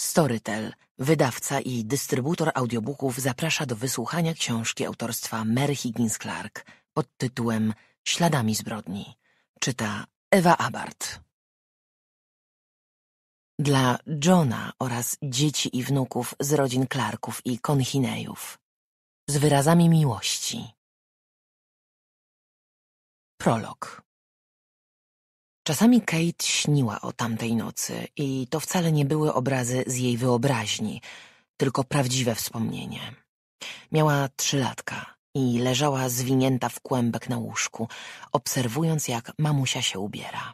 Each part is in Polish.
Storytel, wydawca i dystrybutor audiobooków zaprasza do wysłuchania książki autorstwa Mary Higgins Clark pod tytułem Śladami zbrodni. Czyta Ewa Abart. Dla Johna oraz dzieci i wnuków z rodzin Clarków i Konchinejów. Z wyrazami miłości. Prolog. Czasami Kate śniła o tamtej nocy i to wcale nie były obrazy z jej wyobraźni, tylko prawdziwe wspomnienie. Miała trzylatka i leżała zwinięta w kłębek na łóżku, obserwując jak mamusia się ubiera.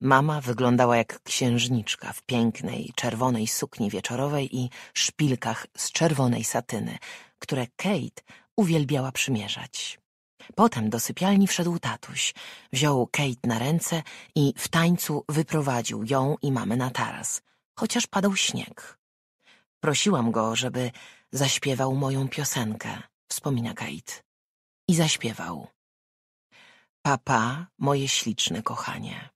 Mama wyglądała jak księżniczka w pięknej, czerwonej sukni wieczorowej i szpilkach z czerwonej satyny, które Kate uwielbiała przymierzać. Potem do sypialni wszedł tatuś. Wziął Kate na ręce i w tańcu wyprowadził ją i mamy na taras, chociaż padał śnieg. Prosiłam go, żeby zaśpiewał moją piosenkę, wspomina Kate. I zaśpiewał. Papa, moje śliczne kochanie.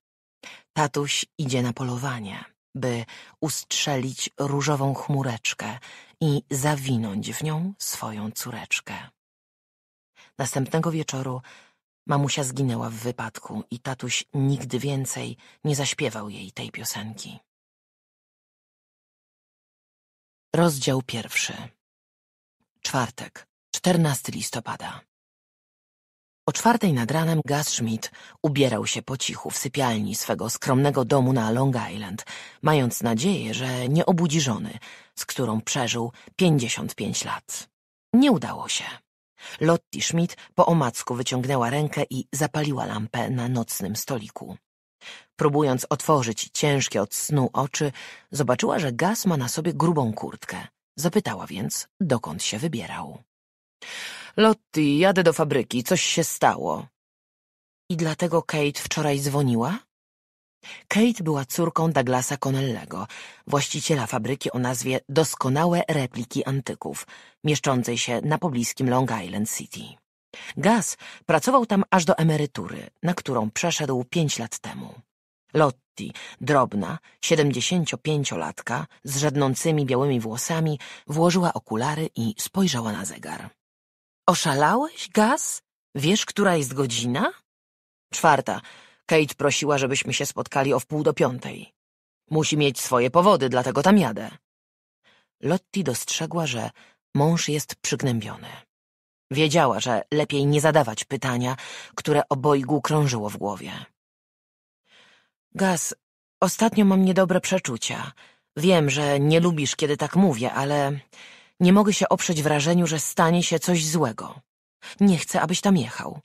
Tatuś idzie na polowanie, by ustrzelić różową chmureczkę i zawinąć w nią swoją córeczkę. Następnego wieczoru mamusia zginęła w wypadku i tatuś nigdy więcej nie zaśpiewał jej tej piosenki. Rozdział pierwszy. Czwartek, 14 listopada. O czwartej nad ranem Gus Schmidt ubierał się po cichu w sypialni swego skromnego domu na Long Island, mając nadzieję, że nie obudzi żony, z którą przeżył 55 lat. Nie udało się. Lotti Schmidt po omacku wyciągnęła rękę i zapaliła lampę na nocnym stoliku. Próbując otworzyć ciężkie od snu oczy, zobaczyła, że gaz ma na sobie grubą kurtkę. Zapytała więc, dokąd się wybierał. Lotti, jadę do fabryki, coś się stało. I dlatego Kate wczoraj dzwoniła? Kate była córką Douglasa Connellego, właściciela fabryki o nazwie Doskonałe Repliki Antyków, mieszczącej się na pobliskim Long Island City. Gaz pracował tam aż do emerytury, na którą przeszedł pięć lat temu. Lotti, drobna, 75-latka, z rzednącymi białymi włosami, włożyła okulary i spojrzała na zegar. Oszalałeś, Gaz? Wiesz, która jest godzina? Czwarta. Kate prosiła, żebyśmy się spotkali o wpół do piątej. Musi mieć swoje powody, dlatego tam jadę. Lotti dostrzegła, że mąż jest przygnębiony. Wiedziała, że lepiej nie zadawać pytania, które obojgu krążyło w głowie. Gaz, ostatnio mam niedobre przeczucia. Wiem, że nie lubisz, kiedy tak mówię, ale nie mogę się oprzeć wrażeniu, że stanie się coś złego. Nie chcę, abyś tam jechał.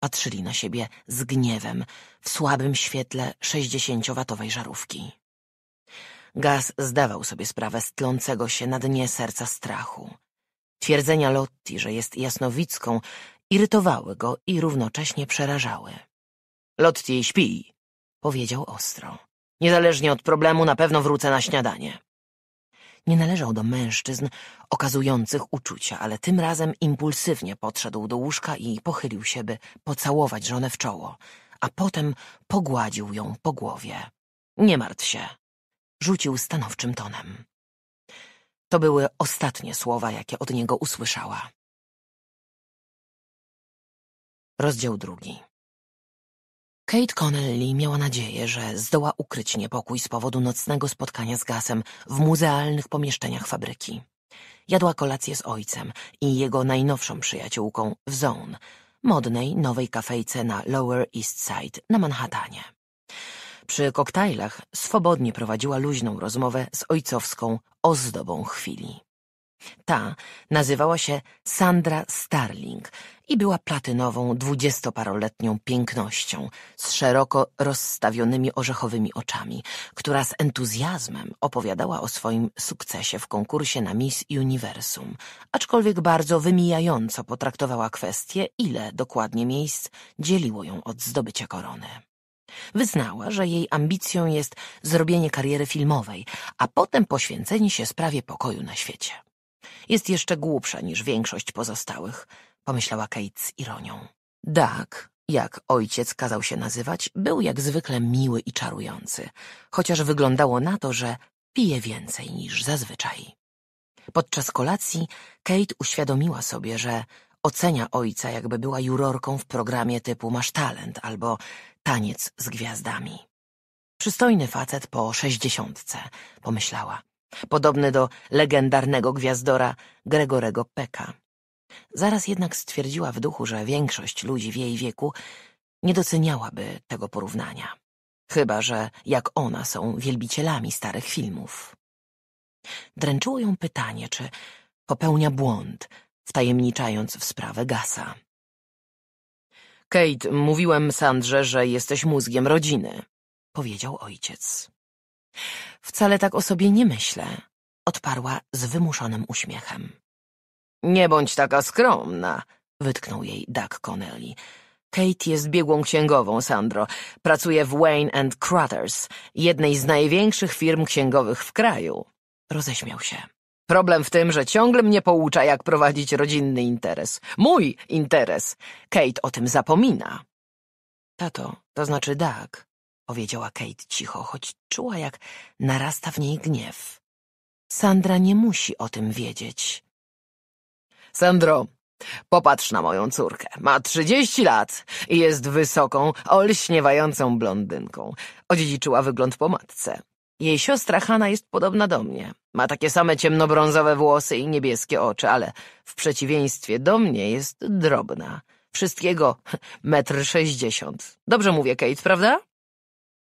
Patrzyli na siebie z gniewem w słabym świetle sześćdziesięciowatowej żarówki. Gaz zdawał sobie sprawę z tlącego się na dnie serca strachu. Twierdzenia Lotti, że jest jasnowicką, irytowały go i równocześnie przerażały. Lotti, śpi, powiedział ostro. Niezależnie od problemu na pewno wrócę na śniadanie. Nie należał do mężczyzn okazujących uczucia, ale tym razem impulsywnie podszedł do łóżka i pochylił się, by pocałować żonę w czoło, a potem pogładził ją po głowie. Nie martw się, rzucił stanowczym tonem. To były ostatnie słowa, jakie od niego usłyszała. Rozdział drugi. Kate Connelly miała nadzieję, że zdoła ukryć niepokój z powodu nocnego spotkania z gasem w muzealnych pomieszczeniach fabryki. Jadła kolację z ojcem i jego najnowszą przyjaciółką w Zone, modnej nowej kafejce na Lower East Side na Manhattanie. Przy koktajlach swobodnie prowadziła luźną rozmowę z ojcowską ozdobą chwili. Ta nazywała się Sandra Starling – i była platynową, dwudziestoparoletnią pięknością z szeroko rozstawionymi orzechowymi oczami, która z entuzjazmem opowiadała o swoim sukcesie w konkursie na Miss Uniwersum, aczkolwiek bardzo wymijająco potraktowała kwestię, ile dokładnie miejsc dzieliło ją od zdobycia korony. Wyznała, że jej ambicją jest zrobienie kariery filmowej, a potem poświęcenie się sprawie pokoju na świecie. Jest jeszcze głupsza niż większość pozostałych – pomyślała Kate z ironią. Dak, jak ojciec kazał się nazywać, był jak zwykle miły i czarujący, chociaż wyglądało na to, że pije więcej niż zazwyczaj. Podczas kolacji Kate uświadomiła sobie, że ocenia ojca, jakby była jurorką w programie typu Masz talent albo Taniec z gwiazdami. Przystojny facet po sześćdziesiątce, pomyślała. Podobny do legendarnego gwiazdora Gregorego Peka. Zaraz jednak stwierdziła w duchu, że większość ludzi w jej wieku nie doceniałaby tego porównania. Chyba, że jak ona są wielbicielami starych filmów. Dręczyło ją pytanie, czy popełnia błąd, wtajemniczając w sprawę Gasa. Kate, mówiłem Sandrze, że jesteś mózgiem rodziny, powiedział ojciec. Wcale tak o sobie nie myślę, odparła z wymuszonym uśmiechem. Nie bądź taka skromna, wytknął jej Doug Connelly. Kate jest biegłą księgową, Sandro. Pracuje w Wayne and Crothers, jednej z największych firm księgowych w kraju. Roześmiał się. Problem w tym, że ciągle mnie poucza, jak prowadzić rodzinny interes. Mój interes. Kate o tym zapomina. Tato, to znaczy Doug, powiedziała Kate cicho, choć czuła, jak narasta w niej gniew. Sandra nie musi o tym wiedzieć. Sandro, popatrz na moją córkę. Ma trzydzieści lat i jest wysoką, olśniewającą blondynką. Odziedziczyła wygląd po matce. Jej siostra Hanna jest podobna do mnie. Ma takie same ciemnobrązowe włosy i niebieskie oczy, ale w przeciwieństwie do mnie jest drobna. Wszystkiego metr sześćdziesiąt. Dobrze mówię, Kate, prawda?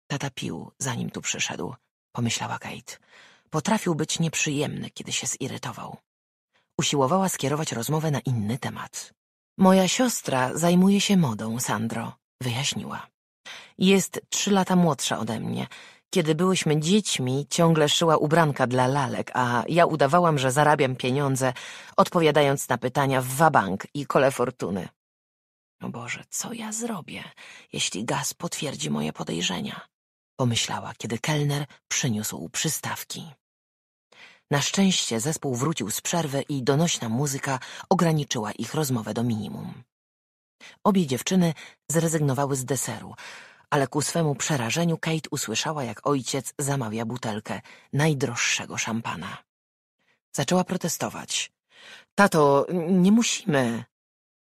Tata pił, zanim tu przyszedł, pomyślała Kate. Potrafił być nieprzyjemny, kiedy się zirytował. Usiłowała skierować rozmowę na inny temat. Moja siostra zajmuje się modą, Sandro, wyjaśniła. Jest trzy lata młodsza ode mnie. Kiedy byłyśmy dziećmi, ciągle szyła ubranka dla lalek, a ja udawałam, że zarabiam pieniądze, odpowiadając na pytania w Wabank i kole fortuny. O Boże, co ja zrobię, jeśli gaz potwierdzi moje podejrzenia? Pomyślała, kiedy kelner przyniósł przystawki. Na szczęście zespół wrócił z przerwy i donośna muzyka ograniczyła ich rozmowę do minimum. Obie dziewczyny zrezygnowały z deseru, ale ku swemu przerażeniu Kate usłyszała, jak ojciec zamawia butelkę najdroższego szampana. Zaczęła protestować. Tato, nie musimy.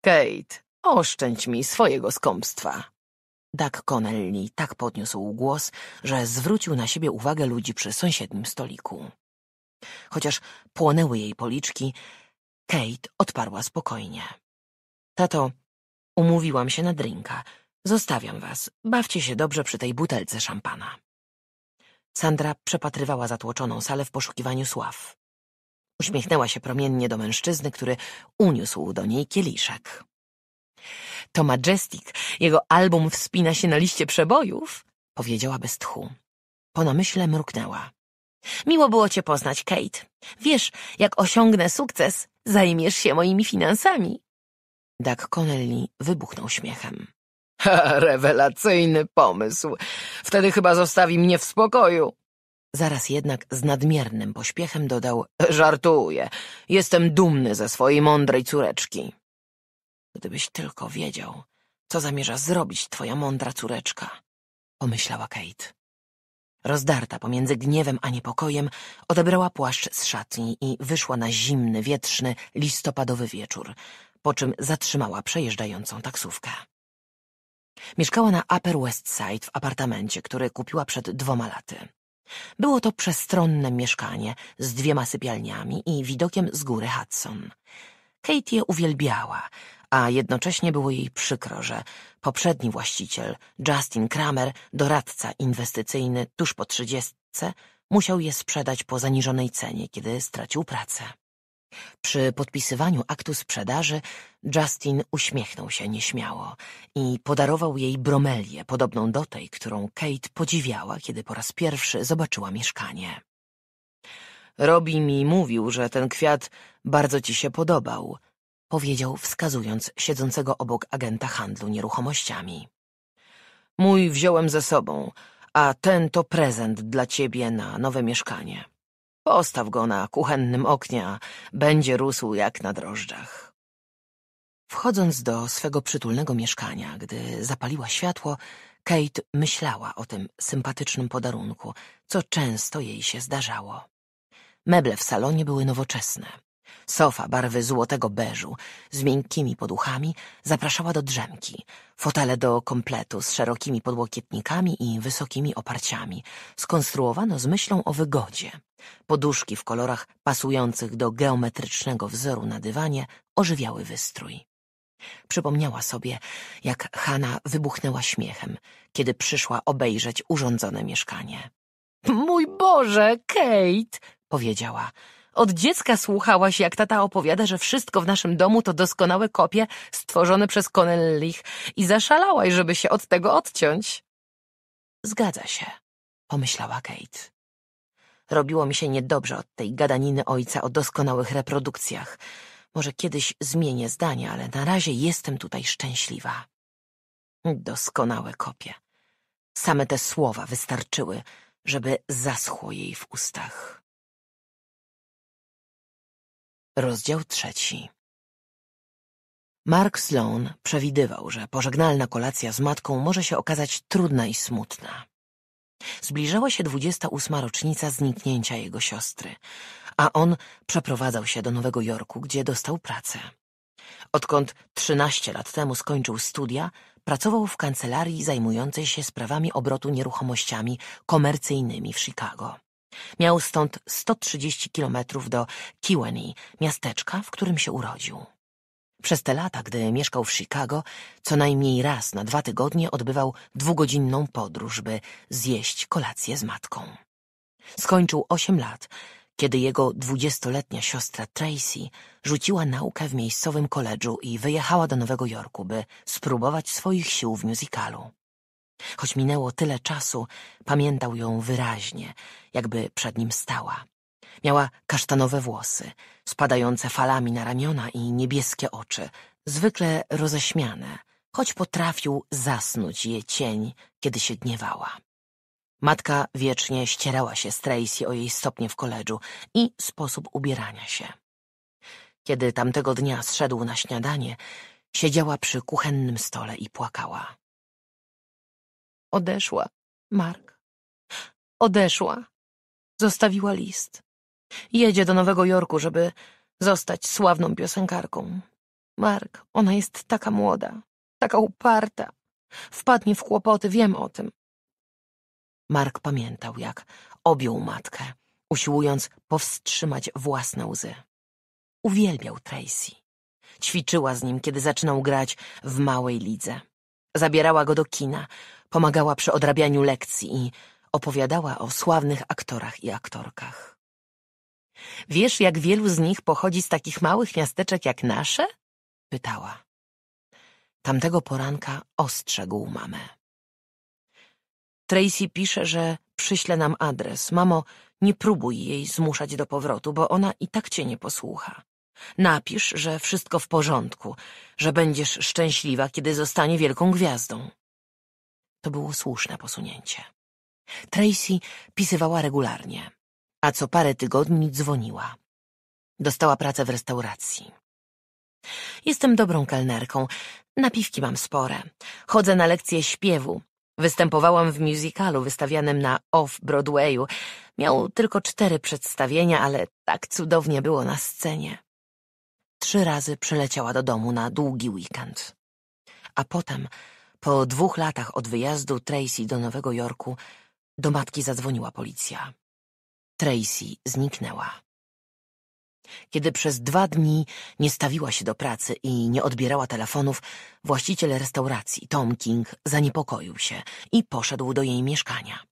Kate, oszczędź mi swojego skąpstwa. Doug Connelly tak podniósł głos, że zwrócił na siebie uwagę ludzi przy sąsiednim stoliku. Chociaż płonęły jej policzki, Kate odparła spokojnie. Tato, umówiłam się na drinka. Zostawiam was. Bawcie się dobrze przy tej butelce szampana. Sandra przepatrywała zatłoczoną salę w poszukiwaniu sław. Uśmiechnęła się promiennie do mężczyzny, który uniósł do niej kieliszek. To Majestic, jego album wspina się na liście przebojów, powiedziała bez tchu. Po namyśle mruknęła. Miło było cię poznać, Kate. Wiesz, jak osiągnę sukces, zajmiesz się moimi finansami. Doug Connelly wybuchnął śmiechem. Ha, rewelacyjny pomysł. Wtedy chyba zostawi mnie w spokoju. Zaraz jednak z nadmiernym pośpiechem dodał Żartuję, jestem dumny ze swojej mądrej córeczki. Gdybyś tylko wiedział, co zamierza zrobić twoja mądra córeczka, pomyślała Kate. Rozdarta pomiędzy gniewem a niepokojem, odebrała płaszcz z szatni i wyszła na zimny, wietrzny, listopadowy wieczór, po czym zatrzymała przejeżdżającą taksówkę. Mieszkała na Upper West Side w apartamencie, który kupiła przed dwoma laty. Było to przestronne mieszkanie z dwiema sypialniami i widokiem z góry Hudson. Kate je uwielbiała, a jednocześnie było jej przykro, że Poprzedni właściciel, Justin Kramer, doradca inwestycyjny tuż po trzydziestce, musiał je sprzedać po zaniżonej cenie, kiedy stracił pracę. Przy podpisywaniu aktu sprzedaży Justin uśmiechnął się nieśmiało i podarował jej bromelię, podobną do tej, którą Kate podziwiała, kiedy po raz pierwszy zobaczyła mieszkanie. Robi mi mówił, że ten kwiat bardzo ci się podobał, powiedział wskazując siedzącego obok agenta handlu nieruchomościami. Mój wziąłem ze sobą, a ten to prezent dla ciebie na nowe mieszkanie. Postaw go na kuchennym oknie, a będzie rósł jak na drożdżach. Wchodząc do swego przytulnego mieszkania, gdy zapaliła światło, Kate myślała o tym sympatycznym podarunku, co często jej się zdarzało. Meble w salonie były nowoczesne, Sofa barwy złotego beżu z miękkimi poduchami zapraszała do drzemki. Fotele do kompletu z szerokimi podłokietnikami i wysokimi oparciami skonstruowano z myślą o wygodzie. Poduszki w kolorach pasujących do geometrycznego wzoru na dywanie ożywiały wystrój. Przypomniała sobie, jak Hanna wybuchnęła śmiechem, kiedy przyszła obejrzeć urządzone mieszkanie. Mój Boże, Kate! powiedziała. Od dziecka słuchałaś, jak tata opowiada, że wszystko w naszym domu to doskonałe kopie stworzone przez Connellich i zaszalałaś, żeby się od tego odciąć. Zgadza się, pomyślała Kate. Robiło mi się niedobrze od tej gadaniny ojca o doskonałych reprodukcjach. Może kiedyś zmienię zdanie, ale na razie jestem tutaj szczęśliwa. Doskonałe kopie. Same te słowa wystarczyły, żeby zaschło jej w ustach. Rozdział trzeci Mark Sloan przewidywał, że pożegnalna kolacja z matką może się okazać trudna i smutna. Zbliżała się 28. rocznica zniknięcia jego siostry, a on przeprowadzał się do Nowego Jorku, gdzie dostał pracę. Odkąd 13 lat temu skończył studia, pracował w kancelarii zajmującej się sprawami obrotu nieruchomościami komercyjnymi w Chicago. Miał stąd 130 kilometrów do Kiwanee, miasteczka, w którym się urodził. Przez te lata, gdy mieszkał w Chicago, co najmniej raz na dwa tygodnie odbywał dwugodzinną podróż, by zjeść kolację z matką. Skończył osiem lat, kiedy jego dwudziestoletnia siostra Tracy rzuciła naukę w miejscowym koledżu i wyjechała do Nowego Jorku, by spróbować swoich sił w musicalu. Choć minęło tyle czasu, pamiętał ją wyraźnie, jakby przed nim stała. Miała kasztanowe włosy, spadające falami na ramiona i niebieskie oczy, zwykle roześmiane, choć potrafił zasnuć je cień, kiedy się gniewała. Matka wiecznie ścierała się z Tracy o jej stopnie w koledżu i sposób ubierania się. Kiedy tamtego dnia zszedł na śniadanie, siedziała przy kuchennym stole i płakała. Odeszła. Mark. Odeszła. Zostawiła list. Jedzie do Nowego Jorku, żeby zostać sławną piosenkarką. Mark, ona jest taka młoda, taka uparta. Wpadnie w kłopoty, wiem o tym. Mark pamiętał, jak objął matkę, usiłując powstrzymać własne łzy. Uwielbiał Tracy. Ćwiczyła z nim, kiedy zaczynał grać w małej lidze. Zabierała go do kina, pomagała przy odrabianiu lekcji i opowiadała o sławnych aktorach i aktorkach. Wiesz, jak wielu z nich pochodzi z takich małych miasteczek jak nasze? Pytała. Tamtego poranka ostrzegł mamę. Tracy pisze, że przyśle nam adres. Mamo, nie próbuj jej zmuszać do powrotu, bo ona i tak cię nie posłucha. Napisz, że wszystko w porządku, że będziesz szczęśliwa, kiedy zostanie wielką gwiazdą. To było słuszne posunięcie. Tracy pisywała regularnie, a co parę tygodni dzwoniła. Dostała pracę w restauracji. Jestem dobrą kelnerką. Napiwki mam spore. Chodzę na lekcje śpiewu. Występowałam w musicalu wystawianym na Off-Broadwayu. Miał tylko cztery przedstawienia, ale tak cudownie było na scenie. Trzy razy przyleciała do domu na długi weekend. A potem po dwóch latach od wyjazdu Tracy do Nowego Jorku do matki zadzwoniła policja. Tracy zniknęła. Kiedy przez dwa dni nie stawiła się do pracy i nie odbierała telefonów, właściciel restauracji, Tom King, zaniepokoił się i poszedł do jej mieszkania.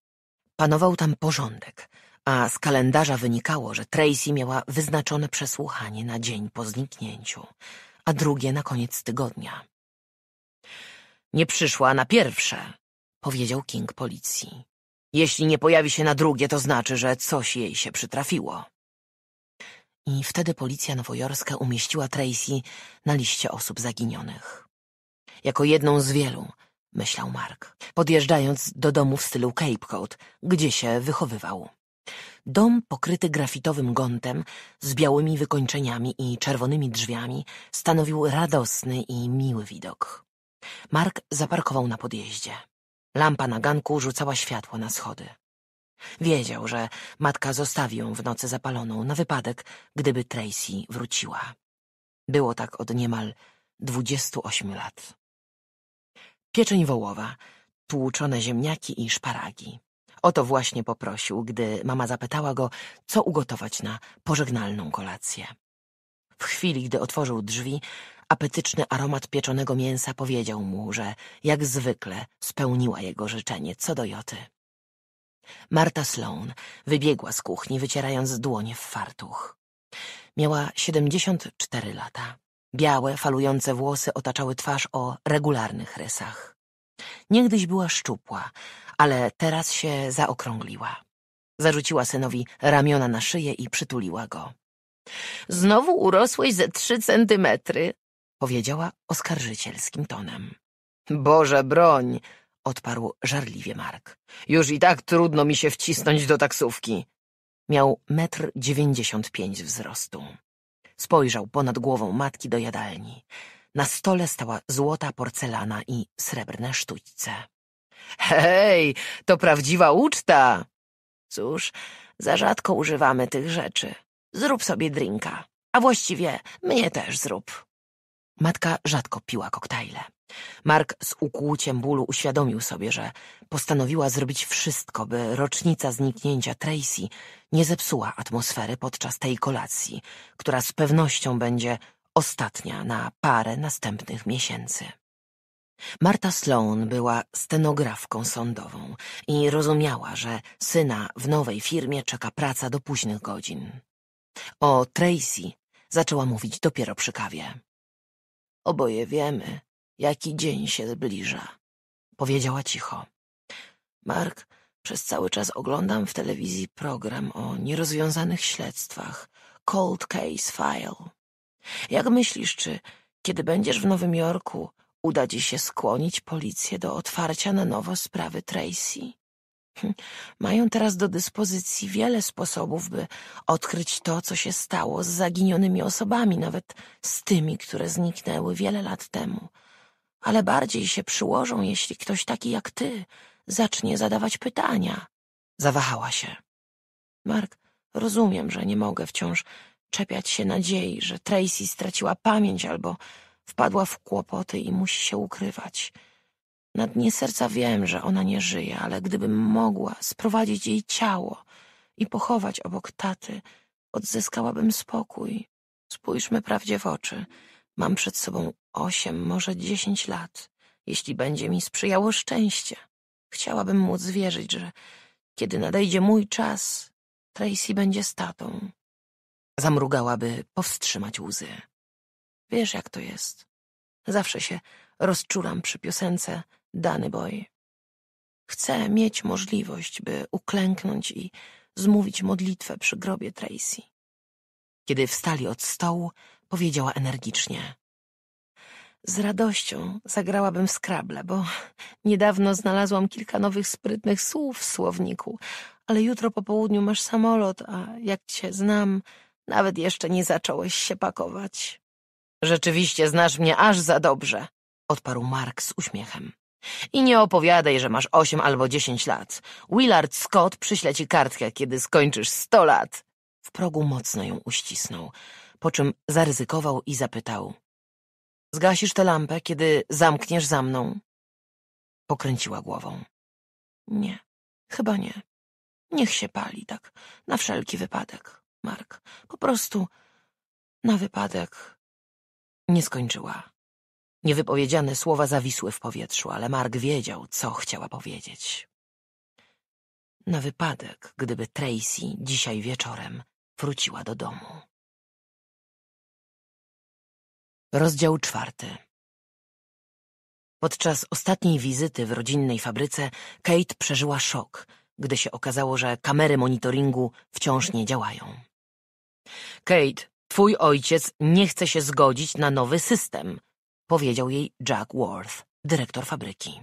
Panował tam porządek, a z kalendarza wynikało, że Tracy miała wyznaczone przesłuchanie na dzień po zniknięciu, a drugie na koniec tygodnia. Nie przyszła na pierwsze, powiedział King policji. Jeśli nie pojawi się na drugie, to znaczy, że coś jej się przytrafiło. I wtedy policja nowojorska umieściła Tracy na liście osób zaginionych. Jako jedną z wielu, myślał Mark, podjeżdżając do domu w stylu Cape Cod, gdzie się wychowywał. Dom pokryty grafitowym gątem, z białymi wykończeniami i czerwonymi drzwiami, stanowił radosny i miły widok. Mark zaparkował na podjeździe. Lampa na ganku rzucała światło na schody. Wiedział, że matka zostawi ją w nocy zapaloną na wypadek, gdyby Tracy wróciła. Było tak od niemal dwudziestu ośmiu lat. Pieczeń wołowa, tłuczone ziemniaki i szparagi. O to właśnie poprosił, gdy mama zapytała go, co ugotować na pożegnalną kolację. W chwili, gdy otworzył drzwi, Apetyczny aromat pieczonego mięsa powiedział mu, że jak zwykle spełniła jego życzenie co do Joty. Marta Sloan wybiegła z kuchni, wycierając dłonie w fartuch. Miała siedemdziesiąt cztery lata. Białe, falujące włosy otaczały twarz o regularnych rysach. Niegdyś była szczupła, ale teraz się zaokrągliła. Zarzuciła synowi ramiona na szyję i przytuliła go. Znowu urosłeś ze trzy centymetry, powiedziała oskarżycielskim tonem. Boże broń! odparł żarliwie Mark. Już i tak trudno mi się wcisnąć do taksówki. Miał metr dziewięćdziesiąt pięć wzrostu. Spojrzał ponad głową matki do jadalni. Na stole stała złota porcelana i srebrne sztućce. Hej, to prawdziwa uczta! Cóż, za rzadko używamy tych rzeczy. Zrób sobie drinka. A właściwie mnie też zrób. Matka rzadko piła koktajle. Mark z ukłuciem bólu uświadomił sobie, że postanowiła zrobić wszystko, by rocznica zniknięcia Tracy nie zepsuła atmosfery podczas tej kolacji, która z pewnością będzie ostatnia na parę następnych miesięcy. Marta Sloan była stenografką sądową i rozumiała, że syna w nowej firmie czeka praca do późnych godzin. O Tracy zaczęła mówić dopiero przy kawie. Oboje wiemy, jaki dzień się zbliża, powiedziała cicho. Mark, przez cały czas oglądam w telewizji program o nierozwiązanych śledztwach. Cold Case File. Jak myślisz, czy kiedy będziesz w Nowym Jorku, uda ci się skłonić policję do otwarcia na nowo sprawy Tracy? Hmm. Mają teraz do dyspozycji wiele sposobów, by odkryć to, co się stało z zaginionymi osobami, nawet z tymi, które zniknęły wiele lat temu. Ale bardziej się przyłożą, jeśli ktoś taki jak ty zacznie zadawać pytania. Zawahała się. Mark, rozumiem, że nie mogę wciąż czepiać się nadziei, że Tracy straciła pamięć albo wpadła w kłopoty i musi się ukrywać. Na dnie serca wiem, że ona nie żyje, ale gdybym mogła sprowadzić jej ciało i pochować obok taty, odzyskałabym spokój. Spójrzmy prawdzie w oczy. Mam przed sobą osiem, może dziesięć lat, jeśli będzie mi sprzyjało szczęście. Chciałabym móc wierzyć, że kiedy nadejdzie mój czas, Tracy będzie z tatą. Zamrugałaby powstrzymać łzy. Wiesz, jak to jest. Zawsze się rozczulam przy piosence dany boj. Chcę mieć możliwość, by uklęknąć i zmówić modlitwę przy grobie Tracy. Kiedy wstali od stołu, powiedziała energicznie. Z radością zagrałabym w skrable, bo niedawno znalazłam kilka nowych sprytnych słów w słowniku, ale jutro po południu masz samolot, a jak cię znam, nawet jeszcze nie zacząłeś się pakować. Rzeczywiście znasz mnie aż za dobrze, odparł Mark z uśmiechem. I nie opowiadaj, że masz osiem albo dziesięć lat. Willard Scott przyśle ci kartkę, kiedy skończysz sto lat. W progu mocno ją uścisnął, po czym zaryzykował i zapytał. Zgasisz tę lampę, kiedy zamkniesz za mną? Pokręciła głową. Nie, chyba nie. Niech się pali tak, na wszelki wypadek, Mark. Po prostu na wypadek. Nie skończyła. Niewypowiedziane słowa zawisły w powietrzu, ale Mark wiedział, co chciała powiedzieć. Na wypadek, gdyby Tracy dzisiaj wieczorem wróciła do domu. Rozdział czwarty Podczas ostatniej wizyty w rodzinnej fabryce Kate przeżyła szok, gdy się okazało, że kamery monitoringu wciąż nie działają. Kate, twój ojciec nie chce się zgodzić na nowy system – powiedział jej Jack Worth, dyrektor fabryki.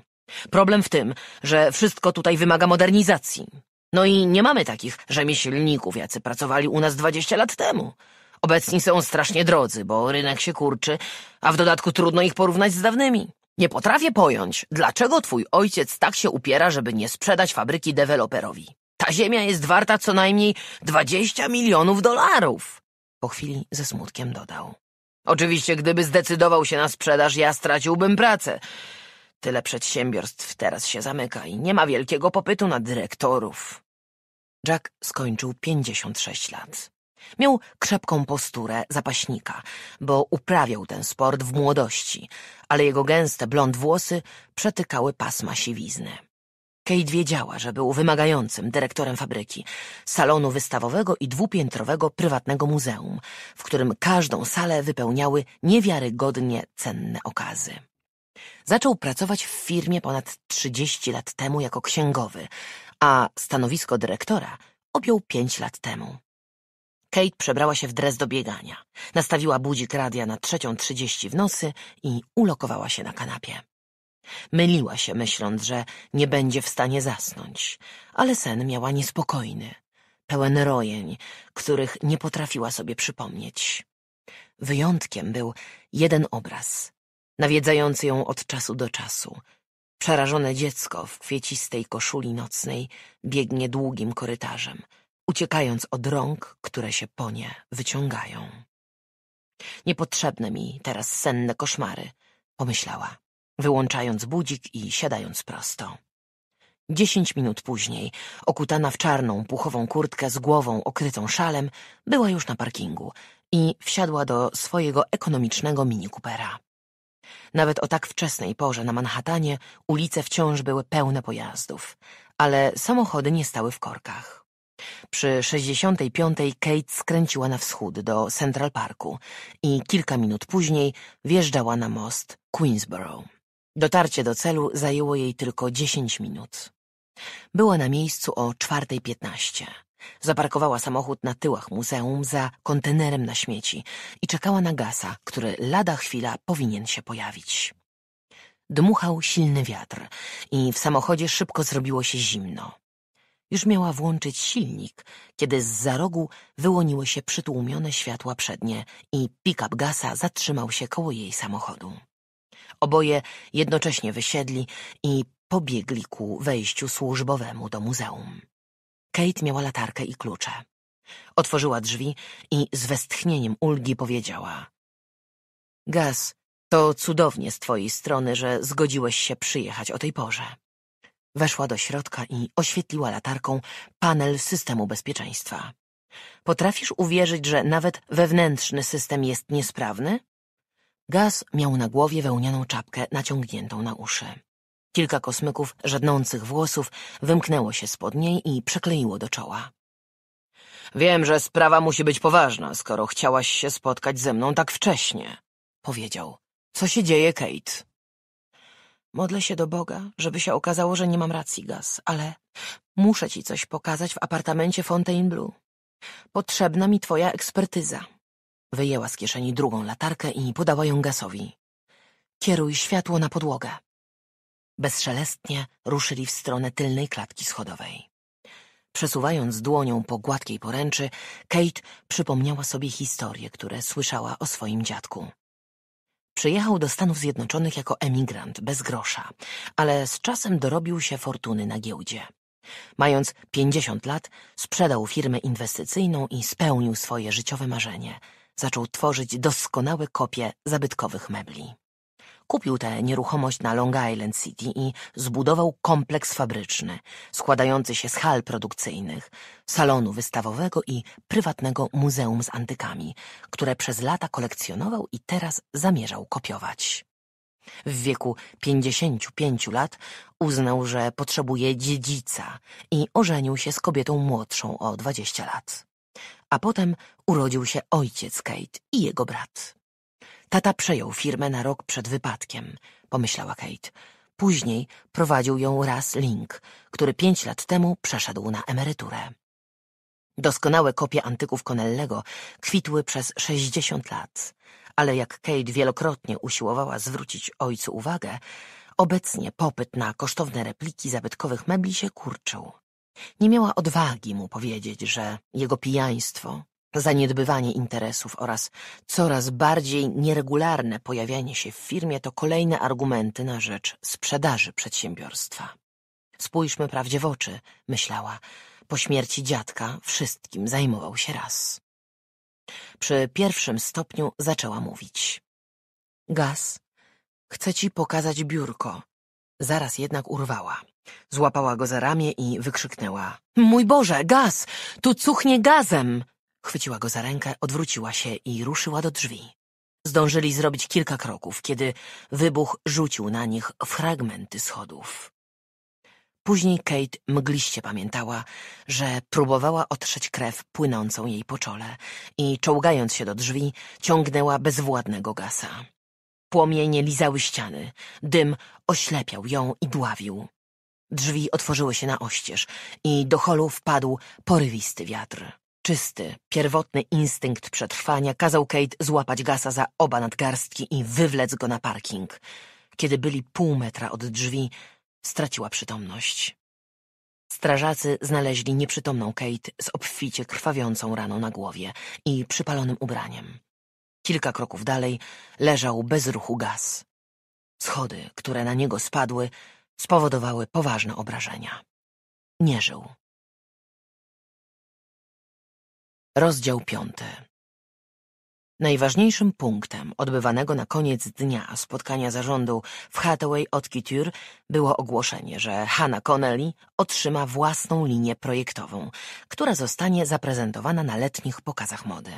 Problem w tym, że wszystko tutaj wymaga modernizacji. No i nie mamy takich rzemieślników, jacy pracowali u nas dwadzieścia lat temu. Obecni są strasznie drodzy, bo rynek się kurczy, a w dodatku trudno ich porównać z dawnymi. Nie potrafię pojąć, dlaczego twój ojciec tak się upiera, żeby nie sprzedać fabryki deweloperowi. Ta ziemia jest warta co najmniej dwadzieścia milionów dolarów. Po chwili ze smutkiem dodał. Oczywiście, gdyby zdecydował się na sprzedaż, ja straciłbym pracę. Tyle przedsiębiorstw teraz się zamyka i nie ma wielkiego popytu na dyrektorów. Jack skończył 56 lat. Miał krzepką posturę zapaśnika, bo uprawiał ten sport w młodości, ale jego gęste blond włosy przetykały pasma siwizny. Kate wiedziała, że był wymagającym dyrektorem fabryki, salonu wystawowego i dwupiętrowego prywatnego muzeum, w którym każdą salę wypełniały niewiarygodnie cenne okazy. Zaczął pracować w firmie ponad 30 lat temu jako księgowy, a stanowisko dyrektora objął 5 lat temu. Kate przebrała się w dres do biegania, nastawiła budzik radia na trzecią trzydzieści w nocy i ulokowała się na kanapie. Myliła się, myśląc, że nie będzie w stanie zasnąć, ale sen miała niespokojny, pełen rojeń, których nie potrafiła sobie przypomnieć. Wyjątkiem był jeden obraz, nawiedzający ją od czasu do czasu. Przerażone dziecko w kwiecistej koszuli nocnej biegnie długim korytarzem, uciekając od rąk, które się po nie wyciągają. Niepotrzebne mi teraz senne koszmary, pomyślała wyłączając budzik i siadając prosto. Dziesięć minut później, okutana w czarną, puchową kurtkę z głową okrytą szalem, była już na parkingu i wsiadła do swojego ekonomicznego mini Coopera. Nawet o tak wczesnej porze na Manhattanie ulice wciąż były pełne pojazdów, ale samochody nie stały w korkach. Przy 65. Kate skręciła na wschód do Central Parku i kilka minut później wjeżdżała na most Queensborough. Dotarcie do celu zajęło jej tylko dziesięć minut. Była na miejscu o czwartej Zaparkowała samochód na tyłach muzeum za kontenerem na śmieci i czekała na gasa, który lada chwila powinien się pojawić. Dmuchał silny wiatr i w samochodzie szybko zrobiło się zimno. Już miała włączyć silnik, kiedy z za rogu wyłoniły się przytłumione światła przednie i pick-up gasa zatrzymał się koło jej samochodu. Oboje jednocześnie wysiedli i pobiegli ku wejściu służbowemu do muzeum. Kate miała latarkę i klucze. Otworzyła drzwi i z westchnieniem ulgi powiedziała: Gaz, to cudownie z twojej strony, że zgodziłeś się przyjechać o tej porze. Weszła do środka i oświetliła latarką panel systemu bezpieczeństwa. Potrafisz uwierzyć, że nawet wewnętrzny system jest niesprawny? Gaz miał na głowie wełnianą czapkę naciągniętą na uszy. Kilka kosmyków żadnących włosów wymknęło się spod niej i przykleiło do czoła. Wiem, że sprawa musi być poważna, skoro chciałaś się spotkać ze mną tak wcześnie, powiedział. Co się dzieje, Kate? Modlę się do Boga, żeby się okazało, że nie mam racji, Gaz, ale muszę ci coś pokazać w apartamencie Fontainebleau. Potrzebna mi twoja ekspertyza. Wyjęła z kieszeni drugą latarkę i podała ją gasowi. Kieruj światło na podłogę. Bezszelestnie ruszyli w stronę tylnej klatki schodowej. Przesuwając dłonią po gładkiej poręczy, Kate przypomniała sobie historie, które słyszała o swoim dziadku. Przyjechał do Stanów Zjednoczonych jako emigrant bez grosza, ale z czasem dorobił się fortuny na giełdzie. Mając 50 lat, sprzedał firmę inwestycyjną i spełnił swoje życiowe marzenie – zaczął tworzyć doskonałe kopie zabytkowych mebli. Kupił tę nieruchomość na Long Island City i zbudował kompleks fabryczny, składający się z hal produkcyjnych, salonu wystawowego i prywatnego muzeum z antykami, które przez lata kolekcjonował i teraz zamierzał kopiować. W wieku 55 lat uznał, że potrzebuje dziedzica i ożenił się z kobietą młodszą o 20 lat a potem urodził się ojciec Kate i jego brat. Tata przejął firmę na rok przed wypadkiem, pomyślała Kate. Później prowadził ją raz Link, który pięć lat temu przeszedł na emeryturę. Doskonałe kopie antyków Connellego kwitły przez sześćdziesiąt lat, ale jak Kate wielokrotnie usiłowała zwrócić ojcu uwagę, obecnie popyt na kosztowne repliki zabytkowych mebli się kurczył. Nie miała odwagi mu powiedzieć, że jego pijaństwo, zaniedbywanie interesów oraz coraz bardziej nieregularne pojawianie się w firmie to kolejne argumenty na rzecz sprzedaży przedsiębiorstwa. Spójrzmy prawdzie w oczy, myślała. Po śmierci dziadka wszystkim zajmował się raz. Przy pierwszym stopniu zaczęła mówić. Gaz, chcę ci pokazać biurko. Zaraz jednak urwała. Złapała go za ramię i wykrzyknęła. Mój Boże, gaz! Tu cuchnie gazem! Chwyciła go za rękę, odwróciła się i ruszyła do drzwi. Zdążyli zrobić kilka kroków, kiedy wybuch rzucił na nich fragmenty schodów. Później Kate mgliście pamiętała, że próbowała otrzeć krew płynącą jej po czole i czołgając się do drzwi, ciągnęła bezwładnego gasa. Płomienie lizały ściany, dym oślepiał ją i dławił. Drzwi otworzyły się na oścież i do holu wpadł porywisty wiatr. Czysty, pierwotny instynkt przetrwania kazał Kate złapać gasa za oba nadgarstki i wywlec go na parking. Kiedy byli pół metra od drzwi, straciła przytomność. Strażacy znaleźli nieprzytomną Kate z obficie krwawiącą raną na głowie i przypalonym ubraniem. Kilka kroków dalej leżał bez ruchu gaz. Schody, które na niego spadły, spowodowały poważne obrażenia. Nie żył. Rozdział piąty. Najważniejszym punktem odbywanego na koniec dnia spotkania zarządu w Hathaway od Couture było ogłoszenie, że Hannah Connelly otrzyma własną linię projektową, która zostanie zaprezentowana na letnich pokazach mody.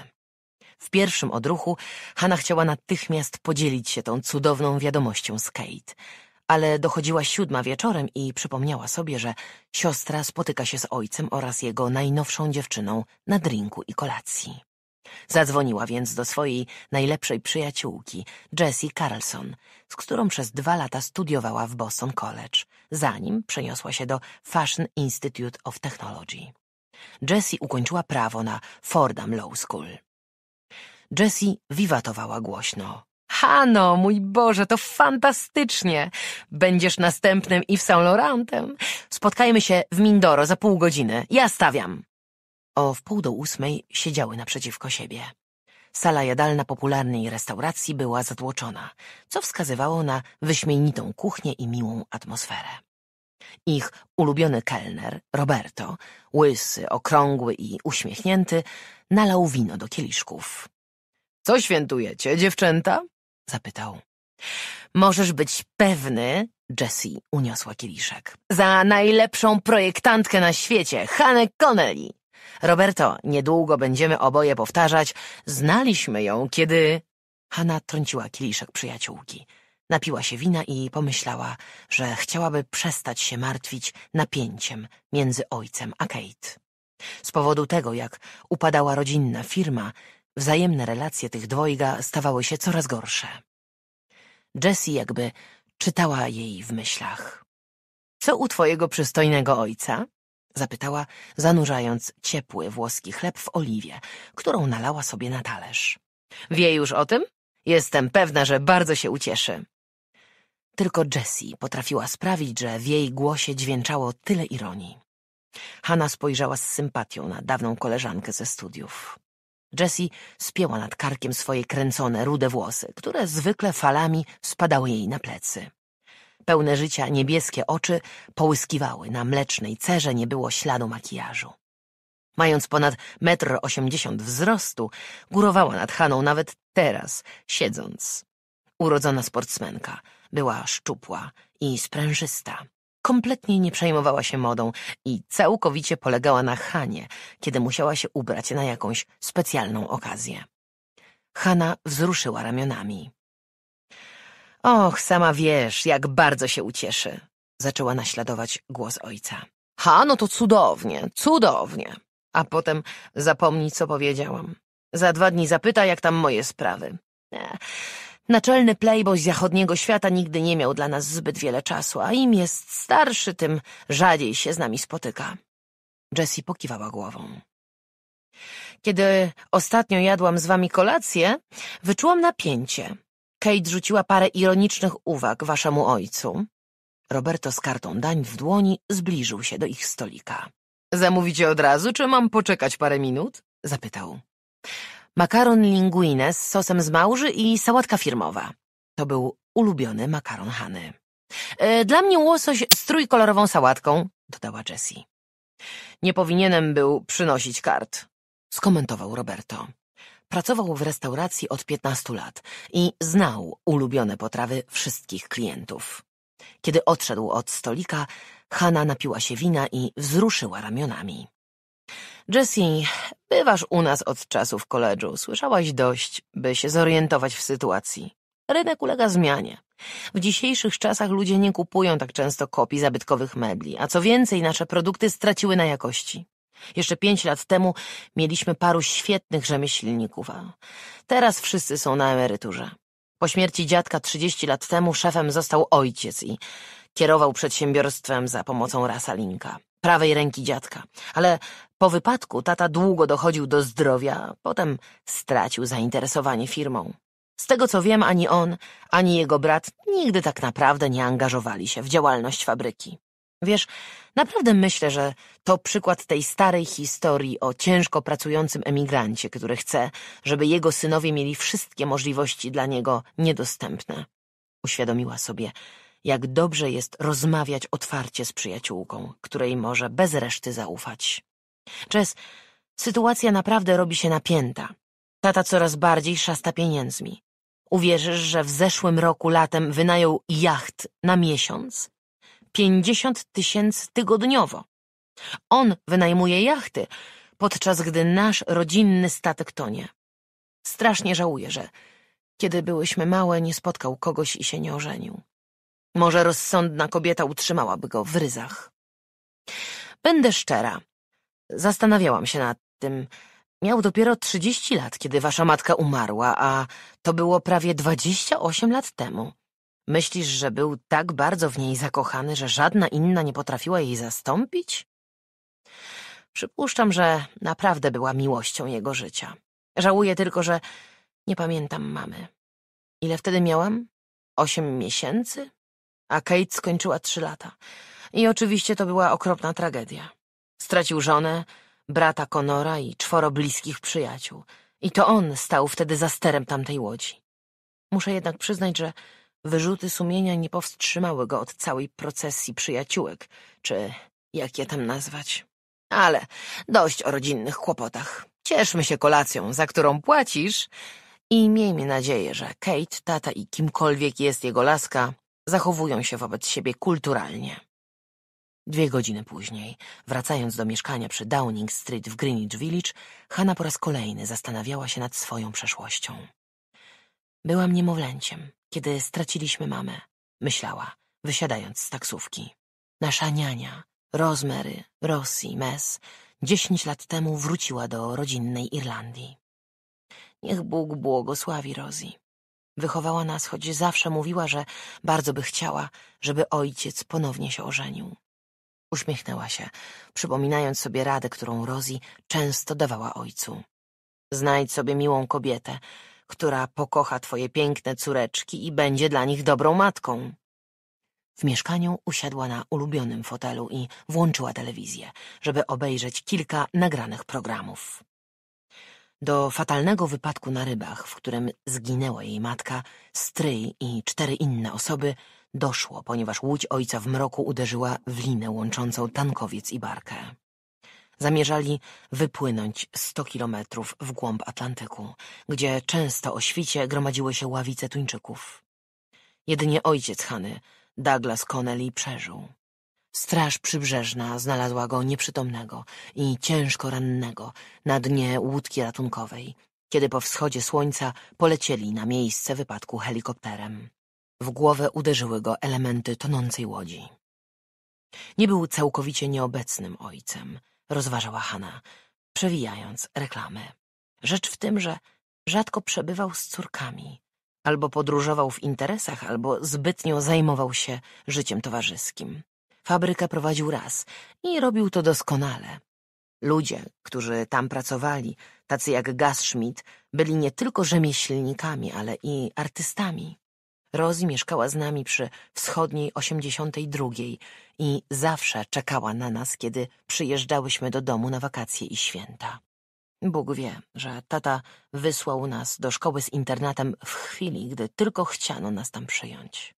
W pierwszym odruchu Hanna chciała natychmiast podzielić się tą cudowną wiadomością z Kate ale dochodziła siódma wieczorem i przypomniała sobie, że siostra spotyka się z ojcem oraz jego najnowszą dziewczyną na drinku i kolacji. Zadzwoniła więc do swojej najlepszej przyjaciółki, Jessie Carlson, z którą przez dwa lata studiowała w Boston College, zanim przeniosła się do Fashion Institute of Technology. Jessie ukończyła prawo na Fordham Law School. Jessie wiwatowała głośno. Hano, mój Boże, to fantastycznie! Będziesz następnym i w Saint Laurentem. Spotkajmy się w Mindoro za pół godziny. Ja stawiam. O wpół do ósmej siedziały naprzeciwko siebie. Sala jadalna popularnej restauracji była zatłoczona, co wskazywało na wyśmienitą kuchnię i miłą atmosferę. Ich ulubiony kelner, Roberto, łysy, okrągły i uśmiechnięty, nalał wino do kieliszków. — Co świętujecie, dziewczęta? Zapytał. Możesz być pewny, Jessie uniosła kieliszek. Za najlepszą projektantkę na świecie, Hannę Connelly. Roberto, niedługo będziemy oboje powtarzać. Znaliśmy ją, kiedy... Hanna trąciła kieliszek przyjaciółki. Napiła się wina i pomyślała, że chciałaby przestać się martwić napięciem między ojcem a Kate. Z powodu tego, jak upadała rodzinna firma, Wzajemne relacje tych dwojga stawały się coraz gorsze. Jessie jakby czytała jej w myślach. Co u twojego przystojnego ojca? Zapytała, zanurzając ciepły włoski chleb w oliwie, którą nalała sobie na talerz. Wie już o tym? Jestem pewna, że bardzo się ucieszy. Tylko Jessie potrafiła sprawić, że w jej głosie dźwięczało tyle ironii. Hanna spojrzała z sympatią na dawną koleżankę ze studiów. Jessie spięła nad karkiem swoje kręcone, rude włosy, które zwykle falami spadały jej na plecy. Pełne życia niebieskie oczy połyskiwały, na mlecznej cerze nie było śladu makijażu. Mając ponad metr osiemdziesiąt wzrostu, górowała nad Haną nawet teraz, siedząc. Urodzona sportsmenka była szczupła i sprężysta, Kompletnie nie przejmowała się modą i całkowicie polegała na Hanie, kiedy musiała się ubrać na jakąś specjalną okazję. Hanna wzruszyła ramionami. Och, sama wiesz, jak bardzo się ucieszy, zaczęła naśladować głos ojca. Ha, no to cudownie, cudownie. A potem zapomnij, co powiedziałam. Za dwa dni zapyta, jak tam moje sprawy. E, Naczelny playboy z zachodniego świata nigdy nie miał dla nas zbyt wiele czasu, a im jest starszy, tym rzadziej się z nami spotyka. Jessie pokiwała głową. Kiedy ostatnio jadłam z wami kolację, wyczułam napięcie. Kate rzuciła parę ironicznych uwag waszemu ojcu. Roberto z kartą dań w dłoni zbliżył się do ich stolika. Zamówicie od razu, czy mam poczekać parę minut? zapytał makaron linguine z sosem z małży i sałatka firmowa. To był ulubiony makaron Hany. E, dla mnie łosoś z trójkolorową sałatką, dodała Jessie. Nie powinienem był przynosić kart, skomentował Roberto. Pracował w restauracji od piętnastu lat i znał ulubione potrawy wszystkich klientów. Kiedy odszedł od stolika, Hanna napiła się wina i wzruszyła ramionami. Jessie, bywasz u nas od czasu w koledżu. Słyszałaś dość, by się zorientować w sytuacji. Rynek ulega zmianie. W dzisiejszych czasach ludzie nie kupują tak często kopii zabytkowych mebli, a co więcej, nasze produkty straciły na jakości. Jeszcze pięć lat temu mieliśmy paru świetnych rzemieślników, a teraz wszyscy są na emeryturze. Po śmierci dziadka 30 lat temu szefem został ojciec i kierował przedsiębiorstwem za pomocą Rasalinka prawej ręki dziadka, ale po wypadku tata długo dochodził do zdrowia, potem stracił zainteresowanie firmą. Z tego co wiem, ani on, ani jego brat nigdy tak naprawdę nie angażowali się w działalność fabryki. Wiesz, naprawdę myślę, że to przykład tej starej historii o ciężko pracującym emigrancie, który chce, żeby jego synowie mieli wszystkie możliwości dla niego niedostępne. Uświadomiła sobie, jak dobrze jest rozmawiać otwarcie z przyjaciółką, której może bez reszty zaufać. Czes, sytuacja naprawdę robi się napięta. Tata coraz bardziej szasta pieniędzmi. Uwierzysz, że w zeszłym roku latem wynajął jacht na miesiąc? Pięćdziesiąt tysięcy tygodniowo. On wynajmuje jachty, podczas gdy nasz rodzinny statek tonie. Strasznie żałuję, że kiedy byłyśmy małe, nie spotkał kogoś i się nie ożenił. Może rozsądna kobieta utrzymałaby go w ryzach. Będę szczera. Zastanawiałam się nad tym. Miał dopiero trzydzieści lat, kiedy wasza matka umarła, a to było prawie dwadzieścia osiem lat temu. Myślisz, że był tak bardzo w niej zakochany, że żadna inna nie potrafiła jej zastąpić? Przypuszczam, że naprawdę była miłością jego życia. Żałuję tylko, że nie pamiętam mamy. Ile wtedy miałam? Osiem miesięcy? a Kate skończyła trzy lata. I oczywiście to była okropna tragedia. Stracił żonę, brata Konora i czworo bliskich przyjaciół. I to on stał wtedy za sterem tamtej łodzi. Muszę jednak przyznać, że wyrzuty sumienia nie powstrzymały go od całej procesji przyjaciółek, czy jak je tam nazwać. Ale dość o rodzinnych kłopotach. Cieszmy się kolacją, za którą płacisz i miejmy nadzieję, że Kate, tata i kimkolwiek jest jego laska Zachowują się wobec siebie kulturalnie. Dwie godziny później, wracając do mieszkania przy Downing Street w Greenwich Village, Hanna po raz kolejny zastanawiała się nad swoją przeszłością. Byłam niemowlęciem, kiedy straciliśmy mamę, myślała, wysiadając z taksówki. Nasza niania, Rosemary, Rossi, Mes, dziesięć lat temu wróciła do rodzinnej Irlandii. Niech Bóg błogosławi Rosie. Wychowała nas, choć zawsze mówiła, że bardzo by chciała, żeby ojciec ponownie się ożenił. Uśmiechnęła się, przypominając sobie radę, którą Rosie często dawała ojcu. Znajdź sobie miłą kobietę, która pokocha twoje piękne córeczki i będzie dla nich dobrą matką. W mieszkaniu usiadła na ulubionym fotelu i włączyła telewizję, żeby obejrzeć kilka nagranych programów do fatalnego wypadku na rybach, w którym zginęła jej matka, stryj i cztery inne osoby, doszło, ponieważ łódź ojca w mroku uderzyła w linę łączącą tankowiec i barkę. Zamierzali wypłynąć sto kilometrów w głąb Atlantyku, gdzie często o świcie gromadziły się ławice tuńczyków. Jedynie ojciec Hany, Douglas Connelly, przeżył. Straż przybrzeżna znalazła go nieprzytomnego i ciężko rannego na dnie łódki ratunkowej, kiedy po wschodzie słońca polecieli na miejsce wypadku helikopterem. W głowę uderzyły go elementy tonącej łodzi. Nie był całkowicie nieobecnym ojcem, rozważała Hanna, przewijając reklamy. Rzecz w tym, że rzadko przebywał z córkami. Albo podróżował w interesach, albo zbytnio zajmował się życiem towarzyskim. Fabrykę prowadził raz i robił to doskonale. Ludzie, którzy tam pracowali, tacy jak Gasschmidt, byli nie tylko rzemieślnikami, ale i artystami. Rosie mieszkała z nami przy wschodniej 82 i zawsze czekała na nas, kiedy przyjeżdżałyśmy do domu na wakacje i święta. Bóg wie, że tata wysłał nas do szkoły z internatem w chwili, gdy tylko chciano nas tam przyjąć.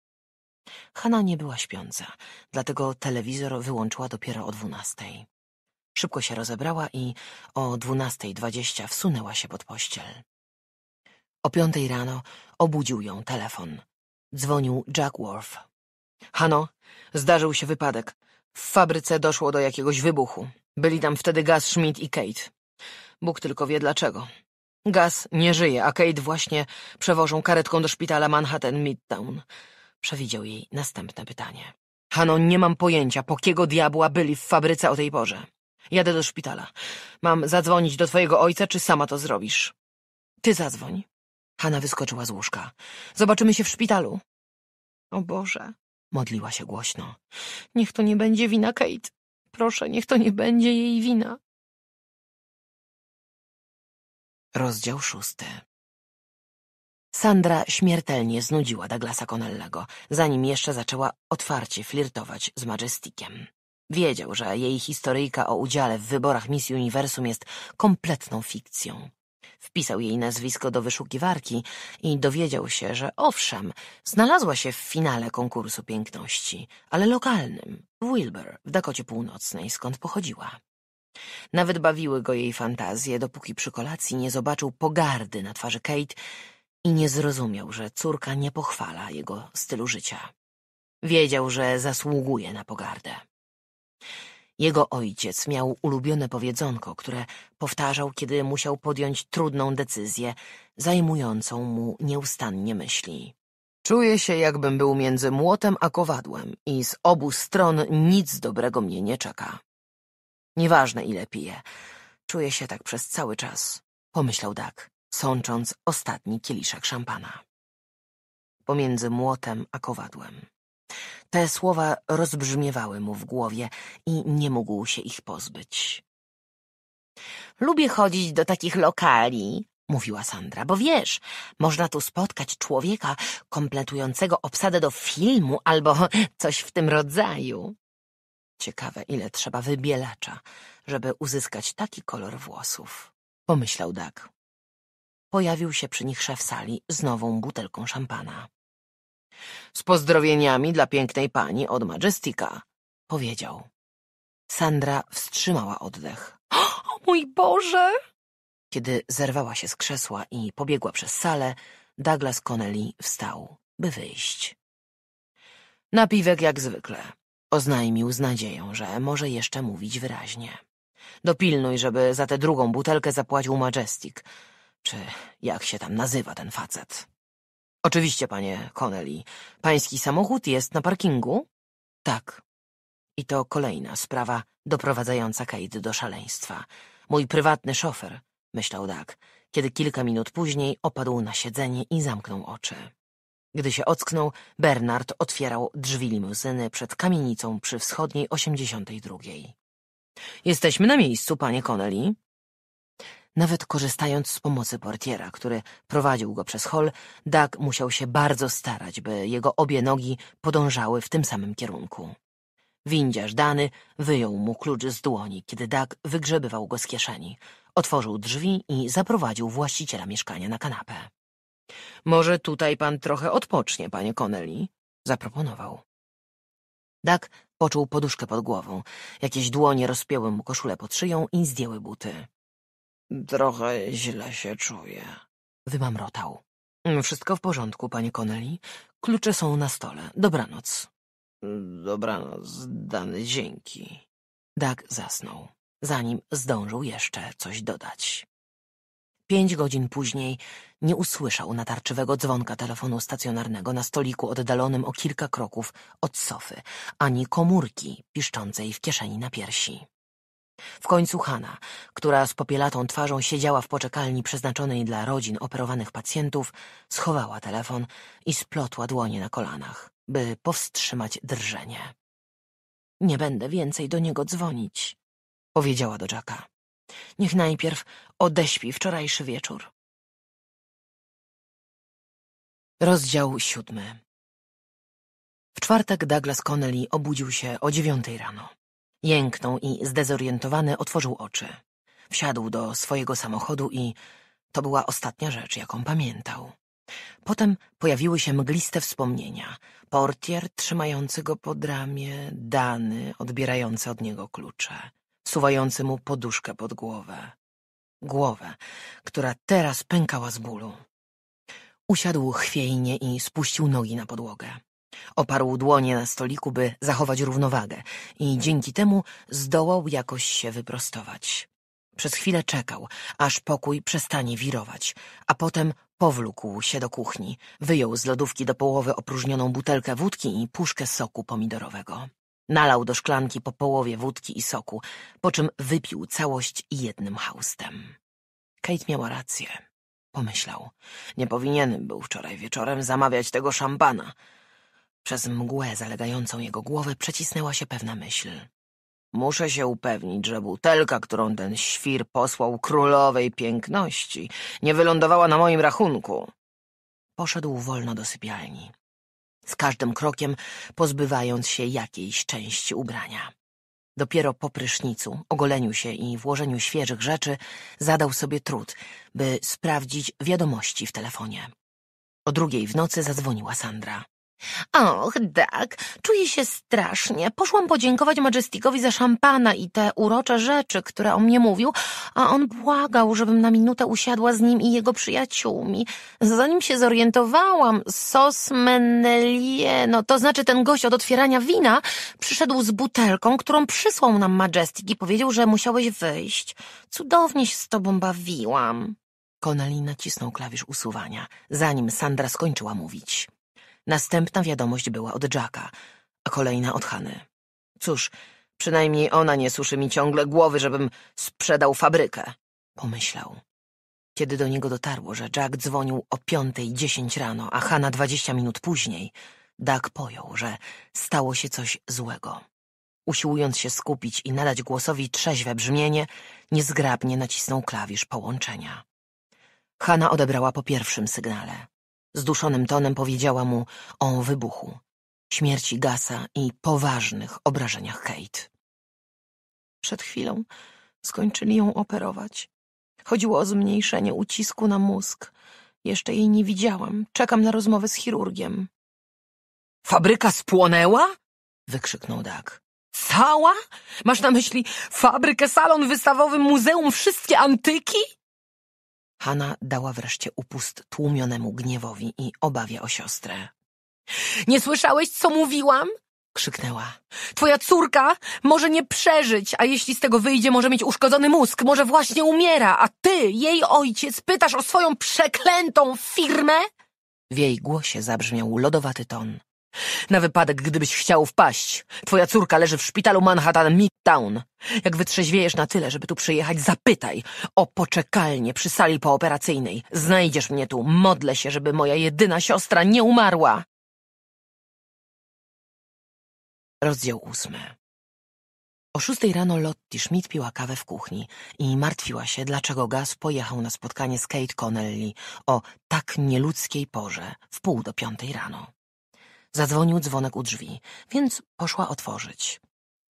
Hanna nie była śpiąca, dlatego telewizor wyłączyła dopiero o dwunastej. Szybko się rozebrała i o dwunastej dwadzieścia wsunęła się pod pościel. O piątej rano obudził ją telefon. Dzwonił Jack Worth. Hano, zdarzył się wypadek. W fabryce doszło do jakiegoś wybuchu. Byli tam wtedy Gaz, Schmidt i Kate. Bóg tylko wie dlaczego. Gaz nie żyje, a Kate właśnie przewożą karetką do szpitala Manhattan Midtown. Przewidział jej następne pytanie. Hano, nie mam pojęcia, po kiego diabła byli w fabryce o tej porze. Jadę do szpitala. Mam zadzwonić do twojego ojca, czy sama to zrobisz? Ty zadzwoń. Hanna wyskoczyła z łóżka. Zobaczymy się w szpitalu. O Boże, modliła się głośno. Niech to nie będzie wina Kate. Proszę, niech to nie będzie jej wina. Rozdział szósty. Sandra śmiertelnie znudziła Douglasa Connellego, zanim jeszcze zaczęła otwarcie flirtować z Majestikiem. Wiedział, że jej historyjka o udziale w wyborach Miss Uniwersum jest kompletną fikcją. Wpisał jej nazwisko do wyszukiwarki i dowiedział się, że owszem, znalazła się w finale konkursu piękności, ale lokalnym, w Wilbur, w Dakocie Północnej, skąd pochodziła. Nawet bawiły go jej fantazje, dopóki przy kolacji nie zobaczył pogardy na twarzy Kate i nie zrozumiał, że córka nie pochwala jego stylu życia. Wiedział, że zasługuje na pogardę. Jego ojciec miał ulubione powiedzonko, które powtarzał, kiedy musiał podjąć trudną decyzję, zajmującą mu nieustannie myśli. Czuję się, jakbym był między młotem a kowadłem i z obu stron nic dobrego mnie nie czeka. Nieważne ile piję, czuję się tak przez cały czas, pomyślał Dak sącząc ostatni kieliszek szampana. Pomiędzy młotem a kowadłem. Te słowa rozbrzmiewały mu w głowie i nie mógł się ich pozbyć. Lubię chodzić do takich lokali, mówiła Sandra, bo wiesz, można tu spotkać człowieka kompletującego obsadę do filmu albo coś w tym rodzaju. Ciekawe, ile trzeba wybielacza, żeby uzyskać taki kolor włosów, pomyślał Dag pojawił się przy nich szef sali z nową butelką szampana. Z pozdrowieniami dla pięknej pani od Majestika, powiedział. Sandra wstrzymała oddech. O mój Boże! Kiedy zerwała się z krzesła i pobiegła przez salę, Douglas Connelly wstał, by wyjść. Napiwek jak zwykle, oznajmił z nadzieją, że może jeszcze mówić wyraźnie. Dopilnuj, żeby za tę drugą butelkę zapłacił Majestic, czy jak się tam nazywa ten facet? Oczywiście, panie Connelly. Pański samochód jest na parkingu? Tak. I to kolejna sprawa doprowadzająca Kate do szaleństwa. Mój prywatny szofer, myślał Doug, kiedy kilka minut później opadł na siedzenie i zamknął oczy. Gdy się ocknął, Bernard otwierał drzwi limuzyny przed kamienicą przy wschodniej 82. Jesteśmy na miejscu, panie Connelly. Nawet korzystając z pomocy portiera, który prowadził go przez hol, Doug musiał się bardzo starać, by jego obie nogi podążały w tym samym kierunku. Windziarz Dany wyjął mu klucz z dłoni, kiedy Doug wygrzebywał go z kieszeni. Otworzył drzwi i zaprowadził właściciela mieszkania na kanapę. Może tutaj pan trochę odpocznie, panie Connelly? zaproponował. Doug poczuł poduszkę pod głową. Jakieś dłonie rozpięły mu koszulę pod szyją i zdjęły buty. Trochę źle się czuję. Wymamrotał. Mm, wszystko w porządku, panie Connelly. Klucze są na stole. Dobranoc. Dobranoc, dany dzięki. Dag zasnął, zanim zdążył jeszcze coś dodać. Pięć godzin później nie usłyszał natarczywego dzwonka telefonu stacjonarnego na stoliku oddalonym o kilka kroków od sofy, ani komórki piszczącej w kieszeni na piersi. W końcu Hanna, która z popielatą twarzą siedziała w poczekalni przeznaczonej dla rodzin operowanych pacjentów, schowała telefon i splotła dłonie na kolanach, by powstrzymać drżenie. Nie będę więcej do niego dzwonić, powiedziała do Jacka. Niech najpierw odeśpi wczorajszy wieczór. Rozdział siódmy. W czwartek Douglas Connelly obudził się o dziewiątej rano. Jęknął i zdezorientowany otworzył oczy. Wsiadł do swojego samochodu i to była ostatnia rzecz, jaką pamiętał. Potem pojawiły się mgliste wspomnienia. Portier trzymający go pod ramię, Dany odbierający od niego klucze, suwający mu poduszkę pod głowę. Głowę, która teraz pękała z bólu. Usiadł chwiejnie i spuścił nogi na podłogę. Oparł dłonie na stoliku, by zachować równowagę i dzięki temu zdołał jakoś się wyprostować. Przez chwilę czekał, aż pokój przestanie wirować, a potem powlókł się do kuchni, wyjął z lodówki do połowy opróżnioną butelkę wódki i puszkę soku pomidorowego. Nalał do szklanki po połowie wódki i soku, po czym wypił całość jednym haustem. Kate miała rację. Pomyślał. Nie powinienem był wczoraj wieczorem zamawiać tego szampana. Przez mgłę zalegającą jego głowę przecisnęła się pewna myśl. Muszę się upewnić, że butelka, którą ten świr posłał królowej piękności, nie wylądowała na moim rachunku. Poszedł wolno do sypialni, z każdym krokiem pozbywając się jakiejś części ubrania. Dopiero po prysznicu, ogoleniu się i włożeniu świeżych rzeczy zadał sobie trud, by sprawdzić wiadomości w telefonie. O drugiej w nocy zadzwoniła Sandra. Och, tak, czuję się strasznie. Poszłam podziękować majestikowi za szampana i te urocze rzeczy, które o mnie mówił, a on błagał, żebym na minutę usiadła z nim i jego przyjaciółmi. Zanim się zorientowałam, sos Menelie, no to znaczy ten gość od otwierania wina, przyszedł z butelką, którą przysłał nam majestik i powiedział, że musiałeś wyjść. Cudownie się z tobą bawiłam. Konali nacisnął klawisz usuwania, zanim Sandra skończyła mówić. Następna wiadomość była od Jacka, a kolejna od Hany. Cóż, przynajmniej ona nie suszy mi ciągle głowy, żebym sprzedał fabrykę, pomyślał. Kiedy do niego dotarło, że Jack dzwonił o piątej dziesięć rano, a Hanna dwadzieścia minut później, Doug pojął, że stało się coś złego. Usiłując się skupić i nadać głosowi trzeźwe brzmienie, niezgrabnie nacisnął klawisz połączenia. Hanna odebrała po pierwszym sygnale. Zduszonym tonem powiedziała mu o wybuchu, śmierci Gasa i poważnych obrażeniach Kate. Przed chwilą skończyli ją operować. Chodziło o zmniejszenie ucisku na mózg. Jeszcze jej nie widziałam. Czekam na rozmowę z chirurgiem. Fabryka spłonęła? wykrzyknął Dak. Cała? Masz na myśli fabrykę, salon wystawowy, muzeum, wszystkie antyki? Hanna dała wreszcie upust tłumionemu gniewowi i obawie o siostrę. Nie słyszałeś, co mówiłam? krzyknęła. Twoja córka może nie przeżyć, a jeśli z tego wyjdzie, może mieć uszkodzony mózg, może właśnie umiera, a ty, jej ojciec, pytasz o swoją przeklętą firmę? W jej głosie zabrzmiał lodowaty ton. Na wypadek, gdybyś chciał wpaść. Twoja córka leży w szpitalu Manhattan Midtown. Jak wytrzeźwiejesz na tyle, żeby tu przyjechać, zapytaj o poczekalnię przy sali pooperacyjnej. Znajdziesz mnie tu. Modlę się, żeby moja jedyna siostra nie umarła. Rozdział ósmy. O szóstej rano Lotti Schmidt piła kawę w kuchni i martwiła się, dlaczego Gaz pojechał na spotkanie z Kate Connelly o tak nieludzkiej porze, w pół do piątej rano. Zadzwonił dzwonek u drzwi, więc poszła otworzyć.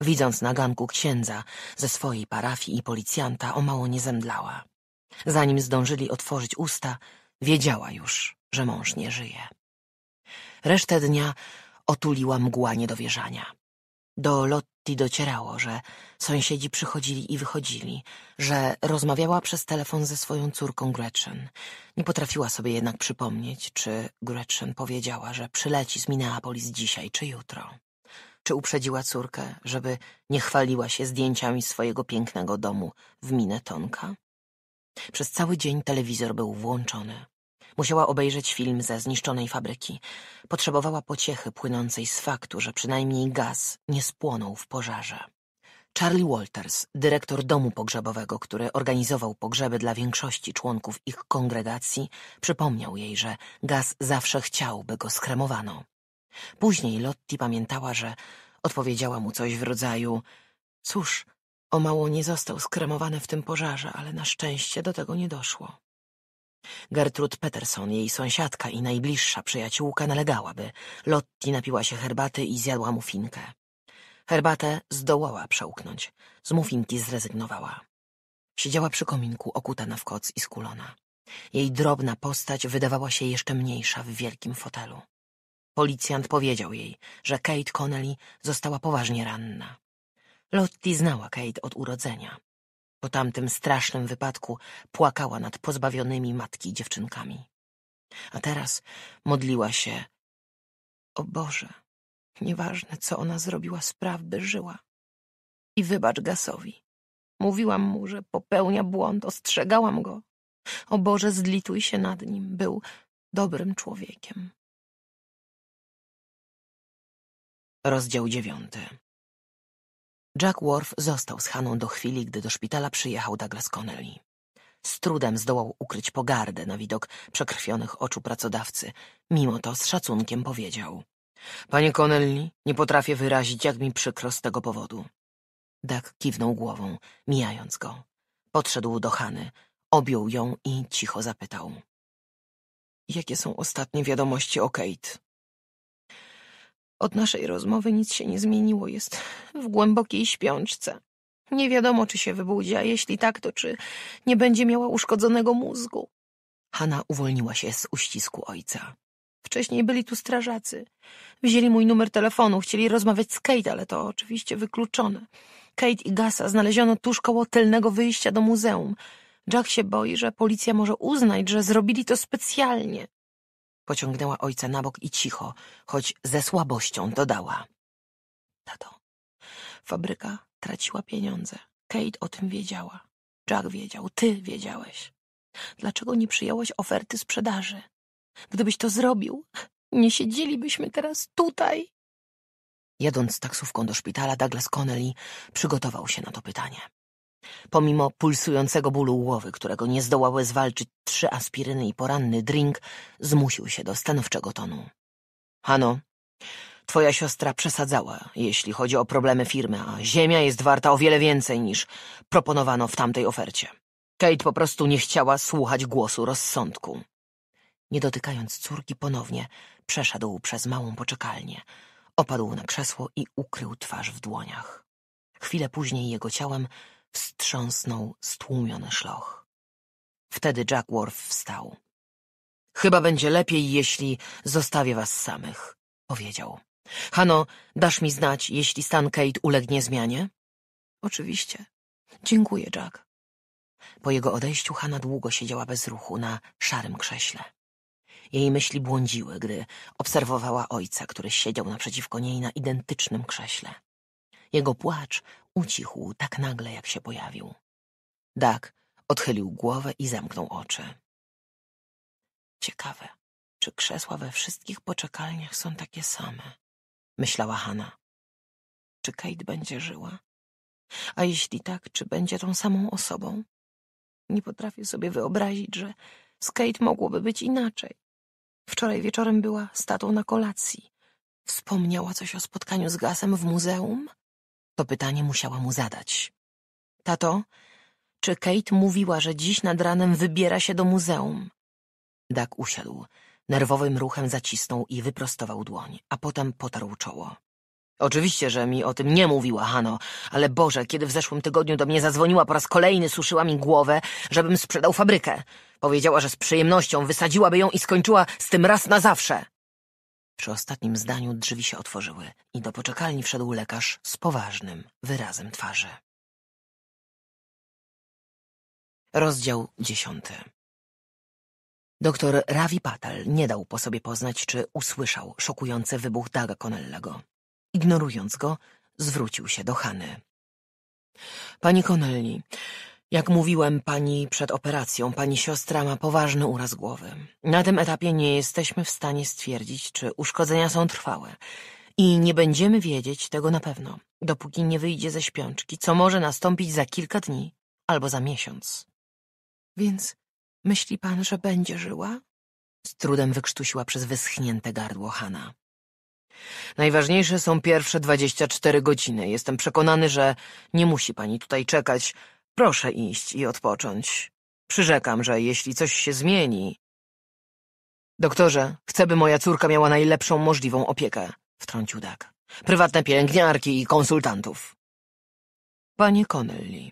Widząc na ganku księdza ze swojej parafii i policjanta, o mało nie zemdlała. Zanim zdążyli otworzyć usta, wiedziała już, że mąż nie żyje. Resztę dnia otuliła mgła niedowierzania. Do Lotti docierało, że sąsiedzi przychodzili i wychodzili, że rozmawiała przez telefon ze swoją córką Gretchen. Nie potrafiła sobie jednak przypomnieć, czy Gretchen powiedziała, że przyleci z Minneapolis dzisiaj czy jutro. Czy uprzedziła córkę, żeby nie chwaliła się zdjęciami swojego pięknego domu w Minnetonka? Przez cały dzień telewizor był włączony. Musiała obejrzeć film ze zniszczonej fabryki. Potrzebowała pociechy płynącej z faktu, że przynajmniej gaz nie spłonął w pożarze. Charlie Walters, dyrektor domu pogrzebowego, który organizował pogrzeby dla większości członków ich kongregacji, przypomniał jej, że gaz zawsze chciał, by go skremowano. Później Lotti pamiętała, że odpowiedziała mu coś w rodzaju Cóż, o mało nie został skremowany w tym pożarze, ale na szczęście do tego nie doszło. Gertrude Peterson, jej sąsiadka i najbliższa przyjaciółka, nalegałaby. Lotti napiła się herbaty i zjadła mufinkę. Herbatę zdołała przełknąć. Z mufinki zrezygnowała. Siedziała przy kominku, okutana w koc i skulona. Jej drobna postać wydawała się jeszcze mniejsza w wielkim fotelu. Policjant powiedział jej, że Kate Connelly została poważnie ranna. Lotti znała Kate od urodzenia. Po tamtym strasznym wypadku płakała nad pozbawionymi matki dziewczynkami. A teraz modliła się. O Boże, nieważne co ona zrobiła, by żyła. I wybacz Gasowi. Mówiłam mu, że popełnia błąd, ostrzegałam go. O Boże, zlituj się nad nim. Był dobrym człowiekiem. Rozdział dziewiąty. Jack Worf został z Haną do chwili, gdy do szpitala przyjechał Douglas Connelly. Z trudem zdołał ukryć pogardę na widok przekrwionych oczu pracodawcy. Mimo to z szacunkiem powiedział. Panie Connelly, nie potrafię wyrazić, jak mi przykro z tego powodu. Dak kiwnął głową, mijając go. Podszedł do Hany, objął ją i cicho zapytał. Jakie są ostatnie wiadomości o Kate? Od naszej rozmowy nic się nie zmieniło, jest w głębokiej śpiączce. Nie wiadomo, czy się wybudzi, a jeśli tak, to czy nie będzie miała uszkodzonego mózgu. Hanna uwolniła się z uścisku ojca. Wcześniej byli tu strażacy. Wzięli mój numer telefonu, chcieli rozmawiać z Kate, ale to oczywiście wykluczone. Kate i Gasa znaleziono tuż koło tylnego wyjścia do muzeum. Jack się boi, że policja może uznać, że zrobili to specjalnie. Pociągnęła ojca na bok i cicho, choć ze słabością dodała. Tato, fabryka traciła pieniądze. Kate o tym wiedziała. Jack wiedział, ty wiedziałeś. Dlaczego nie przyjąłeś oferty sprzedaży? Gdybyś to zrobił, nie siedzielibyśmy teraz tutaj. Jadąc taksówką do szpitala, Douglas Connelly przygotował się na to pytanie. Pomimo pulsującego bólu głowy, którego nie zdołały zwalczyć trzy aspiryny i poranny drink, zmusił się do stanowczego tonu. Hano, twoja siostra przesadzała, jeśli chodzi o problemy firmy, a ziemia jest warta o wiele więcej niż proponowano w tamtej ofercie. Kate po prostu nie chciała słuchać głosu rozsądku. Nie dotykając córki ponownie, przeszedł przez małą poczekalnię, opadł na krzesło i ukrył twarz w dłoniach. Chwilę później jego ciałem Wstrząsnął stłumiony szloch. Wtedy Jack Worf wstał. Chyba będzie lepiej, jeśli zostawię was samych, powiedział. Hano, dasz mi znać, jeśli stan Kate ulegnie zmianie? Oczywiście. Dziękuję, Jack. Po jego odejściu Hanna długo siedziała bez ruchu na szarym krześle. Jej myśli błądziły, gdy obserwowała ojca, który siedział naprzeciwko niej na identycznym krześle. Jego płacz ucichł tak nagle, jak się pojawił. Dak odchylił głowę i zamknął oczy. Ciekawe, czy krzesła we wszystkich poczekalniach są takie same, myślała Hanna. Czy Kate będzie żyła? A jeśli tak, czy będzie tą samą osobą? Nie potrafię sobie wyobrazić, że z Kate mogłoby być inaczej. Wczoraj wieczorem była z tatą na kolacji. Wspomniała coś o spotkaniu z Gasem w muzeum to pytanie musiała mu zadać. Tato, czy Kate mówiła, że dziś nad ranem wybiera się do muzeum? Dak usiadł. Nerwowym ruchem zacisnął i wyprostował dłoń, a potem potarł czoło. Oczywiście, że mi o tym nie mówiła Hano, ale Boże, kiedy w zeszłym tygodniu do mnie zadzwoniła po raz kolejny, suszyła mi głowę, żebym sprzedał fabrykę. Powiedziała, że z przyjemnością wysadziłaby ją i skończyła z tym raz na zawsze. Przy ostatnim zdaniu drzwi się otworzyły i do poczekalni wszedł lekarz z poważnym wyrazem twarzy. Rozdział dziesiąty. Doktor Ravi Patel nie dał po sobie poznać, czy usłyszał szokujący wybuch Daga Connellego. Ignorując go, zwrócił się do Hany. Pani Connelly, jak mówiłem pani przed operacją, pani siostra ma poważny uraz głowy. Na tym etapie nie jesteśmy w stanie stwierdzić, czy uszkodzenia są trwałe. I nie będziemy wiedzieć tego na pewno, dopóki nie wyjdzie ze śpiączki, co może nastąpić za kilka dni albo za miesiąc. Więc myśli pan, że będzie żyła? Z trudem wykrztusiła przez wyschnięte gardło Hanna. Najważniejsze są pierwsze 24 godziny. Jestem przekonany, że nie musi pani tutaj czekać, Proszę iść i odpocząć. Przyrzekam, że jeśli coś się zmieni... Doktorze, chcę, by moja córka miała najlepszą możliwą opiekę, wtrącił Dak. Prywatne pielęgniarki i konsultantów. Panie Connelly,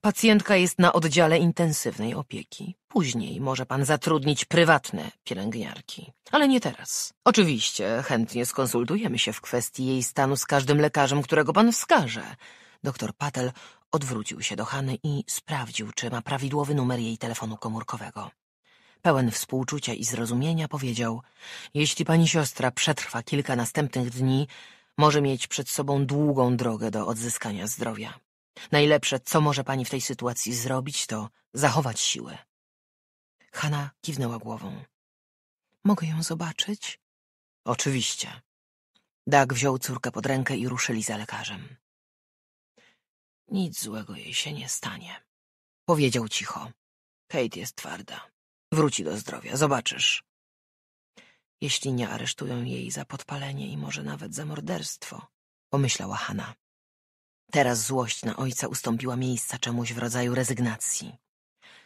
pacjentka jest na oddziale intensywnej opieki. Później może pan zatrudnić prywatne pielęgniarki, ale nie teraz. Oczywiście, chętnie skonsultujemy się w kwestii jej stanu z każdym lekarzem, którego pan wskaże. Doktor Patel Odwrócił się do Hany i sprawdził, czy ma prawidłowy numer jej telefonu komórkowego. Pełen współczucia i zrozumienia powiedział — Jeśli pani siostra przetrwa kilka następnych dni, może mieć przed sobą długą drogę do odzyskania zdrowia. Najlepsze, co może pani w tej sytuacji zrobić, to zachować siłę. Hanna kiwnęła głową. Mogę ją zobaczyć? Oczywiście. Dag wziął córkę pod rękę i ruszyli za lekarzem. Nic złego jej się nie stanie. Powiedział cicho. Kate jest twarda. Wróci do zdrowia, zobaczysz. Jeśli nie aresztują jej za podpalenie i może nawet za morderstwo, pomyślała Hanna. Teraz złość na ojca ustąpiła miejsca czemuś w rodzaju rezygnacji.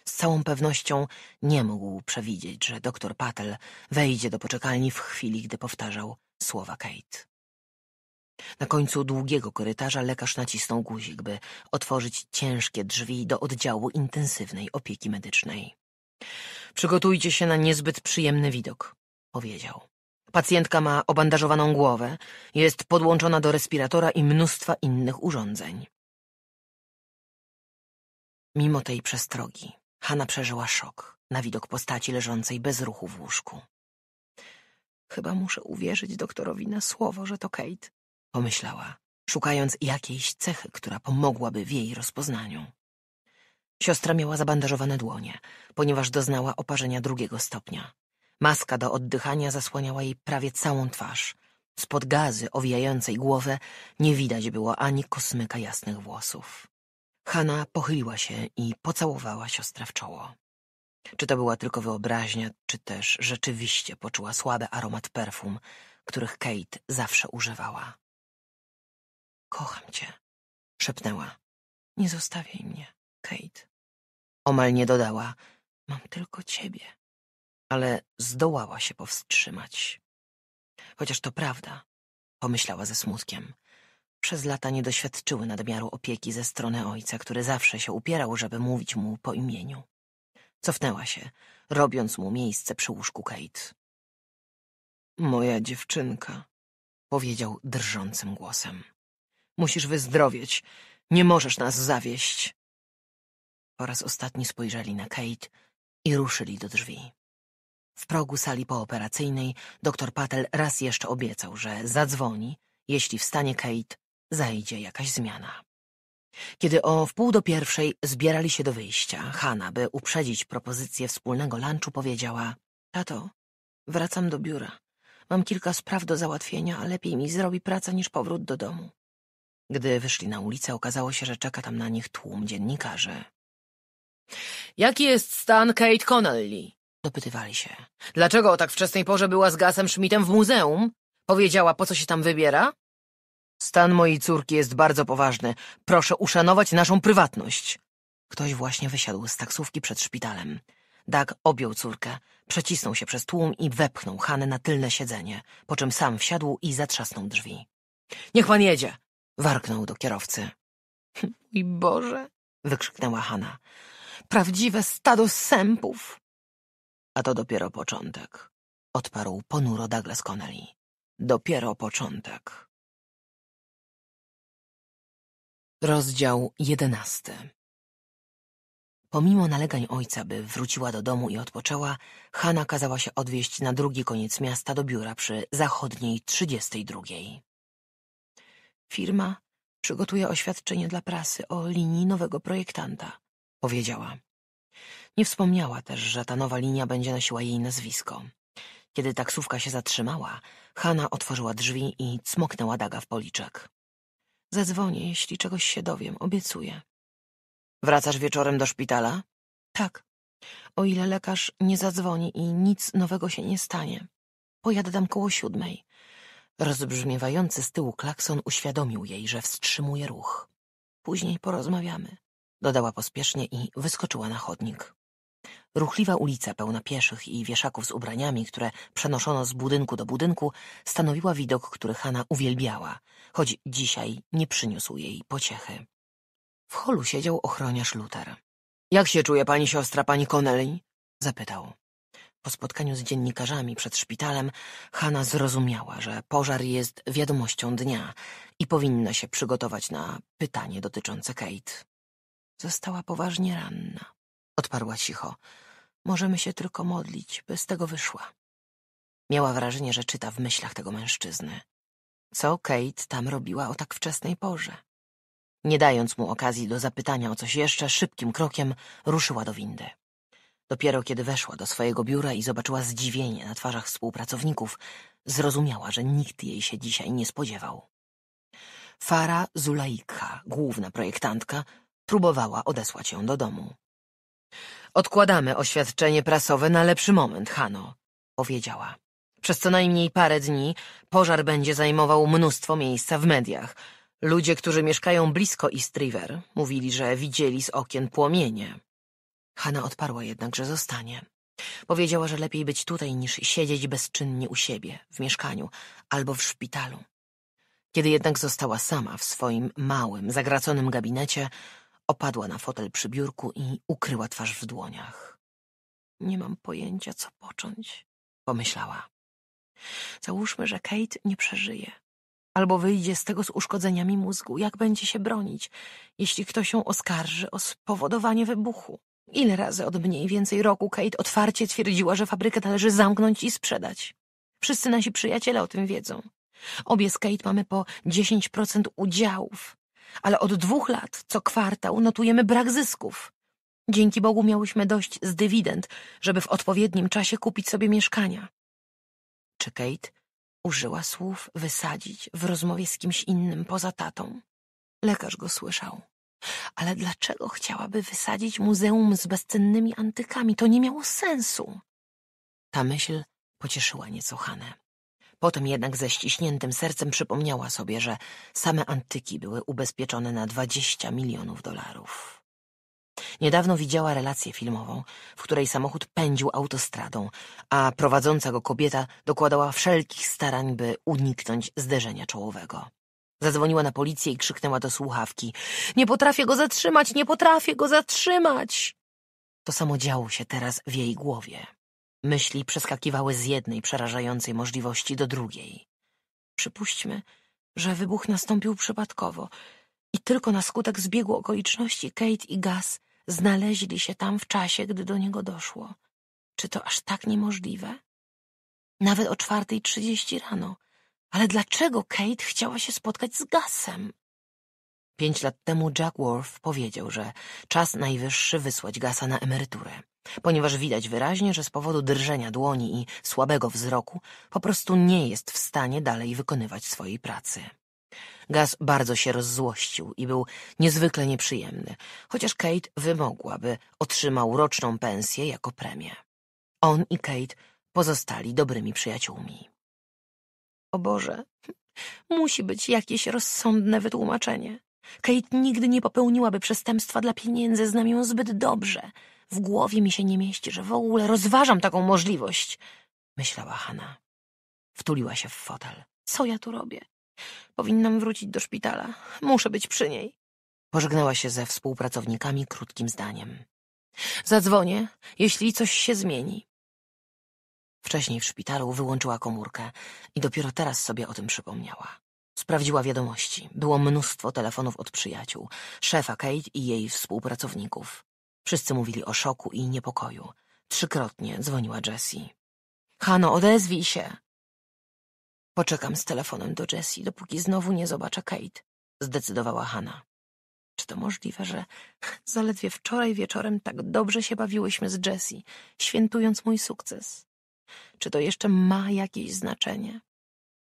Z całą pewnością nie mógł przewidzieć, że doktor Patel wejdzie do poczekalni w chwili, gdy powtarzał słowa Kate. Na końcu długiego korytarza lekarz nacisnął guzik, by otworzyć ciężkie drzwi do oddziału intensywnej opieki medycznej. Przygotujcie się na niezbyt przyjemny widok, powiedział. Pacjentka ma obandażowaną głowę, jest podłączona do respiratora i mnóstwa innych urządzeń. Mimo tej przestrogi, Hanna przeżyła szok na widok postaci leżącej bez ruchu w łóżku. Chyba muszę uwierzyć doktorowi na słowo, że to Kate, pomyślała, szukając jakiejś cechy, która pomogłaby w jej rozpoznaniu. Siostra miała zabandażowane dłonie, ponieważ doznała oparzenia drugiego stopnia. Maska do oddychania zasłaniała jej prawie całą twarz. Spod gazy owijającej głowę nie widać było ani kosmyka jasnych włosów. Hanna pochyliła się i pocałowała siostrę w czoło. Czy to była tylko wyobraźnia, czy też rzeczywiście poczuła słaby aromat perfum, których Kate zawsze używała. Kocham cię, szepnęła. Nie zostawiaj mnie, Kate. Omal nie dodała, mam tylko ciebie. Ale zdołała się powstrzymać. Chociaż to prawda, pomyślała ze smutkiem. Przez lata nie doświadczyły nadmiaru opieki ze strony ojca, który zawsze się upierał, żeby mówić mu po imieniu. Cofnęła się, robiąc mu miejsce przy łóżku Kate. Moja dziewczynka, powiedział drżącym głosem. Musisz wyzdrowieć. Nie możesz nas zawieść. Po raz ostatni spojrzeli na Kate i ruszyli do drzwi. W progu sali pooperacyjnej doktor Patel raz jeszcze obiecał, że zadzwoni, jeśli w stanie Kate zajdzie jakaś zmiana. Kiedy o wpół do pierwszej zbierali się do wyjścia, Hanna, by uprzedzić propozycję wspólnego lunchu, powiedziała — Tato, wracam do biura. Mam kilka spraw do załatwienia, a lepiej mi zrobi praca niż powrót do domu. Gdy wyszli na ulicę, okazało się, że czeka tam na nich tłum dziennikarzy. Jaki jest stan Kate Connelly? Dopytywali się. Dlaczego o tak wczesnej porze była z Gasem Schmidtem w muzeum? Powiedziała, po co się tam wybiera? Stan mojej córki jest bardzo poważny. Proszę uszanować naszą prywatność. Ktoś właśnie wysiadł z taksówki przed szpitalem. Dag objął córkę, przecisnął się przez tłum i wepchnął Hanę na tylne siedzenie, po czym sam wsiadł i zatrzasnął drzwi. Niech pan jedzie, warknął do kierowcy. Mój Boże! wykrzyknęła Hanna. Prawdziwe stado sępów! A to dopiero początek, odparł ponuro Douglas Connelly. Dopiero początek. Rozdział jedenasty Pomimo nalegań ojca, by wróciła do domu i odpoczęła, Hanna kazała się odwieźć na drugi koniec miasta do biura przy zachodniej 32. Firma przygotuje oświadczenie dla prasy o linii nowego projektanta, powiedziała. Nie wspomniała też, że ta nowa linia będzie nosiła jej nazwisko. Kiedy taksówka się zatrzymała, Hanna otworzyła drzwi i cmoknęła Daga w policzek. Zadzwonię, jeśli czegoś się dowiem, obiecuję. Wracasz wieczorem do szpitala? Tak. O ile lekarz nie zadzwoni i nic nowego się nie stanie. Pojadę tam koło siódmej. Rozbrzmiewający z tyłu klakson uświadomił jej, że wstrzymuje ruch. Później porozmawiamy, dodała pospiesznie i wyskoczyła na chodnik. Ruchliwa ulica pełna pieszych i wieszaków z ubraniami, które przenoszono z budynku do budynku, stanowiła widok, który Hanna uwielbiała, choć dzisiaj nie przyniósł jej pociechy. W holu siedział ochroniarz Luter. Jak się czuje pani siostra, pani Connelly? zapytał. Po spotkaniu z dziennikarzami przed szpitalem, Hanna zrozumiała, że pożar jest wiadomością dnia i powinna się przygotować na pytanie dotyczące Kate. Została poważnie ranna. Odparła cicho. Możemy się tylko modlić, by z tego wyszła. Miała wrażenie, że czyta w myślach tego mężczyzny. Co Kate tam robiła o tak wczesnej porze? Nie dając mu okazji do zapytania o coś jeszcze, szybkim krokiem ruszyła do windy. Dopiero kiedy weszła do swojego biura i zobaczyła zdziwienie na twarzach współpracowników, zrozumiała, że nikt jej się dzisiaj nie spodziewał. Fara Zuleikha, główna projektantka, próbowała odesłać ją do domu. Odkładamy oświadczenie prasowe na lepszy moment, Hano, powiedziała. Przez co najmniej parę dni pożar będzie zajmował mnóstwo miejsca w mediach. Ludzie, którzy mieszkają blisko East River, mówili, że widzieli z okien płomienie. Hanna odparła jednak, że zostanie. Powiedziała, że lepiej być tutaj niż siedzieć bezczynnie u siebie, w mieszkaniu albo w szpitalu. Kiedy jednak została sama w swoim małym, zagraconym gabinecie, opadła na fotel przy biurku i ukryła twarz w dłoniach. Nie mam pojęcia, co począć, pomyślała. Załóżmy, że Kate nie przeżyje. Albo wyjdzie z tego z uszkodzeniami mózgu. Jak będzie się bronić, jeśli ktoś ją oskarży o spowodowanie wybuchu? Ile razy od mniej więcej roku Kate otwarcie twierdziła, że fabrykę należy zamknąć i sprzedać. Wszyscy nasi przyjaciele o tym wiedzą. Obie z Kate mamy po 10% udziałów, ale od dwóch lat co kwartał notujemy brak zysków. Dzięki Bogu miałyśmy dość z dywidend, żeby w odpowiednim czasie kupić sobie mieszkania. Czy Kate użyła słów wysadzić w rozmowie z kimś innym poza tatą? Lekarz go słyszał. Ale dlaczego chciałaby wysadzić muzeum z bezcennymi antykami? To nie miało sensu. Ta myśl pocieszyła nieco Hanę. Potem jednak ze ściśniętym sercem przypomniała sobie, że same antyki były ubezpieczone na 20 milionów dolarów. Niedawno widziała relację filmową, w której samochód pędził autostradą, a prowadząca go kobieta dokładała wszelkich starań, by uniknąć zderzenia czołowego. Zadzwoniła na policję i krzyknęła do słuchawki. Nie potrafię go zatrzymać, nie potrafię go zatrzymać! To samo działo się teraz w jej głowie. Myśli przeskakiwały z jednej przerażającej możliwości do drugiej. Przypuśćmy, że wybuch nastąpił przypadkowo i tylko na skutek zbiegu okoliczności Kate i Gaz znaleźli się tam w czasie, gdy do niego doszło. Czy to aż tak niemożliwe? Nawet o czwartej trzydzieści rano ale dlaczego Kate chciała się spotkać z Gasem? Pięć lat temu Jack Worth powiedział, że czas najwyższy wysłać Gasa na emeryturę, ponieważ widać wyraźnie, że z powodu drżenia dłoni i słabego wzroku po prostu nie jest w stanie dalej wykonywać swojej pracy. Gaz bardzo się rozzłościł i był niezwykle nieprzyjemny, chociaż Kate wymogłaby otrzymał roczną pensję jako premię. On i Kate pozostali dobrymi przyjaciółmi. O Boże, musi być jakieś rozsądne wytłumaczenie. Kate nigdy nie popełniłaby przestępstwa dla pieniędzy, znam ją zbyt dobrze. W głowie mi się nie mieści, że w ogóle rozważam taką możliwość, myślała Hanna. Wtuliła się w fotel. Co ja tu robię? Powinnam wrócić do szpitala. Muszę być przy niej. Pożegnała się ze współpracownikami krótkim zdaniem. Zadzwonię, jeśli coś się zmieni. Wcześniej w szpitalu wyłączyła komórkę i dopiero teraz sobie o tym przypomniała. Sprawdziła wiadomości. Było mnóstwo telefonów od przyjaciół, szefa Kate i jej współpracowników. Wszyscy mówili o szoku i niepokoju. Trzykrotnie dzwoniła Jessie. Hano, odezwij się! Poczekam z telefonem do Jessie, dopóki znowu nie zobaczę Kate, zdecydowała Hanna. Czy to możliwe, że zaledwie wczoraj wieczorem tak dobrze się bawiłyśmy z Jessie, świętując mój sukces? Czy to jeszcze ma jakieś znaczenie?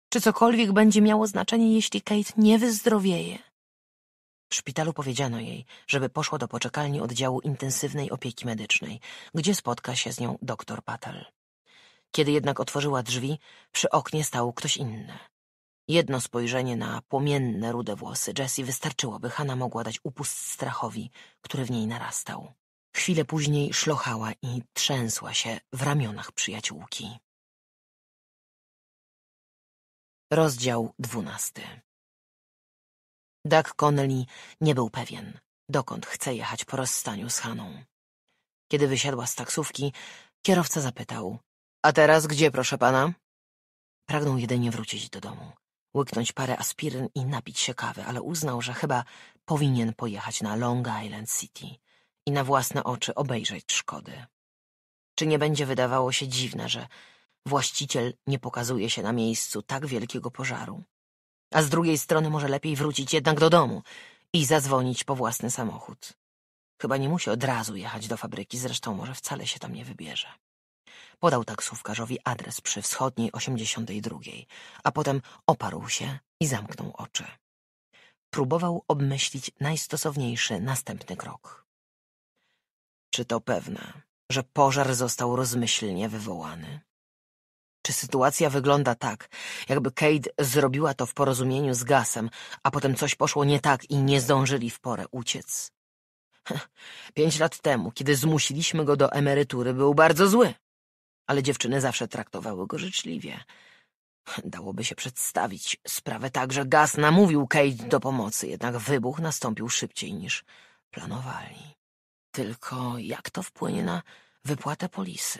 Czy cokolwiek będzie miało znaczenie, jeśli Kate nie wyzdrowieje? W szpitalu powiedziano jej, żeby poszła do poczekalni oddziału intensywnej opieki medycznej, gdzie spotka się z nią doktor Patel. Kiedy jednak otworzyła drzwi, przy oknie stał ktoś inny. Jedno spojrzenie na płomienne rude włosy Jessie wystarczyło, by Hanna mogła dać upust strachowi, który w niej narastał. Chwilę później szlochała i trzęsła się w ramionach przyjaciółki. Rozdział dwunasty Doug Connelly nie był pewien, dokąd chce jechać po rozstaniu z Haną. Kiedy wysiadła z taksówki, kierowca zapytał — A teraz gdzie, proszę pana? Pragnął jedynie wrócić do domu, łyknąć parę aspiryn i napić się kawy, ale uznał, że chyba powinien pojechać na Long Island City, i na własne oczy obejrzeć szkody. Czy nie będzie wydawało się dziwne, że właściciel nie pokazuje się na miejscu tak wielkiego pożaru? A z drugiej strony może lepiej wrócić jednak do domu i zadzwonić po własny samochód. Chyba nie musi od razu jechać do fabryki, zresztą może wcale się tam nie wybierze. Podał taksówkarzowi adres przy wschodniej 82, a potem oparł się i zamknął oczy. Próbował obmyślić najstosowniejszy następny krok. Czy to pewne, że pożar został rozmyślnie wywołany? Czy sytuacja wygląda tak, jakby Kate zrobiła to w porozumieniu z Gasem, a potem coś poszło nie tak i nie zdążyli w porę uciec? Pięć lat temu, kiedy zmusiliśmy go do emerytury, był bardzo zły. Ale dziewczyny zawsze traktowały go życzliwie. Dałoby się przedstawić sprawę tak, że Gas namówił Kate do pomocy, jednak wybuch nastąpił szybciej niż planowali. Tylko jak to wpłynie na wypłatę polisy?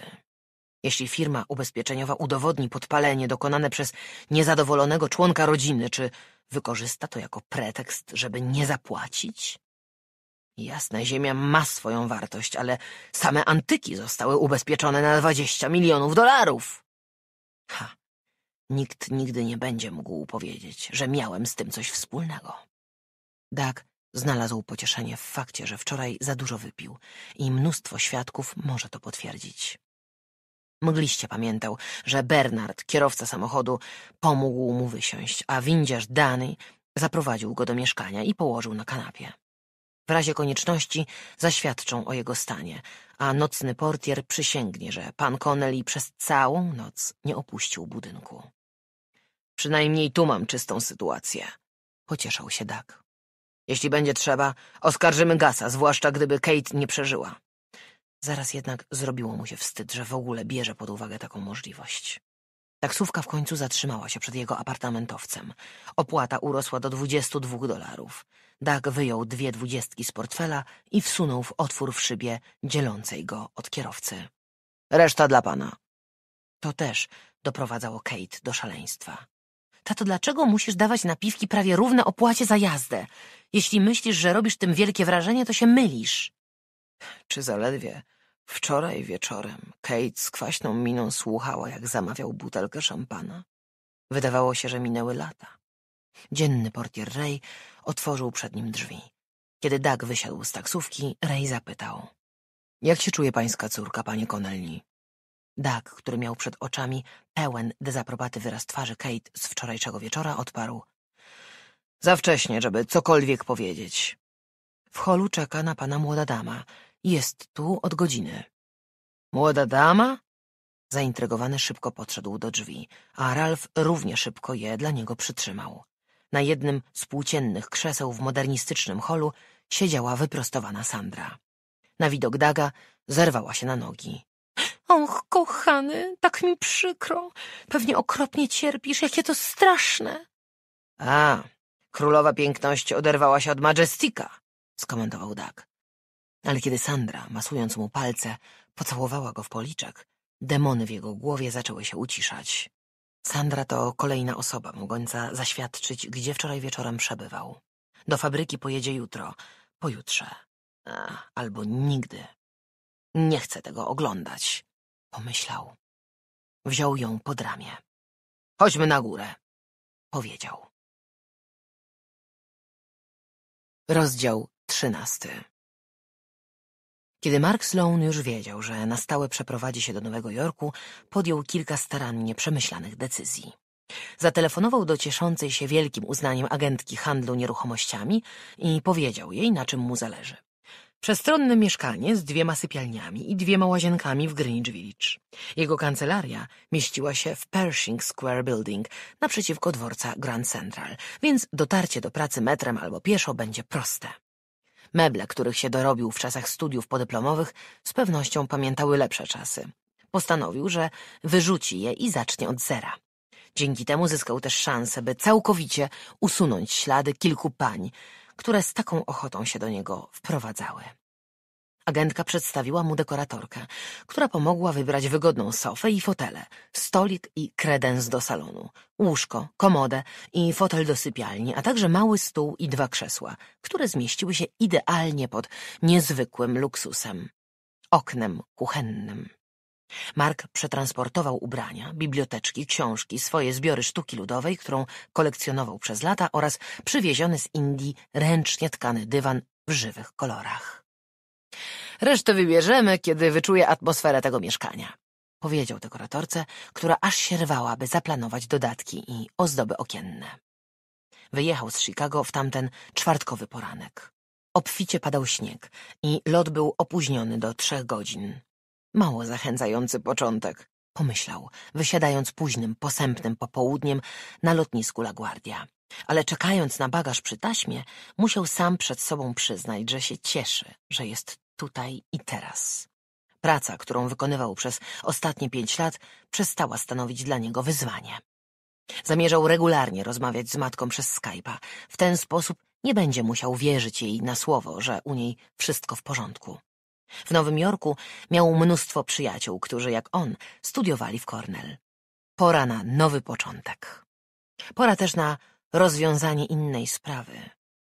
Jeśli firma ubezpieczeniowa udowodni podpalenie dokonane przez niezadowolonego członka rodziny, czy wykorzysta to jako pretekst, żeby nie zapłacić? Jasna ziemia ma swoją wartość, ale same antyki zostały ubezpieczone na 20 milionów dolarów. Ha, nikt nigdy nie będzie mógł powiedzieć, że miałem z tym coś wspólnego. Tak. Znalazł pocieszenie w fakcie, że wczoraj za dużo wypił i mnóstwo świadków może to potwierdzić. Mgliście pamiętał, że Bernard, kierowca samochodu, pomógł mu wysiąść, a windziarz Dany zaprowadził go do mieszkania i położył na kanapie. W razie konieczności zaświadczą o jego stanie, a nocny portier przysięgnie, że pan Connelly przez całą noc nie opuścił budynku. Przynajmniej tu mam czystą sytuację, pocieszał się Dak. Jeśli będzie trzeba, oskarżymy Gasa, zwłaszcza gdyby Kate nie przeżyła. Zaraz jednak zrobiło mu się wstyd, że w ogóle bierze pod uwagę taką możliwość. Taksówka w końcu zatrzymała się przed jego apartamentowcem. Opłata urosła do 22 dolarów. Dag wyjął dwie dwudziestki z portfela i wsunął w otwór w szybie dzielącej go od kierowcy. Reszta dla pana. To też doprowadzało Kate do szaleństwa. Tato, dlaczego musisz dawać napiwki prawie równe opłacie za jazdę? Jeśli myślisz, że robisz tym wielkie wrażenie, to się mylisz. Czy zaledwie wczoraj wieczorem Kate z kwaśną miną słuchała, jak zamawiał butelkę szampana? Wydawało się, że minęły lata. Dzienny portier Ray otworzył przed nim drzwi. Kiedy Dag wysiadł z taksówki, Ray zapytał. Jak się czuje pańska córka, panie Konelni? Dag, który miał przed oczami pełen dezaprobaty wyraz twarzy Kate z wczorajszego wieczora, odparł. Za wcześnie, żeby cokolwiek powiedzieć. W holu czeka na pana młoda dama. Jest tu od godziny. Młoda dama? Zaintrygowany szybko podszedł do drzwi, a Ralph równie szybko je dla niego przytrzymał. Na jednym z płóciennych krzeseł w modernistycznym holu siedziała wyprostowana Sandra. Na widok Daga zerwała się na nogi. Och, kochany, tak mi przykro. Pewnie okropnie cierpisz, jakie to straszne. A, królowa piękność oderwała się od Majestika, skomentował Dak. Ale kiedy Sandra, masując mu palce, pocałowała go w policzek, demony w jego głowie zaczęły się uciszać. Sandra to kolejna osoba mogąca zaświadczyć, gdzie wczoraj wieczorem przebywał. Do fabryki pojedzie jutro, pojutrze, Ach, albo nigdy. Nie chcę tego oglądać pomyślał. Wziął ją pod ramię. Chodźmy na górę, powiedział. Rozdział trzynasty Kiedy Mark Sloan już wiedział, że na stałe przeprowadzi się do Nowego Jorku, podjął kilka starannie przemyślanych decyzji. Zatelefonował do cieszącej się wielkim uznaniem agentki handlu nieruchomościami i powiedział jej, na czym mu zależy. Przestronne mieszkanie z dwiema sypialniami i dwiema łazienkami w Greenwich Village. Jego kancelaria mieściła się w Pershing Square Building naprzeciwko dworca Grand Central, więc dotarcie do pracy metrem albo pieszo będzie proste. Meble, których się dorobił w czasach studiów podyplomowych, z pewnością pamiętały lepsze czasy. Postanowił, że wyrzuci je i zacznie od zera. Dzięki temu zyskał też szansę, by całkowicie usunąć ślady kilku pań, które z taką ochotą się do niego wprowadzały. Agentka przedstawiła mu dekoratorkę, która pomogła wybrać wygodną sofę i fotele, stolik i kredens do salonu, łóżko, komodę i fotel do sypialni, a także mały stół i dwa krzesła, które zmieściły się idealnie pod niezwykłym luksusem oknem kuchennym. Mark przetransportował ubrania, biblioteczki, książki, swoje zbiory sztuki ludowej, którą kolekcjonował przez lata oraz przywieziony z Indii ręcznie tkany dywan w żywych kolorach. Resztę wybierzemy, kiedy wyczuję atmosferę tego mieszkania, powiedział dekoratorce, która aż się rwała, by zaplanować dodatki i ozdoby okienne. Wyjechał z Chicago w tamten czwartkowy poranek. Obficie padał śnieg i lot był opóźniony do trzech godzin. Mało zachęcający początek, pomyślał, wysiadając późnym, posępnym popołudniem na lotnisku LaGuardia. Ale czekając na bagaż przy taśmie, musiał sam przed sobą przyznać, że się cieszy, że jest tutaj i teraz. Praca, którą wykonywał przez ostatnie pięć lat, przestała stanowić dla niego wyzwanie. Zamierzał regularnie rozmawiać z matką przez Skype'a. W ten sposób nie będzie musiał wierzyć jej na słowo, że u niej wszystko w porządku. W Nowym Jorku miał mnóstwo przyjaciół, którzy jak on studiowali w Cornell. Pora na nowy początek. Pora też na rozwiązanie innej sprawy.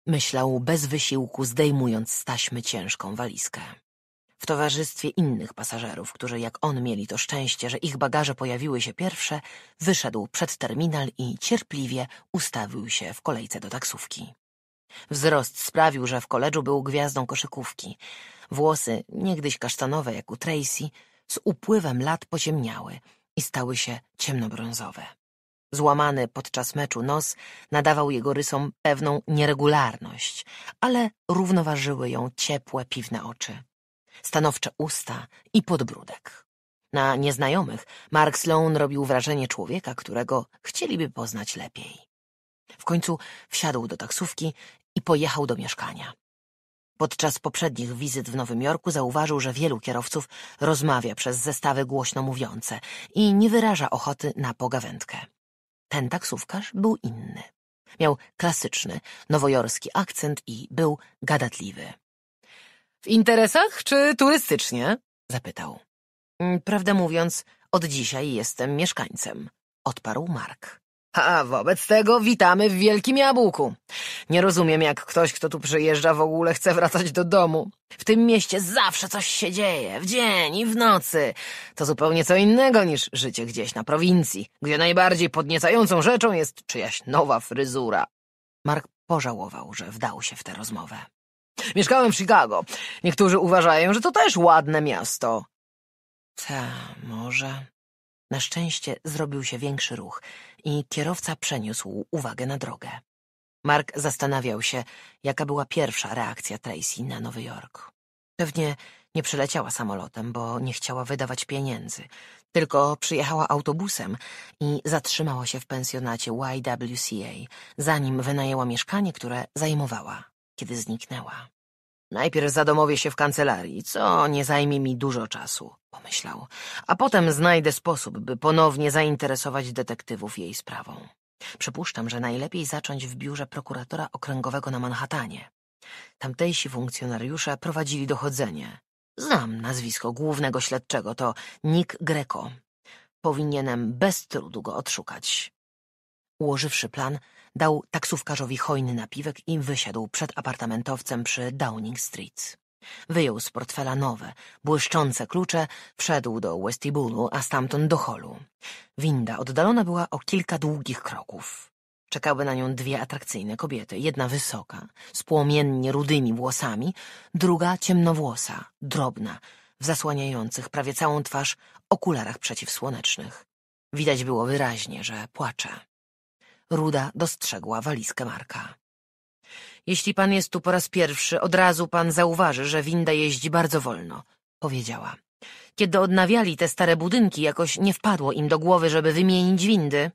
Myślał bez wysiłku, zdejmując z taśmy ciężką walizkę. W towarzystwie innych pasażerów, którzy jak on mieli to szczęście, że ich bagaże pojawiły się pierwsze, wyszedł przed terminal i cierpliwie ustawił się w kolejce do taksówki. Wzrost sprawił, że w koledżu był gwiazdą koszykówki. Włosy, niegdyś kasztanowe jak u Tracy, z upływem lat poziemniały i stały się ciemnobrązowe. Złamany podczas meczu nos nadawał jego rysom pewną nieregularność, ale równoważyły ją ciepłe piwne oczy, stanowcze usta i podbródek. Na nieznajomych Mark Sloan robił wrażenie człowieka, którego chcieliby poznać lepiej. W końcu wsiadł do taksówki i pojechał do mieszkania. Podczas poprzednich wizyt w Nowym Jorku zauważył, że wielu kierowców rozmawia przez zestawy głośno mówiące i nie wyraża ochoty na pogawędkę. Ten taksówkarz był inny. Miał klasyczny, nowojorski akcent i był gadatliwy. W interesach czy turystycznie? zapytał. Mm, prawdę mówiąc, od dzisiaj jestem mieszkańcem, odparł Mark. A wobec tego witamy w Wielkim Jabłku. Nie rozumiem, jak ktoś, kto tu przyjeżdża, w ogóle chce wracać do domu. W tym mieście zawsze coś się dzieje, w dzień i w nocy. To zupełnie co innego niż życie gdzieś na prowincji, gdzie najbardziej podniecającą rzeczą jest czyjaś nowa fryzura. Mark pożałował, że wdał się w tę rozmowę. Mieszkałem w Chicago. Niektórzy uważają, że to też ładne miasto. Ta, może... Na szczęście zrobił się większy ruch i kierowca przeniósł uwagę na drogę. Mark zastanawiał się, jaka była pierwsza reakcja Tracy na Nowy Jork. Pewnie nie przyleciała samolotem, bo nie chciała wydawać pieniędzy, tylko przyjechała autobusem i zatrzymała się w pensjonacie YWCA, zanim wynajęła mieszkanie, które zajmowała, kiedy zniknęła. Najpierw zadomowię się w kancelarii, co nie zajmie mi dużo czasu, pomyślał, a potem znajdę sposób, by ponownie zainteresować detektywów jej sprawą. Przypuszczam, że najlepiej zacząć w biurze prokuratora okręgowego na Manhattanie. Tamtejsi funkcjonariusze prowadzili dochodzenie. Znam nazwisko głównego śledczego, to Nick Greco. Powinienem bez trudu go odszukać. Ułożywszy plan, dał taksówkarzowi hojny napiwek i wysiadł przed apartamentowcem przy Downing Street. Wyjął z portfela nowe, błyszczące klucze, wszedł do Westibulu, a stamtąd do holu. Winda oddalona była o kilka długich kroków. Czekały na nią dwie atrakcyjne kobiety, jedna wysoka, z płomiennie rudymi włosami, druga ciemnowłosa, drobna, w zasłaniających prawie całą twarz okularach przeciwsłonecznych. Widać było wyraźnie, że płacze. Ruda dostrzegła walizkę Marka. Jeśli pan jest tu po raz pierwszy, od razu pan zauważy, że winda jeździ bardzo wolno, powiedziała. Kiedy odnawiali te stare budynki, jakoś nie wpadło im do głowy, żeby wymienić windy.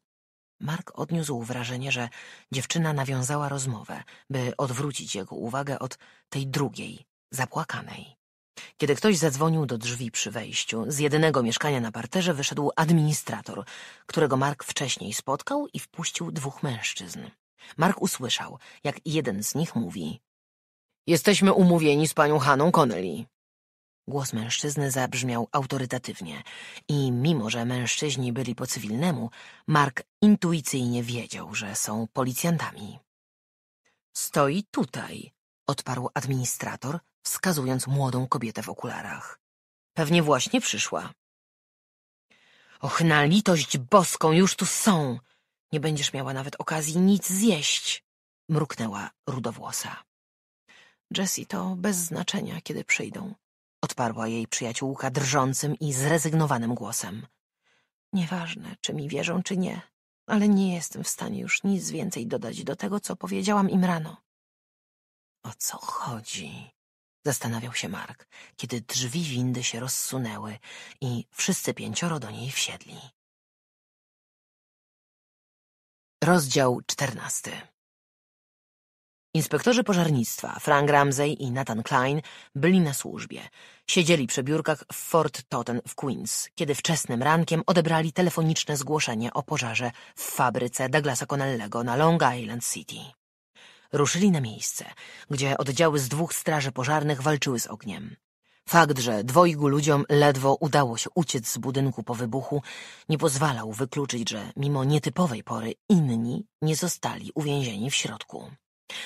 Mark odniósł wrażenie, że dziewczyna nawiązała rozmowę, by odwrócić jego uwagę od tej drugiej, zapłakanej. Kiedy ktoś zadzwonił do drzwi przy wejściu, z jedynego mieszkania na parterze wyszedł administrator, którego Mark wcześniej spotkał i wpuścił dwóch mężczyzn. Mark usłyszał, jak jeden z nich mówi Jesteśmy umówieni z panią Haną Connelly. Głos mężczyzny zabrzmiał autorytatywnie i mimo, że mężczyźni byli po cywilnemu, Mark intuicyjnie wiedział, że są policjantami. Stoi tutaj, odparł administrator, wskazując młodą kobietę w okularach. Pewnie właśnie przyszła. Och, na litość boską, już tu są! Nie będziesz miała nawet okazji nic zjeść! Mruknęła rudowłosa. Jessie to bez znaczenia, kiedy przyjdą. Odparła jej przyjaciółka drżącym i zrezygnowanym głosem. Nieważne, czy mi wierzą, czy nie, ale nie jestem w stanie już nic więcej dodać do tego, co powiedziałam im rano. O co chodzi? zastanawiał się Mark, kiedy drzwi windy się rozsunęły i wszyscy pięcioro do niej wsiedli. Rozdział czternasty Inspektorzy pożarnictwa Frank Ramsey i Nathan Klein byli na służbie. Siedzieli przy biurkach w Fort Totten w Queens, kiedy wczesnym rankiem odebrali telefoniczne zgłoszenie o pożarze w fabryce Douglasa Connellego na Long Island City ruszyli na miejsce, gdzie oddziały z dwóch straży pożarnych walczyły z ogniem. Fakt, że dwojgu ludziom ledwo udało się uciec z budynku po wybuchu, nie pozwalał wykluczyć, że mimo nietypowej pory inni nie zostali uwięzieni w środku.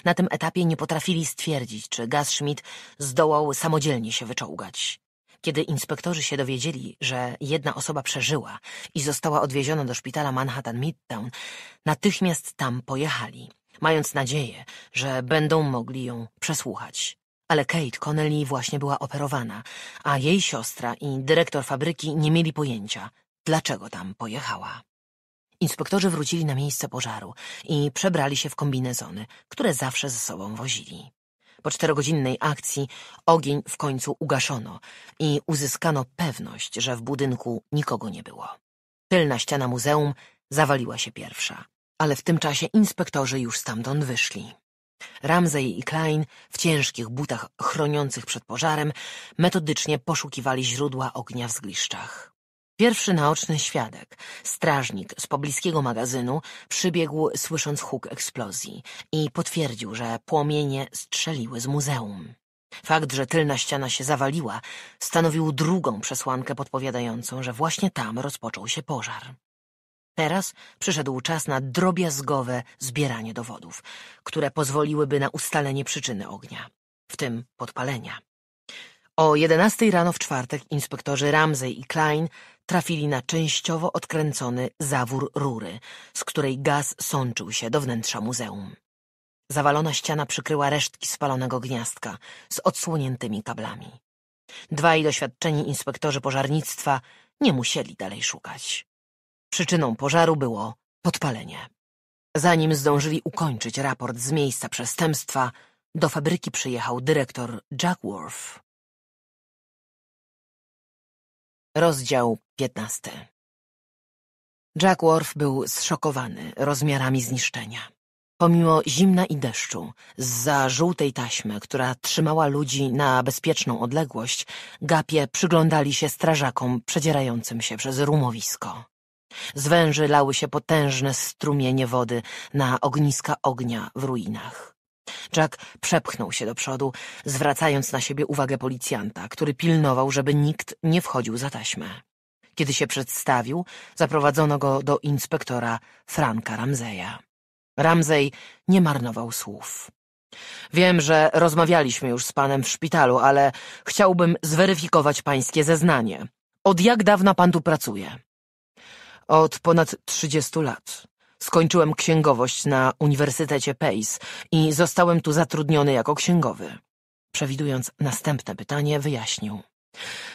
Na tym etapie nie potrafili stwierdzić, czy Gasschmidt zdołał samodzielnie się wyczołgać. Kiedy inspektorzy się dowiedzieli, że jedna osoba przeżyła i została odwieziona do szpitala Manhattan Midtown, natychmiast tam pojechali – mając nadzieję, że będą mogli ją przesłuchać. Ale Kate Connelly właśnie była operowana, a jej siostra i dyrektor fabryki nie mieli pojęcia, dlaczego tam pojechała. Inspektorzy wrócili na miejsce pożaru i przebrali się w kombinezony, które zawsze ze sobą wozili. Po czterogodzinnej akcji ogień w końcu ugaszono i uzyskano pewność, że w budynku nikogo nie było. Tylna ściana muzeum zawaliła się pierwsza, ale w tym czasie inspektorzy już stamtąd wyszli. Ramsey i Klein w ciężkich butach chroniących przed pożarem metodycznie poszukiwali źródła ognia w zgliszczach. Pierwszy naoczny świadek, strażnik z pobliskiego magazynu, przybiegł słysząc huk eksplozji i potwierdził, że płomienie strzeliły z muzeum. Fakt, że tylna ściana się zawaliła, stanowił drugą przesłankę podpowiadającą, że właśnie tam rozpoczął się pożar. Teraz przyszedł czas na drobiazgowe zbieranie dowodów, które pozwoliłyby na ustalenie przyczyny ognia, w tym podpalenia. O 11 rano w czwartek inspektorzy Ramsey i Klein trafili na częściowo odkręcony zawór rury, z której gaz sączył się do wnętrza muzeum. Zawalona ściana przykryła resztki spalonego gniazdka z odsłoniętymi kablami. Dwaj doświadczeni inspektorzy pożarnictwa nie musieli dalej szukać. Przyczyną pożaru było podpalenie. Zanim zdążyli ukończyć raport z miejsca przestępstwa, do fabryki przyjechał dyrektor Jack Jackworth. Rozdział 15 Jackworth był zszokowany rozmiarami zniszczenia. Pomimo zimna i deszczu, z-za żółtej taśmy, która trzymała ludzi na bezpieczną odległość, gapie przyglądali się strażakom przedzierającym się przez rumowisko. Z węży lały się potężne strumienie wody na ogniska ognia w ruinach. Jack przepchnął się do przodu, zwracając na siebie uwagę policjanta, który pilnował, żeby nikt nie wchodził za taśmę. Kiedy się przedstawił, zaprowadzono go do inspektora Franka Ramzeja. Ramzej nie marnował słów. Wiem, że rozmawialiśmy już z panem w szpitalu, ale chciałbym zweryfikować pańskie zeznanie. Od jak dawna pan tu pracuje? od ponad 30 lat. Skończyłem księgowość na Uniwersytecie Pace i zostałem tu zatrudniony jako księgowy. Przewidując następne pytanie, wyjaśnił.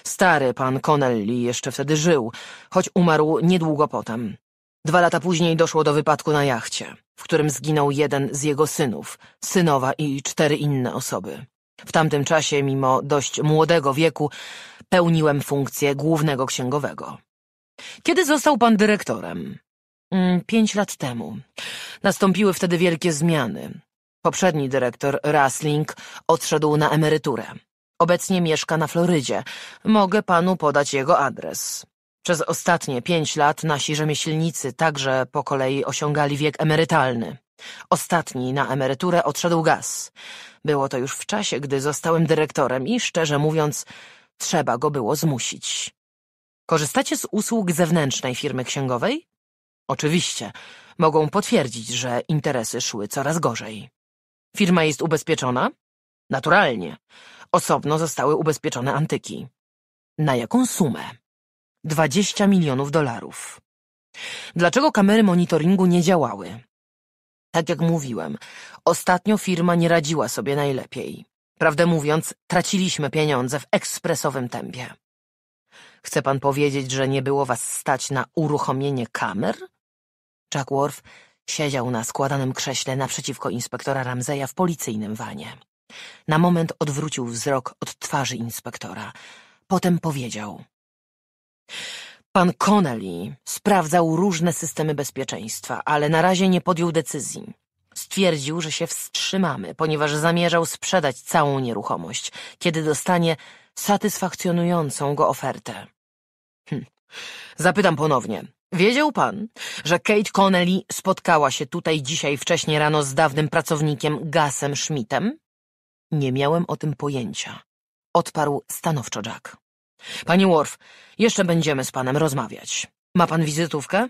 Stary pan Connelly jeszcze wtedy żył, choć umarł niedługo potem. Dwa lata później doszło do wypadku na jachcie, w którym zginął jeden z jego synów, synowa i cztery inne osoby. W tamtym czasie, mimo dość młodego wieku, pełniłem funkcję głównego księgowego. Kiedy został pan dyrektorem? Mm, pięć lat temu. Nastąpiły wtedy wielkie zmiany. Poprzedni dyrektor, Rasling, odszedł na emeryturę. Obecnie mieszka na Florydzie. Mogę panu podać jego adres. Przez ostatnie pięć lat nasi rzemieślnicy także po kolei osiągali wiek emerytalny. Ostatni na emeryturę odszedł gaz. Było to już w czasie, gdy zostałem dyrektorem i szczerze mówiąc, trzeba go było zmusić. Korzystacie z usług zewnętrznej firmy księgowej? Oczywiście, mogą potwierdzić, że interesy szły coraz gorzej. Firma jest ubezpieczona? Naturalnie. Osobno zostały ubezpieczone antyki. Na jaką sumę? 20 milionów dolarów. Dlaczego kamery monitoringu nie działały? Tak jak mówiłem, ostatnio firma nie radziła sobie najlepiej. Prawdę mówiąc, traciliśmy pieniądze w ekspresowym tempie. Chce pan powiedzieć, że nie było was stać na uruchomienie kamer? Jack Worf siedział na składanym krześle naprzeciwko inspektora Ramzeja w policyjnym wanie. Na moment odwrócił wzrok od twarzy inspektora. Potem powiedział... Pan Connelly sprawdzał różne systemy bezpieczeństwa, ale na razie nie podjął decyzji. Stwierdził, że się wstrzymamy, ponieważ zamierzał sprzedać całą nieruchomość, kiedy dostanie satysfakcjonującą go ofertę. Hm. Zapytam ponownie. Wiedział pan, że Kate Connelly spotkała się tutaj dzisiaj wcześniej rano z dawnym pracownikiem Gasem Schmidtem? Nie miałem o tym pojęcia. Odparł stanowczo Jack. Panie Worf, jeszcze będziemy z panem rozmawiać. Ma pan wizytówkę?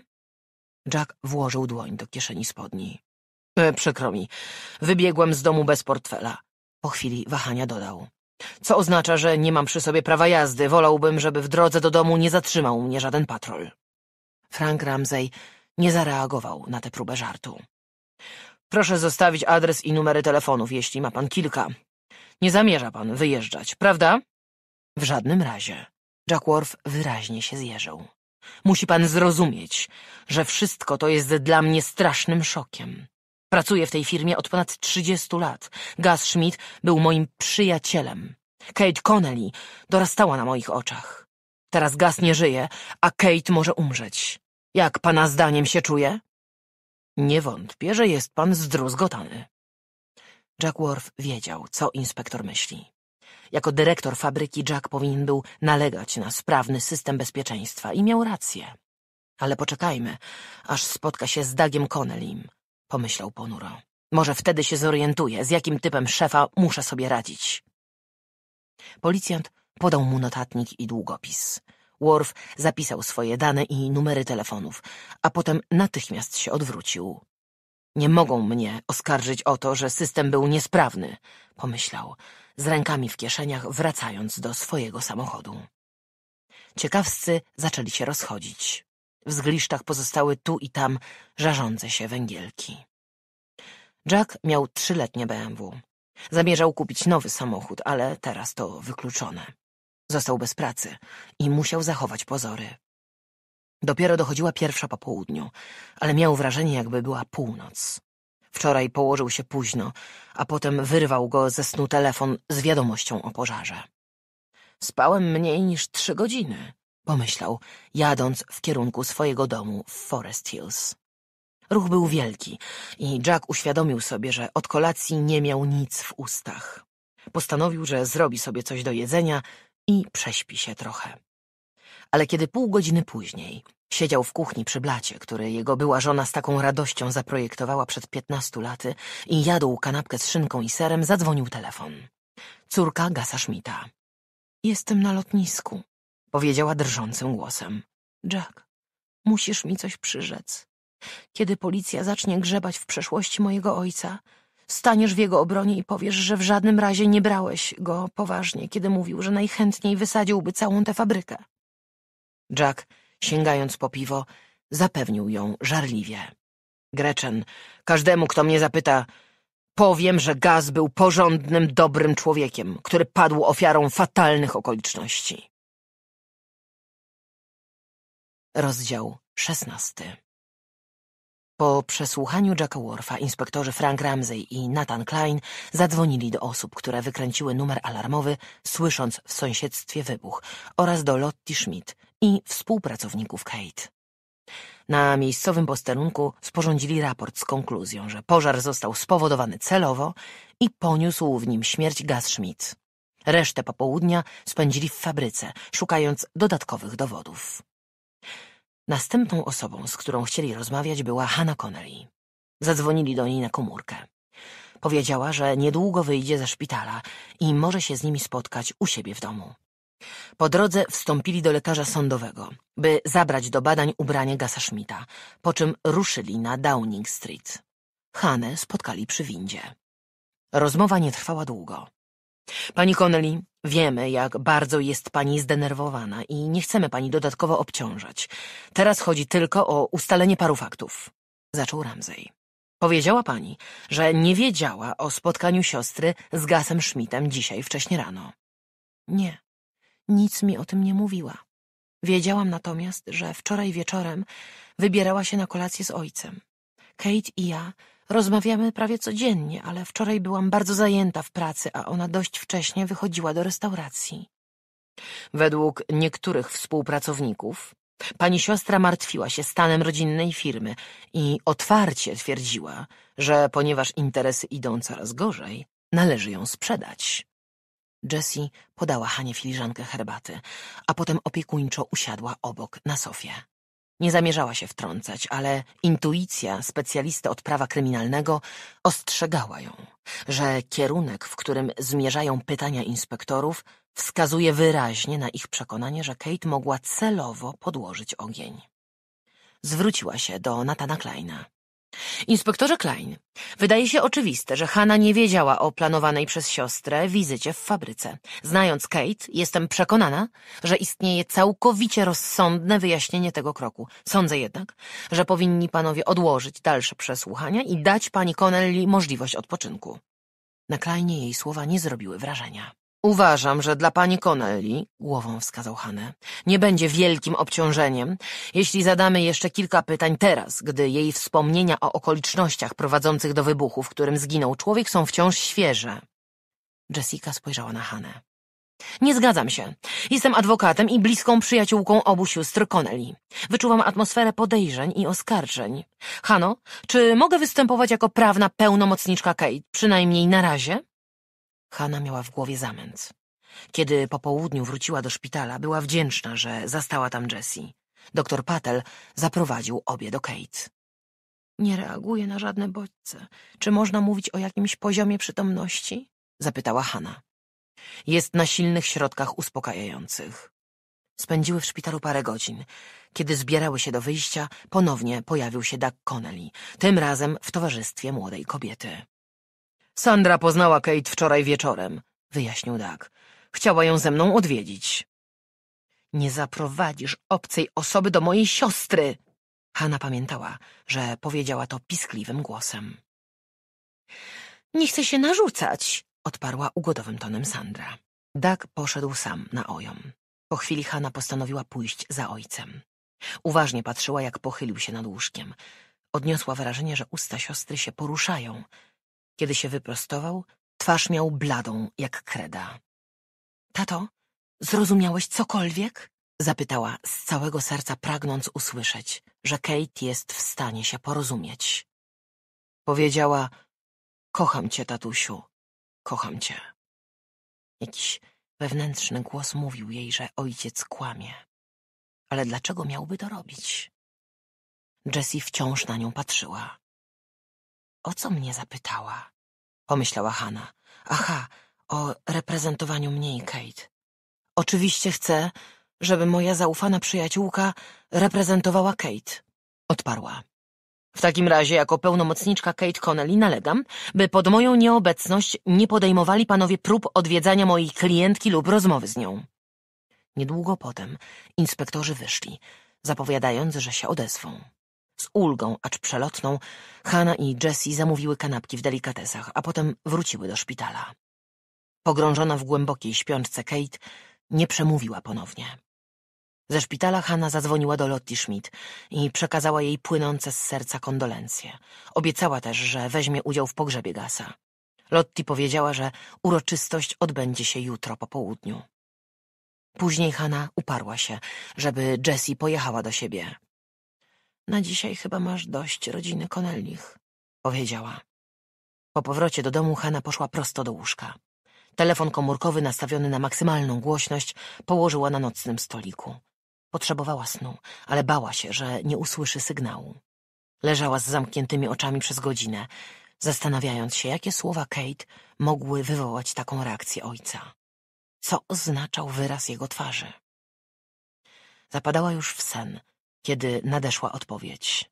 Jack włożył dłoń do kieszeni spodni. E, przykro mi, wybiegłem z domu bez portfela. Po chwili wahania dodał. Co oznacza, że nie mam przy sobie prawa jazdy. Wolałbym, żeby w drodze do domu nie zatrzymał mnie żaden patrol. Frank Ramsey nie zareagował na tę próbę żartu. Proszę zostawić adres i numery telefonów, jeśli ma pan kilka. Nie zamierza pan wyjeżdżać, prawda? W żadnym razie. Jackworth wyraźnie się zjeżył. Musi pan zrozumieć, że wszystko to jest dla mnie strasznym szokiem. Pracuję w tej firmie od ponad 30 lat. Gaz Schmidt był moim przyjacielem. Kate Connelly dorastała na moich oczach. Teraz Gaz nie żyje, a Kate może umrzeć. Jak pana zdaniem się czuje? Nie wątpię, że jest pan zdruzgotany. Jack Worf wiedział, co inspektor myśli. Jako dyrektor fabryki Jack powinien był nalegać na sprawny system bezpieczeństwa i miał rację. Ale poczekajmy, aż spotka się z Dagiem Connellym, pomyślał ponuro. Może wtedy się zorientuję, z jakim typem szefa muszę sobie radzić. Policjant podał mu notatnik i długopis. Worf zapisał swoje dane i numery telefonów, a potem natychmiast się odwrócił. Nie mogą mnie oskarżyć o to, że system był niesprawny, pomyślał, z rękami w kieszeniach wracając do swojego samochodu. Ciekawscy zaczęli się rozchodzić. W zgliszczach pozostały tu i tam żarzące się węgielki. Jack miał trzyletnie BMW. Zamierzał kupić nowy samochód, ale teraz to wykluczone. Został bez pracy i musiał zachować pozory. Dopiero dochodziła pierwsza po południu, ale miał wrażenie, jakby była północ. Wczoraj położył się późno, a potem wyrwał go ze snu telefon z wiadomością o pożarze. Spałem mniej niż trzy godziny, pomyślał, jadąc w kierunku swojego domu w Forest Hills. Ruch był wielki i Jack uświadomił sobie, że od kolacji nie miał nic w ustach. Postanowił, że zrobi sobie coś do jedzenia i prześpi się trochę. Ale kiedy pół godziny później siedział w kuchni przy blacie, który jego była żona z taką radością zaprojektowała przed piętnastu laty i jadł kanapkę z szynką i serem, zadzwonił telefon. Córka Gasa Schmidta. Jestem na lotnisku, Powiedziała drżącym głosem. Jack, musisz mi coś przyrzec. Kiedy policja zacznie grzebać w przeszłości mojego ojca, staniesz w jego obronie i powiesz, że w żadnym razie nie brałeś go poważnie, kiedy mówił, że najchętniej wysadziłby całą tę fabrykę. Jack, sięgając po piwo, zapewnił ją żarliwie. Greczen, każdemu, kto mnie zapyta, powiem, że Gaz był porządnym, dobrym człowiekiem, który padł ofiarą fatalnych okoliczności. Rozdział szesnasty. Po przesłuchaniu Jacka Worfa inspektorzy Frank Ramsey i Nathan Klein zadzwonili do osób, które wykręciły numer alarmowy, słysząc w sąsiedztwie wybuch, oraz do Lottie Schmidt i współpracowników Kate. Na miejscowym posterunku sporządzili raport z konkluzją, że pożar został spowodowany celowo i poniósł w nim śmierć Gaz Schmidt. Resztę popołudnia spędzili w fabryce, szukając dodatkowych dowodów. Następną osobą, z którą chcieli rozmawiać, była Hannah Connelly. Zadzwonili do niej na komórkę. Powiedziała, że niedługo wyjdzie ze szpitala i może się z nimi spotkać u siebie w domu. Po drodze wstąpili do lekarza sądowego, by zabrać do badań ubranie Gasa Schmidta, po czym ruszyli na Downing Street. Hanę spotkali przy windzie. Rozmowa nie trwała długo. Pani Connelly, wiemy, jak bardzo jest pani zdenerwowana i nie chcemy pani dodatkowo obciążać. Teraz chodzi tylko o ustalenie paru faktów, zaczął Ramsey. Powiedziała pani, że nie wiedziała o spotkaniu siostry z Gasem Schmidtem dzisiaj wcześnie rano. Nie, nic mi o tym nie mówiła. Wiedziałam natomiast, że wczoraj wieczorem wybierała się na kolację z ojcem. Kate i ja Rozmawiamy prawie codziennie, ale wczoraj byłam bardzo zajęta w pracy, a ona dość wcześnie wychodziła do restauracji. Według niektórych współpracowników, pani siostra martwiła się stanem rodzinnej firmy i otwarcie twierdziła, że ponieważ interesy idą coraz gorzej, należy ją sprzedać. Jessie podała Hanie filiżankę herbaty, a potem opiekuńczo usiadła obok na sofie. Nie zamierzała się wtrącać, ale intuicja specjalisty od prawa kryminalnego ostrzegała ją, że kierunek, w którym zmierzają pytania inspektorów, wskazuje wyraźnie na ich przekonanie, że Kate mogła celowo podłożyć ogień. Zwróciła się do Natana Kleina. Inspektorze Klein, wydaje się oczywiste, że Hanna nie wiedziała o planowanej przez siostrę wizycie w fabryce. Znając Kate, jestem przekonana, że istnieje całkowicie rozsądne wyjaśnienie tego kroku. Sądzę jednak, że powinni panowie odłożyć dalsze przesłuchania i dać pani Connelly możliwość odpoczynku. Na Kleinie jej słowa nie zrobiły wrażenia. Uważam, że dla pani Connelly, głową wskazał Hanę, nie będzie wielkim obciążeniem, jeśli zadamy jeszcze kilka pytań teraz, gdy jej wspomnienia o okolicznościach prowadzących do wybuchu, w którym zginął człowiek, są wciąż świeże. Jessica spojrzała na Hanę. Nie zgadzam się. Jestem adwokatem i bliską przyjaciółką obu sióstr Connelly. Wyczuwam atmosferę podejrzeń i oskarżeń. Hano, czy mogę występować jako prawna pełnomocniczka Kate, przynajmniej na razie? Hanna miała w głowie zamęt. Kiedy po południu wróciła do szpitala, była wdzięczna, że zastała tam Jessie. Doktor Patel zaprowadził obie do Kate. Nie reaguje na żadne bodźce. Czy można mówić o jakimś poziomie przytomności? Zapytała Hanna. Jest na silnych środkach uspokajających. Spędziły w szpitalu parę godzin. Kiedy zbierały się do wyjścia, ponownie pojawił się Doug Connelly, tym razem w towarzystwie młodej kobiety. Sandra poznała Kate wczoraj wieczorem, wyjaśnił Doug. Chciała ją ze mną odwiedzić. Nie zaprowadzisz obcej osoby do mojej siostry! Hanna pamiętała, że powiedziała to piskliwym głosem. Nie chcę się narzucać, odparła ugodowym tonem Sandra. Doug poszedł sam na ojom. Po chwili Hanna postanowiła pójść za ojcem. Uważnie patrzyła, jak pochylił się nad łóżkiem. Odniosła wrażenie, że usta siostry się poruszają – kiedy się wyprostował, twarz miał bladą jak kreda. Tato, zrozumiałeś cokolwiek? Zapytała, z całego serca pragnąc usłyszeć, że Kate jest w stanie się porozumieć. Powiedziała, kocham cię, tatusiu, kocham cię. Jakiś wewnętrzny głos mówił jej, że ojciec kłamie. Ale dlaczego miałby to robić? Jessie wciąż na nią patrzyła. O co mnie zapytała? Pomyślała Hanna. Aha, o reprezentowaniu mnie i Kate. Oczywiście chcę, żeby moja zaufana przyjaciółka reprezentowała Kate. Odparła. W takim razie jako pełnomocniczka Kate Connelly nalegam, by pod moją nieobecność nie podejmowali panowie prób odwiedzania mojej klientki lub rozmowy z nią. Niedługo potem inspektorzy wyszli, zapowiadając, że się odezwą. Z ulgą, acz przelotną, Hanna i Jessie zamówiły kanapki w delikatesach, a potem wróciły do szpitala. Pogrążona w głębokiej śpiączce Kate nie przemówiła ponownie. Ze szpitala Hanna zadzwoniła do Lottie Schmidt i przekazała jej płynące z serca kondolencje. Obiecała też, że weźmie udział w pogrzebie Gasa. Lottie powiedziała, że uroczystość odbędzie się jutro po południu. Później Hanna uparła się, żeby Jessie pojechała do siebie. Na dzisiaj chyba masz dość rodziny Konellich, powiedziała. Po powrocie do domu Hanna poszła prosto do łóżka. Telefon komórkowy nastawiony na maksymalną głośność położyła na nocnym stoliku. Potrzebowała snu, ale bała się, że nie usłyszy sygnału. Leżała z zamkniętymi oczami przez godzinę, zastanawiając się, jakie słowa Kate mogły wywołać taką reakcję ojca. Co oznaczał wyraz jego twarzy? Zapadała już w sen, kiedy nadeszła odpowiedź.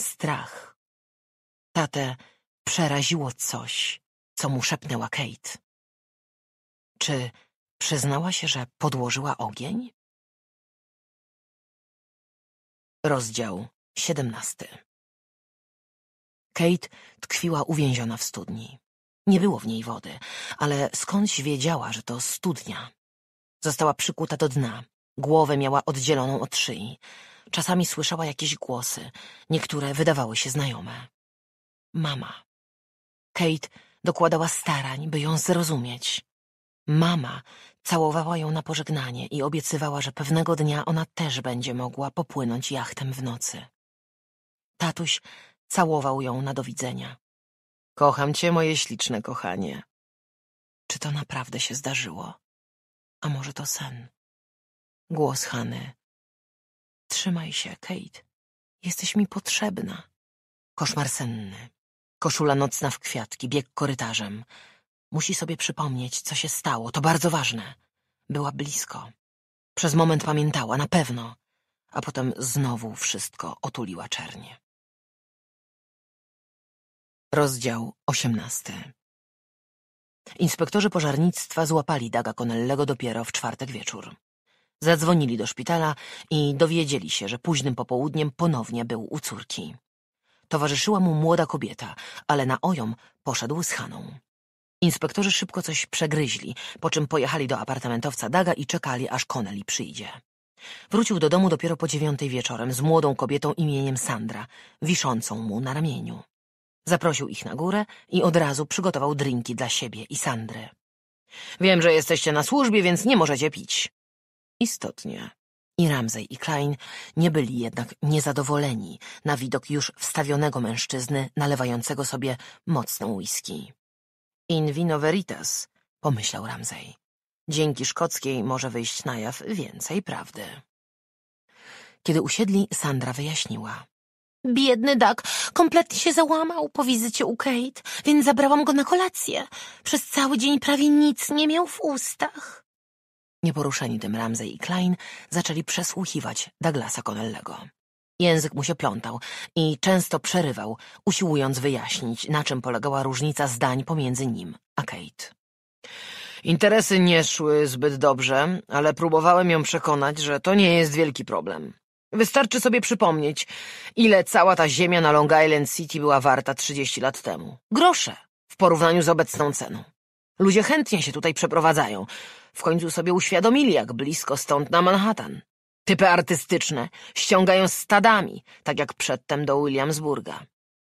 Strach. Tatę przeraziło coś, co mu szepnęła Kate. Czy przyznała się, że podłożyła ogień? Rozdział 17. Kate tkwiła uwięziona w studni. Nie było w niej wody, ale skądś wiedziała, że to studnia. Została przykuta do dna, Głowę miała oddzieloną od szyi. Czasami słyszała jakieś głosy. Niektóre wydawały się znajome. Mama. Kate dokładała starań, by ją zrozumieć. Mama całowała ją na pożegnanie i obiecywała, że pewnego dnia ona też będzie mogła popłynąć jachtem w nocy. Tatuś całował ją na do widzenia. Kocham cię, moje śliczne kochanie. Czy to naprawdę się zdarzyło? A może to sen? głos Hany. Trzymaj się, Kate. Jesteś mi potrzebna. Koszmar senny. Koszula nocna w kwiatki, bieg korytarzem. Musi sobie przypomnieć, co się stało. To bardzo ważne. Była blisko. Przez moment pamiętała, na pewno. A potem znowu wszystko otuliła czernie. Rozdział osiemnasty Inspektorzy pożarnictwa złapali Daga Konellego dopiero w czwartek wieczór. Zadzwonili do szpitala i dowiedzieli się, że późnym popołudniem ponownie był u córki. Towarzyszyła mu młoda kobieta, ale na ojom poszedł z Haną. Inspektorzy szybko coś przegryźli, po czym pojechali do apartamentowca Daga i czekali, aż Connelly przyjdzie. Wrócił do domu dopiero po dziewiątej wieczorem z młodą kobietą imieniem Sandra, wiszącą mu na ramieniu. Zaprosił ich na górę i od razu przygotował drinki dla siebie i Sandry. Wiem, że jesteście na służbie, więc nie możecie pić, Istotnie. I Ramsey i Klein nie byli jednak niezadowoleni na widok już wstawionego mężczyzny nalewającego sobie mocną whisky. In vino veritas, pomyślał Ramsey. Dzięki szkockiej może wyjść na jaw więcej prawdy. Kiedy usiedli, Sandra wyjaśniła. Biedny Dak kompletnie się załamał po wizycie u Kate, więc zabrałam go na kolację. Przez cały dzień prawie nic nie miał w ustach. Nieporuszeni tym Ramsey i Klein zaczęli przesłuchiwać Douglasa Connellego. Język mu się plątał i często przerywał, usiłując wyjaśnić, na czym polegała różnica zdań pomiędzy nim a Kate. Interesy nie szły zbyt dobrze, ale próbowałem ją przekonać, że to nie jest wielki problem. Wystarczy sobie przypomnieć, ile cała ta ziemia na Long Island City była warta 30 lat temu. Grosze w porównaniu z obecną ceną. Ludzie chętnie się tutaj przeprowadzają. W końcu sobie uświadomili, jak blisko stąd na Manhattan. Typy artystyczne ściągają stadami, tak jak przedtem do Williamsburga.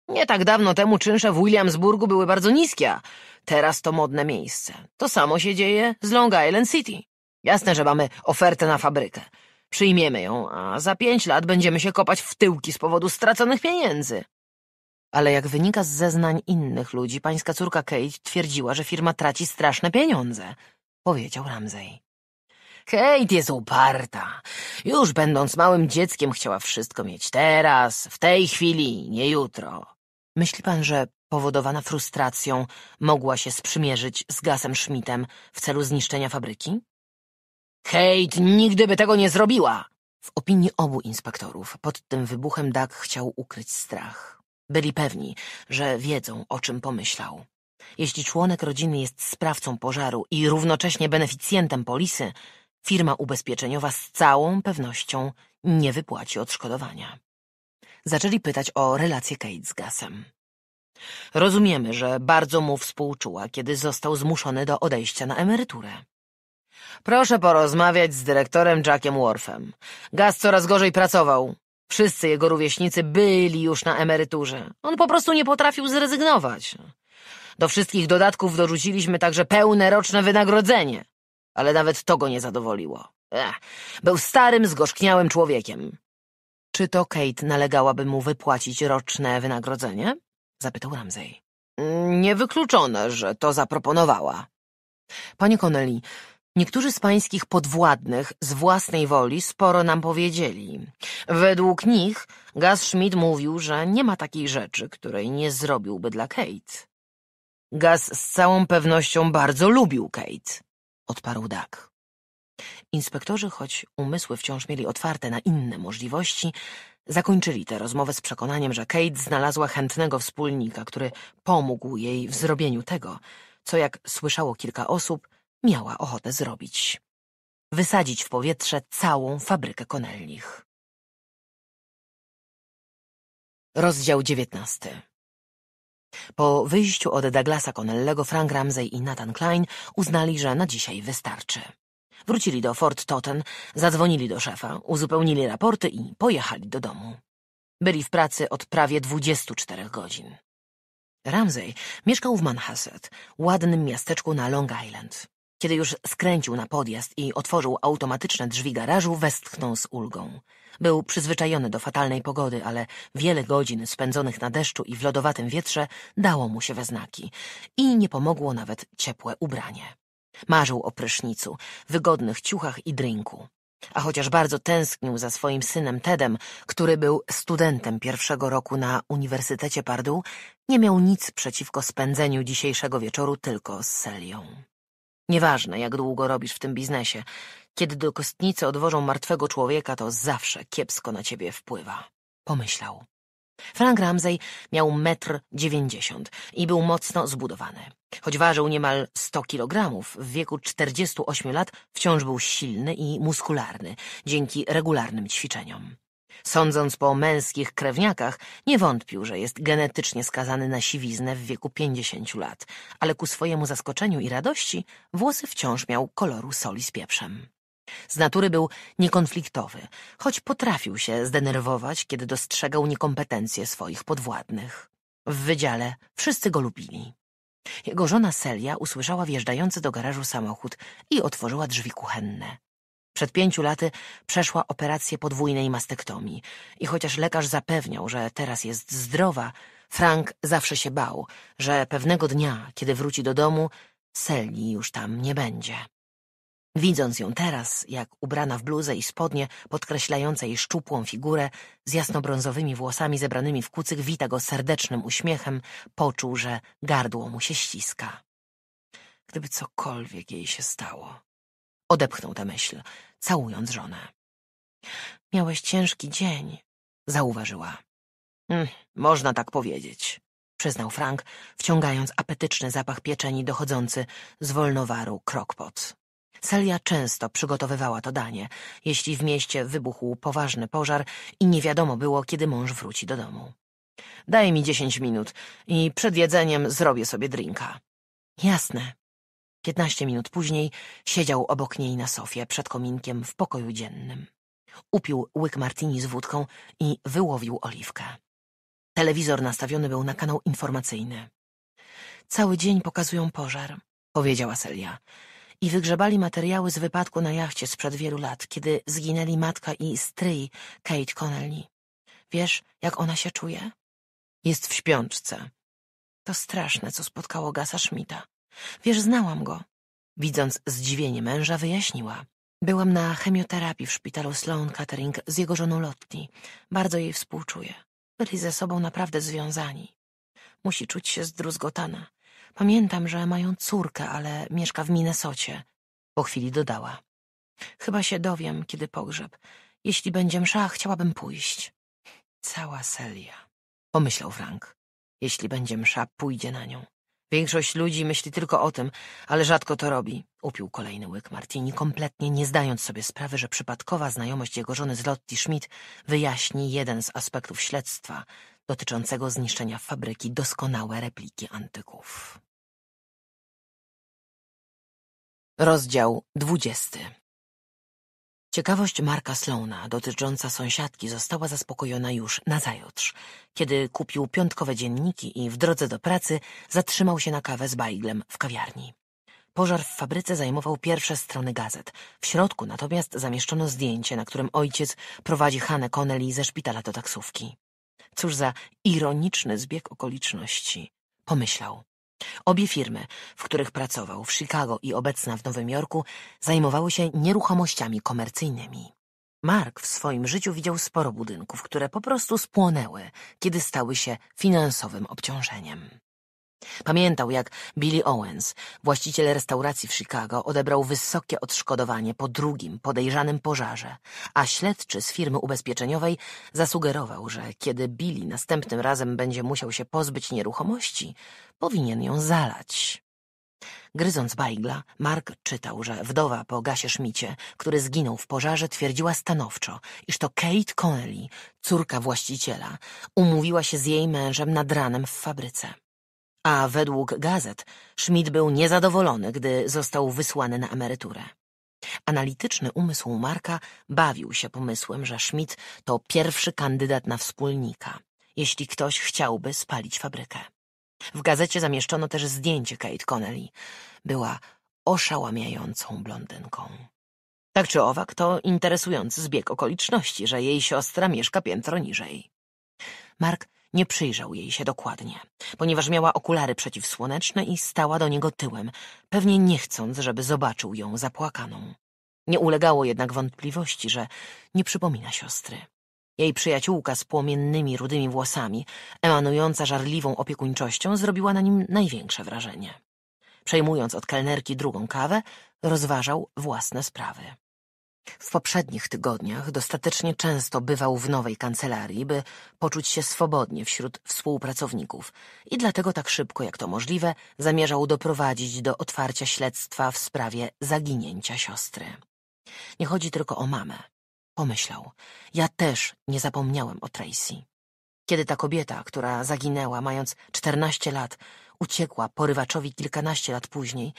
Nie tak dawno temu czynsze w Williamsburgu były bardzo niskie, a teraz to modne miejsce. To samo się dzieje z Long Island City. Jasne, że mamy ofertę na fabrykę. Przyjmiemy ją, a za pięć lat będziemy się kopać w tyłki z powodu straconych pieniędzy. Ale jak wynika z zeznań innych ludzi, pańska córka Kate twierdziła, że firma traci straszne pieniądze, powiedział Ramsey. Kate jest uparta. Już będąc małym dzieckiem chciała wszystko mieć teraz, w tej chwili, nie jutro. Myśli pan, że powodowana frustracją mogła się sprzymierzyć z Gasem Schmidtem w celu zniszczenia fabryki? Kate nigdy by tego nie zrobiła! W opinii obu inspektorów pod tym wybuchem Doug chciał ukryć strach. Byli pewni, że wiedzą, o czym pomyślał. Jeśli członek rodziny jest sprawcą pożaru i równocześnie beneficjentem polisy, firma ubezpieczeniowa z całą pewnością nie wypłaci odszkodowania. Zaczęli pytać o relację Kate z Gasem. Rozumiemy, że bardzo mu współczuła, kiedy został zmuszony do odejścia na emeryturę. Proszę porozmawiać z dyrektorem Jackiem Worfem. Gaz coraz gorzej pracował. Wszyscy jego rówieśnicy byli już na emeryturze. On po prostu nie potrafił zrezygnować. Do wszystkich dodatków dorzuciliśmy także pełne roczne wynagrodzenie. Ale nawet to go nie zadowoliło. Ech, był starym, zgorzkniałym człowiekiem. Czy to Kate nalegałaby mu wypłacić roczne wynagrodzenie? Zapytał Ramsey. Niewykluczone, że to zaproponowała. Panie Connelly, Niektórzy z pańskich podwładnych z własnej woli sporo nam powiedzieli. Według nich Gaz Schmidt mówił, że nie ma takiej rzeczy, której nie zrobiłby dla Kate. Gaz z całą pewnością bardzo lubił Kate, odparł Dak. Inspektorzy, choć umysły wciąż mieli otwarte na inne możliwości, zakończyli tę rozmowę z przekonaniem, że Kate znalazła chętnego wspólnika, który pomógł jej w zrobieniu tego, co jak słyszało kilka osób, miała ochotę zrobić. Wysadzić w powietrze całą fabrykę konelnich. Rozdział dziewiętnasty Po wyjściu od Douglasa Connellego Frank Ramsey i Nathan Klein uznali, że na dzisiaj wystarczy. Wrócili do Fort Totten, zadzwonili do szefa, uzupełnili raporty i pojechali do domu. Byli w pracy od prawie 24 godzin. Ramsey mieszkał w Manhasset, ładnym miasteczku na Long Island. Kiedy już skręcił na podjazd i otworzył automatyczne drzwi garażu, westchnął z ulgą. Był przyzwyczajony do fatalnej pogody, ale wiele godzin spędzonych na deszczu i w lodowatym wietrze dało mu się we znaki i nie pomogło nawet ciepłe ubranie. Marzył o prysznicu, wygodnych ciuchach i drinku. A chociaż bardzo tęsknił za swoim synem Tedem, który był studentem pierwszego roku na Uniwersytecie Pardu, nie miał nic przeciwko spędzeniu dzisiejszego wieczoru tylko z Selią. Nieważne, jak długo robisz w tym biznesie, kiedy do kostnicy odwożą martwego człowieka, to zawsze kiepsko na ciebie wpływa. Pomyślał. Frank Ramsey miał metr dziewięćdziesiąt i był mocno zbudowany. Choć ważył niemal sto kilogramów, w wieku czterdziestu ośmiu lat wciąż był silny i muskularny dzięki regularnym ćwiczeniom. Sądząc po męskich krewniakach, nie wątpił, że jest genetycznie skazany na siwiznę w wieku pięćdziesięciu lat, ale ku swojemu zaskoczeniu i radości włosy wciąż miał koloru soli z pieprzem. Z natury był niekonfliktowy, choć potrafił się zdenerwować, kiedy dostrzegał niekompetencje swoich podwładnych. W wydziale wszyscy go lubili. Jego żona Celia usłyszała wjeżdżający do garażu samochód i otworzyła drzwi kuchenne. Przed pięciu laty przeszła operację podwójnej mastektomii i chociaż lekarz zapewniał, że teraz jest zdrowa, Frank zawsze się bał, że pewnego dnia, kiedy wróci do domu, Selni już tam nie będzie. Widząc ją teraz, jak ubrana w bluzę i spodnie podkreślające jej szczupłą figurę, z jasnobrązowymi włosami zebranymi w kucyk, wita go serdecznym uśmiechem, poczuł, że gardło mu się ściska. Gdyby cokolwiek jej się stało, Odepchnął tę myśl, całując żonę. Miałeś ciężki dzień, zauważyła. Hm, można tak powiedzieć, przyznał Frank, wciągając apetyczny zapach pieczeni dochodzący z wolnowaru krokpot. Celia często przygotowywała to danie, jeśli w mieście wybuchł poważny pożar i nie wiadomo było, kiedy mąż wróci do domu. Daj mi dziesięć minut i przed jedzeniem zrobię sobie drinka. Jasne, Piętnaście minut później siedział obok niej na sofie przed kominkiem w pokoju dziennym. Upił łyk martini z wódką i wyłowił oliwkę. Telewizor nastawiony był na kanał informacyjny. Cały dzień pokazują pożar, powiedziała Celia. I wygrzebali materiały z wypadku na jachcie sprzed wielu lat, kiedy zginęli matka i stryj Kate Connelly. Wiesz, jak ona się czuje? Jest w śpiączce. To straszne, co spotkało Gasa Schmidta. Wiesz, znałam go. Widząc zdziwienie męża, wyjaśniła. Byłam na chemioterapii w szpitalu Sloan Kettering z jego żoną Lottie. Bardzo jej współczuję. Byli ze sobą naprawdę związani. Musi czuć się zdruzgotana. Pamiętam, że mają córkę, ale mieszka w Minnesocie. Po chwili dodała. Chyba się dowiem, kiedy pogrzeb. Jeśli będzie msza, chciałabym pójść. Cała Celia, pomyślał Frank. Jeśli będzie msza, pójdzie na nią. Większość ludzi myśli tylko o tym, ale rzadko to robi. Upił kolejny łyk Martini, kompletnie nie zdając sobie sprawy, że przypadkowa znajomość jego żony z Lottie Schmidt wyjaśni jeden z aspektów śledztwa dotyczącego zniszczenia fabryki doskonałe repliki antyków. Rozdział dwudziesty Ciekawość Marka Sloana dotycząca sąsiadki została zaspokojona już nazajutrz, kiedy kupił piątkowe dzienniki i w drodze do pracy zatrzymał się na kawę z Bajglem w kawiarni. Pożar w fabryce zajmował pierwsze strony gazet. W środku natomiast zamieszczono zdjęcie, na którym ojciec prowadzi Hanę Connelly ze szpitala do taksówki. Cóż za ironiczny zbieg okoliczności, pomyślał. Obie firmy, w których pracował w Chicago i obecna w Nowym Jorku, zajmowały się nieruchomościami komercyjnymi. Mark w swoim życiu widział sporo budynków, które po prostu spłonęły, kiedy stały się finansowym obciążeniem. Pamiętał, jak Billy Owens, właściciel restauracji w Chicago, odebrał wysokie odszkodowanie po drugim podejrzanym pożarze, a śledczy z firmy ubezpieczeniowej zasugerował, że kiedy Billy następnym razem będzie musiał się pozbyć nieruchomości, powinien ją zalać. Gryząc bajgla, Mark czytał, że wdowa po Gasie Szmicie, który zginął w pożarze, twierdziła stanowczo, iż to Kate Connelly, córka właściciela, umówiła się z jej mężem nad ranem w fabryce a według gazet Schmidt był niezadowolony, gdy został wysłany na emeryturę. Analityczny umysł Marka bawił się pomysłem, że Schmidt to pierwszy kandydat na wspólnika, jeśli ktoś chciałby spalić fabrykę. W gazecie zamieszczono też zdjęcie Kate Connelly. Była oszałamiającą blondynką. Tak czy owak, to interesujący zbieg okoliczności, że jej siostra mieszka piętro niżej. Mark nie przyjrzał jej się dokładnie, ponieważ miała okulary przeciwsłoneczne i stała do niego tyłem, pewnie nie chcąc, żeby zobaczył ją zapłakaną. Nie ulegało jednak wątpliwości, że nie przypomina siostry. Jej przyjaciółka z płomiennymi, rudymi włosami, emanująca żarliwą opiekuńczością, zrobiła na nim największe wrażenie. Przejmując od kelnerki drugą kawę, rozważał własne sprawy. W poprzednich tygodniach dostatecznie często bywał w nowej kancelarii, by poczuć się swobodnie wśród współpracowników i dlatego tak szybko jak to możliwe zamierzał doprowadzić do otwarcia śledztwa w sprawie zaginięcia siostry. Nie chodzi tylko o mamę. Pomyślał, ja też nie zapomniałem o Tracy. Kiedy ta kobieta, która zaginęła mając czternaście lat, uciekła porywaczowi kilkanaście lat później,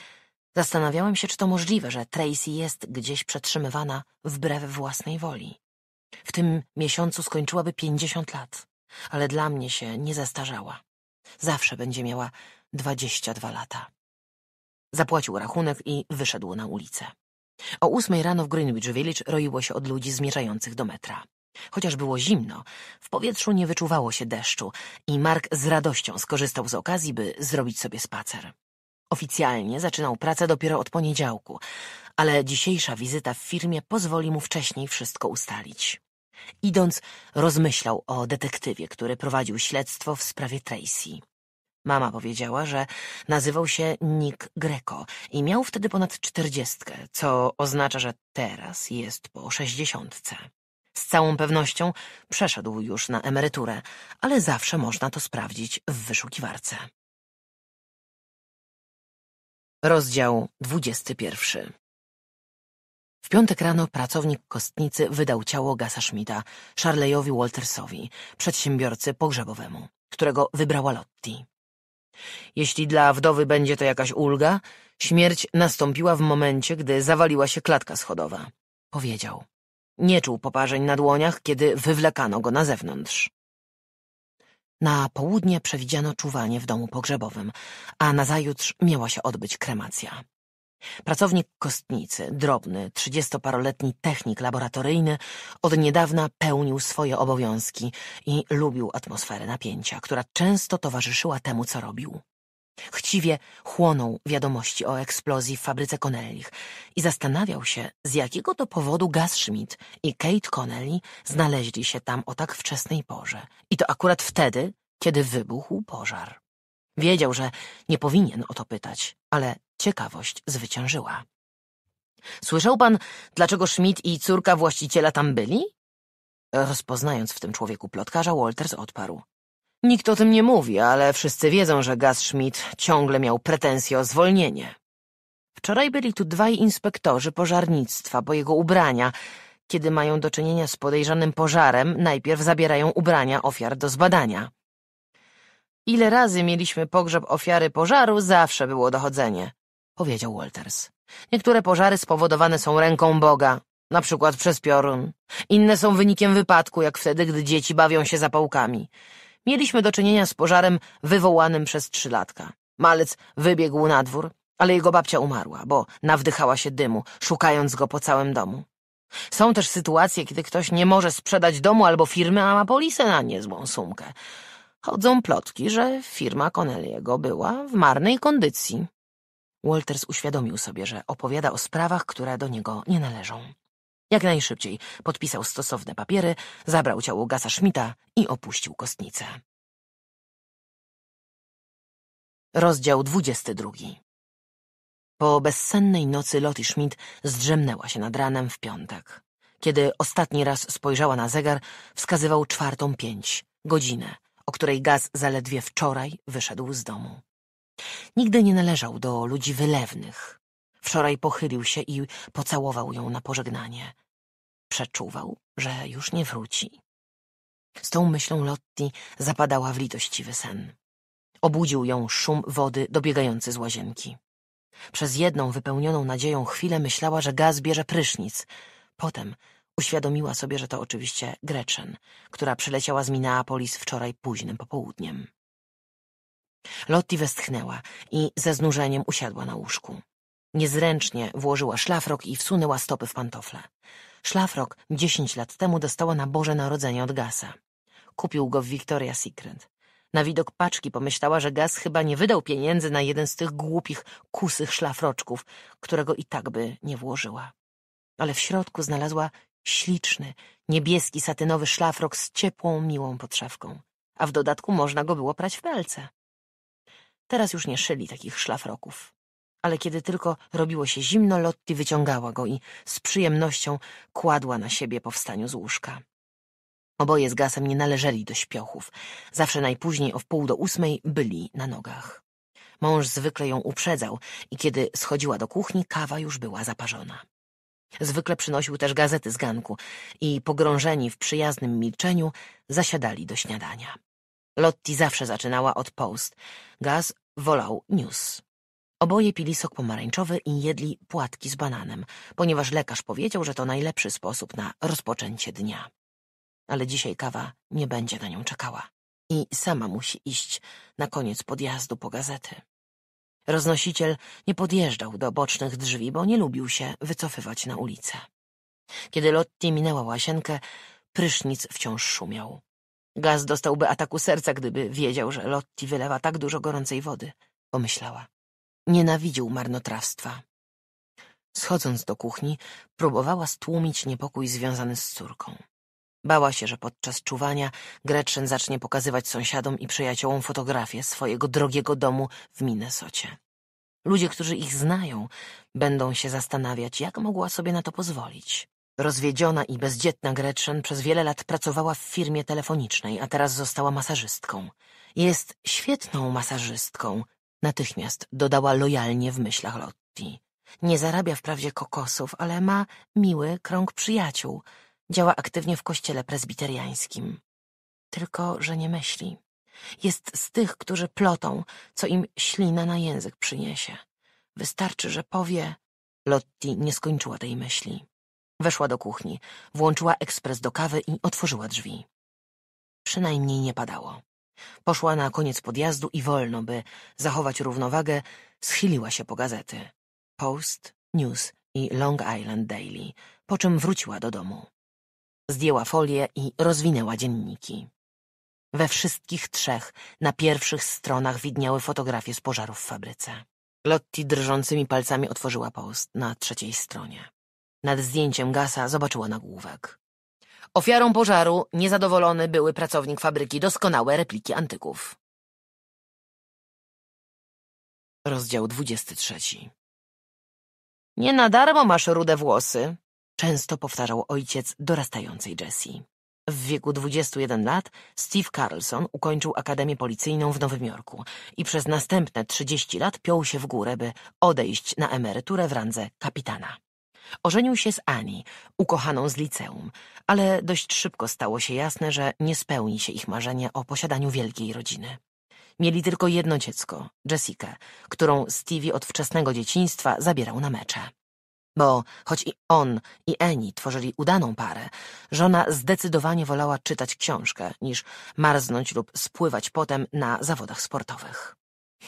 Zastanawiałem się, czy to możliwe, że Tracy jest gdzieś przetrzymywana wbrew własnej woli. W tym miesiącu skończyłaby pięćdziesiąt lat, ale dla mnie się nie zestarzała. Zawsze będzie miała dwadzieścia dwa lata. Zapłacił rachunek i wyszedł na ulicę. O ósmej rano w Greenwich Village roiło się od ludzi zmierzających do metra. Chociaż było zimno, w powietrzu nie wyczuwało się deszczu i Mark z radością skorzystał z okazji, by zrobić sobie spacer. Oficjalnie zaczynał pracę dopiero od poniedziałku, ale dzisiejsza wizyta w firmie pozwoli mu wcześniej wszystko ustalić. Idąc, rozmyślał o detektywie, który prowadził śledztwo w sprawie Tracy. Mama powiedziała, że nazywał się Nick Greco i miał wtedy ponad czterdziestkę, co oznacza, że teraz jest po sześćdziesiątce. Z całą pewnością przeszedł już na emeryturę, ale zawsze można to sprawdzić w wyszukiwarce. Rozdział 21 W piątek rano pracownik kostnicy wydał ciało Gasa Schmidta Charleyowi Waltersowi, przedsiębiorcy pogrzebowemu, którego wybrała Lotti. Jeśli dla wdowy będzie to jakaś ulga, śmierć nastąpiła w momencie, gdy zawaliła się klatka schodowa, powiedział. Nie czuł poparzeń na dłoniach, kiedy wywlekano go na zewnątrz. Na południe przewidziano czuwanie w domu pogrzebowym, a nazajutrz miała się odbyć kremacja. Pracownik kostnicy, drobny, trzydziestoparoletni technik laboratoryjny, od niedawna pełnił swoje obowiązki i lubił atmosferę napięcia, która często towarzyszyła temu, co robił. Chciwie chłonął wiadomości o eksplozji w fabryce Connellich i zastanawiał się, z jakiego to powodu Gaz Schmidt i Kate Connelly znaleźli się tam o tak wczesnej porze. I to akurat wtedy, kiedy wybuchł pożar. Wiedział, że nie powinien o to pytać, ale ciekawość zwyciężyła. Słyszał pan, dlaczego Schmidt i córka właściciela tam byli? Rozpoznając w tym człowieku plotkarza, Walters odparł. Nikt o tym nie mówi, ale wszyscy wiedzą, że Gaz-Schmidt ciągle miał pretensje o zwolnienie. Wczoraj byli tu dwaj inspektorzy pożarnictwa, bo jego ubrania, kiedy mają do czynienia z podejrzanym pożarem, najpierw zabierają ubrania ofiar do zbadania. Ile razy mieliśmy pogrzeb ofiary pożaru, zawsze było dochodzenie, powiedział Walters. Niektóre pożary spowodowane są ręką Boga, na przykład przez piorun. Inne są wynikiem wypadku, jak wtedy, gdy dzieci bawią się zapałkami. Mieliśmy do czynienia z pożarem wywołanym przez trzylatka. Malec wybiegł na dwór, ale jego babcia umarła, bo nawdychała się dymu, szukając go po całym domu. Są też sytuacje, kiedy ktoś nie może sprzedać domu albo firmy, a ma polisę na niezłą sumkę. Chodzą plotki, że firma Corneliego była w marnej kondycji. Walters uświadomił sobie, że opowiada o sprawach, które do niego nie należą. Jak najszybciej podpisał stosowne papiery, zabrał ciało Gasa Schmidta i opuścił kostnicę. Rozdział 22 Po bezsennej nocy Lottie Schmidt zdrzemnęła się nad ranem w piątek. Kiedy ostatni raz spojrzała na zegar, wskazywał czwartą pięć, godzinę, o której Gaz zaledwie wczoraj wyszedł z domu. Nigdy nie należał do ludzi wylewnych, Wczoraj pochylił się i pocałował ją na pożegnanie. Przeczuwał, że już nie wróci. Z tą myślą Lotti zapadała w litościwy sen. Obudził ją szum wody dobiegający z łazienki. Przez jedną wypełnioną nadzieją chwilę myślała, że gaz bierze prysznic. Potem uświadomiła sobie, że to oczywiście Gretchen, która przyleciała z Minneapolis wczoraj późnym popołudniem. Lotti westchnęła i ze znużeniem usiadła na łóżku. Niezręcznie włożyła szlafrok i wsunęła stopy w pantofle. Szlafrok dziesięć lat temu dostała na Boże Narodzenie od Gasa. Kupił go w Victoria Secret. Na widok paczki pomyślała, że Gas chyba nie wydał pieniędzy na jeden z tych głupich, kusych szlafroczków, którego i tak by nie włożyła. Ale w środku znalazła śliczny, niebieski satynowy szlafrok z ciepłą, miłą podszewką. A w dodatku można go było prać w belce. Teraz już nie szyli takich szlafroków ale kiedy tylko robiło się zimno, Lotti wyciągała go i z przyjemnością kładła na siebie po wstaniu z łóżka. Oboje z gasem nie należeli do śpiochów. Zawsze najpóźniej o wpół do ósmej byli na nogach. Mąż zwykle ją uprzedzał i kiedy schodziła do kuchni, kawa już była zaparzona. Zwykle przynosił też gazety z ganku i pogrążeni w przyjaznym milczeniu zasiadali do śniadania. Lotti zawsze zaczynała od post. Gaz wolał news. Oboje pili sok pomarańczowy i jedli płatki z bananem, ponieważ lekarz powiedział, że to najlepszy sposób na rozpoczęcie dnia. Ale dzisiaj kawa nie będzie na nią czekała i sama musi iść na koniec podjazdu po gazety. Roznosiciel nie podjeżdżał do bocznych drzwi, bo nie lubił się wycofywać na ulicę. Kiedy Lotti minęła łazienkę, prysznic wciąż szumiał. Gaz dostałby ataku serca, gdyby wiedział, że Lotti wylewa tak dużo gorącej wody, pomyślała. Nienawidził marnotrawstwa. Schodząc do kuchni, próbowała stłumić niepokój związany z córką. Bała się, że podczas czuwania Gretchen zacznie pokazywać sąsiadom i przyjaciołom fotografie swojego drogiego domu w Minnesocie. Ludzie, którzy ich znają, będą się zastanawiać, jak mogła sobie na to pozwolić. Rozwiedziona i bezdzietna Gretchen przez wiele lat pracowała w firmie telefonicznej, a teraz została masażystką. Jest świetną masażystką, Natychmiast dodała lojalnie w myślach Lotti. Nie zarabia wprawdzie kokosów, ale ma miły krąg przyjaciół. Działa aktywnie w kościele prezbiteriańskim. Tylko, że nie myśli. Jest z tych, którzy plotą, co im ślina na język przyniesie. Wystarczy, że powie... Lotti nie skończyła tej myśli. Weszła do kuchni, włączyła ekspres do kawy i otworzyła drzwi. Przynajmniej nie padało. Poszła na koniec podjazdu i wolno, by zachować równowagę, schyliła się po gazety. Post, News i Long Island Daily, po czym wróciła do domu. Zdjęła folię i rozwinęła dzienniki. We wszystkich trzech na pierwszych stronach widniały fotografie z pożarów w fabryce. Lotti drżącymi palcami otworzyła post na trzeciej stronie. Nad zdjęciem gasa zobaczyła nagłówek. Ofiarą pożaru niezadowolony były pracownik fabryki doskonałe repliki antyków. Rozdział 23 Nie na darmo masz rude włosy, często powtarzał ojciec dorastającej Jessie. W wieku 21 lat Steve Carlson ukończył Akademię Policyjną w Nowym Jorku i przez następne 30 lat piął się w górę, by odejść na emeryturę w randze kapitana. Ożenił się z Ani, ukochaną z liceum, ale dość szybko stało się jasne, że nie spełni się ich marzenie o posiadaniu wielkiej rodziny. Mieli tylko jedno dziecko, Jessica, którą Stevie od wczesnego dzieciństwa zabierał na mecze. Bo choć i on i Annie tworzyli udaną parę, żona zdecydowanie wolała czytać książkę niż marznąć lub spływać potem na zawodach sportowych.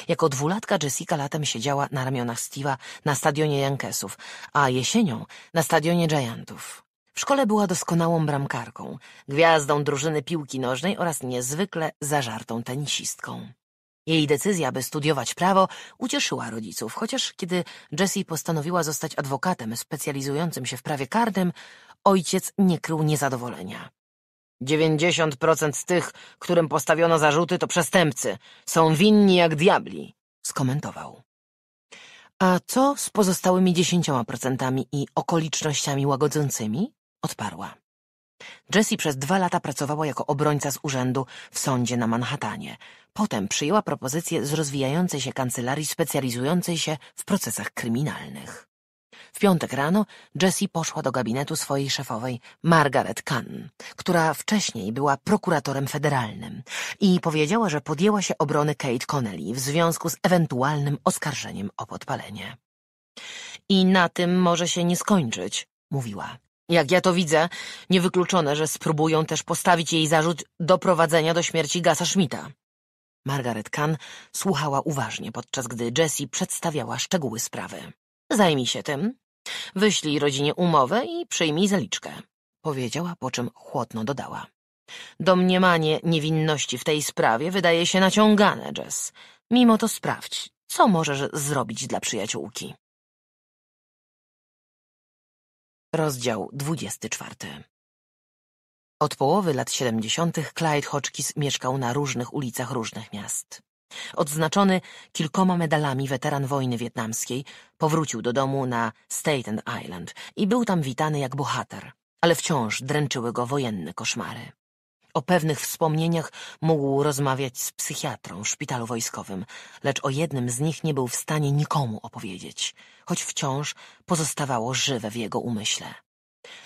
Jako dwulatka Jessica latem siedziała na ramionach Steve'a na stadionie Yankeesów, a jesienią na stadionie Giantów. W szkole była doskonałą bramkarką, gwiazdą drużyny piłki nożnej oraz niezwykle zażartą tenisistką. Jej decyzja, by studiować prawo, ucieszyła rodziców, chociaż kiedy Jessie postanowiła zostać adwokatem specjalizującym się w prawie karnym, ojciec nie krył niezadowolenia. Dziewięćdziesiąt procent z tych, którym postawiono zarzuty, to przestępcy. Są winni jak diabli, skomentował. A co z pozostałymi dziesięcioma procentami i okolicznościami łagodzącymi? Odparła. Jessie przez dwa lata pracowała jako obrońca z urzędu w sądzie na Manhattanie. Potem przyjęła propozycję z rozwijającej się kancelarii specjalizującej się w procesach kryminalnych. W piątek rano Jessie poszła do gabinetu swojej szefowej, Margaret Kahn, która wcześniej była prokuratorem federalnym i powiedziała, że podjęła się obrony Kate Connelly w związku z ewentualnym oskarżeniem o podpalenie. I na tym może się nie skończyć, mówiła. Jak ja to widzę, niewykluczone, że spróbują też postawić jej zarzut doprowadzenia do śmierci Gasa Schmidta. Margaret Kahn słuchała uważnie, podczas gdy Jessie przedstawiała szczegóły sprawy. Zajmij się tym, Wyślij rodzinie umowę i przyjmij zaliczkę, powiedziała, po czym chłodno dodała. Domniemanie niewinności w tej sprawie wydaje się naciągane, Jess. Mimo to sprawdź, co możesz zrobić dla przyjaciółki. Rozdział 24 Od połowy lat 70. Clyde Hodgkiss mieszkał na różnych ulicach różnych miast. Odznaczony kilkoma medalami weteran wojny wietnamskiej powrócił do domu na Staten Island i był tam witany jak bohater, ale wciąż dręczyły go wojenne koszmary. O pewnych wspomnieniach mógł rozmawiać z psychiatrą w szpitalu wojskowym, lecz o jednym z nich nie był w stanie nikomu opowiedzieć, choć wciąż pozostawało żywe w jego umyśle.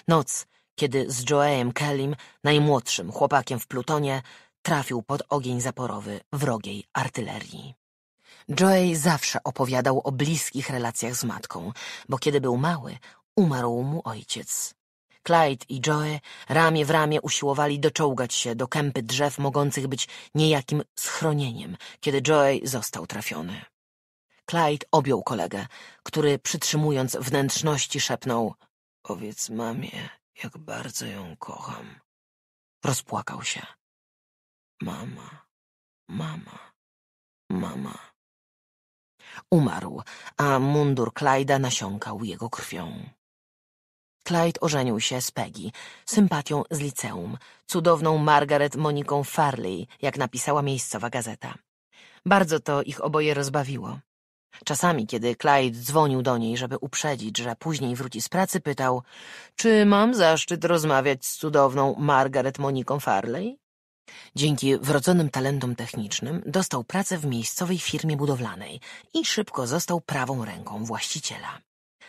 Noc, kiedy z Joe'em Kellim, najmłodszym chłopakiem w Plutonie, trafił pod ogień zaporowy wrogiej artylerii. Joey zawsze opowiadał o bliskich relacjach z matką, bo kiedy był mały, umarł mu ojciec. Clyde i Joe ramię w ramię usiłowali doczołgać się do kępy drzew mogących być niejakim schronieniem, kiedy Joey został trafiony. Clyde objął kolegę, który przytrzymując wnętrzności szepnął — Powiedz mamie, jak bardzo ją kocham. Rozpłakał się. Mama, mama, mama. Umarł, a mundur Clyda nasiąkał jego krwią. Clyde ożenił się z Peggy, sympatią z liceum, cudowną Margaret Moniką Farley, jak napisała miejscowa gazeta. Bardzo to ich oboje rozbawiło. Czasami, kiedy Clyde dzwonił do niej, żeby uprzedzić, że później wróci z pracy, pytał, czy mam zaszczyt rozmawiać z cudowną Margaret Moniką Farley? Dzięki wrodzonym talentom technicznym dostał pracę w miejscowej firmie budowlanej i szybko został prawą ręką właściciela.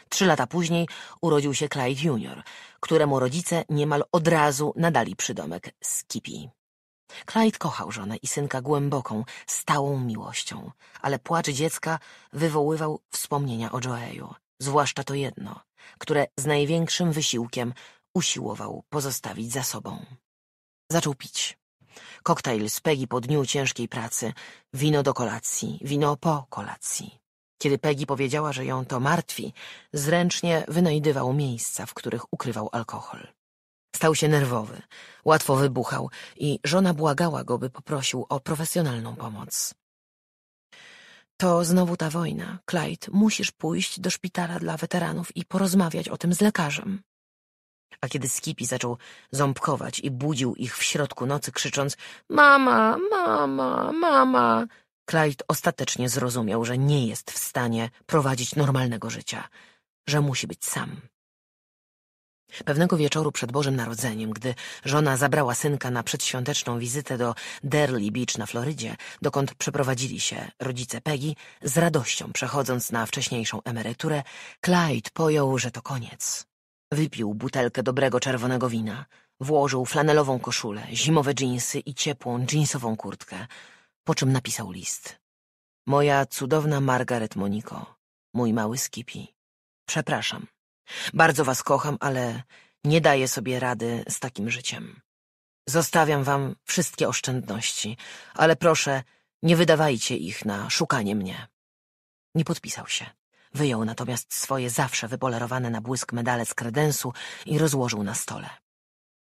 Trzy lata później urodził się Clyde Junior, któremu rodzice niemal od razu nadali przydomek Skippy. Clyde kochał żonę i synka głęboką, stałą miłością, ale płacz dziecka wywoływał wspomnienia o Joeju, zwłaszcza to jedno, które z największym wysiłkiem usiłował pozostawić za sobą. Zaczął pić. Koktajl z Peggy po dniu ciężkiej pracy, wino do kolacji, wino po kolacji. Kiedy Peggy powiedziała, że ją to martwi, zręcznie wynajdywał miejsca, w których ukrywał alkohol. Stał się nerwowy, łatwo wybuchał i żona błagała go, by poprosił o profesjonalną pomoc. To znowu ta wojna. Clyde, musisz pójść do szpitala dla weteranów i porozmawiać o tym z lekarzem. A kiedy Skipi zaczął ząbkować i budził ich w środku nocy, krzycząc Mama, mama, mama, Clyde ostatecznie zrozumiał, że nie jest w stanie prowadzić normalnego życia, że musi być sam. Pewnego wieczoru przed Bożym Narodzeniem, gdy żona zabrała synka na przedświąteczną wizytę do Derley Beach na Florydzie, dokąd przeprowadzili się rodzice Peggy, z radością przechodząc na wcześniejszą emeryturę, Clyde pojął, że to koniec. Wypił butelkę dobrego czerwonego wina. Włożył flanelową koszulę, zimowe dżinsy i ciepłą, dżinsową kurtkę, po czym napisał list. Moja cudowna Margaret Moniko, mój mały Skipi. Przepraszam. Bardzo was kocham, ale nie daję sobie rady z takim życiem. Zostawiam wam wszystkie oszczędności, ale proszę, nie wydawajcie ich na szukanie mnie. Nie podpisał się. Wyjął natomiast swoje zawsze wypolerowane na błysk medale z kredensu i rozłożył na stole.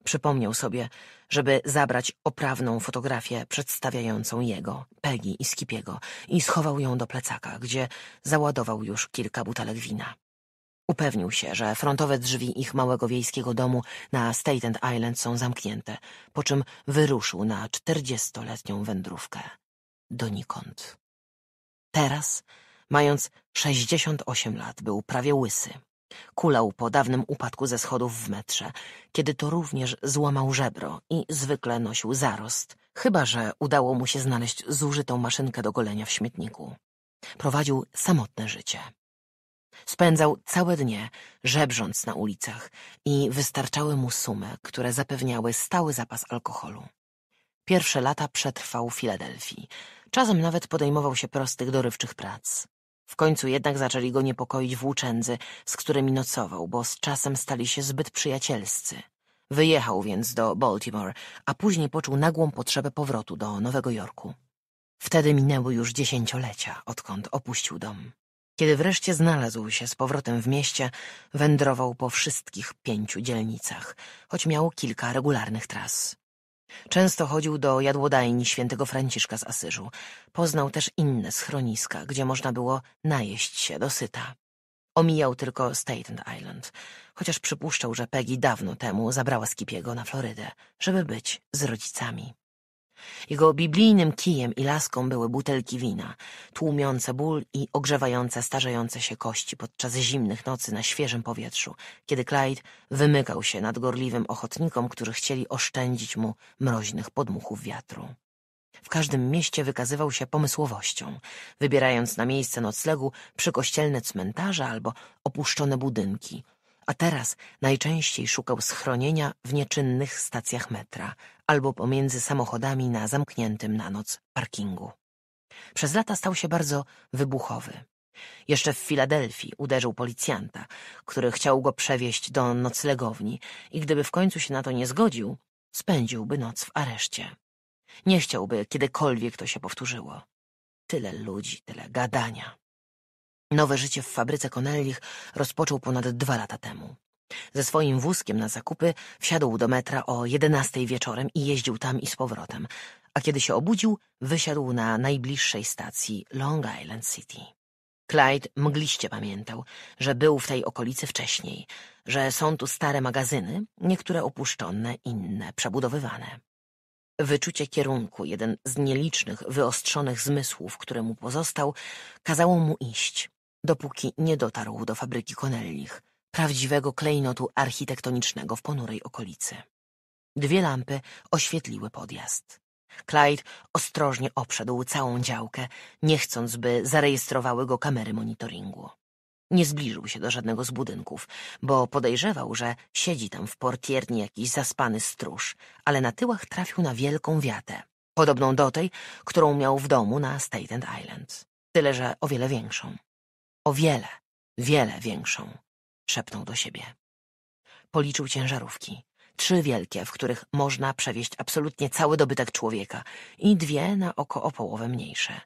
Przypomniał sobie, żeby zabrać oprawną fotografię przedstawiającą jego, Peggy i Skipiego i schował ją do plecaka, gdzie załadował już kilka butelek wina. Upewnił się, że frontowe drzwi ich małego wiejskiego domu na Staten Island są zamknięte, po czym wyruszył na czterdziestoletnią wędrówkę. Donikąd. Teraz Mając sześćdziesiąt osiem lat, był prawie łysy. Kulał po dawnym upadku ze schodów w metrze, kiedy to również złamał żebro i zwykle nosił zarost, chyba że udało mu się znaleźć zużytą maszynkę do golenia w śmietniku. Prowadził samotne życie. Spędzał całe dnie żebrząc na ulicach i wystarczały mu sumy, które zapewniały stały zapas alkoholu. Pierwsze lata przetrwał w Filadelfii. Czasem nawet podejmował się prostych, dorywczych prac. W końcu jednak zaczęli go niepokoić włóczędzy, z którymi nocował, bo z czasem stali się zbyt przyjacielscy. Wyjechał więc do Baltimore, a później poczuł nagłą potrzebę powrotu do Nowego Jorku. Wtedy minęły już dziesięciolecia, odkąd opuścił dom. Kiedy wreszcie znalazł się z powrotem w mieście, wędrował po wszystkich pięciu dzielnicach, choć miał kilka regularnych tras. Często chodził do jadłodajni świętego Franciszka z Asyżu. Poznał też inne schroniska, gdzie można było najeść się dosyta. Omijał tylko Staten Island, chociaż przypuszczał, że Peggy dawno temu zabrała Skipiego na Florydę, żeby być z rodzicami. Jego biblijnym kijem i laską były butelki wina, tłumiące ból i ogrzewające starzejące się kości podczas zimnych nocy na świeżym powietrzu, kiedy Clyde wymykał się nad gorliwym ochotnikom, którzy chcieli oszczędzić mu mroźnych podmuchów wiatru. W każdym mieście wykazywał się pomysłowością, wybierając na miejsce noclegu przykościelne cmentarze albo opuszczone budynki – a teraz najczęściej szukał schronienia w nieczynnych stacjach metra albo pomiędzy samochodami na zamkniętym na noc parkingu. Przez lata stał się bardzo wybuchowy. Jeszcze w Filadelfii uderzył policjanta, który chciał go przewieźć do noclegowni i gdyby w końcu się na to nie zgodził, spędziłby noc w areszcie. Nie chciałby kiedykolwiek to się powtórzyło. Tyle ludzi, tyle gadania. Nowe życie w fabryce Connellich rozpoczął ponad dwa lata temu. Ze swoim wózkiem na zakupy wsiadł do metra o 11 wieczorem i jeździł tam i z powrotem, a kiedy się obudził, wysiadł na najbliższej stacji Long Island City. Clyde mgliście pamiętał, że był w tej okolicy wcześniej, że są tu stare magazyny, niektóre opuszczone, inne przebudowywane. Wyczucie kierunku, jeden z nielicznych, wyostrzonych zmysłów, któremu mu pozostał, kazało mu iść dopóki nie dotarł do fabryki Konellich, prawdziwego klejnotu architektonicznego w ponurej okolicy. Dwie lampy oświetliły podjazd. Clyde ostrożnie obszedł całą działkę, nie chcąc, by zarejestrowały go kamery monitoringu. Nie zbliżył się do żadnego z budynków, bo podejrzewał, że siedzi tam w portierni jakiś zaspany stróż, ale na tyłach trafił na wielką wiatę, podobną do tej, którą miał w domu na Staten Island, tyle że o wiele większą. O wiele, wiele większą, szepnął do siebie. Policzył ciężarówki. Trzy wielkie, w których można przewieźć absolutnie cały dobytek człowieka i dwie na oko o połowę mniejsze.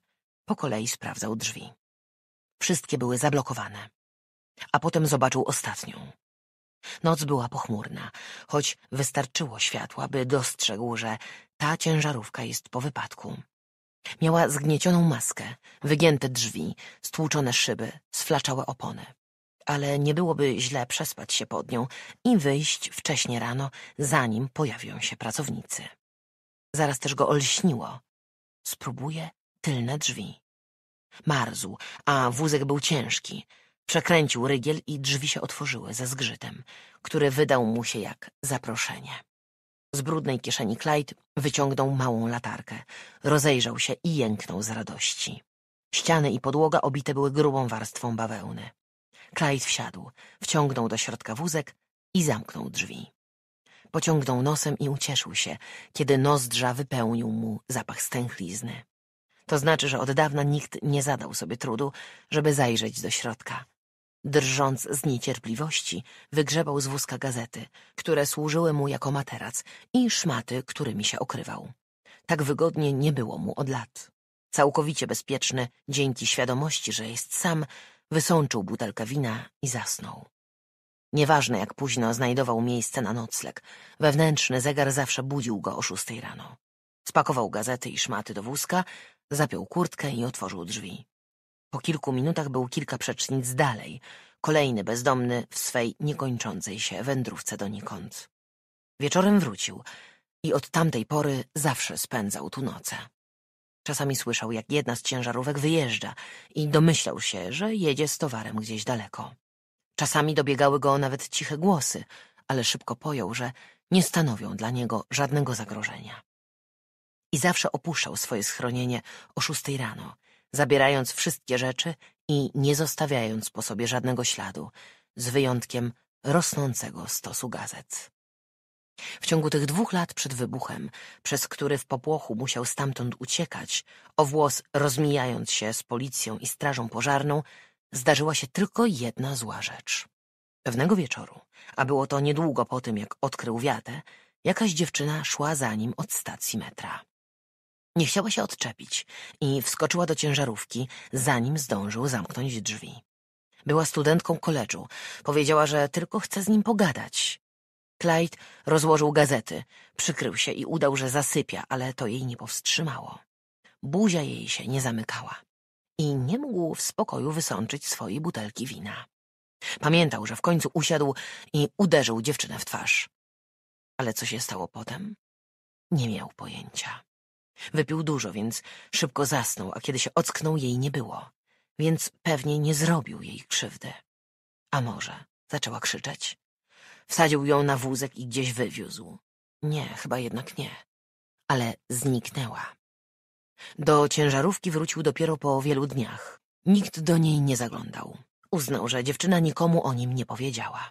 Po kolei sprawdzał drzwi. Wszystkie były zablokowane. A potem zobaczył ostatnią. Noc była pochmurna, choć wystarczyło światła, by dostrzegł, że ta ciężarówka jest po wypadku. Miała zgniecioną maskę, wygięte drzwi, stłuczone szyby, sflaczałe opony. Ale nie byłoby źle przespać się pod nią i wyjść wcześnie rano, zanim pojawią się pracownicy. Zaraz też go olśniło. Spróbuję tylne drzwi. Marzł, a wózek był ciężki. Przekręcił rygiel i drzwi się otworzyły ze zgrzytem, który wydał mu się jak zaproszenie. Z brudnej kieszeni Clyde wyciągnął małą latarkę. Rozejrzał się i jęknął z radości. Ściany i podłoga obite były grubą warstwą bawełny. Clyde wsiadł, wciągnął do środka wózek i zamknął drzwi. Pociągnął nosem i ucieszył się, kiedy nozdrza wypełnił mu zapach stęchlizny. To znaczy, że od dawna nikt nie zadał sobie trudu, żeby zajrzeć do środka. Drżąc z niecierpliwości, wygrzebał z wózka gazety, które służyły mu jako materac i szmaty, którymi się okrywał. Tak wygodnie nie było mu od lat. Całkowicie bezpieczny, dzięki świadomości, że jest sam, wysączył butelkę wina i zasnął. Nieważne jak późno znajdował miejsce na nocleg, wewnętrzny zegar zawsze budził go o szóstej rano. Spakował gazety i szmaty do wózka, zapiął kurtkę i otworzył drzwi. Po kilku minutach był kilka przecznic dalej, kolejny bezdomny w swej niekończącej się wędrówce donikąd. Wieczorem wrócił i od tamtej pory zawsze spędzał tu noce. Czasami słyszał, jak jedna z ciężarówek wyjeżdża i domyślał się, że jedzie z towarem gdzieś daleko. Czasami dobiegały go nawet ciche głosy, ale szybko pojął, że nie stanowią dla niego żadnego zagrożenia. I zawsze opuszczał swoje schronienie o szóstej rano – zabierając wszystkie rzeczy i nie zostawiając po sobie żadnego śladu, z wyjątkiem rosnącego stosu gazet. W ciągu tych dwóch lat przed wybuchem, przez który w popłochu musiał stamtąd uciekać, o włos rozmijając się z policją i strażą pożarną, zdarzyła się tylko jedna zła rzecz. Pewnego wieczoru, a było to niedługo po tym, jak odkrył wiatę, jakaś dziewczyna szła za nim od stacji metra. Nie chciała się odczepić i wskoczyła do ciężarówki, zanim zdążył zamknąć drzwi. Była studentką koleżu. Powiedziała, że tylko chce z nim pogadać. Clyde rozłożył gazety, przykrył się i udał, że zasypia, ale to jej nie powstrzymało. Buzia jej się nie zamykała i nie mógł w spokoju wysączyć swojej butelki wina. Pamiętał, że w końcu usiadł i uderzył dziewczynę w twarz. Ale co się stało potem? Nie miał pojęcia. Wypił dużo, więc szybko zasnął, a kiedy się ocknął, jej nie było. Więc pewnie nie zrobił jej krzywdy. A może? Zaczęła krzyczeć. Wsadził ją na wózek i gdzieś wywiózł. Nie, chyba jednak nie. Ale zniknęła. Do ciężarówki wrócił dopiero po wielu dniach. Nikt do niej nie zaglądał. Uznał, że dziewczyna nikomu o nim nie powiedziała.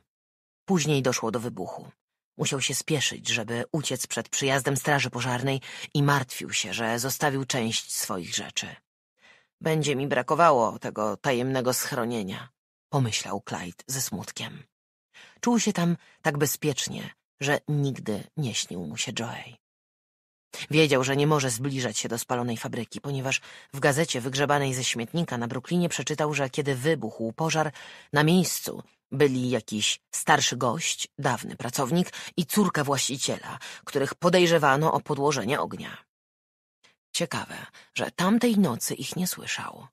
Później doszło do wybuchu. Musiał się spieszyć, żeby uciec przed przyjazdem straży pożarnej i martwił się, że zostawił część swoich rzeczy. Będzie mi brakowało tego tajemnego schronienia, pomyślał Clyde ze smutkiem. Czuł się tam tak bezpiecznie, że nigdy nie śnił mu się Joey. Wiedział, że nie może zbliżać się do spalonej fabryki, ponieważ w gazecie wygrzebanej ze śmietnika na Brooklinie przeczytał, że kiedy wybuchł pożar, na miejscu byli jakiś starszy gość, dawny pracownik i córka właściciela, których podejrzewano o podłożenie ognia. Ciekawe, że tamtej nocy ich nie słyszał.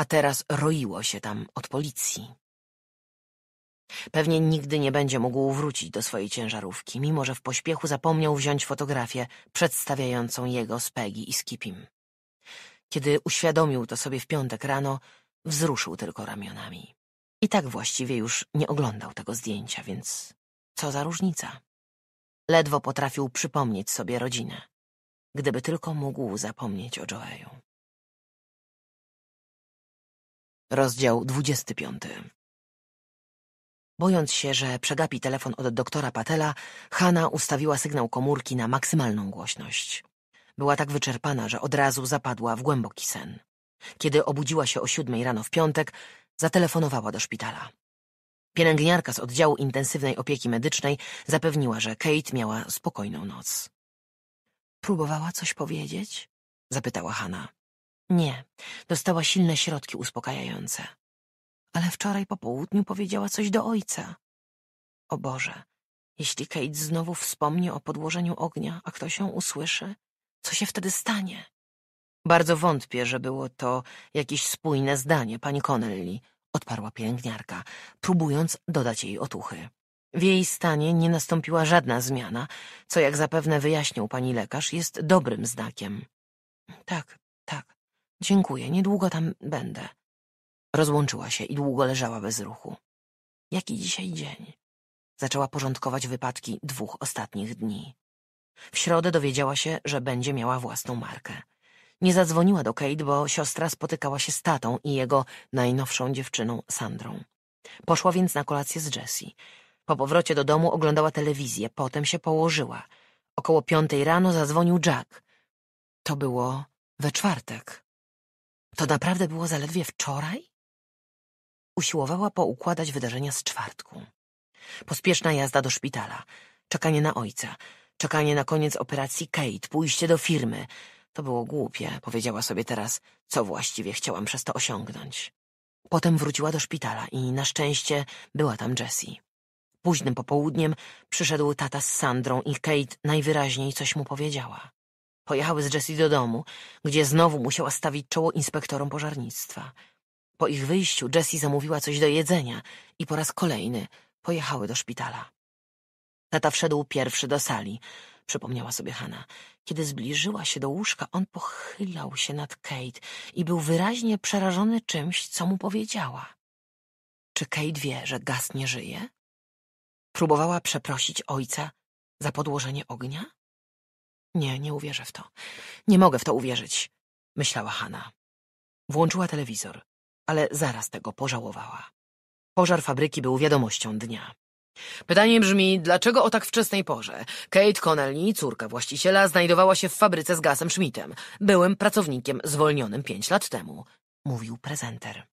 A teraz roiło się tam od policji. Pewnie nigdy nie będzie mógł wrócić do swojej ciężarówki, mimo że w pośpiechu zapomniał wziąć fotografię przedstawiającą jego z Peggy i Skipim. Kiedy uświadomił to sobie w piątek rano, wzruszył tylko ramionami. I tak właściwie już nie oglądał tego zdjęcia, więc co za różnica. Ledwo potrafił przypomnieć sobie rodzinę, gdyby tylko mógł zapomnieć o Joeju. Rozdział 25 Bojąc się, że przegapi telefon od doktora Patela, Hanna ustawiła sygnał komórki na maksymalną głośność. Była tak wyczerpana, że od razu zapadła w głęboki sen. Kiedy obudziła się o siódmej rano w piątek, Zatelefonowała do szpitala. Pielęgniarka z oddziału intensywnej opieki medycznej zapewniła, że Kate miała spokojną noc. Próbowała coś powiedzieć? zapytała Hanna. Nie, dostała silne środki uspokajające. Ale wczoraj po południu powiedziała coś do ojca. O Boże, jeśli Kate znowu wspomni o podłożeniu ognia, a ktoś ją usłyszy, co się wtedy stanie? Bardzo wątpię, że było to jakieś spójne zdanie pani Connelly, odparła pielęgniarka, próbując dodać jej otuchy. W jej stanie nie nastąpiła żadna zmiana, co jak zapewne wyjaśnił pani lekarz, jest dobrym znakiem. Tak, tak, dziękuję, niedługo tam będę. Rozłączyła się i długo leżała bez ruchu. Jaki dzisiaj dzień? Zaczęła porządkować wypadki dwóch ostatnich dni. W środę dowiedziała się, że będzie miała własną markę. Nie zadzwoniła do Kate, bo siostra spotykała się z tatą i jego najnowszą dziewczyną, Sandrą. Poszła więc na kolację z Jessie. Po powrocie do domu oglądała telewizję, potem się położyła. Około piątej rano zadzwonił Jack. To było we czwartek. To naprawdę było zaledwie wczoraj? Usiłowała poukładać wydarzenia z czwartku. Pospieszna jazda do szpitala, czekanie na ojca, czekanie na koniec operacji Kate, pójście do firmy, to było głupie, powiedziała sobie teraz, co właściwie chciałam przez to osiągnąć. Potem wróciła do szpitala i na szczęście była tam Jessie. Późnym popołudniem przyszedł tata z Sandrą i Kate najwyraźniej coś mu powiedziała. Pojechały z Jessie do domu, gdzie znowu musiała stawić czoło inspektorom pożarnictwa. Po ich wyjściu Jessie zamówiła coś do jedzenia i po raz kolejny pojechały do szpitala. Tata wszedł pierwszy do sali, przypomniała sobie Hanna. Kiedy zbliżyła się do łóżka, on pochylał się nad Kate i był wyraźnie przerażony czymś, co mu powiedziała. Czy Kate wie, że Gaz nie żyje? Próbowała przeprosić ojca za podłożenie ognia? Nie, nie uwierzę w to. Nie mogę w to uwierzyć, myślała Hanna. Włączyła telewizor, ale zaraz tego pożałowała. Pożar fabryki był wiadomością dnia. Pytanie brzmi, dlaczego o tak wczesnej porze Kate Connelly, córka właściciela, znajdowała się w fabryce z Gasem Schmidtem, byłym pracownikiem zwolnionym pięć lat temu, mówił prezenter.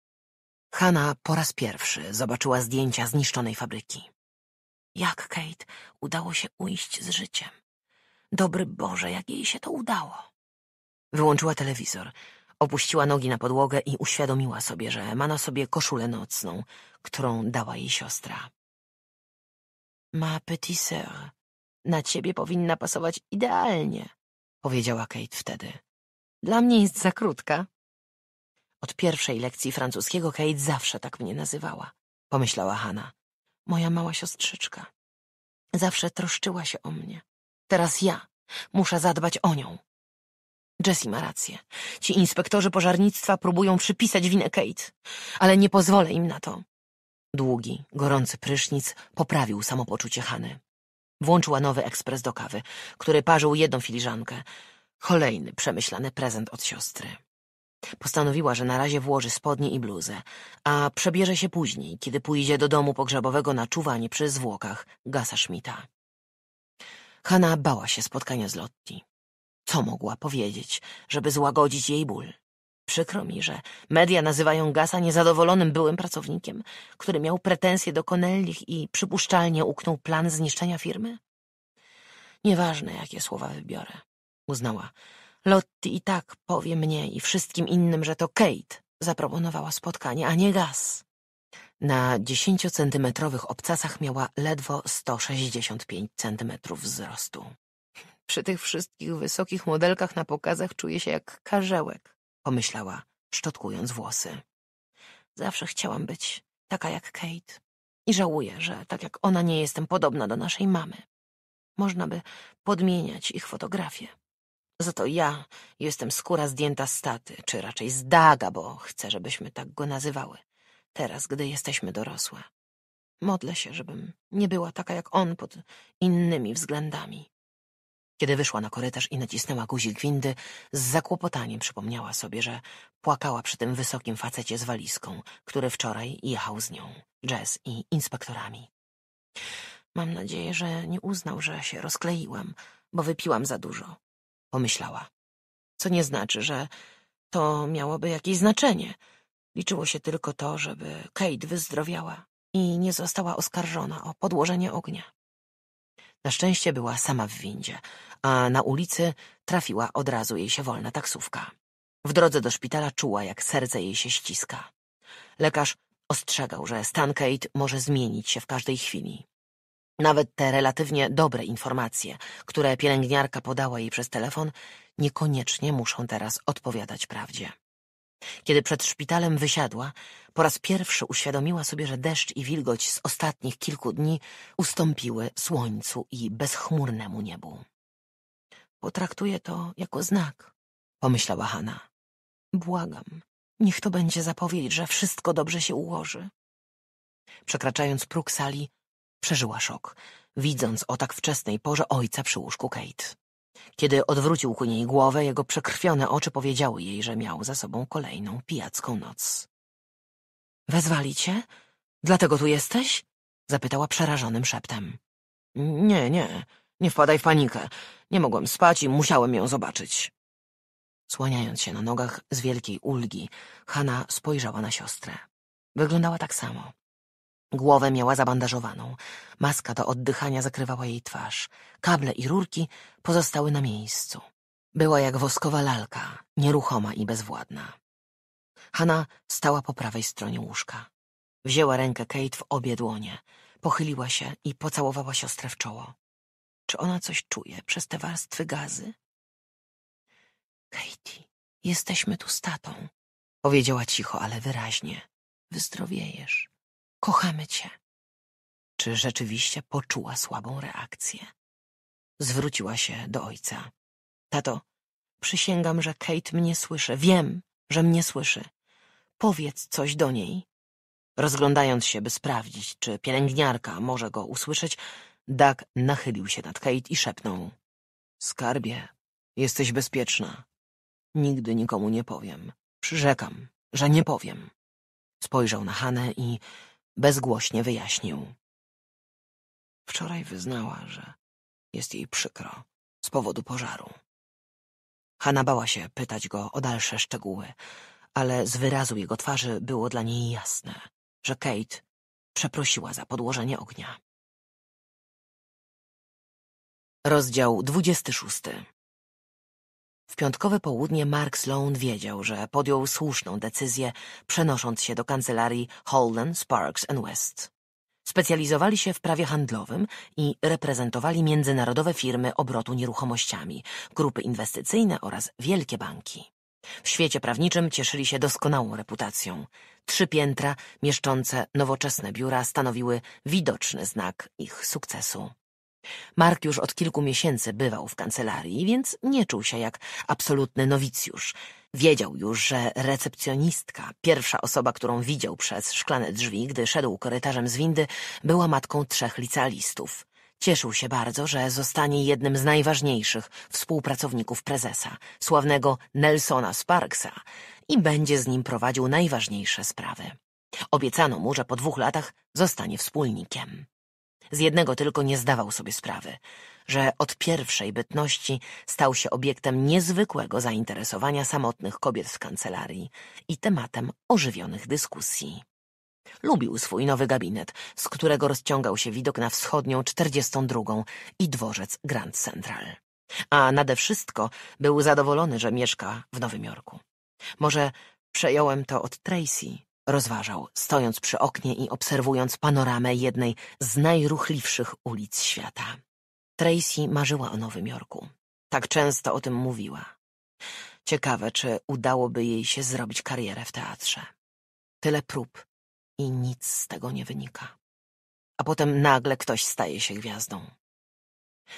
Hanna po raz pierwszy zobaczyła zdjęcia zniszczonej fabryki. Jak Kate udało się ujść z życiem? Dobry Boże, jak jej się to udało! Wyłączyła telewizor, opuściła nogi na podłogę i uświadomiła sobie, że ma na sobie koszulę nocną, którą dała jej siostra. Ma petit sœur. Na ciebie powinna pasować idealnie, powiedziała Kate wtedy. Dla mnie jest za krótka. Od pierwszej lekcji francuskiego Kate zawsze tak mnie nazywała, pomyślała Hanna. Moja mała siostrzyczka. Zawsze troszczyła się o mnie. Teraz ja muszę zadbać o nią. Jessie ma rację. Ci inspektorzy pożarnictwa próbują przypisać winę Kate, ale nie pozwolę im na to. Długi, gorący prysznic poprawił samopoczucie Hany. Włączyła nowy ekspres do kawy, który parzył jedną filiżankę. Kolejny przemyślany prezent od siostry. Postanowiła, że na razie włoży spodnie i bluzę, a przebierze się później, kiedy pójdzie do domu pogrzebowego na czuwanie przy zwłokach Gasa Schmidta. Hanna bała się spotkania z Lotti. Co mogła powiedzieć, żeby złagodzić jej ból? Przykro mi, że media nazywają Gasa niezadowolonym byłym pracownikiem, który miał pretensje do Connellich i przypuszczalnie uknął plan zniszczenia firmy. Nieważne, jakie słowa wybiorę, uznała. Lotti i tak powie mnie i wszystkim innym, że to Kate zaproponowała spotkanie, a nie Gaz. Na dziesięciocentymetrowych obcasach miała ledwo 165 centymetrów wzrostu. Przy tych wszystkich wysokich modelkach na pokazach czuję się jak karzełek pomyślała, szczotkując włosy. Zawsze chciałam być taka jak Kate. I żałuję, że tak jak ona nie jestem podobna do naszej mamy. Można by podmieniać ich fotografie. Za to ja jestem skóra zdjęta z taty, czy raczej z Daga, bo chcę, żebyśmy tak go nazywały. Teraz, gdy jesteśmy dorosłe. Modlę się, żebym nie była taka jak on pod innymi względami. Kiedy wyszła na korytarz i nacisnęła guzik windy, z zakłopotaniem przypomniała sobie, że płakała przy tym wysokim facecie z walizką, który wczoraj jechał z nią, Jazz i inspektorami. Mam nadzieję, że nie uznał, że się rozkleiłam, bo wypiłam za dużo, pomyślała. Co nie znaczy, że to miałoby jakieś znaczenie. Liczyło się tylko to, żeby Kate wyzdrowiała i nie została oskarżona o podłożenie ognia. Na szczęście była sama w windzie, a na ulicy trafiła od razu jej się wolna taksówka. W drodze do szpitala czuła, jak serce jej się ściska. Lekarz ostrzegał, że stan Kate może zmienić się w każdej chwili. Nawet te relatywnie dobre informacje, które pielęgniarka podała jej przez telefon, niekoniecznie muszą teraz odpowiadać prawdzie. Kiedy przed szpitalem wysiadła, po raz pierwszy uświadomiła sobie, że deszcz i wilgoć z ostatnich kilku dni ustąpiły słońcu i bezchmurnemu niebu. Potraktuję to jako znak, pomyślała Hanna. Błagam, niech to będzie zapowiedź, że wszystko dobrze się ułoży. Przekraczając próg sali, przeżyła szok, widząc o tak wczesnej porze ojca przy łóżku Kate. Kiedy odwrócił ku niej głowę, jego przekrwione oczy powiedziały jej, że miał za sobą kolejną pijacką noc. — Wezwali cię? Dlatego tu jesteś? — zapytała przerażonym szeptem. — Nie, nie. Nie wpadaj w panikę. Nie mogłem spać i musiałem ją zobaczyć. Słaniając się na nogach z wielkiej ulgi, Hanna spojrzała na siostrę. Wyglądała tak samo. Głowę miała zabandażowaną. Maska do oddychania zakrywała jej twarz. Kable i rurki pozostały na miejscu. Była jak woskowa lalka, nieruchoma i bezwładna. Hanna stała po prawej stronie łóżka. Wzięła rękę Kate w obie dłonie, pochyliła się i pocałowała siostrę w czoło. Czy ona coś czuje przez te warstwy gazy? Katie, jesteśmy tu z tatą, powiedziała cicho, ale wyraźnie. Wyzdrowiejesz. Kochamy cię. Czy rzeczywiście poczuła słabą reakcję? Zwróciła się do ojca. Tato, przysięgam, że Kate mnie słyszy. Wiem, że mnie słyszy. Powiedz coś do niej. Rozglądając się, by sprawdzić, czy pielęgniarka może go usłyszeć, Doug nachylił się nad Kate i szepnął. Skarbie, jesteś bezpieczna. Nigdy nikomu nie powiem. Przyrzekam, że nie powiem. Spojrzał na Hanę i bezgłośnie wyjaśnił. Wczoraj wyznała, że jest jej przykro z powodu pożaru. Hanna bała się pytać go o dalsze szczegóły, ale z wyrazu jego twarzy było dla niej jasne, że Kate przeprosiła za podłożenie ognia. Rozdział 26 w piątkowe południe Mark Sloan wiedział, że podjął słuszną decyzję, przenosząc się do kancelarii Holden, Sparks West. Specjalizowali się w prawie handlowym i reprezentowali międzynarodowe firmy obrotu nieruchomościami, grupy inwestycyjne oraz wielkie banki. W świecie prawniczym cieszyli się doskonałą reputacją. Trzy piętra mieszczące nowoczesne biura stanowiły widoczny znak ich sukcesu. Mark już od kilku miesięcy bywał w kancelarii, więc nie czuł się jak absolutny nowicjusz. Wiedział już, że recepcjonistka, pierwsza osoba, którą widział przez szklane drzwi, gdy szedł korytarzem z windy, była matką trzech licealistów. Cieszył się bardzo, że zostanie jednym z najważniejszych współpracowników prezesa, sławnego Nelsona Sparksa, i będzie z nim prowadził najważniejsze sprawy. Obiecano mu, że po dwóch latach zostanie wspólnikiem. Z jednego tylko nie zdawał sobie sprawy, że od pierwszej bytności stał się obiektem niezwykłego zainteresowania samotnych kobiet w kancelarii i tematem ożywionych dyskusji. Lubił swój nowy gabinet, z którego rozciągał się widok na wschodnią 42 i dworzec Grand Central. A nade wszystko był zadowolony, że mieszka w Nowym Jorku. Może przejąłem to od Tracy, Rozważał, stojąc przy oknie i obserwując panoramę jednej z najruchliwszych ulic świata. Tracy marzyła o Nowym Jorku. Tak często o tym mówiła. Ciekawe, czy udałoby jej się zrobić karierę w teatrze. Tyle prób i nic z tego nie wynika. A potem nagle ktoś staje się gwiazdą.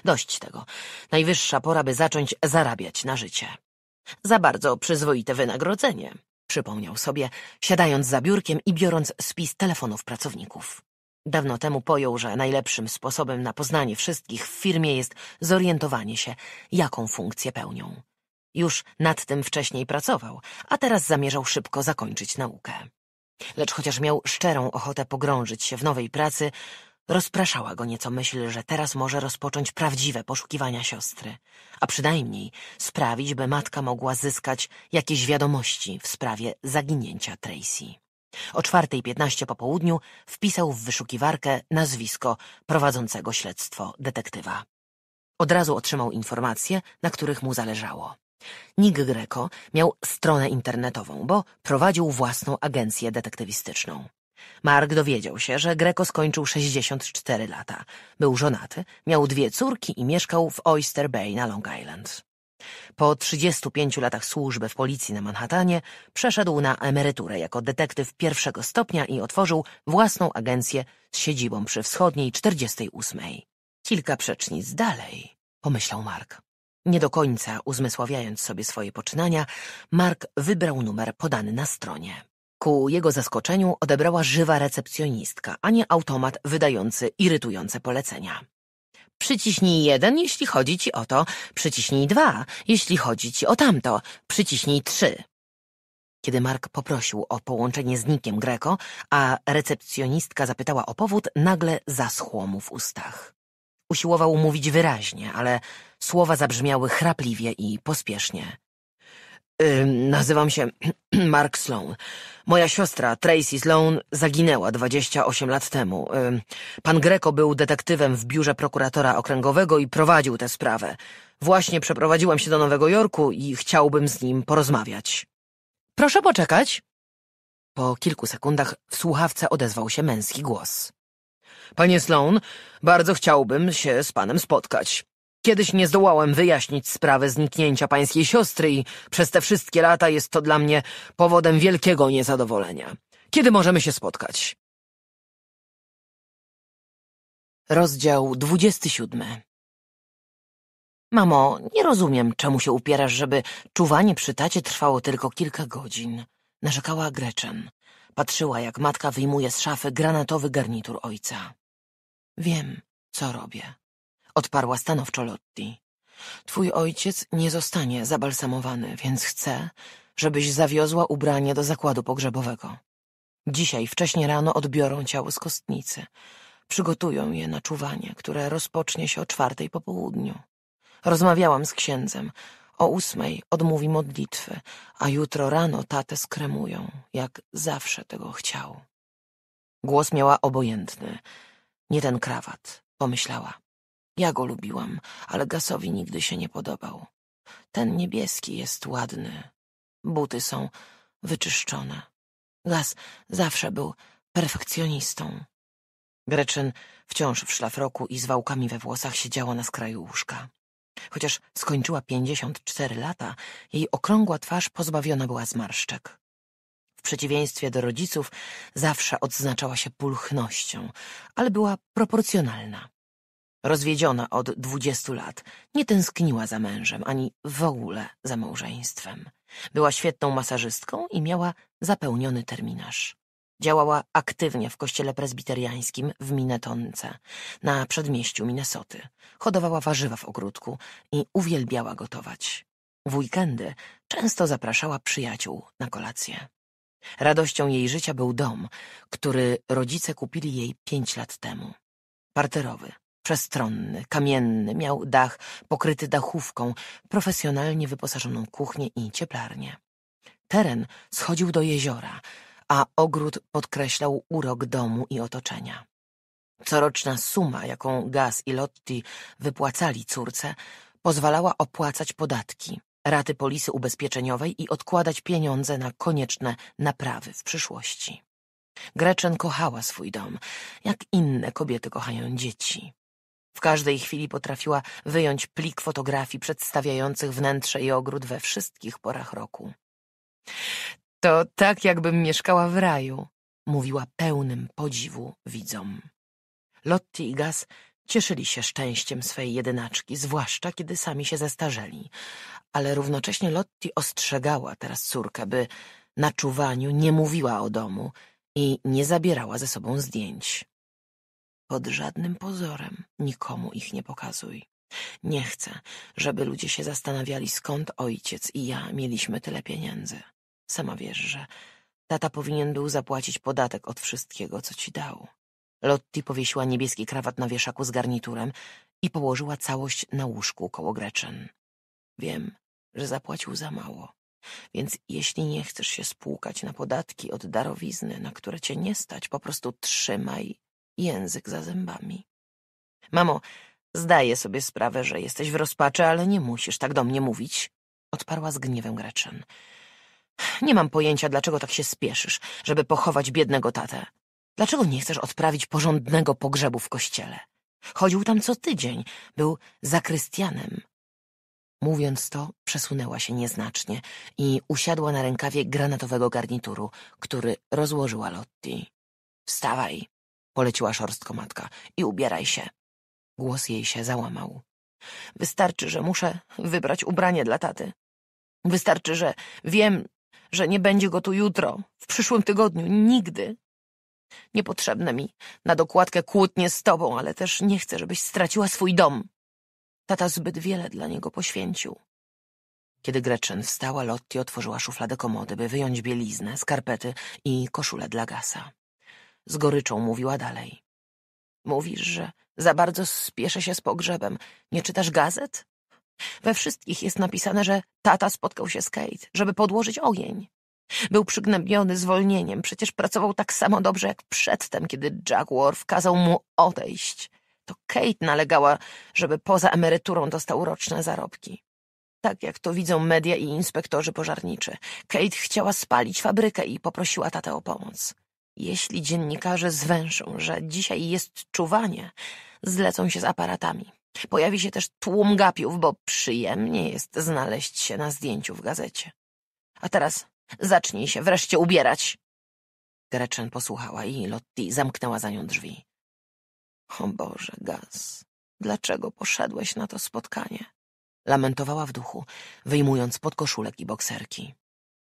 Dość tego. Najwyższa pora, by zacząć zarabiać na życie. Za bardzo przyzwoite wynagrodzenie. Przypomniał sobie, siadając za biurkiem i biorąc spis telefonów pracowników. Dawno temu pojął, że najlepszym sposobem na poznanie wszystkich w firmie jest zorientowanie się, jaką funkcję pełnią. Już nad tym wcześniej pracował, a teraz zamierzał szybko zakończyć naukę. Lecz chociaż miał szczerą ochotę pogrążyć się w nowej pracy, Rozpraszała go nieco myśl, że teraz może rozpocząć prawdziwe poszukiwania siostry, a przynajmniej sprawić, by matka mogła zyskać jakieś wiadomości w sprawie zaginięcia Tracy. O 4.15 po południu wpisał w wyszukiwarkę nazwisko prowadzącego śledztwo detektywa. Od razu otrzymał informacje, na których mu zależało. Nick Greco miał stronę internetową, bo prowadził własną agencję detektywistyczną. Mark dowiedział się, że Greco skończył 64 lata. Był żonaty, miał dwie córki i mieszkał w Oyster Bay na Long Island. Po 35 latach służby w policji na Manhattanie przeszedł na emeryturę jako detektyw pierwszego stopnia i otworzył własną agencję z siedzibą przy wschodniej 48. Kilka przecznic dalej, pomyślał Mark. Nie do końca uzmysławiając sobie swoje poczynania, Mark wybrał numer podany na stronie. Ku jego zaskoczeniu odebrała żywa recepcjonistka, a nie automat wydający irytujące polecenia. Przyciśnij jeden, jeśli chodzi ci o to, przyciśnij dwa, jeśli chodzi ci o tamto, przyciśnij trzy. Kiedy Mark poprosił o połączenie z Nikiem Greco, a recepcjonistka zapytała o powód, nagle zaschło mu w ustach. Usiłował mówić wyraźnie, ale słowa zabrzmiały chrapliwie i pospiesznie nazywam się Mark Sloan. Moja siostra, Tracy Sloan, zaginęła 28 lat temu. pan Greco był detektywem w biurze prokuratora okręgowego i prowadził tę sprawę. Właśnie przeprowadziłam się do Nowego Jorku i chciałbym z nim porozmawiać. Proszę poczekać. Po kilku sekundach w słuchawce odezwał się męski głos. Panie Sloan, bardzo chciałbym się z panem spotkać. Kiedyś nie zdołałem wyjaśnić sprawy zniknięcia pańskiej siostry i przez te wszystkie lata jest to dla mnie powodem wielkiego niezadowolenia. Kiedy możemy się spotkać? Rozdział 27 Mamo, nie rozumiem, czemu się upierasz, żeby czuwanie przy tacie trwało tylko kilka godzin. Narzekała Gretchen. Patrzyła, jak matka wyjmuje z szafy granatowy garnitur ojca. Wiem, co robię, odparła stanowczo Lotti. Twój ojciec nie zostanie zabalsamowany, więc chcę, żebyś zawiozła ubranie do zakładu pogrzebowego. Dzisiaj wcześnie rano odbiorą ciało z kostnicy. Przygotują je na czuwanie, które rozpocznie się o czwartej po południu. Rozmawiałam z księdzem. O ósmej odmówi modlitwy, a jutro rano tatę skremują, jak zawsze tego chciał. Głos miała obojętny. Nie ten krawat, pomyślała. Ja go lubiłam, ale Gasowi nigdy się nie podobał. Ten niebieski jest ładny. Buty są wyczyszczone. Gas zawsze był perfekcjonistą. Gretchen wciąż w szlafroku i z wałkami we włosach siedziała na skraju łóżka. Chociaż skończyła pięćdziesiąt cztery lata, jej okrągła twarz pozbawiona była zmarszczek. W przeciwieństwie do rodziców zawsze odznaczała się pulchnością, ale była proporcjonalna. Rozwiedziona od dwudziestu lat, nie tęskniła za mężem ani w ogóle za małżeństwem. Była świetną masażystką i miała zapełniony terminarz. Działała aktywnie w kościele prezbiteriańskim w Minnetonce, na przedmieściu Minnesoty. Hodowała warzywa w ogródku i uwielbiała gotować. W weekendy często zapraszała przyjaciół na kolację. Radością jej życia był dom, który rodzice kupili jej pięć lat temu. Parterowy, Przestronny, kamienny, miał dach pokryty dachówką, profesjonalnie wyposażoną kuchnię i cieplarnię. Teren schodził do jeziora, a ogród podkreślał urok domu i otoczenia. Coroczna suma, jaką Gaz i Lotti wypłacali córce, pozwalała opłacać podatki, raty polisy ubezpieczeniowej i odkładać pieniądze na konieczne naprawy w przyszłości. Greczen kochała swój dom, jak inne kobiety kochają dzieci. W każdej chwili potrafiła wyjąć plik fotografii przedstawiających wnętrze i ogród we wszystkich porach roku. To tak, jakbym mieszkała w raju, mówiła pełnym podziwu widzom. Lotti i Gaz cieszyli się szczęściem swej jedynaczki, zwłaszcza kiedy sami się zestarzeli, ale równocześnie Lotti ostrzegała teraz córkę, by na czuwaniu nie mówiła o domu i nie zabierała ze sobą zdjęć. Pod żadnym pozorem nikomu ich nie pokazuj. Nie chcę, żeby ludzie się zastanawiali, skąd ojciec i ja mieliśmy tyle pieniędzy. Sama wiesz, że tata powinien był zapłacić podatek od wszystkiego, co ci dał. Lotti powiesiła niebieski krawat na wieszaku z garniturem i położyła całość na łóżku koło Gretchen. Wiem, że zapłacił za mało. Więc jeśli nie chcesz się spłukać na podatki od darowizny, na które cię nie stać, po prostu trzymaj język za zębami. Mamo, zdaję sobie sprawę, że jesteś w rozpaczy, ale nie musisz tak do mnie mówić, odparła z gniewem Gretchen. Nie mam pojęcia, dlaczego tak się spieszysz, żeby pochować biednego tatę. Dlaczego nie chcesz odprawić porządnego pogrzebu w kościele? Chodził tam co tydzień, był zakrystianem. Mówiąc to, przesunęła się nieznacznie i usiadła na rękawie granatowego garnituru, który rozłożyła Lotti. Wstawaj, poleciła szorstko matka. I ubieraj się. Głos jej się załamał. Wystarczy, że muszę wybrać ubranie dla taty. Wystarczy, że wiem, że nie będzie go tu jutro, w przyszłym tygodniu, nigdy. Niepotrzebne mi na dokładkę kłótnie z tobą, ale też nie chcę, żebyś straciła swój dom. Tata zbyt wiele dla niego poświęcił. Kiedy Gretchen wstała, Lotti otworzyła szufladę komody, by wyjąć bieliznę, skarpety i koszulę dla Gasa z goryczą mówiła dalej. Mówisz, że za bardzo spieszę się z pogrzebem. Nie czytasz gazet? We wszystkich jest napisane, że tata spotkał się z Kate, żeby podłożyć ogień. Był przygnębiony zwolnieniem, przecież pracował tak samo dobrze jak przedtem, kiedy Jaguar kazał mu odejść. To Kate nalegała, żeby poza emeryturą dostał roczne zarobki. Tak jak to widzą media i inspektorzy pożarniczy. Kate chciała spalić fabrykę i poprosiła tatę o pomoc. Jeśli dziennikarze zwęszą, że dzisiaj jest czuwanie, zlecą się z aparatami. Pojawi się też tłum gapiów, bo przyjemnie jest znaleźć się na zdjęciu w gazecie. A teraz zacznij się wreszcie ubierać. Gretchen posłuchała i Lotti zamknęła za nią drzwi. O Boże, Gaz, dlaczego poszedłeś na to spotkanie? Lamentowała w duchu, wyjmując podkoszulek i bokserki.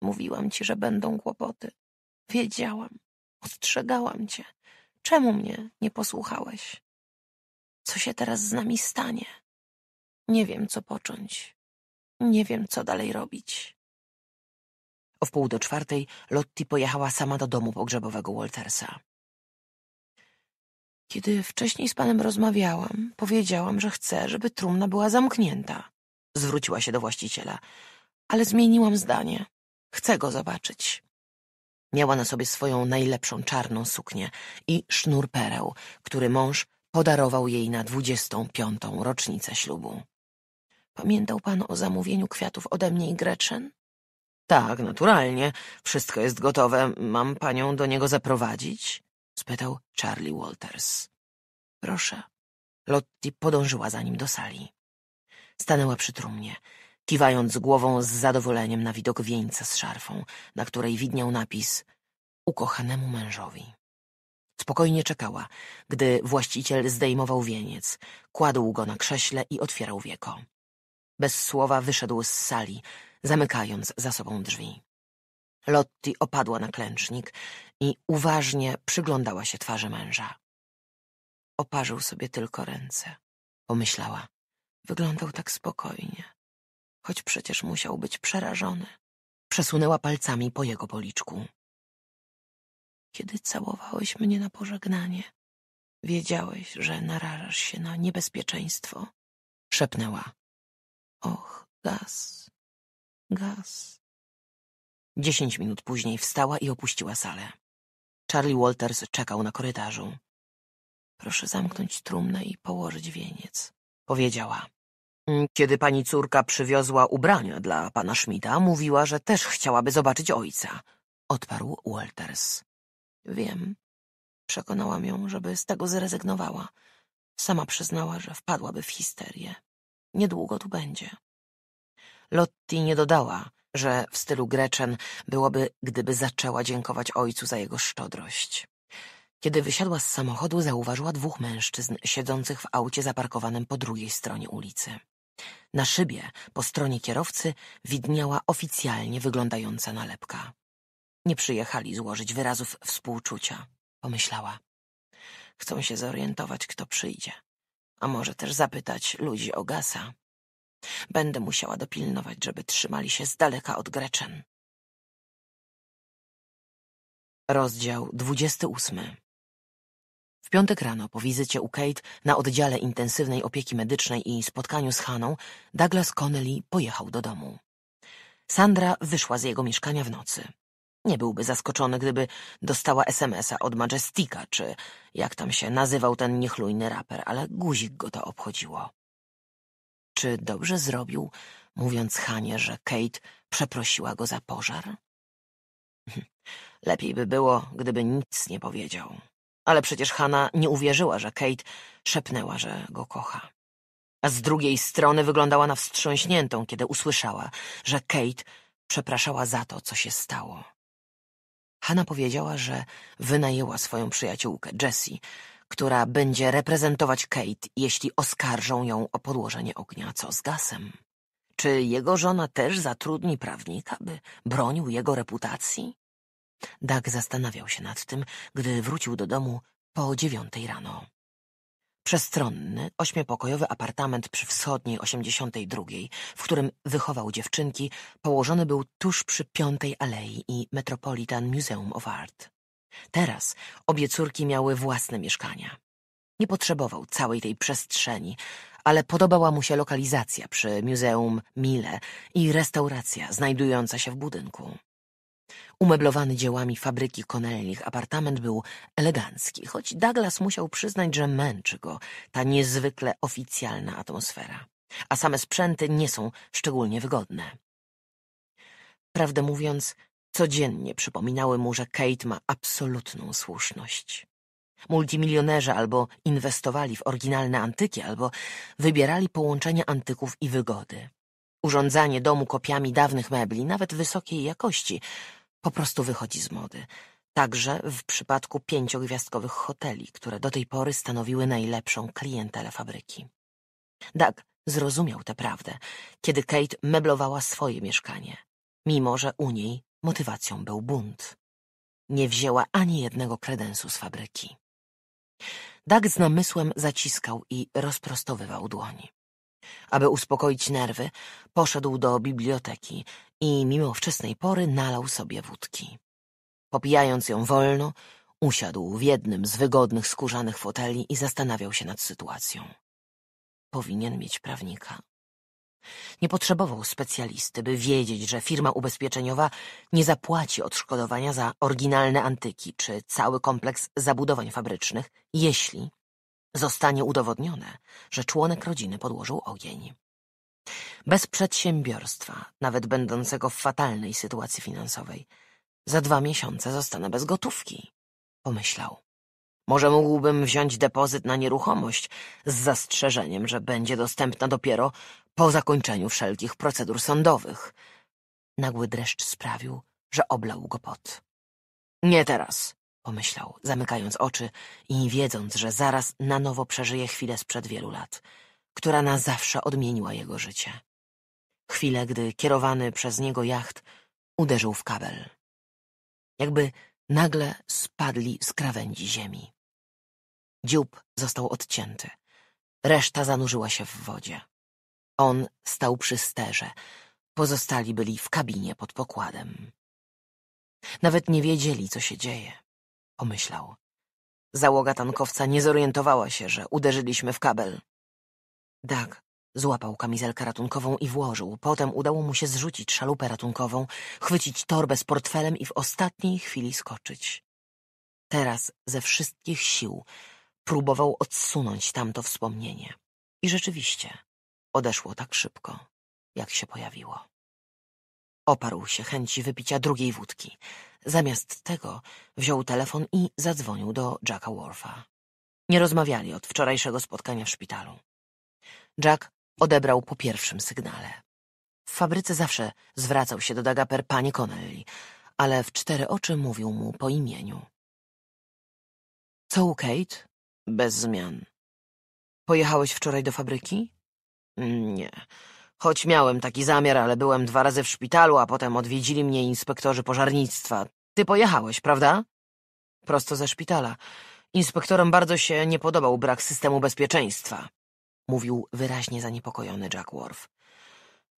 Mówiłam ci, że będą kłopoty. Wiedziałam. Ostrzegałam cię. Czemu mnie nie posłuchałeś? Co się teraz z nami stanie? Nie wiem, co począć. Nie wiem, co dalej robić. O wpół do czwartej Lotti pojechała sama do domu pogrzebowego Waltersa. Kiedy wcześniej z panem rozmawiałam, powiedziałam, że chcę, żeby trumna była zamknięta. Zwróciła się do właściciela, ale zmieniłam zdanie. Chcę go zobaczyć. Miała na sobie swoją najlepszą czarną suknię i sznur pereł, który mąż podarował jej na dwudziestą piątą rocznicę ślubu. Pamiętał pan o zamówieniu kwiatów ode mnie i Gretchen? Tak, naturalnie. Wszystko jest gotowe. Mam panią do niego zaprowadzić? spytał Charlie Walters. Proszę. Lotti podążyła za nim do sali. Stanęła przy trumnie kiwając głową z zadowoleniem na widok wieńca z szarfą, na której widniał napis ukochanemu mężowi. Spokojnie czekała, gdy właściciel zdejmował wieniec, kładł go na krześle i otwierał wieko. Bez słowa wyszedł z sali, zamykając za sobą drzwi. Lotti opadła na klęcznik i uważnie przyglądała się twarzy męża. Oparzył sobie tylko ręce, pomyślała. Wyglądał tak spokojnie choć przecież musiał być przerażony. Przesunęła palcami po jego policzku. Kiedy całowałeś mnie na pożegnanie, wiedziałeś, że narażasz się na niebezpieczeństwo, szepnęła. Och, gaz, gaz. Dziesięć minut później wstała i opuściła salę. Charlie Walters czekał na korytarzu. Proszę zamknąć trumnę i położyć wieniec, powiedziała. "Kiedy pani córka przywiozła ubrania dla pana Schmidta, mówiła, że też chciałaby zobaczyć ojca." Odparł Walters. Wiem. Przekonałam ją, żeby z tego zrezygnowała. Sama przyznała, że wpadłaby w histerię. Niedługo tu będzie. Lotti nie dodała, że w stylu Greczen byłoby, gdyby zaczęła dziękować ojcu za jego szczodrość. Kiedy wysiadła z samochodu, zauważyła dwóch mężczyzn siedzących w aucie zaparkowanym po drugiej stronie ulicy. Na szybie po stronie kierowcy widniała oficjalnie wyglądająca nalepka. Nie przyjechali złożyć wyrazów współczucia, pomyślała. Chcą się zorientować, kto przyjdzie. A może też zapytać ludzi o gasa. Będę musiała dopilnować, żeby trzymali się z daleka od Greczen. Rozdział ósmy. W piątek rano, po wizycie u Kate na oddziale intensywnej opieki medycznej i spotkaniu z Haną, Douglas Connelly pojechał do domu. Sandra wyszła z jego mieszkania w nocy. Nie byłby zaskoczony, gdyby dostała SMS-a od Majestika, czy jak tam się nazywał ten niechlujny raper, ale guzik go to obchodziło. Czy dobrze zrobił, mówiąc Hanie, że Kate przeprosiła go za pożar? Hm, lepiej by było, gdyby nic nie powiedział. Ale przecież Hanna nie uwierzyła, że Kate szepnęła, że go kocha. A z drugiej strony wyglądała na wstrząśniętą, kiedy usłyszała, że Kate przepraszała za to, co się stało. Hanna powiedziała, że wynajęła swoją przyjaciółkę, Jessie, która będzie reprezentować Kate, jeśli oskarżą ją o podłożenie ognia, co z gasem. Czy jego żona też zatrudni prawnika, by bronił jego reputacji? Dag zastanawiał się nad tym, gdy wrócił do domu po dziewiątej rano. Przestronny, ośmiopokojowy apartament przy wschodniej 82, w którym wychował dziewczynki, położony był tuż przy Piątej Alei i Metropolitan Museum of Art. Teraz obie córki miały własne mieszkania. Nie potrzebował całej tej przestrzeni, ale podobała mu się lokalizacja przy Muzeum Mile i restauracja znajdująca się w budynku. Umeblowany dziełami fabryki Connellich apartament był elegancki, choć Douglas musiał przyznać, że męczy go ta niezwykle oficjalna atmosfera, a same sprzęty nie są szczególnie wygodne. Prawdę mówiąc, codziennie przypominały mu, że Kate ma absolutną słuszność. Multimilionerzy albo inwestowali w oryginalne antyki, albo wybierali połączenie antyków i wygody. Urządzanie domu kopiami dawnych mebli, nawet wysokiej jakości, po prostu wychodzi z mody. Także w przypadku pięciogwiazdkowych hoteli, które do tej pory stanowiły najlepszą klientelę fabryki. Doug zrozumiał tę prawdę, kiedy Kate meblowała swoje mieszkanie, mimo że u niej motywacją był bunt. Nie wzięła ani jednego kredensu z fabryki. Doug z namysłem zaciskał i rozprostowywał dłoni. Aby uspokoić nerwy, poszedł do biblioteki i mimo wczesnej pory nalał sobie wódki. Popijając ją wolno, usiadł w jednym z wygodnych skórzanych foteli i zastanawiał się nad sytuacją. Powinien mieć prawnika. Nie potrzebował specjalisty, by wiedzieć, że firma ubezpieczeniowa nie zapłaci odszkodowania za oryginalne antyki czy cały kompleks zabudowań fabrycznych, jeśli zostanie udowodnione, że członek rodziny podłożył ogień. Bez przedsiębiorstwa, nawet będącego w fatalnej sytuacji finansowej, za dwa miesiące zostanę bez gotówki, pomyślał. Może mógłbym wziąć depozyt na nieruchomość z zastrzeżeniem, że będzie dostępna dopiero po zakończeniu wszelkich procedur sądowych. Nagły dreszcz sprawił, że oblał go pot. Nie teraz, pomyślał, zamykając oczy i wiedząc, że zaraz na nowo przeżyje chwilę sprzed wielu lat, która na zawsze odmieniła jego życie. Chwilę, gdy kierowany przez niego jacht uderzył w kabel. Jakby nagle spadli z krawędzi ziemi. Dziób został odcięty. Reszta zanurzyła się w wodzie. On stał przy sterze. Pozostali byli w kabinie pod pokładem. Nawet nie wiedzieli, co się dzieje pomyślał. Załoga tankowca nie zorientowała się, że uderzyliśmy w kabel. Dag złapał kamizelkę ratunkową i włożył. Potem udało mu się zrzucić szalupę ratunkową, chwycić torbę z portfelem i w ostatniej chwili skoczyć. Teraz ze wszystkich sił próbował odsunąć tamto wspomnienie. I rzeczywiście odeszło tak szybko, jak się pojawiło. Oparł się chęci wypicia drugiej wódki. Zamiast tego wziął telefon i zadzwonił do Jacka Worfa. Nie rozmawiali od wczorajszego spotkania w szpitalu. Jack odebrał po pierwszym sygnale. W fabryce zawsze zwracał się do Dagaper Pani Connelly, ale w cztery oczy mówił mu po imieniu. Co u Kate? Bez zmian. Pojechałeś wczoraj do fabryki? Mm, nie. Choć miałem taki zamiar, ale byłem dwa razy w szpitalu, a potem odwiedzili mnie inspektorzy pożarnictwa. Ty pojechałeś, prawda? Prosto ze szpitala. Inspektorom bardzo się nie podobał brak systemu bezpieczeństwa. Mówił wyraźnie zaniepokojony Jack Worf.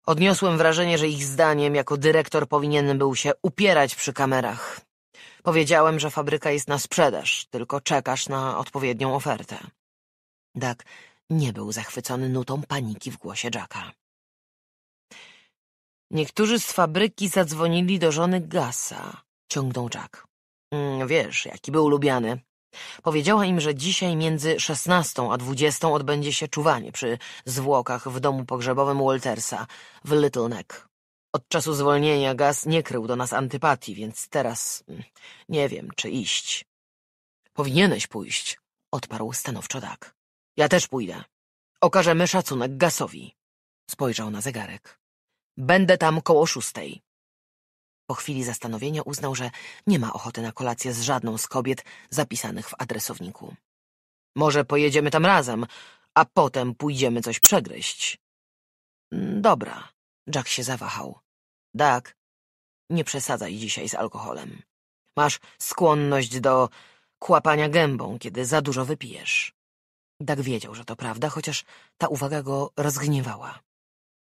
Odniosłem wrażenie, że ich zdaniem jako dyrektor powinien był się upierać przy kamerach. Powiedziałem, że fabryka jest na sprzedaż, tylko czekasz na odpowiednią ofertę. Dak nie był zachwycony nutą paniki w głosie Jacka. Niektórzy z fabryki zadzwonili do żony Gasa, ciągnął Jack. Mm, wiesz, jaki był lubiany. Powiedziała im, że dzisiaj między szesnastą a dwudziestą odbędzie się czuwanie przy zwłokach w domu pogrzebowym Waltersa w Little Neck. Od czasu zwolnienia Gas nie krył do nas antypatii, więc teraz mm, nie wiem, czy iść. Powinieneś pójść, odparł stanowczo Dak. Ja też pójdę. Okażemy szacunek Gasowi. Spojrzał na zegarek. Będę tam koło szóstej. Po chwili zastanowienia uznał, że nie ma ochoty na kolację z żadną z kobiet zapisanych w adresowniku. Może pojedziemy tam razem, a potem pójdziemy coś przegryźć. Mm, dobra, Jack się zawahał. Tak. nie przesadzaj dzisiaj z alkoholem. Masz skłonność do kłapania gębą, kiedy za dużo wypijesz. Dak wiedział, że to prawda, chociaż ta uwaga go rozgniewała.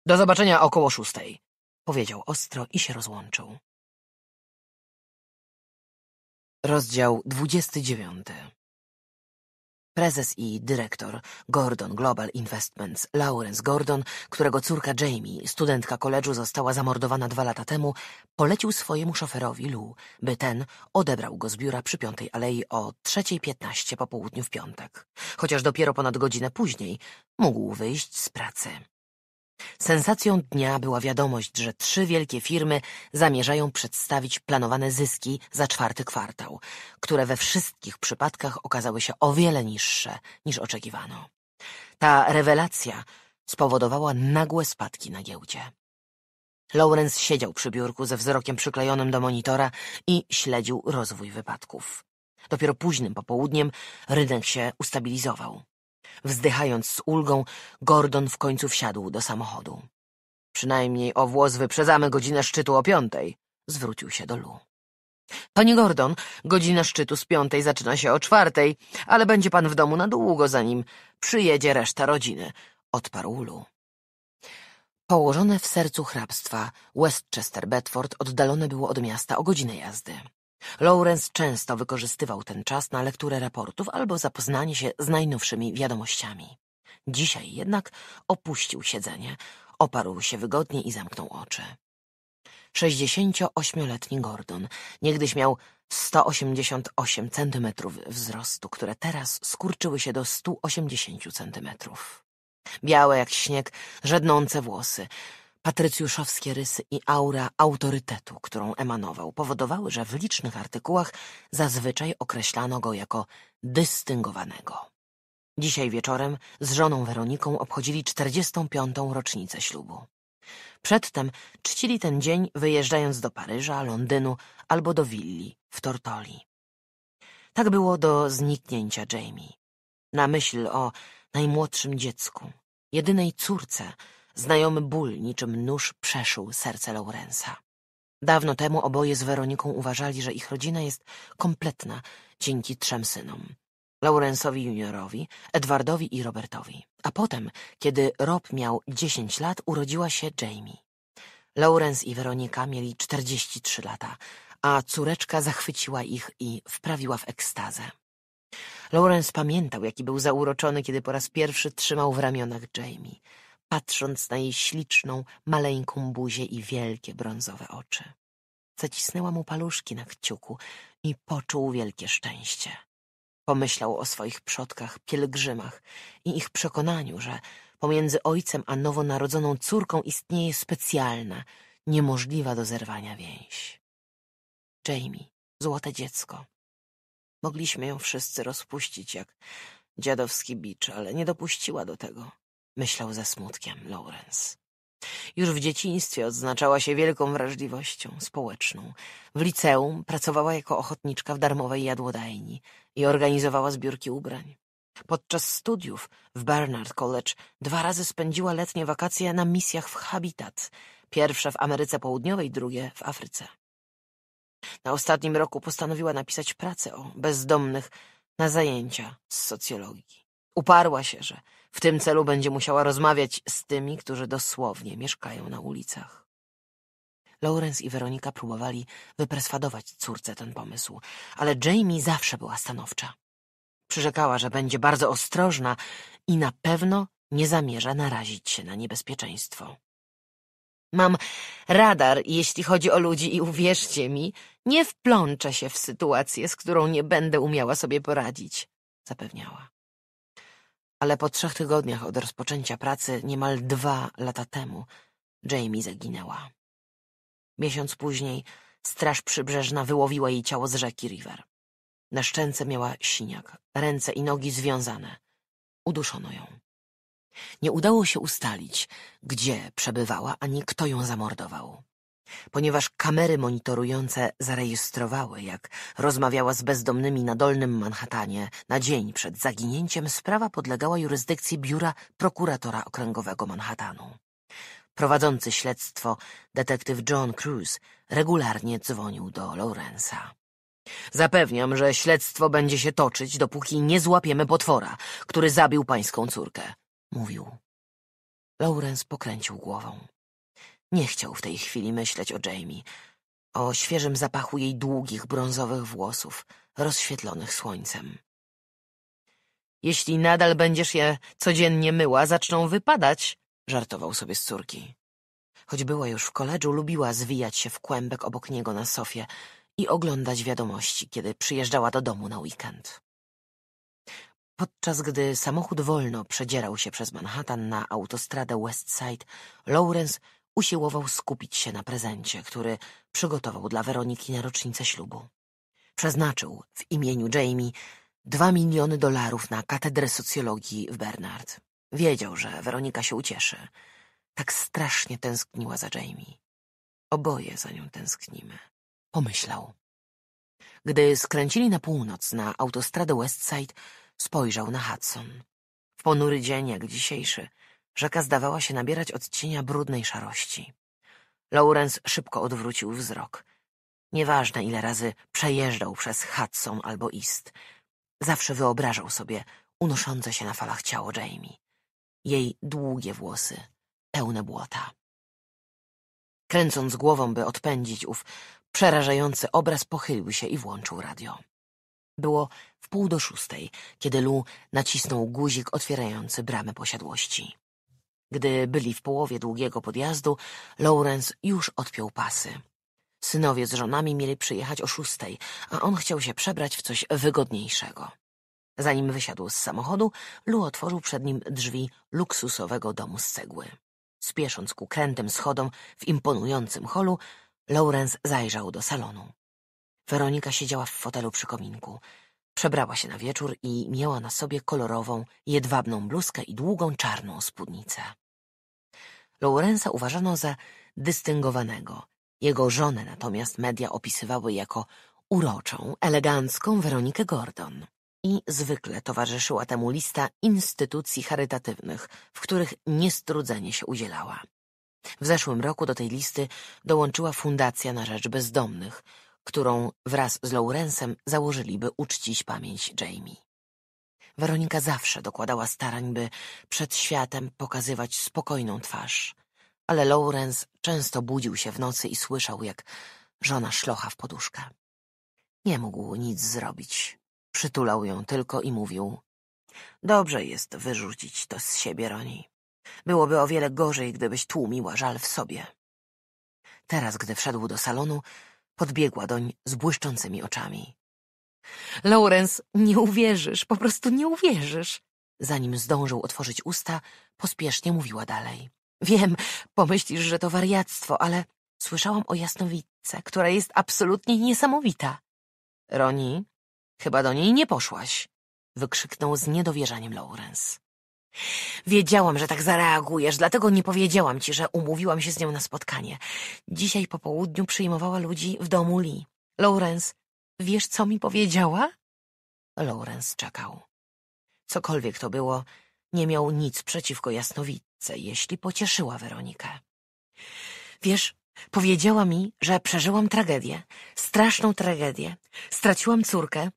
Do zobaczenia około szóstej — powiedział ostro i się rozłączył. Rozdział dwudziesty dziewiąty Prezes i dyrektor Gordon Global Investments, Lawrence Gordon, którego córka Jamie, studentka koledżu, została zamordowana dwa lata temu, polecił swojemu szoferowi Lou, by ten odebrał go z biura przy Piątej Alei o 3.15 po południu w piątek, chociaż dopiero ponad godzinę później mógł wyjść z pracy. Sensacją dnia była wiadomość, że trzy wielkie firmy zamierzają przedstawić planowane zyski za czwarty kwartał, które we wszystkich przypadkach okazały się o wiele niższe niż oczekiwano. Ta rewelacja spowodowała nagłe spadki na giełdzie. Lawrence siedział przy biurku ze wzrokiem przyklejonym do monitora i śledził rozwój wypadków. Dopiero późnym popołudniem rynek się ustabilizował. Wzdychając z ulgą, Gordon w końcu wsiadł do samochodu. Przynajmniej o włos wyprzedzamy godzinę szczytu o piątej, zwrócił się do Lu. Panie Gordon, godzina szczytu z piątej zaczyna się o czwartej, ale będzie pan w domu na długo, zanim przyjedzie reszta rodziny, odparł Lu. Położone w sercu hrabstwa Westchester Bedford oddalone było od miasta o godzinę jazdy. Lawrence często wykorzystywał ten czas na lekturę raportów albo zapoznanie się z najnowszymi wiadomościami. Dzisiaj jednak opuścił siedzenie, oparł się wygodnie i zamknął oczy. 68-letni Gordon niegdyś miał 188 centymetrów wzrostu, które teraz skurczyły się do 180 centymetrów. Białe jak śnieg, żednące włosy, Patrycjuszowskie rysy i aura autorytetu, którą emanował, powodowały, że w licznych artykułach zazwyczaj określano go jako dystyngowanego. Dzisiaj wieczorem z żoną Weroniką obchodzili 45. rocznicę ślubu. Przedtem czcili ten dzień wyjeżdżając do Paryża, Londynu albo do willi w Tortoli. Tak było do zniknięcia Jamie. Na myśl o najmłodszym dziecku, jedynej córce, Znajomy ból niczym nóż przeszył serce Laurensa. Dawno temu oboje z Weroniką uważali, że ich rodzina jest kompletna dzięki trzem synom. Laurensowi juniorowi, Edwardowi i Robertowi. A potem, kiedy Rob miał 10 lat, urodziła się Jamie. Laurens i Weronika mieli 43 lata, a córeczka zachwyciła ich i wprawiła w ekstazę. Laurens pamiętał, jaki był zauroczony, kiedy po raz pierwszy trzymał w ramionach Jamie patrząc na jej śliczną, maleńką buzię i wielkie brązowe oczy. Zacisnęła mu paluszki na kciuku i poczuł wielkie szczęście. Pomyślał o swoich przodkach, pielgrzymach i ich przekonaniu, że pomiędzy ojcem a nowonarodzoną córką istnieje specjalna, niemożliwa do zerwania więź. Jamie, złote dziecko. Mogliśmy ją wszyscy rozpuścić jak dziadowski bicz, ale nie dopuściła do tego myślał ze smutkiem Lawrence. Już w dzieciństwie odznaczała się wielką wrażliwością społeczną. W liceum pracowała jako ochotniczka w darmowej jadłodajni i organizowała zbiórki ubrań. Podczas studiów w Bernard College dwa razy spędziła letnie wakacje na misjach w Habitat, pierwsze w Ameryce Południowej, drugie w Afryce. Na ostatnim roku postanowiła napisać pracę o bezdomnych na zajęcia z socjologii. Uparła się, że w tym celu będzie musiała rozmawiać z tymi, którzy dosłownie mieszkają na ulicach. Lawrence i Weronika próbowali wypreswadować córce ten pomysł, ale Jamie zawsze była stanowcza. Przyrzekała, że będzie bardzo ostrożna i na pewno nie zamierza narazić się na niebezpieczeństwo. Mam radar, jeśli chodzi o ludzi i uwierzcie mi, nie wplączę się w sytuację, z którą nie będę umiała sobie poradzić, zapewniała ale po trzech tygodniach od rozpoczęcia pracy, niemal dwa lata temu, Jamie zaginęła. Miesiąc później straż przybrzeżna wyłowiła jej ciało z rzeki River. Na szczęce miała siniak, ręce i nogi związane. Uduszono ją. Nie udało się ustalić, gdzie przebywała ani kto ją zamordował ponieważ kamery monitorujące zarejestrowały, jak rozmawiała z bezdomnymi na Dolnym Manhattanie na dzień przed zaginięciem, sprawa podlegała jurysdykcji biura prokuratora okręgowego Manhattanu. Prowadzący śledztwo detektyw John Cruz regularnie dzwonił do Lawrence'a. Zapewniam, że śledztwo będzie się toczyć, dopóki nie złapiemy potwora, który zabił pańską córkę, mówił. Lawrence pokręcił głową. Nie chciał w tej chwili myśleć o Jamie, o świeżym zapachu jej długich, brązowych włosów, rozświetlonych słońcem. Jeśli nadal będziesz je codziennie myła, zaczną wypadać, żartował sobie z córki. Choć była już w koledżu, lubiła zwijać się w kłębek obok niego na sofie i oglądać wiadomości, kiedy przyjeżdżała do domu na weekend. Podczas gdy samochód wolno przedzierał się przez Manhattan na autostradę West Side, Lawrence usiłował skupić się na prezencie, który przygotował dla Weroniki na rocznicę ślubu. Przeznaczył w imieniu Jamie dwa miliony dolarów na katedrę socjologii w Bernard. Wiedział, że Weronika się ucieszy. Tak strasznie tęskniła za Jamie. Oboje za nią tęsknimy. Pomyślał. Gdy skręcili na północ na autostradę Westside, spojrzał na Hudson. W ponury dzień jak dzisiejszy – Rzeka zdawała się nabierać odcienia brudnej szarości. Lawrence szybko odwrócił wzrok. Nieważne, ile razy przejeżdżał przez Hudson albo East. Zawsze wyobrażał sobie unoszące się na falach ciało Jamie. Jej długie włosy, pełne błota. Kręcąc głową, by odpędzić ów przerażający obraz, pochylił się i włączył radio. Było wpół do szóstej, kiedy Lu nacisnął guzik otwierający bramę posiadłości. Gdy byli w połowie długiego podjazdu, Lawrence już odpiął pasy. Synowie z żonami mieli przyjechać o szóstej, a on chciał się przebrać w coś wygodniejszego. Zanim wysiadł z samochodu, Lu otworzył przed nim drzwi luksusowego domu z cegły. Spiesząc ku krętym schodom w imponującym holu, Lawrence zajrzał do salonu. Weronika siedziała w fotelu przy kominku. Przebrała się na wieczór i miała na sobie kolorową, jedwabną bluzkę i długą czarną spódnicę. Lourensa uważano za dystyngowanego. Jego żonę natomiast media opisywały jako uroczą, elegancką Weronikę Gordon. I zwykle towarzyszyła temu lista instytucji charytatywnych, w których niestrudzenie się udzielała. W zeszłym roku do tej listy dołączyła Fundacja na Rzecz Bezdomnych, którą wraz z Lawrence'em założyliby uczcić pamięć Jamie. Weronika zawsze dokładała starań, by przed światem pokazywać spokojną twarz. Ale Lawrence często budził się w nocy i słyszał, jak żona szlocha w poduszkę. Nie mógł nic zrobić. Przytulał ją tylko i mówił Dobrze jest wyrzucić to z siebie, Roni. Byłoby o wiele gorzej, gdybyś tłumiła żal w sobie. Teraz, gdy wszedł do salonu, podbiegła doń z błyszczącymi oczami. Lawrence, nie uwierzysz, po prostu nie uwierzysz. Zanim zdążył otworzyć usta, pospiesznie mówiła dalej. Wiem, pomyślisz, że to wariactwo, ale słyszałam o jasnowidce, która jest absolutnie niesamowita. Roni, chyba do niej nie poszłaś, wykrzyknął z niedowierzaniem Lawrence. Wiedziałam, że tak zareagujesz, dlatego nie powiedziałam ci, że umówiłam się z nią na spotkanie. Dzisiaj po południu przyjmowała ludzi w domu Lee. Lawrence, Wiesz, co mi powiedziała? Lawrence czekał. Cokolwiek to było, nie miał nic przeciwko jasnowidce, jeśli pocieszyła Weronikę. Wiesz, powiedziała mi, że przeżyłam tragedię, straszną tragedię. Straciłam córkę,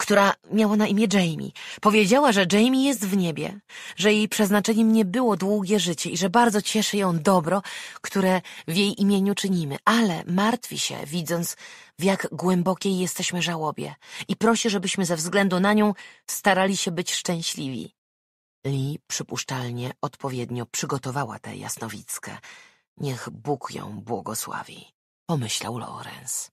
która miała na imię Jamie. Powiedziała, że Jamie jest w niebie, że jej przeznaczeniem nie było długie życie i że bardzo cieszy ją dobro, które w jej imieniu czynimy, ale martwi się, widząc, w jak głębokiej jesteśmy żałobie i prosi, żebyśmy ze względu na nią starali się być szczęśliwi. Li przypuszczalnie odpowiednio przygotowała tę jasnowickę. Niech Bóg ją błogosławi, pomyślał Lawrence.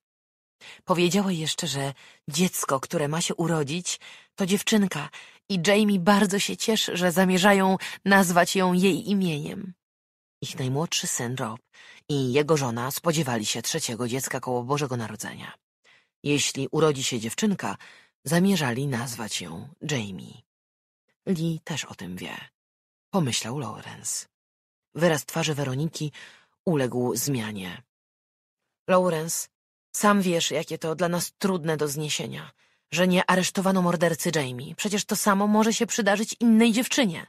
Powiedziała jeszcze, że dziecko, które ma się urodzić, to dziewczynka i Jamie bardzo się cieszy, że zamierzają nazwać ją jej imieniem. Ich najmłodszy syn Rob i jego żona spodziewali się trzeciego dziecka koło Bożego Narodzenia. Jeśli urodzi się dziewczynka, zamierzali nazwać ją Jamie. Lee też o tym wie, pomyślał Lawrence. Wyraz twarzy Weroniki uległ zmianie. Lawrence sam wiesz, jakie to dla nas trudne do zniesienia. Że nie aresztowano mordercy Jamie. Przecież to samo może się przydarzyć innej dziewczynie.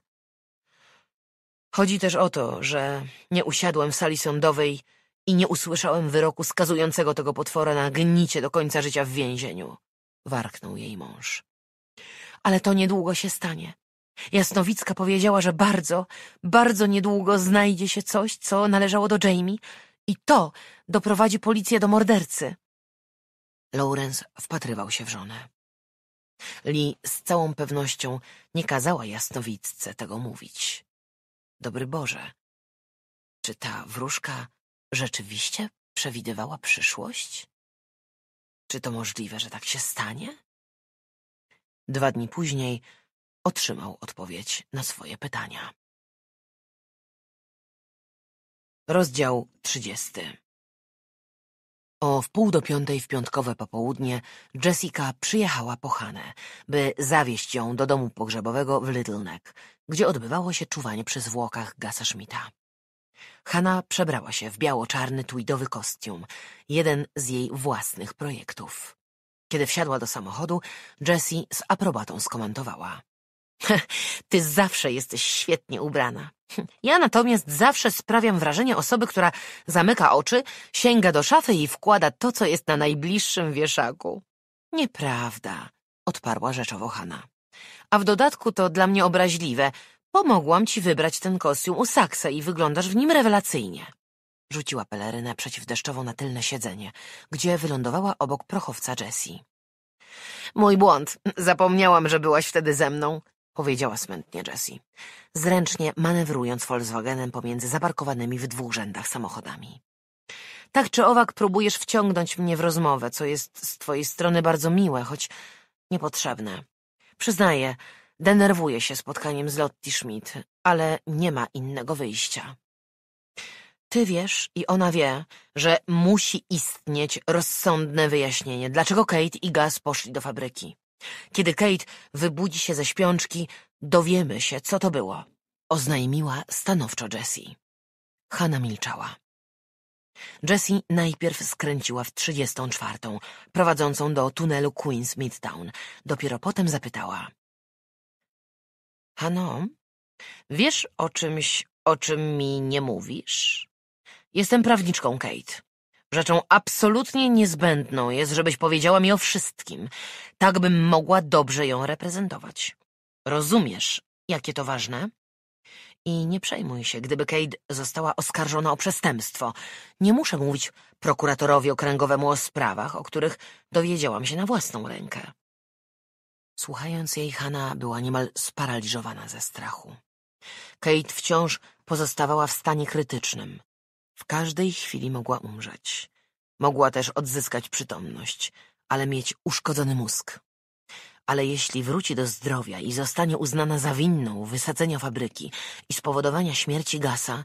Chodzi też o to, że nie usiadłem w sali sądowej i nie usłyszałem wyroku skazującego tego potwora na gnicie do końca życia w więzieniu. Warknął jej mąż. Ale to niedługo się stanie. Jasnowicka powiedziała, że bardzo, bardzo niedługo znajdzie się coś, co należało do Jamie, i to doprowadzi policję do mordercy. Lawrence wpatrywał się w żonę. Lee z całą pewnością nie kazała jasnowidce tego mówić. Dobry Boże, czy ta wróżka rzeczywiście przewidywała przyszłość? Czy to możliwe, że tak się stanie? Dwa dni później otrzymał odpowiedź na swoje pytania. Rozdział 30 O wpół do piątej w piątkowe popołudnie Jessica przyjechała po Hanę, by zawieźć ją do domu pogrzebowego w Little Neck, gdzie odbywało się czuwanie przy zwłokach Gasa Schmidta. Hanna przebrała się w biało-czarny tweedowy kostium, jeden z jej własnych projektów. Kiedy wsiadła do samochodu, Jessie z aprobatą skomentowała. Ty zawsze jesteś świetnie ubrana. Hm, ja natomiast zawsze sprawiam wrażenie osoby, która zamyka oczy, sięga do szafy i wkłada to, co jest na najbliższym wieszaku. Nieprawda, odparła rzeczowo Hanna. A w dodatku to dla mnie obraźliwe. Pomogłam ci wybrać ten kostium u Saksa i wyglądasz w nim rewelacyjnie. Rzuciła pelerynę przeciwdeszczową na tylne siedzenie, gdzie wylądowała obok prochowca Jessie. Mój błąd. Zapomniałam, że byłaś wtedy ze mną powiedziała smętnie Jessie, zręcznie manewrując Volkswagenem pomiędzy zaparkowanymi w dwóch rzędach samochodami. Tak czy owak próbujesz wciągnąć mnie w rozmowę, co jest z twojej strony bardzo miłe, choć niepotrzebne. Przyznaję, denerwuję się spotkaniem z Lotti Schmidt, ale nie ma innego wyjścia. Ty wiesz i ona wie, że musi istnieć rozsądne wyjaśnienie, dlaczego Kate i Gaz poszli do fabryki. Kiedy Kate wybudzi się ze śpiączki, dowiemy się, co to było, oznajmiła stanowczo Jessie. Hanna milczała. Jessie najpierw skręciła w trzydziestą czwartą, prowadzącą do tunelu Queens Midtown. Dopiero potem zapytała. Hano, wiesz o czymś, o czym mi nie mówisz? Jestem prawniczką, Kate. Rzeczą absolutnie niezbędną jest, żebyś powiedziała mi o wszystkim, tak bym mogła dobrze ją reprezentować. Rozumiesz, jakie to ważne? I nie przejmuj się, gdyby Kate została oskarżona o przestępstwo. Nie muszę mówić prokuratorowi okręgowemu o sprawach, o których dowiedziałam się na własną rękę. Słuchając jej, Hanna była niemal sparaliżowana ze strachu. Kate wciąż pozostawała w stanie krytycznym. W każdej chwili mogła umrzeć. Mogła też odzyskać przytomność, ale mieć uszkodzony mózg. Ale jeśli wróci do zdrowia i zostanie uznana za winną wysadzenia fabryki i spowodowania śmierci Gasa,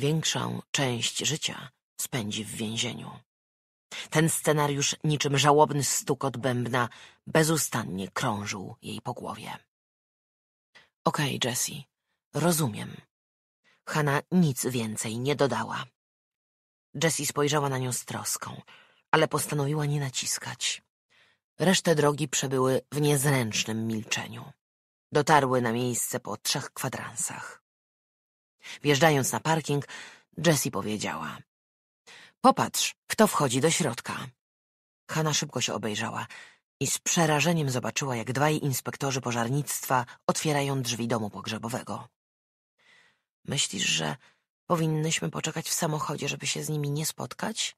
większą część życia spędzi w więzieniu. Ten scenariusz niczym żałobny stukot bębna bezustannie krążył jej po głowie. Okej, okay, Jessie, rozumiem. Hanna nic więcej nie dodała. Jessie spojrzała na nią z troską, ale postanowiła nie naciskać. Resztę drogi przebyły w niezręcznym milczeniu. Dotarły na miejsce po trzech kwadransach. Wjeżdżając na parking, Jessie powiedziała. Popatrz, kto wchodzi do środka. Hanna szybko się obejrzała i z przerażeniem zobaczyła, jak dwaj inspektorzy pożarnictwa otwierają drzwi domu pogrzebowego. Myślisz, że Powinnyśmy poczekać w samochodzie, żeby się z nimi nie spotkać?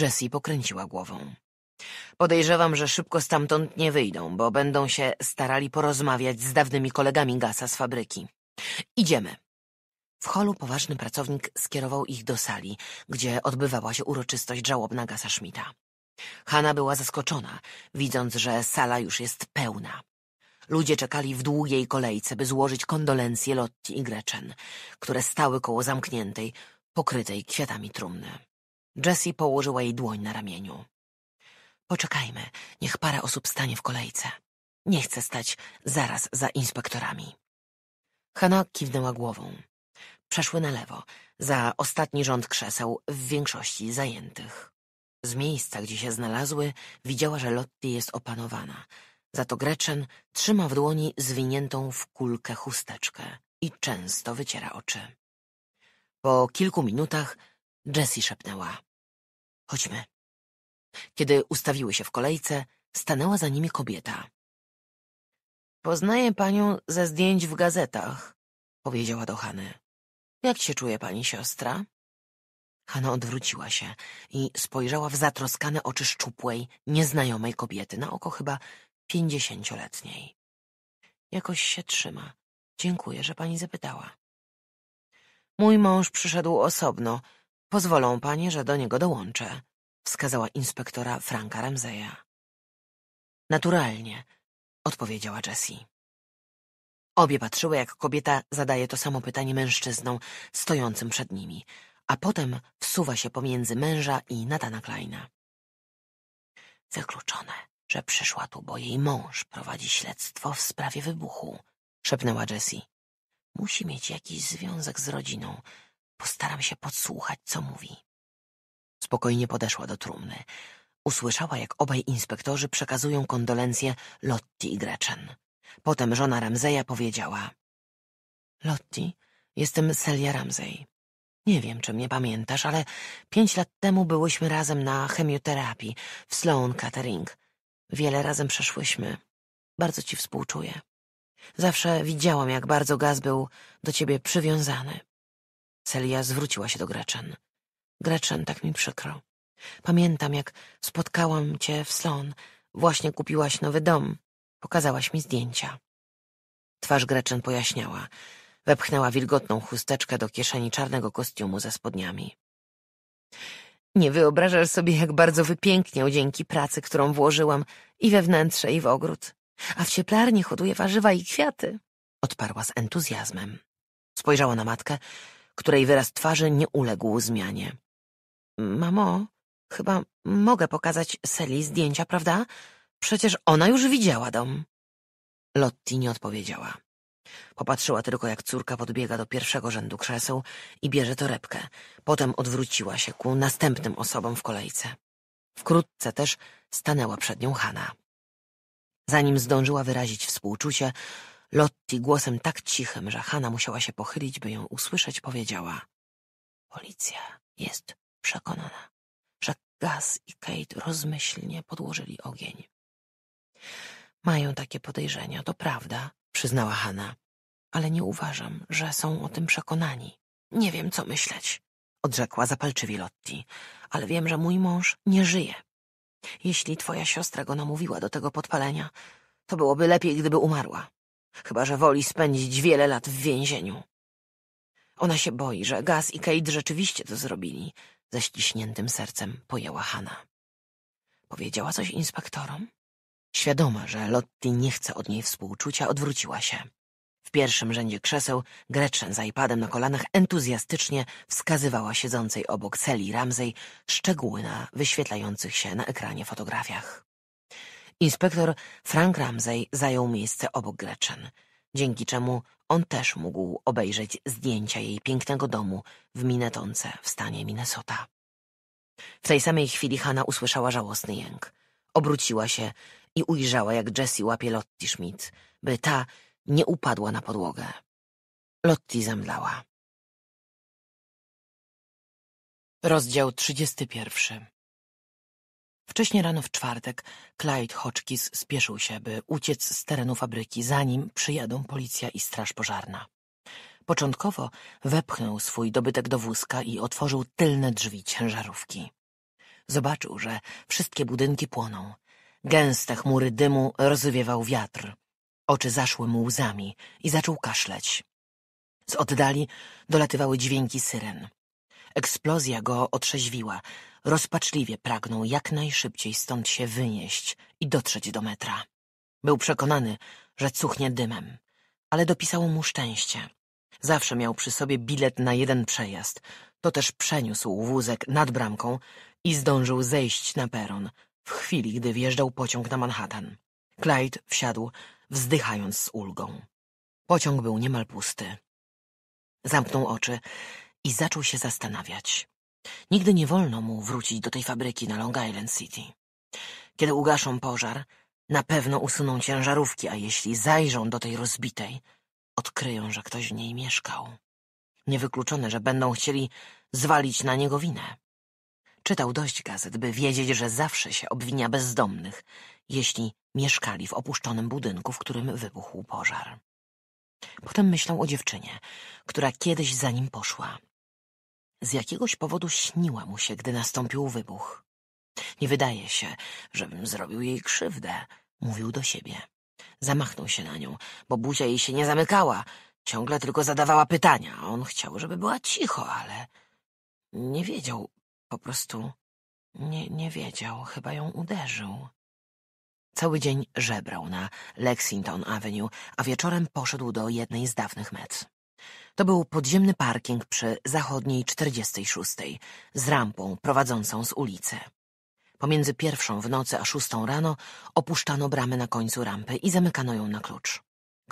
Jessie pokręciła głową. Podejrzewam, że szybko stamtąd nie wyjdą, bo będą się starali porozmawiać z dawnymi kolegami Gasa z fabryki. Idziemy. W holu poważny pracownik skierował ich do sali, gdzie odbywała się uroczystość żałobna Gasa Schmidta. Hanna była zaskoczona, widząc, że sala już jest pełna. Ludzie czekali w długiej kolejce, by złożyć kondolencje Lotti i Gretchen, które stały koło zamkniętej, pokrytej kwiatami trumny. Jessie położyła jej dłoń na ramieniu. Poczekajmy, niech parę osób stanie w kolejce. Nie chcę stać zaraz za inspektorami. Hanna kiwnęła głową. Przeszły na lewo, za ostatni rząd krzeseł, w większości zajętych. Z miejsca, gdzie się znalazły, widziała, że Lotti jest opanowana – za to Gretchen trzyma w dłoni zwiniętą w kulkę chusteczkę i często wyciera oczy. Po kilku minutach Jessie szepnęła. Chodźmy. Kiedy ustawiły się w kolejce, stanęła za nimi kobieta. Poznaję panią ze zdjęć w gazetach, powiedziała do Hany. Jak się czuje pani siostra? Hanna odwróciła się i spojrzała w zatroskane oczy szczupłej, nieznajomej kobiety, na oko chyba pięćdziesięcioletniej. Jakoś się trzyma. Dziękuję, że pani zapytała. Mój mąż przyszedł osobno. Pozwolą panie, że do niego dołączę, wskazała inspektora Franka Ramzeja. Naturalnie, odpowiedziała Jessie. Obie patrzyły, jak kobieta zadaje to samo pytanie mężczyznom stojącym przed nimi, a potem wsuwa się pomiędzy męża i Natana Kleina. Wykluczone, że przyszła tu, bo jej mąż prowadzi śledztwo w sprawie wybuchu, szepnęła Jessie. Musi mieć jakiś związek z rodziną. Postaram się podsłuchać, co mówi. Spokojnie podeszła do trumny. Usłyszała, jak obaj inspektorzy przekazują kondolencje Lotti i Gretchen. Potem żona Ramzeja powiedziała: Lotti, jestem Celia Ramzej. Nie wiem, czy mnie pamiętasz, ale pięć lat temu byłyśmy razem na chemioterapii w Sloan Catering. Wiele razem przeszłyśmy. Bardzo ci współczuję. Zawsze widziałam, jak bardzo Gaz był do ciebie przywiązany. Celia zwróciła się do Gretchen. Gretchen, tak mi przykro. Pamiętam, jak spotkałam cię w Slon. Właśnie kupiłaś nowy dom. Pokazałaś mi zdjęcia. Twarz Gretchen pojaśniała. Wepchnęła wilgotną chusteczkę do kieszeni czarnego kostiumu ze spodniami. Nie wyobrażasz sobie, jak bardzo wypiękniał dzięki pracy, którą włożyłam i we wnętrze, i w ogród. A w cieplarni hoduje warzywa i kwiaty, odparła z entuzjazmem. Spojrzała na matkę, której wyraz twarzy nie uległ zmianie. Mamo, chyba mogę pokazać Seli zdjęcia, prawda? Przecież ona już widziała dom. Lotti nie odpowiedziała. Popatrzyła tylko, jak córka podbiega do pierwszego rzędu krzeseł i bierze torebkę. Potem odwróciła się ku następnym osobom w kolejce. Wkrótce też stanęła przed nią Hanna. Zanim zdążyła wyrazić współczucie, Lotti głosem tak cichym, że Hanna musiała się pochylić, by ją usłyszeć, powiedziała Policja jest przekonana, że Gaz i Kate rozmyślnie podłożyli ogień. Mają takie podejrzenia, to prawda, przyznała Hanna. Ale nie uważam, że są o tym przekonani. Nie wiem, co myśleć, odrzekła zapalczywie Lotti, ale wiem, że mój mąż nie żyje. Jeśli twoja siostra go namówiła do tego podpalenia, to byłoby lepiej, gdyby umarła. Chyba, że woli spędzić wiele lat w więzieniu. Ona się boi, że Gaz i Kate rzeczywiście to zrobili. Ze ściśniętym sercem pojęła Hanna. Powiedziała coś inspektorom? Świadoma, że Lotti nie chce od niej współczucia, odwróciła się. W pierwszym rzędzie krzeseł Gretchen z iPadem na kolanach entuzjastycznie wskazywała siedzącej obok Celi Ramsey szczegóły na wyświetlających się na ekranie fotografiach. Inspektor Frank Ramsey zajął miejsce obok Gretchen, dzięki czemu on też mógł obejrzeć zdjęcia jej pięknego domu w Minnetonce w stanie Minnesota. W tej samej chwili Hanna usłyszała żałosny jęk. Obróciła się, i ujrzała, jak Jessie łapie Lotti Schmidt, by ta nie upadła na podłogę. Lotti zemdlała. Rozdział 31 Wcześnie rano w czwartek Clyde Hodgkins spieszył się, by uciec z terenu fabryki, zanim przyjadą policja i straż pożarna. Początkowo wepchnął swój dobytek do wózka i otworzył tylne drzwi ciężarówki. Zobaczył, że wszystkie budynki płoną, Gęste chmury dymu rozwiewał wiatr. Oczy zaszły mu łzami i zaczął kaszleć. Z oddali dolatywały dźwięki syren. Eksplozja go otrzeźwiła. Rozpaczliwie pragnął jak najszybciej stąd się wynieść i dotrzeć do metra. Był przekonany, że cuchnie dymem, ale dopisało mu szczęście. Zawsze miał przy sobie bilet na jeden przejazd. To też przeniósł wózek nad bramką i zdążył zejść na peron, w chwili, gdy wjeżdżał pociąg na Manhattan. Clyde wsiadł, wzdychając z ulgą. Pociąg był niemal pusty. Zamknął oczy i zaczął się zastanawiać. Nigdy nie wolno mu wrócić do tej fabryki na Long Island City. Kiedy ugaszą pożar, na pewno usuną ciężarówki, a jeśli zajrzą do tej rozbitej, odkryją, że ktoś w niej mieszkał. Niewykluczone, że będą chcieli zwalić na niego winę. Czytał dość gazet, by wiedzieć, że zawsze się obwinia bezdomnych, jeśli mieszkali w opuszczonym budynku, w którym wybuchł pożar. Potem myślał o dziewczynie, która kiedyś za nim poszła. Z jakiegoś powodu śniła mu się, gdy nastąpił wybuch. Nie wydaje się, żebym zrobił jej krzywdę, mówił do siebie. Zamachnął się na nią, bo buzia jej się nie zamykała. Ciągle tylko zadawała pytania. On chciał, żeby była cicho, ale nie wiedział, po prostu nie, nie wiedział, chyba ją uderzył. Cały dzień żebrał na Lexington Avenue, a wieczorem poszedł do jednej z dawnych met. To był podziemny parking przy zachodniej 46, z rampą prowadzącą z ulicy. Pomiędzy pierwszą w nocy a szóstą rano opuszczano bramę na końcu rampy i zamykano ją na klucz.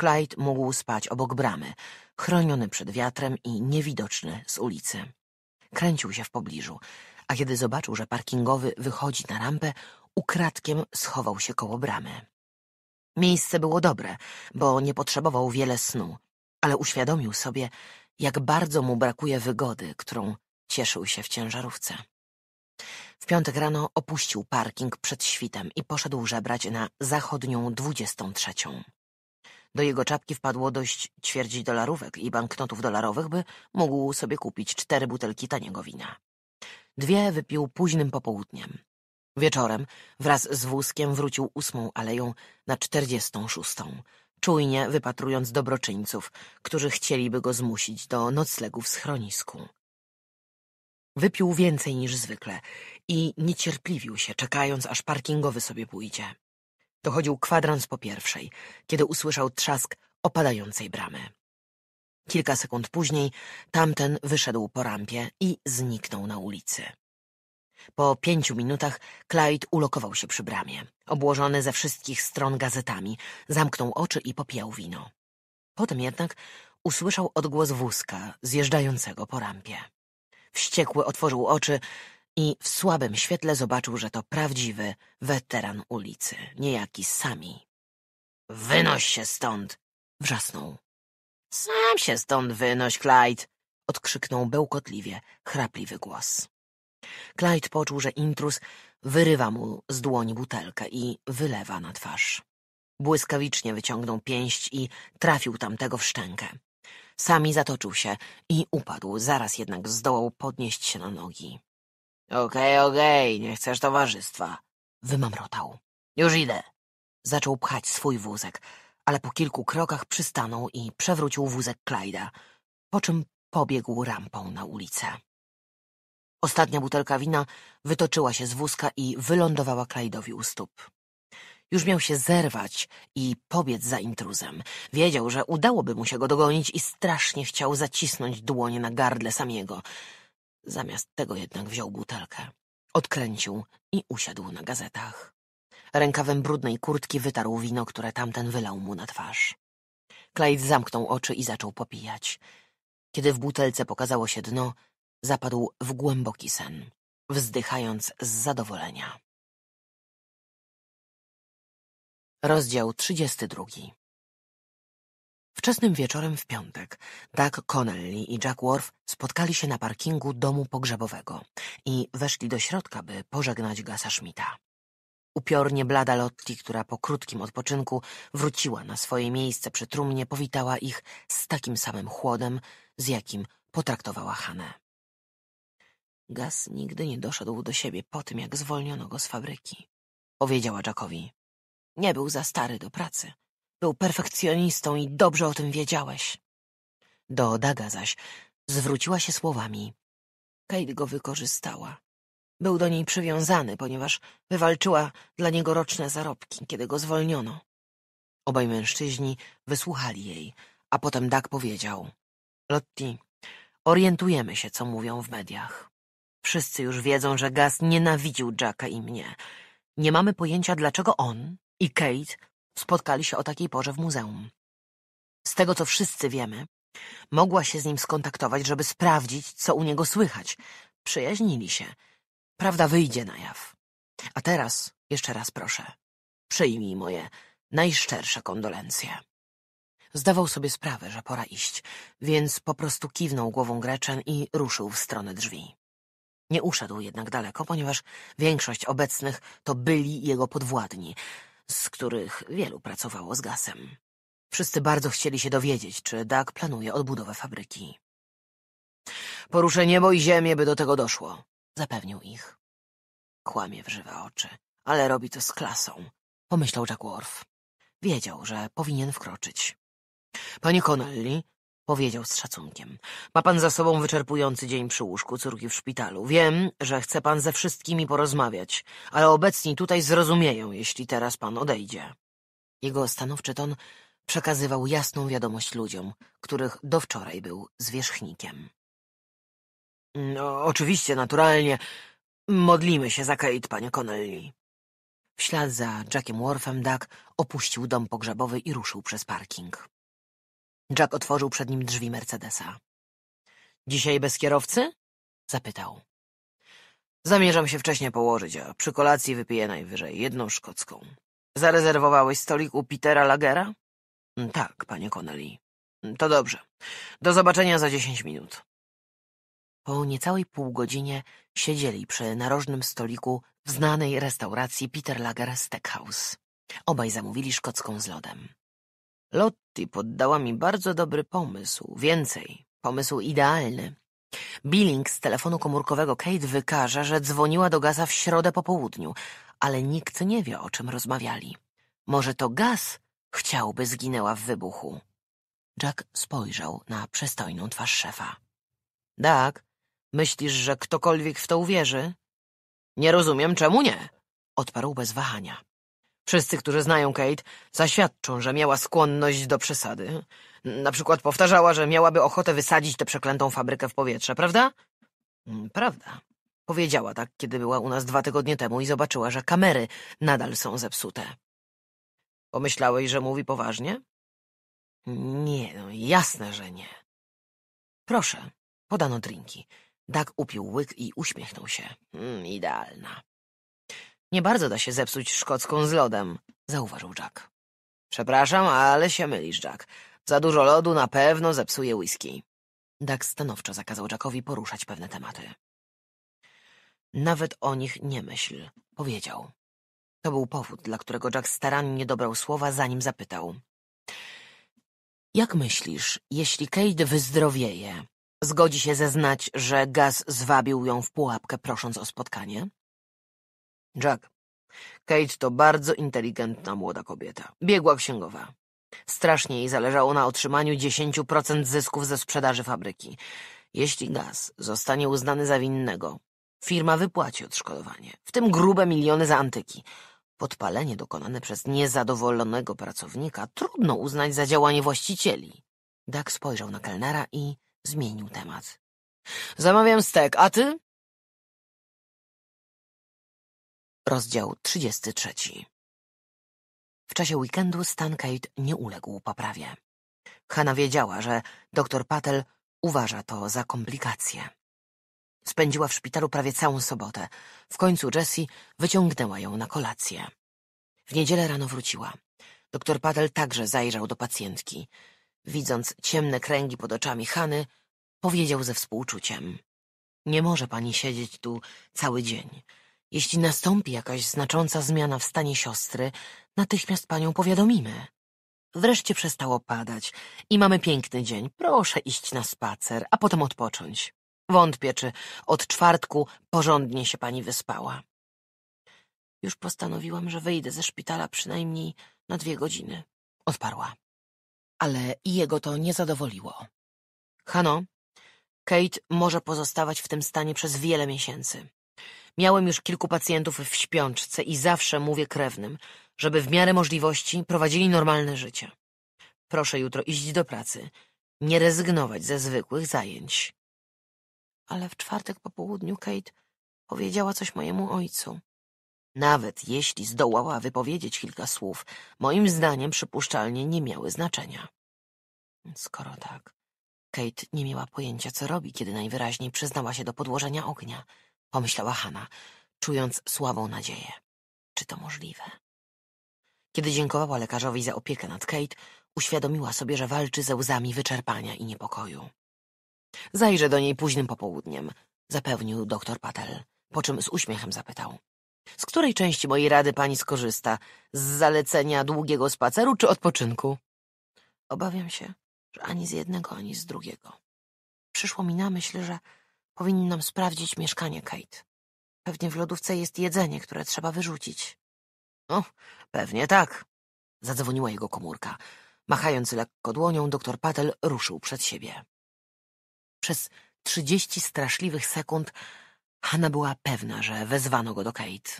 Clyde mógł spać obok bramy, chroniony przed wiatrem i niewidoczny z ulicy. Kręcił się w pobliżu, a kiedy zobaczył, że parkingowy wychodzi na rampę, ukradkiem schował się koło bramy. Miejsce było dobre, bo nie potrzebował wiele snu, ale uświadomił sobie, jak bardzo mu brakuje wygody, którą cieszył się w ciężarówce. W piątek rano opuścił parking przed świtem i poszedł żebrać na zachodnią dwudziestą trzecią. Do jego czapki wpadło dość ćwierć dolarówek i banknotów dolarowych, by mógł sobie kupić cztery butelki taniego wina. Dwie wypił późnym popołudniem. Wieczorem wraz z wózkiem wrócił ósmą aleją na czterdziestą szóstą, czujnie wypatrując dobroczyńców, którzy chcieliby go zmusić do noclegu w schronisku. Wypił więcej niż zwykle i niecierpliwił się, czekając, aż parkingowy sobie pójdzie. Dochodził kwadrans po pierwszej, kiedy usłyszał trzask opadającej bramy. Kilka sekund później tamten wyszedł po rampie i zniknął na ulicy. Po pięciu minutach Clyde ulokował się przy bramie, obłożony ze wszystkich stron gazetami, zamknął oczy i popijał wino. Potem jednak usłyszał odgłos wózka zjeżdżającego po rampie. Wściekły otworzył oczy i w słabym świetle zobaczył, że to prawdziwy weteran ulicy, niejaki Sami. Wynoś się stąd! wrzasnął. Sam się stąd wynoś, Clyde! odkrzyknął bełkotliwie chrapliwy głos. Clyde poczuł, że intrus wyrywa mu z dłoni butelkę i wylewa na twarz. Błyskawicznie wyciągnął pięść i trafił tamtego w szczękę. Sami zatoczył się i upadł, zaraz jednak zdołał podnieść się na nogi. Okej, okej, nie chcesz towarzystwa. Wymamrotał. Już idę. Zaczął pchać swój wózek, ale po kilku krokach przystanął i przewrócił wózek Clyda, po czym pobiegł rampą na ulicę. Ostatnia butelka wina wytoczyła się z wózka i wylądowała Clydowi u stóp. Już miał się zerwać i pobiec za intruzem. Wiedział, że udałoby mu się go dogonić i strasznie chciał zacisnąć dłonie na gardle samiego. Zamiast tego jednak wziął butelkę. Odkręcił i usiadł na gazetach. Rękawem brudnej kurtki wytarł wino, które tamten wylał mu na twarz. Clyde zamknął oczy i zaczął popijać. Kiedy w butelce pokazało się dno, zapadł w głęboki sen, wzdychając z zadowolenia. Rozdział drugi. Wczesnym wieczorem w piątek Doug Connelly i Jack Worf spotkali się na parkingu domu pogrzebowego i weszli do środka, by pożegnać Gasa Schmidta. Upiornie blada Lotti, która po krótkim odpoczynku wróciła na swoje miejsce przy trumnie, powitała ich z takim samym chłodem, z jakim potraktowała Hanę. Gaz nigdy nie doszedł do siebie po tym, jak zwolniono go z fabryki. Powiedziała Jackowi. Nie był za stary do pracy – był perfekcjonistą i dobrze o tym wiedziałeś. Do Daga zaś zwróciła się słowami. Kate go wykorzystała. Był do niej przywiązany, ponieważ wywalczyła dla niego roczne zarobki, kiedy go zwolniono. Obaj mężczyźni wysłuchali jej, a potem Dag powiedział. Lotti, orientujemy się, co mówią w mediach. Wszyscy już wiedzą, że Gaz nienawidził Jacka i mnie. Nie mamy pojęcia, dlaczego on i Kate spotkali się o takiej porze w muzeum. Z tego, co wszyscy wiemy, mogła się z nim skontaktować, żeby sprawdzić, co u niego słychać. Przyjaźnili się. Prawda wyjdzie na jaw. A teraz jeszcze raz proszę, przyjmij moje najszczersze kondolencje. Zdawał sobie sprawę, że pora iść, więc po prostu kiwnął głową Greczen i ruszył w stronę drzwi. Nie uszedł jednak daleko, ponieważ większość obecnych to byli jego podwładni, z których wielu pracowało z gasem. Wszyscy bardzo chcieli się dowiedzieć, czy Dag planuje odbudowę fabryki. Poruszę niebo i ziemię, by do tego doszło, zapewnił ich. Kłamie w żywe oczy, ale robi to z klasą, pomyślał Jack Worf. Wiedział, że powinien wkroczyć. Panie Connelly, Powiedział z szacunkiem. Ma pan za sobą wyczerpujący dzień przy łóżku córki w szpitalu. Wiem, że chce pan ze wszystkimi porozmawiać, ale obecni tutaj zrozumieją, jeśli teraz pan odejdzie. Jego stanowczy ton przekazywał jasną wiadomość ludziom, których do wczoraj był zwierzchnikiem. No, oczywiście, naturalnie. Modlimy się za Kate, panie Connelly. W ślad za Jackiem Worfem Duck opuścił dom pogrzebowy i ruszył przez parking. Jack otworzył przed nim drzwi Mercedesa. Dzisiaj bez kierowcy? zapytał. Zamierzam się wcześniej położyć, a przy kolacji wypiję najwyżej jedną szkocką. Zarezerwowałeś stolik u Petera Lagera? Tak, panie Connelly. To dobrze. Do zobaczenia za dziesięć minut. Po niecałej półgodzinie siedzieli przy narożnym stoliku w znanej restauracji Peter Lager Steakhouse. Obaj zamówili szkocką z lodem. Lotti poddała mi bardzo dobry pomysł. Więcej, pomysł idealny. Billing z telefonu komórkowego Kate wykaże, że dzwoniła do Gaza w środę po południu, ale nikt nie wie, o czym rozmawiali. Może to Gaz chciałby zginęła w wybuchu. Jack spojrzał na przystojną twarz szefa. Tak, myślisz, że ktokolwiek w to uwierzy? Nie rozumiem, czemu nie? Odparł bez wahania. Wszyscy, którzy znają Kate, zaświadczą, że miała skłonność do przesady. Na przykład powtarzała, że miałaby ochotę wysadzić tę przeklętą fabrykę w powietrze, prawda? Mm, prawda. Powiedziała tak, kiedy była u nas dwa tygodnie temu i zobaczyła, że kamery nadal są zepsute. Pomyślałeś, że mówi poważnie? Nie, no jasne, że nie. Proszę, podano drinki. Dak upił łyk i uśmiechnął się. Mm, idealna. Nie bardzo da się zepsuć szkocką z lodem, zauważył Jack. Przepraszam, ale się mylisz, Jack. Za dużo lodu na pewno zepsuje whisky. Doug stanowczo zakazał Jackowi poruszać pewne tematy. Nawet o nich nie myśl, powiedział. To był powód, dla którego Jack starannie dobrał słowa, zanim zapytał. Jak myślisz, jeśli Kate wyzdrowieje, zgodzi się zeznać, że Gaz zwabił ją w pułapkę, prosząc o spotkanie? Jack. Kate to bardzo inteligentna młoda kobieta. Biegła księgowa. Strasznie jej zależało na otrzymaniu 10% zysków ze sprzedaży fabryki. Jeśli gaz zostanie uznany za winnego, firma wypłaci odszkodowanie, w tym grube miliony za antyki. Podpalenie dokonane przez niezadowolonego pracownika trudno uznać za działanie właścicieli. Dak spojrzał na kelnera i zmienił temat. Zamawiam stek, a ty? Rozdział 33 W czasie weekendu stan Kate nie uległ poprawie. Hanna wiedziała, że dr Patel uważa to za komplikację. Spędziła w szpitalu prawie całą sobotę. W końcu Jessie wyciągnęła ją na kolację. W niedzielę rano wróciła. Doktor Patel także zajrzał do pacjentki. Widząc ciemne kręgi pod oczami Hany, powiedział ze współczuciem. Nie może pani siedzieć tu cały dzień. Jeśli nastąpi jakaś znacząca zmiana w stanie siostry, natychmiast panią powiadomimy. Wreszcie przestało padać i mamy piękny dzień. Proszę iść na spacer, a potem odpocząć. Wątpię, czy od czwartku porządnie się pani wyspała. Już postanowiłam, że wyjdę ze szpitala przynajmniej na dwie godziny. Odparła. Ale i jego to nie zadowoliło. Hano, Kate może pozostawać w tym stanie przez wiele miesięcy. Miałem już kilku pacjentów w śpiączce i zawsze mówię krewnym, żeby w miarę możliwości prowadzili normalne życie. Proszę jutro iść do pracy, nie rezygnować ze zwykłych zajęć. Ale w czwartek po południu Kate powiedziała coś mojemu ojcu. Nawet jeśli zdołała wypowiedzieć kilka słów, moim zdaniem przypuszczalnie nie miały znaczenia. Skoro tak, Kate nie miała pojęcia, co robi, kiedy najwyraźniej przyznała się do podłożenia ognia – pomyślała Hanna, czując słabą nadzieję. Czy to możliwe? Kiedy dziękowała lekarzowi za opiekę nad Kate, uświadomiła sobie, że walczy ze łzami wyczerpania i niepokoju. Zajrzę do niej późnym popołudniem, zapewnił doktor Patel, po czym z uśmiechem zapytał. Z której części mojej rady pani skorzysta? Z zalecenia długiego spaceru czy odpoczynku? Obawiam się, że ani z jednego, ani z drugiego. Przyszło mi na myśl, że Powinnam sprawdzić mieszkanie Kate. Pewnie w lodówce jest jedzenie, które trzeba wyrzucić. No, pewnie tak. Zadzwoniła jego komórka. Machając lekko dłonią, doktor Patel ruszył przed siebie. Przez trzydzieści straszliwych sekund Hanna była pewna, że wezwano go do Kate.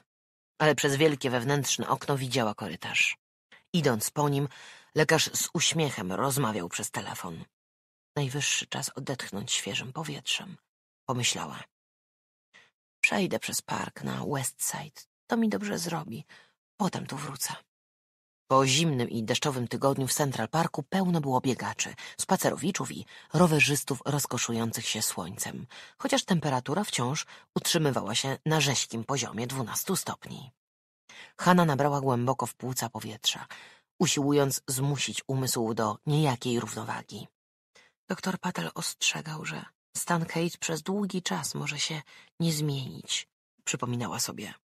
Ale przez wielkie wewnętrzne okno widziała korytarz. Idąc po nim, lekarz z uśmiechem rozmawiał przez telefon. Najwyższy czas odetchnąć świeżym powietrzem pomyślała. Przejdę przez park na West Side. To mi dobrze zrobi. Potem tu wrócę. Po zimnym i deszczowym tygodniu w Central Parku pełno było biegaczy, spacerowiczów i rowerzystów rozkoszujących się słońcem, chociaż temperatura wciąż utrzymywała się na rześkim poziomie 12 stopni. Hanna nabrała głęboko w płuca powietrza, usiłując zmusić umysł do niejakiej równowagi. Doktor Patel ostrzegał, że Stan Kate przez długi czas może się nie zmienić, przypominała sobie.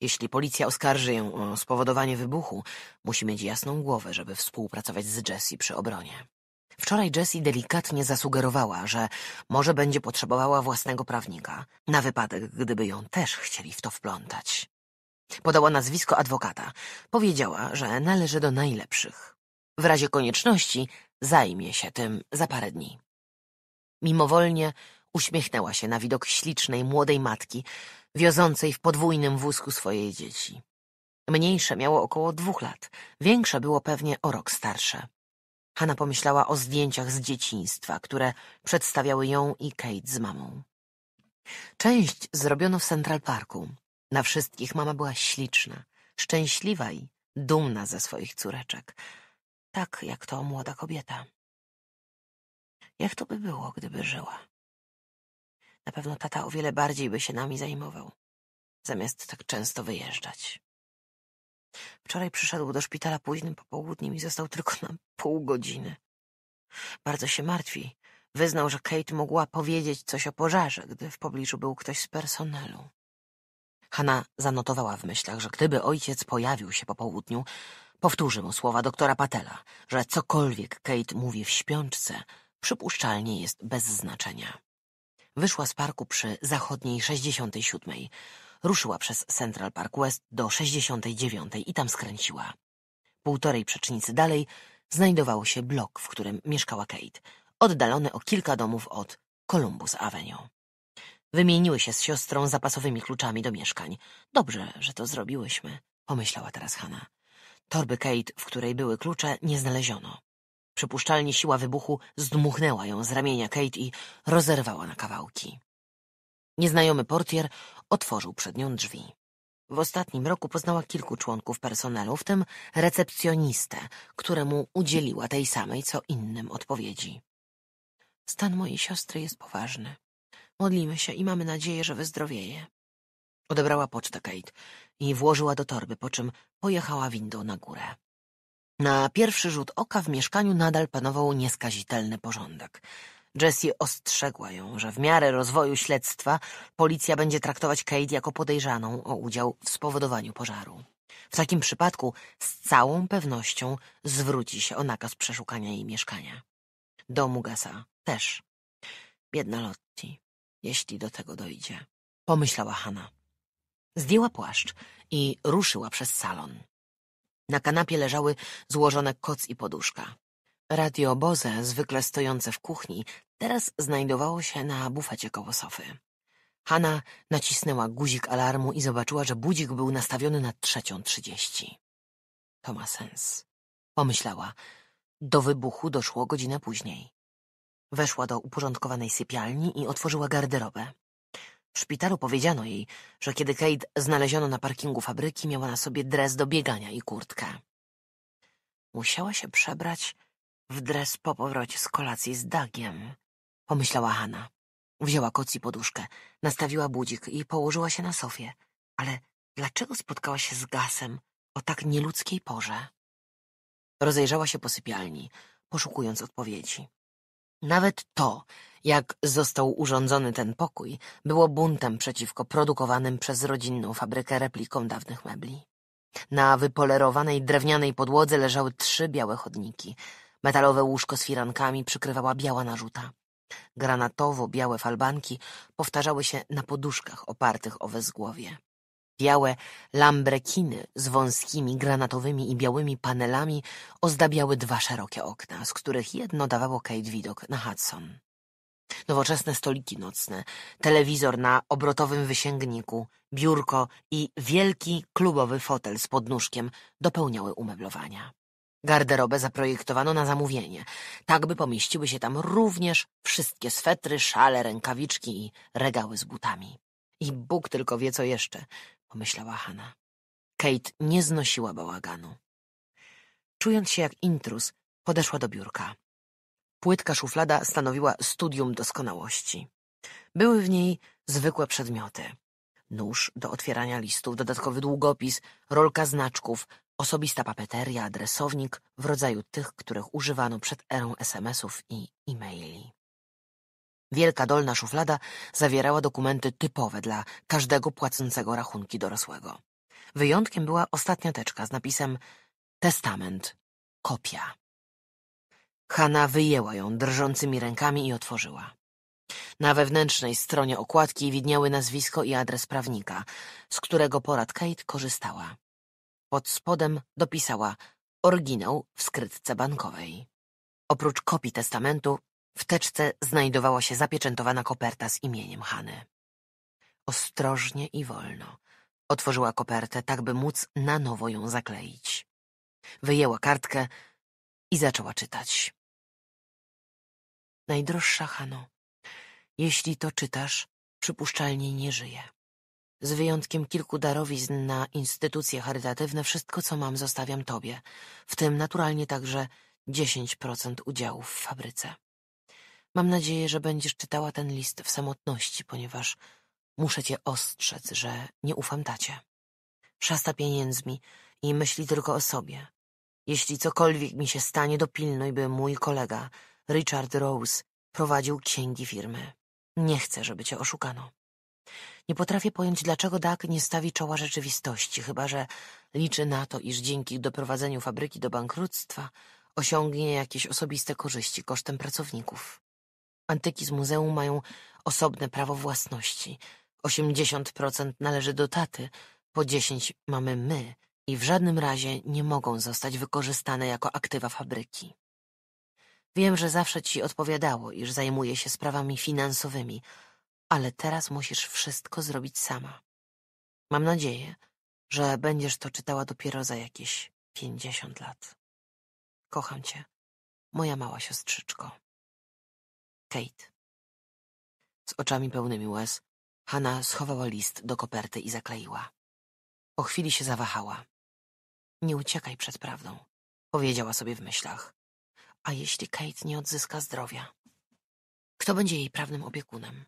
Jeśli policja oskarży ją o spowodowanie wybuchu, musi mieć jasną głowę, żeby współpracować z Jessie przy obronie. Wczoraj Jessie delikatnie zasugerowała, że może będzie potrzebowała własnego prawnika, na wypadek, gdyby ją też chcieli w to wplątać. Podała nazwisko adwokata. Powiedziała, że należy do najlepszych. W razie konieczności zajmie się tym za parę dni. Mimowolnie uśmiechnęła się na widok ślicznej, młodej matki, wiozącej w podwójnym wózku swoje dzieci. Mniejsze miało około dwóch lat, większe było pewnie o rok starsze. Hanna pomyślała o zdjęciach z dzieciństwa, które przedstawiały ją i Kate z mamą. Część zrobiono w Central Parku. Na wszystkich mama była śliczna, szczęśliwa i dumna ze swoich córeczek, tak jak to młoda kobieta. Jak to by było, gdyby żyła? Na pewno tata o wiele bardziej by się nami zajmował, zamiast tak często wyjeżdżać. Wczoraj przyszedł do szpitala późnym popołudniem i został tylko na pół godziny. Bardzo się martwi. Wyznał, że Kate mogła powiedzieć coś o pożarze, gdy w pobliżu był ktoś z personelu. Hanna zanotowała w myślach, że gdyby ojciec pojawił się po południu, powtórzy mu słowa doktora Patela, że cokolwiek Kate mówi w śpiączce, przypuszczalnie jest bez znaczenia. Wyszła z parku przy zachodniej 67. Ruszyła przez Central Park West do 69 i tam skręciła. Półtorej przecznicy dalej znajdował się blok, w którym mieszkała Kate, oddalony o kilka domów od Columbus Avenue. Wymieniły się z siostrą zapasowymi kluczami do mieszkań. Dobrze, że to zrobiłyśmy, pomyślała teraz Hanna. Torby Kate, w której były klucze, nie znaleziono. Przypuszczalnie siła wybuchu zdmuchnęła ją z ramienia Kate i rozerwała na kawałki. Nieznajomy portier otworzył przed nią drzwi. W ostatnim roku poznała kilku członków personelu, w tym recepcjonistę, któremu udzieliła tej samej co innym odpowiedzi. Stan mojej siostry jest poważny. Modlimy się i mamy nadzieję, że wyzdrowieje. Odebrała pocztę Kate i włożyła do torby, po czym pojechała windą na górę. Na pierwszy rzut oka w mieszkaniu nadal panował nieskazitelny porządek. Jessie ostrzegła ją, że w miarę rozwoju śledztwa policja będzie traktować Kate jako podejrzaną o udział w spowodowaniu pożaru. W takim przypadku z całą pewnością zwróci się o nakaz przeszukania jej mieszkania. Do Mugasa też. Biedna Lotti, jeśli do tego dojdzie, pomyślała Hanna. Zdjęła płaszcz i ruszyła przez salon. Na kanapie leżały złożone koc i poduszka. Radio Boze, zwykle stojące w kuchni, teraz znajdowało się na bufecie koło sofy. Hanna nacisnęła guzik alarmu i zobaczyła, że budzik był nastawiony na trzecią trzydzieści. To ma sens. Pomyślała. Do wybuchu doszło godzinę później. Weszła do uporządkowanej sypialni i otworzyła garderobę. W szpitalu powiedziano jej, że kiedy Kate znaleziono na parkingu fabryki, miała na sobie dres do biegania i kurtkę. Musiała się przebrać w dres po powrocie z kolacji z Dagiem, pomyślała Hanna. Wzięła koci poduszkę, nastawiła budzik i położyła się na sofie. Ale dlaczego spotkała się z Gasem o tak nieludzkiej porze? Rozejrzała się po sypialni, poszukując odpowiedzi. Nawet to, jak został urządzony ten pokój, było buntem przeciwko produkowanym przez rodzinną fabrykę replikom dawnych mebli. Na wypolerowanej drewnianej podłodze leżały trzy białe chodniki. Metalowe łóżko z firankami przykrywała biała narzuta. Granatowo-białe falbanki powtarzały się na poduszkach opartych o wezgłowie. Białe lambrekiny z wąskimi, granatowymi i białymi panelami ozdabiały dwa szerokie okna, z których jedno dawało Kate widok na Hudson. Nowoczesne stoliki nocne, telewizor na obrotowym wysięgniku, biurko i wielki klubowy fotel z podnóżkiem dopełniały umeblowania. Garderobę zaprojektowano na zamówienie, tak by pomieściły się tam również wszystkie swetry, szale, rękawiczki i regały z butami. I Bóg tylko wie co jeszcze, pomyślała Hanna. Kate nie znosiła bałaganu. Czując się jak intrus, podeszła do biurka. Płytka szuflada stanowiła studium doskonałości. Były w niej zwykłe przedmioty. Nóż do otwierania listów, dodatkowy długopis, rolka znaczków, osobista papeteria, adresownik w rodzaju tych, których używano przed erą SMS-ów i e-maili. Wielka dolna szuflada zawierała dokumenty typowe dla każdego płacącego rachunki dorosłego. Wyjątkiem była ostatnia teczka z napisem Testament. Kopia. Hanna wyjęła ją drżącymi rękami i otworzyła. Na wewnętrznej stronie okładki widniały nazwisko i adres prawnika, z którego porad Kate korzystała. Pod spodem dopisała oryginał w skrytce bankowej. Oprócz kopii testamentu w teczce znajdowała się zapieczętowana koperta z imieniem Hany. Ostrożnie i wolno otworzyła kopertę, tak by móc na nowo ją zakleić. Wyjęła kartkę i zaczęła czytać. Najdroższa Hano, jeśli to czytasz, przypuszczalnie nie żyję. Z wyjątkiem kilku darowizn na instytucje charytatywne, wszystko co mam zostawiam tobie, w tym naturalnie także 10% udziałów w fabryce. Mam nadzieję, że będziesz czytała ten list w samotności, ponieważ muszę cię ostrzec, że nie ufam tacie. Szasta pieniędzmi i myśli tylko o sobie. Jeśli cokolwiek mi się stanie, dopilnuj, by mój kolega, Richard Rose, prowadził księgi firmy. Nie chcę, żeby cię oszukano. Nie potrafię pojąć, dlaczego Dak nie stawi czoła rzeczywistości, chyba że liczy na to, iż dzięki doprowadzeniu fabryki do bankructwa osiągnie jakieś osobiste korzyści kosztem pracowników. Antyki z muzeum mają osobne prawo własności. 80% należy do taty, po 10 mamy my i w żadnym razie nie mogą zostać wykorzystane jako aktywa fabryki. Wiem, że zawsze ci odpowiadało, iż zajmuje się sprawami finansowymi, ale teraz musisz wszystko zrobić sama. Mam nadzieję, że będziesz to czytała dopiero za jakieś pięćdziesiąt lat. Kocham cię, moja mała siostrzyczko. Kate. Z oczami pełnymi łez Hanna schowała list do koperty i zakleiła. Po chwili się zawahała. Nie uciekaj przed prawdą, powiedziała sobie w myślach. A jeśli Kate nie odzyska zdrowia? Kto będzie jej prawnym opiekunem?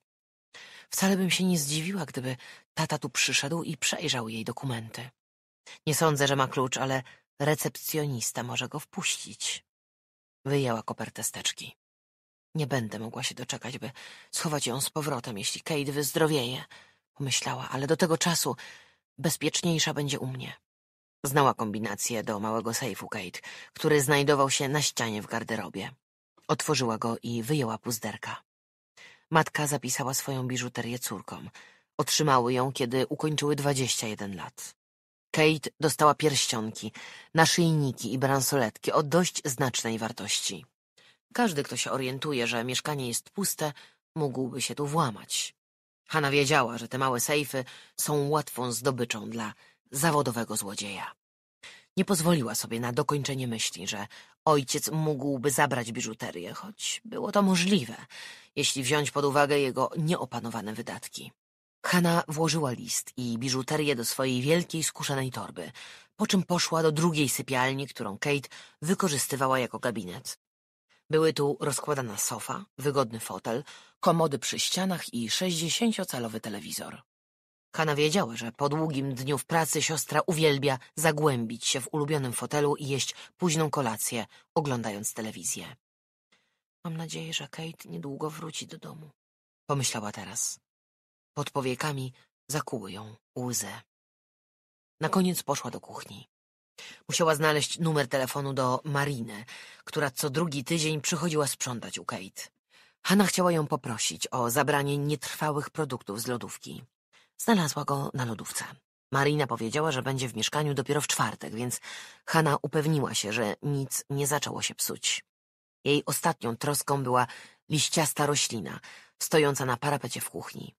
Wcale bym się nie zdziwiła, gdyby tata tu przyszedł i przejrzał jej dokumenty. Nie sądzę, że ma klucz, ale recepcjonista może go wpuścić. Wyjęła kopertę steczki. Nie będę mogła się doczekać, by schować ją z powrotem, jeśli Kate wyzdrowieje, pomyślała, ale do tego czasu bezpieczniejsza będzie u mnie. Znała kombinację do małego sejfu Kate, który znajdował się na ścianie w garderobie. Otworzyła go i wyjęła puzderka. Matka zapisała swoją biżuterię córkom. Otrzymały ją, kiedy ukończyły 21 lat. Kate dostała pierścionki, naszyjniki i bransoletki o dość znacznej wartości. Każdy, kto się orientuje, że mieszkanie jest puste, mógłby się tu włamać. Hanna wiedziała, że te małe sejfy są łatwą zdobyczą dla zawodowego złodzieja. Nie pozwoliła sobie na dokończenie myśli, że ojciec mógłby zabrać biżuterię, choć było to możliwe, jeśli wziąć pod uwagę jego nieopanowane wydatki. Hanna włożyła list i biżuterię do swojej wielkiej, skuszanej torby, po czym poszła do drugiej sypialni, którą Kate wykorzystywała jako gabinet. Były tu rozkładana sofa, wygodny fotel, komody przy ścianach i sześćdziesięciocalowy telewizor. Kana wiedziała, że po długim dniu w pracy siostra uwielbia zagłębić się w ulubionym fotelu i jeść późną kolację, oglądając telewizję. Mam nadzieję, że Kate niedługo wróci do domu, pomyślała teraz. Pod powiekami zakuły ją łzy. Na koniec poszła do kuchni. Musiała znaleźć numer telefonu do Marine, która co drugi tydzień przychodziła sprzątać u Kate. Hanna chciała ją poprosić o zabranie nietrwałych produktów z lodówki. Znalazła go na lodówce. Marina powiedziała, że będzie w mieszkaniu dopiero w czwartek, więc Hanna upewniła się, że nic nie zaczęło się psuć. Jej ostatnią troską była liściasta roślina, stojąca na parapecie w kuchni.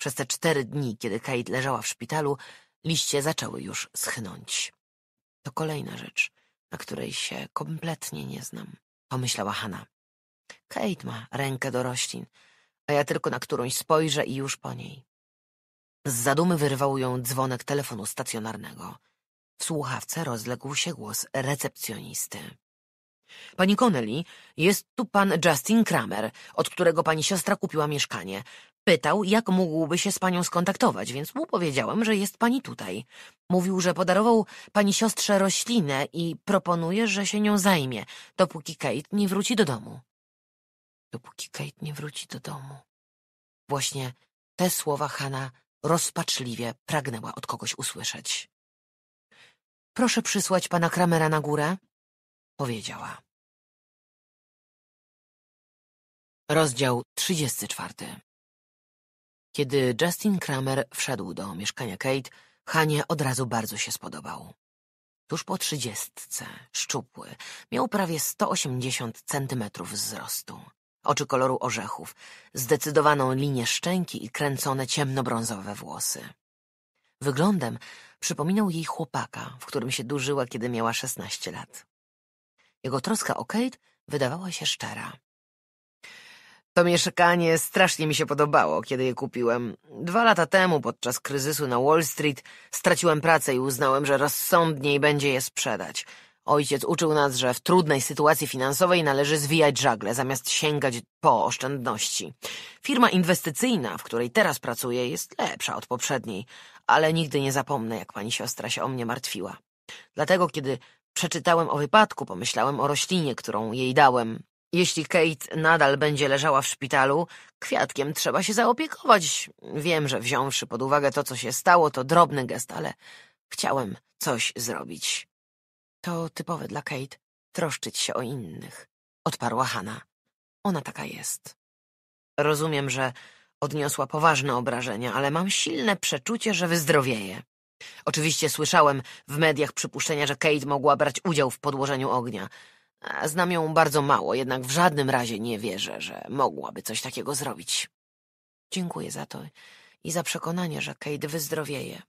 Przez te cztery dni, kiedy Kate leżała w szpitalu, liście zaczęły już schnąć. To kolejna rzecz, na której się kompletnie nie znam, pomyślała Hanna. Kate ma rękę do roślin, a ja tylko na którąś spojrzę i już po niej. Z zadumy wyrwał ją dzwonek telefonu stacjonarnego. W słuchawce rozległ się głos recepcjonisty. Pani Connelly, jest tu pan Justin Kramer, od którego pani siostra kupiła mieszkanie. Pytał, jak mógłby się z panią skontaktować, więc mu powiedziałem, że jest pani tutaj. Mówił, że podarował pani siostrze roślinę i proponuje, że się nią zajmie, dopóki Kate nie wróci do domu. Dopóki Kate nie wróci do domu. Właśnie te słowa Hanna rozpaczliwie pragnęła od kogoś usłyszeć. Proszę przysłać pana Kramera na górę, powiedziała. Rozdział 34 kiedy Justin Kramer wszedł do mieszkania Kate, Hanie od razu bardzo się spodobał. Tuż po trzydziestce, szczupły, miał prawie 180 centymetrów wzrostu. Oczy koloru orzechów, zdecydowaną linię szczęki i kręcone ciemnobrązowe włosy. Wyglądem przypominał jej chłopaka, w którym się durzyła, kiedy miała 16 lat. Jego troska o Kate wydawała się szczera. To mieszkanie strasznie mi się podobało, kiedy je kupiłem. Dwa lata temu, podczas kryzysu na Wall Street, straciłem pracę i uznałem, że rozsądniej będzie je sprzedać. Ojciec uczył nas, że w trudnej sytuacji finansowej należy zwijać żagle, zamiast sięgać po oszczędności. Firma inwestycyjna, w której teraz pracuję, jest lepsza od poprzedniej, ale nigdy nie zapomnę, jak pani siostra się o mnie martwiła. Dlatego, kiedy przeczytałem o wypadku, pomyślałem o roślinie, którą jej dałem, jeśli Kate nadal będzie leżała w szpitalu, kwiatkiem trzeba się zaopiekować. Wiem, że wziąwszy pod uwagę to, co się stało, to drobny gest, ale chciałem coś zrobić. To typowe dla Kate, troszczyć się o innych, odparła Hanna. Ona taka jest. Rozumiem, że odniosła poważne obrażenia, ale mam silne przeczucie, że wyzdrowieje. Oczywiście słyszałem w mediach przypuszczenia, że Kate mogła brać udział w podłożeniu ognia. Znam ją bardzo mało, jednak w żadnym razie nie wierzę, że mogłaby coś takiego zrobić. Dziękuję za to i za przekonanie, że Kate wyzdrowieje.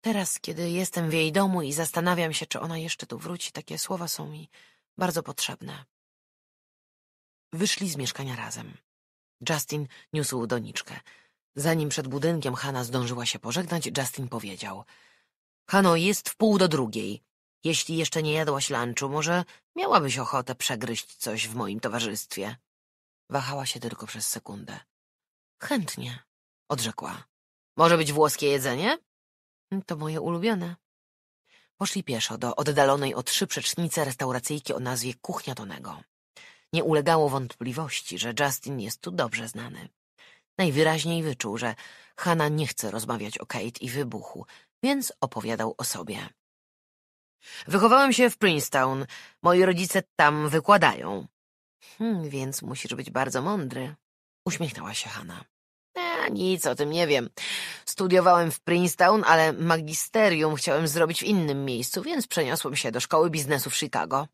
Teraz, kiedy jestem w jej domu i zastanawiam się, czy ona jeszcze tu wróci, takie słowa są mi bardzo potrzebne. Wyszli z mieszkania razem. Justin niósł doniczkę. Zanim przed budynkiem Hanna zdążyła się pożegnać, Justin powiedział: Hano, jest w pół do drugiej. Jeśli jeszcze nie jadłaś lunchu, może Miałabyś ochotę przegryźć coś w moim towarzystwie. Wahała się tylko przez sekundę. Chętnie, odrzekła. Może być włoskie jedzenie? To moje ulubione. Poszli pieszo do oddalonej o trzy przecznice restauracyjki o nazwie Kuchnia Tonego. Nie ulegało wątpliwości, że Justin jest tu dobrze znany. Najwyraźniej wyczuł, że Hanna nie chce rozmawiać o Kate i wybuchu, więc opowiadał o sobie. Wychowałem się w Princeton. Moi rodzice tam wykładają. Hmm, więc musisz być bardzo mądry. Uśmiechnęła się Hanna. E, nic o tym nie wiem. Studiowałem w Princeton, ale magisterium chciałem zrobić w innym miejscu, więc przeniosłem się do szkoły biznesu w Chicago.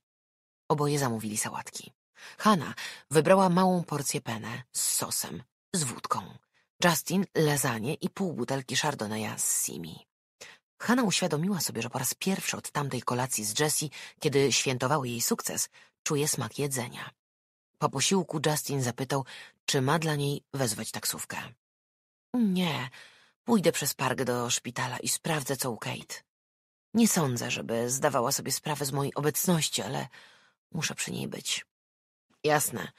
Oboje zamówili sałatki. Hanna wybrała małą porcję penne z sosem, z wódką. Justin lasagne i pół butelki chardonnaya z simi. Hanna uświadomiła sobie, że po raz pierwszy od tamtej kolacji z Jessie, kiedy świętowały jej sukces, czuje smak jedzenia. Po posiłku Justin zapytał, czy ma dla niej wezwać taksówkę. Nie, pójdę przez park do szpitala i sprawdzę, co u Kate. Nie sądzę, żeby zdawała sobie sprawę z mojej obecności, ale muszę przy niej być. Jasne.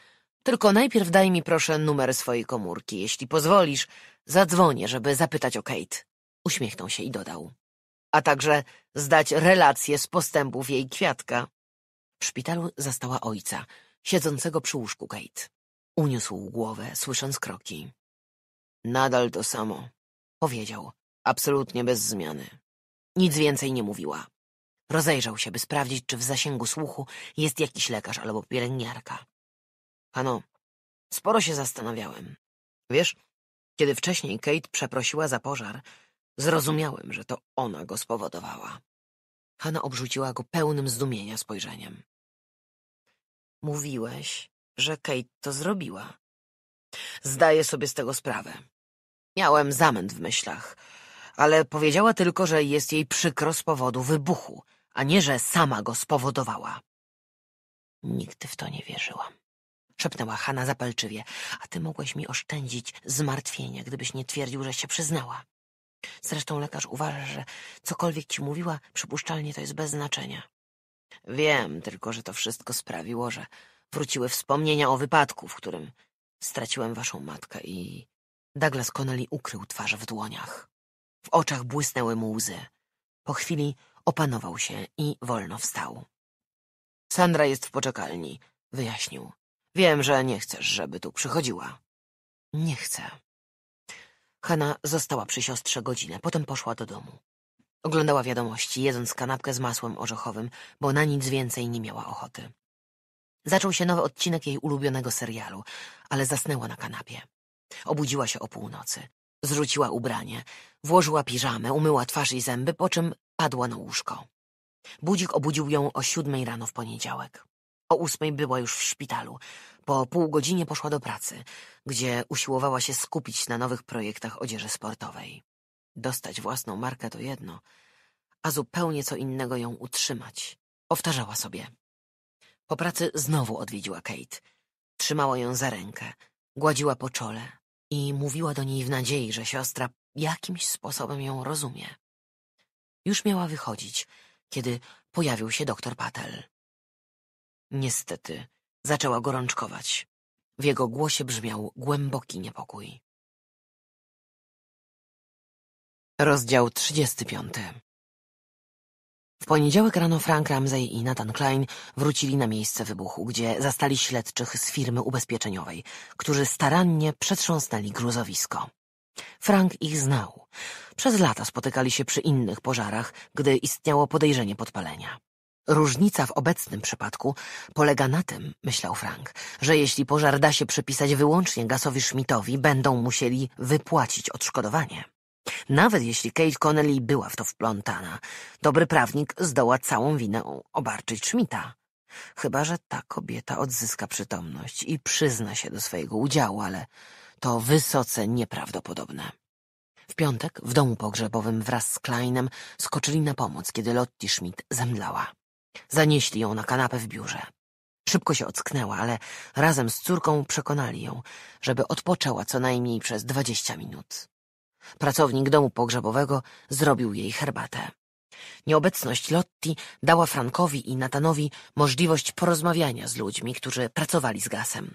Tylko najpierw daj mi proszę numer swojej komórki. Jeśli pozwolisz, zadzwonię, żeby zapytać o Kate. Uśmiechnął się i dodał a także zdać relacje z postępów jej kwiatka. W szpitalu zastała ojca, siedzącego przy łóżku Kate. Uniósł głowę, słysząc kroki. Nadal to samo, powiedział, absolutnie bez zmiany. Nic więcej nie mówiła. Rozejrzał się, by sprawdzić, czy w zasięgu słuchu jest jakiś lekarz albo pielęgniarka. Hano, sporo się zastanawiałem. Wiesz, kiedy wcześniej Kate przeprosiła za pożar, Zrozumiałem, że to ona go spowodowała. Hanna obrzuciła go pełnym zdumienia spojrzeniem. Mówiłeś, że Kate to zrobiła. Zdaję sobie z tego sprawę. Miałem zamęt w myślach, ale powiedziała tylko, że jest jej przykro z powodu wybuchu, a nie, że sama go spowodowała. Nigdy w to nie wierzyłam. Szepnęła Hanna zapalczywie, a ty mogłeś mi oszczędzić zmartwienia, gdybyś nie twierdził, że się przyznała. Zresztą lekarz uważa, że cokolwiek ci mówiła, przypuszczalnie to jest bez znaczenia. Wiem tylko, że to wszystko sprawiło, że wróciły wspomnienia o wypadku, w którym straciłem waszą matkę i... Douglas Connelly ukrył twarz w dłoniach. W oczach błysnęły mu łzy. Po chwili opanował się i wolno wstał. Sandra jest w poczekalni, wyjaśnił. Wiem, że nie chcesz, żeby tu przychodziła. Nie chcę. Hanna została przy siostrze godzinę, potem poszła do domu. Oglądała wiadomości, jedząc kanapkę z masłem orzechowym, bo na nic więcej nie miała ochoty. Zaczął się nowy odcinek jej ulubionego serialu, ale zasnęła na kanapie. Obudziła się o północy. Zrzuciła ubranie, włożyła piżamę, umyła twarz i zęby, po czym padła na łóżko. Budzik obudził ją o siódmej rano w poniedziałek. O ósmej była już w szpitalu, po pół godzinie poszła do pracy, gdzie usiłowała się skupić na nowych projektach odzieży sportowej. Dostać własną markę to jedno, a zupełnie co innego ją utrzymać. Powtarzała sobie. Po pracy znowu odwiedziła Kate. Trzymała ją za rękę, gładziła po czole i mówiła do niej w nadziei, że siostra jakimś sposobem ją rozumie. Już miała wychodzić, kiedy pojawił się doktor Patel. Niestety, Zaczęła gorączkować. W jego głosie brzmiał głęboki niepokój. Rozdział 35 W poniedziałek rano Frank Ramsey i Nathan Klein wrócili na miejsce wybuchu, gdzie zastali śledczych z firmy ubezpieczeniowej, którzy starannie przetrząsnęli gruzowisko. Frank ich znał. Przez lata spotykali się przy innych pożarach, gdy istniało podejrzenie podpalenia. Różnica w obecnym przypadku polega na tym, myślał Frank, że jeśli pożar da się przypisać wyłącznie gasowi Schmidtowi, będą musieli wypłacić odszkodowanie. Nawet jeśli Kate Connelly była w to wplątana, dobry prawnik zdoła całą winę obarczyć Schmidta. Chyba, że ta kobieta odzyska przytomność i przyzna się do swojego udziału, ale to wysoce nieprawdopodobne. W piątek w domu pogrzebowym wraz z Kleinem skoczyli na pomoc, kiedy Lotti Schmidt zemdlała. Zanieśli ją na kanapę w biurze. Szybko się ocknęła, ale razem z córką przekonali ją, żeby odpoczęła co najmniej przez dwadzieścia minut. Pracownik domu pogrzebowego zrobił jej herbatę. Nieobecność Lotti dała Frankowi i Natanowi możliwość porozmawiania z ludźmi, którzy pracowali z gasem.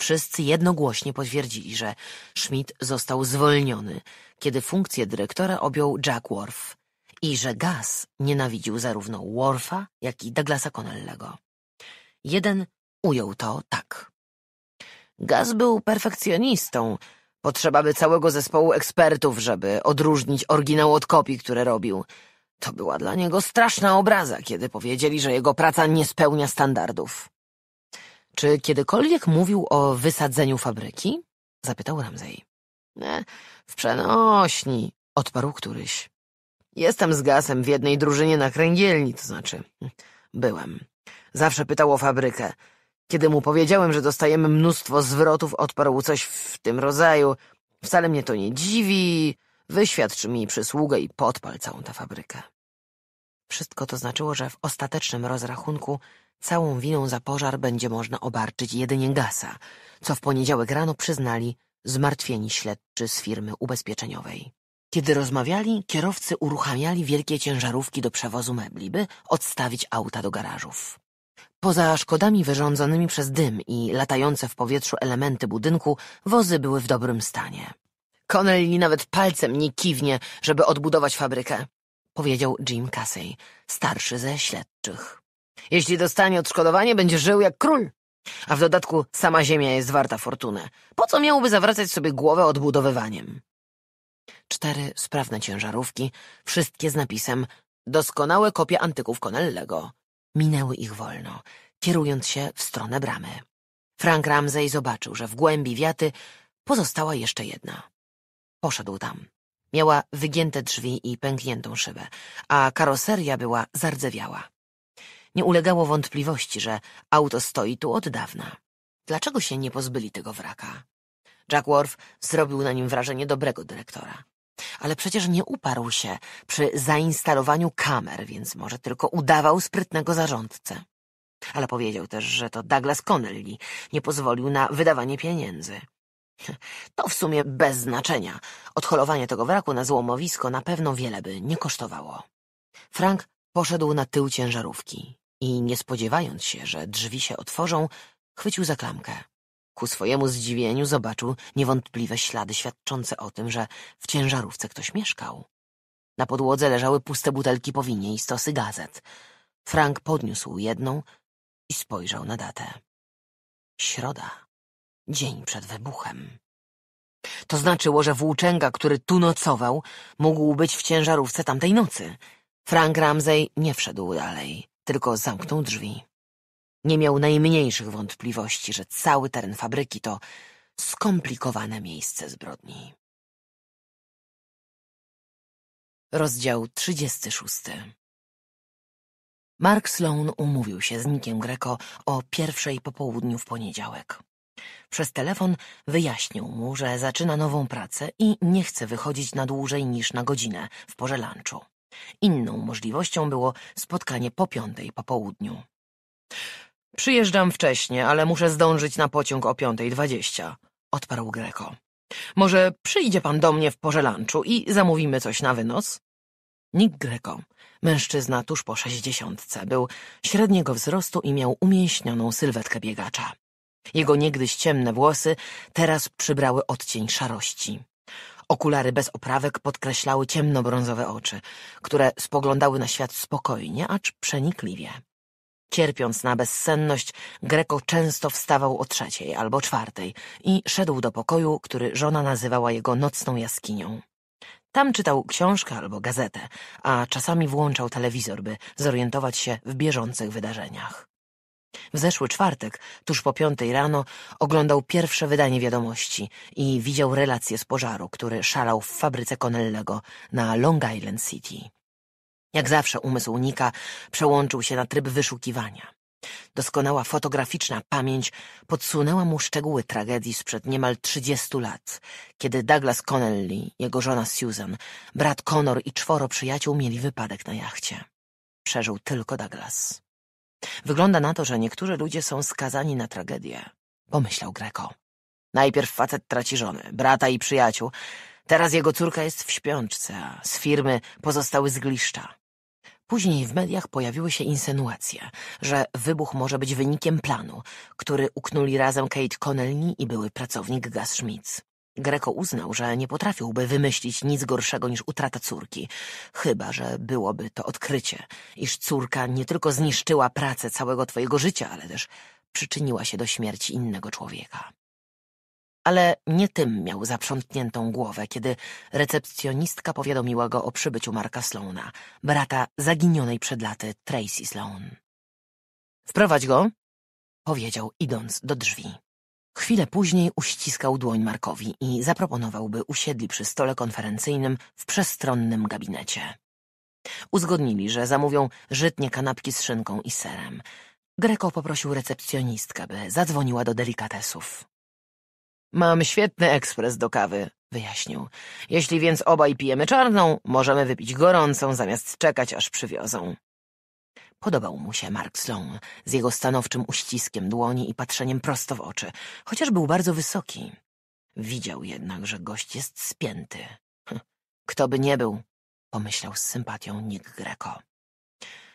Wszyscy jednogłośnie potwierdzili, że Schmidt został zwolniony, kiedy funkcję dyrektora objął Jack Worf, i że Gaz nienawidził zarówno Worfa, jak i Douglasa Connellego. Jeden ujął to tak. Gaz był perfekcjonistą. Potrzeba by całego zespołu ekspertów, żeby odróżnić oryginał od kopii, które robił. To była dla niego straszna obraza, kiedy powiedzieli, że jego praca nie spełnia standardów. Czy kiedykolwiek mówił o wysadzeniu fabryki? Zapytał Ramsey. Nie, w przenośni, odparł któryś. Jestem z Gasem w jednej drużynie na kręgielni, to znaczy... Byłem. Zawsze pytał o fabrykę. Kiedy mu powiedziałem, że dostajemy mnóstwo zwrotów, odparł coś w tym rodzaju. Wcale mnie to nie dziwi. Wyświadcz mi przysługę i podpal całą tę fabrykę. Wszystko to znaczyło, że w ostatecznym rozrachunku całą winą za pożar będzie można obarczyć jedynie Gasa, co w poniedziałek rano przyznali zmartwieni śledczy z firmy ubezpieczeniowej. Kiedy rozmawiali, kierowcy uruchamiali wielkie ciężarówki do przewozu mebli, by odstawić auta do garażów. Poza szkodami wyrządzonymi przez dym i latające w powietrzu elementy budynku, wozy były w dobrym stanie. Connelly nawet palcem nie kiwnie, żeby odbudować fabrykę, powiedział Jim Casey, starszy ze śledczych. Jeśli dostanie odszkodowanie, będzie żył jak król. A w dodatku sama ziemia jest warta fortunę. Po co miałby zawracać sobie głowę odbudowywaniem? cztery sprawne ciężarówki, wszystkie z napisem Doskonałe kopie antyków Conellego. Minęły ich wolno, kierując się w stronę bramy. Frank Ramsey zobaczył, że w głębi wiaty pozostała jeszcze jedna. Poszedł tam. Miała wygięte drzwi i pękniętą szybę, a karoseria była zardzewiała. Nie ulegało wątpliwości, że auto stoi tu od dawna. Dlaczego się nie pozbyli tego wraka? Jack Worf zrobił na nim wrażenie dobrego dyrektora. Ale przecież nie uparł się przy zainstalowaniu kamer, więc może tylko udawał sprytnego zarządcę. Ale powiedział też, że to Douglas Connelly nie pozwolił na wydawanie pieniędzy. To w sumie bez znaczenia. Odholowanie tego wraku na złomowisko na pewno wiele by nie kosztowało. Frank poszedł na tył ciężarówki i nie spodziewając się, że drzwi się otworzą, chwycił za klamkę. Ku swojemu zdziwieniu zobaczył niewątpliwe ślady świadczące o tym, że w ciężarówce ktoś mieszkał. Na podłodze leżały puste butelki powinie i stosy gazet. Frank podniósł jedną i spojrzał na datę. Środa. Dzień przed wybuchem. To znaczyło, że włóczęga, który tu nocował, mógł być w ciężarówce tamtej nocy. Frank Ramsey nie wszedł dalej, tylko zamknął drzwi. Nie miał najmniejszych wątpliwości, że cały teren fabryki to skomplikowane miejsce zbrodni. Rozdział 36 Mark Sloan umówił się z Nikiem Greco o pierwszej po południu w poniedziałek. Przez telefon wyjaśnił mu, że zaczyna nową pracę i nie chce wychodzić na dłużej niż na godzinę w porze lunchu. Inną możliwością było spotkanie po piątej po południu. Przyjeżdżam wcześnie, ale muszę zdążyć na pociąg o 5.20, odparł Greko. Może przyjdzie pan do mnie w porze lunchu i zamówimy coś na wynos? Nick Greco, mężczyzna tuż po sześćdziesiątce, był średniego wzrostu i miał umięśnioną sylwetkę biegacza. Jego niegdyś ciemne włosy teraz przybrały odcień szarości. Okulary bez oprawek podkreślały ciemnobrązowe oczy, które spoglądały na świat spokojnie, acz przenikliwie. Cierpiąc na bezsenność, Greko często wstawał o trzeciej albo czwartej i szedł do pokoju, który żona nazywała jego nocną jaskinią. Tam czytał książkę albo gazetę, a czasami włączał telewizor, by zorientować się w bieżących wydarzeniach. W zeszły czwartek, tuż po piątej rano, oglądał pierwsze wydanie wiadomości i widział relację z pożaru, który szalał w fabryce Connellego na Long Island City. Jak zawsze umysł Nika przełączył się na tryb wyszukiwania. Doskonała fotograficzna pamięć podsunęła mu szczegóły tragedii sprzed niemal trzydziestu lat, kiedy Douglas Connelly, jego żona Susan, brat Connor i czworo przyjaciół mieli wypadek na jachcie. Przeżył tylko Douglas. Wygląda na to, że niektórzy ludzie są skazani na tragedię, pomyślał Greco. Najpierw facet traci żonę, brata i przyjaciół. Teraz jego córka jest w śpiączce, a z firmy pozostały zgliszcza. Później w mediach pojawiły się insynuacje, że wybuch może być wynikiem planu, który uknuli razem Kate Connelly i były pracownik Gas Schmitz. Greco uznał, że nie potrafiłby wymyślić nic gorszego niż utrata córki, chyba że byłoby to odkrycie, iż córka nie tylko zniszczyła pracę całego twojego życia, ale też przyczyniła się do śmierci innego człowieka. Ale nie tym miał zaprzątniętą głowę, kiedy recepcjonistka powiadomiła go o przybyciu Marka Sloana, brata zaginionej przed laty Tracy Sloan. Wprowadź go, powiedział idąc do drzwi. Chwilę później uściskał dłoń Markowi i zaproponował, by usiedli przy stole konferencyjnym w przestronnym gabinecie. Uzgodnili, że zamówią żytnie kanapki z szynką i serem. Greko poprosił recepcjonistkę, by zadzwoniła do delikatesów. Mam świetny ekspres do kawy, wyjaśnił. Jeśli więc obaj pijemy czarną, możemy wypić gorącą, zamiast czekać, aż przywiozą. Podobał mu się Mark Sloan z jego stanowczym uściskiem dłoni i patrzeniem prosto w oczy, chociaż był bardzo wysoki. Widział jednak, że gość jest spięty. Hm, kto by nie był, pomyślał z sympatią Nick Greco.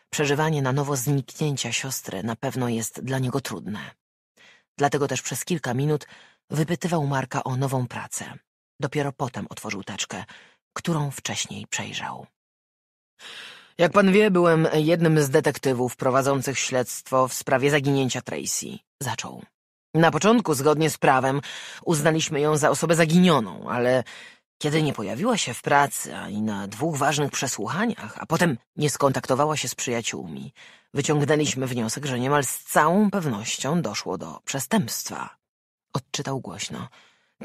Przeżywanie na nowo zniknięcia siostry na pewno jest dla niego trudne. Dlatego też przez kilka minut Wypytywał Marka o nową pracę. Dopiero potem otworzył teczkę, którą wcześniej przejrzał. Jak pan wie, byłem jednym z detektywów prowadzących śledztwo w sprawie zaginięcia Tracy. Zaczął. Na początku, zgodnie z prawem, uznaliśmy ją za osobę zaginioną, ale kiedy nie pojawiła się w pracy ani na dwóch ważnych przesłuchaniach, a potem nie skontaktowała się z przyjaciółmi, wyciągnęliśmy wniosek, że niemal z całą pewnością doszło do przestępstwa odczytał głośno.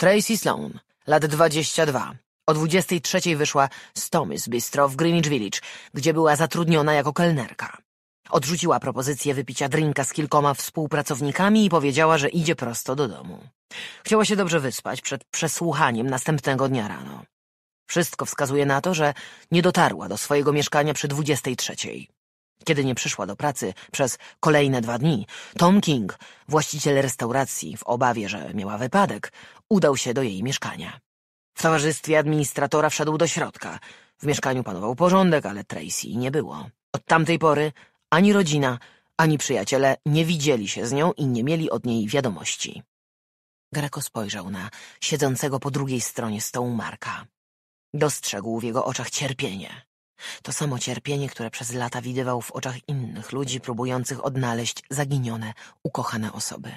Tracy Sloan, lat dwadzieścia dwa. O dwudziestej trzeciej wyszła z Tomys Bistro w Greenwich Village, gdzie była zatrudniona jako kelnerka. Odrzuciła propozycję wypicia drinka z kilkoma współpracownikami i powiedziała, że idzie prosto do domu. Chciała się dobrze wyspać przed przesłuchaniem następnego dnia rano. Wszystko wskazuje na to, że nie dotarła do swojego mieszkania przy dwudziestej trzeciej. Kiedy nie przyszła do pracy przez kolejne dwa dni, Tom King, właściciel restauracji, w obawie, że miała wypadek, udał się do jej mieszkania. W towarzystwie administratora wszedł do środka. W mieszkaniu panował porządek, ale Tracy nie było. Od tamtej pory ani rodzina, ani przyjaciele nie widzieli się z nią i nie mieli od niej wiadomości. Greco spojrzał na siedzącego po drugiej stronie stołu Marka. Dostrzegł w jego oczach cierpienie. To samo cierpienie, które przez lata widywał w oczach innych ludzi próbujących odnaleźć zaginione, ukochane osoby.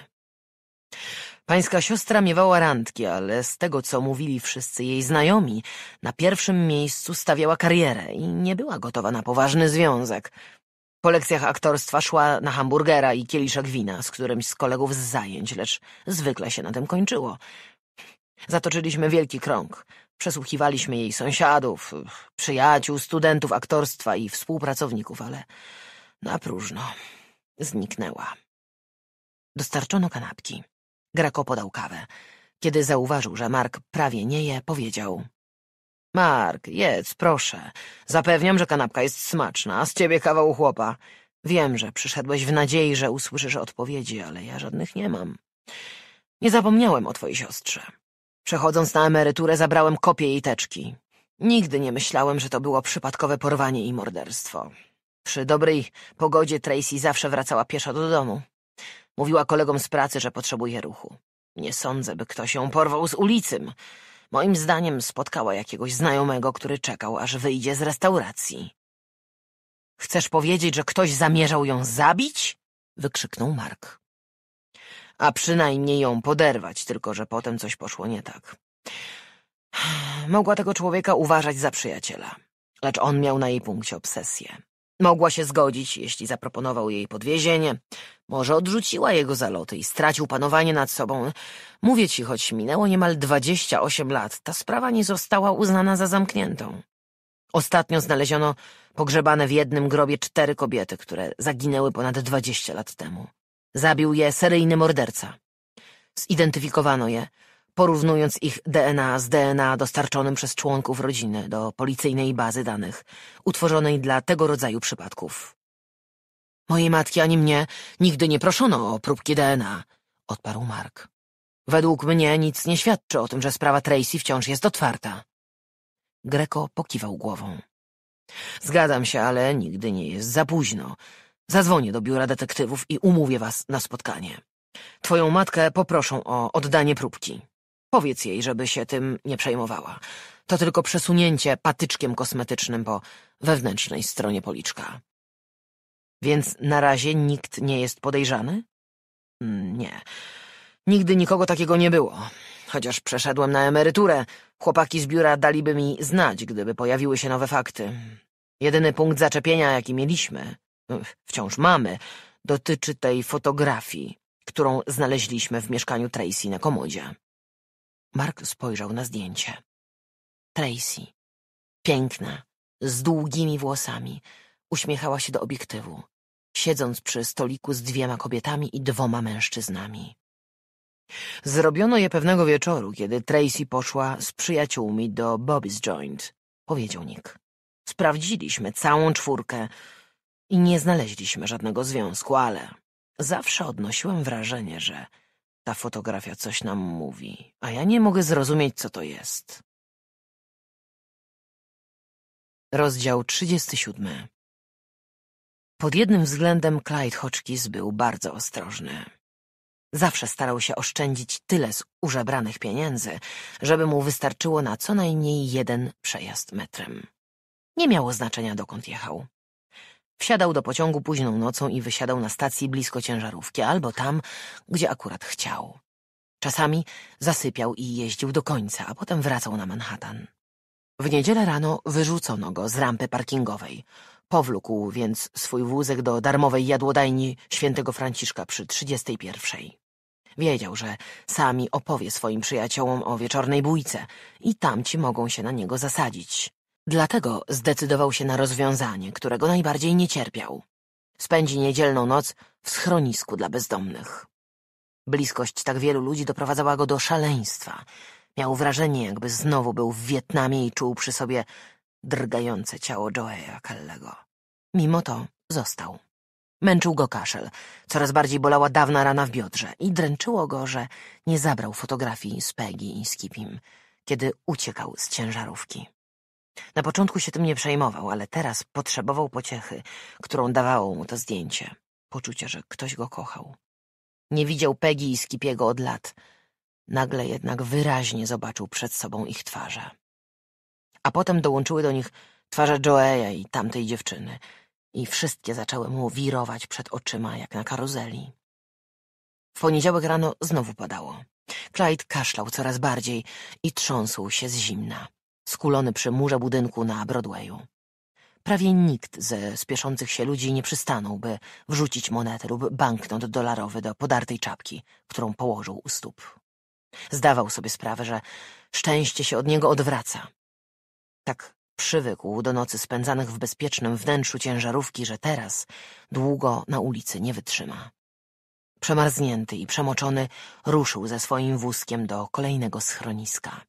Pańska siostra miewała randki, ale z tego, co mówili wszyscy jej znajomi, na pierwszym miejscu stawiała karierę i nie była gotowa na poważny związek. Po lekcjach aktorstwa szła na hamburgera i kieliszek wina z którymś z kolegów z zajęć, lecz zwykle się na tym kończyło. Zatoczyliśmy wielki krąg – Przesłuchiwaliśmy jej sąsiadów, przyjaciół, studentów aktorstwa i współpracowników, ale na próżno. Zniknęła. Dostarczono kanapki. Grako podał kawę. Kiedy zauważył, że Mark prawie nie je, powiedział — Mark, jedz, proszę. Zapewniam, że kanapka jest smaczna, a z ciebie kawał chłopa. Wiem, że przyszedłeś w nadziei, że usłyszysz odpowiedzi, ale ja żadnych nie mam. Nie zapomniałem o twojej siostrze. Przechodząc na emeryturę zabrałem kopię jej teczki. Nigdy nie myślałem, że to było przypadkowe porwanie i morderstwo. Przy dobrej pogodzie Tracy zawsze wracała pieszo do domu. Mówiła kolegom z pracy, że potrzebuje ruchu. Nie sądzę, by ktoś ją porwał z ulicy. Moim zdaniem spotkała jakiegoś znajomego, który czekał, aż wyjdzie z restauracji. Chcesz powiedzieć, że ktoś zamierzał ją zabić? wykrzyknął Mark a przynajmniej ją poderwać, tylko że potem coś poszło nie tak. Mogła tego człowieka uważać za przyjaciela, lecz on miał na jej punkcie obsesję. Mogła się zgodzić, jeśli zaproponował jej podwiezienie. Może odrzuciła jego zaloty i stracił panowanie nad sobą. Mówię ci, choć minęło niemal dwadzieścia osiem lat, ta sprawa nie została uznana za zamkniętą. Ostatnio znaleziono pogrzebane w jednym grobie cztery kobiety, które zaginęły ponad dwadzieścia lat temu. Zabił je seryjny morderca. Zidentyfikowano je, porównując ich DNA z DNA dostarczonym przez członków rodziny do policyjnej bazy danych, utworzonej dla tego rodzaju przypadków. Mojej matki ani mnie nigdy nie proszono o próbki DNA, odparł Mark. Według mnie nic nie świadczy o tym, że sprawa Tracy wciąż jest otwarta. Greko pokiwał głową. Zgadzam się, ale nigdy nie jest za późno. Zadzwonię do biura detektywów i umówię was na spotkanie. Twoją matkę poproszą o oddanie próbki. Powiedz jej, żeby się tym nie przejmowała. To tylko przesunięcie patyczkiem kosmetycznym po wewnętrznej stronie policzka. Więc na razie nikt nie jest podejrzany? Mm, nie. Nigdy nikogo takiego nie było. Chociaż przeszedłem na emeryturę, chłopaki z biura daliby mi znać, gdyby pojawiły się nowe fakty. Jedyny punkt zaczepienia, jaki mieliśmy, wciąż mamy, dotyczy tej fotografii, którą znaleźliśmy w mieszkaniu Tracy na komodzie. Mark spojrzał na zdjęcie. Tracy, piękna, z długimi włosami, uśmiechała się do obiektywu, siedząc przy stoliku z dwiema kobietami i dwoma mężczyznami. Zrobiono je pewnego wieczoru, kiedy Tracy poszła z przyjaciółmi do Bobby's Joint, powiedział Nick. Sprawdziliśmy całą czwórkę i nie znaleźliśmy żadnego związku, ale zawsze odnosiłem wrażenie, że ta fotografia coś nam mówi, a ja nie mogę zrozumieć, co to jest. Rozdział 37 Pod jednym względem Clyde Hotchkiss był bardzo ostrożny. Zawsze starał się oszczędzić tyle z użebranych pieniędzy, żeby mu wystarczyło na co najmniej jeden przejazd metrem. Nie miało znaczenia, dokąd jechał. Wsiadał do pociągu późną nocą i wysiadał na stacji blisko ciężarówki albo tam, gdzie akurat chciał. Czasami zasypiał i jeździł do końca, a potem wracał na Manhattan. W niedzielę rano wyrzucono go z rampy parkingowej. Powlókł więc swój wózek do darmowej jadłodajni świętego Franciszka przy 31. Wiedział, że sami opowie swoim przyjaciołom o wieczornej bójce i tamci mogą się na niego zasadzić. Dlatego zdecydował się na rozwiązanie, którego najbardziej nie cierpiał. Spędzi niedzielną noc w schronisku dla bezdomnych. Bliskość tak wielu ludzi doprowadzała go do szaleństwa. Miał wrażenie, jakby znowu był w Wietnamie i czuł przy sobie drgające ciało Joe'a Kellego. Mimo to został. Męczył go kaszel, coraz bardziej bolała dawna rana w biodrze i dręczyło go, że nie zabrał fotografii z Peggy i Skipim, kiedy uciekał z ciężarówki. Na początku się tym nie przejmował, ale teraz potrzebował pociechy, którą dawało mu to zdjęcie. Poczucie, że ktoś go kochał. Nie widział Pegi i Skipiego od lat. Nagle jednak wyraźnie zobaczył przed sobą ich twarze. A potem dołączyły do nich twarze Joeya i tamtej dziewczyny. I wszystkie zaczęły mu wirować przed oczyma, jak na karuzeli. W poniedziałek rano znowu padało. Clyde kaszlał coraz bardziej i trząsł się z zimna skulony przy murze budynku na Broadwayu. Prawie nikt ze spieszących się ludzi nie przystanął, by wrzucić monetę lub banknot dolarowy do podartej czapki, którą położył u stóp. Zdawał sobie sprawę, że szczęście się od niego odwraca. Tak przywykł do nocy spędzanych w bezpiecznym wnętrzu ciężarówki, że teraz długo na ulicy nie wytrzyma. Przemarznięty i przemoczony ruszył ze swoim wózkiem do kolejnego schroniska.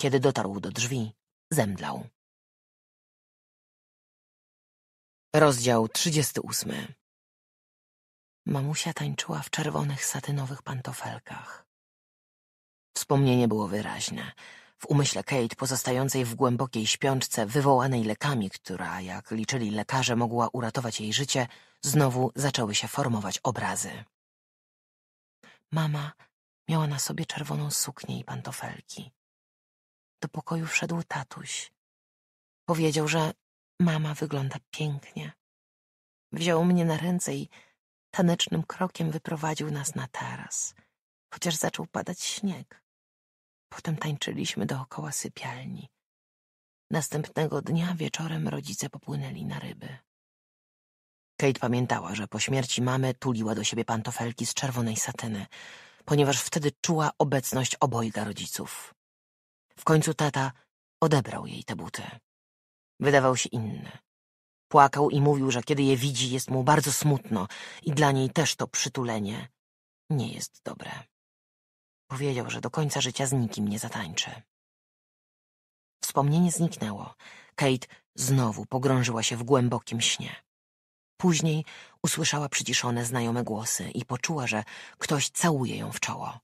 Kiedy dotarł do drzwi, zemdlał. Rozdział 38 Mamusia tańczyła w czerwonych satynowych pantofelkach. Wspomnienie było wyraźne. W umyśle Kate pozostającej w głębokiej śpiączce wywołanej lekami, która, jak liczyli lekarze, mogła uratować jej życie, znowu zaczęły się formować obrazy. Mama miała na sobie czerwoną suknię i pantofelki. Do pokoju wszedł tatuś. Powiedział, że mama wygląda pięknie. Wziął mnie na ręce i tanecznym krokiem wyprowadził nas na taras, chociaż zaczął padać śnieg. Potem tańczyliśmy dookoła sypialni. Następnego dnia wieczorem rodzice popłynęli na ryby. Kate pamiętała, że po śmierci mamy tuliła do siebie pantofelki z czerwonej satyny, ponieważ wtedy czuła obecność obojga rodziców. W końcu tata odebrał jej te buty. Wydawał się inny. Płakał i mówił, że kiedy je widzi, jest mu bardzo smutno i dla niej też to przytulenie nie jest dobre. Powiedział, że do końca życia z nikim nie zatańczy. Wspomnienie zniknęło. Kate znowu pogrążyła się w głębokim śnie. Później usłyszała przyciszone znajome głosy i poczuła, że ktoś całuje ją w czoło.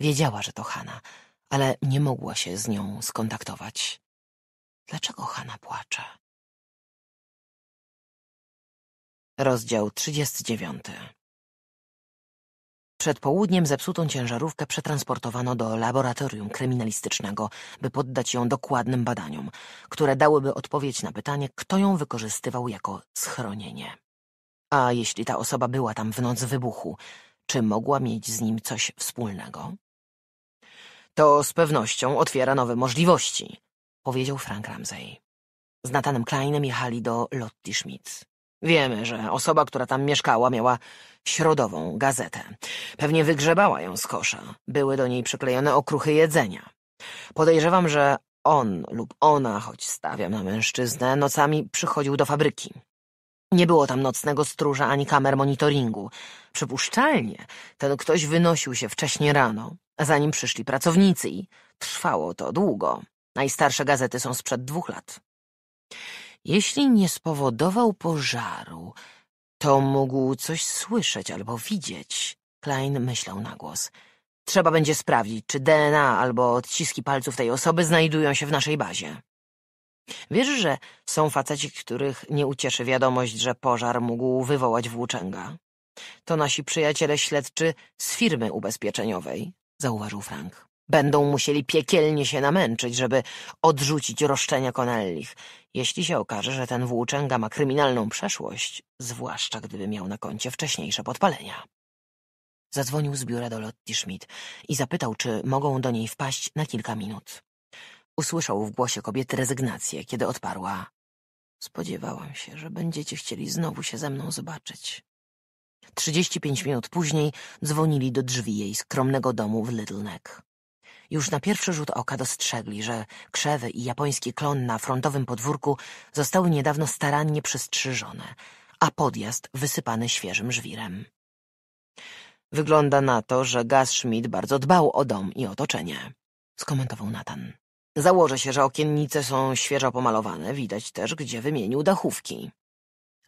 Wiedziała, że to Hanna, ale nie mogła się z nią skontaktować. Dlaczego Hanna płacze? Rozdział 39 Przed południem zepsutą ciężarówkę przetransportowano do laboratorium kryminalistycznego, by poddać ją dokładnym badaniom, które dałyby odpowiedź na pytanie, kto ją wykorzystywał jako schronienie. A jeśli ta osoba była tam w noc wybuchu, czy mogła mieć z nim coś wspólnego? To z pewnością otwiera nowe możliwości, powiedział Frank Ramsey. Z Natanem Kleinem jechali do Lotti Schmidt. Wiemy, że osoba, która tam mieszkała, miała środową gazetę. Pewnie wygrzebała ją z kosza. Były do niej przyklejone okruchy jedzenia. Podejrzewam, że on lub ona, choć stawiam na mężczyznę, nocami przychodził do fabryki. Nie było tam nocnego stróża ani kamer monitoringu. Przypuszczalnie ten ktoś wynosił się wcześniej rano, zanim przyszli pracownicy i trwało to długo. Najstarsze gazety są sprzed dwóch lat. Jeśli nie spowodował pożaru, to mógł coś słyszeć albo widzieć. Klein myślał na głos. Trzeba będzie sprawdzić, czy DNA albo odciski palców tej osoby znajdują się w naszej bazie. Wiesz, że są faceci, których nie ucieszy wiadomość, że pożar mógł wywołać włóczęga. To nasi przyjaciele śledczy z firmy ubezpieczeniowej zauważył Frank. Będą musieli piekielnie się namęczyć, żeby odrzucić roszczenia Konellich. Jeśli się okaże, że ten włóczęga ma kryminalną przeszłość, zwłaszcza gdyby miał na koncie wcześniejsze podpalenia. Zadzwonił z biura do Lotti Schmidt i zapytał, czy mogą do niej wpaść na kilka minut. Usłyszał w głosie kobiety rezygnację, kiedy odparła. Spodziewałam się, że będziecie chcieli znowu się ze mną zobaczyć. Trzydzieści pięć minut później dzwonili do drzwi jej skromnego domu w Little Neck. Już na pierwszy rzut oka dostrzegli, że krzewy i japoński klon na frontowym podwórku zostały niedawno starannie przystrzyżone, a podjazd wysypany świeżym żwirem. Wygląda na to, że Gaz Schmidt bardzo dbał o dom i otoczenie, skomentował Nathan. Założę się, że okiennice są świeżo pomalowane, widać też, gdzie wymienił dachówki.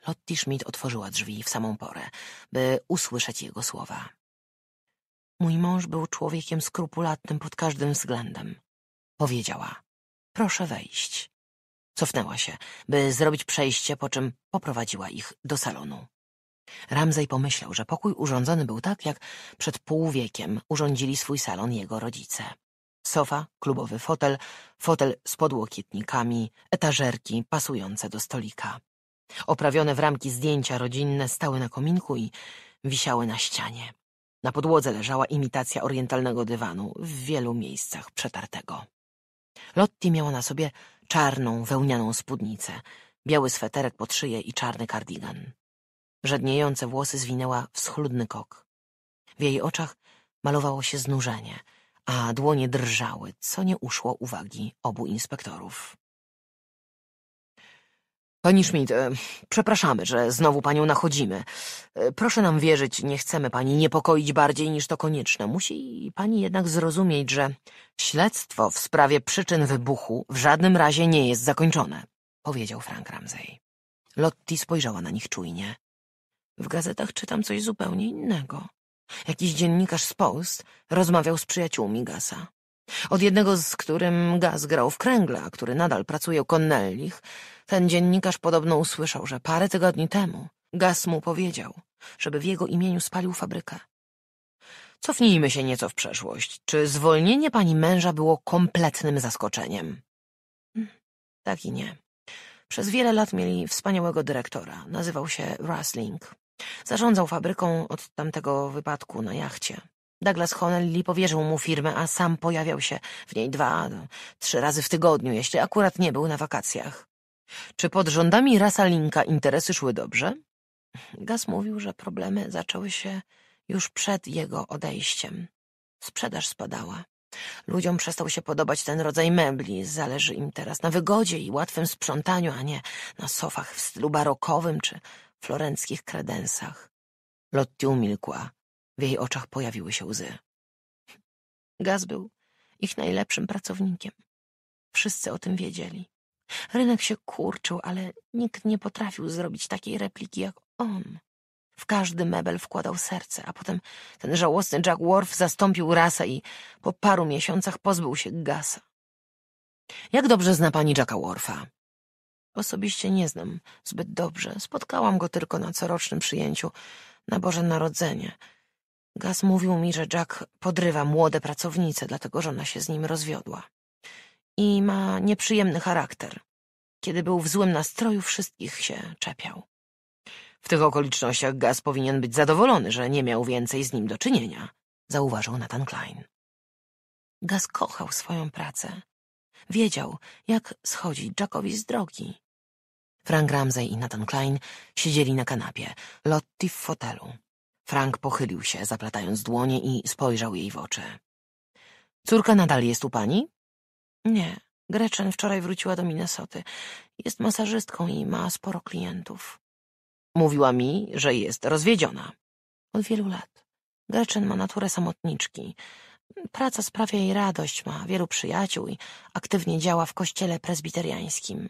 Lottie Schmidt otworzyła drzwi w samą porę, by usłyszeć jego słowa. Mój mąż był człowiekiem skrupulatnym pod każdym względem. Powiedziała, proszę wejść. Cofnęła się, by zrobić przejście, po czym poprowadziła ich do salonu. Ramsey pomyślał, że pokój urządzony był tak, jak przed pół wiekiem urządzili swój salon jego rodzice. Sofa, klubowy fotel, fotel z podłokietnikami, etażerki pasujące do stolika. Oprawione w ramki zdjęcia rodzinne stały na kominku i wisiały na ścianie. Na podłodze leżała imitacja orientalnego dywanu, w wielu miejscach przetartego. Lotti miała na sobie czarną, wełnianą spódnicę, biały sweterek pod szyję i czarny kardigan. Żedniejące włosy zwinęła w schludny kok. W jej oczach malowało się znużenie, a dłonie drżały, co nie uszło uwagi obu inspektorów. Pani Schmidt, e, przepraszamy, że znowu panią nachodzimy. E, proszę nam wierzyć, nie chcemy pani niepokoić bardziej niż to konieczne. Musi pani jednak zrozumieć, że śledztwo w sprawie przyczyn wybuchu w żadnym razie nie jest zakończone, powiedział Frank Ramsey. Lotti spojrzała na nich czujnie. W gazetach czytam coś zupełnie innego. Jakiś dziennikarz z Post rozmawiał z przyjaciółmi Gasa. Od jednego z którym gaz grał w kręgle, który nadal pracuje u Connellich, ten dziennikarz podobno usłyszał, że parę tygodni temu gaz mu powiedział, żeby w jego imieniu spalił fabrykę. Cofnijmy się nieco w przeszłość. Czy zwolnienie pani męża było kompletnym zaskoczeniem? Hmm. Tak i nie. Przez wiele lat mieli wspaniałego dyrektora. Nazywał się Rusling. Zarządzał fabryką od tamtego wypadku na jachcie. Douglas Honelli powierzył mu firmę, a sam pojawiał się w niej dwa, trzy razy w tygodniu, jeśli akurat nie był na wakacjach. Czy pod rządami Rasalinka interesy szły dobrze? Gaz mówił, że problemy zaczęły się już przed jego odejściem. Sprzedaż spadała. Ludziom przestał się podobać ten rodzaj mebli. Zależy im teraz na wygodzie i łatwym sprzątaniu, a nie na sofach w stylu barokowym czy florenckich kredensach. Lotti umilkła. W jej oczach pojawiły się łzy. Gaz był ich najlepszym pracownikiem. Wszyscy o tym wiedzieli. Rynek się kurczył, ale nikt nie potrafił zrobić takiej repliki jak on. W każdy mebel wkładał serce, a potem ten żałosny Jack Worf zastąpił rasę i po paru miesiącach pozbył się Gasa. Jak dobrze zna pani Jacka Worfa? Osobiście nie znam zbyt dobrze. Spotkałam go tylko na corocznym przyjęciu na Boże Narodzenie – Gaz mówił mi, że Jack podrywa młode pracownice, dlatego żona się z nim rozwiodła. I ma nieprzyjemny charakter. Kiedy był w złym nastroju, wszystkich się czepiał. W tych okolicznościach Gaz powinien być zadowolony, że nie miał więcej z nim do czynienia, zauważył Nathan Klein. Gaz kochał swoją pracę. Wiedział, jak schodzić Jackowi z drogi. Frank Ramsey i Nathan Klein siedzieli na kanapie, Lottie w fotelu. Frank pochylił się, zaplatając dłonie i spojrzał jej w oczy. Córka nadal jest u pani? Nie. Gretchen wczoraj wróciła do Minnesoty. Jest masażystką i ma sporo klientów. Mówiła mi, że jest rozwiedziona. Od wielu lat. Gretchen ma naturę samotniczki. Praca sprawia jej radość, ma wielu przyjaciół i aktywnie działa w kościele prezbiteriańskim.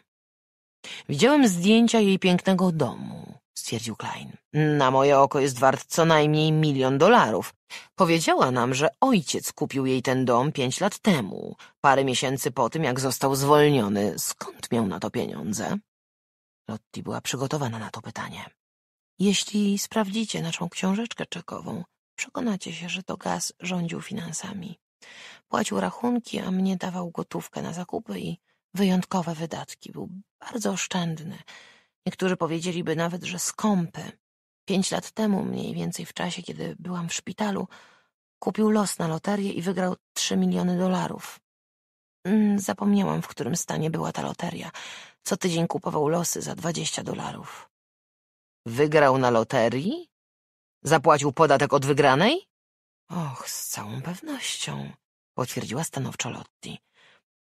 Widziałem zdjęcia jej pięknego domu stwierdził Klein. Na moje oko jest wart co najmniej milion dolarów. Powiedziała nam, że ojciec kupił jej ten dom pięć lat temu, parę miesięcy po tym, jak został zwolniony. Skąd miał na to pieniądze? Lotti była przygotowana na to pytanie. Jeśli sprawdzicie naszą książeczkę czekową, przekonacie się, że to gaz rządził finansami. Płacił rachunki, a mnie dawał gotówkę na zakupy i wyjątkowe wydatki. Był bardzo oszczędny. Niektórzy powiedzieliby nawet, że skąpy. Pięć lat temu, mniej więcej w czasie, kiedy byłam w szpitalu, kupił los na loterię i wygrał trzy miliony dolarów. Mm, zapomniałam, w którym stanie była ta loteria. Co tydzień kupował losy za dwadzieścia dolarów. Wygrał na loterii? Zapłacił podatek od wygranej? Och, z całą pewnością, potwierdziła stanowczo Lotti.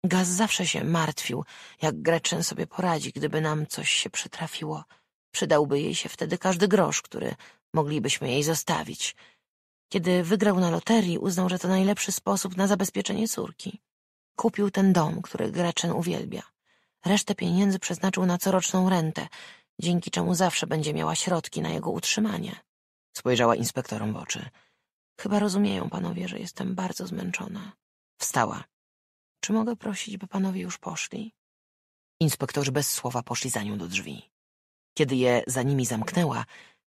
Gaz zawsze się martwił, jak Gretchen sobie poradzi, gdyby nam coś się przytrafiło. Przydałby jej się wtedy każdy grosz, który moglibyśmy jej zostawić. Kiedy wygrał na loterii, uznał, że to najlepszy sposób na zabezpieczenie córki. Kupił ten dom, który Gretchen uwielbia. Resztę pieniędzy przeznaczył na coroczną rentę, dzięki czemu zawsze będzie miała środki na jego utrzymanie. Spojrzała inspektorom w oczy. Chyba rozumieją panowie, że jestem bardzo zmęczona. Wstała. Czy mogę prosić, by panowie już poszli? Inspektorzy bez słowa poszli za nią do drzwi. Kiedy je za nimi zamknęła,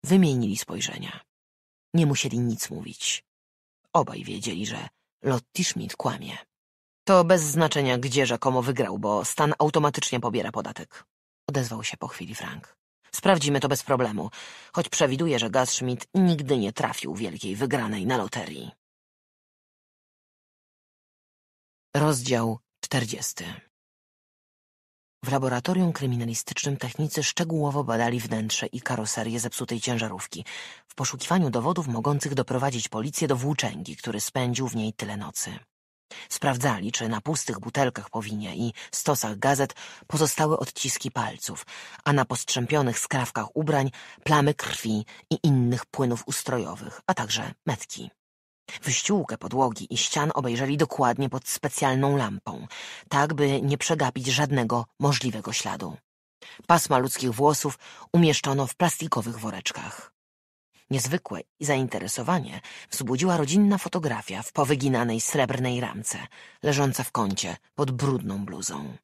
wymienili spojrzenia. Nie musieli nic mówić. Obaj wiedzieli, że Lotti Schmidt kłamie. To bez znaczenia, gdzie rzekomo wygrał, bo stan automatycznie pobiera podatek. Odezwał się po chwili Frank. Sprawdzimy to bez problemu, choć przewiduję, że Gaz Schmidt nigdy nie trafił wielkiej wygranej na loterii. Rozdział 40. W laboratorium kryminalistycznym technicy szczegółowo badali wnętrze i karoserię zepsutej ciężarówki w poszukiwaniu dowodów mogących doprowadzić policję do włóczęgi, który spędził w niej tyle nocy. Sprawdzali, czy na pustych butelkach powinie i stosach gazet pozostały odciski palców, a na postrzępionych skrawkach ubrań plamy krwi i innych płynów ustrojowych, a także metki. Wyściółkę podłogi i ścian obejrzeli dokładnie pod specjalną lampą, tak by nie przegapić żadnego możliwego śladu. Pasma ludzkich włosów umieszczono w plastikowych woreczkach. Niezwykłe zainteresowanie wzbudziła rodzinna fotografia w powyginanej srebrnej ramce, leżąca w kącie pod brudną bluzą.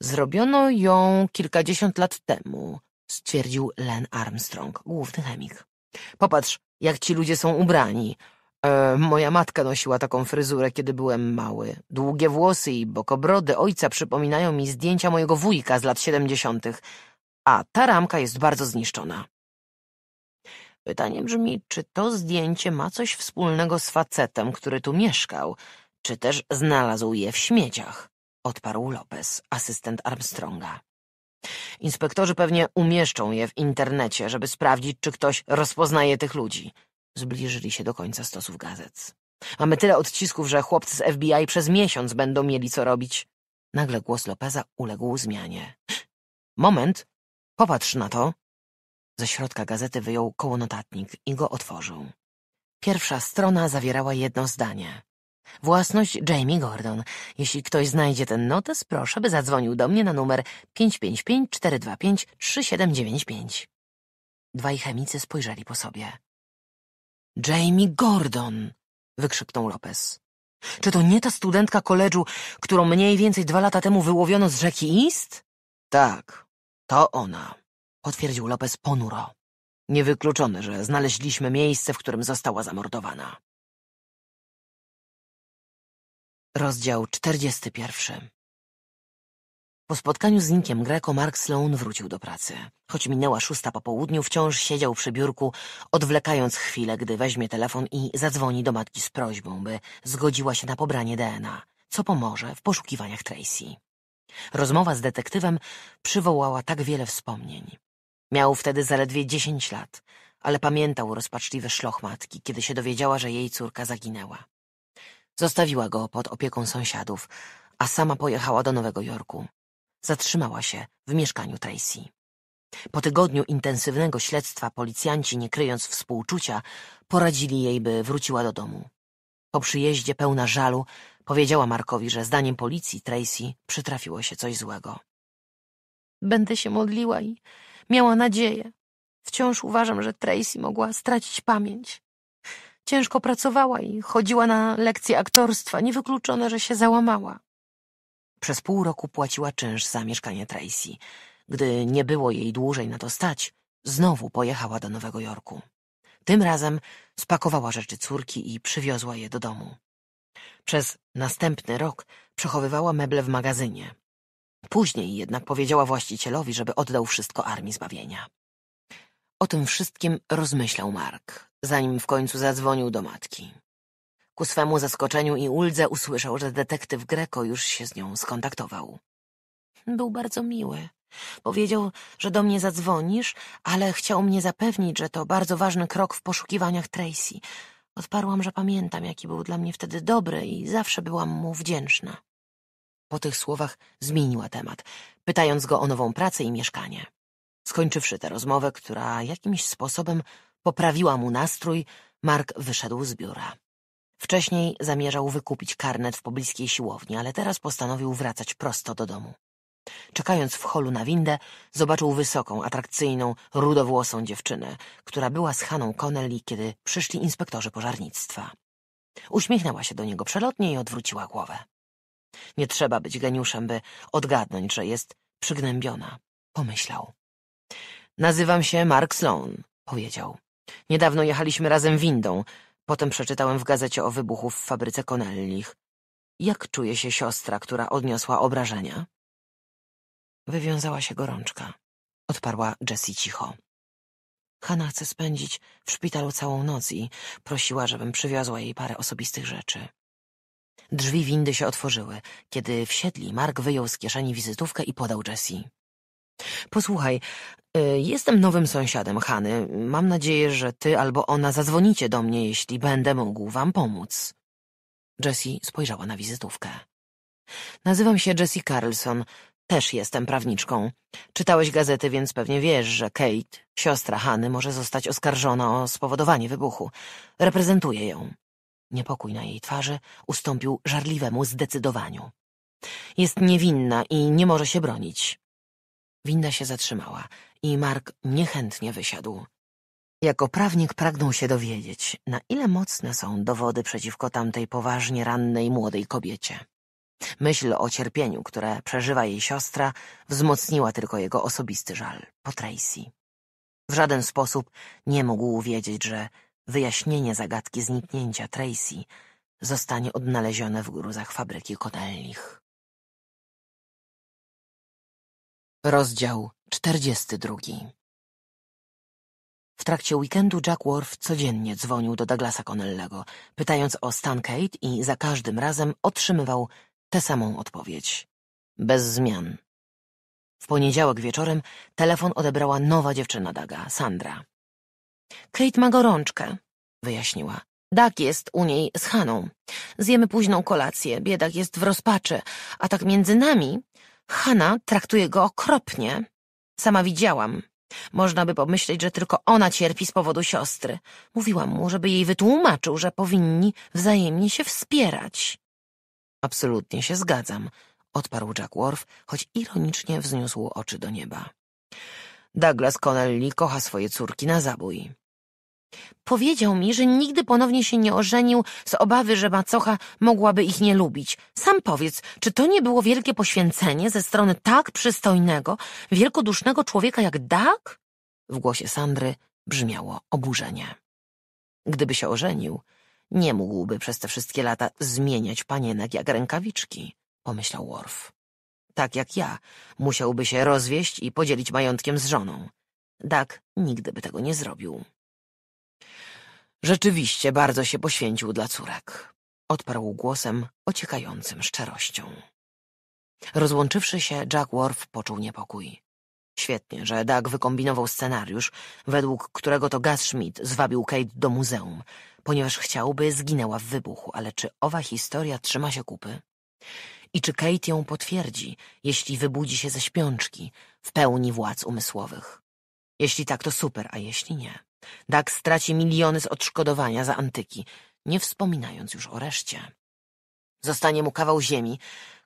Zrobiono ją kilkadziesiąt lat temu, stwierdził Len Armstrong, główny chemik. Popatrz, jak ci ludzie są ubrani. E, moja matka nosiła taką fryzurę, kiedy byłem mały. Długie włosy i bokobrody ojca przypominają mi zdjęcia mojego wujka z lat siedemdziesiątych, a ta ramka jest bardzo zniszczona. Pytanie brzmi, czy to zdjęcie ma coś wspólnego z facetem, który tu mieszkał, czy też znalazł je w śmieciach? Odparł Lopez, asystent Armstronga. Inspektorzy pewnie umieszczą je w internecie, żeby sprawdzić, czy ktoś rozpoznaje tych ludzi. Zbliżyli się do końca stosów gazet. Mamy tyle odcisków, że chłopcy z FBI przez miesiąc będą mieli co robić. Nagle głos Lopeza uległ zmianie. Moment, popatrz na to. Ze środka gazety wyjął notatnik i go otworzył. Pierwsza strona zawierała jedno zdanie. Własność Jamie Gordon. Jeśli ktoś znajdzie ten notes, proszę, by zadzwonił do mnie na numer 555 425 3795. Dwaj chemicy spojrzeli po sobie. Jamie Gordon! wykrzyknął Lopez. Czy to nie ta studentka koledżu, którą mniej więcej dwa lata temu wyłowiono z rzeki East? Tak, to ona, potwierdził Lopez ponuro. Niewykluczone, że znaleźliśmy miejsce, w którym została zamordowana. Rozdział 41 Po spotkaniu z Nickiem Greco Mark Sloan wrócił do pracy. Choć minęła szósta po południu, wciąż siedział przy biurku, odwlekając chwilę, gdy weźmie telefon i zadzwoni do matki z prośbą, by zgodziła się na pobranie DNA, co pomoże w poszukiwaniach Tracy. Rozmowa z detektywem przywołała tak wiele wspomnień. Miał wtedy zaledwie dziesięć lat, ale pamiętał rozpaczliwy szloch matki, kiedy się dowiedziała, że jej córka zaginęła. Zostawiła go pod opieką sąsiadów, a sama pojechała do Nowego Jorku. Zatrzymała się w mieszkaniu Tracy. Po tygodniu intensywnego śledztwa policjanci, nie kryjąc współczucia, poradzili jej, by wróciła do domu. Po przyjeździe pełna żalu powiedziała Markowi, że zdaniem policji Tracy przytrafiło się coś złego. Będę się modliła i miała nadzieję. Wciąż uważam, że Tracy mogła stracić pamięć. Ciężko pracowała i chodziła na lekcje aktorstwa, niewykluczone, że się załamała. Przez pół roku płaciła czynsz za mieszkanie Tracy. Gdy nie było jej dłużej na to stać, znowu pojechała do Nowego Jorku. Tym razem spakowała rzeczy córki i przywiozła je do domu. Przez następny rok przechowywała meble w magazynie. Później jednak powiedziała właścicielowi, żeby oddał wszystko Armii Zbawienia. O tym wszystkim rozmyślał Mark, zanim w końcu zadzwonił do matki. Ku swemu zaskoczeniu i uldze usłyszał, że detektyw Greco już się z nią skontaktował. Był bardzo miły. Powiedział, że do mnie zadzwonisz, ale chciał mnie zapewnić, że to bardzo ważny krok w poszukiwaniach Tracy. Odparłam, że pamiętam, jaki był dla mnie wtedy dobry i zawsze byłam mu wdzięczna. Po tych słowach zmieniła temat, pytając go o nową pracę i mieszkanie. Skończywszy tę rozmowę, która jakimś sposobem poprawiła mu nastrój, Mark wyszedł z biura. Wcześniej zamierzał wykupić karnet w pobliskiej siłowni, ale teraz postanowił wracać prosto do domu. Czekając w holu na windę, zobaczył wysoką, atrakcyjną, rudowłosą dziewczynę, która była z Haną Connelly, kiedy przyszli inspektorzy pożarnictwa. Uśmiechnęła się do niego przelotnie i odwróciła głowę. Nie trzeba być geniuszem, by odgadnąć, że jest przygnębiona, pomyślał. Nazywam się Mark Sloan — powiedział. Niedawno jechaliśmy razem windą. Potem przeczytałem w gazecie o wybuchu w fabryce Connellich. Jak czuje się siostra, która odniosła obrażenia? Wywiązała się gorączka. Odparła Jessie cicho. Hanna chce spędzić w szpitalu całą noc i prosiła, żebym przywiozła jej parę osobistych rzeczy. Drzwi windy się otworzyły. Kiedy wsiedli, Mark wyjął z kieszeni wizytówkę i podał Jessie. Posłuchaj, y, jestem nowym sąsiadem Hany. Mam nadzieję, że ty albo ona zadzwonicie do mnie, jeśli będę mógł wam pomóc. Jessie spojrzała na wizytówkę. Nazywam się Jessie Carlson. Też jestem prawniczką. Czytałeś gazety, więc pewnie wiesz, że Kate, siostra Hany, może zostać oskarżona o spowodowanie wybuchu. Reprezentuję ją. Niepokój na jej twarzy ustąpił żarliwemu zdecydowaniu. Jest niewinna i nie może się bronić. Winda się zatrzymała i Mark niechętnie wysiadł. Jako prawnik pragnął się dowiedzieć, na ile mocne są dowody przeciwko tamtej poważnie rannej młodej kobiecie. Myśl o cierpieniu, które przeżywa jej siostra, wzmocniła tylko jego osobisty żal po Tracy. W żaden sposób nie mógł wiedzieć, że wyjaśnienie zagadki zniknięcia Tracy zostanie odnalezione w gruzach fabryki kotelnich. Rozdział czterdziesty drugi W trakcie weekendu Jack Worth codziennie dzwonił do Douglasa Connellego, pytając o stan Kate i za każdym razem otrzymywał tę samą odpowiedź. Bez zmian. W poniedziałek wieczorem telefon odebrała nowa dziewczyna Daga, Sandra. Kate ma gorączkę, wyjaśniła. Dak jest u niej z Haną. Zjemy późną kolację, biedak jest w rozpaczy, a tak między nami Hanna traktuje go okropnie. Sama widziałam. Można by pomyśleć, że tylko ona cierpi z powodu siostry. Mówiłam mu, żeby jej wytłumaczył, że powinni wzajemnie się wspierać. Absolutnie się zgadzam, odparł Jack Worf, choć ironicznie wzniósł oczy do nieba. Douglas Connelly kocha swoje córki na zabój. Powiedział mi, że nigdy ponownie się nie ożenił z obawy, że macocha mogłaby ich nie lubić. Sam powiedz, czy to nie było wielkie poświęcenie ze strony tak przystojnego, wielkodusznego człowieka jak Dak? W głosie Sandry brzmiało oburzenie. Gdyby się ożenił, nie mógłby przez te wszystkie lata zmieniać panienek jak rękawiczki, pomyślał Worf. Tak jak ja, musiałby się rozwieść i podzielić majątkiem z żoną. Dak nigdy by tego nie zrobił. Rzeczywiście bardzo się poświęcił dla córek. Odparł głosem ociekającym szczerością. Rozłączywszy się, Jack Worf poczuł niepokój. Świetnie, że Doug wykombinował scenariusz, według którego to Gas Schmidt zwabił Kate do muzeum, ponieważ chciałby zginęła w wybuchu, ale czy owa historia trzyma się kupy? I czy Kate ją potwierdzi, jeśli wybudzi się ze śpiączki, w pełni władz umysłowych? Jeśli tak, to super, a jeśli nie? Dak straci miliony z odszkodowania za antyki, nie wspominając już o reszcie. Zostanie mu kawał ziemi,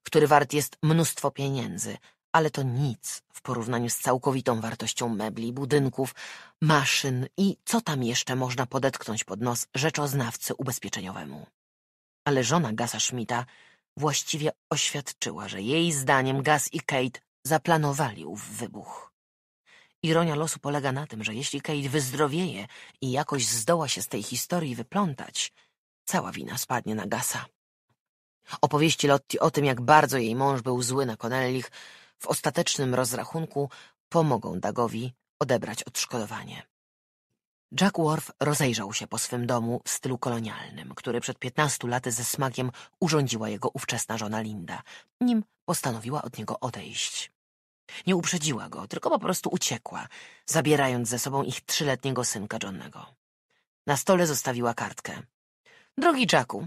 który wart jest mnóstwo pieniędzy, ale to nic w porównaniu z całkowitą wartością mebli, budynków, maszyn i co tam jeszcze można podetknąć pod nos rzeczoznawcy ubezpieczeniowemu. Ale żona Gasa Schmidta właściwie oświadczyła, że jej zdaniem Gas i Kate zaplanowali ów wybuch. Ironia losu polega na tym, że jeśli Kate wyzdrowieje i jakoś zdoła się z tej historii wyplątać, cała wina spadnie na Gasa. Opowieści Lotti o tym, jak bardzo jej mąż był zły na Connellich, w ostatecznym rozrachunku pomogą Dagowi odebrać odszkodowanie. Jack Worf rozejrzał się po swym domu w stylu kolonialnym, który przed piętnastu laty ze smakiem urządziła jego ówczesna żona Linda, nim postanowiła od niego odejść. Nie uprzedziła go, tylko po prostu uciekła, zabierając ze sobą ich trzyletniego synka Johnnego. Na stole zostawiła kartkę. Drogi Jacku,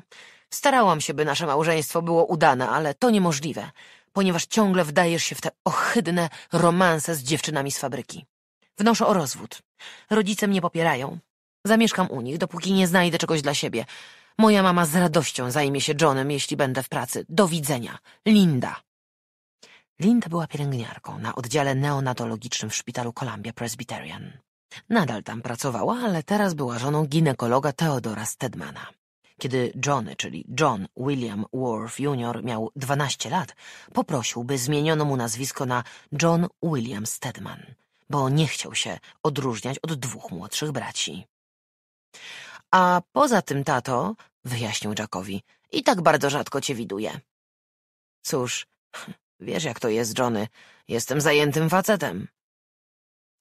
starałam się, by nasze małżeństwo było udane, ale to niemożliwe, ponieważ ciągle wdajesz się w te ohydne romanse z dziewczynami z fabryki. Wnoszę o rozwód. Rodzice mnie popierają. Zamieszkam u nich, dopóki nie znajdę czegoś dla siebie. Moja mama z radością zajmie się Johnem, jeśli będę w pracy. Do widzenia. Linda. Lind była pielęgniarką na oddziale neonatologicznym w szpitalu Columbia Presbyterian. Nadal tam pracowała, ale teraz była żoną ginekologa Teodora Stedmana. Kiedy Johnny, czyli John William Worth Jr. miał 12 lat, poprosił, by zmieniono mu nazwisko na John William Stedman, bo nie chciał się odróżniać od dwóch młodszych braci. A poza tym, tato, wyjaśnił Jackowi, i tak bardzo rzadko cię widuje. Cóż, Wiesz, jak to jest, Johnny. Jestem zajętym facetem.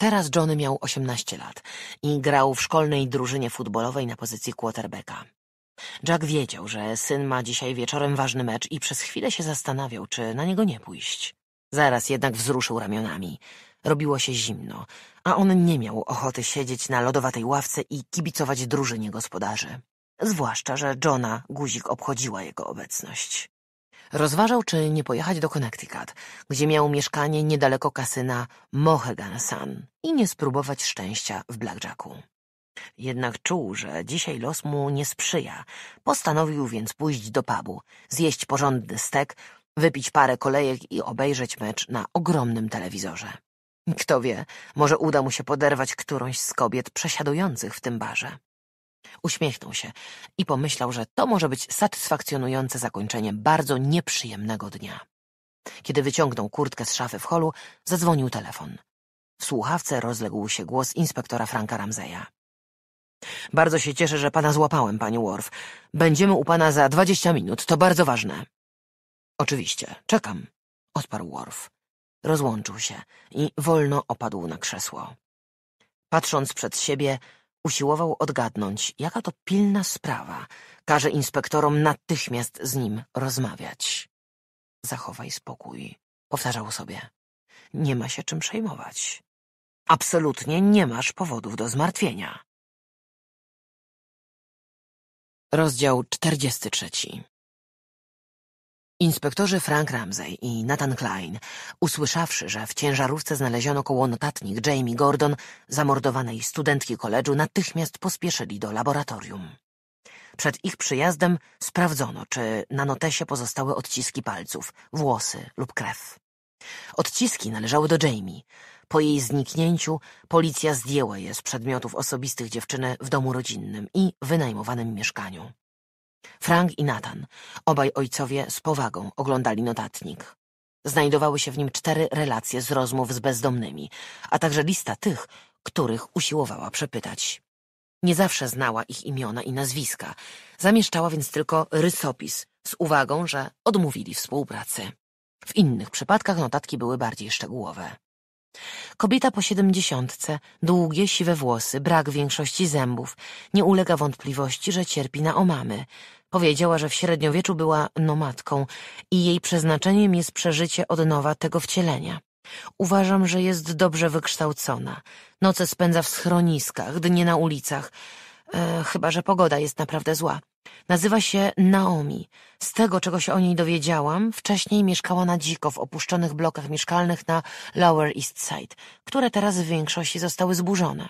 Teraz Johnny miał 18 lat i grał w szkolnej drużynie futbolowej na pozycji quarterbacka. Jack wiedział, że syn ma dzisiaj wieczorem ważny mecz i przez chwilę się zastanawiał, czy na niego nie pójść. Zaraz jednak wzruszył ramionami. Robiło się zimno, a on nie miał ochoty siedzieć na lodowatej ławce i kibicować drużynie gospodarzy. Zwłaszcza, że Johna guzik obchodziła jego obecność. Rozważał, czy nie pojechać do Connecticut, gdzie miał mieszkanie niedaleko kasyna Mohegan Sun i nie spróbować szczęścia w blackjacku. Jednak czuł, że dzisiaj los mu nie sprzyja. Postanowił więc pójść do pubu, zjeść porządny stek, wypić parę kolejek i obejrzeć mecz na ogromnym telewizorze. Kto wie, może uda mu się poderwać którąś z kobiet przesiadujących w tym barze. Uśmiechnął się i pomyślał, że to może być satysfakcjonujące zakończenie bardzo nieprzyjemnego dnia. Kiedy wyciągnął kurtkę z szafy w holu, zadzwonił telefon. W słuchawce rozległ się głos inspektora Franka Ramzeja. Bardzo się cieszę, że pana złapałem, panie Worf. Będziemy u pana za dwadzieścia minut, to bardzo ważne. Oczywiście, czekam, odparł Worf. Rozłączył się i wolno opadł na krzesło. Patrząc przed siebie, Usiłował odgadnąć, jaka to pilna sprawa. Każe inspektorom natychmiast z nim rozmawiać. Zachowaj spokój, powtarzał sobie. Nie ma się czym przejmować. Absolutnie nie masz powodów do zmartwienia. Rozdział trzeci. Inspektorzy Frank Ramsey i Nathan Klein, usłyszawszy, że w ciężarówce znaleziono koło notatnik Jamie Gordon, zamordowanej studentki koledżu, natychmiast pospieszyli do laboratorium. Przed ich przyjazdem sprawdzono, czy na notesie pozostały odciski palców, włosy lub krew. Odciski należały do Jamie. Po jej zniknięciu policja zdjęła je z przedmiotów osobistych dziewczyny w domu rodzinnym i wynajmowanym mieszkaniu. Frank i Nathan, obaj ojcowie z powagą oglądali notatnik. Znajdowały się w nim cztery relacje z rozmów z bezdomnymi, a także lista tych, których usiłowała przepytać. Nie zawsze znała ich imiona i nazwiska, zamieszczała więc tylko rysopis z uwagą, że odmówili współpracy. W innych przypadkach notatki były bardziej szczegółowe. Kobieta po siedemdziesiątce, długie, siwe włosy, brak większości zębów. Nie ulega wątpliwości, że cierpi na omamy. Powiedziała, że w średniowieczu była nomadką i jej przeznaczeniem jest przeżycie od nowa tego wcielenia. Uważam, że jest dobrze wykształcona. Noce spędza w schroniskach, dnie na ulicach. E, chyba, że pogoda jest naprawdę zła. Nazywa się Naomi. Z tego, czego się o niej dowiedziałam, wcześniej mieszkała na dziko w opuszczonych blokach mieszkalnych na Lower East Side, które teraz w większości zostały zburzone.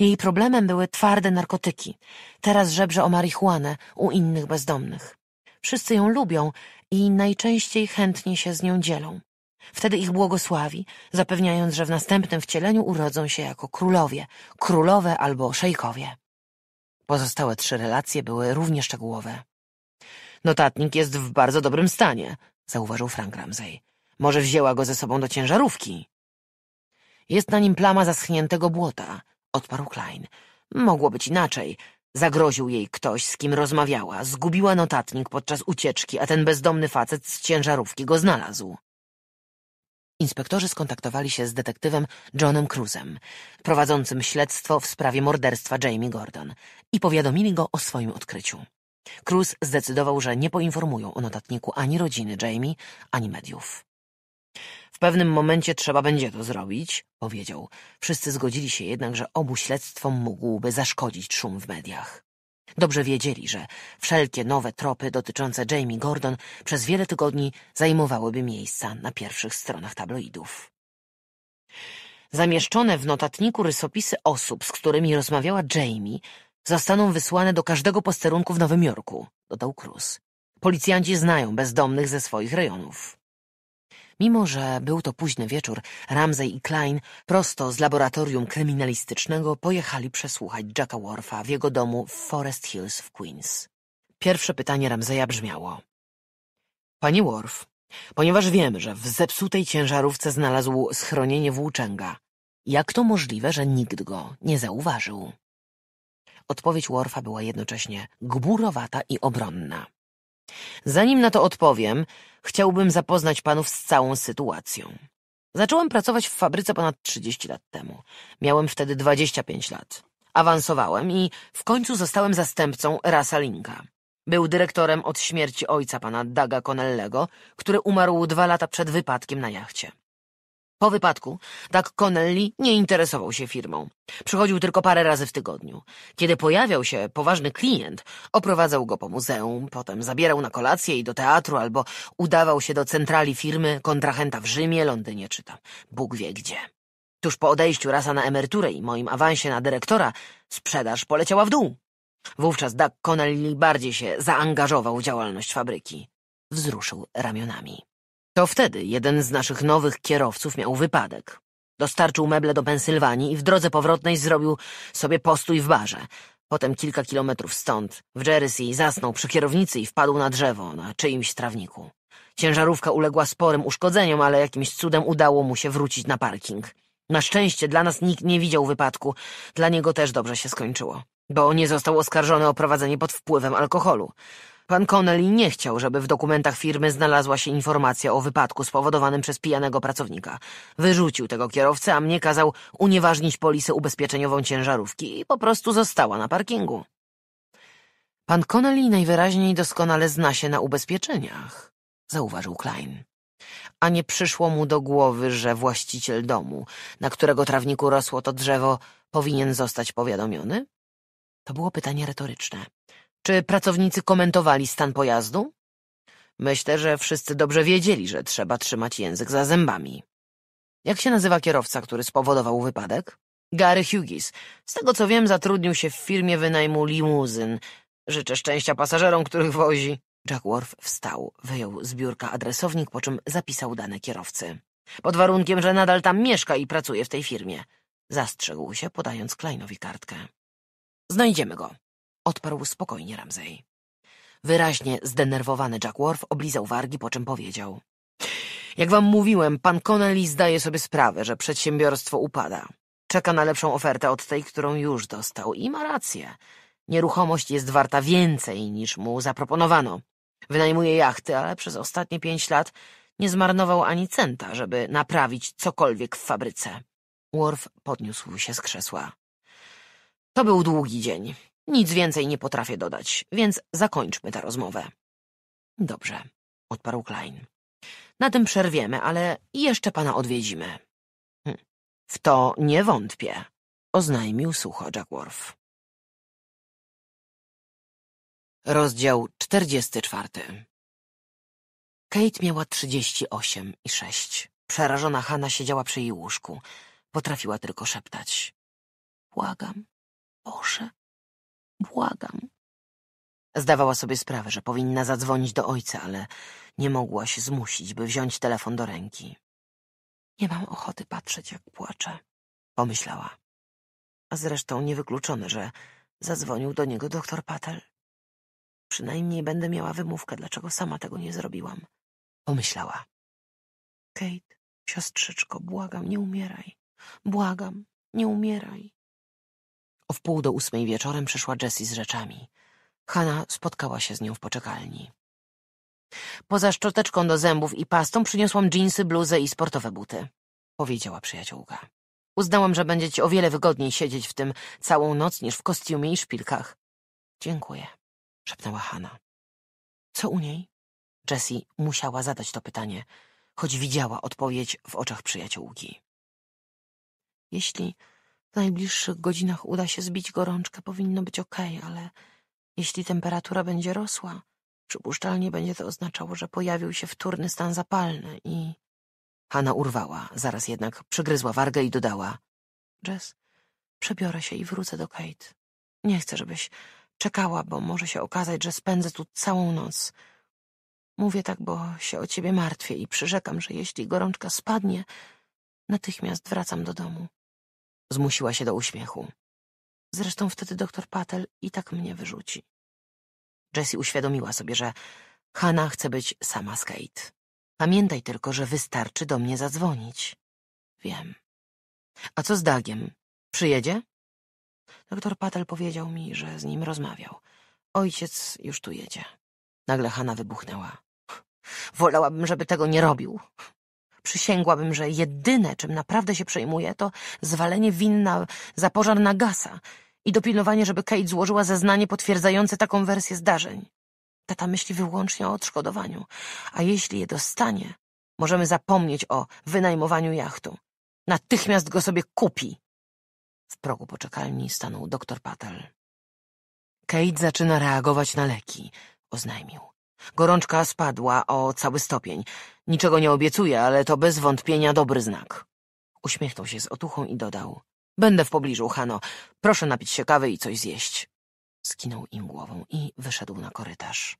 Jej problemem były twarde narkotyki. Teraz żebrze o marihuanę u innych bezdomnych. Wszyscy ją lubią i najczęściej chętnie się z nią dzielą. Wtedy ich błogosławi, zapewniając, że w następnym wcieleniu urodzą się jako królowie, królowe albo szejkowie. Pozostałe trzy relacje były równie szczegółowe. Notatnik jest w bardzo dobrym stanie, zauważył Frank Ramsey. Może wzięła go ze sobą do ciężarówki. Jest na nim plama zaschniętego błota, odparł Klein. Mogło być inaczej. Zagroził jej ktoś, z kim rozmawiała, zgubiła notatnik podczas ucieczki, a ten bezdomny facet z ciężarówki go znalazł. Inspektorzy skontaktowali się z detektywem Johnem Cruzem, prowadzącym śledztwo w sprawie morderstwa Jamie Gordon i powiadomili go o swoim odkryciu. Cruz zdecydował, że nie poinformują o notatniku ani rodziny Jamie, ani mediów. W pewnym momencie trzeba będzie to zrobić, powiedział. Wszyscy zgodzili się jednak, że obu śledztwom mógłby zaszkodzić szum w mediach. Dobrze wiedzieli, że wszelkie nowe tropy dotyczące Jamie Gordon przez wiele tygodni zajmowałyby miejsca na pierwszych stronach tabloidów. Zamieszczone w notatniku rysopisy osób, z którymi rozmawiała Jamie, zostaną wysłane do każdego posterunku w Nowym Jorku, dodał Cruz. Policjanci znają bezdomnych ze swoich rejonów. Mimo, że był to późny wieczór, Ramsey i Klein prosto z laboratorium kryminalistycznego pojechali przesłuchać Jacka Worfa w jego domu w Forest Hills w Queens. Pierwsze pytanie Ramseya brzmiało. Panie Worf, ponieważ wiem, że w zepsutej ciężarówce znalazł schronienie włóczęga, jak to możliwe, że nikt go nie zauważył? Odpowiedź Worfa była jednocześnie gburowata i obronna. Zanim na to odpowiem, chciałbym zapoznać panów z całą sytuacją. Zacząłem pracować w fabryce ponad 30 lat temu. Miałem wtedy 25 lat. Awansowałem i w końcu zostałem zastępcą Rasa Linka. Był dyrektorem od śmierci ojca pana Daga Conellego, który umarł dwa lata przed wypadkiem na jachcie. Po wypadku tak Connelly nie interesował się firmą. Przychodził tylko parę razy w tygodniu. Kiedy pojawiał się poważny klient, oprowadzał go po muzeum, potem zabierał na kolację i do teatru albo udawał się do centrali firmy, kontrahenta w Rzymie, Londynie czy tam Bóg wie gdzie. Tuż po odejściu Rasa na emeryturę i moim awansie na dyrektora, sprzedaż poleciała w dół. Wówczas Doug Connelly bardziej się zaangażował w działalność fabryki. Wzruszył ramionami. To wtedy jeden z naszych nowych kierowców miał wypadek. Dostarczył meble do Pensylwanii i w drodze powrotnej zrobił sobie postój w barze. Potem kilka kilometrów stąd, w Jersey, zasnął przy kierownicy i wpadł na drzewo, na czyimś trawniku. Ciężarówka uległa sporym uszkodzeniom, ale jakimś cudem udało mu się wrócić na parking. Na szczęście dla nas nikt nie widział wypadku, dla niego też dobrze się skończyło, bo nie został oskarżony o prowadzenie pod wpływem alkoholu. Pan Connelly nie chciał, żeby w dokumentach firmy znalazła się informacja o wypadku spowodowanym przez pijanego pracownika. Wyrzucił tego kierowcę, a mnie kazał unieważnić polisę ubezpieczeniową ciężarówki i po prostu została na parkingu. Pan Connelly najwyraźniej doskonale zna się na ubezpieczeniach, zauważył Klein. A nie przyszło mu do głowy, że właściciel domu, na którego trawniku rosło to drzewo, powinien zostać powiadomiony? To było pytanie retoryczne. Czy pracownicy komentowali stan pojazdu? Myślę, że wszyscy dobrze wiedzieli, że trzeba trzymać język za zębami. Jak się nazywa kierowca, który spowodował wypadek? Gary Hughes. Z tego co wiem, zatrudnił się w firmie wynajmu limuzyn. Życzę szczęścia pasażerom, których wozi. Jack Worf wstał, wyjął z biurka adresownik, po czym zapisał dane kierowcy. Pod warunkiem, że nadal tam mieszka i pracuje w tej firmie. Zastrzegł się, podając Kleinowi kartkę. Znajdziemy go odparł spokojnie Ramsey. Wyraźnie zdenerwowany Jack Worf oblizał wargi, po czym powiedział. Jak wam mówiłem, pan Connelly zdaje sobie sprawę, że przedsiębiorstwo upada. Czeka na lepszą ofertę od tej, którą już dostał i ma rację. Nieruchomość jest warta więcej niż mu zaproponowano. Wynajmuje jachty, ale przez ostatnie pięć lat nie zmarnował ani centa, żeby naprawić cokolwiek w fabryce. Worf podniósł się z krzesła. To był długi dzień. Nic więcej nie potrafię dodać, więc zakończmy tę rozmowę. Dobrze, odparł Klein. Na tym przerwiemy, ale jeszcze pana odwiedzimy. Hm. W to nie wątpię, oznajmił sucho Jackworth. Rozdział 44 Kate miała 38 i 6. Przerażona Hanna siedziała przy jej łóżku. Potrafiła tylko szeptać. Błagam, Boże, Błagam. Zdawała sobie sprawę, że powinna zadzwonić do ojca, ale nie mogła się zmusić, by wziąć telefon do ręki. Nie mam ochoty patrzeć, jak płacze, pomyślała. A zresztą niewykluczone, że zadzwonił do niego doktor Patel. Przynajmniej będę miała wymówkę, dlaczego sama tego nie zrobiłam, pomyślała. Kate, siostrzyczko, błagam, nie umieraj. Błagam, nie umieraj. O wpół do ósmej wieczorem przyszła Jessie z rzeczami. Hanna spotkała się z nią w poczekalni. Poza szczoteczką do zębów i pastą przyniosłam dżinsy, bluzę i sportowe buty, powiedziała przyjaciółka. Uznałam, że będzie ci o wiele wygodniej siedzieć w tym całą noc niż w kostiumie i szpilkach. Dziękuję, szepnęła Hanna. Co u niej? Jessie musiała zadać to pytanie, choć widziała odpowiedź w oczach przyjaciółki. Jeśli w najbliższych godzinach uda się zbić gorączkę, powinno być ok, ale jeśli temperatura będzie rosła, przypuszczalnie będzie to oznaczało, że pojawił się wtórny stan zapalny i... Hanna urwała, zaraz jednak przygryzła wargę i dodała. Jess, przebiorę się i wrócę do Kate. Nie chcę, żebyś czekała, bo może się okazać, że spędzę tu całą noc. Mówię tak, bo się o ciebie martwię i przyrzekam, że jeśli gorączka spadnie, natychmiast wracam do domu. Zmusiła się do uśmiechu. Zresztą wtedy doktor Patel i tak mnie wyrzuci. Jessie uświadomiła sobie, że Hanna chce być sama z Kate. Pamiętaj tylko, że wystarczy do mnie zadzwonić. Wiem. A co z Dagiem? Przyjedzie? Doktor Patel powiedział mi, że z nim rozmawiał. Ojciec już tu jedzie. Nagle Hanna wybuchnęła. Wolałabym, żeby tego nie robił. Przysięgłabym, że jedyne, czym naprawdę się przejmuje, to zwalenie winna za pożar na gasa i dopilnowanie, żeby Kate złożyła zeznanie potwierdzające taką wersję zdarzeń. Tata myśli wyłącznie o odszkodowaniu, a jeśli je dostanie, możemy zapomnieć o wynajmowaniu jachtu. Natychmiast go sobie kupi. W progu poczekalni stanął doktor Patel. Kate zaczyna reagować na leki, oznajmił. Gorączka spadła o cały stopień. Niczego nie obiecuję, ale to bez wątpienia dobry znak. Uśmiechnął się z otuchą i dodał. Będę w pobliżu, Hano. Proszę napić się kawy i coś zjeść. Skinął im głową i wyszedł na korytarz.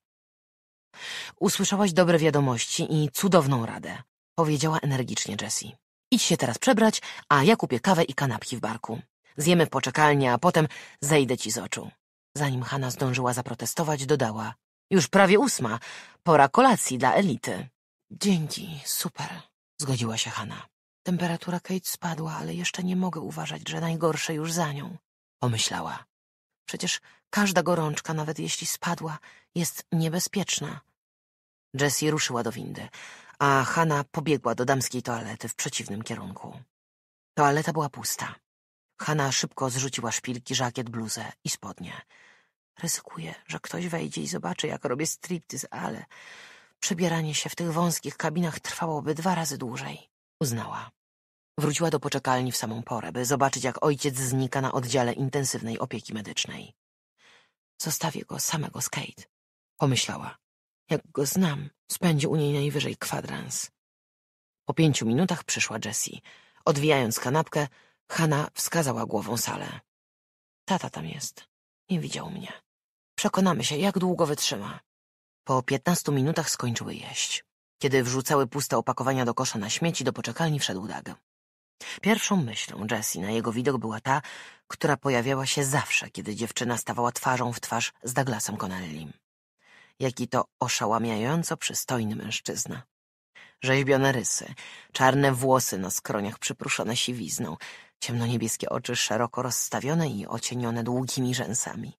Usłyszałaś dobre wiadomości i cudowną radę, powiedziała energicznie Jessie. Idź się teraz przebrać, a ja kupię kawę i kanapki w barku. Zjemy w poczekalni, a potem zejdę ci z oczu. Zanim Hanna zdążyła zaprotestować, dodała. Już prawie ósma. Pora kolacji dla elity. Dzięki, super, zgodziła się Hanna. Temperatura Kate spadła, ale jeszcze nie mogę uważać, że najgorsze już za nią, pomyślała. Przecież każda gorączka, nawet jeśli spadła, jest niebezpieczna. Jessie ruszyła do windy, a Hanna pobiegła do damskiej toalety w przeciwnym kierunku. Toaleta była pusta. Hanna szybko zrzuciła szpilki, żakiet, bluzę i spodnie. Ryzykuję, że ktoś wejdzie i zobaczy, jak robię striptyz, ale przebieranie się w tych wąskich kabinach trwałoby dwa razy dłużej. Uznała. Wróciła do poczekalni w samą porę, by zobaczyć, jak ojciec znika na oddziale intensywnej opieki medycznej. Zostawię go samego z Kate. Pomyślała. Jak go znam, spędzi u niej najwyżej kwadrans. Po pięciu minutach przyszła Jessie. Odwijając kanapkę, Hanna wskazała głową salę. Tata tam jest. Nie widział mnie. Przekonamy się, jak długo wytrzyma. Po piętnastu minutach skończyły jeść. Kiedy wrzucały puste opakowania do kosza na śmieci, do poczekalni wszedł Dag. Pierwszą myślą Jessie na jego widok była ta, która pojawiała się zawsze, kiedy dziewczyna stawała twarzą w twarz z Douglasem Connellim. Jaki to oszałamiająco przystojny mężczyzna. Rzeźbione rysy, czarne włosy na skroniach przypruszone siwizną, ciemnoniebieskie oczy szeroko rozstawione i ocienione długimi rzęsami.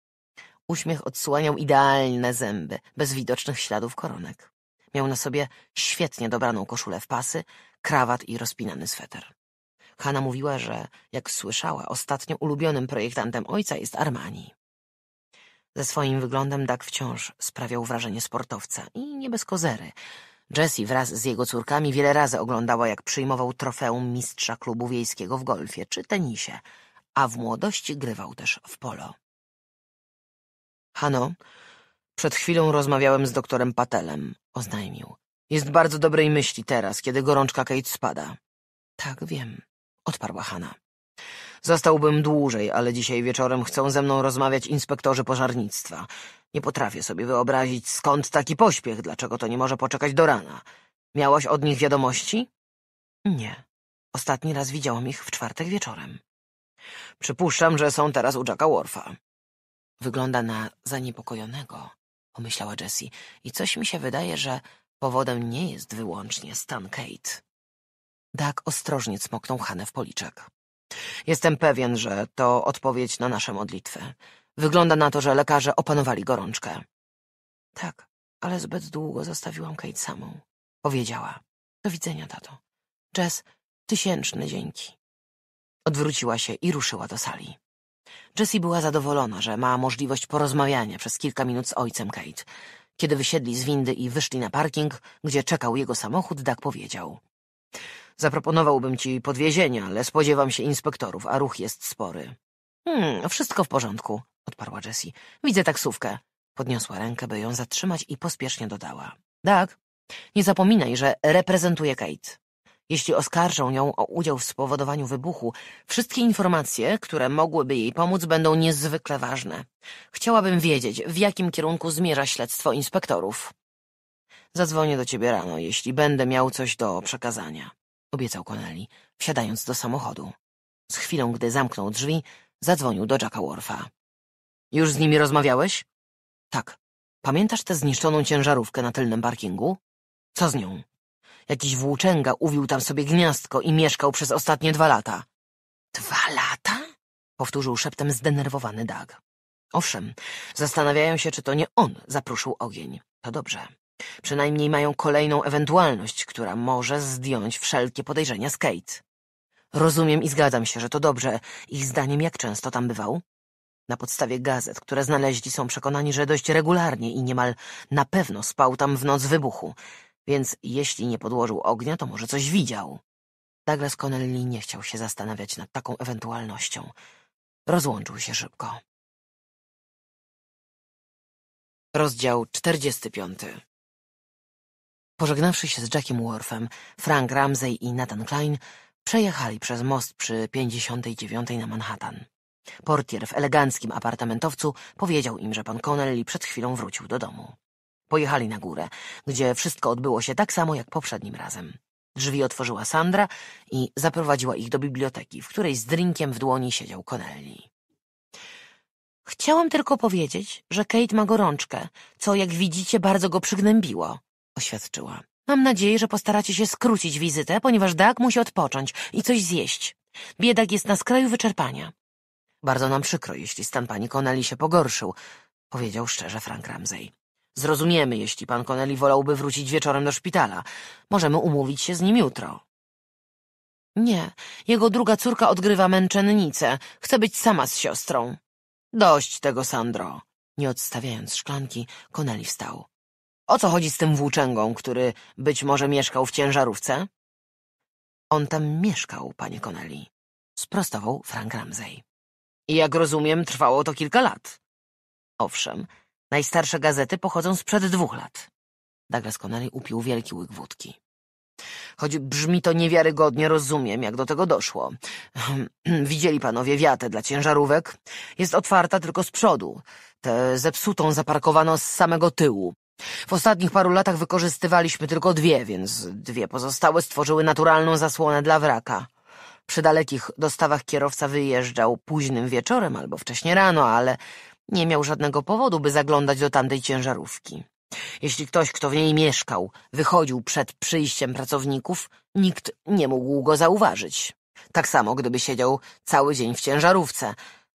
Uśmiech odsłaniał idealne zęby, bez widocznych śladów koronek. Miał na sobie świetnie dobraną koszulę w pasy, krawat i rozpinany sweter. Hanna mówiła, że, jak słyszała, ostatnio ulubionym projektantem ojca jest Armani. Ze swoim wyglądem Dak wciąż sprawiał wrażenie sportowca i nie bez kozery. Jessie wraz z jego córkami wiele razy oglądała, jak przyjmował trofeum mistrza klubu wiejskiego w golfie czy tenisie, a w młodości grywał też w polo. Hano, przed chwilą rozmawiałem z doktorem Patelem, oznajmił. Jest bardzo dobrej myśli teraz, kiedy gorączka Kate spada. Tak, wiem, odparła Hanna. Zostałbym dłużej, ale dzisiaj wieczorem chcą ze mną rozmawiać inspektorzy pożarnictwa. Nie potrafię sobie wyobrazić, skąd taki pośpiech, dlaczego to nie może poczekać do rana. Miałaś od nich wiadomości? Nie. Ostatni raz widziałam ich w czwartek wieczorem. Przypuszczam, że są teraz u Jacka Worfa. Wygląda na zaniepokojonego, pomyślała Jessie, i coś mi się wydaje, że powodem nie jest wyłącznie stan Kate. Dak ostrożnie cmoknął Hanę w policzek. Jestem pewien, że to odpowiedź na nasze modlitwy. Wygląda na to, że lekarze opanowali gorączkę. Tak, ale zbyt długo zostawiłam Kate samą. Powiedziała. Do widzenia, tato. Jess, tysięczne dzięki. Odwróciła się i ruszyła do sali. Jessie była zadowolona, że ma możliwość porozmawiania przez kilka minut z ojcem Kate. Kiedy wysiedli z windy i wyszli na parking, gdzie czekał jego samochód, Doug powiedział. Zaproponowałbym ci podwiezienie, ale spodziewam się inspektorów, a ruch jest spory. Hmm, wszystko w porządku, odparła Jessie. Widzę taksówkę. Podniosła rękę, by ją zatrzymać i pospiesznie dodała. Tak, nie zapominaj, że reprezentuje Kate. Jeśli oskarżą ją o udział w spowodowaniu wybuchu, wszystkie informacje, które mogłyby jej pomóc, będą niezwykle ważne. Chciałabym wiedzieć, w jakim kierunku zmierza śledztwo inspektorów. Zadzwonię do ciebie rano, jeśli będę miał coś do przekazania, obiecał Connelly, wsiadając do samochodu. Z chwilą, gdy zamknął drzwi, zadzwonił do Jacka Worfa. Już z nimi rozmawiałeś? Tak. Pamiętasz tę zniszczoną ciężarówkę na tylnym parkingu? Co z nią? Jakiś włóczęga uwił tam sobie gniazdko i mieszkał przez ostatnie dwa lata. Dwa lata? Powtórzył szeptem zdenerwowany Dag. Owszem, zastanawiają się, czy to nie on zapruszył ogień. To dobrze. Przynajmniej mają kolejną ewentualność, która może zdjąć wszelkie podejrzenia z Kate. Rozumiem i zgadzam się, że to dobrze. Ich zdaniem jak często tam bywał? Na podstawie gazet, które znaleźli, są przekonani, że dość regularnie i niemal na pewno spał tam w noc wybuchu. Więc jeśli nie podłożył ognia, to może coś widział. Douglas Connelly nie chciał się zastanawiać nad taką ewentualnością. Rozłączył się szybko. Rozdział 45 Pożegnawszy się z Jackiem Worfem, Frank Ramsey i Nathan Klein przejechali przez most przy 59 na Manhattan. Portier w eleganckim apartamentowcu powiedział im, że pan Connelly przed chwilą wrócił do domu. Pojechali na górę, gdzie wszystko odbyło się tak samo jak poprzednim razem. Drzwi otworzyła Sandra i zaprowadziła ich do biblioteki, w której z drinkiem w dłoni siedział Connelly. Chciałam tylko powiedzieć, że Kate ma gorączkę, co jak widzicie bardzo go przygnębiło, oświadczyła. Mam nadzieję, że postaracie się skrócić wizytę, ponieważ Doug musi odpocząć i coś zjeść. Biedak jest na skraju wyczerpania. Bardzo nam przykro, jeśli stan pani Connelly się pogorszył, powiedział szczerze Frank Ramsey. Zrozumiemy, jeśli pan Connelly wolałby wrócić wieczorem do szpitala. Możemy umówić się z nim jutro. Nie, jego druga córka odgrywa męczennicę. Chce być sama z siostrą. Dość tego, Sandro. Nie odstawiając szklanki, Connelly wstał. O co chodzi z tym włóczęgą, który być może mieszkał w ciężarówce? On tam mieszkał, panie Connelly. Sprostował Frank Ramsey. I jak rozumiem, trwało to kilka lat. Owszem, Najstarsze gazety pochodzą sprzed dwóch lat. Douglas Connery upił wielki łyk wódki. Choć brzmi to niewiarygodnie, rozumiem, jak do tego doszło. Widzieli panowie wiatę dla ciężarówek? Jest otwarta tylko z przodu. Tę zepsutą zaparkowano z samego tyłu. W ostatnich paru latach wykorzystywaliśmy tylko dwie, więc dwie pozostałe stworzyły naturalną zasłonę dla wraka. Przy dalekich dostawach kierowca wyjeżdżał późnym wieczorem albo wcześnie rano, ale nie miał żadnego powodu, by zaglądać do tamtej ciężarówki. Jeśli ktoś, kto w niej mieszkał, wychodził przed przyjściem pracowników, nikt nie mógł go zauważyć. Tak samo, gdyby siedział cały dzień w ciężarówce,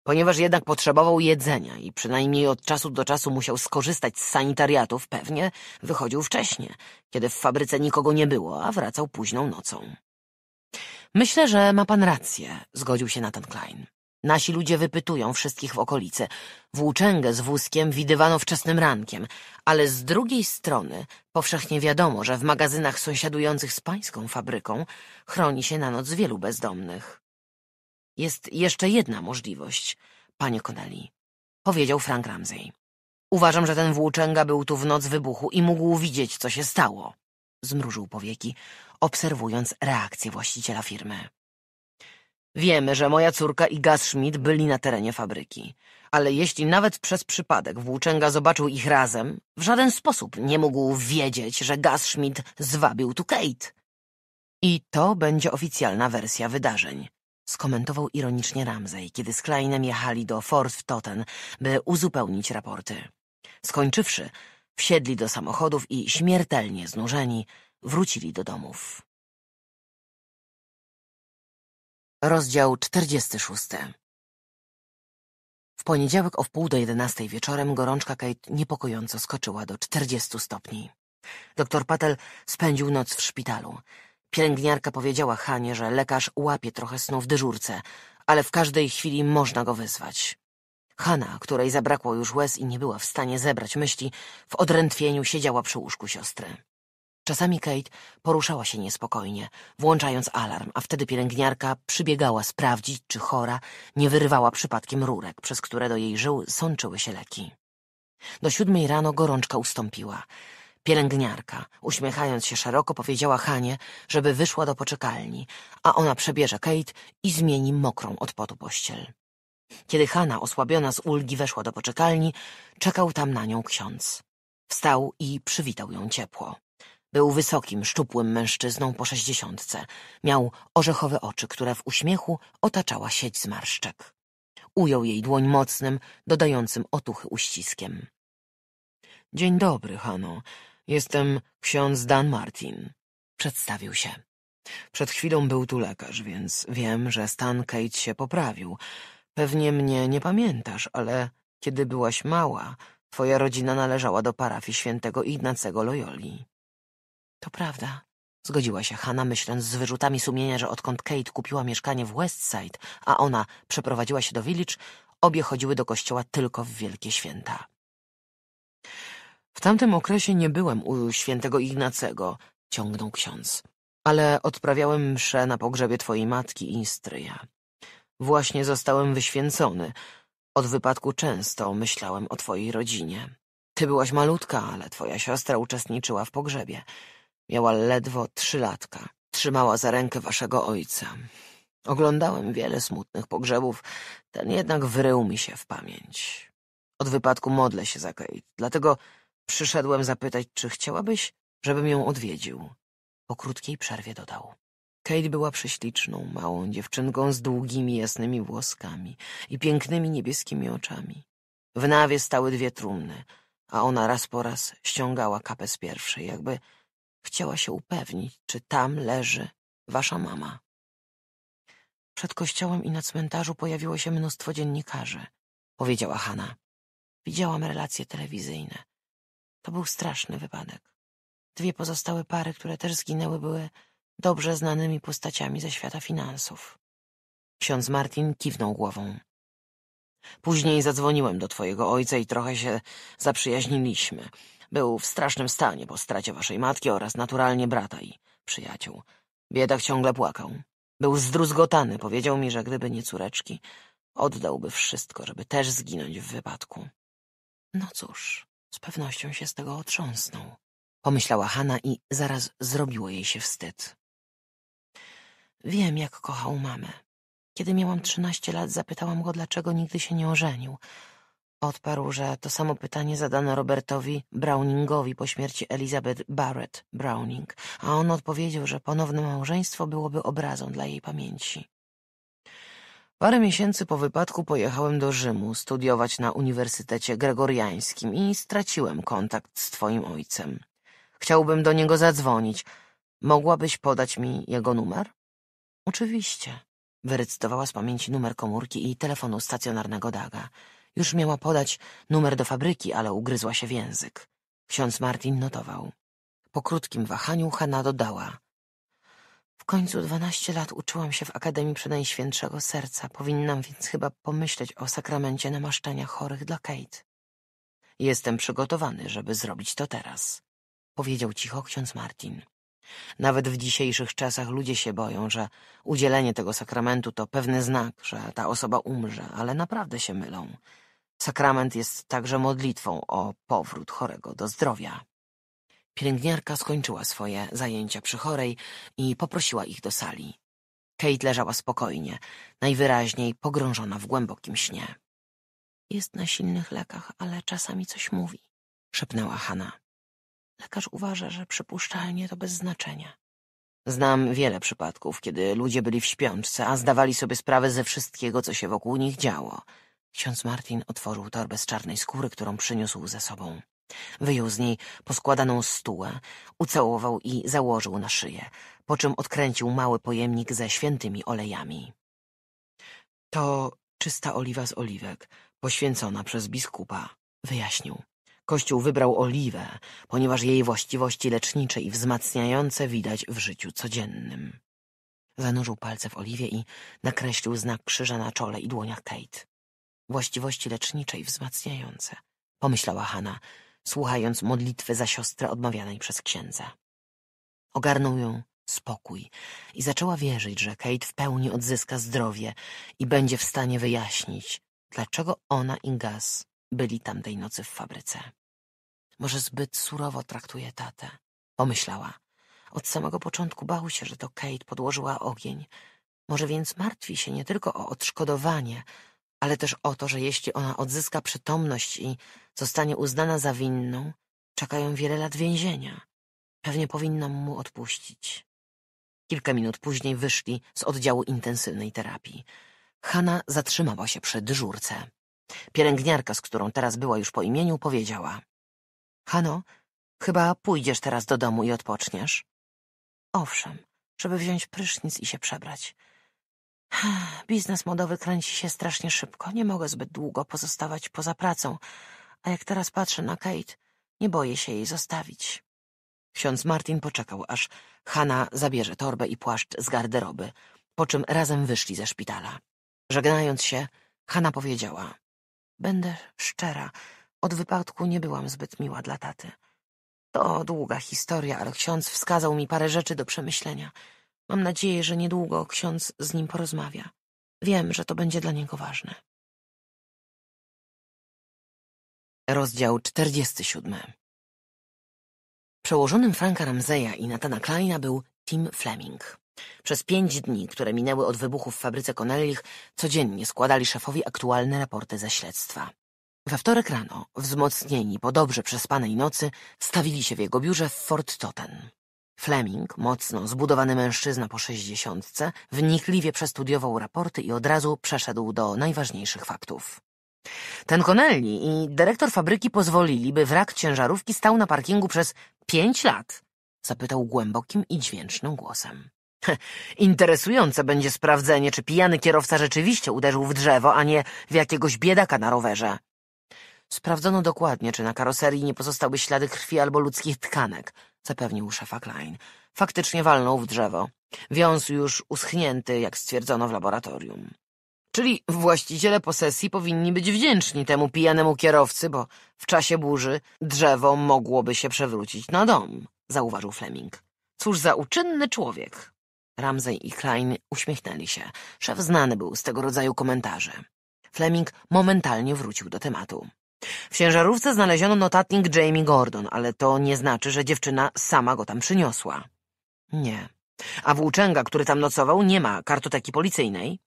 ponieważ jednak potrzebował jedzenia i przynajmniej od czasu do czasu musiał skorzystać z sanitariatów, pewnie wychodził wcześnie, kiedy w fabryce nikogo nie było, a wracał późną nocą. Myślę, że ma pan rację, zgodził się Nathan Klein. Nasi ludzie wypytują wszystkich w okolicy. Włóczęgę z wózkiem widywano wczesnym rankiem, ale z drugiej strony powszechnie wiadomo, że w magazynach sąsiadujących z pańską fabryką chroni się na noc wielu bezdomnych. Jest jeszcze jedna możliwość, panie Connelly, powiedział Frank Ramsey. Uważam, że ten włóczęga był tu w noc wybuchu i mógł widzieć, co się stało. Zmrużył powieki, obserwując reakcję właściciela firmy. Wiemy, że moja córka i Gaz Schmidt byli na terenie fabryki, ale jeśli nawet przez przypadek włóczęga zobaczył ich razem, w żaden sposób nie mógł wiedzieć, że Gaz Schmidt zwabił tu Kate. I to będzie oficjalna wersja wydarzeń, skomentował ironicznie Ramsey, kiedy z Kleinem jechali do Forsttoten, by uzupełnić raporty. Skończywszy, wsiedli do samochodów i śmiertelnie znużeni wrócili do domów. Rozdział czterdziesty W poniedziałek o wpół do jedenastej wieczorem gorączka Kate niepokojąco skoczyła do czterdziestu stopni. Doktor Patel spędził noc w szpitalu. Pielęgniarka powiedziała Hanie, że lekarz łapie trochę snu w dyżurce, ale w każdej chwili można go wyzwać. Hanna, której zabrakło już łez i nie była w stanie zebrać myśli, w odrętwieniu siedziała przy łóżku siostry. Czasami Kate poruszała się niespokojnie, włączając alarm, a wtedy pielęgniarka przybiegała sprawdzić, czy chora nie wyrywała przypadkiem rurek, przez które do jej żył sączyły się leki. Do siódmej rano gorączka ustąpiła. Pielęgniarka, uśmiechając się szeroko, powiedziała Hanie, żeby wyszła do poczekalni, a ona przebierze Kate i zmieni mokrą od potu pościel. Kiedy Hanna, osłabiona z ulgi, weszła do poczekalni, czekał tam na nią ksiądz. Wstał i przywitał ją ciepło. Był wysokim, szczupłym mężczyzną po sześćdziesiątce. Miał orzechowe oczy, które w uśmiechu otaczała sieć zmarszczek. Ujął jej dłoń mocnym, dodającym otuchy uściskiem. Dzień dobry, Hano. Jestem ksiądz Dan Martin. Przedstawił się. Przed chwilą był tu lekarz, więc wiem, że stan Kate się poprawił. Pewnie mnie nie pamiętasz, ale kiedy byłaś mała, twoja rodzina należała do parafii świętego Ignacego Loyoli. To prawda. Zgodziła się Hanna, myśląc z wyrzutami sumienia, że odkąd Kate kupiła mieszkanie w Westside, a ona przeprowadziła się do Village, obie chodziły do kościoła tylko w wielkie święta. W tamtym okresie nie byłem u świętego Ignacego, ciągnął ksiądz, ale odprawiałem mszę na pogrzebie twojej matki i stryja. Właśnie zostałem wyświęcony. Od wypadku często myślałem o twojej rodzinie. Ty byłaś malutka, ale twoja siostra uczestniczyła w pogrzebie. Miała ledwo trzy latka. Trzymała za rękę waszego ojca. Oglądałem wiele smutnych pogrzebów, ten jednak wrył mi się w pamięć. Od wypadku modlę się za Kate, dlatego przyszedłem zapytać, czy chciałabyś, żebym ją odwiedził. Po krótkiej przerwie dodał. Kate była prześliczną, małą dziewczynką z długimi, jasnymi włoskami i pięknymi niebieskimi oczami. W nawie stały dwie trumny, a ona raz po raz ściągała kapę z pierwszej, jakby Chciała się upewnić, czy tam leży wasza mama. Przed kościołem i na cmentarzu pojawiło się mnóstwo dziennikarzy, powiedziała Hanna. Widziałam relacje telewizyjne. To był straszny wypadek. Dwie pozostałe pary, które też zginęły, były dobrze znanymi postaciami ze świata finansów. Ksiądz Martin kiwnął głową. Później zadzwoniłem do twojego ojca i trochę się zaprzyjaźniliśmy. Był w strasznym stanie po stracie waszej matki oraz naturalnie brata i przyjaciół. Biedak ciągle płakał. Był zdruzgotany, powiedział mi, że gdyby nie córeczki, oddałby wszystko, żeby też zginąć w wypadku. No cóż, z pewnością się z tego otrząsnął, pomyślała Hanna i zaraz zrobiło jej się wstyd. Wiem, jak kochał mamę. Kiedy miałam trzynaście lat, zapytałam go, dlaczego nigdy się nie ożenił. Odparł, że to samo pytanie zadano Robertowi Browningowi po śmierci Elizabeth Barrett Browning, a on odpowiedział, że ponowne małżeństwo byłoby obrazą dla jej pamięci. Parę miesięcy po wypadku pojechałem do Rzymu studiować na Uniwersytecie Gregoriańskim i straciłem kontakt z twoim ojcem. Chciałbym do niego zadzwonić. Mogłabyś podać mi jego numer? Oczywiście. Wyrecytowała z pamięci numer komórki i telefonu stacjonarnego Daga. Już miała podać numer do fabryki, ale ugryzła się w język. Ksiądz Martin notował. Po krótkim wahaniu Hanna dodała. W końcu dwanaście lat uczyłam się w Akademii Przenajświętszego Serca. Powinnam więc chyba pomyśleć o sakramencie namaszczenia chorych dla Kate. Jestem przygotowany, żeby zrobić to teraz, powiedział cicho ksiądz Martin. Nawet w dzisiejszych czasach ludzie się boją, że udzielenie tego sakramentu to pewny znak, że ta osoba umrze, ale naprawdę się mylą. Sakrament jest także modlitwą o powrót chorego do zdrowia. Pielęgniarka skończyła swoje zajęcia przy chorej i poprosiła ich do sali. Kate leżała spokojnie, najwyraźniej pogrążona w głębokim śnie. Jest na silnych lekach, ale czasami coś mówi, szepnęła Hanna. Lekarz uważa, że przypuszczalnie to bez znaczenia. Znam wiele przypadków, kiedy ludzie byli w śpiączce, a zdawali sobie sprawę ze wszystkiego, co się wokół nich działo. Ksiądz Martin otworzył torbę z czarnej skóry, którą przyniósł ze sobą. Wyjął z niej poskładaną stułę, ucałował i założył na szyję, po czym odkręcił mały pojemnik ze świętymi olejami. To czysta oliwa z oliwek, poświęcona przez biskupa, wyjaśnił. Kościół wybrał oliwę, ponieważ jej właściwości lecznicze i wzmacniające widać w życiu codziennym. Zanurzył palce w oliwie i nakreślił znak krzyża na czole i dłoniach Kate. Właściwości lecznicze i wzmacniające, pomyślała Hanna, słuchając modlitwy za siostrę odmawianej przez księdza. Ogarnął ją spokój i zaczęła wierzyć, że Kate w pełni odzyska zdrowie i będzie w stanie wyjaśnić, dlaczego ona i Gaz byli tamtej nocy w fabryce. Może zbyt surowo traktuje tatę, pomyślała. Od samego początku bał się, że to Kate podłożyła ogień. Może więc martwi się nie tylko o odszkodowanie, ale też o to, że jeśli ona odzyska przytomność i zostanie uznana za winną, czekają wiele lat więzienia. Pewnie powinnam mu odpuścić. Kilka minut później wyszli z oddziału intensywnej terapii. Hanna zatrzymała się przy dyżurce. Pielęgniarka, z którą teraz była już po imieniu, powiedziała: Hano, chyba pójdziesz teraz do domu i odpoczniesz. Owszem, żeby wziąć prysznic i się przebrać. Biznes modowy kręci się strasznie szybko. Nie mogę zbyt długo pozostawać poza pracą, a jak teraz patrzę na Kate, nie boję się jej zostawić. Ksiądz Martin poczekał, aż Hanna zabierze torbę i płaszcz z garderoby, po czym razem wyszli ze szpitala. Żegnając się, Hanna powiedziała: Będę szczera, od wypadku nie byłam zbyt miła dla taty. To długa historia, ale ksiądz wskazał mi parę rzeczy do przemyślenia. Mam nadzieję, że niedługo ksiądz z nim porozmawia. Wiem, że to będzie dla niego ważne. Rozdział 47 Przełożonym Franka Ramseya i Natana Kleina był Tim Fleming. Przez pięć dni, które minęły od wybuchu w fabryce Connellich, codziennie składali szefowi aktualne raporty ze śledztwa. We wtorek rano, wzmocnieni po dobrze przespanej nocy, stawili się w jego biurze w Fort Totten. Fleming, mocno zbudowany mężczyzna po sześćdziesiątce, wnikliwie przestudiował raporty i od razu przeszedł do najważniejszych faktów. Ten Connelly i dyrektor fabryki pozwolili, by wrak ciężarówki stał na parkingu przez pięć lat? Zapytał głębokim i dźwięcznym głosem. Interesujące będzie sprawdzenie, czy pijany kierowca rzeczywiście uderzył w drzewo, a nie w jakiegoś biedaka na rowerze. Sprawdzono dokładnie, czy na karoserii nie pozostały ślady krwi albo ludzkich tkanek, zapewnił szefa Klein. Faktycznie walnął w drzewo. Wiąz już uschnięty, jak stwierdzono w laboratorium. Czyli właściciele posesji powinni być wdzięczni temu pijanemu kierowcy, bo w czasie burzy drzewo mogłoby się przewrócić na dom, zauważył Fleming. Cóż za uczynny człowiek. Ramsey i Klein uśmiechnęli się. Szef znany był z tego rodzaju komentarze. Fleming momentalnie wrócił do tematu. W ciężarówce znaleziono notatnik Jamie Gordon, ale to nie znaczy, że dziewczyna sama go tam przyniosła. Nie. A włóczęga, który tam nocował, nie ma kartoteki policyjnej.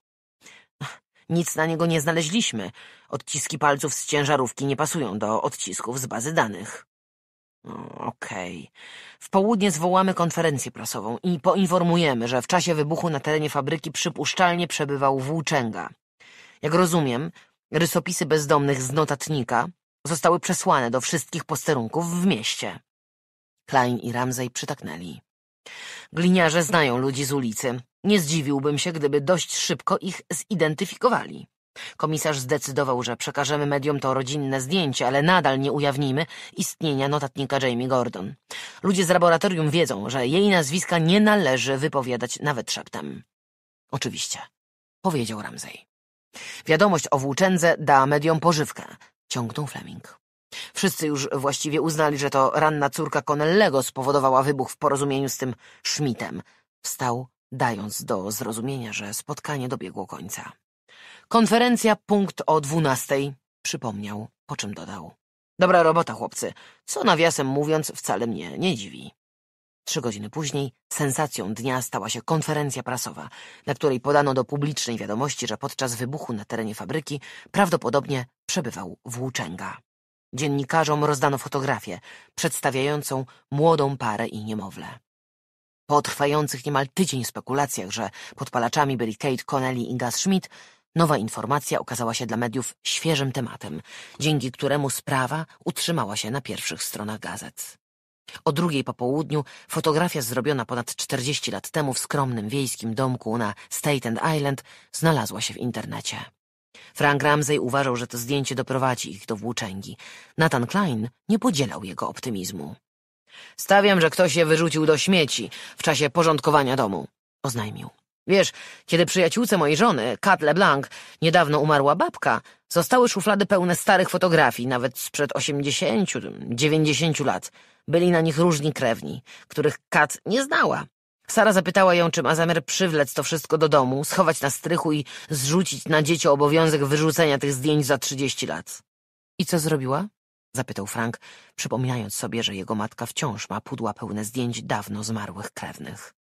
Nic na niego nie znaleźliśmy. Odciski palców z ciężarówki nie pasują do odcisków z bazy danych. Okej. Okay. W południe zwołamy konferencję prasową i poinformujemy, że w czasie wybuchu na terenie fabryki przypuszczalnie przebywał włóczęga. Jak rozumiem, Rysopisy bezdomnych z notatnika zostały przesłane do wszystkich posterunków w mieście. Klein i Ramsey przytaknęli. Gliniarze znają ludzi z ulicy. Nie zdziwiłbym się, gdyby dość szybko ich zidentyfikowali. Komisarz zdecydował, że przekażemy mediom to rodzinne zdjęcie, ale nadal nie ujawnimy istnienia notatnika Jamie Gordon. Ludzie z laboratorium wiedzą, że jej nazwiska nie należy wypowiadać nawet szeptem. Oczywiście, powiedział Ramsey. Wiadomość o włóczędze da mediom pożywkę, ciągnął Fleming. Wszyscy już właściwie uznali, że to ranna córka Connellego spowodowała wybuch w porozumieniu z tym Schmidtem. Wstał, dając do zrozumienia, że spotkanie dobiegło końca. Konferencja punkt o dwunastej, przypomniał, po czym dodał. Dobra robota, chłopcy. Co nawiasem mówiąc, wcale mnie nie dziwi. Trzy godziny później sensacją dnia stała się konferencja prasowa, na której podano do publicznej wiadomości, że podczas wybuchu na terenie fabryki prawdopodobnie przebywał włóczęga. Dziennikarzom rozdano fotografię przedstawiającą młodą parę i niemowlę. Po trwających niemal tydzień spekulacjach, że podpalaczami byli Kate Connelly i Gus Schmidt, nowa informacja okazała się dla mediów świeżym tematem, dzięki któremu sprawa utrzymała się na pierwszych stronach gazet. O drugiej po południu fotografia zrobiona ponad 40 lat temu w skromnym wiejskim domku na Staten Island znalazła się w internecie. Frank Ramsey uważał, że to zdjęcie doprowadzi ich do włóczęgi. Nathan Klein nie podzielał jego optymizmu. Stawiam, że ktoś je wyrzucił do śmieci w czasie porządkowania domu, oznajmił. Wiesz, kiedy przyjaciółce mojej żony, Kat LeBlanc, niedawno umarła babka, zostały szuflady pełne starych fotografii, nawet sprzed osiemdziesięciu, dziewięćdziesięciu lat. Byli na nich różni krewni, których Kat nie znała. Sara zapytała ją, czy ma zamiar przywlec to wszystko do domu, schować na strychu i zrzucić na dzieci obowiązek wyrzucenia tych zdjęć za trzydzieści lat. I co zrobiła? Zapytał Frank, przypominając sobie, że jego matka wciąż ma pudła pełne zdjęć dawno zmarłych krewnych.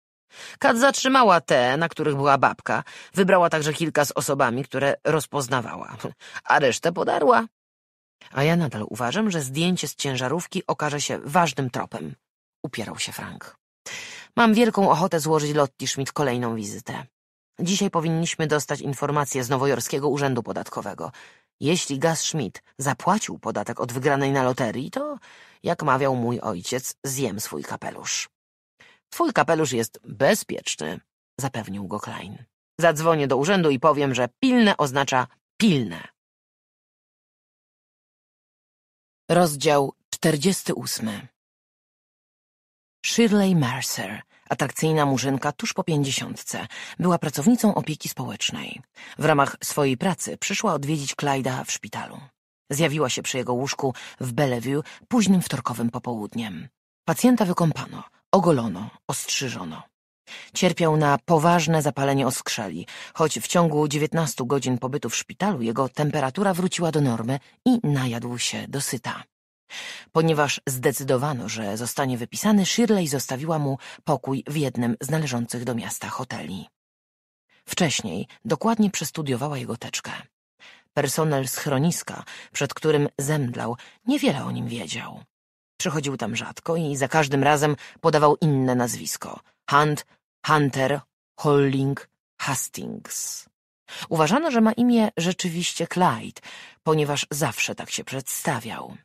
Kat zatrzymała te, na których była babka. Wybrała także kilka z osobami, które rozpoznawała, a resztę podarła. A ja nadal uważam, że zdjęcie z ciężarówki okaże się ważnym tropem. Upierał się Frank. Mam wielką ochotę złożyć Lotti Schmidt kolejną wizytę. Dzisiaj powinniśmy dostać informację z Nowojorskiego Urzędu Podatkowego. Jeśli Gaz Schmidt zapłacił podatek od wygranej na loterii, to, jak mawiał mój ojciec, zjem swój kapelusz. Twój kapelusz jest bezpieczny, zapewnił go Klein. Zadzwonię do urzędu i powiem, że pilne oznacza pilne. Rozdział 48 Shirley Mercer, atrakcyjna murzynka tuż po pięćdziesiątce, była pracownicą opieki społecznej. W ramach swojej pracy przyszła odwiedzić Clyda w szpitalu. Zjawiła się przy jego łóżku w Bellevue późnym wtorkowym popołudniem. Pacjenta wykąpano, Ogolono, ostrzyżono. Cierpiał na poważne zapalenie oskrzeli, choć w ciągu 19 godzin pobytu w szpitalu jego temperatura wróciła do normy i najadł się dosyta. Ponieważ zdecydowano, że zostanie wypisany, Shirley zostawiła mu pokój w jednym z należących do miasta hoteli. Wcześniej dokładnie przestudiowała jego teczkę. Personel schroniska, przed którym zemdlał, niewiele o nim wiedział. Przychodził tam rzadko i za każdym razem podawał inne nazwisko. Hunt, Hunter, Holling, Hastings. Uważano, że ma imię rzeczywiście Clyde, ponieważ zawsze tak się przedstawiał.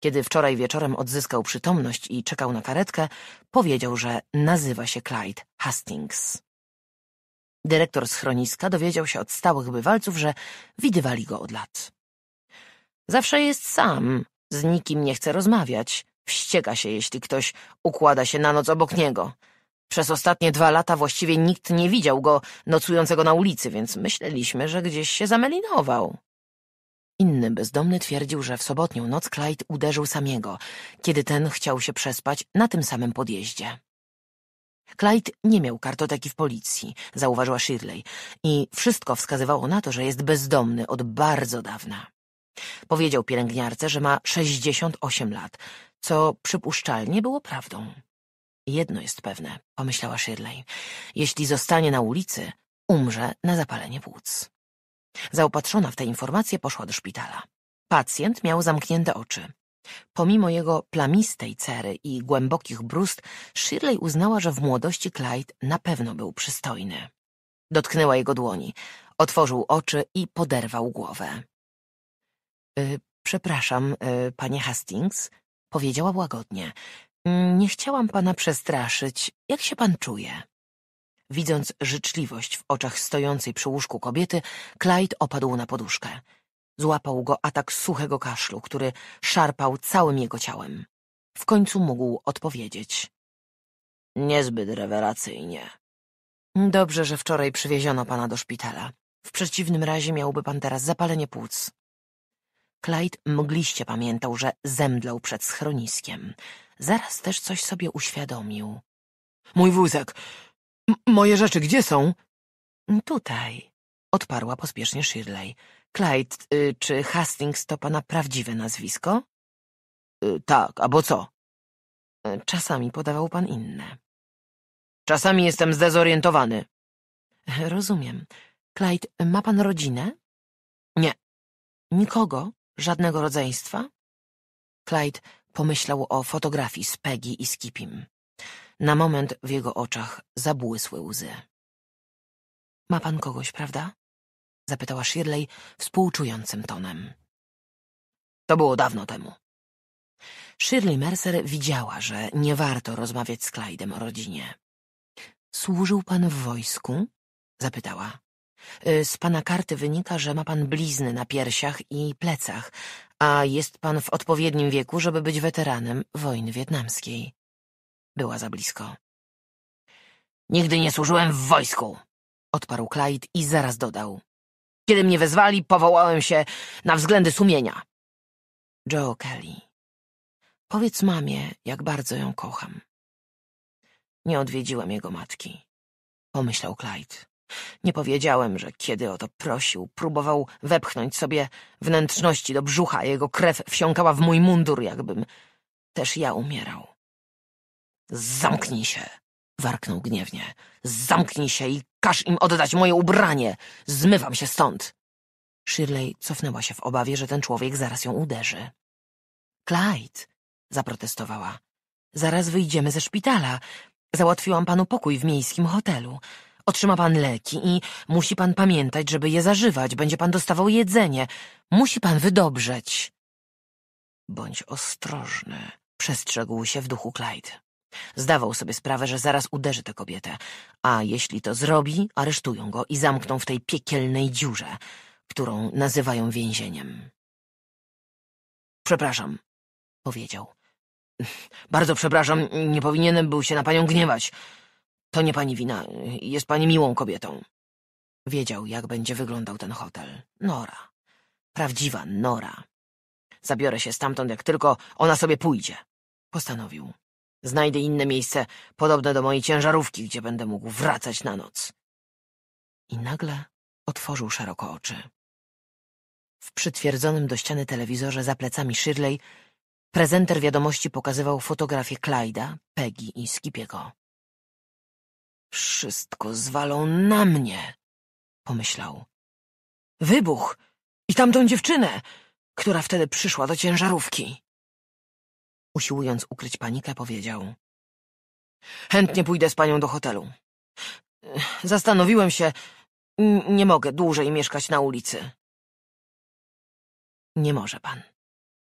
Kiedy wczoraj wieczorem odzyskał przytomność i czekał na karetkę, powiedział, że nazywa się Clyde Hastings. Dyrektor schroniska dowiedział się od stałych bywalców, że widywali go od lat. Zawsze jest sam, z nikim nie chce rozmawiać, Wścieka się, jeśli ktoś układa się na noc obok niego. Przez ostatnie dwa lata właściwie nikt nie widział go nocującego na ulicy, więc myśleliśmy, że gdzieś się zamelinował. Inny bezdomny twierdził, że w sobotnią noc Clyde uderzył samiego, kiedy ten chciał się przespać na tym samym podjeździe. Clyde nie miał kartoteki w policji, zauważyła Shirley, i wszystko wskazywało na to, że jest bezdomny od bardzo dawna. Powiedział pielęgniarce, że ma 68 lat co przypuszczalnie było prawdą. Jedno jest pewne, pomyślała Shirley. Jeśli zostanie na ulicy, umrze na zapalenie płuc. Zaopatrzona w te informacje poszła do szpitala. Pacjent miał zamknięte oczy. Pomimo jego plamistej cery i głębokich brust, Shirley uznała, że w młodości Clyde na pewno był przystojny. Dotknęła jego dłoni, otworzył oczy i poderwał głowę. Y, przepraszam, y, panie Hastings, Powiedziała łagodnie. Mm, nie chciałam pana przestraszyć. Jak się pan czuje? Widząc życzliwość w oczach stojącej przy łóżku kobiety, Clyde opadł na poduszkę. Złapał go atak suchego kaszlu, który szarpał całym jego ciałem. W końcu mógł odpowiedzieć. Niezbyt rewelacyjnie. Dobrze, że wczoraj przywieziono pana do szpitala. W przeciwnym razie miałby pan teraz zapalenie płuc. Clyde mgliście pamiętał, że zemdlał przed schroniskiem. Zaraz też coś sobie uświadomił. Mój wózek! M moje rzeczy gdzie są? Tutaj, odparła pospiesznie Shirley. Clyde, y czy Hastings to pana prawdziwe nazwisko? Y tak, albo co? Y, czasami podawał pan inne. Czasami jestem zdezorientowany. Rozumiem. Clyde, ma pan rodzinę? Nie. Nikogo? Żadnego rodzeństwa? Clyde pomyślał o fotografii z Peggy i Skipim. Na moment w jego oczach zabłysły łzy. Ma pan kogoś, prawda? Zapytała Shirley współczującym tonem. To było dawno temu. Shirley Mercer widziała, że nie warto rozmawiać z Clyde'em o rodzinie. Służył pan w wojsku? Zapytała. Y, z pana karty wynika, że ma pan blizny na piersiach i plecach, a jest pan w odpowiednim wieku, żeby być weteranem wojny wietnamskiej. Była za blisko. Nigdy nie służyłem w wojsku, odparł Clyde i zaraz dodał. Kiedy mnie wezwali, powołałem się na względy sumienia. Joe Kelly. Powiedz mamie, jak bardzo ją kocham. Nie odwiedziłem jego matki, pomyślał Clyde. Nie powiedziałem, że kiedy o to prosił, próbował wepchnąć sobie wnętrzności do brzucha, a jego krew wsiąkała w mój mundur, jakbym też ja umierał. Zamknij się! Warknął gniewnie. Zamknij się i każ im oddać moje ubranie! Zmywam się stąd! Shirley cofnęła się w obawie, że ten człowiek zaraz ją uderzy. Clyde! zaprotestowała. Zaraz wyjdziemy ze szpitala. Załatwiłam panu pokój w miejskim hotelu. Otrzyma pan leki i musi pan pamiętać, żeby je zażywać. Będzie pan dostawał jedzenie. Musi pan wydobrzeć. Bądź ostrożny, przestrzegł się w duchu Clyde. Zdawał sobie sprawę, że zaraz uderzy tę kobietę, a jeśli to zrobi, aresztują go i zamkną w tej piekielnej dziurze, którą nazywają więzieniem. Przepraszam, powiedział. Bardzo przepraszam, nie powinienem był się na panią gniewać. To nie pani wina. Jest pani miłą kobietą. Wiedział, jak będzie wyglądał ten hotel. Nora. Prawdziwa Nora. Zabiorę się stamtąd, jak tylko ona sobie pójdzie. Postanowił. Znajdę inne miejsce, podobne do mojej ciężarówki, gdzie będę mógł wracać na noc. I nagle otworzył szeroko oczy. W przytwierdzonym do ściany telewizorze za plecami Shirley prezenter wiadomości pokazywał fotografię Clyda, Peggy i Skipiego. Wszystko zwalą na mnie, pomyślał. Wybuch i tamtą dziewczynę, która wtedy przyszła do ciężarówki. Usiłując ukryć panikę, powiedział. Chętnie pójdę z panią do hotelu. Zastanowiłem się, nie mogę dłużej mieszkać na ulicy. Nie może pan,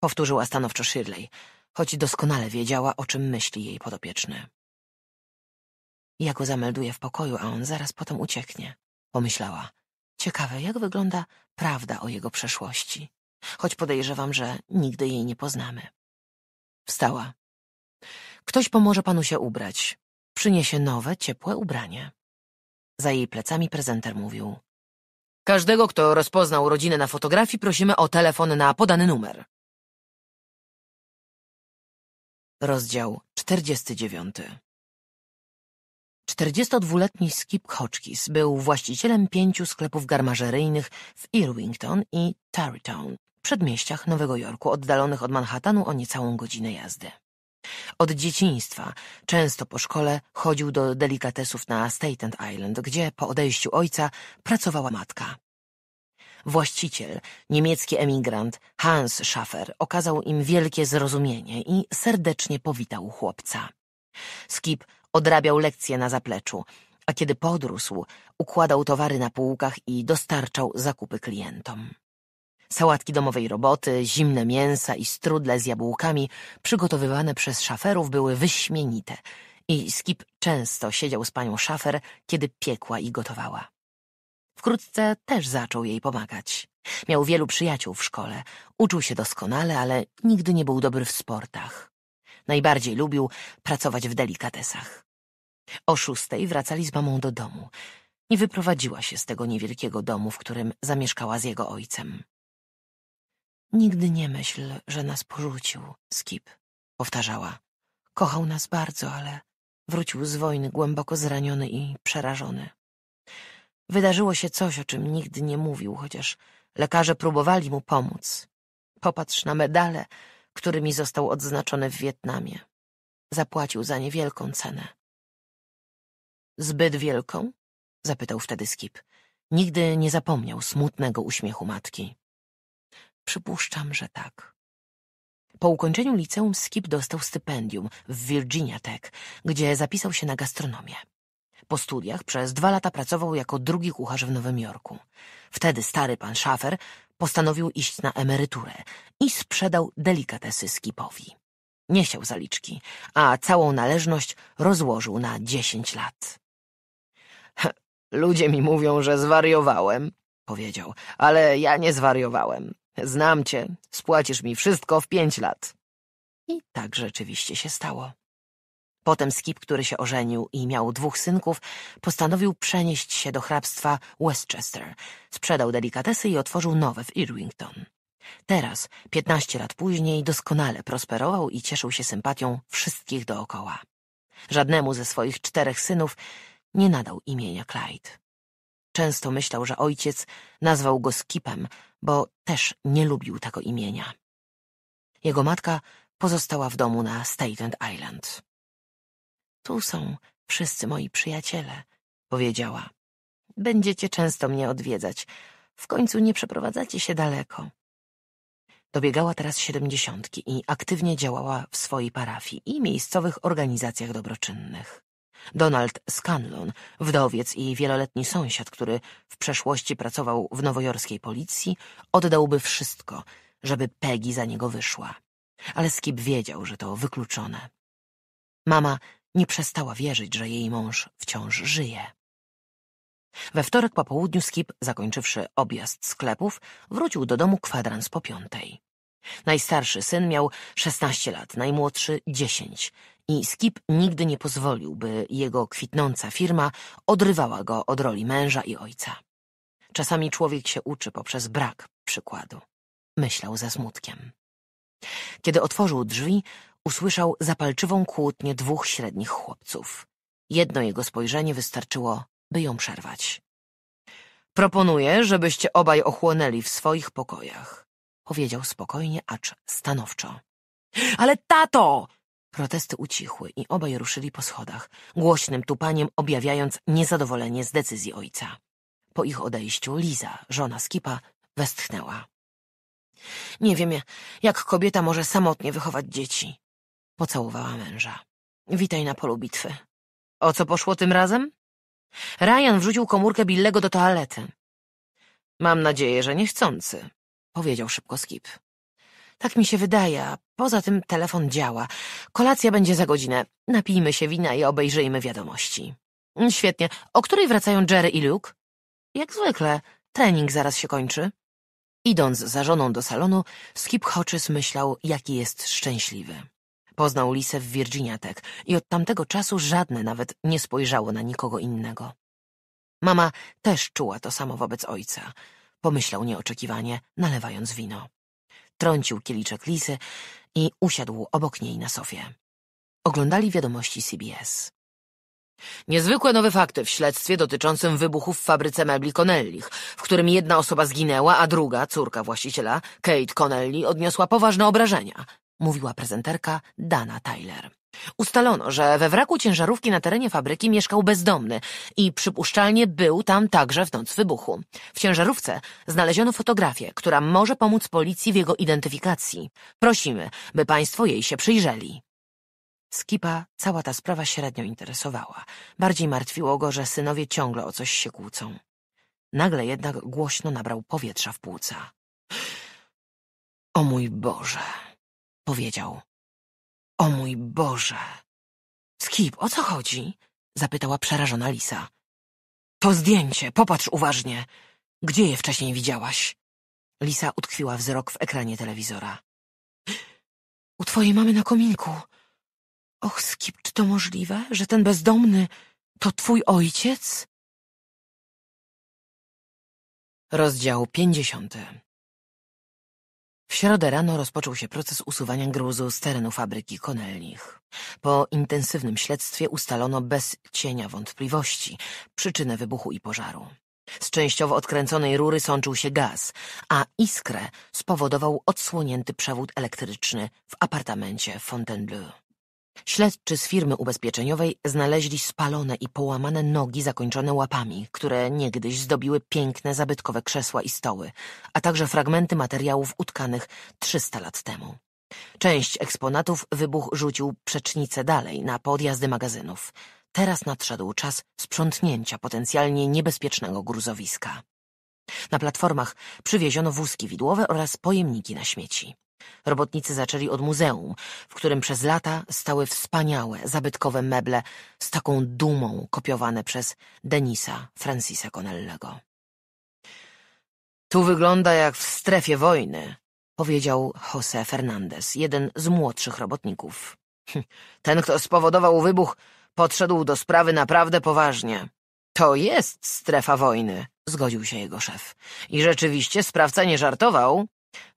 powtórzyła stanowczo Shirley, choć doskonale wiedziała, o czym myśli jej podopieczny. Ja go zamelduję w pokoju, a on zaraz potem ucieknie. Pomyślała. Ciekawe, jak wygląda prawda o jego przeszłości. Choć podejrzewam, że nigdy jej nie poznamy. Wstała. Ktoś pomoże panu się ubrać. Przyniesie nowe, ciepłe ubranie. Za jej plecami prezenter mówił. Każdego, kto rozpoznał rodzinę na fotografii, prosimy o telefon na podany numer. Rozdział 49 42-letni Skip Hotchkiss był właścicielem pięciu sklepów garmażeryjnych w Irvington i Tarrytown, przedmieściach Nowego Jorku, oddalonych od Manhattanu o niecałą godzinę jazdy. Od dzieciństwa, często po szkole, chodził do delikatesów na Staten Island, gdzie po odejściu ojca pracowała matka. Właściciel, niemiecki emigrant Hans Schaffer, okazał im wielkie zrozumienie i serdecznie powitał chłopca. Skip Odrabiał lekcje na zapleczu, a kiedy podrósł, układał towary na półkach i dostarczał zakupy klientom. Sałatki domowej roboty, zimne mięsa i strudle z jabłkami przygotowywane przez szaferów były wyśmienite i Skip często siedział z panią szafer, kiedy piekła i gotowała. Wkrótce też zaczął jej pomagać. Miał wielu przyjaciół w szkole, uczył się doskonale, ale nigdy nie był dobry w sportach. Najbardziej lubił pracować w delikatesach. O szóstej wracali z mamą do domu i wyprowadziła się z tego niewielkiego domu, w którym zamieszkała z jego ojcem. Nigdy nie myśl, że nas porzucił, Skip, powtarzała. Kochał nas bardzo, ale wrócił z wojny głęboko zraniony i przerażony. Wydarzyło się coś, o czym nigdy nie mówił, chociaż lekarze próbowali mu pomóc. Popatrz na medale, którymi został odznaczony w Wietnamie. Zapłacił za nie wielką cenę. Zbyt wielką? zapytał wtedy Skip. Nigdy nie zapomniał smutnego uśmiechu matki. Przypuszczam, że tak. Po ukończeniu liceum Skip dostał stypendium w Virginia Tech, gdzie zapisał się na gastronomię. Po studiach przez dwa lata pracował jako drugi kucharz w Nowym Jorku. Wtedy stary pan Schaffer. Postanowił iść na emeryturę i sprzedał delikatesy Skipowi. Nie chciał zaliczki, a całą należność rozłożył na dziesięć lat. Ludzie mi mówią, że zwariowałem, powiedział, ale ja nie zwariowałem. Znam cię, spłacisz mi wszystko w pięć lat. I tak rzeczywiście się stało. Potem Skip, który się ożenił i miał dwóch synków, postanowił przenieść się do hrabstwa Westchester. Sprzedał delikatesy i otworzył nowe w Irvington. Teraz, piętnaście lat później, doskonale prosperował i cieszył się sympatią wszystkich dookoła. Żadnemu ze swoich czterech synów nie nadał imienia Clyde. Często myślał, że ojciec nazwał go Skipem, bo też nie lubił tego imienia. Jego matka pozostała w domu na Staten Island. Tu są wszyscy moi przyjaciele, powiedziała. Będziecie często mnie odwiedzać. W końcu nie przeprowadzacie się daleko. Dobiegała teraz siedemdziesiątki i aktywnie działała w swojej parafii i miejscowych organizacjach dobroczynnych. Donald Scanlon, wdowiec i wieloletni sąsiad, który w przeszłości pracował w nowojorskiej policji, oddałby wszystko, żeby Peggy za niego wyszła. Ale Skip wiedział, że to wykluczone. Mama nie przestała wierzyć, że jej mąż wciąż żyje. We wtorek po południu Skip, zakończywszy objazd sklepów, wrócił do domu kwadrans po piątej. Najstarszy syn miał 16 lat, najmłodszy 10 i Skip nigdy nie pozwolił, by jego kwitnąca firma odrywała go od roli męża i ojca. Czasami człowiek się uczy poprzez brak przykładu, myślał ze smutkiem. Kiedy otworzył drzwi, usłyszał zapalczywą kłótnię dwóch średnich chłopców. Jedno jego spojrzenie wystarczyło, by ją przerwać. Proponuję, żebyście obaj ochłonęli w swoich pokojach, powiedział spokojnie, acz stanowczo. Ale tato! Protesty ucichły i obaj ruszyli po schodach, głośnym tupaniem objawiając niezadowolenie z decyzji ojca. Po ich odejściu Liza, żona Skipa, westchnęła. Nie wiem, jak kobieta może samotnie wychować dzieci. Pocałowała męża. Witaj na polu bitwy. O co poszło tym razem? Ryan wrzucił komórkę Billego do toalety. Mam nadzieję, że niechcący, powiedział szybko Skip. Tak mi się wydaje, poza tym telefon działa. Kolacja będzie za godzinę. Napijmy się wina i obejrzyjmy wiadomości. Świetnie. O której wracają Jerry i Luke? Jak zwykle. Trening zaraz się kończy. Idąc za żoną do salonu, Skip Hodges myślał, jaki jest szczęśliwy. Poznał Lisę w Virginia Tech i od tamtego czasu żadne nawet nie spojrzało na nikogo innego. Mama też czuła to samo wobec ojca. Pomyślał nieoczekiwanie, nalewając wino. Trącił kieliczek Lisy i usiadł obok niej na sofie. Oglądali wiadomości CBS. Niezwykłe nowe fakty w śledztwie dotyczącym wybuchu w fabryce mebli Connellich, w którym jedna osoba zginęła, a druga, córka właściciela, Kate Connelly, odniosła poważne obrażenia, mówiła prezenterka Dana Tyler. Ustalono, że we wraku ciężarówki na terenie fabryki mieszkał bezdomny i przypuszczalnie był tam także w noc wybuchu. W ciężarówce znaleziono fotografię, która może pomóc policji w jego identyfikacji. Prosimy, by państwo jej się przyjrzeli. Skipa cała ta sprawa średnio interesowała. Bardziej martwiło go, że synowie ciągle o coś się kłócą. Nagle jednak głośno nabrał powietrza w płuca. O mój Boże! Powiedział. O mój Boże! Skip, o co chodzi? Zapytała przerażona Lisa. To zdjęcie, popatrz uważnie. Gdzie je wcześniej widziałaś? Lisa utkwiła wzrok w ekranie telewizora. U twojej mamy na kominku. Och, Skip, czy to możliwe, że ten bezdomny to twój ojciec? Rozdział pięćdziesiąty w środę rano rozpoczął się proces usuwania gruzu z terenu fabryki Konelnich. Po intensywnym śledztwie ustalono bez cienia wątpliwości przyczynę wybuchu i pożaru. Z częściowo odkręconej rury sączył się gaz, a iskrę spowodował odsłonięty przewód elektryczny w apartamencie Fontainebleau. Śledczy z firmy ubezpieczeniowej znaleźli spalone i połamane nogi zakończone łapami, które niegdyś zdobiły piękne zabytkowe krzesła i stoły, a także fragmenty materiałów utkanych 300 lat temu. Część eksponatów wybuch rzucił przecznicę dalej, na podjazdy magazynów. Teraz nadszedł czas sprzątnięcia potencjalnie niebezpiecznego gruzowiska. Na platformach przywieziono wózki widłowe oraz pojemniki na śmieci. Robotnicy zaczęli od muzeum, w którym przez lata stały wspaniałe, zabytkowe meble z taką dumą kopiowane przez Denisa Francisa Connellego. Tu wygląda jak w strefie wojny, powiedział Jose Fernandez, jeden z młodszych robotników. Hm, ten, kto spowodował wybuch, podszedł do sprawy naprawdę poważnie. To jest strefa wojny, zgodził się jego szef. I rzeczywiście sprawca nie żartował.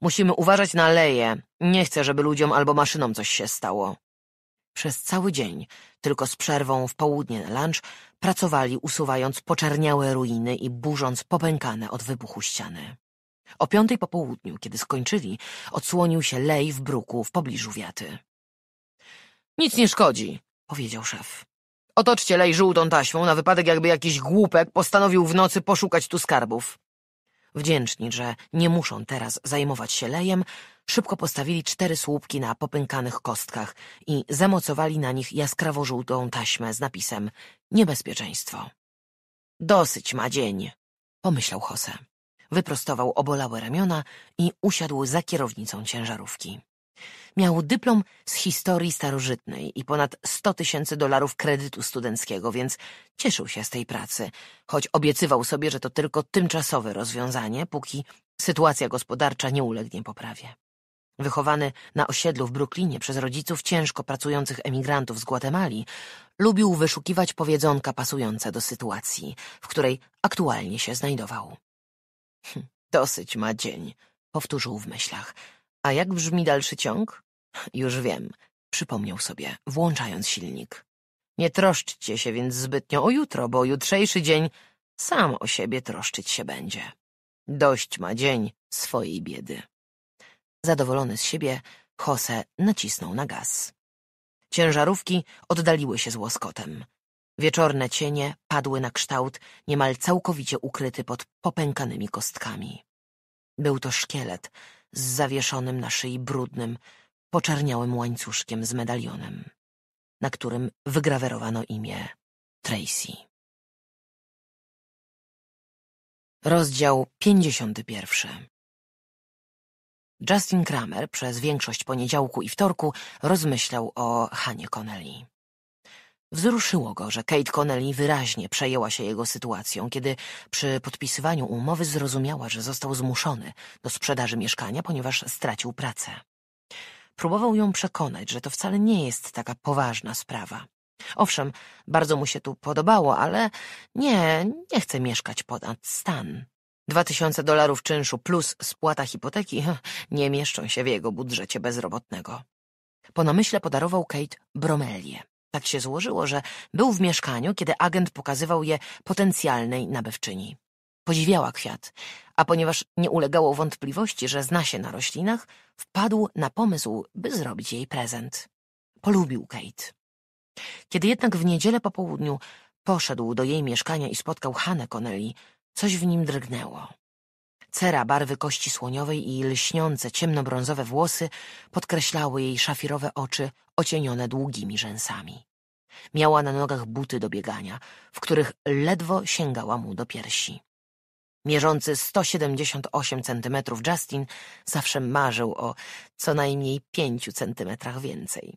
Musimy uważać na leje. Nie chcę, żeby ludziom albo maszynom coś się stało. Przez cały dzień, tylko z przerwą w południe na lunch, pracowali usuwając poczerniałe ruiny i burząc popękane od wybuchu ściany. O piątej po południu, kiedy skończyli, odsłonił się lej w bruku w pobliżu wiaty. Nic nie szkodzi, powiedział szef. Otoczcie lej żółtą taśmą na wypadek, jakby jakiś głupek postanowił w nocy poszukać tu skarbów. Wdzięczni, że nie muszą teraz zajmować się lejem, szybko postawili cztery słupki na popękanych kostkach i zamocowali na nich jaskrawo-żółtą taśmę z napisem Niebezpieczeństwo. Dosyć ma dzień, pomyślał Jose. Wyprostował obolałe ramiona i usiadł za kierownicą ciężarówki. Miał dyplom z historii starożytnej i ponad 100 tysięcy dolarów kredytu studenckiego, więc cieszył się z tej pracy, choć obiecywał sobie, że to tylko tymczasowe rozwiązanie, póki sytuacja gospodarcza nie ulegnie poprawie. Wychowany na osiedlu w Brooklynie przez rodziców ciężko pracujących emigrantów z Gwatemali, lubił wyszukiwać powiedzonka pasujące do sytuacji, w której aktualnie się znajdował. Hm, dosyć ma dzień, powtórzył w myślach. A jak brzmi dalszy ciąg? Już wiem, przypomniał sobie, włączając silnik. Nie troszczcie się więc zbytnio o jutro, bo jutrzejszy dzień sam o siebie troszczyć się będzie. Dość ma dzień swojej biedy. Zadowolony z siebie, Jose nacisnął na gaz. Ciężarówki oddaliły się z łoskotem. Wieczorne cienie padły na kształt niemal całkowicie ukryty pod popękanymi kostkami. Był to szkielet z zawieszonym na szyi brudnym, poczerniałym łańcuszkiem z medalionem, na którym wygrawerowano imię Tracy. Rozdział 51 Justin Kramer przez większość poniedziałku i wtorku rozmyślał o Hanie Connelly. Wzruszyło go, że Kate Connelly wyraźnie przejęła się jego sytuacją, kiedy przy podpisywaniu umowy zrozumiała, że został zmuszony do sprzedaży mieszkania, ponieważ stracił pracę. Próbował ją przekonać, że to wcale nie jest taka poważna sprawa. Owszem, bardzo mu się tu podobało, ale nie, nie chce mieszkać ponad stan. Dwa tysiące dolarów czynszu plus spłata hipoteki nie mieszczą się w jego budżecie bezrobotnego. Po namyśle podarował Kate bromelię. Tak się złożyło, że był w mieszkaniu, kiedy agent pokazywał je potencjalnej nabywczyni. Podziwiała kwiat a ponieważ nie ulegało wątpliwości, że zna się na roślinach, wpadł na pomysł, by zrobić jej prezent. Polubił Kate. Kiedy jednak w niedzielę po południu poszedł do jej mieszkania i spotkał Hannę Connelly, coś w nim drgnęło. Cera barwy kości słoniowej i lśniące, ciemnobrązowe włosy podkreślały jej szafirowe oczy ocienione długimi rzęsami. Miała na nogach buty do biegania, w których ledwo sięgała mu do piersi. Mierzący 178 centymetrów Justin zawsze marzył o co najmniej pięciu centymetrach więcej.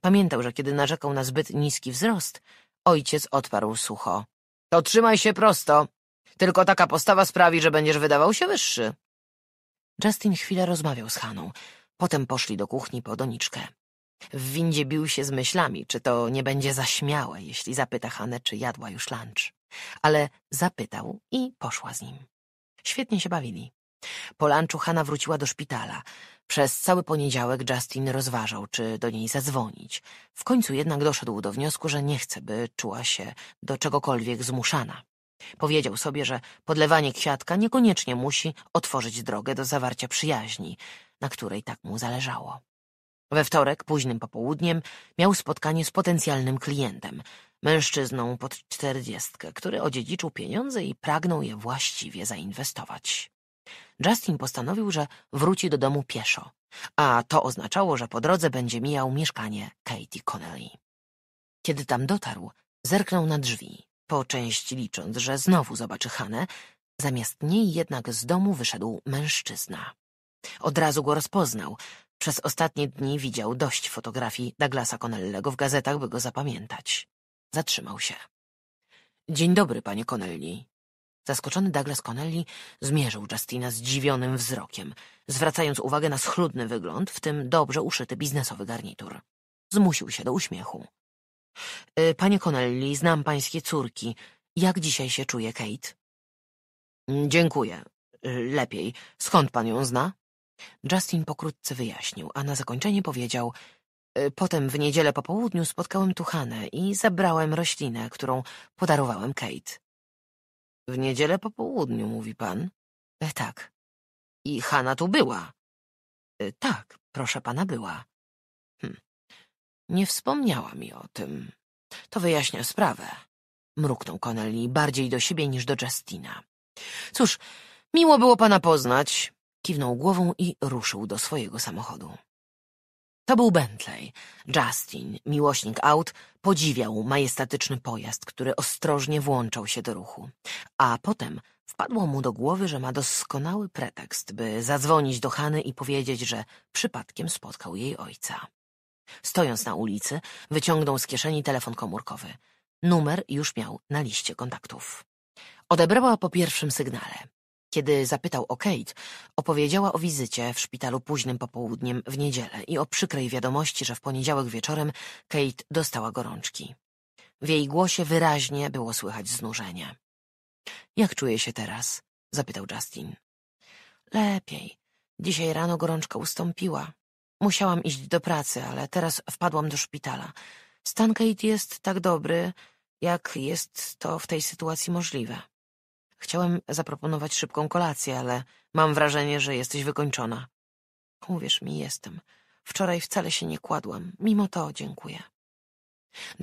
Pamiętał, że kiedy narzekał na zbyt niski wzrost, ojciec odparł sucho. To trzymaj się prosto. Tylko taka postawa sprawi, że będziesz wydawał się wyższy. Justin chwilę rozmawiał z Haną. Potem poszli do kuchni po doniczkę. W windzie bił się z myślami, czy to nie będzie zaśmiałe, jeśli zapyta Hanę, czy jadła już lunch. Ale zapytał i poszła z nim. Świetnie się bawili. Po lunchu Hanna wróciła do szpitala. Przez cały poniedziałek Justin rozważał, czy do niej zadzwonić. W końcu jednak doszedł do wniosku, że nie chce, by czuła się do czegokolwiek zmuszana. Powiedział sobie, że podlewanie kwiatka niekoniecznie musi otworzyć drogę do zawarcia przyjaźni, na której tak mu zależało. We wtorek, późnym popołudniem, miał spotkanie z potencjalnym klientem mężczyzną pod czterdziestkę, który odziedziczył pieniądze i pragnął je właściwie zainwestować. Justin postanowił, że wróci do domu pieszo, a to oznaczało, że po drodze będzie mijał mieszkanie Katie Connelly. Kiedy tam dotarł, zerknął na drzwi, po części licząc, że znowu zobaczy Hanę, zamiast niej jednak z domu wyszedł mężczyzna. Od razu go rozpoznał. Przez ostatnie dni widział dość fotografii Douglasa Connellego w gazetach, by go zapamiętać. Zatrzymał się. Dzień dobry, panie Connelly. Zaskoczony Douglas Connelly zmierzył Justina zdziwionym wzrokiem, zwracając uwagę na schludny wygląd, w tym dobrze uszyty biznesowy garnitur. Zmusił się do uśmiechu. E, panie Connelly, znam pańskie córki. Jak dzisiaj się czuje, Kate? Mm, dziękuję. E, lepiej. Skąd pan ją zna? Justin pokrótce wyjaśnił, a na zakończenie powiedział E, potem w niedzielę po południu spotkałem Tuchanę i zabrałem roślinę, którą podarowałem Kate. W niedzielę po południu, mówi pan? E, tak. I Hanna tu była? E, tak, proszę pana, była. Hm. Nie wspomniała mi o tym. To wyjaśnia sprawę. Mruknął Connelly bardziej do siebie niż do Justina. Cóż, miło było pana poznać. Kiwnął głową i ruszył do swojego samochodu. To był Bentley. Justin, miłośnik aut, podziwiał majestatyczny pojazd, który ostrożnie włączał się do ruchu. A potem wpadło mu do głowy, że ma doskonały pretekst, by zadzwonić do Hany i powiedzieć, że przypadkiem spotkał jej ojca. Stojąc na ulicy, wyciągnął z kieszeni telefon komórkowy. Numer już miał na liście kontaktów. Odebrała po pierwszym sygnale. Kiedy zapytał o Kate, opowiedziała o wizycie w szpitalu późnym popołudniem w niedzielę i o przykrej wiadomości, że w poniedziałek wieczorem Kate dostała gorączki. W jej głosie wyraźnie było słychać znużenie. Jak czuję się teraz? zapytał Justin. Lepiej. Dzisiaj rano gorączka ustąpiła. Musiałam iść do pracy, ale teraz wpadłam do szpitala. Stan Kate jest tak dobry, jak jest to w tej sytuacji możliwe. Chciałem zaproponować szybką kolację, ale mam wrażenie, że jesteś wykończona. Mówisz mi, jestem. Wczoraj wcale się nie kładłam. Mimo to dziękuję.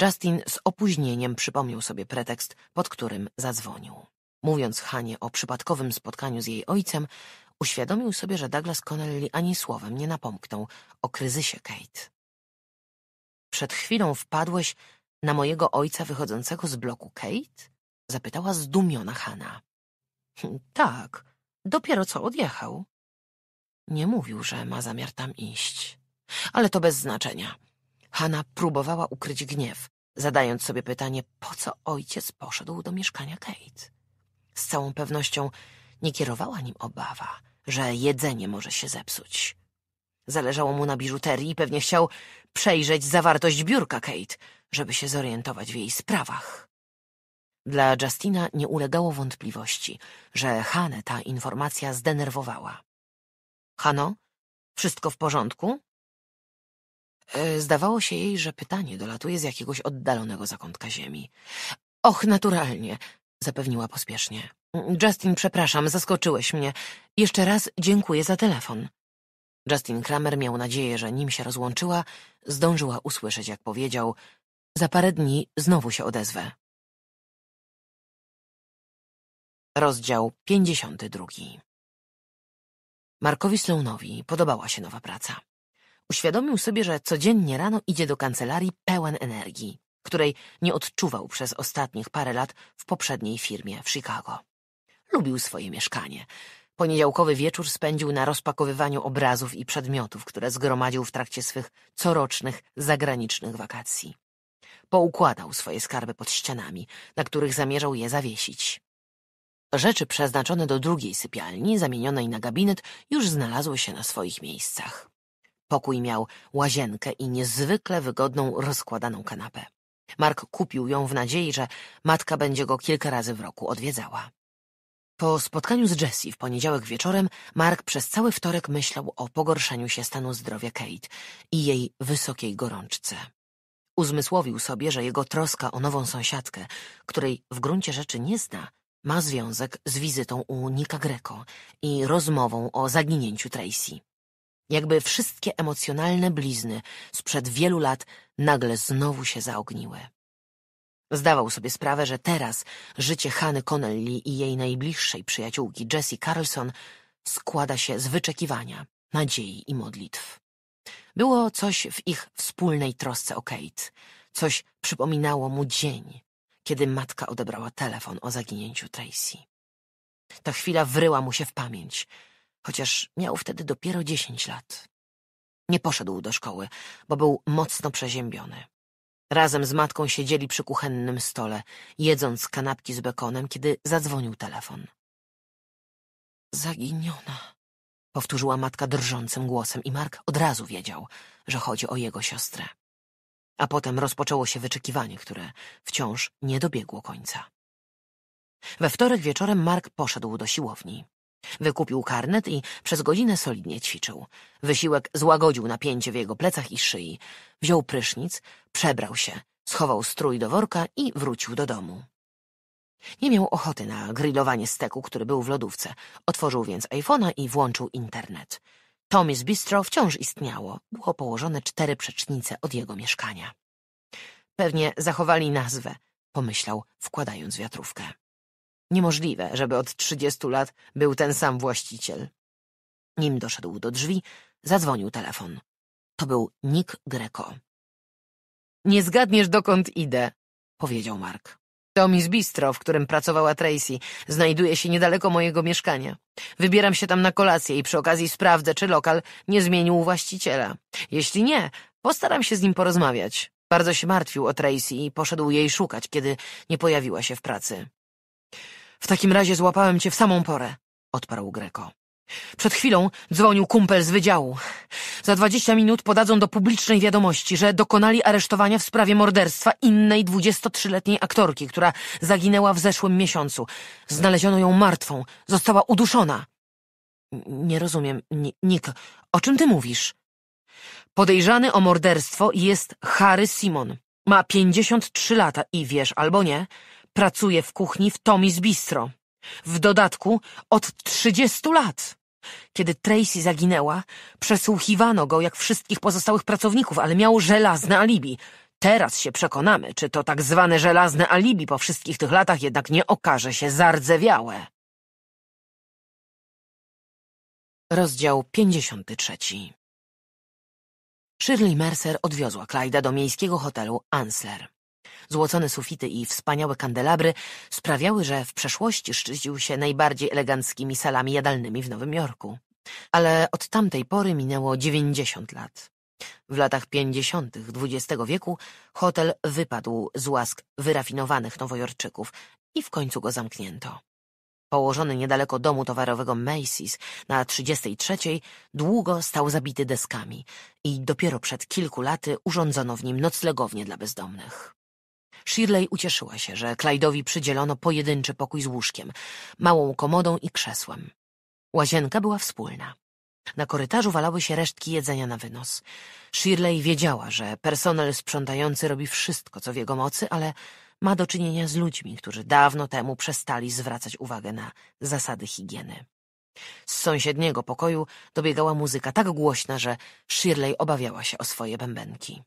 Justin z opóźnieniem przypomniał sobie pretekst, pod którym zadzwonił. Mówiąc Hanie o przypadkowym spotkaniu z jej ojcem, uświadomił sobie, że Douglas Connelly ani słowem nie napomknął o kryzysie Kate. Przed chwilą wpadłeś na mojego ojca wychodzącego z bloku Kate? — zapytała zdumiona Hanna. — Tak, dopiero co odjechał. Nie mówił, że ma zamiar tam iść. Ale to bez znaczenia. Hanna próbowała ukryć gniew, zadając sobie pytanie, po co ojciec poszedł do mieszkania Kate. Z całą pewnością nie kierowała nim obawa, że jedzenie może się zepsuć. Zależało mu na biżuterii i pewnie chciał przejrzeć zawartość biurka Kate, żeby się zorientować w jej sprawach. Dla Justina nie ulegało wątpliwości, że Hanę ta informacja zdenerwowała. Hano, wszystko w porządku? E, zdawało się jej, że pytanie dolatuje z jakiegoś oddalonego zakątka ziemi. Och, naturalnie, zapewniła pospiesznie. Justin, przepraszam, zaskoczyłeś mnie. Jeszcze raz dziękuję za telefon. Justin Kramer miał nadzieję, że nim się rozłączyła, zdążyła usłyszeć, jak powiedział: Za parę dni znowu się odezwę. Rozdział pięćdziesiąty drugi. Markowi Sloanowi podobała się nowa praca. Uświadomił sobie, że codziennie rano idzie do kancelarii pełen energii, której nie odczuwał przez ostatnich parę lat w poprzedniej firmie w Chicago. Lubił swoje mieszkanie. Poniedziałkowy wieczór spędził na rozpakowywaniu obrazów i przedmiotów, które zgromadził w trakcie swych corocznych zagranicznych wakacji. Poukładał swoje skarby pod ścianami, na których zamierzał je zawiesić. Rzeczy przeznaczone do drugiej sypialni, zamienionej na gabinet, już znalazły się na swoich miejscach. Pokój miał łazienkę i niezwykle wygodną, rozkładaną kanapę. Mark kupił ją w nadziei, że matka będzie go kilka razy w roku odwiedzała. Po spotkaniu z Jessie w poniedziałek wieczorem Mark przez cały wtorek myślał o pogorszeniu się stanu zdrowia Kate i jej wysokiej gorączce. Uzmysłowił sobie, że jego troska o nową sąsiadkę, której w gruncie rzeczy nie zna, ma związek z wizytą u Nika Greco i rozmową o zaginięciu Tracy. Jakby wszystkie emocjonalne blizny sprzed wielu lat nagle znowu się zaogniły. Zdawał sobie sprawę, że teraz życie Hany Connelly i jej najbliższej przyjaciółki Jessie Carlson składa się z wyczekiwania, nadziei i modlitw. Było coś w ich wspólnej trosce o Kate, coś przypominało mu dzień, kiedy matka odebrała telefon o zaginięciu Tracy. Ta chwila wryła mu się w pamięć, chociaż miał wtedy dopiero dziesięć lat. Nie poszedł do szkoły, bo był mocno przeziębiony. Razem z matką siedzieli przy kuchennym stole, jedząc kanapki z bekonem, kiedy zadzwonił telefon. Zaginiona, powtórzyła matka drżącym głosem i Mark od razu wiedział, że chodzi o jego siostrę. A potem rozpoczęło się wyczekiwanie, które wciąż nie dobiegło końca. We wtorek wieczorem Mark poszedł do siłowni. Wykupił karnet i przez godzinę solidnie ćwiczył. Wysiłek złagodził napięcie w jego plecach i szyi. Wziął prysznic, przebrał się, schował strój do worka i wrócił do domu. Nie miał ochoty na grillowanie steku, który był w lodówce. Otworzył więc iPhone'a i włączył internet. Tommy's Bistro wciąż istniało. Było położone cztery przecznice od jego mieszkania. Pewnie zachowali nazwę, pomyślał, wkładając wiatrówkę. Niemożliwe, żeby od trzydziestu lat był ten sam właściciel. Nim doszedł do drzwi, zadzwonił telefon. To był Nick Greco. Nie zgadniesz, dokąd idę, powiedział Mark. Dom z bistro, w którym pracowała Tracy, znajduje się niedaleko mojego mieszkania. Wybieram się tam na kolację i przy okazji sprawdzę, czy lokal nie zmienił właściciela. Jeśli nie, postaram się z nim porozmawiać. Bardzo się martwił o Tracy i poszedł jej szukać, kiedy nie pojawiła się w pracy. W takim razie złapałem cię w samą porę, odparł Greko. Przed chwilą dzwonił kumpel z wydziału. Za dwadzieścia minut podadzą do publicznej wiadomości, że dokonali aresztowania w sprawie morderstwa innej 23-letniej aktorki, która zaginęła w zeszłym miesiącu. Znaleziono ją martwą, została uduszona. Nie rozumiem, Nick, o czym ty mówisz? Podejrzany o morderstwo jest Harry Simon. Ma 53 lata i wiesz albo nie, pracuje w kuchni w Tomi's Bistro. W dodatku od trzydziestu lat. Kiedy Tracy zaginęła, przesłuchiwano go jak wszystkich pozostałych pracowników, ale miał żelazne alibi. Teraz się przekonamy, czy to tak zwane żelazne alibi po wszystkich tych latach jednak nie okaże się zardzewiałe. Rozdział 53 Shirley Mercer odwiozła Clyda do miejskiego hotelu Ansler. Złocone sufity i wspaniałe kandelabry sprawiały, że w przeszłości szczycił się najbardziej eleganckimi salami jadalnymi w Nowym Jorku. Ale od tamtej pory minęło dziewięćdziesiąt lat. W latach pięćdziesiątych XX wieku hotel wypadł z łask wyrafinowanych nowojorczyków i w końcu go zamknięto. Położony niedaleko domu towarowego Macy's na 33 długo stał zabity deskami i dopiero przed kilku laty urządzono w nim noclegownię dla bezdomnych. Shirley ucieszyła się, że Clyde'owi przydzielono pojedynczy pokój z łóżkiem, małą komodą i krzesłem. Łazienka była wspólna. Na korytarzu walały się resztki jedzenia na wynos. Shirley wiedziała, że personel sprzątający robi wszystko, co w jego mocy, ale ma do czynienia z ludźmi, którzy dawno temu przestali zwracać uwagę na zasady higieny. Z sąsiedniego pokoju dobiegała muzyka tak głośna, że Shirley obawiała się o swoje bębenki.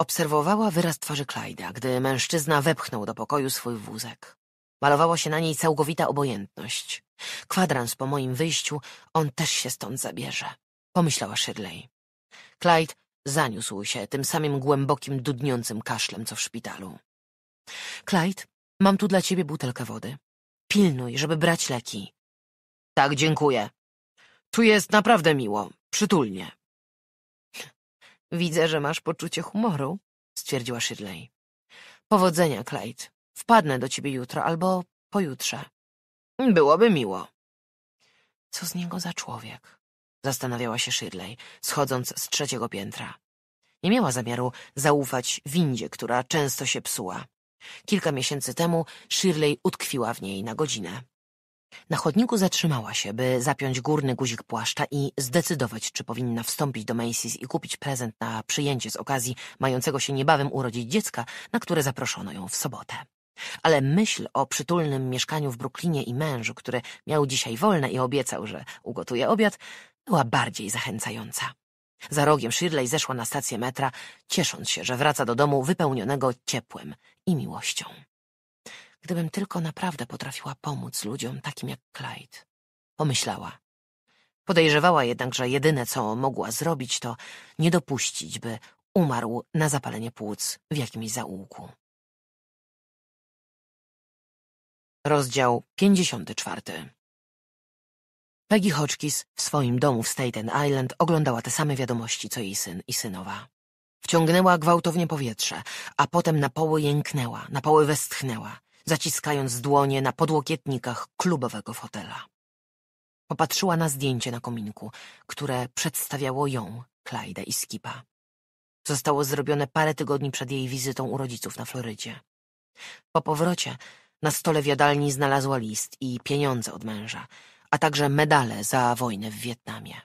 Obserwowała wyraz twarzy Clyda, gdy mężczyzna wepchnął do pokoju swój wózek. Malowała się na niej całkowita obojętność. Kwadrans po moim wyjściu, on też się stąd zabierze. Pomyślała Shirley. Clyde zaniósł się tym samym głębokim, dudniącym kaszlem, co w szpitalu. Clyde, mam tu dla ciebie butelkę wody. Pilnuj, żeby brać leki. Tak, dziękuję. Tu jest naprawdę miło, przytulnie. Widzę, że masz poczucie humoru, stwierdziła Shirley. Powodzenia, Clyde. Wpadnę do ciebie jutro albo pojutrze. Byłoby miło. Co z niego za człowiek? Zastanawiała się Shirley, schodząc z trzeciego piętra. Nie miała zamiaru zaufać windzie, która często się psuła. Kilka miesięcy temu Shirley utkwiła w niej na godzinę. Na chodniku zatrzymała się, by zapiąć górny guzik płaszcza i zdecydować, czy powinna wstąpić do Macy's i kupić prezent na przyjęcie z okazji mającego się niebawem urodzić dziecka, na które zaproszono ją w sobotę. Ale myśl o przytulnym mieszkaniu w Brooklynie i mężu, który miał dzisiaj wolne i obiecał, że ugotuje obiad, była bardziej zachęcająca. Za rogiem Shirley zeszła na stację metra, ciesząc się, że wraca do domu wypełnionego ciepłem i miłością gdybym tylko naprawdę potrafiła pomóc ludziom takim jak Clyde. Pomyślała. Podejrzewała jednak, że jedyne, co mogła zrobić, to nie dopuścić, by umarł na zapalenie płuc w jakimś zaułku. Rozdział 54 Peggy Hodgkiss w swoim domu w Staten Island oglądała te same wiadomości, co jej syn i synowa. Wciągnęła gwałtownie powietrze, a potem na poły jęknęła, na poły westchnęła zaciskając dłonie na podłokietnikach klubowego fotela. Popatrzyła na zdjęcie na kominku, które przedstawiało ją, Clyde i Skipa. Zostało zrobione parę tygodni przed jej wizytą u rodziców na Florydzie. Po powrocie na stole w jadalni znalazła list i pieniądze od męża, a także medale za wojnę w Wietnamie.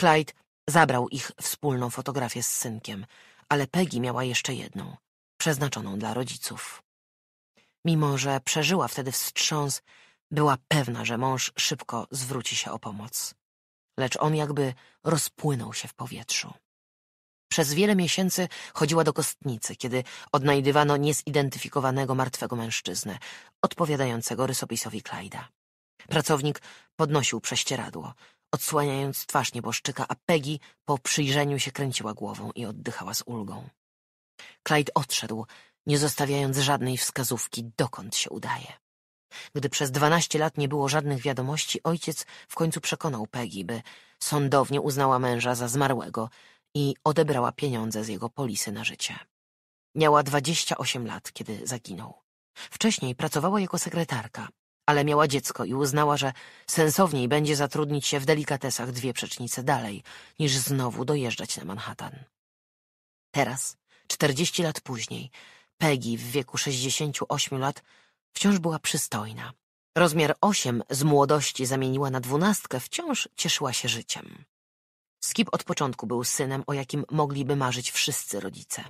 Clyde zabrał ich wspólną fotografię z synkiem, ale Peggy miała jeszcze jedną, przeznaczoną dla rodziców. Mimo, że przeżyła wtedy wstrząs, była pewna, że mąż szybko zwróci się o pomoc. Lecz on jakby rozpłynął się w powietrzu. Przez wiele miesięcy chodziła do kostnicy, kiedy odnajdywano niezidentyfikowanego martwego mężczyznę, odpowiadającego rysopisowi Klajda. Pracownik podnosił prześcieradło, odsłaniając twarz nieboszczyka, a Peggy po przyjrzeniu się kręciła głową i oddychała z ulgą. Clyde odszedł, nie zostawiając żadnej wskazówki, dokąd się udaje. Gdy przez dwanaście lat nie było żadnych wiadomości, ojciec w końcu przekonał Peggy, by sądownie uznała męża za zmarłego i odebrała pieniądze z jego polisy na życie. Miała dwadzieścia osiem lat, kiedy zaginął. Wcześniej pracowała jako sekretarka, ale miała dziecko i uznała, że sensowniej będzie zatrudnić się w delikatesach dwie przecznice dalej, niż znowu dojeżdżać na Manhattan. Teraz, czterdzieści lat później, Peggy w wieku 68 lat wciąż była przystojna. Rozmiar 8 z młodości zamieniła na dwunastkę, wciąż cieszyła się życiem. Skip od początku był synem, o jakim mogliby marzyć wszyscy rodzice.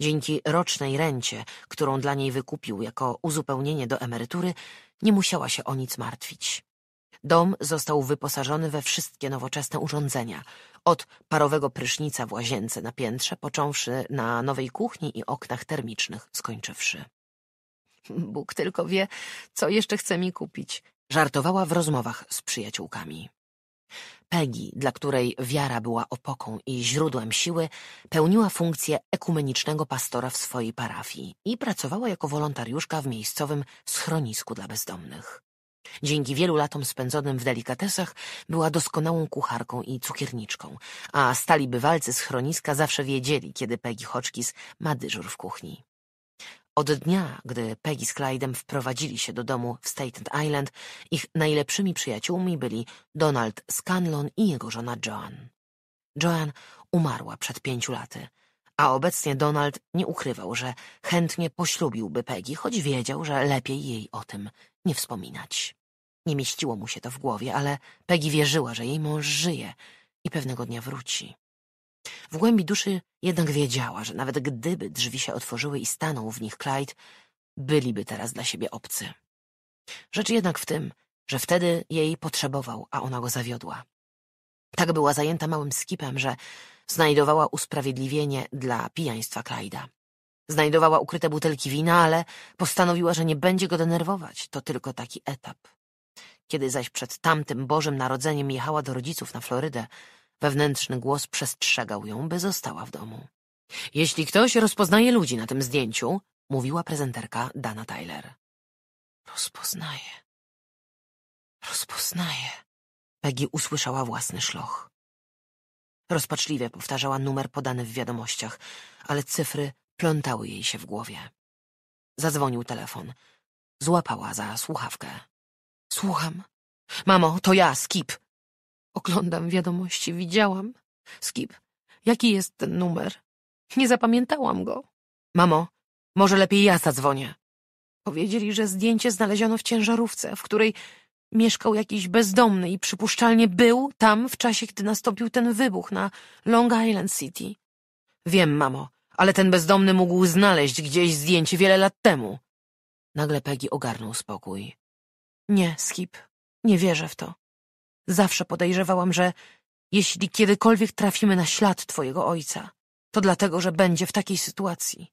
Dzięki rocznej rencie, którą dla niej wykupił jako uzupełnienie do emerytury, nie musiała się o nic martwić. Dom został wyposażony we wszystkie nowoczesne urządzenia – od parowego prysznica w łazience na piętrze, począwszy na nowej kuchni i oknach termicznych, skończywszy. Bóg tylko wie, co jeszcze chce mi kupić, żartowała w rozmowach z przyjaciółkami. Peggy, dla której wiara była opoką i źródłem siły, pełniła funkcję ekumenicznego pastora w swojej parafii i pracowała jako wolontariuszka w miejscowym schronisku dla bezdomnych. Dzięki wielu latom spędzonym w delikatesach była doskonałą kucharką i cukierniczką, a stali bywalcy z schroniska zawsze wiedzieli, kiedy Peggy Hoczkis ma dyżur w kuchni. Od dnia, gdy Peggy z Clyde'em wprowadzili się do domu w Staten Island, ich najlepszymi przyjaciółmi byli Donald Scanlon i jego żona Joan. Joan umarła przed pięciu laty, a obecnie Donald nie ukrywał, że chętnie poślubiłby Peggy, choć wiedział, że lepiej jej o tym nie wspominać. Nie mieściło mu się to w głowie, ale Peggy wierzyła, że jej mąż żyje i pewnego dnia wróci. W głębi duszy jednak wiedziała, że nawet gdyby drzwi się otworzyły i stanął w nich Clyde, byliby teraz dla siebie obcy. Rzecz jednak w tym, że wtedy jej potrzebował, a ona go zawiodła. Tak była zajęta małym skipem, że znajdowała usprawiedliwienie dla pijaństwa Klajda. Znajdowała ukryte butelki wina, ale postanowiła, że nie będzie go denerwować. To tylko taki etap. Kiedy zaś przed tamtym Bożym Narodzeniem jechała do rodziców na Florydę, wewnętrzny głos przestrzegał ją, by została w domu. Jeśli ktoś rozpoznaje ludzi na tym zdjęciu, mówiła prezenterka Dana Tyler. Rozpoznaje. Rozpoznaje. Peggy usłyszała własny szloch. Rozpaczliwie powtarzała numer podany w wiadomościach, ale cyfry plątały jej się w głowie. Zadzwonił telefon. Złapała za słuchawkę. Słucham. Mamo, to ja, Skip. Oglądam wiadomości, widziałam. Skip, jaki jest ten numer? Nie zapamiętałam go. Mamo, może lepiej ja zadzwonię. Powiedzieli, że zdjęcie znaleziono w ciężarówce, w której mieszkał jakiś bezdomny i przypuszczalnie był tam w czasie, gdy nastąpił ten wybuch na Long Island City. Wiem, mamo, ale ten bezdomny mógł znaleźć gdzieś zdjęcie wiele lat temu. Nagle Peggy ogarnął spokój. Nie, Skip, nie wierzę w to. Zawsze podejrzewałam, że jeśli kiedykolwiek trafimy na ślad twojego ojca, to dlatego, że będzie w takiej sytuacji.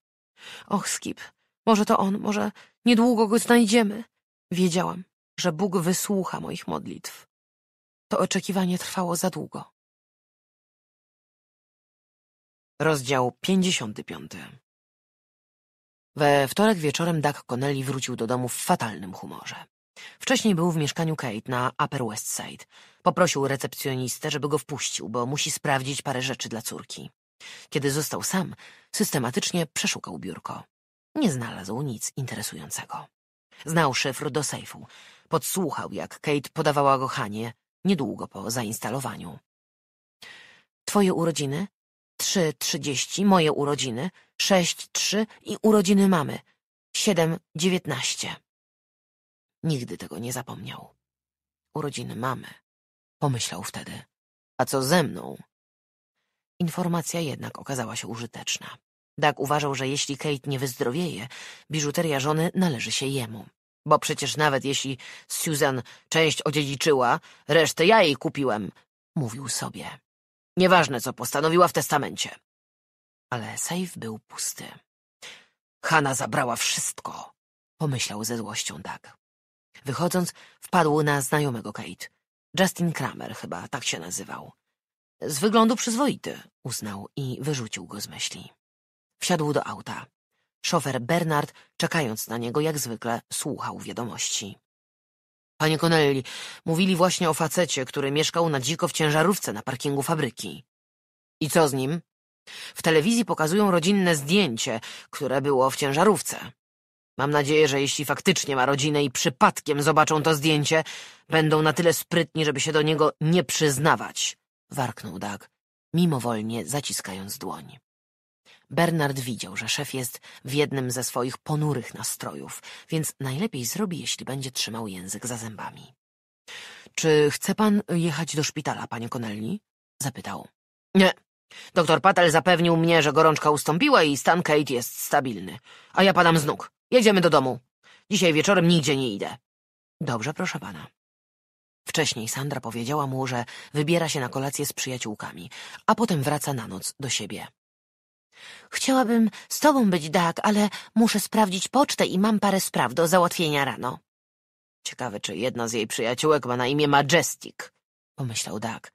Och, Skip, może to on, może niedługo go znajdziemy. Wiedziałam, że Bóg wysłucha moich modlitw. To oczekiwanie trwało za długo. Rozdział 55 We wtorek wieczorem Doug Connelly wrócił do domu w fatalnym humorze. Wcześniej był w mieszkaniu Kate na Upper West Side. Poprosił recepcjonistę, żeby go wpuścił, bo musi sprawdzić parę rzeczy dla córki. Kiedy został sam, systematycznie przeszukał biurko. Nie znalazł nic interesującego. Znał szyfr do sejfu, Podsłuchał, jak Kate podawała go Hanie niedługo po zainstalowaniu. Twoje urodziny? Trzy trzydzieści, moje urodziny, sześć trzy i urodziny mamy. Siedem dziewiętnaście. Nigdy tego nie zapomniał. Urodziny mamy, pomyślał wtedy. A co ze mną? Informacja jednak okazała się użyteczna. Dag uważał, że jeśli Kate nie wyzdrowieje, biżuteria żony należy się jemu. Bo przecież nawet jeśli Susan część odziedziczyła, resztę ja jej kupiłem, mówił sobie. Nieważne, co postanowiła w testamencie. Ale sejf był pusty. Hanna zabrała wszystko, pomyślał ze złością Dag. Wychodząc, wpadł na znajomego Kate. Justin Kramer chyba tak się nazywał. Z wyglądu przyzwoity, uznał i wyrzucił go z myśli. Wsiadł do auta. Szofer Bernard, czekając na niego jak zwykle, słuchał wiadomości. Panie Connelly, mówili właśnie o facecie, który mieszkał na dziko w ciężarówce na parkingu fabryki. I co z nim? W telewizji pokazują rodzinne zdjęcie, które było w ciężarówce. Mam nadzieję, że jeśli faktycznie ma rodzinę i przypadkiem zobaczą to zdjęcie, będą na tyle sprytni, żeby się do niego nie przyznawać. Warknął Dag, mimowolnie zaciskając dłoń. Bernard widział, że szef jest w jednym ze swoich ponurych nastrojów, więc najlepiej zrobi, jeśli będzie trzymał język za zębami. Czy chce pan jechać do szpitala, panie Connelly? Zapytał. Nie. Doktor Patel zapewnił mnie, że gorączka ustąpiła i stan Kate jest stabilny. A ja padam z nóg. Jedziemy do domu. Dzisiaj wieczorem nigdzie nie idę. Dobrze, proszę pana. Wcześniej Sandra powiedziała mu, że wybiera się na kolację z przyjaciółkami, a potem wraca na noc do siebie. Chciałabym z tobą być, Dag, ale muszę sprawdzić pocztę i mam parę spraw do załatwienia rano. Ciekawe, czy jedna z jej przyjaciółek ma na imię Majestic, pomyślał Dag,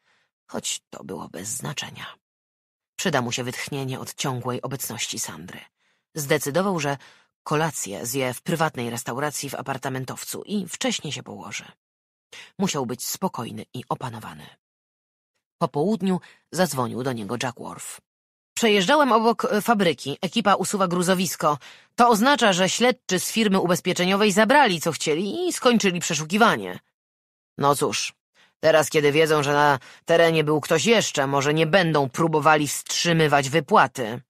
choć to było bez znaczenia. Przyda mu się wytchnienie od ciągłej obecności Sandry. Zdecydował, że kolację zje w prywatnej restauracji w apartamentowcu i wcześniej się położy. Musiał być spokojny i opanowany. Po południu zadzwonił do niego Jack Worf. Przejeżdżałem obok e, fabryki. Ekipa usuwa gruzowisko. To oznacza, że śledczy z firmy ubezpieczeniowej zabrali co chcieli i skończyli przeszukiwanie. No cóż, teraz kiedy wiedzą, że na terenie był ktoś jeszcze, może nie będą próbowali wstrzymywać wypłaty.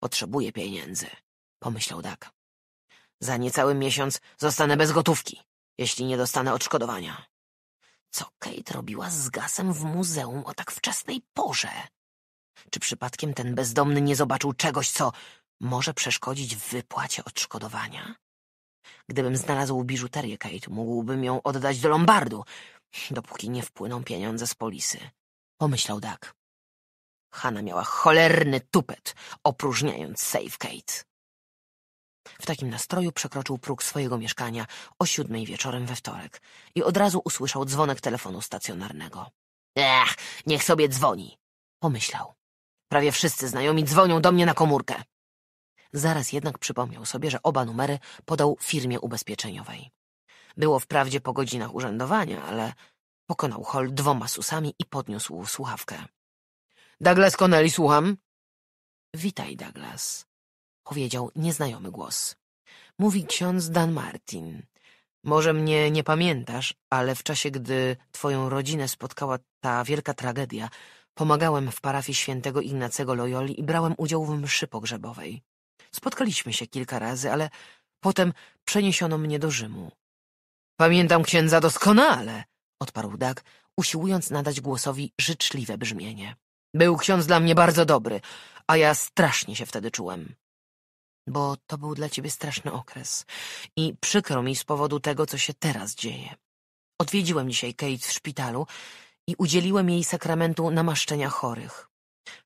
Potrzebuję pieniędzy, pomyślał Dak. Za niecały miesiąc zostanę bez gotówki, jeśli nie dostanę odszkodowania. Co Kate robiła z gasem w muzeum o tak wczesnej porze? Czy przypadkiem ten bezdomny nie zobaczył czegoś, co może przeszkodzić w wypłacie odszkodowania? Gdybym znalazł biżuterię Kate, mógłbym ją oddać do Lombardu, dopóki nie wpłyną pieniądze z polisy. Pomyślał Dak. Hanna miała cholerny tupet, opróżniając safe Kate. W takim nastroju przekroczył próg swojego mieszkania o siódmej wieczorem we wtorek i od razu usłyszał dzwonek telefonu stacjonarnego. Ech, niech sobie dzwoni, pomyślał. Prawie wszyscy znajomi dzwonią do mnie na komórkę. Zaraz jednak przypomniał sobie, że oba numery podał firmie ubezpieczeniowej. Było wprawdzie po godzinach urzędowania, ale pokonał hol dwoma susami i podniósł słuchawkę. Douglas Connelly, słucham. Witaj, Douglas, powiedział nieznajomy głos. Mówi ksiądz Dan Martin. Może mnie nie pamiętasz, ale w czasie, gdy twoją rodzinę spotkała ta wielka tragedia, Pomagałem w parafii świętego Ignacego Loyoli i brałem udział w mszy pogrzebowej. Spotkaliśmy się kilka razy, ale potem przeniesiono mnie do Rzymu. Pamiętam księdza doskonale, odparł Dag, usiłując nadać głosowi życzliwe brzmienie. Był ksiądz dla mnie bardzo dobry, a ja strasznie się wtedy czułem. Bo to był dla ciebie straszny okres i przykro mi z powodu tego, co się teraz dzieje. Odwiedziłem dzisiaj Kate w szpitalu i udzieliłem jej sakramentu namaszczenia chorych.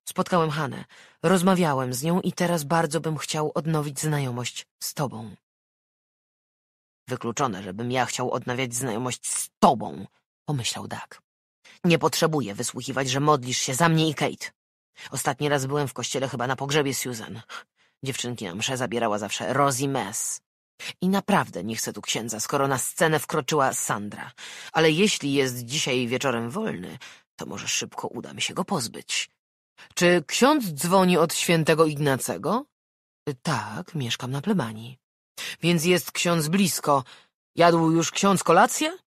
Spotkałem Hanę, rozmawiałem z nią i teraz bardzo bym chciał odnowić znajomość z tobą. Wykluczone, żebym ja chciał odnawiać znajomość z tobą, pomyślał Dak. Nie potrzebuję wysłuchiwać, że modlisz się za mnie i Kate. Ostatni raz byłem w kościele chyba na pogrzebie Susan. Dziewczynki na msze zabierała zawsze Rosie Mess. I naprawdę nie chcę tu księdza, skoro na scenę wkroczyła Sandra. Ale jeśli jest dzisiaj wieczorem wolny, to może szybko uda mi się go pozbyć. Czy ksiądz dzwoni od świętego Ignacego? Tak, mieszkam na plebanii. Więc jest ksiądz blisko. Jadł już ksiądz kolację?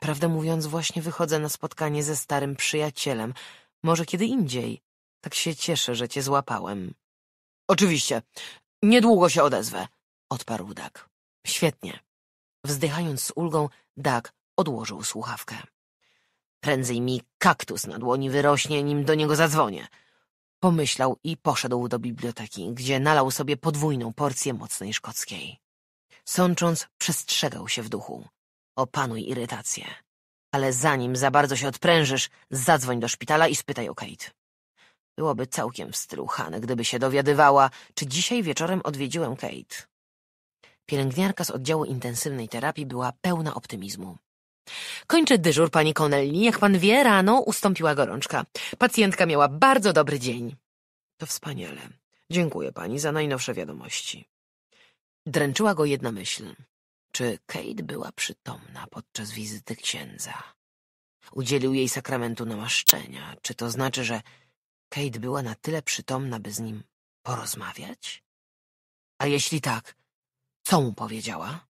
Prawdę mówiąc, właśnie wychodzę na spotkanie ze starym przyjacielem. Może kiedy indziej. Tak się cieszę, że cię złapałem. Oczywiście. Niedługo się odezwę odparł Dak. Świetnie. Wzdychając z ulgą, Dak odłożył słuchawkę. Prędzej mi kaktus na dłoni wyrośnie, nim do niego zadzwonię. Pomyślał i poszedł do biblioteki, gdzie nalał sobie podwójną porcję mocnej szkockiej. Sącząc, przestrzegał się w duchu. Opanuj irytację. Ale zanim za bardzo się odprężysz, zadzwoń do szpitala i spytaj o Kate. Byłoby całkiem w stylu Hany, gdyby się dowiadywała, czy dzisiaj wieczorem odwiedziłem Kate. Pielęgniarka z oddziału intensywnej terapii była pełna optymizmu. Kończę dyżur, pani Connelly. Jak pan wie, rano ustąpiła gorączka. Pacjentka miała bardzo dobry dzień. To wspaniale. Dziękuję pani za najnowsze wiadomości. Dręczyła go jedna myśl. Czy Kate była przytomna podczas wizyty księdza? Udzielił jej sakramentu namaszczenia. Czy to znaczy, że Kate była na tyle przytomna, by z nim porozmawiać? A jeśli tak, co mu powiedziała?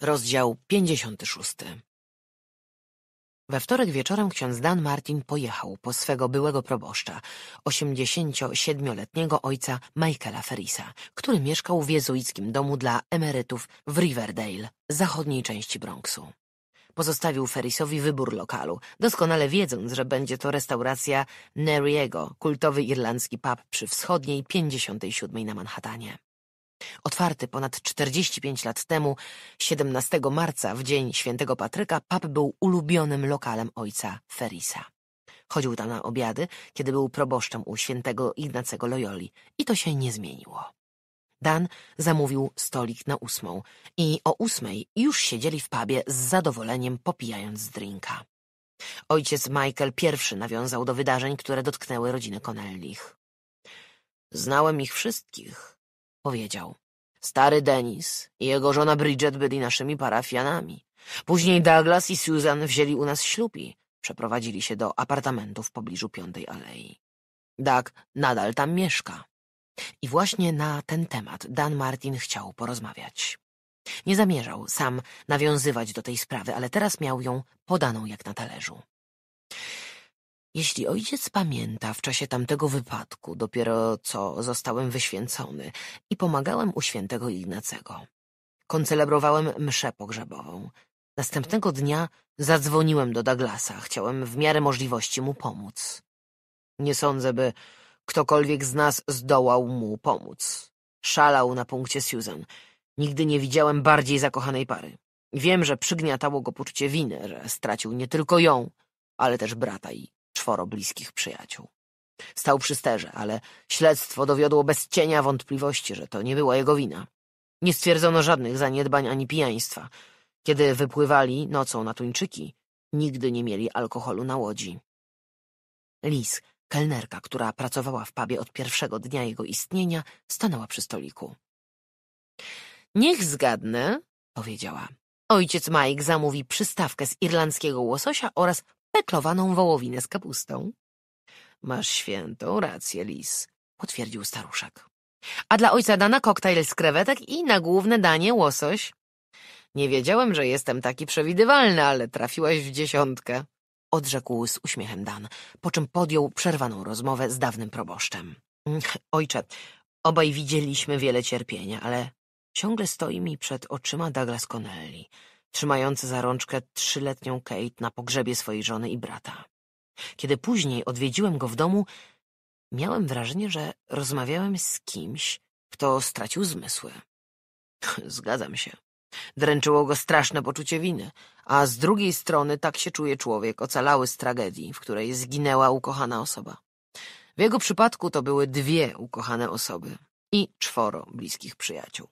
Rozdział 56 We wtorek wieczorem ksiądz Dan Martin pojechał po swego byłego proboszcza, 87-letniego ojca Michaela Ferisa, który mieszkał w jezuickim domu dla emerytów w Riverdale, zachodniej części Bronxu. Pozostawił Ferrisowi wybór lokalu, doskonale wiedząc, że będzie to restauracja Neriego, kultowy irlandzki pub przy wschodniej 57 na Manhattanie. Otwarty ponad 45 lat temu, 17 marca, w dzień świętego Patryka, pub był ulubionym lokalem ojca Ferisa. Chodził tam na obiady, kiedy był proboszczem u świętego Ignacego Loyoli i to się nie zmieniło. Dan zamówił stolik na ósmą i o ósmej już siedzieli w pubie z zadowoleniem popijając drinka. Ojciec Michael pierwszy nawiązał do wydarzeń, które dotknęły rodziny Connellich. Znałem ich wszystkich, powiedział. Stary Denis i jego żona Bridget byli naszymi parafianami. Później Douglas i Susan wzięli u nas ślubi. przeprowadzili się do apartamentów w pobliżu Piątej Alei. Doug nadal tam mieszka. I właśnie na ten temat Dan Martin chciał porozmawiać. Nie zamierzał sam nawiązywać do tej sprawy, ale teraz miał ją podaną jak na talerzu. Jeśli ojciec pamięta, w czasie tamtego wypadku dopiero co zostałem wyświęcony i pomagałem u świętego Ignacego. Koncelebrowałem mszę pogrzebową. Następnego dnia zadzwoniłem do Douglasa. Chciałem w miarę możliwości mu pomóc. Nie sądzę, by Ktokolwiek z nas zdołał mu pomóc. Szalał na punkcie Susan. Nigdy nie widziałem bardziej zakochanej pary. Wiem, że przygniatało go poczucie winy, że stracił nie tylko ją, ale też brata i czworo bliskich przyjaciół. Stał przy sterze, ale śledztwo dowiodło bez cienia wątpliwości, że to nie była jego wina. Nie stwierdzono żadnych zaniedbań ani pijaństwa. Kiedy wypływali nocą na tuńczyki, nigdy nie mieli alkoholu na łodzi. Lis Kelnerka, która pracowała w pubie od pierwszego dnia jego istnienia, stanęła przy stoliku. Niech zgadnę, powiedziała. Ojciec Mike zamówi przystawkę z irlandzkiego łososia oraz peklowaną wołowinę z kapustą. Masz świętą rację, Lis, potwierdził staruszek. A dla ojca Dana koktajl z krewetek i na główne danie łosoś. Nie wiedziałem, że jestem taki przewidywalny, ale trafiłaś w dziesiątkę odrzekł z uśmiechem Dan, po czym podjął przerwaną rozmowę z dawnym proboszczem. Ojcze, obaj widzieliśmy wiele cierpienia, ale ciągle stoi mi przed oczyma Douglas Connelly, trzymający za rączkę trzyletnią Kate na pogrzebie swojej żony i brata. Kiedy później odwiedziłem go w domu, miałem wrażenie, że rozmawiałem z kimś, kto stracił zmysły. Zgadzam się, Dręczyło go straszne poczucie winy, a z drugiej strony tak się czuje człowiek ocalały z tragedii, w której zginęła ukochana osoba. W jego przypadku to były dwie ukochane osoby i czworo bliskich przyjaciół.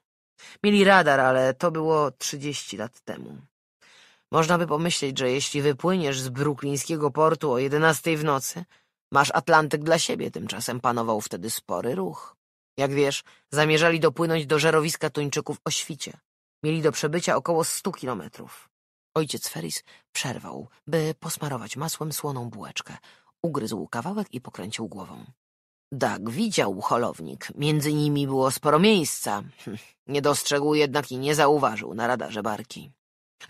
Mieli radar, ale to było trzydzieści lat temu. Można by pomyśleć, że jeśli wypłyniesz z bruklińskiego portu o jedenastej w nocy, masz Atlantyk dla siebie, tymczasem panował wtedy spory ruch. Jak wiesz, zamierzali dopłynąć do żerowiska Tuńczyków o świcie. Mieli do przebycia około stu kilometrów. Ojciec Ferris przerwał, by posmarować masłem słoną bułeczkę. Ugryzł kawałek i pokręcił głową. Dag widział holownik. Między nimi było sporo miejsca. Hm, nie dostrzegł jednak i nie zauważył na radarze barki.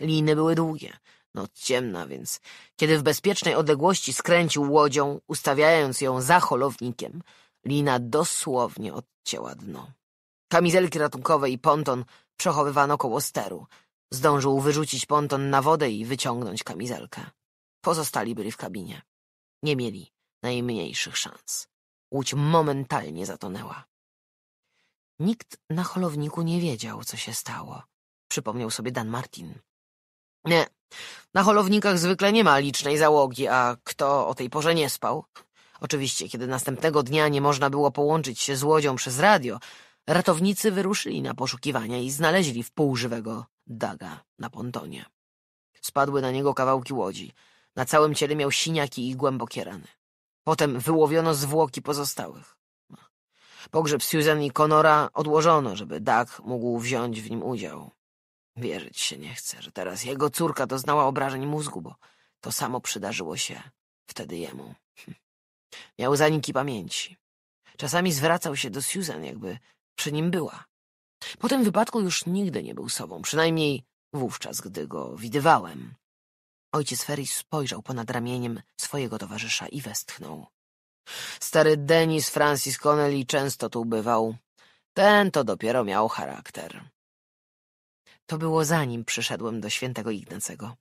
Liny były długie, noc ciemna, więc kiedy w bezpiecznej odległości skręcił łodzią, ustawiając ją za holownikiem, lina dosłownie odcięła dno. Kamizelki ratunkowe i ponton Przechowywano koło steru. Zdążył wyrzucić ponton na wodę i wyciągnąć kamizelkę. Pozostali byli w kabinie. Nie mieli najmniejszych szans. Łódź momentalnie zatonęła. Nikt na holowniku nie wiedział, co się stało, przypomniał sobie Dan Martin. Nie, na holownikach zwykle nie ma licznej załogi, a kto o tej porze nie spał? Oczywiście, kiedy następnego dnia nie można było połączyć się z łodzią przez radio, Ratownicy wyruszyli na poszukiwania i znaleźli wpółżywego Daga na pontonie. Spadły na niego kawałki łodzi. Na całym ciele miał siniaki i głębokie rany. Potem wyłowiono zwłoki pozostałych. Pogrzeb Susan i Conora odłożono, żeby Dag mógł wziąć w nim udział. Wierzyć się nie chce, że teraz jego córka doznała obrażeń mózgu, bo to samo przydarzyło się wtedy jemu. Miał zaniki pamięci. Czasami zwracał się do Susan, jakby przy nim była. Po tym wypadku już nigdy nie był sobą, przynajmniej wówczas, gdy go widywałem. Ojciec Ferris spojrzał ponad ramieniem swojego towarzysza i westchnął. Stary Denis Francis Connelly często tu bywał. Ten to dopiero miał charakter. To było zanim przyszedłem do świętego Ignacego.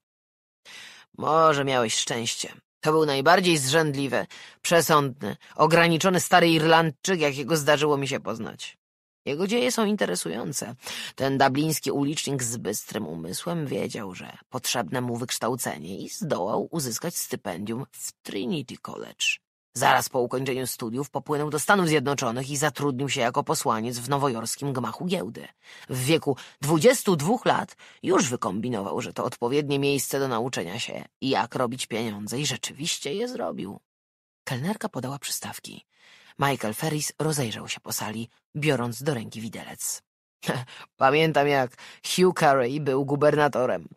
Może miałeś szczęście. To był najbardziej zrzędliwy, przesądny, ograniczony stary Irlandczyk, jakiego zdarzyło mi się poznać. Jego dzieje są interesujące. Ten dubliński ulicznik z bystrym umysłem wiedział, że potrzebne mu wykształcenie i zdołał uzyskać stypendium w Trinity College. Zaraz po ukończeniu studiów popłynął do Stanów Zjednoczonych i zatrudnił się jako posłaniec w nowojorskim gmachu giełdy. W wieku 22 lat już wykombinował, że to odpowiednie miejsce do nauczenia się, jak robić pieniądze i rzeczywiście je zrobił. Kelnerka podała przystawki. Michael Ferris rozejrzał się po sali, biorąc do ręki widelec. Pamiętam, jak Hugh Carey był gubernatorem.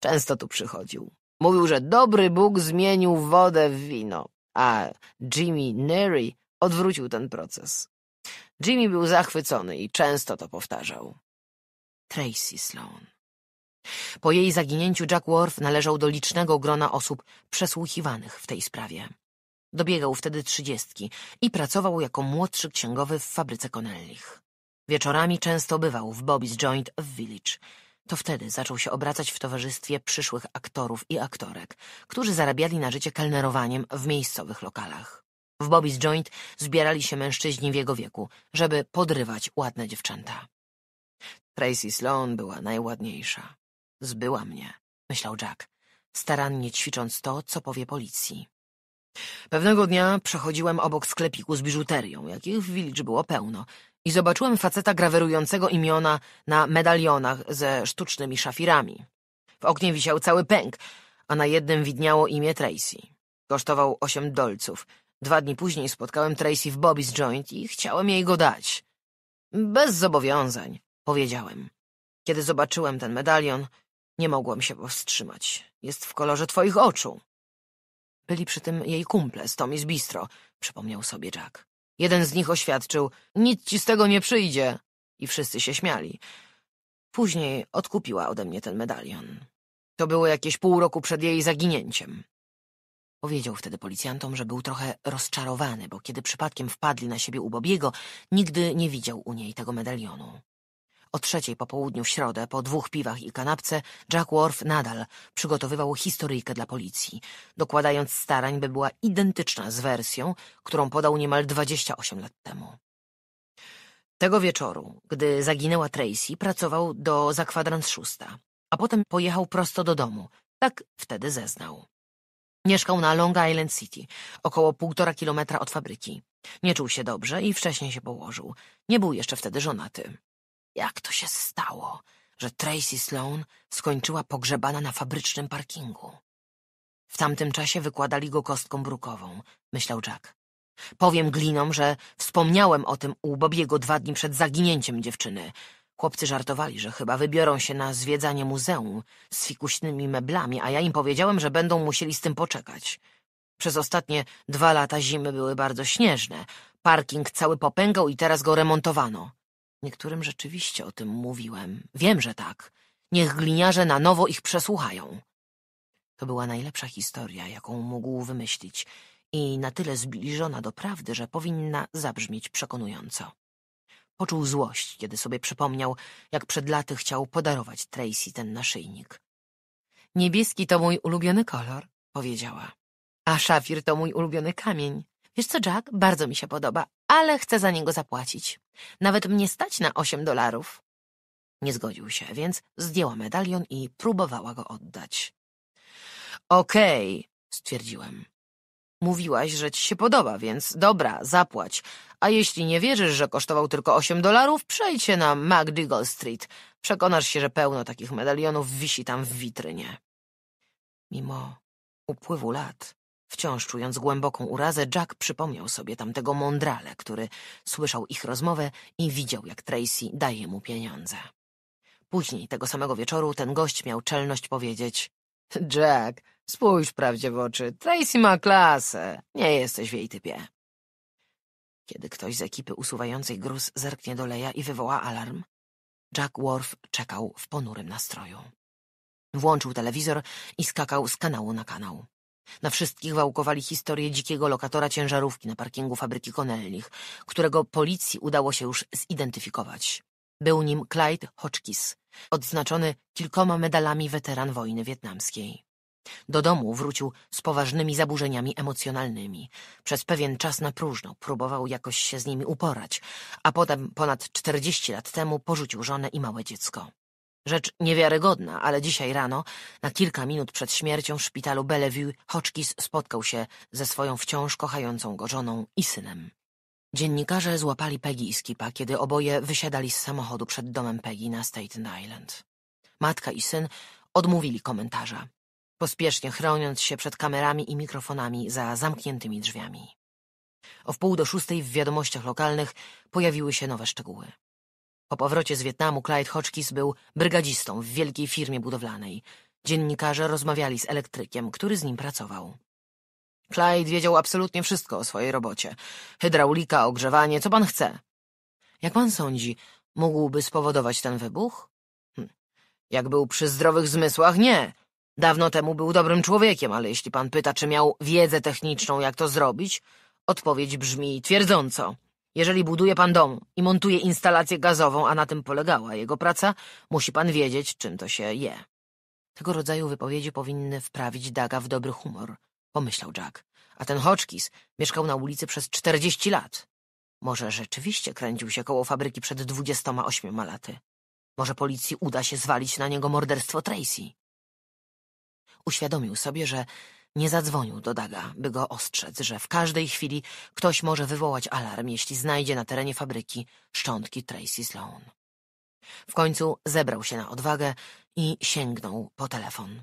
Często tu przychodził. Mówił, że dobry Bóg zmienił wodę w wino, a Jimmy Neary odwrócił ten proces. Jimmy był zachwycony i często to powtarzał. Tracy Sloan. Po jej zaginięciu Jack Worf należał do licznego grona osób przesłuchiwanych w tej sprawie. Dobiegał wtedy trzydziestki i pracował jako młodszy księgowy w fabryce Connellich. Wieczorami często bywał w Bobby's Joint w Village. To wtedy zaczął się obracać w towarzystwie przyszłych aktorów i aktorek, którzy zarabiali na życie kelnerowaniem w miejscowych lokalach. W Bobby's Joint zbierali się mężczyźni w jego wieku, żeby podrywać ładne dziewczęta. Tracy Sloan była najładniejsza. Zbyła mnie, myślał Jack, starannie ćwicząc to, co powie policji. Pewnego dnia przechodziłem obok sklepiku z biżuterią, jakich w Village było pełno, i zobaczyłem faceta grawerującego imiona na medalionach ze sztucznymi szafirami. W oknie wisiał cały pęk, a na jednym widniało imię Tracy. Kosztował osiem dolców. Dwa dni później spotkałem Tracy w Bobby's Joint i chciałem jej go dać. Bez zobowiązań, powiedziałem. Kiedy zobaczyłem ten medalion, nie mogłem się powstrzymać. Jest w kolorze twoich oczu. Byli przy tym jej kumple z z Bistro, przypomniał sobie Jack. Jeden z nich oświadczył, nic ci z tego nie przyjdzie. I wszyscy się śmiali. Później odkupiła ode mnie ten medalion. To było jakieś pół roku przed jej zaginięciem. Powiedział wtedy policjantom, że był trochę rozczarowany, bo kiedy przypadkiem wpadli na siebie u Bobiego, nigdy nie widział u niej tego medalionu. O trzeciej po południu w środę, po dwóch piwach i kanapce, Jack Worf nadal przygotowywał historyjkę dla policji, dokładając starań, by była identyczna z wersją, którą podał niemal 28 lat temu. Tego wieczoru, gdy zaginęła Tracy, pracował do za kwadrans szósta, a potem pojechał prosto do domu. Tak wtedy zeznał. Mieszkał na Long Island City, około półtora kilometra od fabryki. Nie czuł się dobrze i wcześniej się położył. Nie był jeszcze wtedy żonaty. Jak to się stało, że Tracy Sloan skończyła pogrzebana na fabrycznym parkingu? W tamtym czasie wykładali go kostką brukową, myślał Jack. Powiem glinom, że wspomniałem o tym u Bobiego dwa dni przed zaginięciem dziewczyny. Chłopcy żartowali, że chyba wybiorą się na zwiedzanie muzeum z fikuśnymi meblami, a ja im powiedziałem, że będą musieli z tym poczekać. Przez ostatnie dwa lata zimy były bardzo śnieżne. Parking cały popęgał i teraz go remontowano. Niektórym rzeczywiście o tym mówiłem. Wiem, że tak. Niech gliniarze na nowo ich przesłuchają. To była najlepsza historia, jaką mógł wymyślić i na tyle zbliżona do prawdy, że powinna zabrzmieć przekonująco. Poczuł złość, kiedy sobie przypomniał, jak przed laty chciał podarować Tracy ten naszyjnik. Niebieski to mój ulubiony kolor, powiedziała. A szafir to mój ulubiony kamień. Wiesz co, Jack, bardzo mi się podoba, ale chcę za niego zapłacić. Nawet mnie stać na osiem dolarów. Nie zgodził się, więc zdjęła medalion i próbowała go oddać. Okej, okay, stwierdziłem. Mówiłaś, że ci się podoba, więc dobra, zapłać. A jeśli nie wierzysz, że kosztował tylko 8 dolarów, przejdź się na McDougall Street. Przekonasz się, że pełno takich medalionów wisi tam w witrynie. Mimo upływu lat Wciąż czując głęboką urazę, Jack przypomniał sobie tamtego mądrale, który słyszał ich rozmowę i widział, jak Tracy daje mu pieniądze. Później, tego samego wieczoru, ten gość miał czelność powiedzieć — Jack, spójrz prawdzie w oczy, Tracy ma klasę, nie jesteś w jej typie. Kiedy ktoś z ekipy usuwającej gruz zerknie do Leja i wywoła alarm, Jack Worf czekał w ponurym nastroju. Włączył telewizor i skakał z kanału na kanał. Na wszystkich wałkowali historię dzikiego lokatora ciężarówki na parkingu fabryki Konellich, którego policji udało się już zidentyfikować. Był nim Clyde Hotchkiss, odznaczony kilkoma medalami weteran wojny wietnamskiej. Do domu wrócił z poważnymi zaburzeniami emocjonalnymi. Przez pewien czas na próżno próbował jakoś się z nimi uporać, a potem ponad czterdzieści lat temu porzucił żonę i małe dziecko. Rzecz niewiarygodna, ale dzisiaj rano, na kilka minut przed śmiercią w szpitalu Bellevue, Hotchkiss spotkał się ze swoją wciąż kochającą go żoną i synem. Dziennikarze złapali Peggy i Skipa, kiedy oboje wysiadali z samochodu przed domem Peggy na Staten Island. Matka i syn odmówili komentarza, pospiesznie chroniąc się przed kamerami i mikrofonami za zamkniętymi drzwiami. O wpół do szóstej w wiadomościach lokalnych pojawiły się nowe szczegóły. Po powrocie z Wietnamu Clyde Hotchkiss był brygadzistą w wielkiej firmie budowlanej. Dziennikarze rozmawiali z elektrykiem, który z nim pracował. Clyde wiedział absolutnie wszystko o swojej robocie. Hydraulika, ogrzewanie, co pan chce. Jak pan sądzi, mógłby spowodować ten wybuch? Hm. Jak był przy zdrowych zmysłach, nie. Dawno temu był dobrym człowiekiem, ale jeśli pan pyta, czy miał wiedzę techniczną, jak to zrobić, odpowiedź brzmi twierdząco. Jeżeli buduje pan dom i montuje instalację gazową, a na tym polegała jego praca, musi pan wiedzieć, czym to się je. Tego rodzaju wypowiedzi powinny wprawić Daga w dobry humor, pomyślał Jack. A ten Hotchkiss mieszkał na ulicy przez czterdzieści lat. Może rzeczywiście kręcił się koło fabryki przed dwudziestoma ośmioma laty. Może policji uda się zwalić na niego morderstwo Tracy. Uświadomił sobie, że nie zadzwonił do Daga, by go ostrzec, że w każdej chwili ktoś może wywołać alarm, jeśli znajdzie na terenie fabryki szczątki Tracy Sloan. W końcu zebrał się na odwagę i sięgnął po telefon.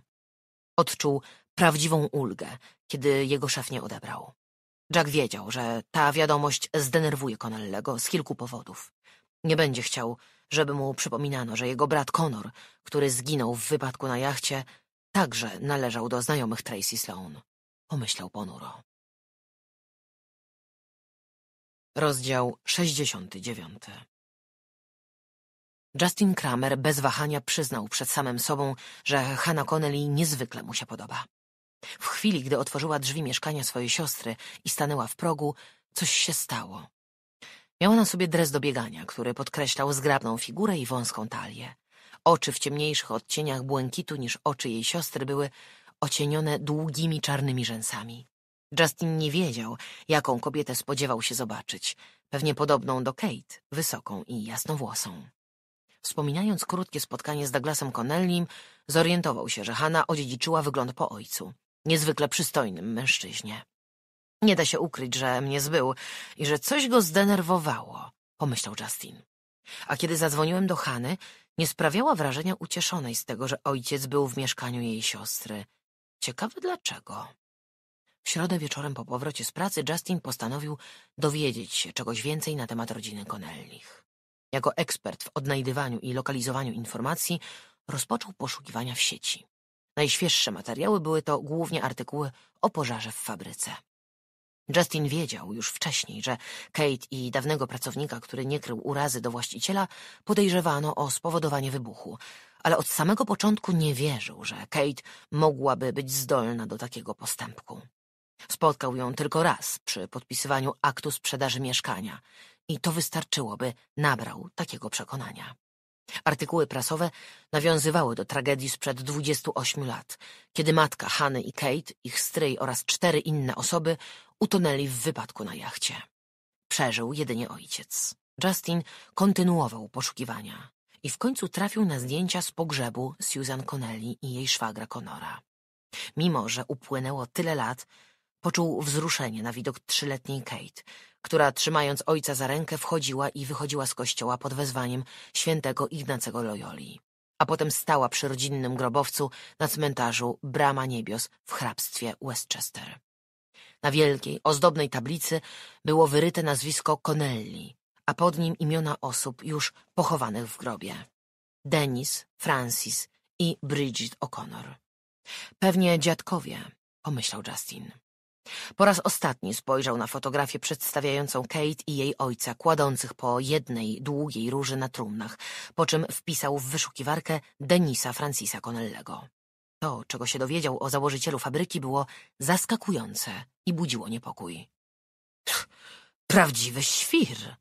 Odczuł prawdziwą ulgę, kiedy jego szef nie odebrał. Jack wiedział, że ta wiadomość zdenerwuje Connellego z kilku powodów. Nie będzie chciał, żeby mu przypominano, że jego brat Connor, który zginął w wypadku na jachcie, Także należał do znajomych Tracy Sloan. Pomyślał ponuro. Rozdział 69 Justin Kramer bez wahania przyznał przed samym sobą, że Hannah Connelly niezwykle mu się podoba. W chwili, gdy otworzyła drzwi mieszkania swojej siostry i stanęła w progu, coś się stało. Miała na sobie dres do biegania, który podkreślał zgrabną figurę i wąską talię. Oczy w ciemniejszych odcieniach błękitu niż oczy jej siostry były ocienione długimi czarnymi rzęsami. Justin nie wiedział, jaką kobietę spodziewał się zobaczyć. Pewnie podobną do Kate, wysoką i jasnowłosą. Wspominając krótkie spotkanie z Douglasem Connellim, zorientował się, że Hanna odziedziczyła wygląd po ojcu. Niezwykle przystojnym mężczyźnie. Nie da się ukryć, że mnie zbył i że coś go zdenerwowało, pomyślał Justin. A kiedy zadzwoniłem do Hany, nie sprawiała wrażenia ucieszonej z tego, że ojciec był w mieszkaniu jej siostry. Ciekawe dlaczego. W środę wieczorem po powrocie z pracy Justin postanowił dowiedzieć się czegoś więcej na temat rodziny Konelnych. Jako ekspert w odnajdywaniu i lokalizowaniu informacji rozpoczął poszukiwania w sieci. Najświeższe materiały były to głównie artykuły o pożarze w fabryce. Justin wiedział już wcześniej, że Kate i dawnego pracownika, który nie krył urazy do właściciela, podejrzewano o spowodowanie wybuchu, ale od samego początku nie wierzył, że Kate mogłaby być zdolna do takiego postępku. Spotkał ją tylko raz przy podpisywaniu aktu sprzedaży mieszkania i to wystarczyło, by nabrał takiego przekonania. Artykuły prasowe nawiązywały do tragedii sprzed 28 lat, kiedy matka Hany i Kate, ich stryj oraz cztery inne osoby utonęli w wypadku na jachcie. Przeżył jedynie ojciec. Justin kontynuował poszukiwania i w końcu trafił na zdjęcia z pogrzebu Susan Connelly i jej szwagra Conora. Mimo, że upłynęło tyle lat, poczuł wzruszenie na widok trzyletniej Kate, która trzymając ojca za rękę wchodziła i wychodziła z kościoła pod wezwaniem świętego Ignacego Loyoli, a potem stała przy rodzinnym grobowcu na cmentarzu Brama Niebios w hrabstwie Westchester. Na wielkiej, ozdobnej tablicy było wyryte nazwisko Connelly, a pod nim imiona osób już pochowanych w grobie. Denis, Francis i Bridget O'Connor. Pewnie dziadkowie, pomyślał Justin. Po raz ostatni spojrzał na fotografię przedstawiającą Kate i jej ojca, kładących po jednej długiej róży na trumnach, po czym wpisał w wyszukiwarkę Denisa Francisa Connellego. To, czego się dowiedział o założycielu fabryki, było zaskakujące i budziło niepokój. Prawdziwy świr!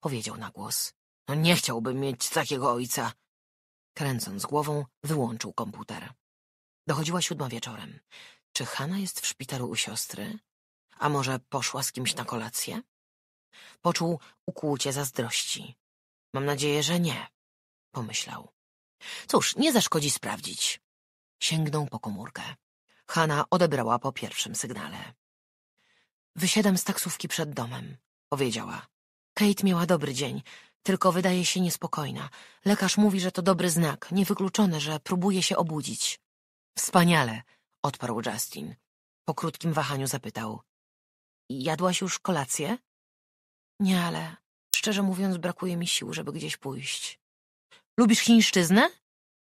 powiedział na głos. No nie chciałbym mieć takiego ojca. Kręcąc głową, wyłączył komputer. Dochodziła siódma wieczorem. Czy Hanna jest w szpitalu u siostry? A może poszła z kimś na kolację? Poczuł ukłucie zazdrości. Mam nadzieję, że nie, pomyślał. Cóż, nie zaszkodzi sprawdzić. Sięgnął po komórkę. Hanna odebrała po pierwszym sygnale. Wysiadam z taksówki przed domem, powiedziała. Kate miała dobry dzień, tylko wydaje się niespokojna. Lekarz mówi, że to dobry znak, niewykluczone, że próbuje się obudzić. Wspaniale, odparł Justin. Po krótkim wahaniu zapytał. Jadłaś już kolację? Nie, ale szczerze mówiąc brakuje mi sił, żeby gdzieś pójść. Lubisz chińszczyznę?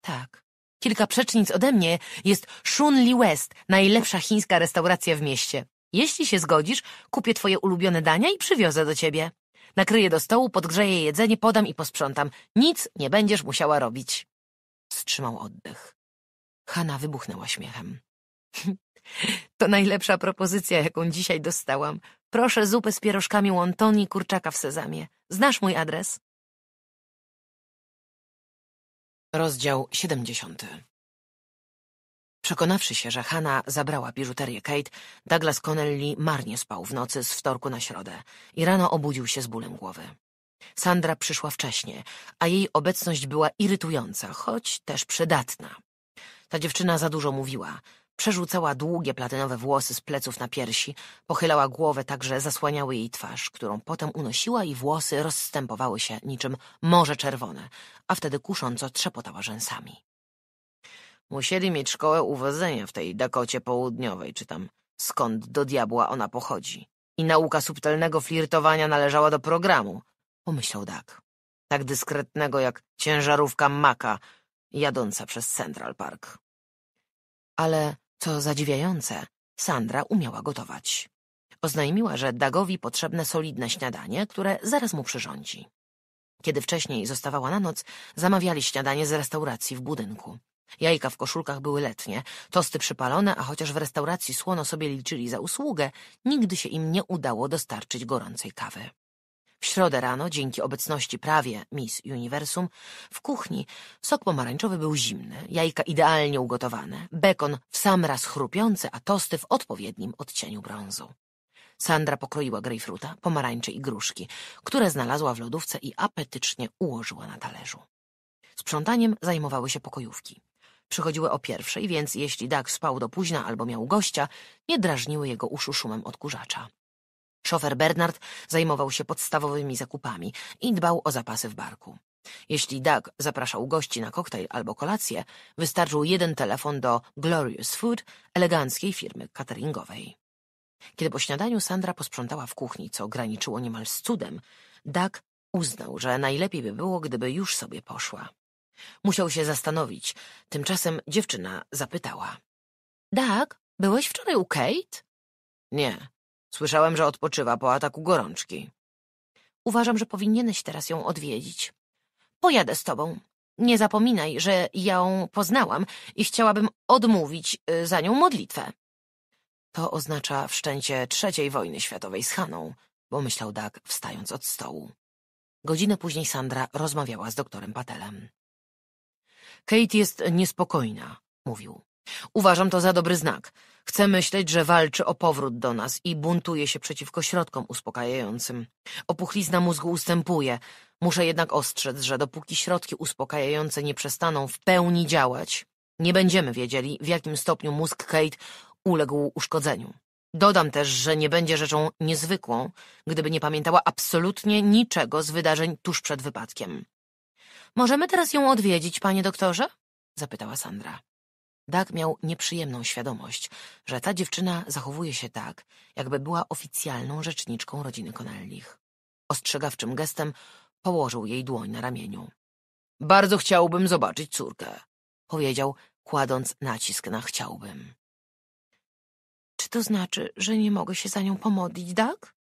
Tak. Kilka przecznic ode mnie jest Shun Li West, najlepsza chińska restauracja w mieście. Jeśli się zgodzisz, kupię twoje ulubione dania i przywiozę do ciebie. Nakryję do stołu, podgrzeję jedzenie, podam i posprzątam. Nic nie będziesz musiała robić. Wstrzymał oddech. Hanna wybuchnęła śmiechem. To najlepsza propozycja, jaką dzisiaj dostałam. Proszę zupę z pierożkami łontoni i kurczaka w sezamie. Znasz mój adres? Rozdział 70 Przekonawszy się, że Hanna zabrała biżuterię Kate, Douglas Connelly marnie spał w nocy z wtorku na środę i rano obudził się z bólem głowy. Sandra przyszła wcześnie, a jej obecność była irytująca, choć też przydatna. Ta dziewczyna za dużo mówiła, Przerzucała długie platynowe włosy z pleców na piersi, pochylała głowę tak, że zasłaniały jej twarz, którą potem unosiła i włosy rozstępowały się niczym morze czerwone, a wtedy kusząco trzepotała rzęsami. Musieli mieć szkołę uwodzenia w tej Dakocie Południowej, czy tam skąd do diabła ona pochodzi. I nauka subtelnego flirtowania należała do programu, pomyślał Dak. Tak dyskretnego jak ciężarówka maka jadąca przez Central Park. Ale co zadziwiające, Sandra umiała gotować. Oznajmiła, że Dagowi potrzebne solidne śniadanie, które zaraz mu przyrządzi. Kiedy wcześniej zostawała na noc, zamawiali śniadanie z restauracji w budynku. Jajka w koszulkach były letnie, tosty przypalone, a chociaż w restauracji słono sobie liczyli za usługę, nigdy się im nie udało dostarczyć gorącej kawy. W środę rano, dzięki obecności prawie Miss Universum, w kuchni sok pomarańczowy był zimny, jajka idealnie ugotowane, bekon w sam raz chrupiący, a tosty w odpowiednim odcieniu brązu. Sandra pokroiła grejpfruta, pomarańcze i gruszki, które znalazła w lodówce i apetycznie ułożyła na talerzu. Sprzątaniem zajmowały się pokojówki. Przychodziły o pierwszej, więc jeśli Dag spał do późna albo miał gościa, nie drażniły jego uszu szumem odkurzacza. Szofer Bernard zajmował się podstawowymi zakupami i dbał o zapasy w barku. Jeśli Doug zapraszał gości na koktajl albo kolację, wystarczył jeden telefon do Glorious Food, eleganckiej firmy cateringowej. Kiedy po śniadaniu Sandra posprzątała w kuchni, co graniczyło niemal z cudem, Doug uznał, że najlepiej by było, gdyby już sobie poszła. Musiał się zastanowić. Tymczasem dziewczyna zapytała. — Doug, byłeś wczoraj u Kate? — Nie, Słyszałem, że odpoczywa po ataku gorączki. Uważam, że powinieneś teraz ją odwiedzić. Pojadę z tobą. Nie zapominaj, że ja ją poznałam i chciałabym odmówić y, za nią modlitwę. To oznacza wszczęcie trzeciej wojny światowej z Haną, pomyślał Dag, wstając od stołu. Godzinę później Sandra rozmawiała z doktorem Patelem. Kate jest niespokojna, mówił. Uważam to za dobry znak. Chcę myśleć, że walczy o powrót do nas i buntuje się przeciwko środkom uspokajającym. Opuchlizna mózgu ustępuje. Muszę jednak ostrzec, że dopóki środki uspokajające nie przestaną w pełni działać, nie będziemy wiedzieli, w jakim stopniu mózg Kate uległ uszkodzeniu. Dodam też, że nie będzie rzeczą niezwykłą, gdyby nie pamiętała absolutnie niczego z wydarzeń tuż przed wypadkiem. Możemy teraz ją odwiedzić, panie doktorze? zapytała Sandra. Dag miał nieprzyjemną świadomość, że ta dziewczyna zachowuje się tak, jakby była oficjalną rzeczniczką rodziny Connellich. Ostrzegawczym gestem położył jej dłoń na ramieniu. Bardzo chciałbym zobaczyć córkę, powiedział, kładąc nacisk na chciałbym. Czy to znaczy, że nie mogę się za nią pomodlić, Dag?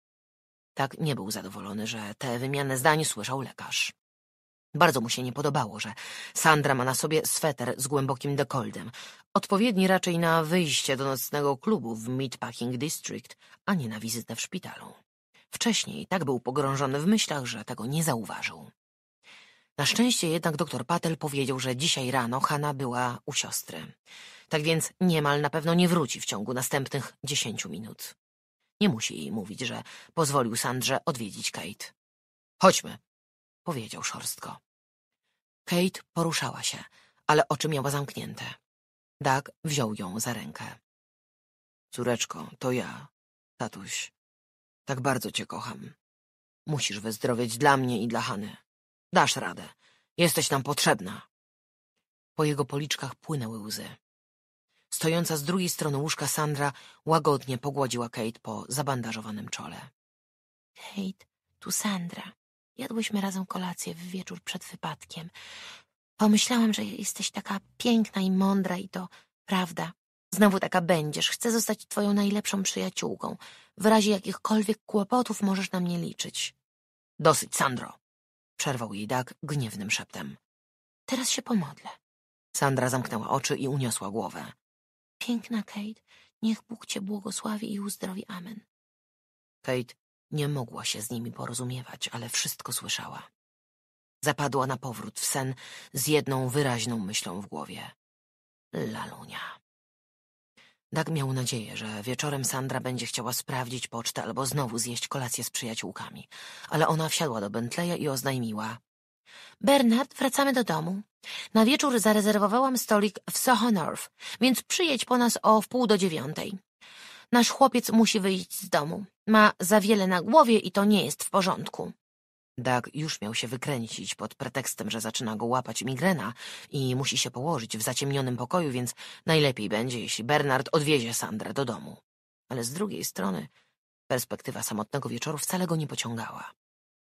Tak nie był zadowolony, że tę wymianę zdań słyszał lekarz. Bardzo mu się nie podobało, że Sandra ma na sobie sweter z głębokim dekoldem, odpowiedni raczej na wyjście do nocnego klubu w Meatpacking District, a nie na wizytę w szpitalu. Wcześniej tak był pogrążony w myślach, że tego nie zauważył. Na szczęście jednak doktor Patel powiedział, że dzisiaj rano Hanna była u siostry. Tak więc niemal na pewno nie wróci w ciągu następnych dziesięciu minut. Nie musi jej mówić, że pozwolił Sandrze odwiedzić Kate. Chodźmy, powiedział szorstko. Kate poruszała się, ale oczy miała zamknięte. Dag wziął ją za rękę. Córeczko, to ja, tatuś. Tak bardzo cię kocham. Musisz wyzdrowieć dla mnie i dla Hany. Dasz radę. Jesteś nam potrzebna. Po jego policzkach płynęły łzy. Stojąca z drugiej strony łóżka Sandra łagodnie pogładziła Kate po zabandażowanym czole. Kate, tu Sandra. Jadłyśmy razem kolację w wieczór przed wypadkiem. Pomyślałam, że jesteś taka piękna i mądra i to prawda. Znowu taka będziesz. Chcę zostać twoją najlepszą przyjaciółką. W razie jakichkolwiek kłopotów możesz na mnie liczyć. Dosyć, Sandro! Przerwał jej Dag gniewnym szeptem. Teraz się pomodlę. Sandra zamknęła oczy i uniosła głowę. Piękna Kate, niech Bóg cię błogosławi i uzdrowi. Amen. Kate nie mogła się z nimi porozumiewać, ale wszystko słyszała. Zapadła na powrót w sen z jedną wyraźną myślą w głowie. Lalunia. Dag miał nadzieję, że wieczorem Sandra będzie chciała sprawdzić pocztę albo znowu zjeść kolację z przyjaciółkami, ale ona wsiadła do Bentleya i oznajmiła. Bernard, wracamy do domu. Na wieczór zarezerwowałam stolik w Soho North, więc przyjedź po nas o wpół do dziewiątej. Nasz chłopiec musi wyjść z domu. Ma za wiele na głowie i to nie jest w porządku. Dag już miał się wykręcić pod pretekstem, że zaczyna go łapać migrena i musi się położyć w zaciemnionym pokoju, więc najlepiej będzie, jeśli Bernard odwiezie Sandrę do domu. Ale z drugiej strony perspektywa samotnego wieczoru wcale go nie pociągała.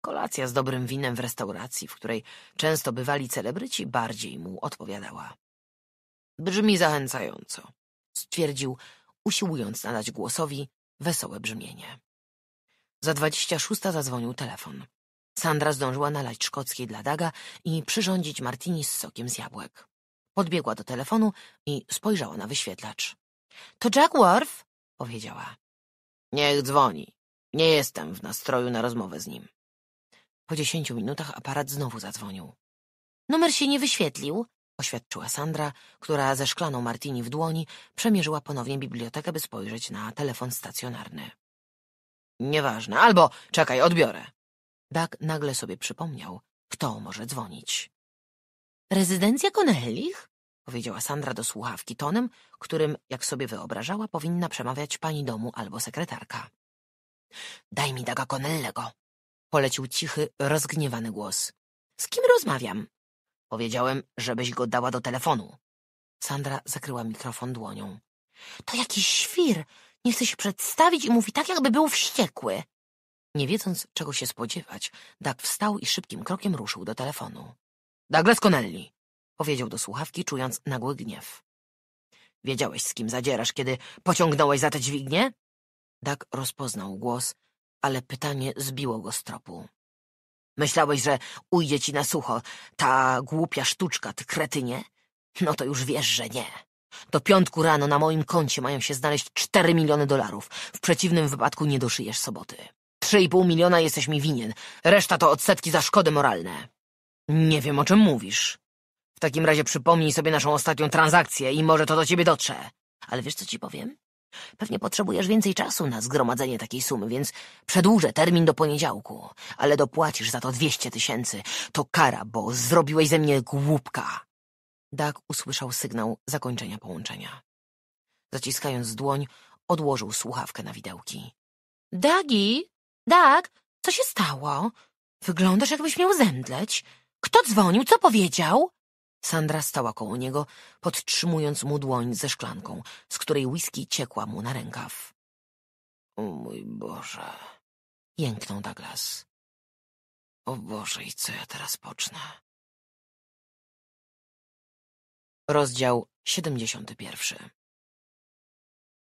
Kolacja z dobrym winem w restauracji, w której często bywali celebryci, bardziej mu odpowiadała. Brzmi zachęcająco, stwierdził usiłując nadać głosowi wesołe brzmienie. Za dwadzieścia szósta zadzwonił telefon. Sandra zdążyła nalać szkockiej dla Daga i przyrządzić martini z sokiem z jabłek. Podbiegła do telefonu i spojrzała na wyświetlacz. To Jack Worth, powiedziała. Niech dzwoni. Nie jestem w nastroju na rozmowę z nim. Po dziesięciu minutach aparat znowu zadzwonił. Numer się nie wyświetlił, oświadczyła Sandra, która ze szklaną martini w dłoni przemierzyła ponownie bibliotekę, by spojrzeć na telefon stacjonarny. Nieważne, albo czekaj, odbiorę. Doug nagle sobie przypomniał, kto może dzwonić. Rezydencja Konellich? powiedziała Sandra do słuchawki tonem, którym, jak sobie wyobrażała, powinna przemawiać pani domu albo sekretarka. Daj mi Daga Konellego, polecił cichy, rozgniewany głos. Z kim rozmawiam? Powiedziałem, żebyś go dała do telefonu. Sandra zakryła mikrofon dłonią. To jakiś świr! Nie chce się przedstawić i mówi tak, jakby był wściekły. Nie wiedząc, czego się spodziewać, Doug wstał i szybkim krokiem ruszył do telefonu. Douglas Connelly! powiedział do słuchawki, czując nagły gniew. Wiedziałeś, z kim zadzierasz, kiedy pociągnąłeś za te dźwignię? Doug rozpoznał głos, ale pytanie zbiło go z tropu. Myślałeś, że ujdzie ci na sucho ta głupia sztuczka, ty kretynie? No to już wiesz, że nie. Do piątku rano na moim koncie mają się znaleźć cztery miliony dolarów. W przeciwnym wypadku nie doszyjesz soboty. Trzy i pół miliona jesteś mi winien. Reszta to odsetki za szkody moralne. Nie wiem, o czym mówisz. W takim razie przypomnij sobie naszą ostatnią transakcję i może to do ciebie dotrze. Ale wiesz, co ci powiem? Pewnie potrzebujesz więcej czasu na zgromadzenie takiej sumy, więc przedłużę termin do poniedziałku, ale dopłacisz za to dwieście tysięcy. To kara, bo zrobiłeś ze mnie głupka. Dak usłyszał sygnał zakończenia połączenia. Zaciskając dłoń, odłożył słuchawkę na widełki. Dagi? Dag? Co się stało? Wyglądasz, jakbyś miał zemdleć. Kto dzwonił? Co powiedział? Sandra stała koło niego, podtrzymując mu dłoń ze szklanką, z której whisky ciekła mu na rękaw. O mój Boże! jęknął Douglas. O Boże, i co ja teraz pocznę? Rozdział 71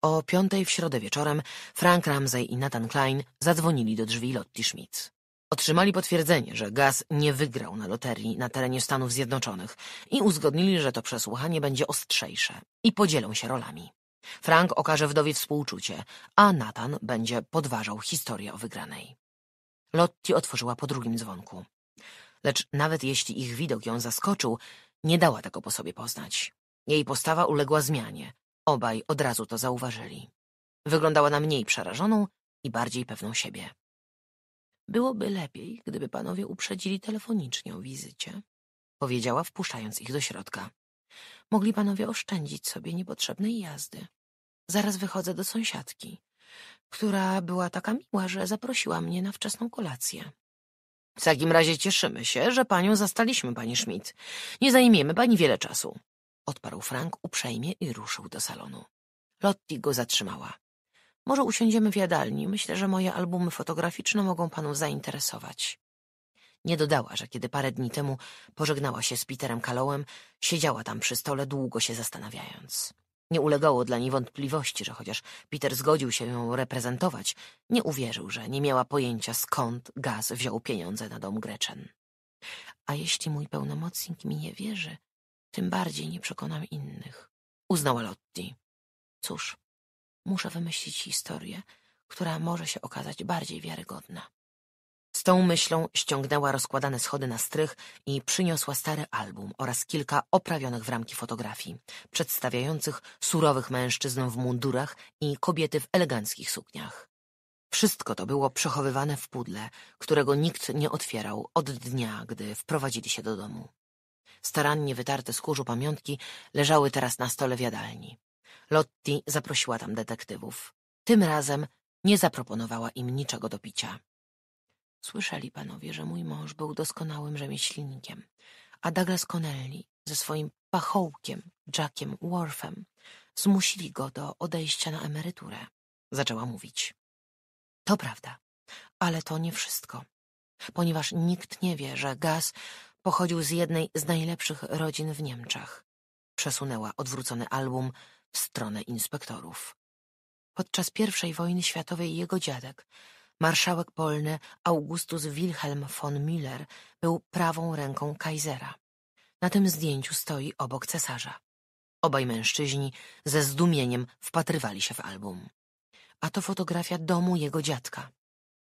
O piątej w środę wieczorem Frank Ramsey i Nathan Klein zadzwonili do drzwi Lottie Schmidt. Otrzymali potwierdzenie, że Gaz nie wygrał na loterii na terenie Stanów Zjednoczonych i uzgodnili, że to przesłuchanie będzie ostrzejsze i podzielą się rolami. Frank okaże wdowie współczucie, a Nathan będzie podważał historię o wygranej. Lotti otworzyła po drugim dzwonku. Lecz nawet jeśli ich widok ją zaskoczył, nie dała tego po sobie poznać. Jej postawa uległa zmianie. Obaj od razu to zauważyli. Wyglądała na mniej przerażoną i bardziej pewną siebie. Byłoby lepiej, gdyby panowie uprzedzili telefonicznie o wizycie, powiedziała, wpuszczając ich do środka. Mogli panowie oszczędzić sobie niepotrzebnej jazdy. Zaraz wychodzę do sąsiadki, która była taka miła, że zaprosiła mnie na wczesną kolację. W takim razie cieszymy się, że panią zastaliśmy, pani Schmidt. Nie zajmiemy pani wiele czasu. Odparł Frank uprzejmie i ruszył do salonu. Lotti go zatrzymała. Może usiądziemy w jadalni. Myślę, że moje albumy fotograficzne mogą panu zainteresować. Nie dodała, że kiedy parę dni temu pożegnała się z Peterem Kalołem, siedziała tam przy stole długo się zastanawiając. Nie ulegało dla niej wątpliwości, że chociaż Peter zgodził się ją reprezentować, nie uwierzył, że nie miała pojęcia skąd gaz wziął pieniądze na dom Greczen. A jeśli mój pełnomocnik mi nie wierzy, tym bardziej nie przekonam innych. Uznała Lotti. Cóż, Muszę wymyślić historię, która może się okazać bardziej wiarygodna. Z tą myślą ściągnęła rozkładane schody na strych i przyniosła stary album oraz kilka oprawionych w ramki fotografii, przedstawiających surowych mężczyzn w mundurach i kobiety w eleganckich sukniach. Wszystko to było przechowywane w pudle, którego nikt nie otwierał od dnia, gdy wprowadzili się do domu. Starannie wytarte z kurzu pamiątki leżały teraz na stole w jadalni. Lotti zaprosiła tam detektywów. Tym razem nie zaproponowała im niczego do picia. Słyszeli panowie, że mój mąż był doskonałym rzemieślnikiem, a Douglas Connelly ze swoim pachołkiem, Jackiem Worfem, zmusili go do odejścia na emeryturę. Zaczęła mówić. To prawda, ale to nie wszystko, ponieważ nikt nie wie, że Gaz pochodził z jednej z najlepszych rodzin w Niemczech. Przesunęła odwrócony album w stronę inspektorów. Podczas I wojny światowej jego dziadek, marszałek polny Augustus Wilhelm von Müller, był prawą ręką Kaisera. Na tym zdjęciu stoi obok cesarza. Obaj mężczyźni ze zdumieniem wpatrywali się w album. A to fotografia domu jego dziadka.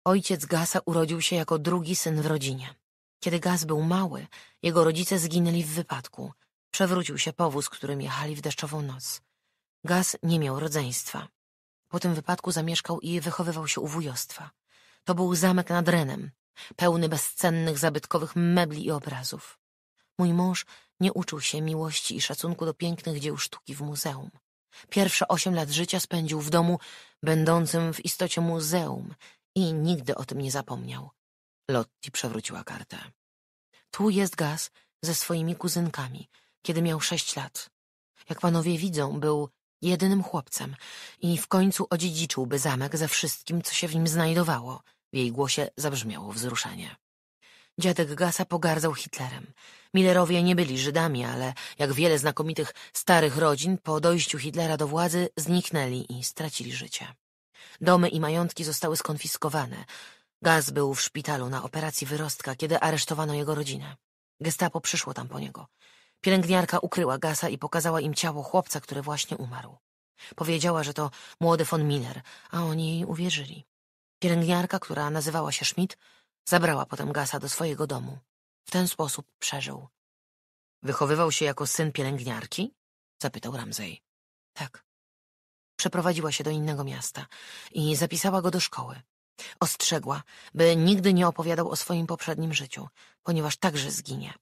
Ojciec Gasa urodził się jako drugi syn w rodzinie. Kiedy Gas był mały, jego rodzice zginęli w wypadku. Przewrócił się powóz, którym jechali w deszczową noc. Gaz nie miał rodzeństwa. Po tym wypadku zamieszkał i wychowywał się u wujostwa. To był zamek nad Renem, pełny bezcennych, zabytkowych mebli i obrazów. Mój mąż nie uczył się miłości i szacunku do pięknych dzieł sztuki w muzeum. Pierwsze osiem lat życia spędził w domu, będącym w istocie muzeum i nigdy o tym nie zapomniał. Lotti przewróciła kartę. Tu jest gaz ze swoimi kuzynkami, kiedy miał sześć lat. Jak panowie widzą, był jedynym chłopcem i w końcu odziedziczyłby zamek ze wszystkim, co się w nim znajdowało. W jej głosie zabrzmiało wzruszenie. Dziadek Gasa pogardzał Hitlerem. Millerowie nie byli Żydami, ale jak wiele znakomitych starych rodzin, po dojściu Hitlera do władzy zniknęli i stracili życie. Domy i majątki zostały skonfiskowane. Gaz był w szpitalu na operacji wyrostka, kiedy aresztowano jego rodzinę. Gestapo przyszło tam po niego. Pielęgniarka ukryła Gasa i pokazała im ciało chłopca, który właśnie umarł. Powiedziała, że to młody von Miller, a oni jej uwierzyli. Pielęgniarka, która nazywała się Schmidt, zabrała potem Gasa do swojego domu. W ten sposób przeżył. Wychowywał się jako syn pielęgniarki? zapytał Ramsey. Tak. Przeprowadziła się do innego miasta i zapisała go do szkoły. Ostrzegła, by nigdy nie opowiadał o swoim poprzednim życiu, ponieważ także zginie.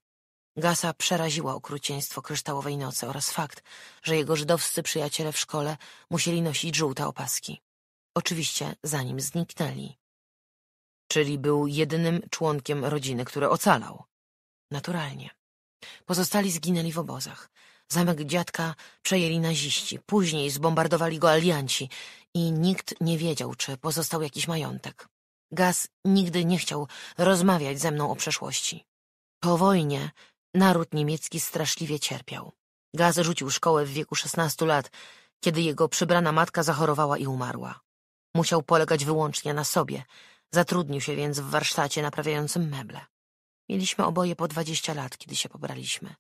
Gasa przeraziła okrucieństwo kryształowej nocy oraz fakt, że jego żydowscy przyjaciele w szkole musieli nosić żółte opaski. Oczywiście zanim zniknęli. Czyli był jedynym członkiem rodziny, który ocalał. Naturalnie. Pozostali zginęli w obozach. Zamek dziadka przejęli naziści, później zbombardowali go alianci i nikt nie wiedział, czy pozostał jakiś majątek. Gaz nigdy nie chciał rozmawiać ze mną o przeszłości. Po wojnie Naród niemiecki straszliwie cierpiał. Gaz rzucił szkołę w wieku 16 lat, kiedy jego przybrana matka zachorowała i umarła. Musiał polegać wyłącznie na sobie, zatrudnił się więc w warsztacie naprawiającym meble. Mieliśmy oboje po dwadzieścia lat, kiedy się pobraliśmy.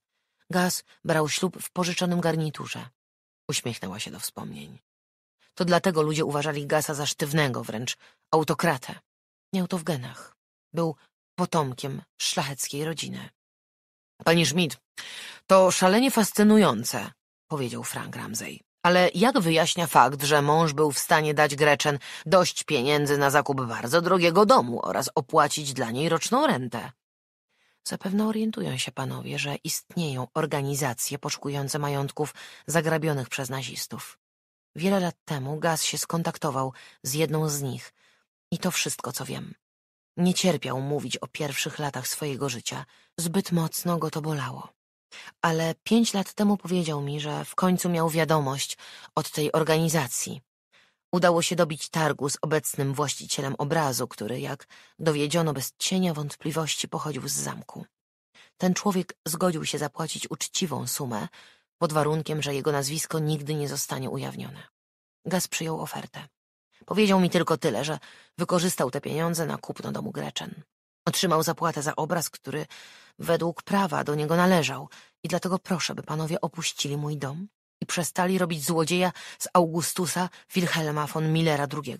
Gaz brał ślub w pożyczonym garniturze. Uśmiechnęła się do wspomnień. To dlatego ludzie uważali Gasa za sztywnego wręcz, autokratę. Miał to w genach. Był potomkiem szlacheckiej rodziny. Pani Schmidt, to szalenie fascynujące, powiedział Frank Ramsey. Ale jak wyjaśnia fakt, że mąż był w stanie dać Greczen dość pieniędzy na zakup bardzo drogiego domu oraz opłacić dla niej roczną rentę? Zapewne orientują się panowie, że istnieją organizacje poszukujące majątków zagrabionych przez nazistów. Wiele lat temu Gaz się skontaktował z jedną z nich i to wszystko, co wiem. Nie cierpiał mówić o pierwszych latach swojego życia, zbyt mocno go to bolało. Ale pięć lat temu powiedział mi, że w końcu miał wiadomość od tej organizacji. Udało się dobić targu z obecnym właścicielem obrazu, który, jak dowiedziono bez cienia wątpliwości, pochodził z zamku. Ten człowiek zgodził się zapłacić uczciwą sumę, pod warunkiem, że jego nazwisko nigdy nie zostanie ujawnione. Gaz przyjął ofertę. Powiedział mi tylko tyle, że wykorzystał te pieniądze na kupno domu Greczen. Otrzymał zapłatę za obraz, który według prawa do niego należał i dlatego proszę, by panowie opuścili mój dom i przestali robić złodzieja z Augustusa Wilhelma von Millera II.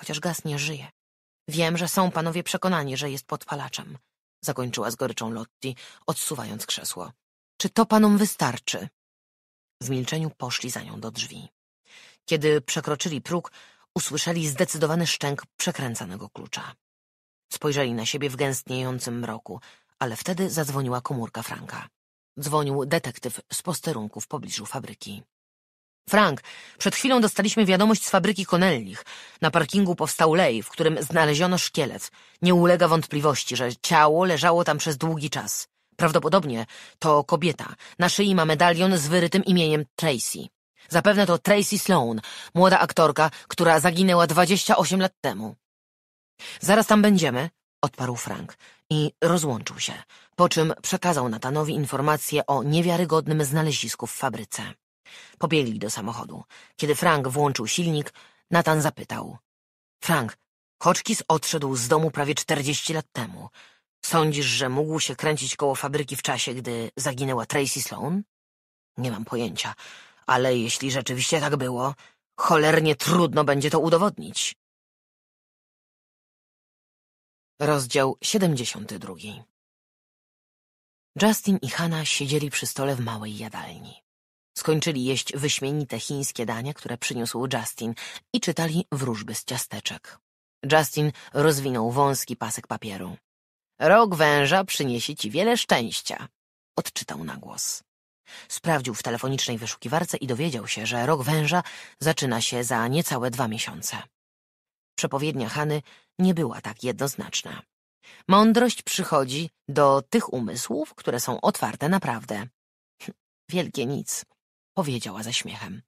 Chociaż Gaz nie żyje. Wiem, że są panowie przekonani, że jest podpalaczem. Zakończyła z goryczą Lotti, odsuwając krzesło. Czy to panom wystarczy? W milczeniu poszli za nią do drzwi. Kiedy przekroczyli próg, usłyszeli zdecydowany szczęk przekręcanego klucza. Spojrzeli na siebie w gęstniejącym mroku, ale wtedy zadzwoniła komórka Franka. Dzwonił detektyw z posterunku w pobliżu fabryki. Frank, przed chwilą dostaliśmy wiadomość z fabryki Konellich. Na parkingu powstał lej, w którym znaleziono szkielet. Nie ulega wątpliwości, że ciało leżało tam przez długi czas. Prawdopodobnie to kobieta. Na szyi ma medalion z wyrytym imieniem Tracy. Zapewne to Tracy Sloan, młoda aktorka, która zaginęła 28 lat temu. Zaraz tam będziemy, odparł Frank i rozłączył się, po czym przekazał Natanowi informację o niewiarygodnym znalezisku w fabryce. Pobiegli do samochodu. Kiedy Frank włączył silnik, Natan zapytał. Frank, Hotchkiss odszedł z domu prawie 40 lat temu. Sądzisz, że mógł się kręcić koło fabryki w czasie, gdy zaginęła Tracy Sloan? Nie mam pojęcia ale jeśli rzeczywiście tak było, cholernie trudno będzie to udowodnić. Rozdział 72 Justin i Hanna siedzieli przy stole w małej jadalni. Skończyli jeść wyśmienite chińskie dania, które przyniósł Justin i czytali wróżby z ciasteczek. Justin rozwinął wąski pasek papieru. Rok węża przyniesie ci wiele szczęścia, odczytał na głos. Sprawdził w telefonicznej wyszukiwarce i dowiedział się, że rok węża zaczyna się za niecałe dwa miesiące. Przepowiednia Hany nie była tak jednoznaczna. Mądrość przychodzi do tych umysłów, które są otwarte naprawdę. Hm, wielkie nic, powiedziała ze śmiechem.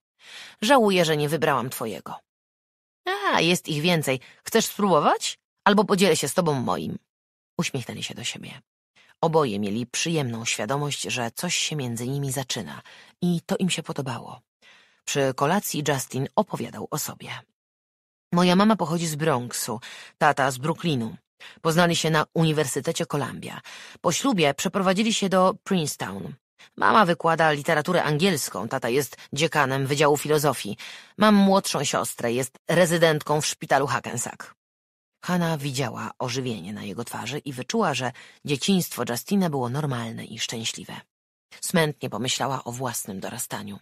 Żałuję, że nie wybrałam twojego. A, jest ich więcej. Chcesz spróbować? Albo podzielę się z tobą moim. Uśmiechnęli się do siebie. Oboje mieli przyjemną świadomość, że coś się między nimi zaczyna i to im się podobało. Przy kolacji Justin opowiadał o sobie. Moja mama pochodzi z Bronxu, tata z Brooklynu. Poznali się na Uniwersytecie Columbia. Po ślubie przeprowadzili się do Princeton. Mama wykłada literaturę angielską, tata jest dziekanem Wydziału Filozofii. Mam młodszą siostrę, jest rezydentką w szpitalu Hackensack. Hanna widziała ożywienie na jego twarzy i wyczuła, że dzieciństwo Justina było normalne i szczęśliwe. Smętnie pomyślała o własnym dorastaniu.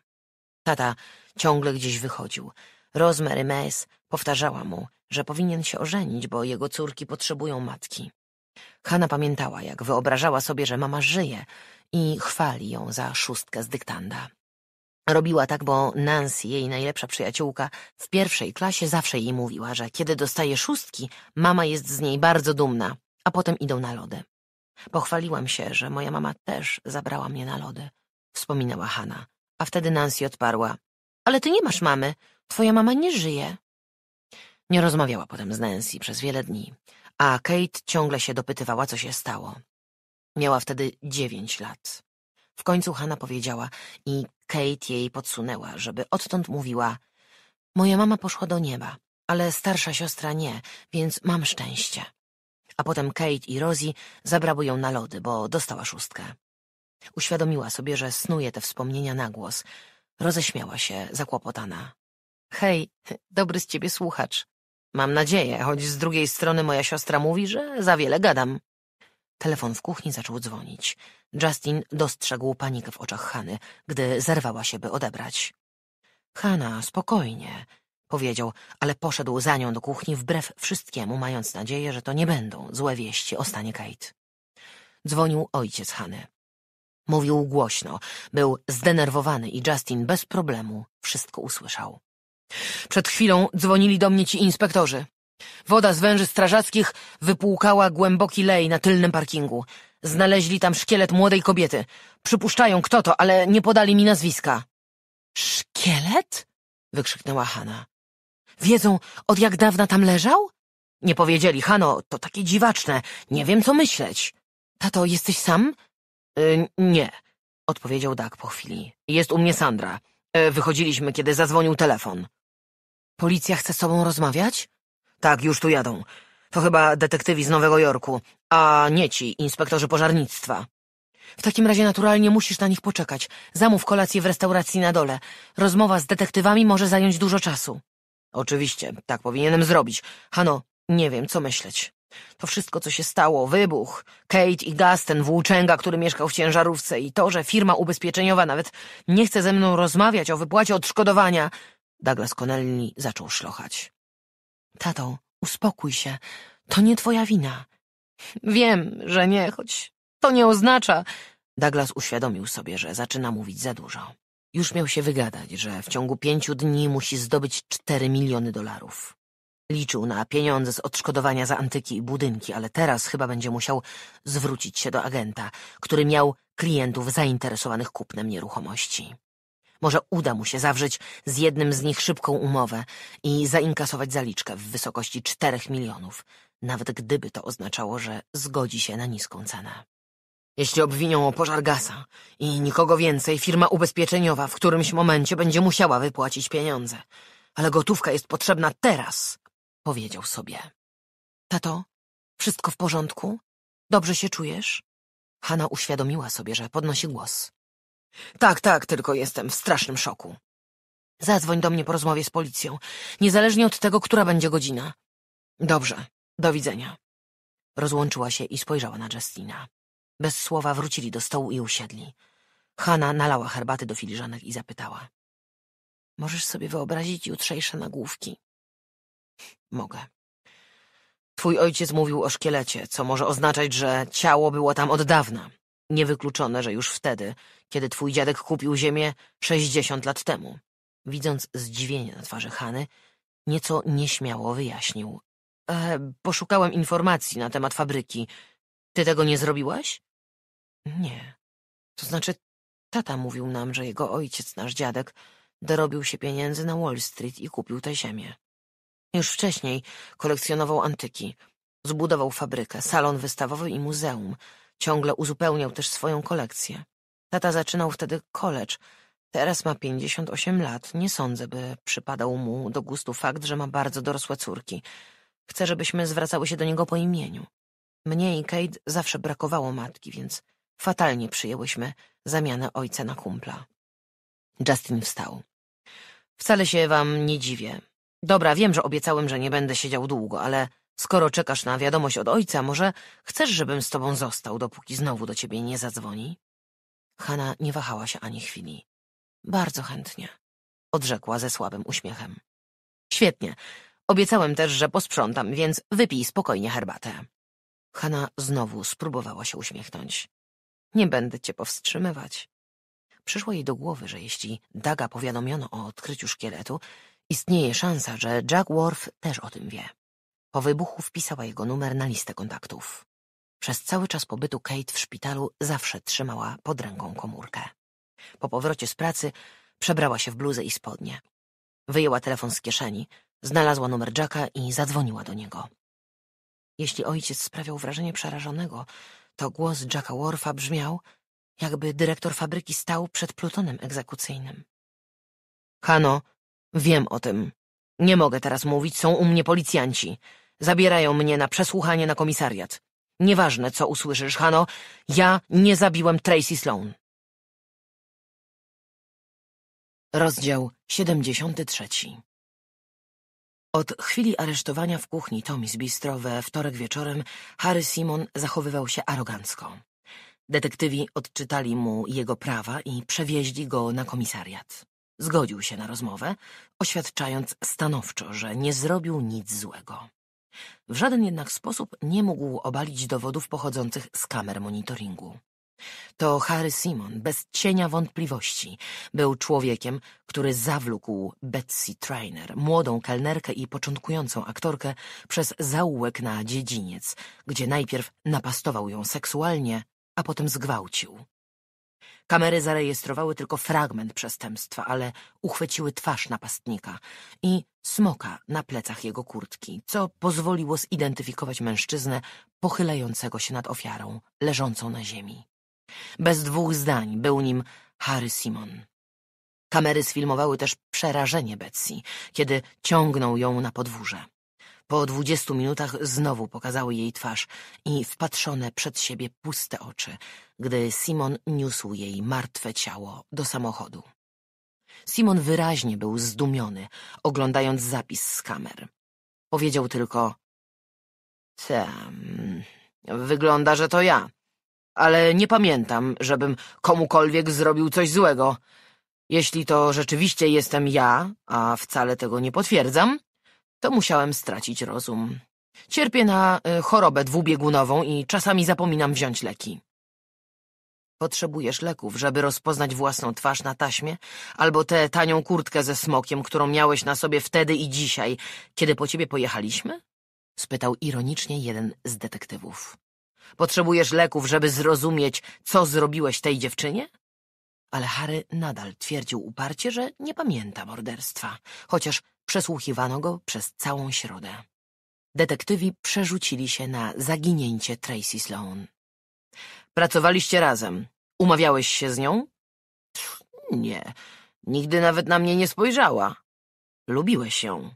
Tata ciągle gdzieś wychodził. Rosemary Mays powtarzała mu, że powinien się ożenić, bo jego córki potrzebują matki. Hanna pamiętała, jak wyobrażała sobie, że mama żyje i chwali ją za szóstkę z dyktanda. Robiła tak, bo Nancy, jej najlepsza przyjaciółka, w pierwszej klasie zawsze jej mówiła, że kiedy dostaje szóstki, mama jest z niej bardzo dumna, a potem idą na lody. Pochwaliłam się, że moja mama też zabrała mnie na lody, wspominała Hanna, a wtedy Nancy odparła. Ale ty nie masz mamy, twoja mama nie żyje. Nie rozmawiała potem z Nancy przez wiele dni, a Kate ciągle się dopytywała, co się stało. Miała wtedy dziewięć lat. W końcu Hanna powiedziała i Kate jej podsunęła, żeby odtąd mówiła Moja mama poszła do nieba, ale starsza siostra nie, więc mam szczęście. A potem Kate i Rosie zabrały ją na lody, bo dostała szóstkę. Uświadomiła sobie, że snuje te wspomnienia na głos. Roześmiała się, zakłopotana. Hej, dobry z ciebie słuchacz. Mam nadzieję, choć z drugiej strony moja siostra mówi, że za wiele gadam. Telefon w kuchni zaczął dzwonić. Justin dostrzegł panikę w oczach Hany, gdy zerwała się, by odebrać. Hana, spokojnie, powiedział, ale poszedł za nią do kuchni wbrew wszystkiemu, mając nadzieję, że to nie będą złe wieści o stanie Kate. Dzwonił ojciec Hany. Mówił głośno, był zdenerwowany i Justin bez problemu wszystko usłyszał. Przed chwilą dzwonili do mnie ci inspektorzy, Woda z węży strażackich wypłukała głęboki lej na tylnym parkingu. Znaleźli tam szkielet młodej kobiety. Przypuszczają kto to, ale nie podali mi nazwiska. Szkielet? wykrzyknęła Hanna. Wiedzą, od jak dawna tam leżał? Nie powiedzieli, Hano, to takie dziwaczne, nie wiem co myśleć. Tato, jesteś sam? Y nie, odpowiedział Dak po chwili. Jest u mnie Sandra. Y wychodziliśmy, kiedy zadzwonił telefon. Policja chce z sobą rozmawiać? Tak, już tu jadą. To chyba detektywi z Nowego Jorku, a nie ci, inspektorzy pożarnictwa. W takim razie naturalnie musisz na nich poczekać. Zamów kolację w restauracji na dole. Rozmowa z detektywami może zająć dużo czasu. Oczywiście, tak powinienem zrobić. Hano, nie wiem, co myśleć. To wszystko, co się stało, wybuch, Kate i Gasten, włóczęga, który mieszkał w ciężarówce i to, że firma ubezpieczeniowa nawet nie chce ze mną rozmawiać o wypłacie odszkodowania. Douglas Connelly zaczął szlochać. Tato, uspokój się. To nie twoja wina. Wiem, że nie, choć to nie oznacza... Douglas uświadomił sobie, że zaczyna mówić za dużo. Już miał się wygadać, że w ciągu pięciu dni musi zdobyć cztery miliony dolarów. Liczył na pieniądze z odszkodowania za antyki i budynki, ale teraz chyba będzie musiał zwrócić się do agenta, który miał klientów zainteresowanych kupnem nieruchomości. Może uda mu się zawrzeć z jednym z nich szybką umowę i zainkasować zaliczkę w wysokości czterech milionów, nawet gdyby to oznaczało, że zgodzi się na niską cenę. Jeśli obwinią o pożar gasa i nikogo więcej, firma ubezpieczeniowa w którymś momencie będzie musiała wypłacić pieniądze. Ale gotówka jest potrzebna teraz, powiedział sobie. Tato, wszystko w porządku? Dobrze się czujesz? Hanna uświadomiła sobie, że podnosi głos. Tak, tak, tylko jestem w strasznym szoku. Zadzwoń do mnie po rozmowie z policją, niezależnie od tego, która będzie godzina. Dobrze, do widzenia. Rozłączyła się i spojrzała na Justina. Bez słowa wrócili do stołu i usiedli. Hanna nalała herbaty do filiżanek i zapytała. Możesz sobie wyobrazić jutrzejsze nagłówki? Mogę. Twój ojciec mówił o szkielecie, co może oznaczać, że ciało było tam od dawna. Niewykluczone, że już wtedy, kiedy twój dziadek kupił ziemię sześćdziesiąt lat temu. Widząc zdziwienie na twarzy Hany, nieco nieśmiało wyjaśnił. E, poszukałem informacji na temat fabryki. Ty tego nie zrobiłaś? Nie. To znaczy, tata mówił nam, że jego ojciec, nasz dziadek, dorobił się pieniędzy na Wall Street i kupił tę ziemię. Już wcześniej kolekcjonował antyki. Zbudował fabrykę, salon wystawowy i muzeum – Ciągle uzupełniał też swoją kolekcję. Tata zaczynał wtedy kolecz. Teraz ma 58 lat. Nie sądzę, by przypadał mu do gustu fakt, że ma bardzo dorosłe córki. Chce, żebyśmy zwracały się do niego po imieniu. Mnie i Kate zawsze brakowało matki, więc fatalnie przyjęłyśmy zamianę ojca na kumpla. Justin wstał. Wcale się wam nie dziwię. Dobra, wiem, że obiecałem, że nie będę siedział długo, ale Skoro czekasz na wiadomość od ojca, może chcesz, żebym z tobą został, dopóki znowu do ciebie nie zadzwoni? Hanna nie wahała się ani chwili. Bardzo chętnie, odrzekła ze słabym uśmiechem. Świetnie. Obiecałem też, że posprzątam, więc wypij spokojnie herbatę. Hanna znowu spróbowała się uśmiechnąć. Nie będę cię powstrzymywać. Przyszło jej do głowy, że jeśli Daga powiadomiono o odkryciu szkieletu, istnieje szansa, że Jack Worf też o tym wie. Po wybuchu wpisała jego numer na listę kontaktów. Przez cały czas pobytu Kate w szpitalu zawsze trzymała pod ręką komórkę. Po powrocie z pracy przebrała się w bluzę i spodnie. Wyjęła telefon z kieszeni, znalazła numer Jacka i zadzwoniła do niego. Jeśli ojciec sprawiał wrażenie przerażonego, to głos Jacka Worfa brzmiał, jakby dyrektor fabryki stał przed plutonem egzekucyjnym. Hano, wiem o tym. Nie mogę teraz mówić, są u mnie policjanci. Zabierają mnie na przesłuchanie na komisariat. Nieważne, co usłyszysz, Hano, ja nie zabiłem Tracy Sloan. Rozdział 73 Od chwili aresztowania w kuchni Tomi z Bistro we wtorek wieczorem Harry Simon zachowywał się arogancko. Detektywi odczytali mu jego prawa i przewieźli go na komisariat. Zgodził się na rozmowę, oświadczając stanowczo, że nie zrobił nic złego. W żaden jednak sposób nie mógł obalić dowodów pochodzących z kamer monitoringu. To Harry Simon, bez cienia wątpliwości, był człowiekiem, który zawlókł Betsy Trainer, młodą kelnerkę i początkującą aktorkę, przez zaułek na dziedziniec, gdzie najpierw napastował ją seksualnie, a potem zgwałcił. Kamery zarejestrowały tylko fragment przestępstwa, ale uchwyciły twarz napastnika i smoka na plecach jego kurtki, co pozwoliło zidentyfikować mężczyznę pochylającego się nad ofiarą, leżącą na ziemi. Bez dwóch zdań był nim Harry Simon. Kamery sfilmowały też przerażenie Betsy, kiedy ciągnął ją na podwórze. Po dwudziestu minutach znowu pokazały jej twarz i wpatrzone przed siebie puste oczy, gdy Simon niósł jej martwe ciało do samochodu. Simon wyraźnie był zdumiony, oglądając zapis z kamer. Powiedział tylko — Tem, wygląda, że to ja, ale nie pamiętam, żebym komukolwiek zrobił coś złego. Jeśli to rzeczywiście jestem ja, a wcale tego nie potwierdzam, to musiałem stracić rozum. Cierpię na y, chorobę dwubiegunową i czasami zapominam wziąć leki. Potrzebujesz leków, żeby rozpoznać własną twarz na taśmie, albo tę tanią kurtkę ze smokiem, którą miałeś na sobie wtedy i dzisiaj, kiedy po ciebie pojechaliśmy? spytał ironicznie jeden z detektywów. Potrzebujesz leków, żeby zrozumieć, co zrobiłeś tej dziewczynie? ale Harry nadal twierdził uparcie, że nie pamięta morderstwa, chociaż przesłuchiwano go przez całą środę. Detektywi przerzucili się na zaginięcie Tracy Sloan. Pracowaliście razem. Umawiałeś się z nią? Pff, nie, nigdy nawet na mnie nie spojrzała. Lubiłeś ją.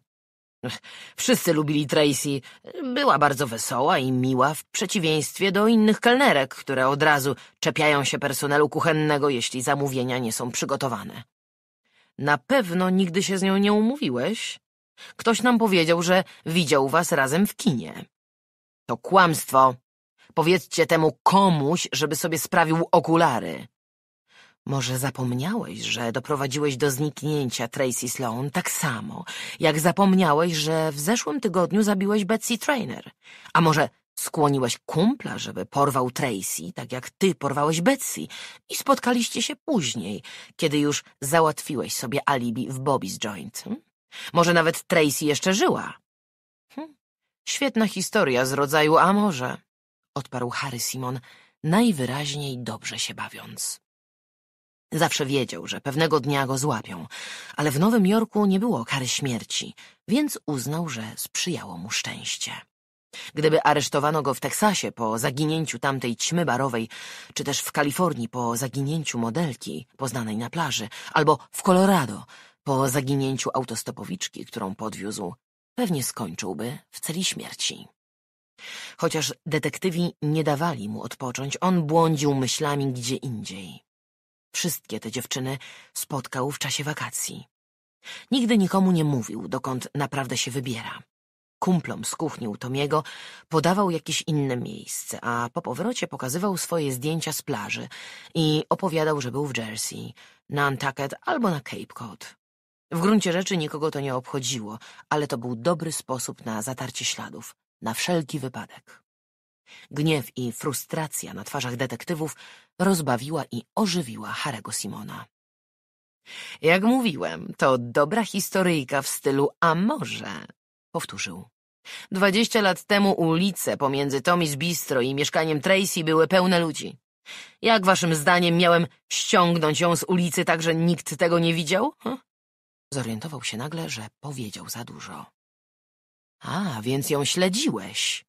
Wszyscy lubili Tracy. Była bardzo wesoła i miła, w przeciwieństwie do innych kelnerek, które od razu czepiają się personelu kuchennego, jeśli zamówienia nie są przygotowane. Na pewno nigdy się z nią nie umówiłeś? Ktoś nam powiedział, że widział was razem w kinie. To kłamstwo. Powiedzcie temu komuś, żeby sobie sprawił okulary. Może zapomniałeś, że doprowadziłeś do zniknięcia Tracy Sloan tak samo, jak zapomniałeś, że w zeszłym tygodniu zabiłeś Betsy Trainer. A może skłoniłeś kumpla, żeby porwał Tracy, tak jak ty porwałeś Betsy i spotkaliście się później, kiedy już załatwiłeś sobie alibi w Bobby's Joint. Hm? Może nawet Tracy jeszcze żyła. Hm? Świetna historia z rodzaju, a może, odparł Harry Simon, najwyraźniej dobrze się bawiąc. Zawsze wiedział, że pewnego dnia go złapią, ale w Nowym Jorku nie było kary śmierci, więc uznał, że sprzyjało mu szczęście. Gdyby aresztowano go w Teksasie po zaginięciu tamtej ćmy barowej, czy też w Kalifornii po zaginięciu modelki poznanej na plaży, albo w Colorado po zaginięciu autostopowiczki, którą podwiózł, pewnie skończyłby w celi śmierci. Chociaż detektywi nie dawali mu odpocząć, on błądził myślami gdzie indziej. Wszystkie te dziewczyny spotkał w czasie wakacji. Nigdy nikomu nie mówił, dokąd naprawdę się wybiera. Kumplom z kuchni u Tomiego podawał jakieś inne miejsce, a po powrocie pokazywał swoje zdjęcia z plaży i opowiadał, że był w Jersey, na Nantucket albo na Cape Cod. W gruncie rzeczy nikogo to nie obchodziło, ale to był dobry sposób na zatarcie śladów, na wszelki wypadek. Gniew i frustracja na twarzach detektywów rozbawiła i ożywiła Harego Simona. Jak mówiłem, to dobra historyjka w stylu a może, powtórzył. Dwadzieścia lat temu ulice pomiędzy Tommy's Bistro i mieszkaniem Tracy były pełne ludzi. Jak waszym zdaniem miałem ściągnąć ją z ulicy tak, że nikt tego nie widział? Hm? Zorientował się nagle, że powiedział za dużo. A, więc ją śledziłeś,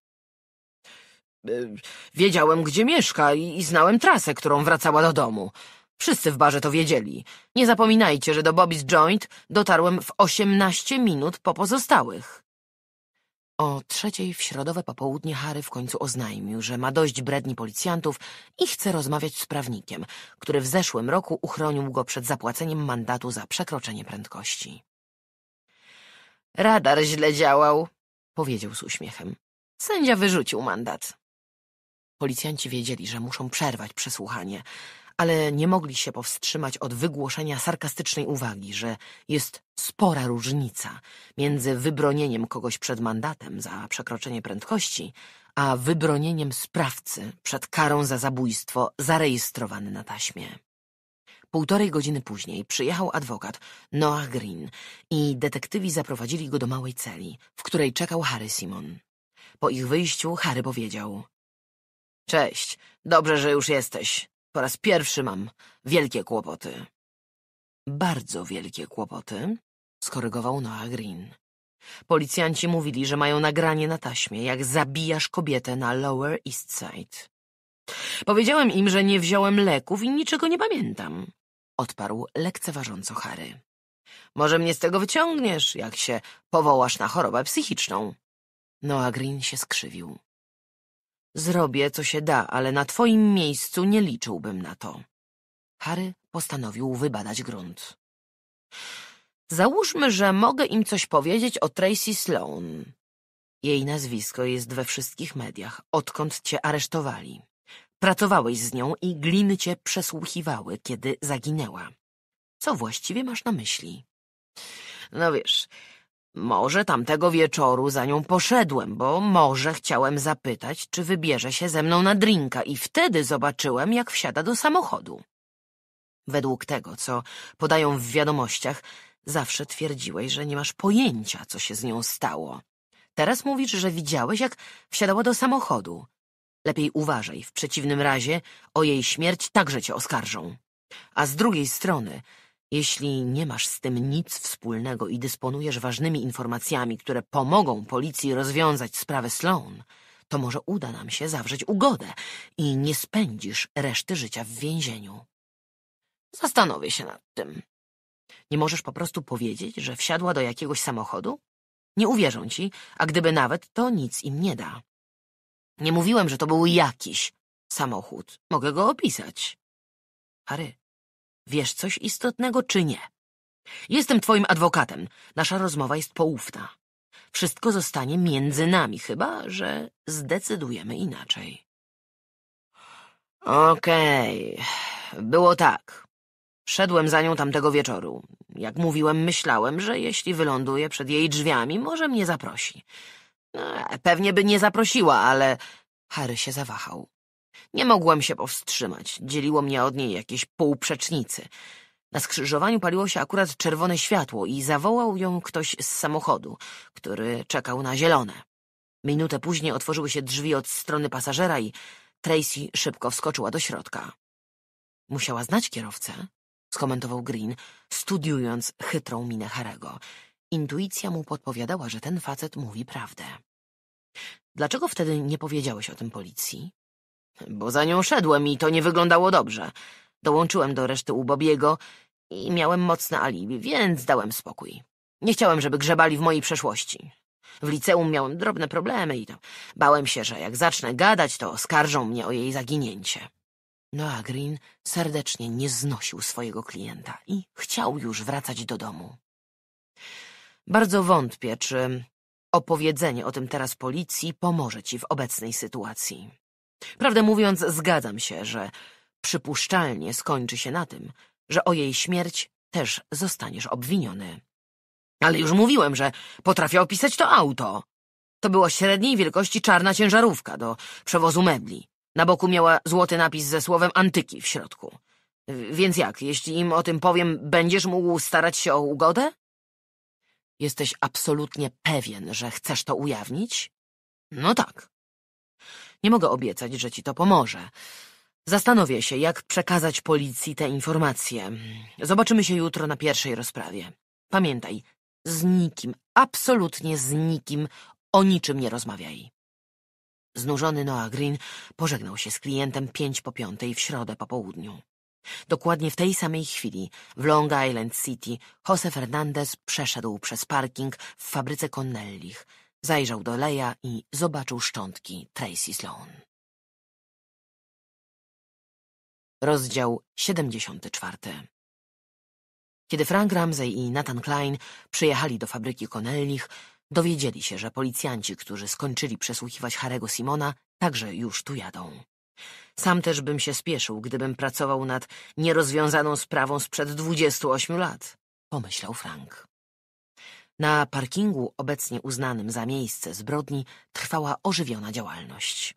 E, wiedziałem, gdzie mieszka i, i znałem trasę, którą wracała do domu. Wszyscy w barze to wiedzieli. Nie zapominajcie, że do Bobby's Joint dotarłem w osiemnaście minut po pozostałych. O trzeciej w środowe popołudnie Harry w końcu oznajmił, że ma dość bredni policjantów i chce rozmawiać z prawnikiem, który w zeszłym roku uchronił go przed zapłaceniem mandatu za przekroczenie prędkości. Radar źle działał, powiedział z uśmiechem. Sędzia wyrzucił mandat. Policjanci wiedzieli, że muszą przerwać przesłuchanie, ale nie mogli się powstrzymać od wygłoszenia sarkastycznej uwagi, że jest spora różnica między wybronieniem kogoś przed mandatem za przekroczenie prędkości, a wybronieniem sprawcy przed karą za zabójstwo zarejestrowane na taśmie. Półtorej godziny później przyjechał adwokat Noah Green i detektywi zaprowadzili go do małej celi, w której czekał Harry Simon. Po ich wyjściu Harry powiedział – Cześć, dobrze, że już jesteś. Po raz pierwszy mam wielkie kłopoty. Bardzo wielkie kłopoty, skorygował Noah Green. Policjanci mówili, że mają nagranie na taśmie, jak zabijasz kobietę na Lower East Side. Powiedziałem im, że nie wziąłem leków i niczego nie pamiętam, odparł lekceważąco Harry. Może mnie z tego wyciągniesz, jak się powołasz na chorobę psychiczną. Noah Green się skrzywił. Zrobię, co się da, ale na twoim miejscu nie liczyłbym na to. Harry postanowił wybadać grunt. Załóżmy, że mogę im coś powiedzieć o Tracy Sloan. Jej nazwisko jest we wszystkich mediach, odkąd cię aresztowali. Pracowałeś z nią i gliny cię przesłuchiwały, kiedy zaginęła. Co właściwie masz na myśli? No wiesz, może tamtego wieczoru za nią poszedłem, bo może chciałem zapytać, czy wybierze się ze mną na drinka i wtedy zobaczyłem, jak wsiada do samochodu. Według tego, co podają w wiadomościach, zawsze twierdziłeś, że nie masz pojęcia, co się z nią stało. Teraz mówisz, że widziałeś, jak wsiadała do samochodu. Lepiej uważaj, w przeciwnym razie o jej śmierć także cię oskarżą. A z drugiej strony jeśli nie masz z tym nic wspólnego i dysponujesz ważnymi informacjami, które pomogą policji rozwiązać sprawę Sloan, to może uda nam się zawrzeć ugodę i nie spędzisz reszty życia w więzieniu. Zastanowię się nad tym. Nie możesz po prostu powiedzieć, że wsiadła do jakiegoś samochodu? Nie uwierzą ci, a gdyby nawet, to nic im nie da. Nie mówiłem, że to był jakiś samochód. Mogę go opisać. Harry, Wiesz coś istotnego czy nie? Jestem twoim adwokatem. Nasza rozmowa jest poufna. Wszystko zostanie między nami, chyba że zdecydujemy inaczej. Okej, okay. było tak. Szedłem za nią tamtego wieczoru. Jak mówiłem, myślałem, że jeśli wyląduję przed jej drzwiami, może mnie zaprosi. E, pewnie by nie zaprosiła, ale Harry się zawahał. Nie mogłem się powstrzymać. Dzieliło mnie od niej jakieś pół przecznicy. Na skrzyżowaniu paliło się akurat czerwone światło i zawołał ją ktoś z samochodu, który czekał na zielone. Minutę później otworzyły się drzwi od strony pasażera i Tracy szybko wskoczyła do środka. Musiała znać kierowcę, skomentował Green, studiując chytrą minę Harego. Intuicja mu podpowiadała, że ten facet mówi prawdę. Dlaczego wtedy nie powiedziałeś o tym policji? bo za nią szedłem i to nie wyglądało dobrze. Dołączyłem do reszty u Bobiego i miałem mocne alibi, więc dałem spokój. Nie chciałem, żeby grzebali w mojej przeszłości. W liceum miałem drobne problemy i to bałem się, że jak zacznę gadać, to oskarżą mnie o jej zaginięcie. No a Green serdecznie nie znosił swojego klienta i chciał już wracać do domu. Bardzo wątpię, czy opowiedzenie o tym teraz policji pomoże ci w obecnej sytuacji. Prawdę mówiąc, zgadzam się, że przypuszczalnie skończy się na tym, że o jej śmierć też zostaniesz obwiniony. Ale już mówiłem, że potrafię opisać to auto. To było średniej wielkości czarna ciężarówka do przewozu mebli. Na boku miała złoty napis ze słowem antyki w środku. Więc jak, jeśli im o tym powiem, będziesz mógł starać się o ugodę? Jesteś absolutnie pewien, że chcesz to ujawnić? No tak. Nie mogę obiecać, że ci to pomoże. Zastanowię się, jak przekazać policji te informacje. Zobaczymy się jutro na pierwszej rozprawie. Pamiętaj, z nikim, absolutnie z nikim, o niczym nie rozmawiaj. Znużony Noah Green pożegnał się z klientem pięć po piątej w środę po południu. Dokładnie w tej samej chwili w Long Island City Jose Fernandez przeszedł przez parking w fabryce Connellich, Zajrzał do Leja i zobaczył szczątki Tracy Sloan. Rozdział 74 Kiedy Frank Ramsey i Nathan Klein przyjechali do fabryki Connellich, dowiedzieli się, że policjanci, którzy skończyli przesłuchiwać Harego Simona, także już tu jadą. Sam też bym się spieszył, gdybym pracował nad nierozwiązaną sprawą sprzed 28 lat, pomyślał Frank. Na parkingu obecnie uznanym za miejsce zbrodni trwała ożywiona działalność.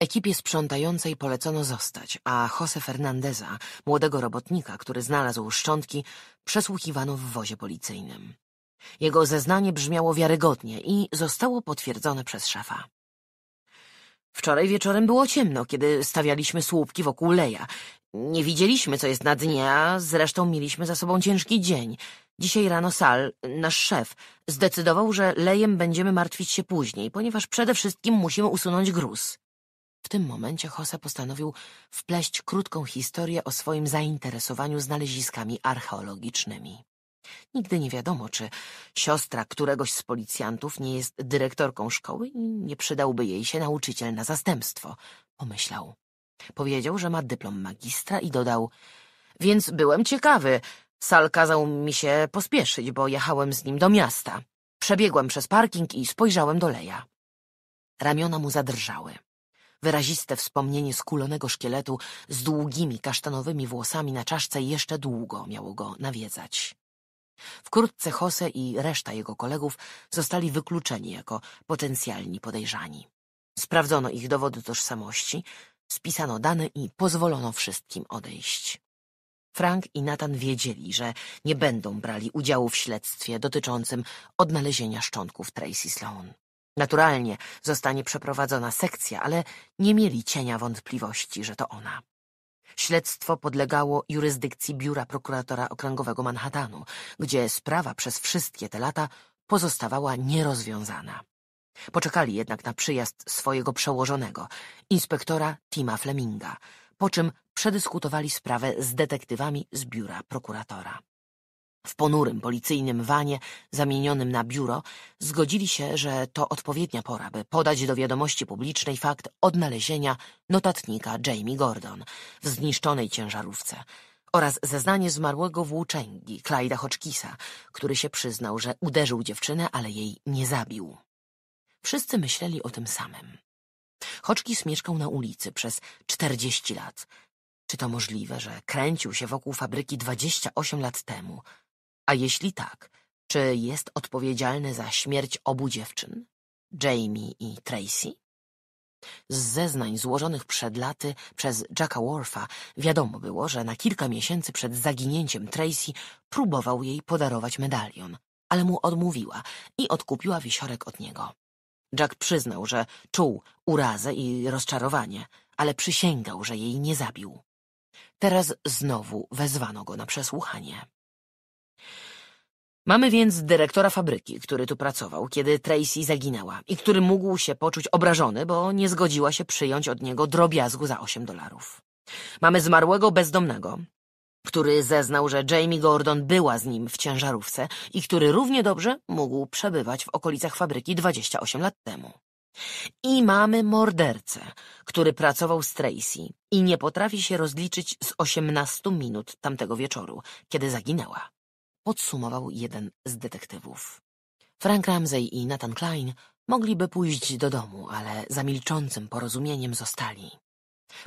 Ekipie sprzątającej polecono zostać, a Jose Fernandeza, młodego robotnika, który znalazł szczątki, przesłuchiwano w wozie policyjnym. Jego zeznanie brzmiało wiarygodnie i zostało potwierdzone przez szefa. Wczoraj wieczorem było ciemno, kiedy stawialiśmy słupki wokół leja. Nie widzieliśmy, co jest na dnie, a zresztą mieliśmy za sobą ciężki dzień. Dzisiaj rano Sal, nasz szef, zdecydował, że lejem będziemy martwić się później, ponieważ przede wszystkim musimy usunąć gruz. W tym momencie Jose postanowił wpleść krótką historię o swoim zainteresowaniu znaleziskami archeologicznymi. Nigdy nie wiadomo, czy siostra któregoś z policjantów nie jest dyrektorką szkoły i nie przydałby jej się nauczyciel na zastępstwo, pomyślał. Powiedział, że ma dyplom magistra i dodał — Więc byłem ciekawy. Sal kazał mi się pospieszyć, bo jechałem z nim do miasta. Przebiegłem przez parking i spojrzałem do Leja. Ramiona mu zadrżały. Wyraziste wspomnienie skulonego szkieletu z długimi kasztanowymi włosami na czaszce jeszcze długo miało go nawiedzać. Wkrótce Jose i reszta jego kolegów zostali wykluczeni jako potencjalni podejrzani. Sprawdzono ich dowody tożsamości, Spisano dane i pozwolono wszystkim odejść. Frank i Nathan wiedzieli, że nie będą brali udziału w śledztwie dotyczącym odnalezienia szczątków Tracy Sloan. Naturalnie zostanie przeprowadzona sekcja, ale nie mieli cienia wątpliwości, że to ona. Śledztwo podlegało jurysdykcji biura prokuratora okręgowego Manhattanu, gdzie sprawa przez wszystkie te lata pozostawała nierozwiązana. Poczekali jednak na przyjazd swojego przełożonego, inspektora Tima Fleminga, po czym przedyskutowali sprawę z detektywami z biura prokuratora. W ponurym policyjnym wanie, zamienionym na biuro, zgodzili się, że to odpowiednia pora, by podać do wiadomości publicznej fakt odnalezienia notatnika Jamie Gordon w zniszczonej ciężarówce oraz zeznanie zmarłego włóczęgi Clayda Hotchkisa, który się przyznał, że uderzył dziewczynę, ale jej nie zabił. Wszyscy myśleli o tym samym. Hodgkiss mieszkał na ulicy przez 40 lat. Czy to możliwe, że kręcił się wokół fabryki 28 lat temu? A jeśli tak, czy jest odpowiedzialny za śmierć obu dziewczyn, Jamie i Tracy? Z zeznań złożonych przed laty przez Jacka Worfa wiadomo było, że na kilka miesięcy przed zaginięciem Tracy próbował jej podarować medalion, ale mu odmówiła i odkupiła wisiorek od niego. Jack przyznał, że czuł urazę i rozczarowanie, ale przysięgał, że jej nie zabił. Teraz znowu wezwano go na przesłuchanie. Mamy więc dyrektora fabryki, który tu pracował, kiedy Tracy zaginęła i który mógł się poczuć obrażony, bo nie zgodziła się przyjąć od niego drobiazgu za osiem dolarów. Mamy zmarłego bezdomnego, który zeznał, że Jamie Gordon była z nim w ciężarówce i który równie dobrze mógł przebywać w okolicach fabryki 28 lat temu. I mamy mordercę, który pracował z Tracy i nie potrafi się rozliczyć z 18 minut tamtego wieczoru, kiedy zaginęła. Podsumował jeden z detektywów. Frank Ramsey i Nathan Klein mogliby pójść do domu, ale za milczącym porozumieniem zostali.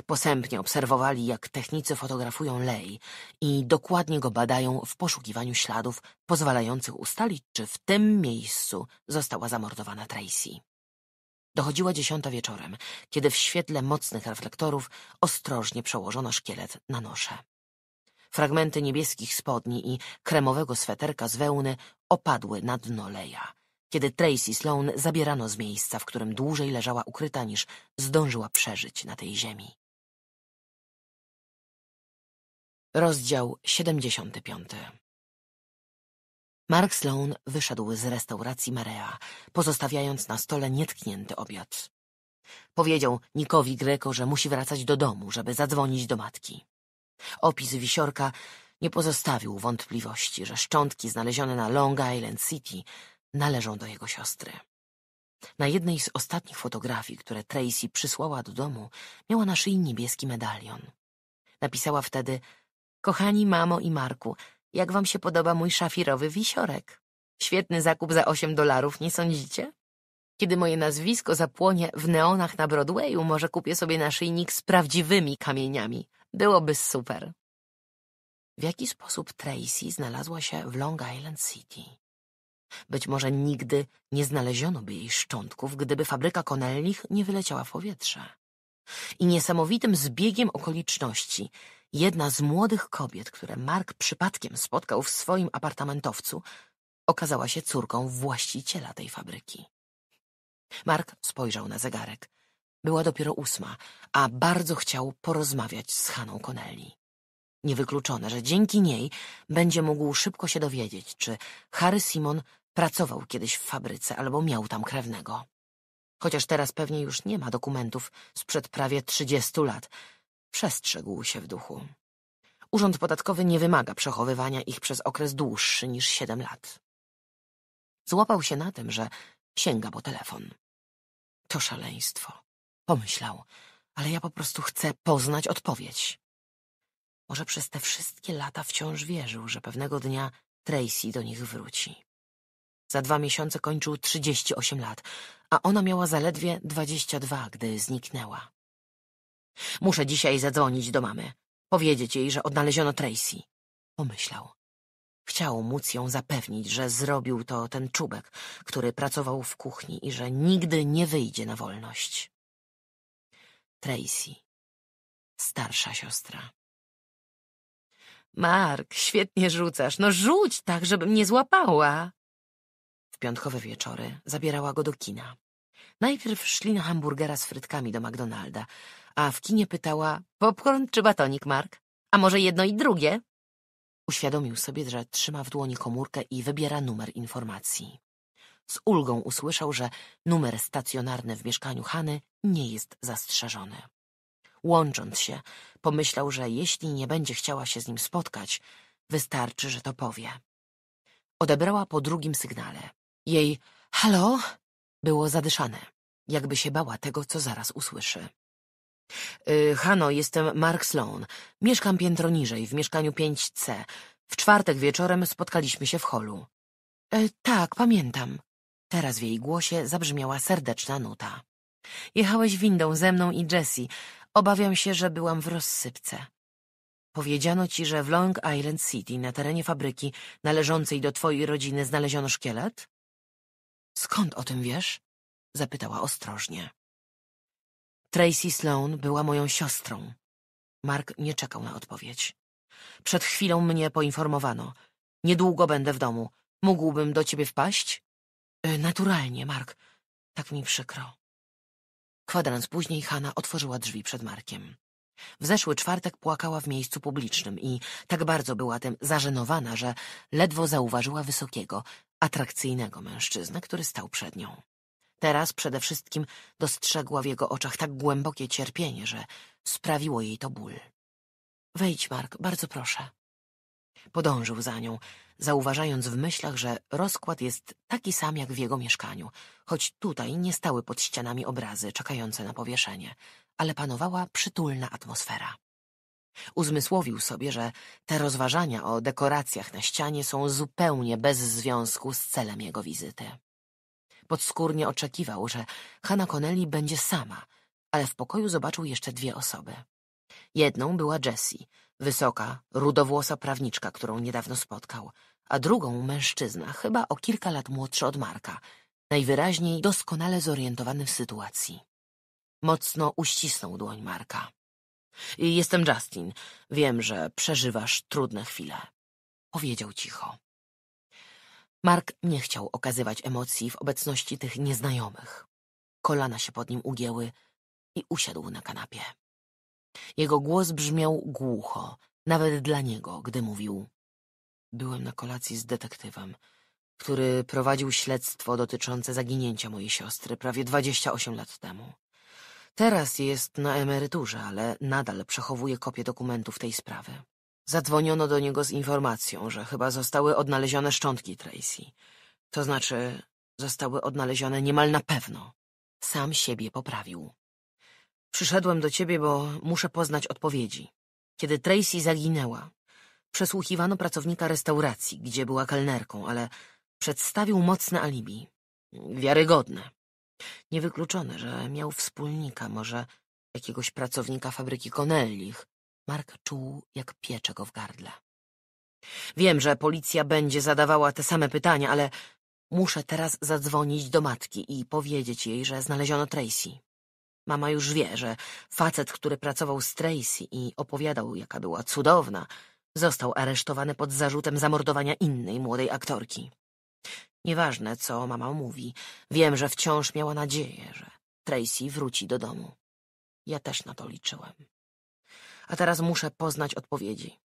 Posępnie obserwowali, jak technicy fotografują lej i dokładnie go badają w poszukiwaniu śladów pozwalających ustalić, czy w tym miejscu została zamordowana Tracy. Dochodziła dziesiąta wieczorem, kiedy w świetle mocnych reflektorów ostrożnie przełożono szkielet na nosze. Fragmenty niebieskich spodni i kremowego sweterka z wełny opadły na dno leja kiedy Tracy Sloan zabierano z miejsca, w którym dłużej leżała ukryta niż zdążyła przeżyć na tej ziemi. Rozdział 75 Mark Sloan wyszedł z restauracji Marea, pozostawiając na stole nietknięty obiad. Powiedział Nikowi Greko, że musi wracać do domu, żeby zadzwonić do matki. Opis wisiorka nie pozostawił wątpliwości, że szczątki znalezione na Long Island City należą do jego siostry. Na jednej z ostatnich fotografii, które Tracy przysłała do domu, miała na szyi niebieski medalion. Napisała wtedy Kochani mamo i Marku, jak wam się podoba mój szafirowy wisiorek? Świetny zakup za 8 dolarów, nie sądzicie? Kiedy moje nazwisko zapłonie w neonach na Broadwayu, może kupię sobie naszyjnik z prawdziwymi kamieniami. Byłoby super. W jaki sposób Tracy znalazła się w Long Island City? Być może nigdy nie znaleziono by jej szczątków, gdyby fabryka konelnich nie wyleciała w powietrze. I niesamowitym zbiegiem okoliczności jedna z młodych kobiet, które Mark przypadkiem spotkał w swoim apartamentowcu, okazała się córką właściciela tej fabryki. Mark spojrzał na zegarek. Była dopiero ósma, a bardzo chciał porozmawiać z Haną Connelly. Niewykluczone, że dzięki niej będzie mógł szybko się dowiedzieć, czy Harry Simon Pracował kiedyś w fabryce albo miał tam krewnego. Chociaż teraz pewnie już nie ma dokumentów sprzed prawie trzydziestu lat. Przestrzegł się w duchu. Urząd Podatkowy nie wymaga przechowywania ich przez okres dłuższy niż siedem lat. Złapał się na tym, że sięga po telefon. To szaleństwo, pomyślał, ale ja po prostu chcę poznać odpowiedź. Może przez te wszystkie lata wciąż wierzył, że pewnego dnia Tracy do nich wróci. Za dwa miesiące kończył trzydzieści osiem lat, a ona miała zaledwie dwadzieścia dwa, gdy zniknęła. Muszę dzisiaj zadzwonić do mamy. Powiedzieć jej, że odnaleziono Tracy. Pomyślał. Chciał móc ją zapewnić, że zrobił to ten czubek, który pracował w kuchni i że nigdy nie wyjdzie na wolność. Tracy. Starsza siostra. Mark, świetnie rzucasz. No rzuć tak, żebym nie złapała. W piątkowe wieczory zabierała go do kina. Najpierw szli na hamburgera z frytkami do McDonalda, a w kinie pytała — popcorn czy batonik, Mark? A może jedno i drugie? Uświadomił sobie, że trzyma w dłoni komórkę i wybiera numer informacji. Z ulgą usłyszał, że numer stacjonarny w mieszkaniu Hany nie jest zastrzeżony. Łącząc się, pomyślał, że jeśli nie będzie chciała się z nim spotkać, wystarczy, że to powie. Odebrała po drugim sygnale. Jej halo było zadyszane, jakby się bała tego, co zaraz usłyszy. Y, Hano, jestem Mark Sloan. Mieszkam piętro niżej, w mieszkaniu 5C. W czwartek wieczorem spotkaliśmy się w holu. E, tak, pamiętam. Teraz w jej głosie zabrzmiała serdeczna nuta. Jechałeś windą ze mną i Jessie. Obawiam się, że byłam w rozsypce. Powiedziano ci, że w Long Island City, na terenie fabryki należącej do twojej rodziny, znaleziono szkielet? Skąd o tym wiesz? Zapytała ostrożnie. Tracy Sloan była moją siostrą. Mark nie czekał na odpowiedź. Przed chwilą mnie poinformowano. Niedługo będę w domu. Mógłbym do ciebie wpaść? E, naturalnie, Mark. Tak mi przykro. Kwadrans później Hanna otworzyła drzwi przed Markiem. W zeszły czwartek płakała w miejscu publicznym i tak bardzo była tym zażenowana, że ledwo zauważyła Wysokiego, atrakcyjnego mężczyznę, który stał przed nią. Teraz przede wszystkim dostrzegła w jego oczach tak głębokie cierpienie, że sprawiło jej to ból. Wejdź, Mark, bardzo proszę. Podążył za nią, zauważając w myślach, że rozkład jest taki sam jak w jego mieszkaniu, choć tutaj nie stały pod ścianami obrazy czekające na powieszenie, ale panowała przytulna atmosfera. Uzmysłowił sobie, że te rozważania o dekoracjach na ścianie są zupełnie bez związku z celem jego wizyty. Podskórnie oczekiwał, że Hanna Connelly będzie sama, ale w pokoju zobaczył jeszcze dwie osoby. Jedną była Jessie, wysoka, rudowłosa prawniczka, którą niedawno spotkał, a drugą mężczyzna, chyba o kilka lat młodszy od Marka, najwyraźniej doskonale zorientowany w sytuacji. Mocno uścisnął dłoń Marka. Jestem Justin. Wiem, że przeżywasz trudne chwile. Powiedział cicho. Mark nie chciał okazywać emocji w obecności tych nieznajomych. Kolana się pod nim ugięły i usiadł na kanapie. Jego głos brzmiał głucho, nawet dla niego, gdy mówił. Byłem na kolacji z detektywem, który prowadził śledztwo dotyczące zaginięcia mojej siostry prawie 28 lat temu. Teraz jest na emeryturze, ale nadal przechowuje kopię dokumentów tej sprawy. Zadzwoniono do niego z informacją, że chyba zostały odnalezione szczątki Tracy. To znaczy, zostały odnalezione niemal na pewno. Sam siebie poprawił. Przyszedłem do ciebie, bo muszę poznać odpowiedzi. Kiedy Tracy zaginęła, przesłuchiwano pracownika restauracji, gdzie była kelnerką, ale przedstawił mocne alibi. Wiarygodne, Niewykluczone, że miał wspólnika, może jakiegoś pracownika fabryki Konellich. Mark czuł, jak piecze go w gardle. Wiem, że policja będzie zadawała te same pytania, ale muszę teraz zadzwonić do matki i powiedzieć jej, że znaleziono Tracy. Mama już wie, że facet, który pracował z Tracy i opowiadał, jaka była cudowna, został aresztowany pod zarzutem zamordowania innej młodej aktorki. Nieważne, co mama mówi, wiem, że wciąż miała nadzieję, że Tracy wróci do domu. Ja też na to liczyłem. A teraz muszę poznać odpowiedzi.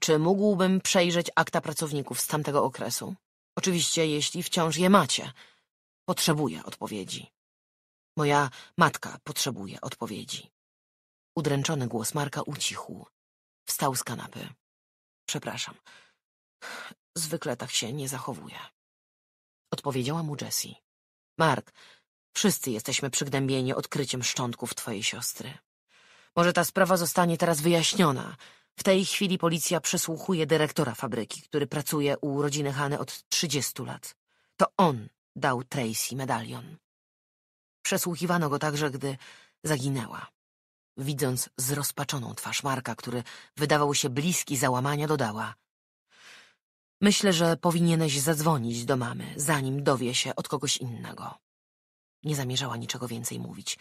Czy mógłbym przejrzeć akta pracowników z tamtego okresu? Oczywiście, jeśli wciąż je macie. Potrzebuję odpowiedzi. Moja matka potrzebuje odpowiedzi. Udręczony głos Marka ucichł. Wstał z kanapy. Przepraszam. Zwykle tak się nie zachowuje. Odpowiedziała mu Jessie. Mark, wszyscy jesteśmy przygnębieni odkryciem szczątków twojej siostry. Może ta sprawa zostanie teraz wyjaśniona. W tej chwili policja przesłuchuje dyrektora fabryki, który pracuje u rodziny Hany od 30 lat. To on dał Tracy medalion. Przesłuchiwano go także, gdy zaginęła. Widząc zrozpaczoną twarz Marka, który wydawał się bliski załamania, dodała Myślę, że powinieneś zadzwonić do mamy, zanim dowie się od kogoś innego. Nie zamierzała niczego więcej mówić.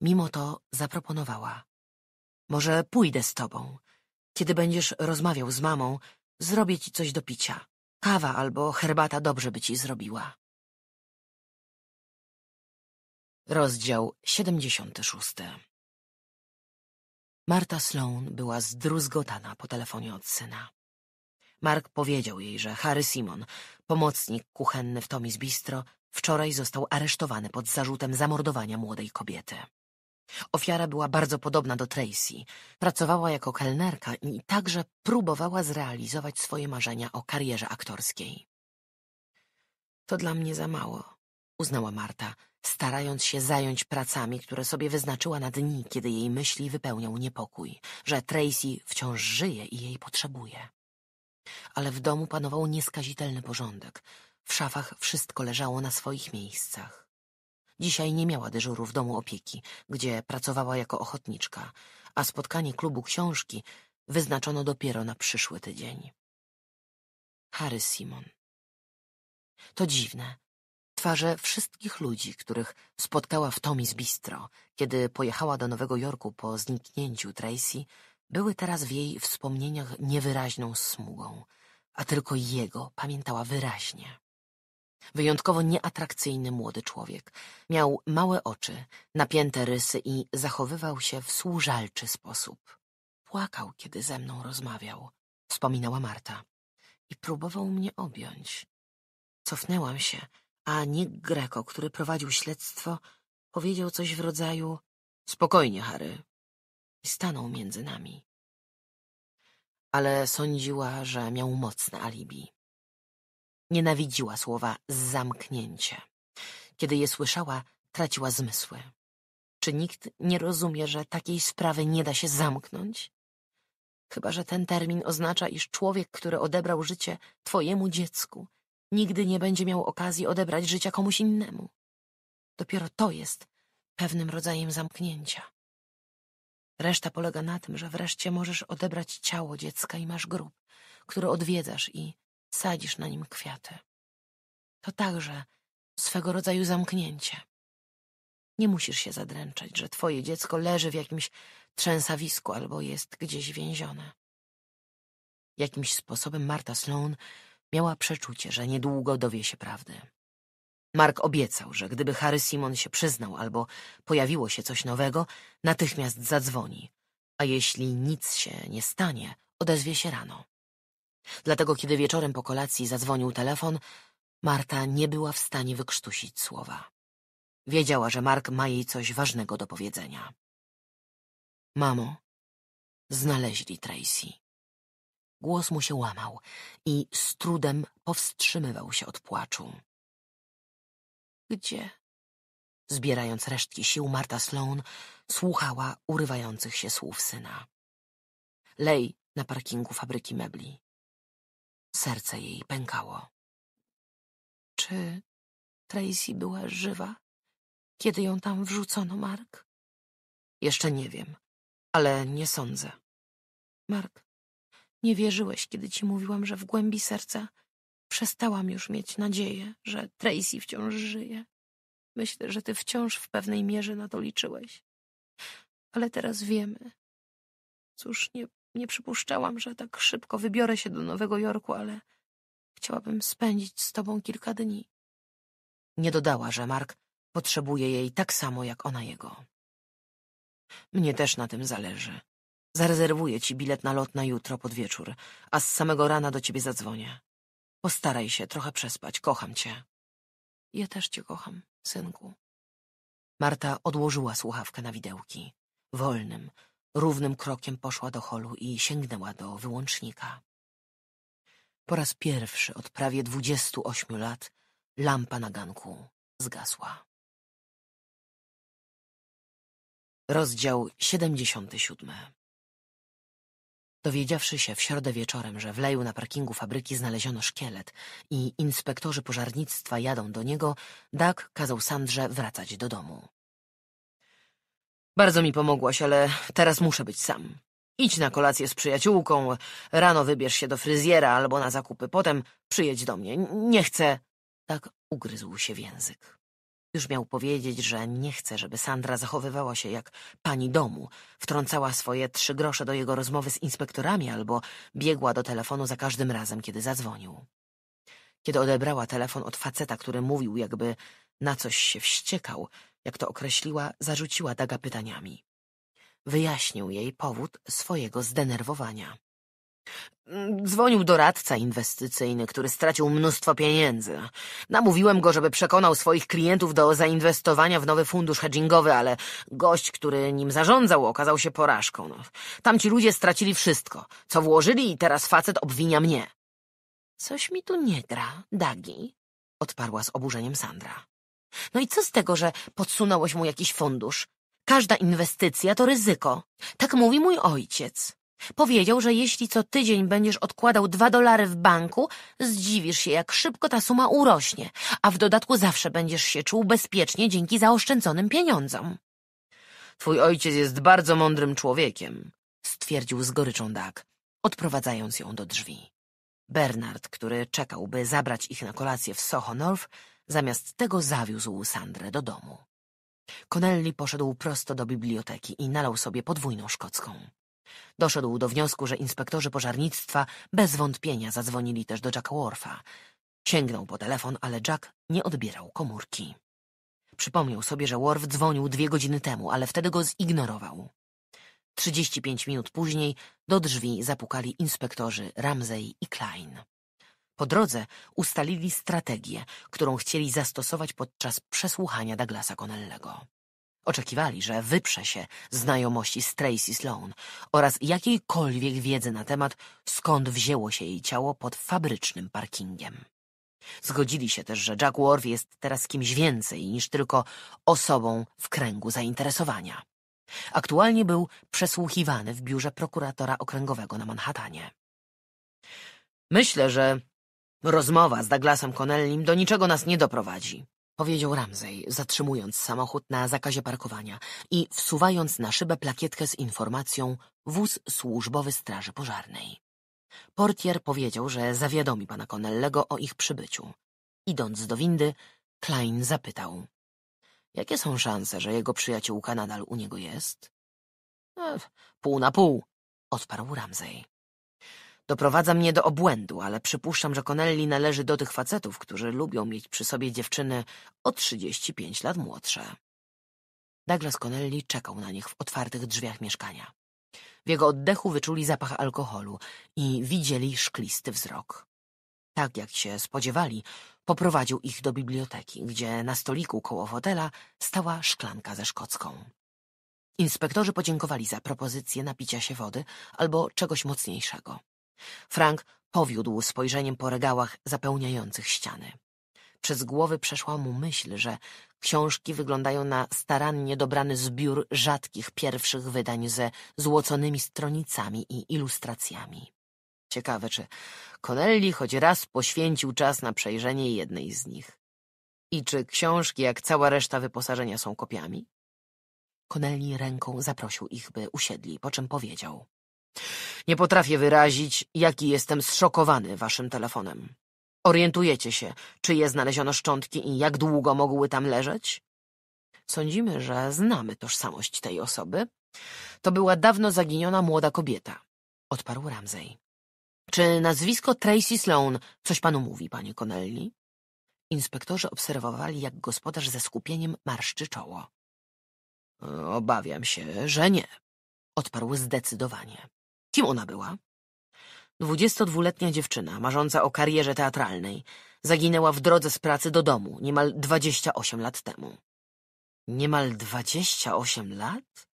Mimo to zaproponowała. Może pójdę z tobą. Kiedy będziesz rozmawiał z mamą, zrobię ci coś do picia. Kawa albo herbata dobrze by ci zrobiła. Rozdział 76 Marta Sloan była zdruzgotana po telefonie od syna. Mark powiedział jej, że Harry Simon, pomocnik kuchenny w Tomis Bistro, wczoraj został aresztowany pod zarzutem zamordowania młodej kobiety. Ofiara była bardzo podobna do Tracy. Pracowała jako kelnerka i także próbowała zrealizować swoje marzenia o karierze aktorskiej. To dla mnie za mało, uznała Marta, starając się zająć pracami, które sobie wyznaczyła na dni, kiedy jej myśli wypełniał niepokój, że Tracy wciąż żyje i jej potrzebuje. Ale w domu panował nieskazitelny porządek. W szafach wszystko leżało na swoich miejscach. Dzisiaj nie miała dyżuru w domu opieki, gdzie pracowała jako ochotniczka, a spotkanie klubu książki wyznaczono dopiero na przyszły tydzień. Harry Simon. To dziwne. Twarze wszystkich ludzi, których spotkała w Tomis Bistro, kiedy pojechała do Nowego Jorku po zniknięciu Tracy, były teraz w jej wspomnieniach niewyraźną smugą, a tylko jego pamiętała wyraźnie. Wyjątkowo nieatrakcyjny młody człowiek. Miał małe oczy, napięte rysy i zachowywał się w służalczy sposób. Płakał, kiedy ze mną rozmawiał, wspominała Marta. I próbował mnie objąć. Cofnęłam się, a Nick Greco, który prowadził śledztwo, powiedział coś w rodzaju Spokojnie, Harry, i stanął między nami. Ale sądziła, że miał mocne alibi. Nienawidziła słowa zamknięcie. Kiedy je słyszała, traciła zmysły. Czy nikt nie rozumie, że takiej sprawy nie da się zamknąć? Chyba, że ten termin oznacza, iż człowiek, który odebrał życie twojemu dziecku, nigdy nie będzie miał okazji odebrać życia komuś innemu. Dopiero to jest pewnym rodzajem zamknięcia. Reszta polega na tym, że wreszcie możesz odebrać ciało dziecka i masz grób, który odwiedzasz i sadzisz na nim kwiaty. To także swego rodzaju zamknięcie. Nie musisz się zadręczać, że twoje dziecko leży w jakimś trzęsawisku albo jest gdzieś więzione. Jakimś sposobem Marta Sloan miała przeczucie, że niedługo dowie się prawdy. Mark obiecał, że gdyby Harry Simon się przyznał albo pojawiło się coś nowego, natychmiast zadzwoni. A jeśli nic się nie stanie, odezwie się rano. Dlatego kiedy wieczorem po kolacji zadzwonił telefon, Marta nie była w stanie wykrztusić słowa. Wiedziała, że Mark ma jej coś ważnego do powiedzenia. Mamo, znaleźli Tracy. Głos mu się łamał i z trudem powstrzymywał się od płaczu. Gdzie? Zbierając resztki sił, Marta Sloan słuchała urywających się słów syna. Lej na parkingu fabryki mebli. Serce jej pękało. Czy Tracy była żywa, kiedy ją tam wrzucono, Mark? Jeszcze nie wiem, ale nie sądzę. Mark, nie wierzyłeś, kiedy ci mówiłam, że w głębi serca Przestałam już mieć nadzieję, że Tracy wciąż żyje. Myślę, że ty wciąż w pewnej mierze na to liczyłeś. Ale teraz wiemy. Cóż, nie, nie przypuszczałam, że tak szybko wybiorę się do Nowego Jorku, ale chciałabym spędzić z tobą kilka dni. Nie dodała, że Mark potrzebuje jej tak samo jak ona jego. Mnie też na tym zależy. Zarezerwuję ci bilet na lot na jutro pod wieczór, a z samego rana do ciebie zadzwonię. Postaraj się trochę przespać, kocham cię. Ja też cię kocham, synku. Marta odłożyła słuchawkę na widełki. Wolnym, równym krokiem poszła do holu i sięgnęła do wyłącznika. Po raz pierwszy od prawie dwudziestu ośmiu lat lampa na ganku zgasła. Rozdział 77 Dowiedziawszy się w środę wieczorem, że w leju na parkingu fabryki znaleziono szkielet i inspektorzy pożarnictwa jadą do niego, Doug kazał Sandrze wracać do domu. Bardzo mi pomogłaś, ale teraz muszę być sam. Idź na kolację z przyjaciółką, rano wybierz się do fryzjera albo na zakupy, potem przyjedź do mnie. Nie chcę... Tak ugryzł się w język. Już miał powiedzieć, że nie chce, żeby Sandra zachowywała się jak pani domu, wtrącała swoje trzy grosze do jego rozmowy z inspektorami albo biegła do telefonu za każdym razem, kiedy zadzwonił. Kiedy odebrała telefon od faceta, który mówił, jakby na coś się wściekał, jak to określiła, zarzuciła Daga pytaniami. Wyjaśnił jej powód swojego zdenerwowania. Mm, dzwonił doradca inwestycyjny, który stracił mnóstwo pieniędzy. Namówiłem go, żeby przekonał swoich klientów do zainwestowania w nowy fundusz hedgingowy, ale gość, który nim zarządzał, okazał się porażką. No, tamci ludzie stracili wszystko, co włożyli i teraz facet obwinia mnie. Coś mi tu nie gra, Dagi, odparła z oburzeniem Sandra. No i co z tego, że podsunąłeś mu jakiś fundusz? Każda inwestycja to ryzyko. Tak mówi mój ojciec. Powiedział, że jeśli co tydzień będziesz odkładał dwa dolary w banku, zdziwisz się, jak szybko ta suma urośnie, a w dodatku zawsze będziesz się czuł bezpiecznie dzięki zaoszczędzonym pieniądzom. Twój ojciec jest bardzo mądrym człowiekiem, stwierdził z goryczą Dag, odprowadzając ją do drzwi. Bernard, który czekał, by zabrać ich na kolację w Soho North, zamiast tego zawiózł Sandrę do domu. Connelly poszedł prosto do biblioteki i nalał sobie podwójną szkocką. Doszedł do wniosku, że inspektorzy pożarnictwa bez wątpienia zadzwonili też do Jacka Worfa. Sięgnął po telefon, ale Jack nie odbierał komórki. Przypomniał sobie, że Worf dzwonił dwie godziny temu, ale wtedy go zignorował. Trzydzieści pięć minut później do drzwi zapukali inspektorzy Ramsey i Klein. Po drodze ustalili strategię, którą chcieli zastosować podczas przesłuchania Douglasa Connellego. Oczekiwali, że wyprze się znajomości z Tracy Sloan oraz jakiejkolwiek wiedzy na temat, skąd wzięło się jej ciało pod fabrycznym parkingiem. Zgodzili się też, że Jack Worth jest teraz kimś więcej niż tylko osobą w kręgu zainteresowania. Aktualnie był przesłuchiwany w biurze prokuratora okręgowego na Manhattanie. Myślę, że rozmowa z Douglasem Connellim do niczego nas nie doprowadzi, powiedział Ramsey, zatrzymując samochód na zakazie parkowania i wsuwając na szybę plakietkę z informacją wóz służbowy Straży Pożarnej. Portier powiedział, że zawiadomi pana Connellego o ich przybyciu. Idąc do windy, Klein zapytał. Jakie są szanse, że jego przyjaciółka nadal u niego jest? E, pół na pół, odparł Ramsey. Doprowadza mnie do obłędu, ale przypuszczam, że Connelly należy do tych facetów, którzy lubią mieć przy sobie dziewczyny o 35 lat młodsze. Douglas Connelly czekał na nich w otwartych drzwiach mieszkania. W jego oddechu wyczuli zapach alkoholu i widzieli szklisty wzrok. Tak jak się spodziewali, poprowadził ich do biblioteki, gdzie na stoliku koło fotela stała szklanka ze szkocką. Inspektorzy podziękowali za propozycję napicia się wody albo czegoś mocniejszego. Frank powiódł spojrzeniem po regałach zapełniających ściany. Przez głowy przeszła mu myśl, że książki wyglądają na starannie dobrany zbiór rzadkich pierwszych wydań ze złoconymi stronicami i ilustracjami. Ciekawe, czy Connelly choć raz poświęcił czas na przejrzenie jednej z nich. I czy książki, jak cała reszta wyposażenia, są kopiami? Connelly ręką zaprosił ich, by usiedli, po czym powiedział. Nie potrafię wyrazić, jaki jestem zszokowany waszym telefonem. Orientujecie się, czyje znaleziono szczątki i jak długo mogły tam leżeć? Sądzimy, że znamy tożsamość tej osoby. To była dawno zaginiona młoda kobieta, odparł Ramsey. Czy nazwisko Tracy Sloan coś panu mówi, panie Connelly? Inspektorzy obserwowali, jak gospodarz ze skupieniem marszczy czoło. Obawiam się, że nie, odparł zdecydowanie. Kim ona była? Dwudziestodwuletnia dziewczyna, marząca o karierze teatralnej, zaginęła w drodze z pracy do domu niemal dwadzieścia osiem lat temu. Niemal dwadzieścia osiem lat?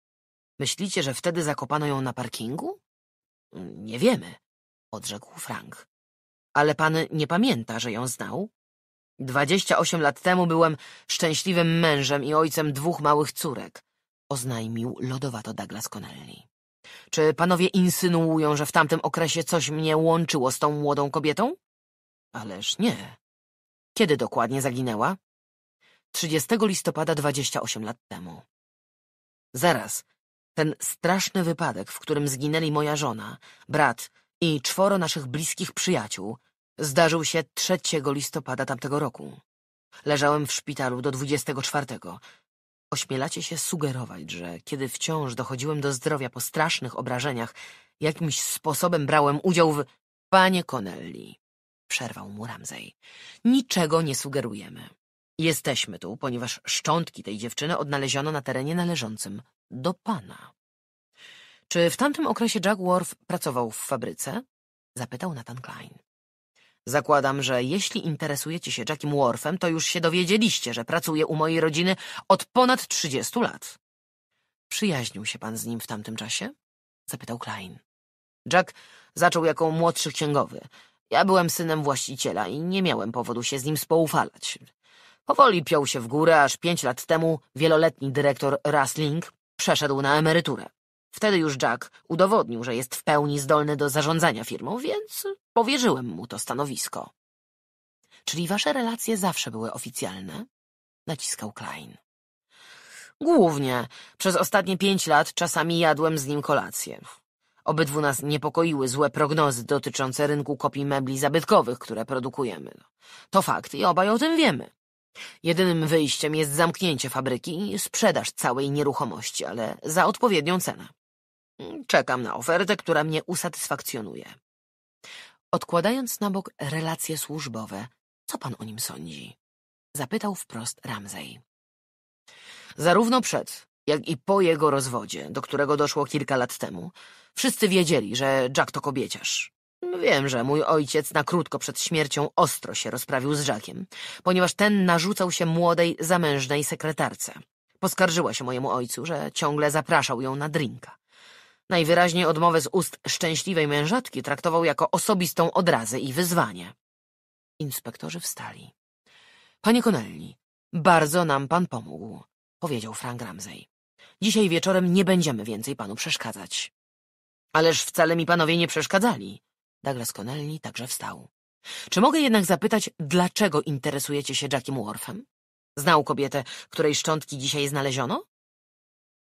Myślicie, że wtedy zakopano ją na parkingu? Mm, nie wiemy, odrzekł Frank. Ale pan nie pamięta, że ją znał? Dwadzieścia osiem lat temu byłem szczęśliwym mężem i ojcem dwóch małych córek, oznajmił lodowato Douglas Connelly. Czy panowie insynuują, że w tamtym okresie coś mnie łączyło z tą młodą kobietą? Ależ nie. Kiedy dokładnie zaginęła? 30 listopada 28 lat temu. Zaraz, ten straszny wypadek, w którym zginęli moja żona, brat i czworo naszych bliskich przyjaciół, zdarzył się 3 listopada tamtego roku. Leżałem w szpitalu do 24, Ośmielacie się sugerować, że kiedy wciąż dochodziłem do zdrowia po strasznych obrażeniach, jakimś sposobem brałem udział w... Panie Connelly, przerwał mu Ramsey, niczego nie sugerujemy. Jesteśmy tu, ponieważ szczątki tej dziewczyny odnaleziono na terenie należącym do pana. Czy w tamtym okresie Jack Worf pracował w fabryce? Zapytał Nathan Klein. Zakładam, że jeśli interesujecie się Jackiem Worfem, to już się dowiedzieliście, że pracuje u mojej rodziny od ponad trzydziestu lat. Przyjaźnił się pan z nim w tamtym czasie? Zapytał Klein. Jack zaczął jako młodszy księgowy. Ja byłem synem właściciela i nie miałem powodu się z nim spoufalać. Powoli piął się w górę, aż pięć lat temu wieloletni dyrektor Rasling przeszedł na emeryturę. Wtedy już Jack udowodnił, że jest w pełni zdolny do zarządzania firmą, więc powierzyłem mu to stanowisko. Czyli wasze relacje zawsze były oficjalne? Naciskał Klein. Głównie. Przez ostatnie pięć lat czasami jadłem z nim kolację. Obydwu nas niepokoiły złe prognozy dotyczące rynku kopii mebli zabytkowych, które produkujemy. To fakt i obaj o tym wiemy. Jedynym wyjściem jest zamknięcie fabryki i sprzedaż całej nieruchomości, ale za odpowiednią cenę. Czekam na ofertę, która mnie usatysfakcjonuje. Odkładając na bok relacje służbowe, co pan o nim sądzi? Zapytał wprost Ramsey. Zarówno przed, jak i po jego rozwodzie, do którego doszło kilka lat temu, wszyscy wiedzieli, że Jack to kobieciarz. Wiem, że mój ojciec na krótko przed śmiercią ostro się rozprawił z Jackiem, ponieważ ten narzucał się młodej, zamężnej sekretarce. Poskarżyła się mojemu ojcu, że ciągle zapraszał ją na drinka. Najwyraźniej odmowę z ust szczęśliwej mężatki traktował jako osobistą odrazę i wyzwanie. Inspektorzy wstali. Panie Connelly, bardzo nam pan pomógł, powiedział Frank Ramsey. Dzisiaj wieczorem nie będziemy więcej panu przeszkadzać. Ależ wcale mi panowie nie przeszkadzali. Douglas Connelly także wstał. Czy mogę jednak zapytać, dlaczego interesujecie się Jackiem Worfem? Znał kobietę, której szczątki dzisiaj znaleziono?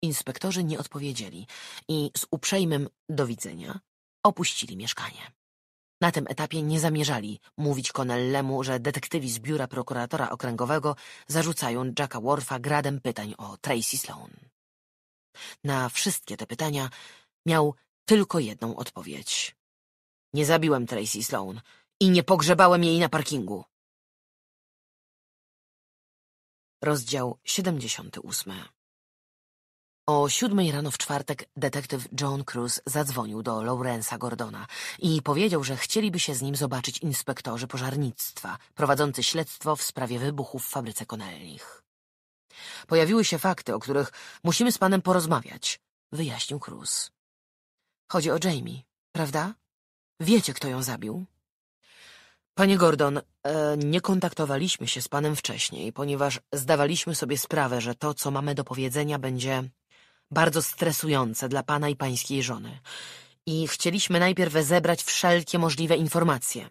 Inspektorzy nie odpowiedzieli i z uprzejmym do widzenia opuścili mieszkanie. Na tym etapie nie zamierzali mówić Konellemu, że detektywi z biura prokuratora okręgowego zarzucają Jacka Worfa gradem pytań o Tracy Sloan. Na wszystkie te pytania miał tylko jedną odpowiedź. Nie zabiłem Tracy Sloan i nie pogrzebałem jej na parkingu. Rozdział 78 o siódmej rano w czwartek detektyw John Cruz zadzwonił do Lawrence'a Gordona i powiedział, że chcieliby się z nim zobaczyć inspektorzy pożarnictwa prowadzący śledztwo w sprawie wybuchów w fabryce konelnich. Pojawiły się fakty, o których musimy z panem porozmawiać, wyjaśnił Cruz. Chodzi o Jamie, prawda? Wiecie, kto ją zabił? Panie Gordon, e, nie kontaktowaliśmy się z panem wcześniej, ponieważ zdawaliśmy sobie sprawę, że to, co mamy do powiedzenia, będzie bardzo stresujące dla pana i pańskiej żony. I chcieliśmy najpierw zebrać wszelkie możliwe informacje.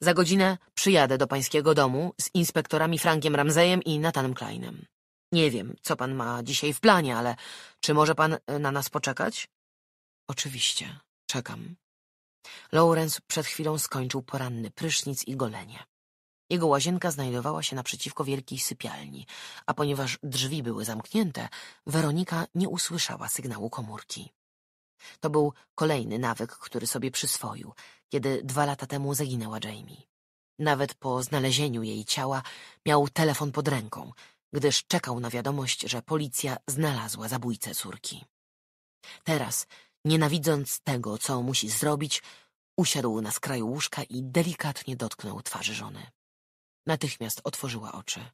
Za godzinę przyjadę do pańskiego domu z inspektorami Frankiem Ramzejem i Natanem Kleinem. Nie wiem, co pan ma dzisiaj w planie, ale czy może pan e, na nas poczekać? Oczywiście, czekam. Lawrence przed chwilą skończył poranny prysznic i golenie. Jego łazienka znajdowała się naprzeciwko wielkiej sypialni, a ponieważ drzwi były zamknięte, Weronika nie usłyszała sygnału komórki. To był kolejny nawyk, który sobie przyswoił, kiedy dwa lata temu zaginęła Jamie. Nawet po znalezieniu jej ciała miał telefon pod ręką, gdyż czekał na wiadomość, że policja znalazła zabójcę córki. Teraz, nienawidząc tego, co musi zrobić, usiadł na skraju łóżka i delikatnie dotknął twarzy żony. Natychmiast otworzyła oczy.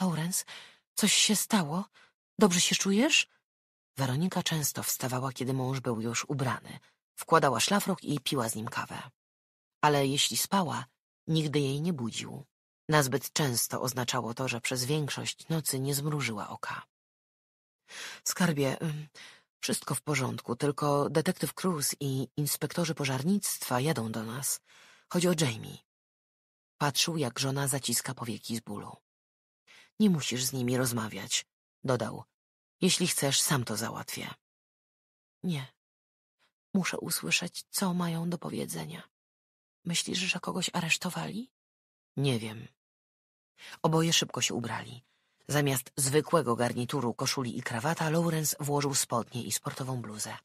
Lawrence, coś się stało? Dobrze się czujesz? Weronika często wstawała, kiedy mąż był już ubrany. Wkładała szlafrok i piła z nim kawę. Ale jeśli spała, nigdy jej nie budził. Nazbyt często oznaczało to, że przez większość nocy nie zmrużyła oka. Skarbie, wszystko w porządku, tylko detektyw Cruz i inspektorzy pożarnictwa jadą do nas. Chodzi o Jamie. Patrzył, jak żona zaciska powieki z bólu. Nie musisz z nimi rozmawiać, dodał. Jeśli chcesz, sam to załatwię. Nie. Muszę usłyszeć, co mają do powiedzenia. Myślisz, że kogoś aresztowali? Nie wiem. Oboje szybko się ubrali. Zamiast zwykłego garnituru, koszuli i krawata, Lawrence włożył spodnie i sportową bluzę.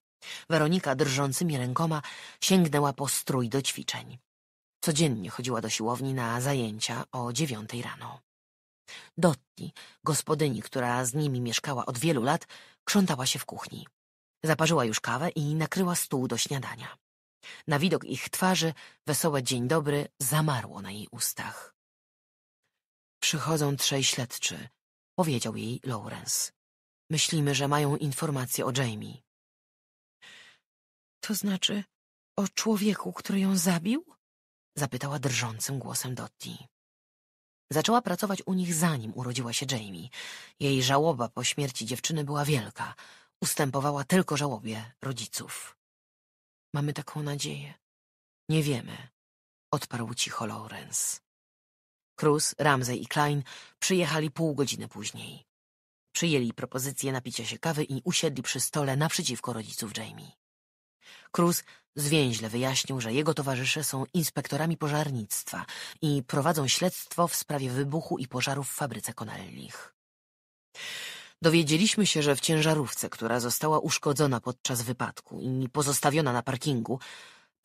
Weronika drżącymi rękoma sięgnęła po strój do ćwiczeń. Codziennie chodziła do siłowni na zajęcia o dziewiątej rano. Dotti, gospodyni, która z nimi mieszkała od wielu lat, krzątała się w kuchni. Zaparzyła już kawę i nakryła stół do śniadania. Na widok ich twarzy wesołe dzień dobry zamarło na jej ustach. Przychodzą trzej śledczy, powiedział jej Lawrence. Myślimy, że mają informacje o Jamie. To znaczy o człowieku, który ją zabił? Zapytała drżącym głosem Dotti. Zaczęła pracować u nich zanim urodziła się Jamie. Jej żałoba po śmierci dziewczyny była wielka. Ustępowała tylko żałobie rodziców. Mamy taką nadzieję. Nie wiemy, odparł cicho Lawrence. Cruz, Ramsey i Klein przyjechali pół godziny później. Przyjęli propozycję napicia się kawy i usiedli przy stole naprzeciwko rodziców Jamie. Cruz zwięźle wyjaśnił, że jego towarzysze są inspektorami pożarnictwa i prowadzą śledztwo w sprawie wybuchu i pożarów w fabryce Konellich. Dowiedzieliśmy się, że w ciężarówce, która została uszkodzona podczas wypadku i pozostawiona na parkingu,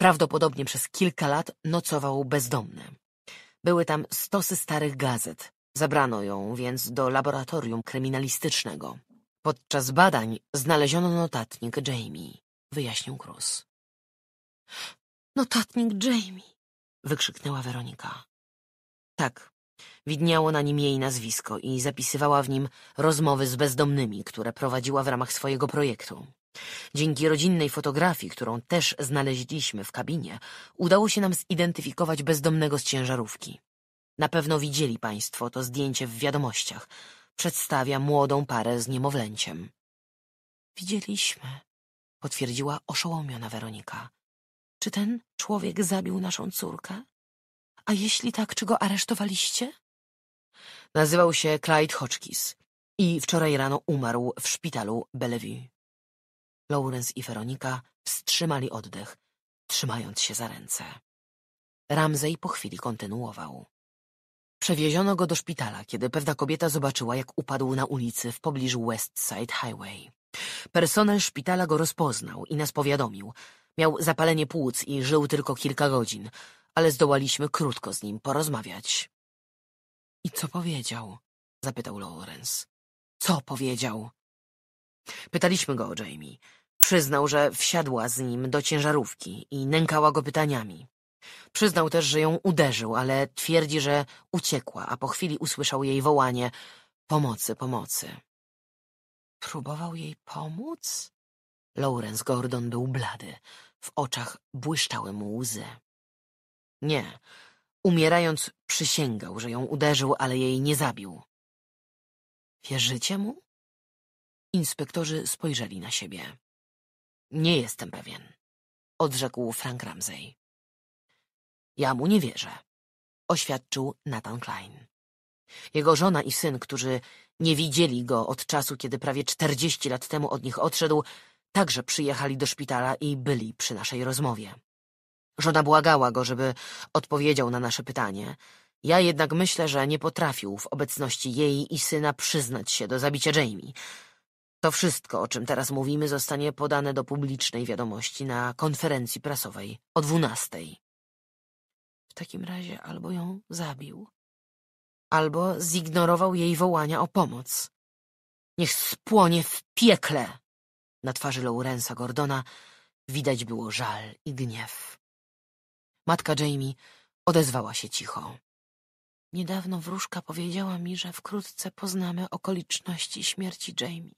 prawdopodobnie przez kilka lat nocował bezdomny. Były tam stosy starych gazet. Zabrano ją więc do laboratorium kryminalistycznego. Podczas badań znaleziono notatnik Jamie wyjaśnił Cruz. Notatnik Jamie, wykrzyknęła Weronika. Tak, widniało na nim jej nazwisko i zapisywała w nim rozmowy z bezdomnymi, które prowadziła w ramach swojego projektu. Dzięki rodzinnej fotografii, którą też znaleźliśmy w kabinie, udało się nam zidentyfikować bezdomnego z ciężarówki. Na pewno widzieli Państwo to zdjęcie w wiadomościach. Przedstawia młodą parę z niemowlęciem. Widzieliśmy, potwierdziła oszołomiona Weronika. Czy ten człowiek zabił naszą córkę? A jeśli tak, czy go aresztowaliście? Nazywał się Clyde Hotchkiss i wczoraj rano umarł w szpitalu Bellevue. Lawrence i Weronika wstrzymali oddech, trzymając się za ręce. Ramsey po chwili kontynuował. Przewieziono go do szpitala, kiedy pewna kobieta zobaczyła, jak upadł na ulicy w pobliżu West Side Highway. Personel szpitala go rozpoznał i nas powiadomił. Miał zapalenie płuc i żył tylko kilka godzin, ale zdołaliśmy krótko z nim porozmawiać. I co powiedział? zapytał Lawrence. Co powiedział? Pytaliśmy go o Jamie. Przyznał, że wsiadła z nim do ciężarówki i nękała go pytaniami. Przyznał też, że ją uderzył, ale twierdzi, że uciekła, a po chwili usłyszał jej wołanie pomocy, pomocy. Próbował jej pomóc? Lawrence Gordon był blady. W oczach błyszczały mu łzy. Nie. Umierając, przysięgał, że ją uderzył, ale jej nie zabił. Wierzycie mu? Inspektorzy spojrzeli na siebie. Nie jestem pewien, odrzekł Frank Ramsey. Ja mu nie wierzę, oświadczył Nathan Klein. Jego żona i syn, którzy nie widzieli go od czasu, kiedy prawie czterdzieści lat temu od nich odszedł, także przyjechali do szpitala i byli przy naszej rozmowie. Żona błagała go, żeby odpowiedział na nasze pytanie. Ja jednak myślę, że nie potrafił w obecności jej i syna przyznać się do zabicia Jamie. To wszystko, o czym teraz mówimy, zostanie podane do publicznej wiadomości na konferencji prasowej o dwunastej. W takim razie albo ją zabił, albo zignorował jej wołania o pomoc. Niech spłonie w piekle! Na twarzy Lourensa Gordona widać było żal i gniew. Matka Jamie odezwała się cicho. Niedawno wróżka powiedziała mi, że wkrótce poznamy okoliczności śmierci Jamie.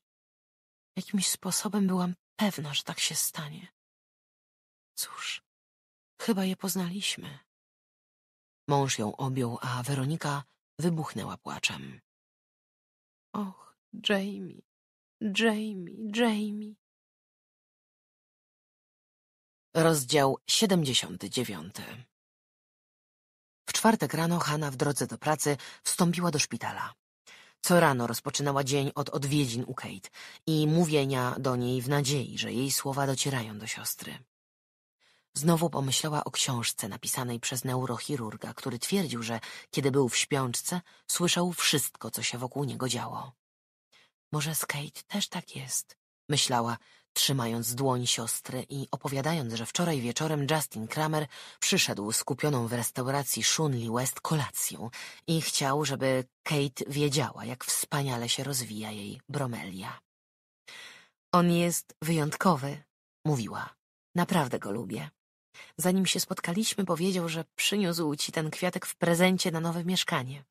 Jakimś sposobem byłam pewna, że tak się stanie. Cóż, chyba je poznaliśmy. Mąż ją objął, a Weronika Wybuchnęła płaczem. Och, Jamie, Jamie, Jamie. Rozdział 79 W czwartek rano Hanna w drodze do pracy wstąpiła do szpitala. Co rano rozpoczynała dzień od odwiedzin u Kate i mówienia do niej w nadziei, że jej słowa docierają do siostry. Znowu pomyślała o książce napisanej przez neurochirurga, który twierdził, że kiedy był w śpiączce, słyszał wszystko, co się wokół niego działo. Może z Kate też tak jest, myślała, trzymając dłoń siostry i opowiadając, że wczoraj wieczorem Justin Kramer przyszedł z w restauracji Shunli West kolacją i chciał, żeby Kate wiedziała, jak wspaniale się rozwija jej bromelia. On jest wyjątkowy, mówiła. Naprawdę go lubię. Zanim się spotkaliśmy, powiedział, że przyniósł ci ten kwiatek w prezencie na nowe mieszkanie.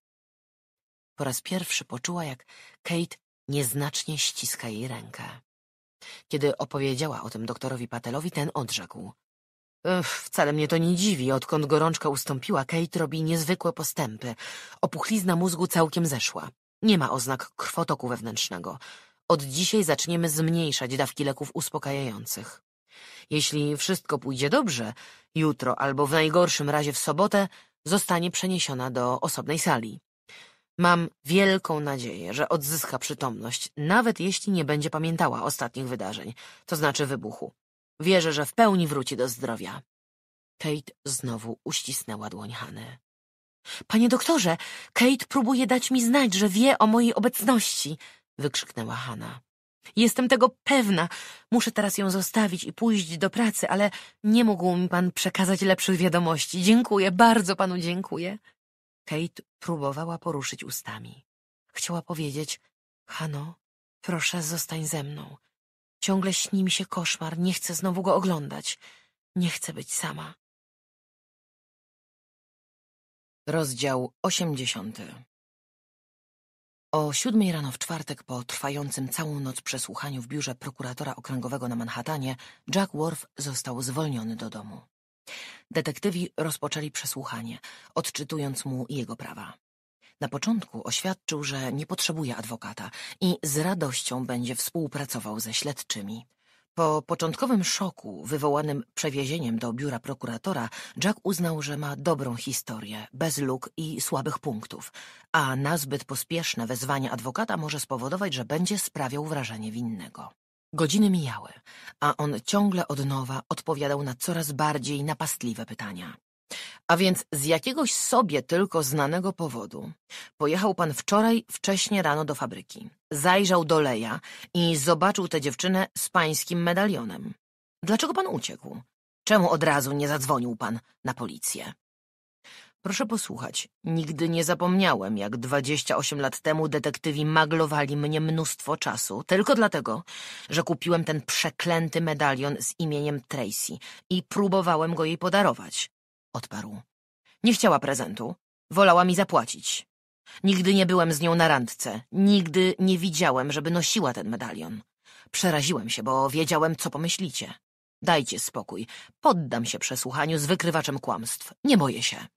Po raz pierwszy poczuła, jak Kate nieznacznie ściska jej rękę. Kiedy opowiedziała o tym doktorowi Patelowi, ten odrzekł. Wcale mnie to nie dziwi, odkąd gorączka ustąpiła, Kate robi niezwykłe postępy. Opuchlizna mózgu całkiem zeszła. Nie ma oznak krwotoku wewnętrznego. Od dzisiaj zaczniemy zmniejszać dawki leków uspokajających. Jeśli wszystko pójdzie dobrze, jutro albo w najgorszym razie w sobotę zostanie przeniesiona do osobnej sali. Mam wielką nadzieję, że odzyska przytomność, nawet jeśli nie będzie pamiętała ostatnich wydarzeń, to znaczy wybuchu. Wierzę, że w pełni wróci do zdrowia. Kate znowu uścisnęła dłoń Hany. Panie doktorze, Kate próbuje dać mi znać, że wie o mojej obecności, wykrzyknęła Hanna. Jestem tego pewna. Muszę teraz ją zostawić i pójść do pracy, ale nie mógł mi pan przekazać lepszych wiadomości. Dziękuję, bardzo panu dziękuję. Kate próbowała poruszyć ustami. Chciała powiedzieć, Hano, proszę zostań ze mną. Ciągle śni mi się koszmar, nie chcę znowu go oglądać. Nie chcę być sama. Rozdział osiemdziesiąty o siódmej rano w czwartek, po trwającym całą noc przesłuchaniu w biurze prokuratora okręgowego na Manhattanie, Jack Worf został zwolniony do domu. Detektywi rozpoczęli przesłuchanie, odczytując mu jego prawa. Na początku oświadczył, że nie potrzebuje adwokata i z radością będzie współpracował ze śledczymi. Po początkowym szoku wywołanym przewiezieniem do biura prokuratora, Jack uznał, że ma dobrą historię, bez luk i słabych punktów, a nazbyt pospieszne wezwanie adwokata może spowodować, że będzie sprawiał wrażenie winnego. Godziny mijały, a on ciągle od nowa odpowiadał na coraz bardziej napastliwe pytania. A więc z jakiegoś sobie tylko znanego powodu pojechał pan wczoraj wcześnie rano do fabryki. Zajrzał do Leja i zobaczył tę dziewczynę z pańskim medalionem. Dlaczego pan uciekł? Czemu od razu nie zadzwonił pan na policję? Proszę posłuchać, nigdy nie zapomniałem, jak 28 lat temu detektywi maglowali mnie mnóstwo czasu, tylko dlatego, że kupiłem ten przeklęty medalion z imieniem Tracy i próbowałem go jej podarować odparł. Nie chciała prezentu. Wolała mi zapłacić. Nigdy nie byłem z nią na randce. Nigdy nie widziałem, żeby nosiła ten medalion. Przeraziłem się, bo wiedziałem, co pomyślicie. Dajcie spokój. Poddam się przesłuchaniu z wykrywaczem kłamstw. Nie boję się.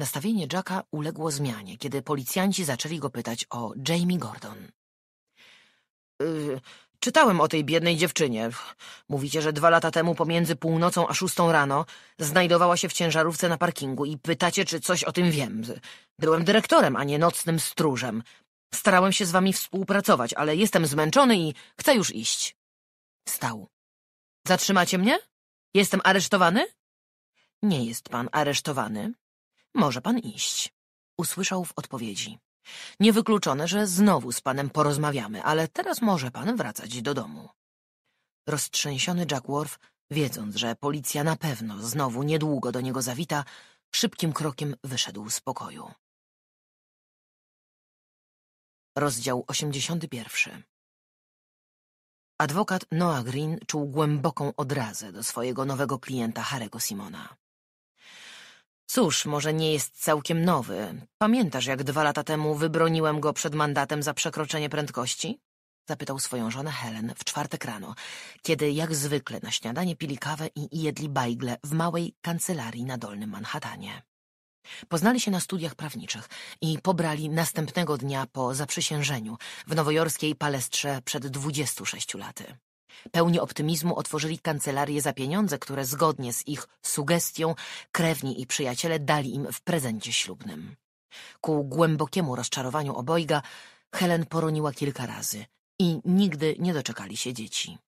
Nastawienie Jacka uległo zmianie, kiedy policjanci zaczęli go pytać o Jamie Gordon. Y, Czytałem o tej biednej dziewczynie. Mówicie, że dwa lata temu pomiędzy północą a szóstą rano znajdowała się w ciężarówce na parkingu i pytacie, czy coś o tym wiem. Byłem dyrektorem, a nie nocnym stróżem. Starałem się z wami współpracować, ale jestem zmęczony i chcę już iść. Stał. Zatrzymacie mnie? Jestem aresztowany? Nie jest pan aresztowany. Może pan iść. Usłyszał w odpowiedzi. Niewykluczone, że znowu z panem porozmawiamy, ale teraz może pan wracać do domu. Roztrzęsiony Jackworth, wiedząc, że policja na pewno znowu niedługo do niego zawita, szybkim krokiem wyszedł z pokoju. Rozdział 81 Adwokat Noah Green czuł głęboką odrazę do swojego nowego klienta Harego Simona. Cóż, może nie jest całkiem nowy. Pamiętasz, jak dwa lata temu wybroniłem go przed mandatem za przekroczenie prędkości? Zapytał swoją żonę Helen w czwartek rano, kiedy jak zwykle na śniadanie pili kawę i jedli bajgle w małej kancelarii na Dolnym Manhattanie. Poznali się na studiach prawniczych i pobrali następnego dnia po zaprzysiężeniu w nowojorskiej palestrze przed 26 laty. Pełni optymizmu otworzyli kancelarię za pieniądze, które zgodnie z ich sugestią krewni i przyjaciele dali im w prezencie ślubnym. Ku głębokiemu rozczarowaniu obojga Helen poroniła kilka razy i nigdy nie doczekali się dzieci.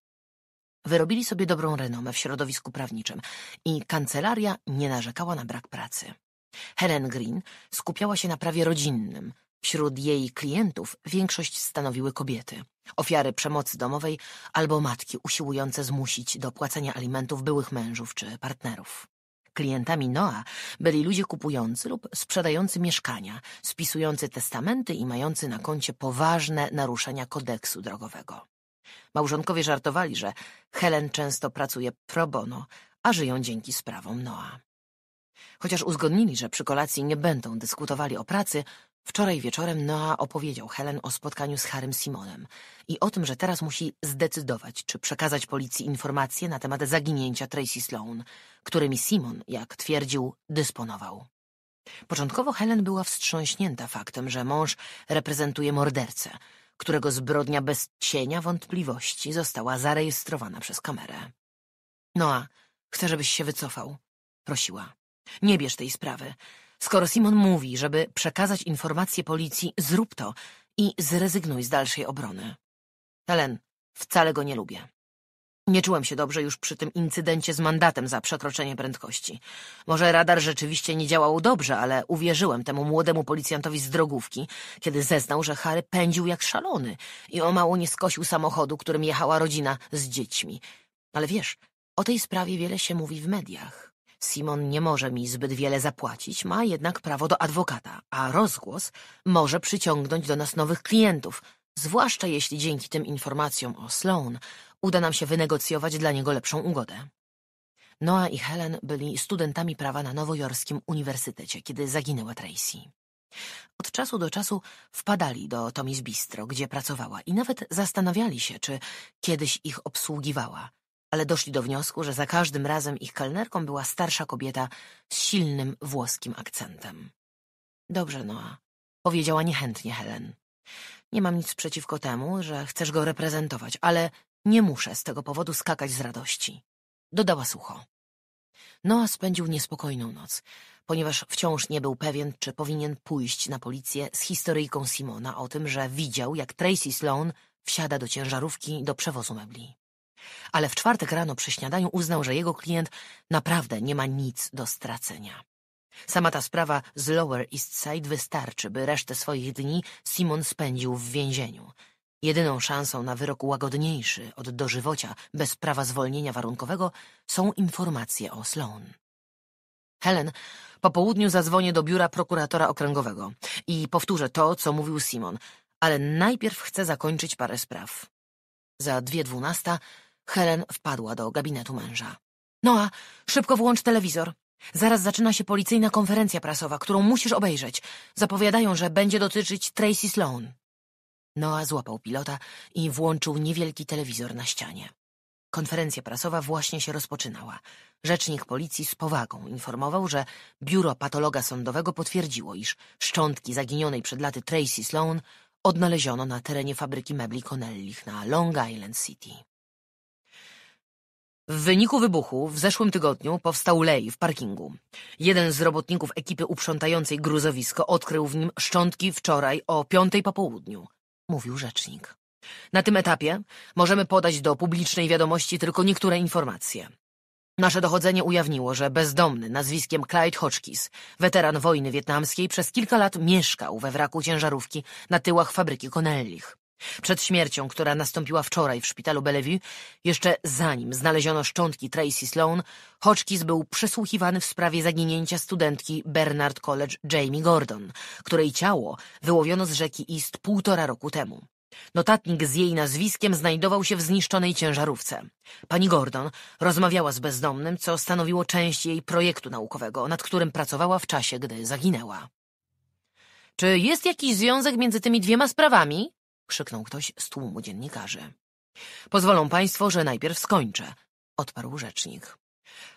Wyrobili sobie dobrą renomę w środowisku prawniczym i kancelaria nie narzekała na brak pracy. Helen Green skupiała się na prawie rodzinnym, Wśród jej klientów większość stanowiły kobiety, ofiary przemocy domowej albo matki usiłujące zmusić do płacenia alimentów byłych mężów czy partnerów. Klientami Noa byli ludzie kupujący lub sprzedający mieszkania, spisujący testamenty i mający na koncie poważne naruszenia kodeksu drogowego. Małżonkowie żartowali, że Helen często pracuje pro bono, a żyją dzięki sprawom Noa. Chociaż uzgodnili, że przy kolacji nie będą dyskutowali o pracy, Wczoraj wieczorem Noa opowiedział Helen o spotkaniu z Harrym Simonem i o tym, że teraz musi zdecydować, czy przekazać policji informacje na temat zaginięcia Tracy Sloan, którymi Simon, jak twierdził, dysponował. Początkowo Helen była wstrząśnięta faktem, że mąż reprezentuje mordercę, którego zbrodnia bez cienia wątpliwości została zarejestrowana przez kamerę. Noa, chcę, żebyś się wycofał, prosiła. Nie bierz tej sprawy. Skoro Simon mówi, żeby przekazać informację policji, zrób to i zrezygnuj z dalszej obrony. Helen, wcale go nie lubię. Nie czułem się dobrze już przy tym incydencie z mandatem za przekroczenie prędkości. Może radar rzeczywiście nie działał dobrze, ale uwierzyłem temu młodemu policjantowi z drogówki, kiedy zeznał, że Harry pędził jak szalony i o mało nie skosił samochodu, którym jechała rodzina z dziećmi. Ale wiesz, o tej sprawie wiele się mówi w mediach. Simon nie może mi zbyt wiele zapłacić, ma jednak prawo do adwokata, a rozgłos może przyciągnąć do nas nowych klientów, zwłaszcza jeśli dzięki tym informacjom o Sloan uda nam się wynegocjować dla niego lepszą ugodę. Noah i Helen byli studentami prawa na nowojorskim uniwersytecie, kiedy zaginęła Tracy. Od czasu do czasu wpadali do Tomis Bistro, gdzie pracowała i nawet zastanawiali się, czy kiedyś ich obsługiwała ale doszli do wniosku, że za każdym razem ich kelnerką była starsza kobieta z silnym włoskim akcentem. Dobrze, Noa, powiedziała niechętnie Helen. Nie mam nic przeciwko temu, że chcesz go reprezentować, ale nie muszę z tego powodu skakać z radości. Dodała sucho. Noa spędził niespokojną noc, ponieważ wciąż nie był pewien, czy powinien pójść na policję z historyjką Simona o tym, że widział, jak Tracy Sloan wsiada do ciężarówki do przewozu mebli. Ale w czwartek rano przy śniadaniu uznał, że jego klient naprawdę nie ma nic do stracenia. Sama ta sprawa z Lower East Side wystarczy, by resztę swoich dni Simon spędził w więzieniu. Jedyną szansą na wyrok łagodniejszy od dożywocia bez prawa zwolnienia warunkowego są informacje o Sloan. Helen, po południu zadzwonię do biura prokuratora okręgowego i powtórzę to, co mówił Simon, ale najpierw chcę zakończyć parę spraw. Za dwie dwunasta Helen wpadła do gabinetu męża. Noa, szybko włącz telewizor. Zaraz zaczyna się policyjna konferencja prasowa, którą musisz obejrzeć. Zapowiadają, że będzie dotyczyć Tracy Sloan. Noa złapał pilota i włączył niewielki telewizor na ścianie. Konferencja prasowa właśnie się rozpoczynała. Rzecznik policji z powagą informował, że biuro patologa sądowego potwierdziło, iż szczątki zaginionej przed laty Tracy Sloan odnaleziono na terenie fabryki mebli Connellich na Long Island City. W wyniku wybuchu w zeszłym tygodniu powstał lej w parkingu. Jeden z robotników ekipy uprzątającej gruzowisko odkrył w nim szczątki wczoraj o piątej po południu, mówił rzecznik. Na tym etapie możemy podać do publicznej wiadomości tylko niektóre informacje. Nasze dochodzenie ujawniło, że bezdomny nazwiskiem Clyde Hotchkiss, weteran wojny wietnamskiej, przez kilka lat mieszkał we wraku ciężarówki na tyłach fabryki Connellich. Przed śmiercią, która nastąpiła wczoraj w szpitalu Bellevue, jeszcze zanim znaleziono szczątki Tracy Sloan, Hodgkins był przesłuchiwany w sprawie zaginięcia studentki Bernard College Jamie Gordon, której ciało wyłowiono z rzeki East półtora roku temu. Notatnik z jej nazwiskiem znajdował się w zniszczonej ciężarówce. Pani Gordon rozmawiała z bezdomnym, co stanowiło część jej projektu naukowego, nad którym pracowała w czasie, gdy zaginęła. Czy jest jakiś związek między tymi dwiema sprawami? krzyknął ktoś z tłumu dziennikarzy. Pozwolą państwo, że najpierw skończę, odparł rzecznik.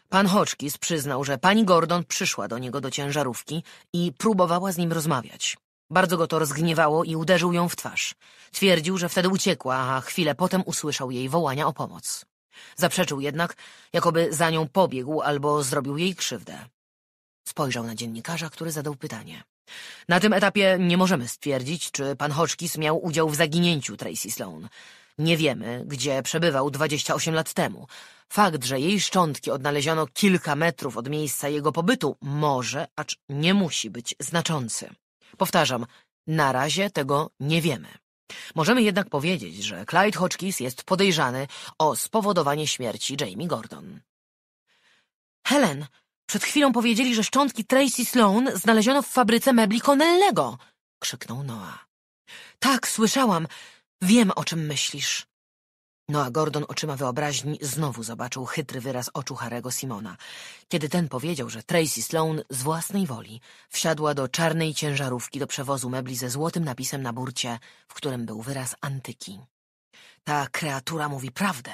Pan Hodgkins przyznał, że pani Gordon przyszła do niego do ciężarówki i próbowała z nim rozmawiać. Bardzo go to rozgniewało i uderzył ją w twarz. Twierdził, że wtedy uciekła, a chwilę potem usłyszał jej wołania o pomoc. Zaprzeczył jednak, jakoby za nią pobiegł albo zrobił jej krzywdę. Spojrzał na dziennikarza, który zadał pytanie. Na tym etapie nie możemy stwierdzić, czy pan Hoczkis miał udział w zaginięciu Tracy Sloan. Nie wiemy, gdzie przebywał 28 lat temu. Fakt, że jej szczątki odnaleziono kilka metrów od miejsca jego pobytu może, acz nie musi być znaczący. Powtarzam, na razie tego nie wiemy. Możemy jednak powiedzieć, że Clyde Hoczkis jest podejrzany o spowodowanie śmierci Jamie Gordon. Helen, przed chwilą powiedzieli, że szczątki Tracy Sloan znaleziono w fabryce mebli Connellego, krzyknął Noah. Tak, słyszałam. Wiem, o czym myślisz. Noah Gordon oczyma wyobraźni znowu zobaczył chytry wyraz oczu Harego Simona, kiedy ten powiedział, że Tracy Sloan z własnej woli wsiadła do czarnej ciężarówki do przewozu mebli ze złotym napisem na burcie, w którym był wyraz antyki. Ta kreatura mówi prawdę,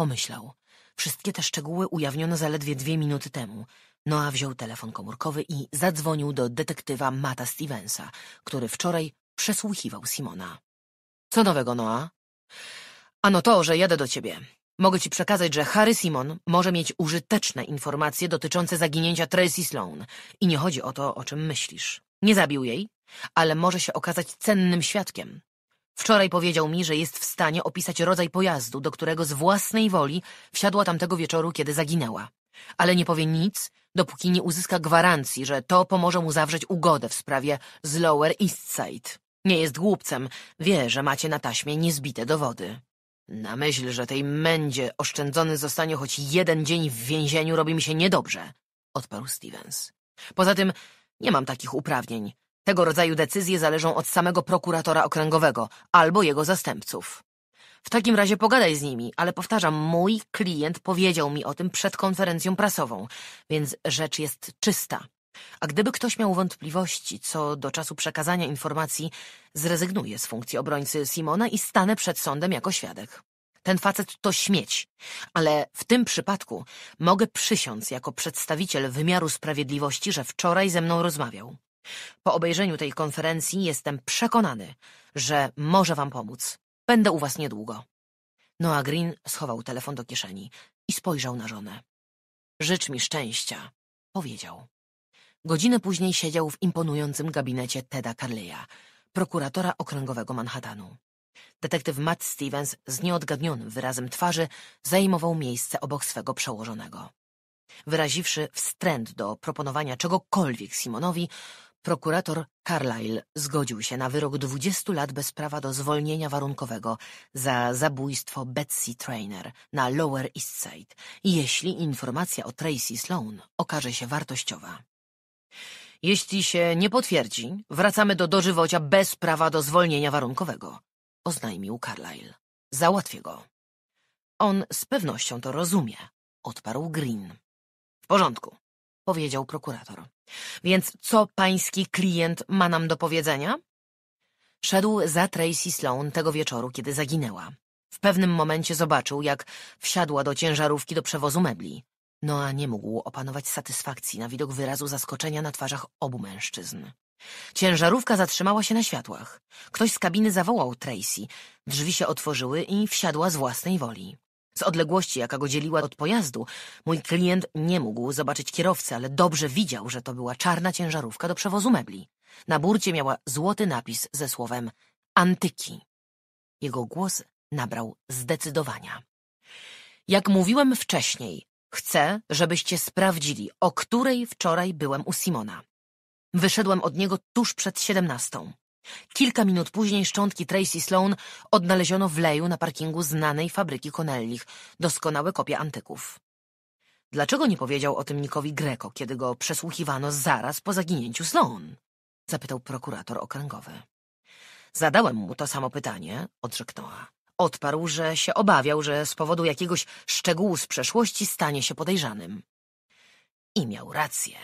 pomyślał. Wszystkie te szczegóły ujawniono zaledwie dwie minuty temu, Noa wziął telefon komórkowy i zadzwonił do detektywa Mata Stevensa, który wczoraj przesłuchiwał Simona. Co nowego, Noa? Ano to, że jadę do ciebie. Mogę ci przekazać, że Harry Simon może mieć użyteczne informacje dotyczące zaginięcia Tracy Sloan. I nie chodzi o to, o czym myślisz. Nie zabił jej, ale może się okazać cennym świadkiem. Wczoraj powiedział mi, że jest w stanie opisać rodzaj pojazdu, do którego z własnej woli wsiadła tamtego wieczoru, kiedy zaginęła ale nie powie nic, dopóki nie uzyska gwarancji, że to pomoże mu zawrzeć ugodę w sprawie z Lower East Side. Nie jest głupcem, wie, że macie na taśmie niezbite dowody. Na myśl, że tej mędzie oszczędzony zostanie choć jeden dzień w więzieniu, robi mi się niedobrze, odparł Stevens. Poza tym nie mam takich uprawnień. Tego rodzaju decyzje zależą od samego prokuratora okręgowego albo jego zastępców. W takim razie pogadaj z nimi, ale powtarzam, mój klient powiedział mi o tym przed konferencją prasową, więc rzecz jest czysta. A gdyby ktoś miał wątpliwości co do czasu przekazania informacji, zrezygnuję z funkcji obrońcy Simona i stanę przed sądem jako świadek. Ten facet to śmieć, ale w tym przypadku mogę przysiąc jako przedstawiciel wymiaru sprawiedliwości, że wczoraj ze mną rozmawiał. Po obejrzeniu tej konferencji jestem przekonany, że może wam pomóc. Będę u was niedługo. Noah Green schował telefon do kieszeni i spojrzał na żonę. Życz mi szczęścia, powiedział. Godzinę później siedział w imponującym gabinecie Teda Carleya, prokuratora okręgowego Manhattanu. Detektyw Matt Stevens z nieodgadnionym wyrazem twarzy zajmował miejsce obok swego przełożonego. Wyraziwszy wstręt do proponowania czegokolwiek Simonowi, Prokurator Carlyle zgodził się na wyrok 20 lat bez prawa do zwolnienia warunkowego za zabójstwo Betsy Trainer na Lower East Side, jeśli informacja o Tracy Sloan okaże się wartościowa. Jeśli się nie potwierdzi, wracamy do dożywocia bez prawa do zwolnienia warunkowego, oznajmił Carlyle. Załatwię go. On z pewnością to rozumie, odparł Green. W porządku powiedział prokurator. Więc co pański klient ma nam do powiedzenia? Szedł za Tracy Sloan tego wieczoru, kiedy zaginęła. W pewnym momencie zobaczył, jak wsiadła do ciężarówki do przewozu mebli. Noa nie mógł opanować satysfakcji na widok wyrazu zaskoczenia na twarzach obu mężczyzn. Ciężarówka zatrzymała się na światłach. Ktoś z kabiny zawołał Tracy. Drzwi się otworzyły i wsiadła z własnej woli. Z odległości, jaka go dzieliła od pojazdu, mój klient nie mógł zobaczyć kierowcy, ale dobrze widział, że to była czarna ciężarówka do przewozu mebli. Na burcie miała złoty napis ze słowem antyki. Jego głos nabrał zdecydowania. Jak mówiłem wcześniej, chcę, żebyście sprawdzili, o której wczoraj byłem u Simona. Wyszedłem od niego tuż przed siedemnastą. Kilka minut później szczątki Tracy Sloan odnaleziono w leju na parkingu znanej fabryki Connellich, doskonałe kopie antyków. Dlaczego nie powiedział o tym Nikowi Greco, kiedy go przesłuchiwano zaraz po zaginięciu Sloan? Zapytał prokurator okręgowy. Zadałem mu to samo pytanie, odrzeknęła. Odparł, że się obawiał, że z powodu jakiegoś szczegółu z przeszłości stanie się podejrzanym. I miał rację,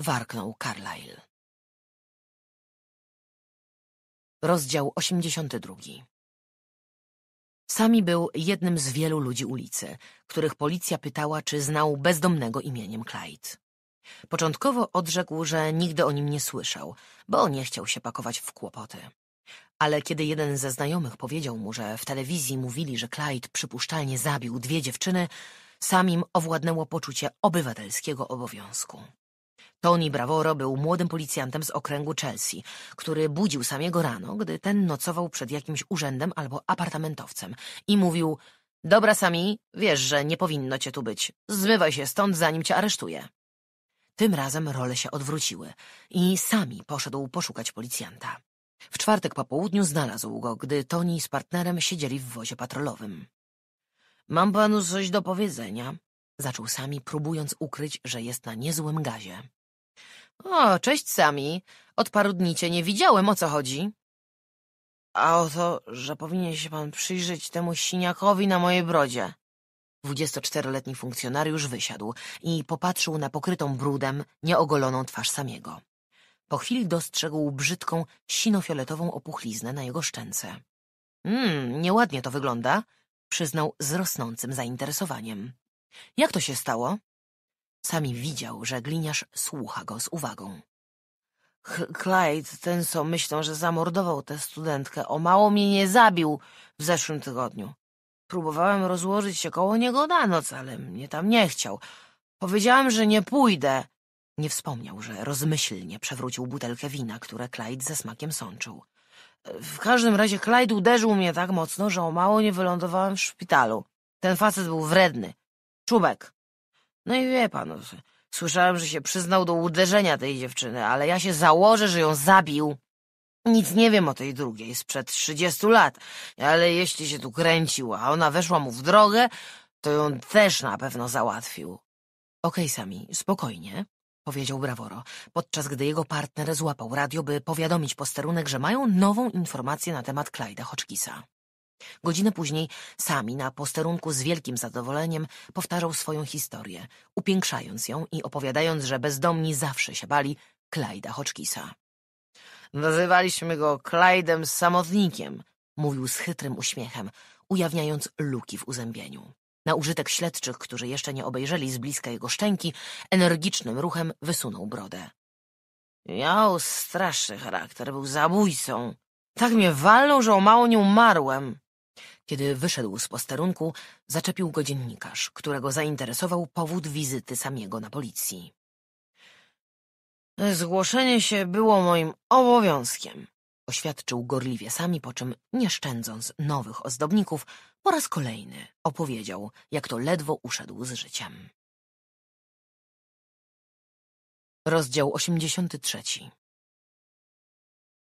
warknął Carlyle. Rozdział 82 Sami był jednym z wielu ludzi ulicy, których policja pytała, czy znał bezdomnego imieniem Clyde. Początkowo odrzekł, że nigdy o nim nie słyszał, bo nie chciał się pakować w kłopoty. Ale kiedy jeden ze znajomych powiedział mu, że w telewizji mówili, że Clyde przypuszczalnie zabił dwie dziewczyny, samim owładnęło poczucie obywatelskiego obowiązku. Tony Bravoro był młodym policjantem z okręgu Chelsea, który budził samego rano, gdy ten nocował przed jakimś urzędem albo apartamentowcem i mówił Dobra Sami, wiesz, że nie powinno cię tu być. Zmywaj się stąd, zanim cię aresztuję. Tym razem role się odwróciły i Sami poszedł poszukać policjanta. W czwartek po południu znalazł go, gdy Tony z partnerem siedzieli w wozie patrolowym. Mam panu coś do powiedzenia, zaczął Sami, próbując ukryć, że jest na niezłym gazie. O, cześć Sami. Od paru dni cię nie widziałem, o co chodzi? A o to, że powinien się pan przyjrzeć temu siniakowi na mojej brodzie. 24-letni funkcjonariusz wysiadł i popatrzył na pokrytą brudem, nieogoloną twarz Samiego. Po chwili dostrzegł brzydką, sinofioletową opuchliznę na jego szczęce. Mmm, nieładnie to wygląda, przyznał z rosnącym zainteresowaniem. Jak to się stało? Sami widział, że gliniarz słucha go z uwagą. Clyde, ten co myślą, że zamordował tę studentkę, o mało mnie nie zabił w zeszłym tygodniu. Próbowałem rozłożyć się koło niego na noc, ale mnie tam nie chciał. Powiedziałem, że nie pójdę. Nie wspomniał, że rozmyślnie przewrócił butelkę wina, które Clyde ze smakiem sączył. W każdym razie Clyde uderzył mnie tak mocno, że o mało nie wylądowałem w szpitalu. Ten facet był wredny. Czubek. No i wie pan, słyszałem, że się przyznał do uderzenia tej dziewczyny, ale ja się założę, że ją zabił. Nic nie wiem o tej drugiej sprzed trzydziestu lat, ale jeśli się tu kręcił, a ona weszła mu w drogę, to ją też na pewno załatwił. Okej, okay, Sami, spokojnie, powiedział Braworo, podczas gdy jego partner złapał radio, by powiadomić posterunek, że mają nową informację na temat Clyda Hoczkisa. Godzinę później sami na posterunku z wielkim zadowoleniem powtarzał swoją historię, upiększając ją i opowiadając, że bezdomni zawsze się bali Klajda Hodgkisa. Nazywaliśmy go Klajdem Samotnikiem, mówił z chytrym uśmiechem, ujawniając luki w uzębieniu. Na użytek śledczych, którzy jeszcze nie obejrzeli z bliska jego szczęki, energicznym ruchem wysunął brodę. Miał straszny charakter, był zabójcą. Tak mnie walnął, że o mało nie umarłem. Kiedy wyszedł z posterunku, zaczepił go dziennikarz, którego zainteresował powód wizyty samiego na policji. Zgłoszenie się było moim obowiązkiem, oświadczył gorliwie sami, po czym, nie szczędząc nowych ozdobników, po raz kolejny opowiedział, jak to ledwo uszedł z życiem. Rozdział 83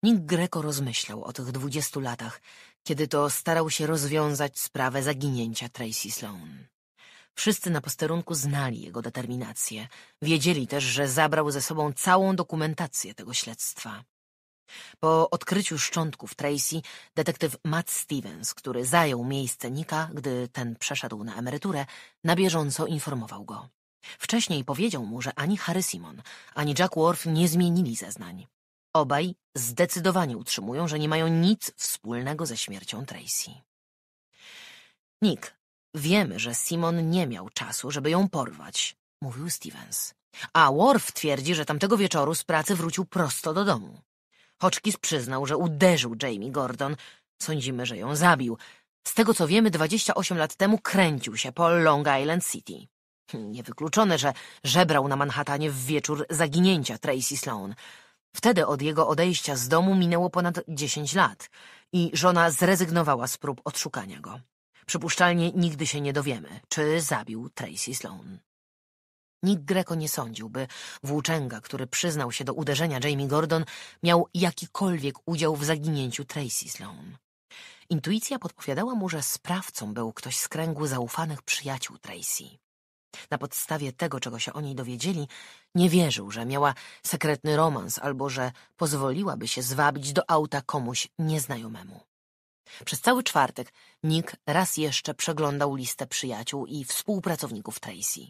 Nick Greco rozmyślał o tych dwudziestu latach, kiedy to starał się rozwiązać sprawę zaginięcia Tracy Sloan. Wszyscy na posterunku znali jego determinację. Wiedzieli też, że zabrał ze sobą całą dokumentację tego śledztwa. Po odkryciu szczątków Tracy, detektyw Matt Stevens, który zajął miejsce Nika, gdy ten przeszedł na emeryturę, na bieżąco informował go. Wcześniej powiedział mu, że ani Harry Simon, ani Jack Worth nie zmienili zeznań. Obaj zdecydowanie utrzymują, że nie mają nic wspólnego ze śmiercią Tracy. Nick, wiemy, że Simon nie miał czasu, żeby ją porwać, mówił Stevens. A Worf twierdzi, że tamtego wieczoru z pracy wrócił prosto do domu. Hotchkiss przyznał, że uderzył Jamie Gordon. Sądzimy, że ją zabił. Z tego co wiemy, 28 lat temu kręcił się po Long Island City. Niewykluczone, że żebrał na Manhattanie w wieczór zaginięcia Tracy Sloan. Wtedy od jego odejścia z domu minęło ponad dziesięć lat i żona zrezygnowała z prób odszukania go. Przypuszczalnie nigdy się nie dowiemy, czy zabił Tracy Sloan. Nikt Greco nie sądził, by włóczęga, który przyznał się do uderzenia Jamie Gordon, miał jakikolwiek udział w zaginięciu Tracy Sloan. Intuicja podpowiadała mu, że sprawcą był ktoś z kręgu zaufanych przyjaciół Tracy. Na podstawie tego, czego się o niej dowiedzieli, nie wierzył, że miała sekretny romans albo że pozwoliłaby się zwabić do auta komuś nieznajomemu. Przez cały czwartek Nick raz jeszcze przeglądał listę przyjaciół i współpracowników Tracy,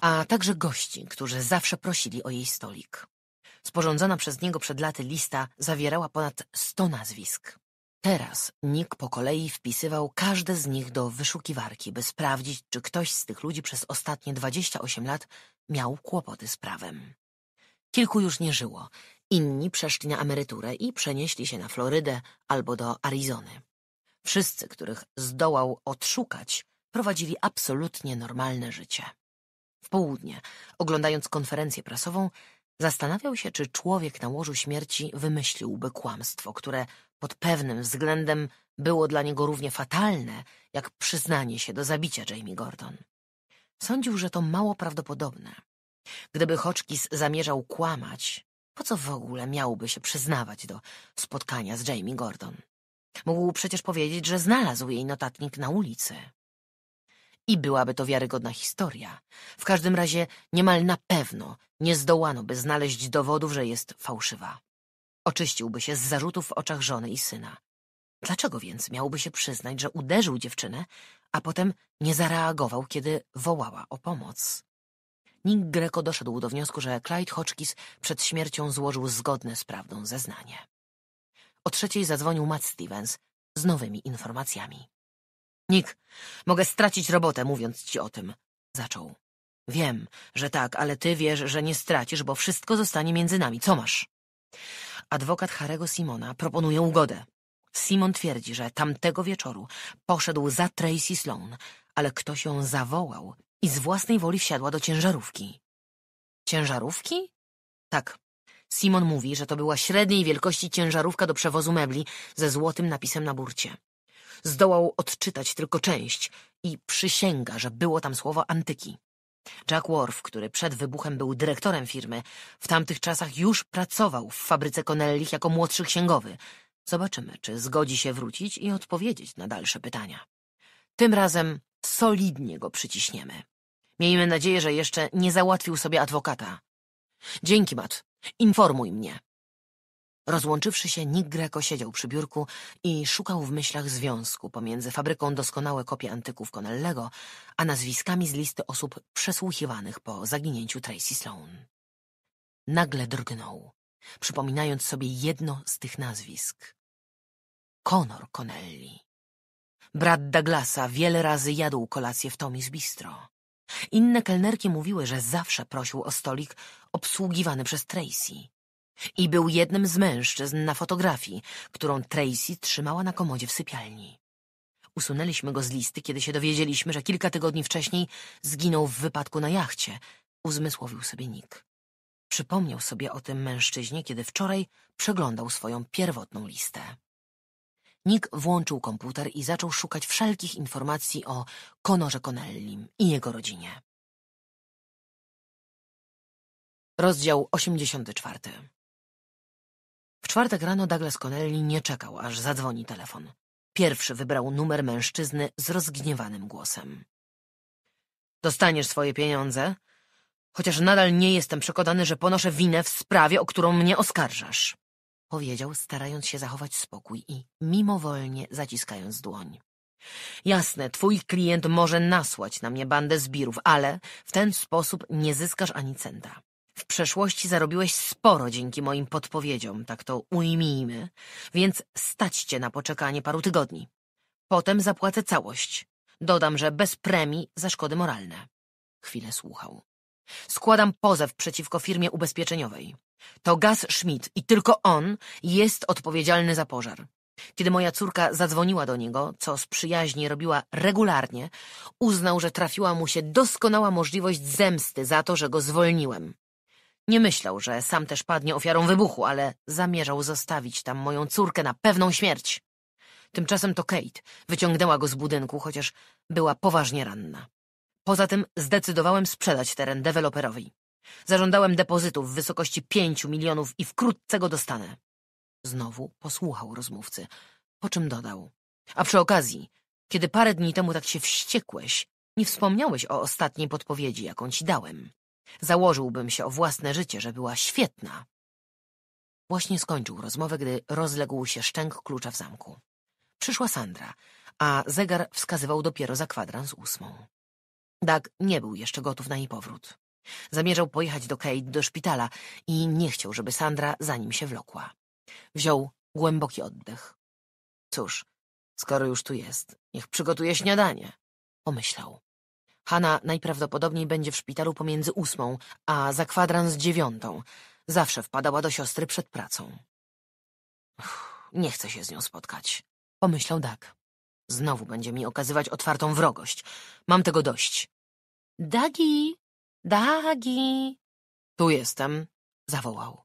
a także gości, którzy zawsze prosili o jej stolik. Sporządzona przez niego przed laty lista zawierała ponad sto nazwisk. Teraz Nick po kolei wpisywał każde z nich do wyszukiwarki, by sprawdzić, czy ktoś z tych ludzi przez ostatnie 28 lat miał kłopoty z prawem. Kilku już nie żyło, inni przeszli na emeryturę i przenieśli się na Florydę albo do Arizony. Wszyscy, których zdołał odszukać, prowadzili absolutnie normalne życie. W południe, oglądając konferencję prasową, zastanawiał się, czy człowiek na łożu śmierci wymyśliłby kłamstwo, które pod pewnym względem było dla niego równie fatalne, jak przyznanie się do zabicia Jamie Gordon. Sądził, że to mało prawdopodobne. Gdyby Hotchkiss zamierzał kłamać, po co w ogóle miałby się przyznawać do spotkania z Jamie Gordon? Mógł przecież powiedzieć, że znalazł jej notatnik na ulicy. I byłaby to wiarygodna historia. W każdym razie niemal na pewno nie zdołano by znaleźć dowodów, że jest fałszywa. Oczyściłby się z zarzutów w oczach żony i syna. Dlaczego więc miałby się przyznać, że uderzył dziewczynę, a potem nie zareagował, kiedy wołała o pomoc? Nick Greco doszedł do wniosku, że Clyde Hotchkiss przed śmiercią złożył zgodne z prawdą zeznanie. O trzeciej zadzwonił Matt Stevens z nowymi informacjami. Nick, mogę stracić robotę, mówiąc ci o tym, zaczął. Wiem, że tak, ale ty wiesz, że nie stracisz, bo wszystko zostanie między nami. Co masz? adwokat Harego Simona proponuje ugodę. Simon twierdzi, że tamtego wieczoru poszedł za Tracy Sloan, ale ktoś ją zawołał i z własnej woli wsiadła do ciężarówki. Ciężarówki? Tak. Simon mówi, że to była średniej wielkości ciężarówka do przewozu mebli ze złotym napisem na burcie. Zdołał odczytać tylko część i przysięga, że było tam słowo antyki. Jack Worf, który przed wybuchem był dyrektorem firmy, w tamtych czasach już pracował w fabryce Connellich jako młodszy księgowy. Zobaczymy, czy zgodzi się wrócić i odpowiedzieć na dalsze pytania. Tym razem solidnie go przyciśniemy. Miejmy nadzieję, że jeszcze nie załatwił sobie adwokata. Dzięki, Matt. Informuj mnie. Rozłączywszy się, Nick Greco siedział przy biurku i szukał w myślach związku pomiędzy fabryką doskonałe kopie antyków Connellego, a nazwiskami z listy osób przesłuchiwanych po zaginięciu Tracy Sloan. Nagle drgnął, przypominając sobie jedno z tych nazwisk. Conor Connelly. Brat Douglasa wiele razy jadł kolację w z Bistro. Inne kelnerki mówiły, że zawsze prosił o stolik obsługiwany przez Tracy. I był jednym z mężczyzn na fotografii, którą Tracy trzymała na komodzie w sypialni. Usunęliśmy go z listy, kiedy się dowiedzieliśmy, że kilka tygodni wcześniej zginął w wypadku na jachcie, uzmysłowił sobie Nick. Przypomniał sobie o tym mężczyźnie, kiedy wczoraj przeglądał swoją pierwotną listę. Nick włączył komputer i zaczął szukać wszelkich informacji o Konorze Connellim i jego rodzinie. Rozdział 84 w czwartek rano Douglas Connelly nie czekał, aż zadzwoni telefon. Pierwszy wybrał numer mężczyzny z rozgniewanym głosem. Dostaniesz swoje pieniądze, chociaż nadal nie jestem przekonany, że ponoszę winę w sprawie, o którą mnie oskarżasz. Powiedział, starając się zachować spokój i mimowolnie zaciskając dłoń. Jasne, twój klient może nasłać na mnie bandę zbirów, ale w ten sposób nie zyskasz ani centa. W przeszłości zarobiłeś sporo dzięki moim podpowiedziom, tak to ujmijmy, więc staćcie na poczekanie paru tygodni. Potem zapłacę całość. Dodam, że bez premii za szkody moralne. Chwilę słuchał. Składam pozew przeciwko firmie ubezpieczeniowej. To Gaz Schmidt i tylko on jest odpowiedzialny za pożar. Kiedy moja córka zadzwoniła do niego, co z przyjaźni robiła regularnie, uznał, że trafiła mu się doskonała możliwość zemsty za to, że go zwolniłem. Nie myślał, że sam też padnie ofiarą wybuchu, ale zamierzał zostawić tam moją córkę na pewną śmierć. Tymczasem to Kate wyciągnęła go z budynku, chociaż była poważnie ranna. Poza tym zdecydowałem sprzedać teren deweloperowi. Zażądałem depozytu w wysokości pięciu milionów i wkrótce go dostanę. Znowu posłuchał rozmówcy, po czym dodał. A przy okazji, kiedy parę dni temu tak się wściekłeś, nie wspomniałeś o ostatniej podpowiedzi, jaką ci dałem. Założyłbym się o własne życie, że była świetna. Właśnie skończył rozmowę, gdy rozległ się szczęk klucza w zamku. Przyszła Sandra, a zegar wskazywał dopiero za kwadrans ósmą. Dag nie był jeszcze gotów na jej powrót. Zamierzał pojechać do Kate do szpitala i nie chciał, żeby Sandra za nim się wlokła. Wziął głęboki oddech. Cóż, skoro już tu jest, niech przygotuje śniadanie, pomyślał. Hanna najprawdopodobniej będzie w szpitalu pomiędzy ósmą, a za kwadrans dziewiątą. Zawsze wpadała do siostry przed pracą. Uff, nie chcę się z nią spotkać, pomyślał Dag. Znowu będzie mi okazywać otwartą wrogość. Mam tego dość. Dagi, Dagi. Tu jestem, zawołał.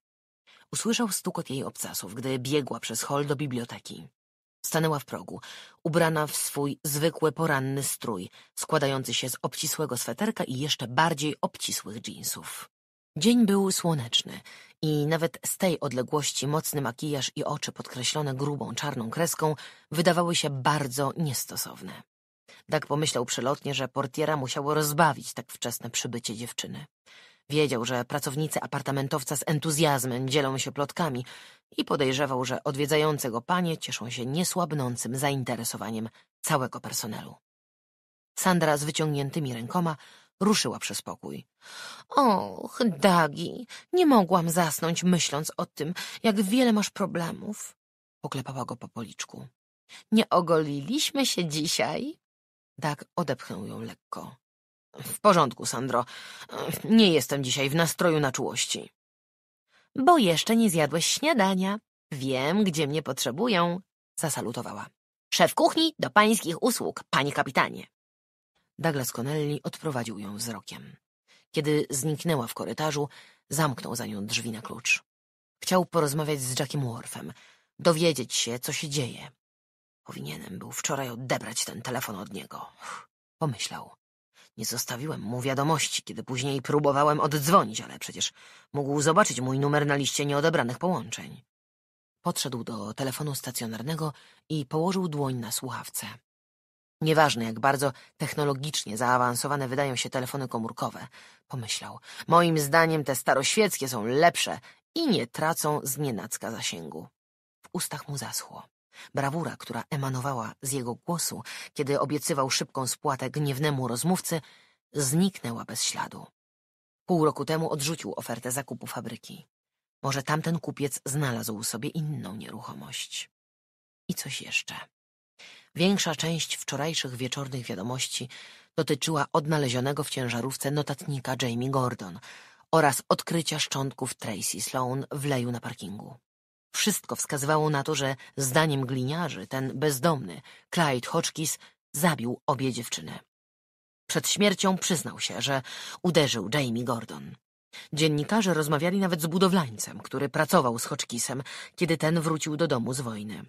Usłyszał stukot jej obcasów, gdy biegła przez hol do biblioteki. Stanęła w progu, ubrana w swój zwykły poranny strój, składający się z obcisłego sweterka i jeszcze bardziej obcisłych dżinsów. Dzień był słoneczny i nawet z tej odległości mocny makijaż i oczy podkreślone grubą czarną kreską wydawały się bardzo niestosowne. Tak pomyślał przelotnie, że portiera musiało rozbawić tak wczesne przybycie dziewczyny. Wiedział, że pracownicy apartamentowca z entuzjazmem dzielą się plotkami, i podejrzewał, że odwiedzające go panie cieszą się niesłabnącym zainteresowaniem całego personelu. Sandra z wyciągniętymi rękoma ruszyła przez pokój. Och, Dagi, nie mogłam zasnąć myśląc o tym, jak wiele masz problemów. Poklepała go po policzku. Nie ogoliliśmy się dzisiaj? Dag tak odepchnął ją lekko. W porządku, Sandro. Nie jestem dzisiaj w nastroju na czułości bo jeszcze nie zjadłeś śniadania. Wiem, gdzie mnie potrzebują, zasalutowała. Szef kuchni do pańskich usług, panie kapitanie. Douglas Connelly odprowadził ją wzrokiem. Kiedy zniknęła w korytarzu, zamknął za nią drzwi na klucz. Chciał porozmawiać z Jackiem Worfem, dowiedzieć się, co się dzieje. Powinienem był wczoraj odebrać ten telefon od niego, pomyślał. Nie zostawiłem mu wiadomości, kiedy później próbowałem oddzwonić, ale przecież mógł zobaczyć mój numer na liście nieodebranych połączeń. Podszedł do telefonu stacjonarnego i położył dłoń na słuchawce. Nieważne, jak bardzo technologicznie zaawansowane wydają się telefony komórkowe, pomyślał. Moim zdaniem te staroświeckie są lepsze i nie tracą z zasięgu. W ustach mu zaschło. Brawura, która emanowała z jego głosu, kiedy obiecywał szybką spłatę gniewnemu rozmówcy, zniknęła bez śladu. Pół roku temu odrzucił ofertę zakupu fabryki. Może tamten kupiec znalazł sobie inną nieruchomość. I coś jeszcze. Większa część wczorajszych wieczornych wiadomości dotyczyła odnalezionego w ciężarówce notatnika Jamie Gordon oraz odkrycia szczątków Tracy Sloan w leju na parkingu. Wszystko wskazywało na to, że zdaniem gliniarzy ten bezdomny, Clyde Hotchkiss, zabił obie dziewczyny. Przed śmiercią przyznał się, że uderzył Jamie Gordon. Dziennikarze rozmawiali nawet z budowlańcem, który pracował z Hotchkissem, kiedy ten wrócił do domu z wojny.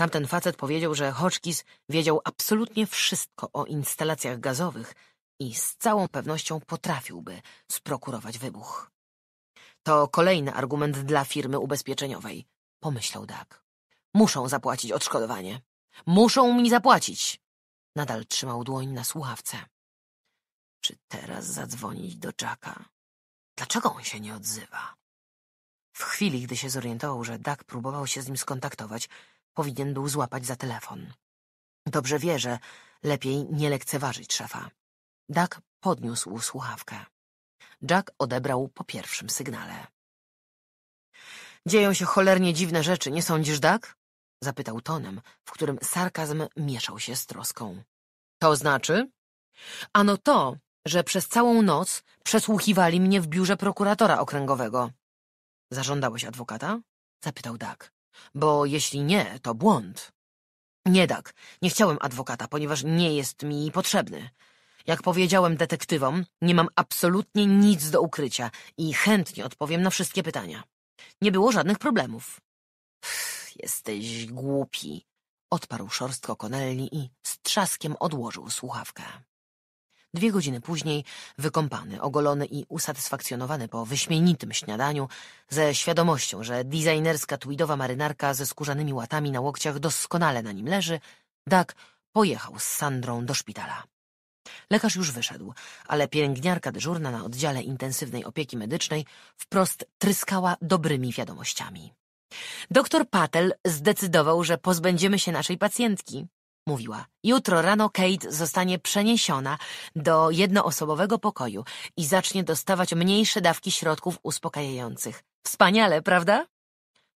Tamten facet powiedział, że Hotchkiss wiedział absolutnie wszystko o instalacjach gazowych i z całą pewnością potrafiłby sprokurować wybuch. To kolejny argument dla firmy ubezpieczeniowej, pomyślał Dag. Muszą zapłacić odszkodowanie. Muszą mi zapłacić. Nadal trzymał dłoń na słuchawce. Czy teraz zadzwonić do Jacka? Dlaczego on się nie odzywa? W chwili, gdy się zorientował, że Dag próbował się z nim skontaktować, powinien był złapać za telefon. Dobrze wie, że lepiej nie lekceważyć szefa. Dag podniósł słuchawkę. Jack odebrał po pierwszym sygnale. Dzieją się cholernie dziwne rzeczy, nie sądzisz, Jack? Zapytał tonem, w którym sarkazm mieszał się z troską. To znaczy? Ano to, że przez całą noc przesłuchiwali mnie w biurze prokuratora okręgowego. Zażądałeś adwokata? Zapytał Dak. Bo jeśli nie, to błąd. Nie, Dak. Nie chciałem adwokata, ponieważ nie jest mi potrzebny. Jak powiedziałem detektywom, nie mam absolutnie nic do ukrycia i chętnie odpowiem na wszystkie pytania. Nie było żadnych problemów. Jesteś głupi, odparł szorstko Konelni i z trzaskiem odłożył słuchawkę. Dwie godziny później, wykąpany, ogolony i usatysfakcjonowany po wyśmienitym śniadaniu, ze świadomością, że designerska tweedowa marynarka ze skórzanymi łatami na łokciach doskonale na nim leży, Dak pojechał z Sandrą do szpitala. Lekarz już wyszedł, ale pielęgniarka dyżurna na oddziale intensywnej opieki medycznej wprost tryskała dobrymi wiadomościami. Doktor Patel zdecydował, że pozbędziemy się naszej pacjentki. Mówiła, jutro rano Kate zostanie przeniesiona do jednoosobowego pokoju i zacznie dostawać mniejsze dawki środków uspokajających. Wspaniale, prawda?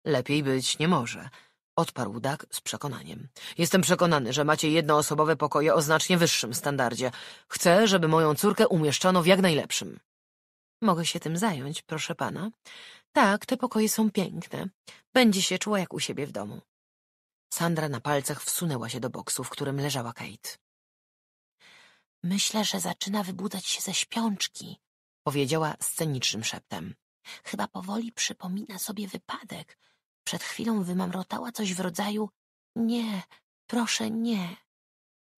Lepiej być nie może, Odparł Dak z przekonaniem. Jestem przekonany, że macie jednoosobowe pokoje o znacznie wyższym standardzie. Chcę, żeby moją córkę umieszczano w jak najlepszym. Mogę się tym zająć, proszę pana. Tak, te pokoje są piękne. Będzie się czuła jak u siebie w domu. Sandra na palcach wsunęła się do boksu, w którym leżała Kate. Myślę, że zaczyna wybudzać się ze śpiączki, powiedziała scenicznym szeptem. Chyba powoli przypomina sobie wypadek, przed chwilą wymamrotała coś w rodzaju nie, proszę nie.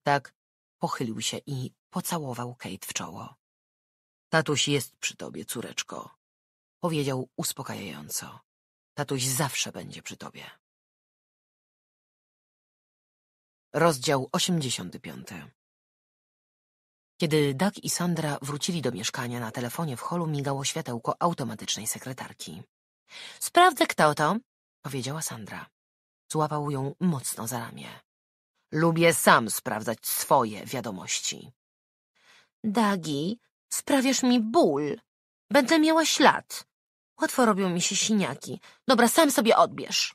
Tak, pochylił się i pocałował Kate w czoło. Tatuś jest przy tobie, córeczko. Powiedział uspokajająco. Tatuś zawsze będzie przy tobie. Rozdział 85 Kiedy Doug i Sandra wrócili do mieszkania, na telefonie w holu migało światełko automatycznej sekretarki. Sprawdzę, kto to, powiedziała Sandra. Złapał ją mocno za ramię. Lubię sam sprawdzać swoje wiadomości. Dagi, sprawiasz mi ból. Będę miała ślad. Łatwo robią mi się siniaki. Dobra, sam sobie odbierz.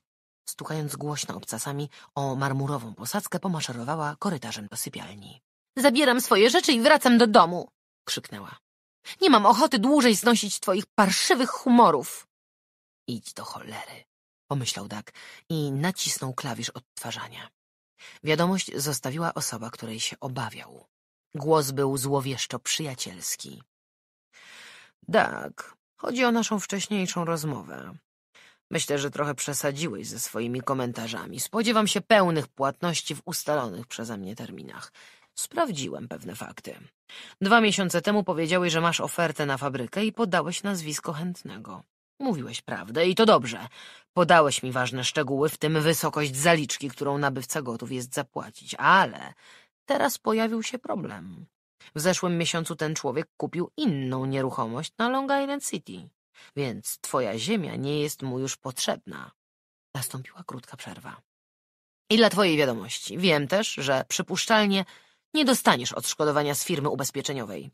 Stukając głośno obcasami o marmurową posadzkę, pomaszerowała korytarzem do sypialni. Zabieram swoje rzeczy i wracam do domu! krzyknęła. Nie mam ochoty dłużej znosić twoich parszywych humorów. Idź do cholery, pomyślał tak i nacisnął klawisz odtwarzania. Wiadomość zostawiła osoba, której się obawiał. Głos był złowieszczo przyjacielski. Tak, chodzi o naszą wcześniejszą rozmowę. Myślę, że trochę przesadziłeś ze swoimi komentarzami. Spodziewam się pełnych płatności w ustalonych przeze mnie terminach. Sprawdziłem pewne fakty. Dwa miesiące temu powiedziałeś, że masz ofertę na fabrykę i podałeś nazwisko chętnego. Mówiłeś prawdę i to dobrze. Podałeś mi ważne szczegóły, w tym wysokość zaliczki, którą nabywca gotów jest zapłacić. Ale teraz pojawił się problem. W zeszłym miesiącu ten człowiek kupił inną nieruchomość na Long Island City, więc twoja ziemia nie jest mu już potrzebna. Nastąpiła krótka przerwa. I dla twojej wiadomości, wiem też, że przypuszczalnie nie dostaniesz odszkodowania z firmy ubezpieczeniowej.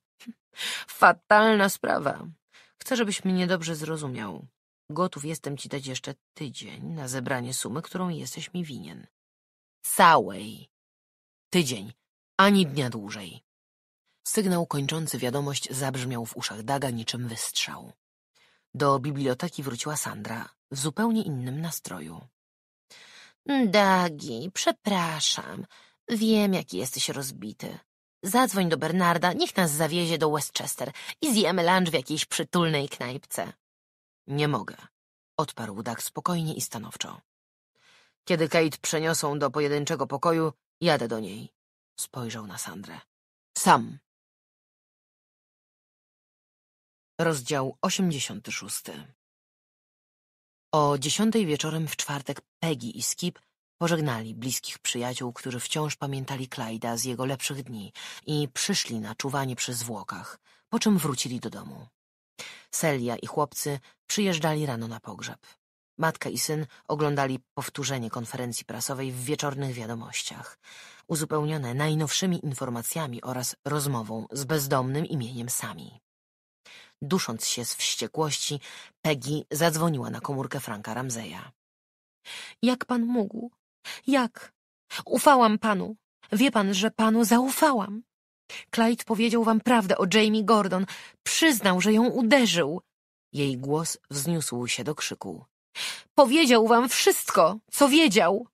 Fatalna sprawa. Chcę, żebyś mnie dobrze zrozumiał. Gotów jestem ci dać jeszcze tydzień na zebranie sumy, którą jesteś mi winien. Całej. Tydzień, ani dnia dłużej. Sygnał kończący wiadomość zabrzmiał w uszach Daga niczym wystrzał. Do biblioteki wróciła Sandra w zupełnie innym nastroju. Dagi, przepraszam. Wiem, jaki jesteś rozbity. Zadzwoń do Bernarda, niech nas zawiezie do Westchester i zjemy lunch w jakiejś przytulnej knajpce. Nie mogę, odparł Dak spokojnie i stanowczo. Kiedy Kate przeniosą do pojedynczego pokoju, jadę do niej. Spojrzał na Sandrę. Sam. Rozdział 86 O dziesiątej wieczorem w czwartek Peggy i Skip Pożegnali bliskich przyjaciół, którzy wciąż pamiętali Klajda z jego lepszych dni i przyszli na czuwanie przy zwłokach, po czym wrócili do domu. Celia i chłopcy przyjeżdżali rano na pogrzeb. Matka i syn oglądali powtórzenie konferencji prasowej w wieczornych wiadomościach, uzupełnione najnowszymi informacjami oraz rozmową z bezdomnym imieniem Sami. Dusząc się z wściekłości, Peggy zadzwoniła na komórkę Franka Ramzeja. Jak pan mógł? Jak? Ufałam panu. Wie pan, że panu zaufałam. Clyde powiedział wam prawdę o Jamie Gordon. Przyznał, że ją uderzył. Jej głos wzniósł się do krzyku. Powiedział wam wszystko, co wiedział.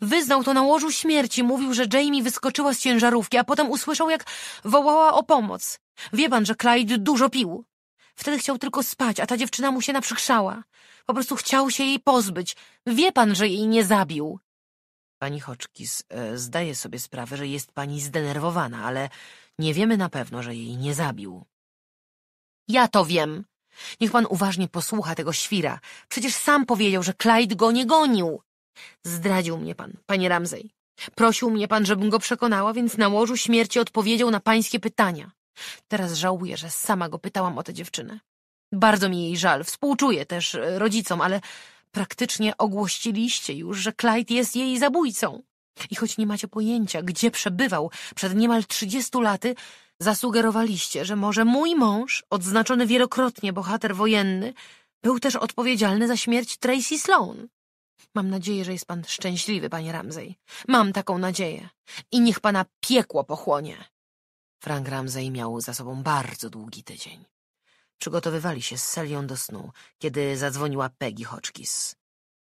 Wyznał to na łożu śmierci, mówił, że Jamie wyskoczyła z ciężarówki, a potem usłyszał, jak wołała o pomoc. Wie pan, że Clyde dużo pił. Wtedy chciał tylko spać, a ta dziewczyna mu się naprzykrzała. Po prostu chciał się jej pozbyć. Wie pan, że jej nie zabił. Pani Hoczkis e, zdaje sobie sprawę, że jest pani zdenerwowana, ale nie wiemy na pewno, że jej nie zabił. Ja to wiem. Niech pan uważnie posłucha tego świra. Przecież sam powiedział, że Clyde go nie gonił. Zdradził mnie pan, panie Ramsey. Prosił mnie pan, żebym go przekonała, więc na łożu śmierci odpowiedział na pańskie pytania. Teraz żałuję, że sama go pytałam o tę dziewczynę. Bardzo mi jej żal. Współczuję też e, rodzicom, ale Praktycznie ogłościliście już, że Clyde jest jej zabójcą. I choć nie macie pojęcia, gdzie przebywał przed niemal trzydziestu laty, zasugerowaliście, że może mój mąż, odznaczony wielokrotnie bohater wojenny, był też odpowiedzialny za śmierć Tracy Sloan. Mam nadzieję, że jest pan szczęśliwy, panie Ramsey. Mam taką nadzieję. I niech pana piekło pochłonie. Frank Ramsey miał za sobą bardzo długi tydzień. Przygotowywali się z Selią do snu, kiedy zadzwoniła Peggy Hotchkiss.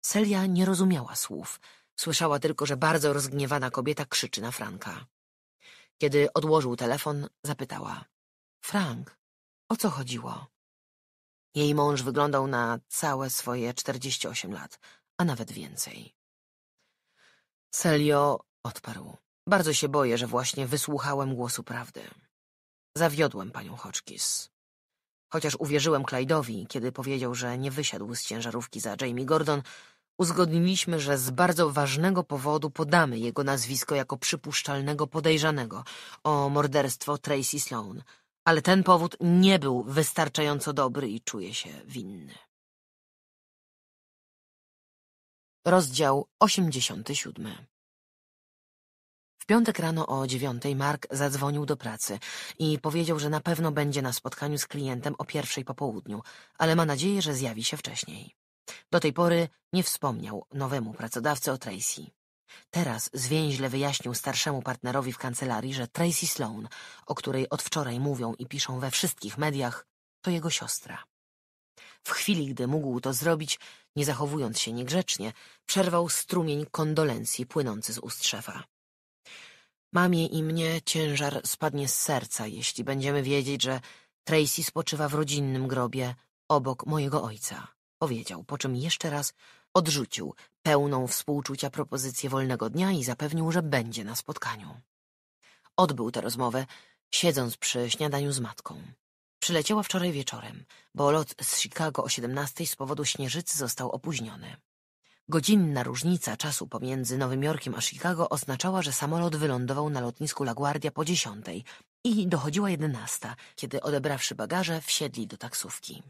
Selia nie rozumiała słów. Słyszała tylko, że bardzo rozgniewana kobieta krzyczy na Franka. Kiedy odłożył telefon, zapytała. Frank, o co chodziło? Jej mąż wyglądał na całe swoje 48 lat, a nawet więcej. Selio odparł. Bardzo się boję, że właśnie wysłuchałem głosu prawdy. Zawiodłem panią Hoczkis.” Chociaż uwierzyłem Clyde'owi, kiedy powiedział, że nie wysiadł z ciężarówki za Jamie Gordon, uzgodniliśmy, że z bardzo ważnego powodu podamy jego nazwisko jako przypuszczalnego podejrzanego o morderstwo Tracy Sloan. Ale ten powód nie był wystarczająco dobry i czuję się winny. Rozdział 87 w piątek rano o dziewiątej Mark zadzwonił do pracy i powiedział, że na pewno będzie na spotkaniu z klientem o pierwszej po południu, ale ma nadzieję, że zjawi się wcześniej. Do tej pory nie wspomniał nowemu pracodawcy o Tracy. Teraz zwięźle wyjaśnił starszemu partnerowi w kancelarii, że Tracy Sloan, o której od wczoraj mówią i piszą we wszystkich mediach, to jego siostra. W chwili, gdy mógł to zrobić, nie zachowując się niegrzecznie, przerwał strumień kondolencji płynący z ust szefa. Mamie i mnie ciężar spadnie z serca, jeśli będziemy wiedzieć, że Tracy spoczywa w rodzinnym grobie obok mojego ojca. Powiedział, po czym jeszcze raz odrzucił pełną współczucia propozycję wolnego dnia i zapewnił, że będzie na spotkaniu. Odbył tę rozmowę, siedząc przy śniadaniu z matką. Przyleciała wczoraj wieczorem, bo lot z Chicago o 17 z powodu śnieżycy został opóźniony. Godzinna różnica czasu pomiędzy Nowym Jorkiem a Chicago oznaczała, że samolot wylądował na lotnisku LaGuardia po dziesiątej i dochodziła jedenasta, kiedy odebrawszy bagaże wsiedli do taksówki.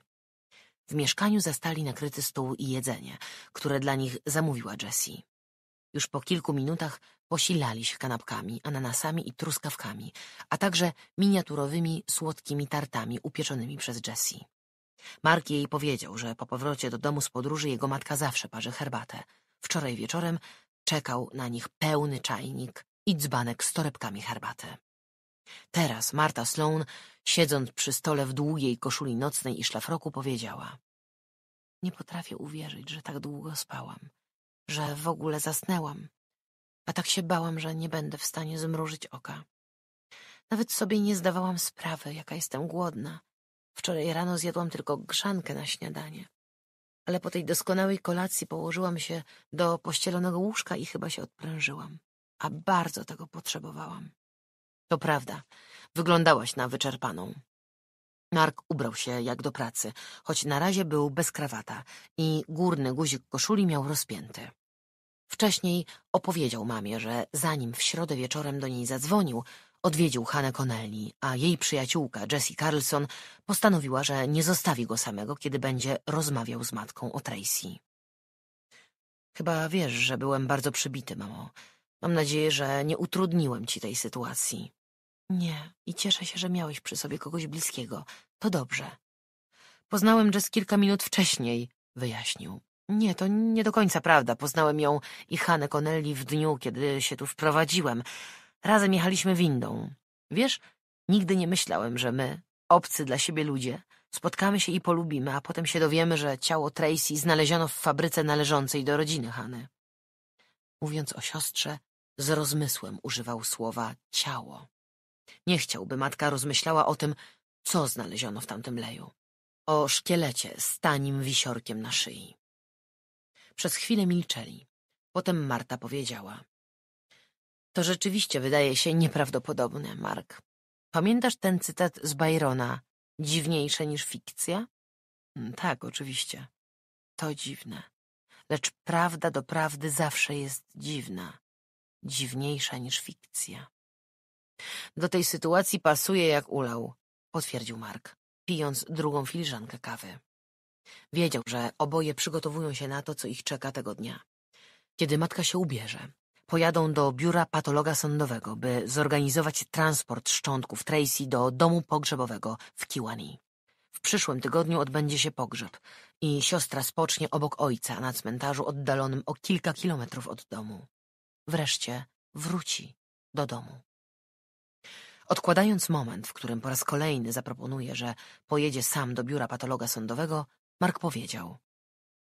W mieszkaniu zastali nakryty stół i jedzenie, które dla nich zamówiła Jessie. Już po kilku minutach posilali się kanapkami, ananasami i truskawkami, a także miniaturowymi, słodkimi tartami upieczonymi przez Jessie. Mark jej powiedział, że po powrocie do domu z podróży jego matka zawsze parzy herbatę. Wczoraj wieczorem czekał na nich pełny czajnik i dzbanek z torebkami herbaty. Teraz Marta Sloan, siedząc przy stole w długiej koszuli nocnej i szlafroku, powiedziała — Nie potrafię uwierzyć, że tak długo spałam, że w ogóle zasnęłam, a tak się bałam, że nie będę w stanie zmrużyć oka. Nawet sobie nie zdawałam sprawy, jaka jestem głodna — Wczoraj rano zjadłam tylko grzankę na śniadanie. Ale po tej doskonałej kolacji położyłam się do pościelonego łóżka i chyba się odprężyłam. A bardzo tego potrzebowałam. To prawda, wyglądałaś na wyczerpaną. Mark ubrał się jak do pracy, choć na razie był bez krawata i górny guzik koszuli miał rozpięty. Wcześniej opowiedział mamie, że zanim w środę wieczorem do niej zadzwonił, Odwiedził Hanę Connelly, a jej przyjaciółka Jessie Carlson postanowiła, że nie zostawi go samego, kiedy będzie rozmawiał z matką o Tracy. Chyba wiesz, że byłem bardzo przybity, mamo. Mam nadzieję, że nie utrudniłem ci tej sytuacji. Nie, i cieszę się, że miałeś przy sobie kogoś bliskiego. To dobrze. Poznałem Jess kilka minut wcześniej, wyjaśnił. Nie, to nie do końca prawda. Poznałem ją i Hanę Connelly w dniu, kiedy się tu wprowadziłem, Razem jechaliśmy windą. Wiesz, nigdy nie myślałem, że my, obcy dla siebie ludzie, spotkamy się i polubimy, a potem się dowiemy, że ciało Tracy znaleziono w fabryce należącej do rodziny Hany. Mówiąc o siostrze, z rozmysłem używał słowa ciało. Nie chciałby matka rozmyślała o tym, co znaleziono w tamtym leju. O szkielecie z tanim wisiorkiem na szyi. Przez chwilę milczeli. Potem Marta powiedziała. To rzeczywiście wydaje się nieprawdopodobne, Mark. Pamiętasz ten cytat z Byrona? Dziwniejsze niż fikcja? Mm, tak, oczywiście. To dziwne. Lecz prawda do prawdy zawsze jest dziwna. Dziwniejsza niż fikcja. Do tej sytuacji pasuje jak ulał, potwierdził Mark, pijąc drugą filiżankę kawy. Wiedział, że oboje przygotowują się na to, co ich czeka tego dnia. Kiedy matka się ubierze, pojadą do biura patologa sądowego, by zorganizować transport szczątków Tracy do domu pogrzebowego w Kiwani. W przyszłym tygodniu odbędzie się pogrzeb i siostra spocznie obok ojca na cmentarzu oddalonym o kilka kilometrów od domu. Wreszcie wróci do domu. Odkładając moment, w którym po raz kolejny zaproponuje, że pojedzie sam do biura patologa sądowego, Mark powiedział: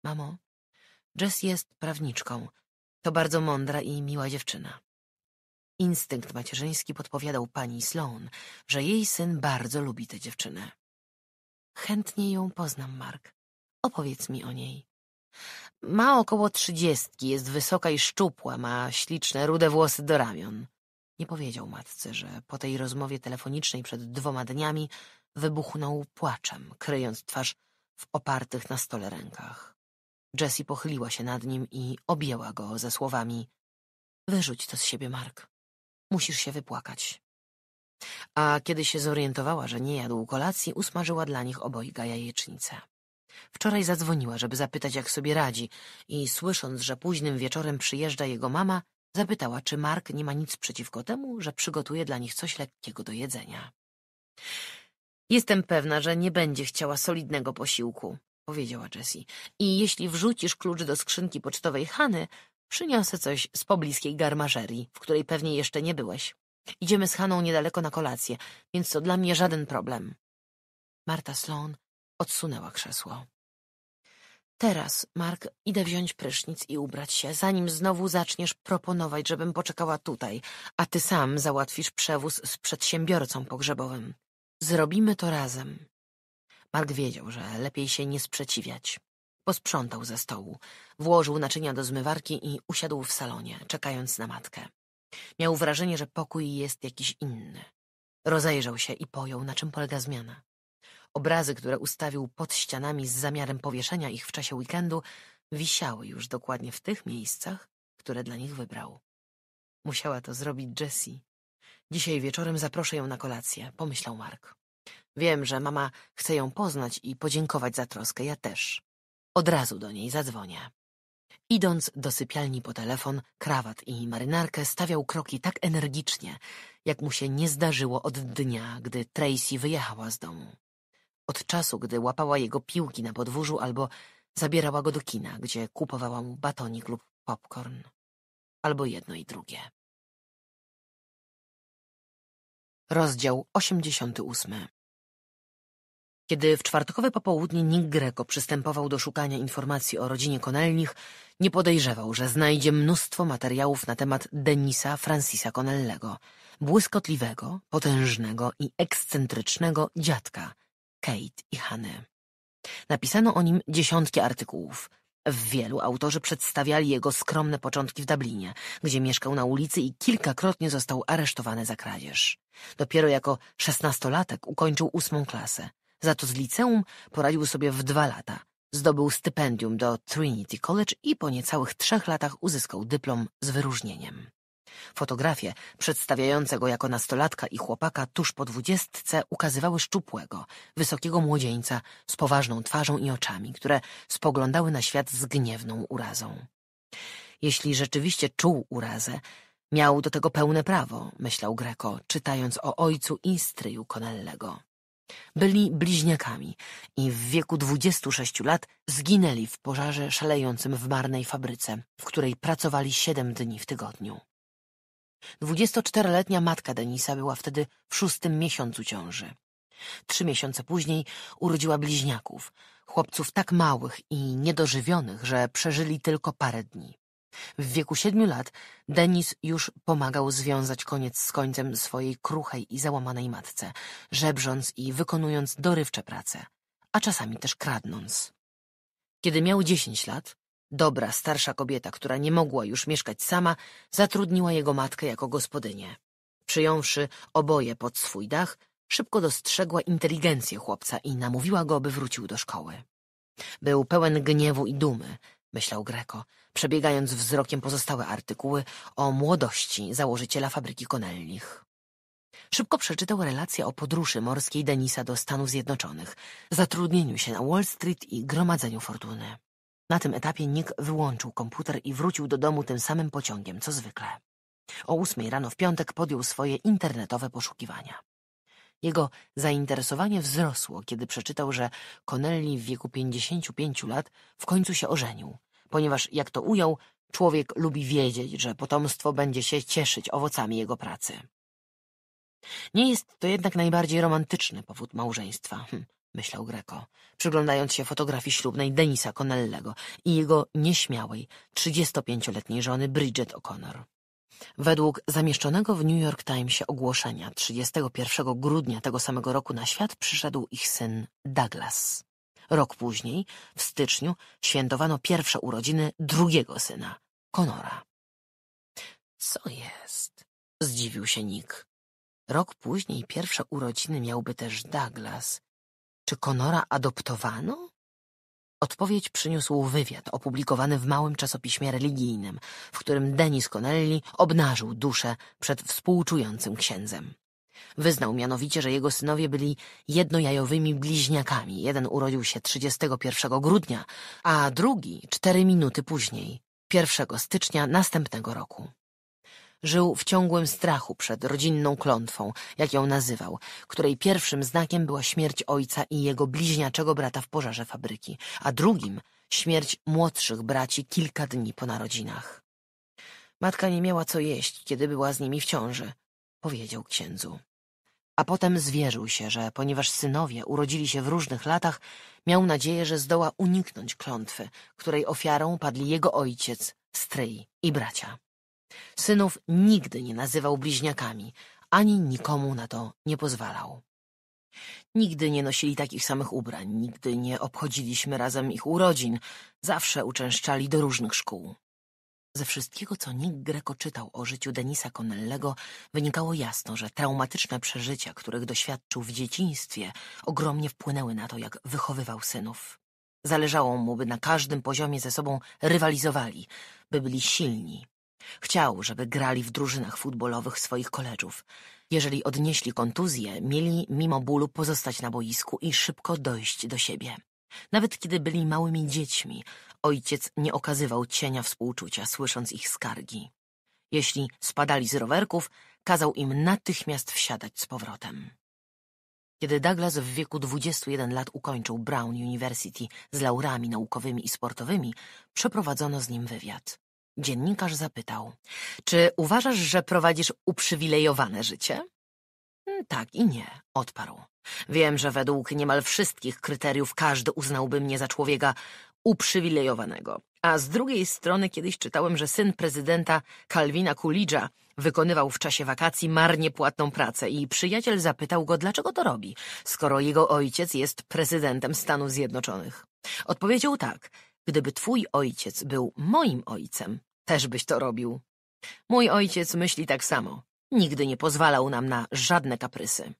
Mamo, Jess jest prawniczką to bardzo mądra i miła dziewczyna. Instynkt macierzyński podpowiadał pani Sloan, że jej syn bardzo lubi tę dziewczynę. Chętnie ją poznam, Mark. Opowiedz mi o niej. Ma około trzydziestki, jest wysoka i szczupła, ma śliczne, rude włosy do ramion. Nie powiedział matce, że po tej rozmowie telefonicznej przed dwoma dniami wybuchnął płaczem, kryjąc twarz w opartych na stole rękach. Jessie pochyliła się nad nim i objęła go ze słowami Wyrzuć to z siebie, Mark. Musisz się wypłakać. A kiedy się zorientowała, że nie jadł kolacji, usmażyła dla nich obojga jajecznicę. Wczoraj zadzwoniła, żeby zapytać, jak sobie radzi i słysząc, że późnym wieczorem przyjeżdża jego mama, zapytała, czy Mark nie ma nic przeciwko temu, że przygotuje dla nich coś lekkiego do jedzenia. Jestem pewna, że nie będzie chciała solidnego posiłku, powiedziała Jessie. I jeśli wrzucisz klucz do skrzynki pocztowej Hany, przyniosę coś z pobliskiej garmażerii, w której pewnie jeszcze nie byłeś. Idziemy z Haną niedaleko na kolację, więc to dla mnie żaden problem. Marta Sloan odsunęła krzesło. Teraz, Mark, idę wziąć prysznic i ubrać się, zanim znowu zaczniesz proponować, żebym poczekała tutaj, a ty sam załatwisz przewóz z przedsiębiorcą pogrzebowym. Zrobimy to razem. Mark wiedział, że lepiej się nie sprzeciwiać. Posprzątał ze stołu, włożył naczynia do zmywarki i usiadł w salonie, czekając na matkę. Miał wrażenie, że pokój jest jakiś inny. Rozejrzał się i pojął, na czym polega zmiana. Obrazy, które ustawił pod ścianami z zamiarem powieszenia ich w czasie weekendu, wisiały już dokładnie w tych miejscach, które dla nich wybrał. Musiała to zrobić Jessie. Dzisiaj wieczorem zaproszę ją na kolację, pomyślał Mark. Wiem, że mama chce ją poznać i podziękować za troskę, ja też. Od razu do niej zadzwonię. Idąc do sypialni po telefon, krawat i marynarkę stawiał kroki tak energicznie, jak mu się nie zdarzyło od dnia, gdy Tracy wyjechała z domu. Od czasu, gdy łapała jego piłki na podwórzu albo zabierała go do kina, gdzie kupowała mu batonik lub popcorn. Albo jedno i drugie. Rozdział 88 kiedy w czwartkowe popołudnie Nick Greco przystępował do szukania informacji o rodzinie Connellnych, nie podejrzewał, że znajdzie mnóstwo materiałów na temat Denisa Francisa Connellego, błyskotliwego, potężnego i ekscentrycznego dziadka Kate i Hany. Napisano o nim dziesiątki artykułów. W wielu autorzy przedstawiali jego skromne początki w Dublinie, gdzie mieszkał na ulicy i kilkakrotnie został aresztowany za kradzież. Dopiero jako szesnastolatek ukończył ósmą klasę za to z liceum poradził sobie w dwa lata. Zdobył stypendium do Trinity College i po niecałych trzech latach uzyskał dyplom z wyróżnieniem. Fotografie przedstawiające go jako nastolatka i chłopaka tuż po dwudziestce ukazywały szczupłego, wysokiego młodzieńca z poważną twarzą i oczami, które spoglądały na świat z gniewną urazą. Jeśli rzeczywiście czuł urazę, miał do tego pełne prawo, myślał Greco, czytając o ojcu i stryju Konellego. Byli bliźniakami i w wieku 26 lat zginęli w pożarze szalejącym w marnej fabryce, w której pracowali 7 dni w tygodniu. 24-letnia matka Denisa była wtedy w szóstym miesiącu ciąży. Trzy miesiące później urodziła bliźniaków, chłopców tak małych i niedożywionych, że przeżyli tylko parę dni. W wieku siedmiu lat Denis już pomagał związać koniec z końcem swojej kruchej i załamanej matce, żebrząc i wykonując dorywcze prace, a czasami też kradnąc. Kiedy miał dziesięć lat, dobra, starsza kobieta, która nie mogła już mieszkać sama, zatrudniła jego matkę jako gospodynię. Przyjąwszy oboje pod swój dach, szybko dostrzegła inteligencję chłopca i namówiła go, by wrócił do szkoły. Był pełen gniewu i dumy, myślał Greko, przebiegając wzrokiem pozostałe artykuły o młodości założyciela fabryki konelnich. Szybko przeczytał relację o podróży morskiej Denisa do Stanów Zjednoczonych, zatrudnieniu się na Wall Street i gromadzeniu fortuny. Na tym etapie Nick wyłączył komputer i wrócił do domu tym samym pociągiem, co zwykle. O ósmej rano w piątek podjął swoje internetowe poszukiwania. Jego zainteresowanie wzrosło, kiedy przeczytał, że Connelly w wieku 55 lat w końcu się ożenił, ponieważ, jak to ujął, człowiek lubi wiedzieć, że potomstwo będzie się cieszyć owocami jego pracy. Nie jest to jednak najbardziej romantyczny powód małżeństwa, hm, myślał Greco, przyglądając się fotografii ślubnej Denisa Connellego i jego nieśmiałej, 35-letniej żony Bridget O'Connor. Według zamieszczonego w New York Timesie ogłoszenia 31 grudnia tego samego roku na świat przyszedł ich syn Douglas. Rok później, w styczniu, świętowano pierwsze urodziny drugiego syna, Konora. Co jest? Zdziwił się Nick. Rok później pierwsze urodziny miałby też Douglas. Czy Konora adoptowano? Odpowiedź przyniósł wywiad opublikowany w małym czasopiśmie religijnym, w którym Denis Connelly obnażył duszę przed współczującym księdzem. Wyznał mianowicie, że jego synowie byli jednojajowymi bliźniakami. Jeden urodził się 31 grudnia, a drugi cztery minuty później, 1 stycznia następnego roku. Żył w ciągłym strachu przed rodzinną klątwą, jak ją nazywał, której pierwszym znakiem była śmierć ojca i jego bliźniaczego brata w pożarze fabryki, a drugim śmierć młodszych braci kilka dni po narodzinach. Matka nie miała co jeść, kiedy była z nimi w ciąży, powiedział księdzu. A potem zwierzył się, że ponieważ synowie urodzili się w różnych latach, miał nadzieję, że zdoła uniknąć klątwy, której ofiarą padli jego ojciec, stryj i bracia. Synów nigdy nie nazywał bliźniakami, ani nikomu na to nie pozwalał. Nigdy nie nosili takich samych ubrań, nigdy nie obchodziliśmy razem ich urodzin, zawsze uczęszczali do różnych szkół. Ze wszystkiego, co Nick Greco czytał o życiu Denisa Connellego, wynikało jasno, że traumatyczne przeżycia, których doświadczył w dzieciństwie, ogromnie wpłynęły na to, jak wychowywał synów. Zależało mu, by na każdym poziomie ze sobą rywalizowali, by byli silni, Chciał, żeby grali w drużynach futbolowych swoich koleżów. Jeżeli odnieśli kontuzję, mieli mimo bólu pozostać na boisku i szybko dojść do siebie. Nawet kiedy byli małymi dziećmi, ojciec nie okazywał cienia współczucia, słysząc ich skargi. Jeśli spadali z rowerków, kazał im natychmiast wsiadać z powrotem. Kiedy Douglas w wieku 21 lat ukończył Brown University z laurami naukowymi i sportowymi, przeprowadzono z nim wywiad. Dziennikarz zapytał: Czy uważasz, że prowadzisz uprzywilejowane życie? Mm, tak i nie, odparł. Wiem, że według niemal wszystkich kryteriów każdy uznałby mnie za człowieka uprzywilejowanego. A z drugiej strony kiedyś czytałem, że syn prezydenta Kalwina Kulidża wykonywał w czasie wakacji marnie płatną pracę i przyjaciel zapytał go, dlaczego to robi, skoro jego ojciec jest prezydentem Stanów Zjednoczonych. Odpowiedział tak – Gdyby twój ojciec był moim ojcem, też byś to robił. Mój ojciec myśli tak samo. Nigdy nie pozwalał nam na żadne kaprysy.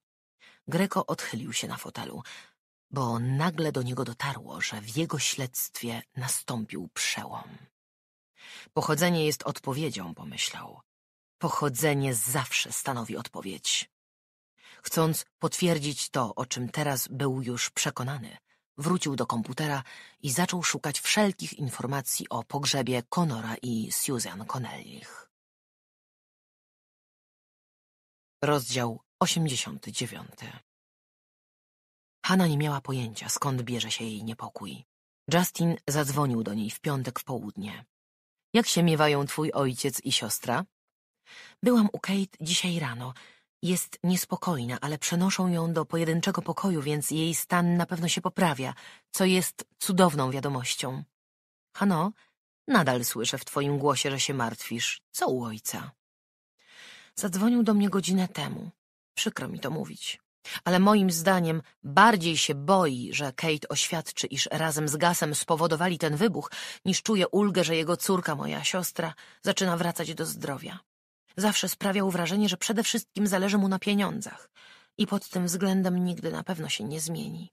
Greko odchylił się na fotelu, bo nagle do niego dotarło, że w jego śledztwie nastąpił przełom. Pochodzenie jest odpowiedzią, pomyślał. Pochodzenie zawsze stanowi odpowiedź. Chcąc potwierdzić to, o czym teraz był już przekonany – Wrócił do komputera i zaczął szukać wszelkich informacji o pogrzebie Conora i Susan Connellich. Rozdział 89 Hanna nie miała pojęcia, skąd bierze się jej niepokój. Justin zadzwonił do niej w piątek w południe. Jak się miewają twój ojciec i siostra? Byłam u Kate dzisiaj rano. Jest niespokojna, ale przenoszą ją do pojedynczego pokoju, więc jej stan na pewno się poprawia, co jest cudowną wiadomością. Hano, nadal słyszę w twoim głosie, że się martwisz. Co u ojca? Zadzwonił do mnie godzinę temu. Przykro mi to mówić. Ale moim zdaniem bardziej się boi, że Kate oświadczy, iż razem z Gasem spowodowali ten wybuch, niż czuje ulgę, że jego córka, moja siostra, zaczyna wracać do zdrowia. Zawsze sprawiał wrażenie, że przede wszystkim zależy mu na pieniądzach i pod tym względem nigdy na pewno się nie zmieni.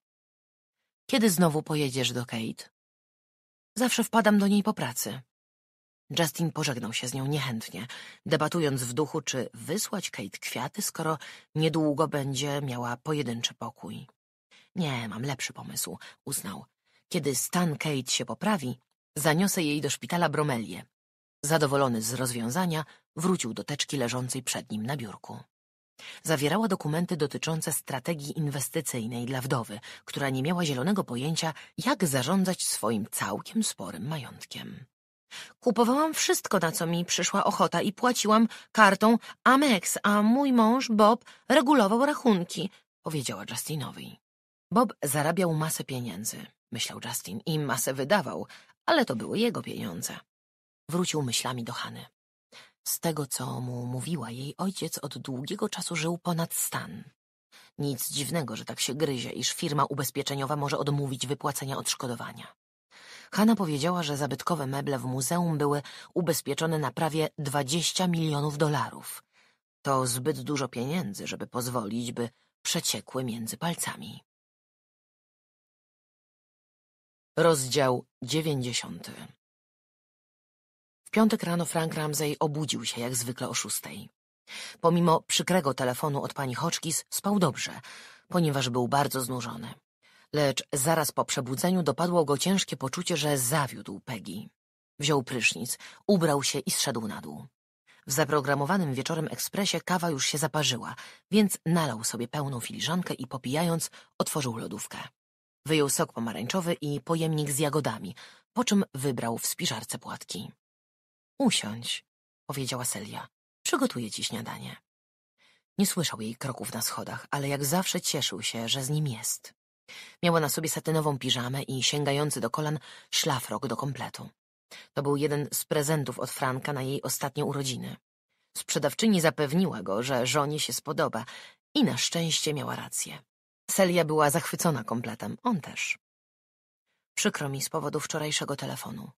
Kiedy znowu pojedziesz do Kate? Zawsze wpadam do niej po pracy. Justin pożegnał się z nią niechętnie, debatując w duchu, czy wysłać Kate kwiaty, skoro niedługo będzie miała pojedynczy pokój. Nie, mam lepszy pomysł, uznał. Kiedy stan Kate się poprawi, zaniosę jej do szpitala bromelię. Zadowolony z rozwiązania, Wrócił do teczki leżącej przed nim na biurku. Zawierała dokumenty dotyczące strategii inwestycyjnej dla wdowy, która nie miała zielonego pojęcia, jak zarządzać swoim całkiem sporym majątkiem. Kupowałam wszystko, na co mi przyszła ochota i płaciłam kartą Amex, a mój mąż Bob regulował rachunki, powiedziała Justinowi. Bob zarabiał masę pieniędzy, myślał Justin, i masę wydawał, ale to były jego pieniądze. Wrócił myślami do Hany. Z tego, co mu mówiła, jej ojciec od długiego czasu żył ponad stan. Nic dziwnego, że tak się gryzie, iż firma ubezpieczeniowa może odmówić wypłacenia odszkodowania. Hanna powiedziała, że zabytkowe meble w muzeum były ubezpieczone na prawie 20 milionów dolarów. To zbyt dużo pieniędzy, żeby pozwolić, by przeciekły między palcami. Rozdział dziewięćdziesiąty. W piątek rano Frank Ramsey obudził się jak zwykle o szóstej. Pomimo przykrego telefonu od pani Hoczkis spał dobrze, ponieważ był bardzo znużony. Lecz zaraz po przebudzeniu dopadło go ciężkie poczucie, że zawiódł Peggy. Wziął prysznic, ubrał się i zszedł na dół. W zaprogramowanym wieczorem ekspresie kawa już się zaparzyła, więc nalał sobie pełną filiżankę i popijając otworzył lodówkę. Wyjął sok pomarańczowy i pojemnik z jagodami, po czym wybrał w spiżarce płatki. Usiądź, powiedziała Celia. Przygotuję ci śniadanie. Nie słyszał jej kroków na schodach, ale jak zawsze cieszył się, że z nim jest. Miała na sobie satynową piżamę i sięgający do kolan szlafrok do kompletu. To był jeden z prezentów od Franka na jej ostatnie urodziny. Sprzedawczyni zapewniła go, że żonie się spodoba i na szczęście miała rację. Celia była zachwycona kompletem, on też. Przykro mi z powodu wczorajszego telefonu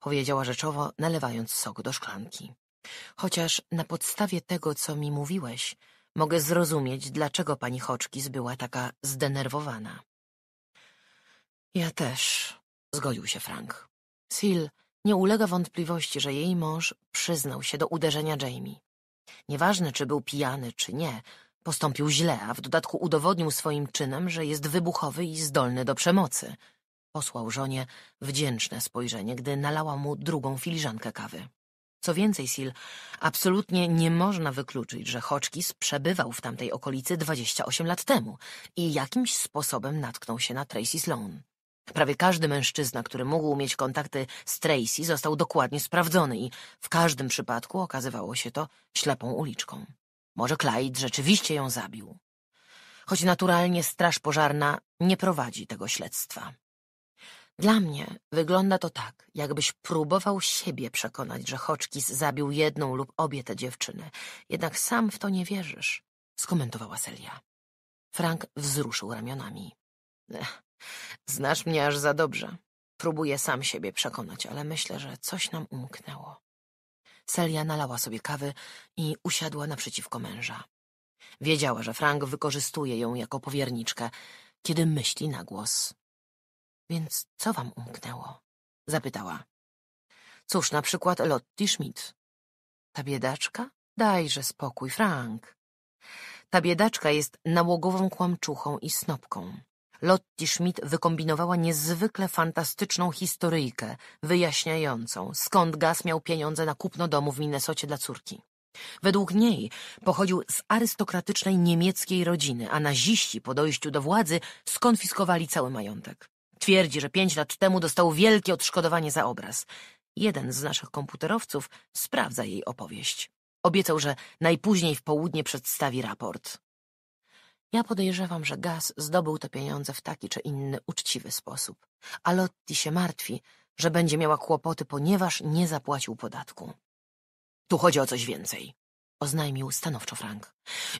powiedziała rzeczowo, nalewając sok do szklanki. Chociaż na podstawie tego, co mi mówiłeś, mogę zrozumieć, dlaczego pani Hoczkis była taka zdenerwowana. Ja też, zgodził się Frank. Sil nie ulega wątpliwości, że jej mąż przyznał się do uderzenia Jamie. Nieważne, czy był pijany, czy nie, postąpił źle, a w dodatku udowodnił swoim czynem, że jest wybuchowy i zdolny do przemocy – Posłał żonie wdzięczne spojrzenie, gdy nalała mu drugą filiżankę kawy. Co więcej, Sil, absolutnie nie można wykluczyć, że Hotchkiss przebywał w tamtej okolicy 28 lat temu i jakimś sposobem natknął się na Tracy Sloan. Prawie każdy mężczyzna, który mógł mieć kontakty z Tracy, został dokładnie sprawdzony i w każdym przypadku okazywało się to ślepą uliczką. Może Clyde rzeczywiście ją zabił. Choć naturalnie straż pożarna nie prowadzi tego śledztwa. Dla mnie wygląda to tak, jakbyś próbował siebie przekonać, że Hotchkiss zabił jedną lub obie te dziewczyny. Jednak sam w to nie wierzysz, skomentowała Celia. Frank wzruszył ramionami. Ech, znasz mnie aż za dobrze. Próbuję sam siebie przekonać, ale myślę, że coś nam umknęło. Celia nalała sobie kawy i usiadła naprzeciwko męża. Wiedziała, że Frank wykorzystuje ją jako powierniczkę, kiedy myśli na głos. Więc co wam umknęło? Zapytała. Cóż, na przykład Lotti Schmidt. Ta biedaczka? Dajże spokój, Frank. Ta biedaczka jest nałogową kłamczuchą i snopką. Lotti Schmidt wykombinowała niezwykle fantastyczną historyjkę, wyjaśniającą, skąd gaz miał pieniądze na kupno domu w Minnesocie dla córki. Według niej pochodził z arystokratycznej niemieckiej rodziny, a naziści po dojściu do władzy skonfiskowali cały majątek. Twierdzi, że pięć lat temu dostał wielkie odszkodowanie za obraz. Jeden z naszych komputerowców sprawdza jej opowieść. Obiecał, że najpóźniej w południe przedstawi raport. Ja podejrzewam, że Gaz zdobył te pieniądze w taki czy inny uczciwy sposób. A Lotti się martwi, że będzie miała kłopoty, ponieważ nie zapłacił podatku. Tu chodzi o coś więcej oznajmił stanowczo Frank.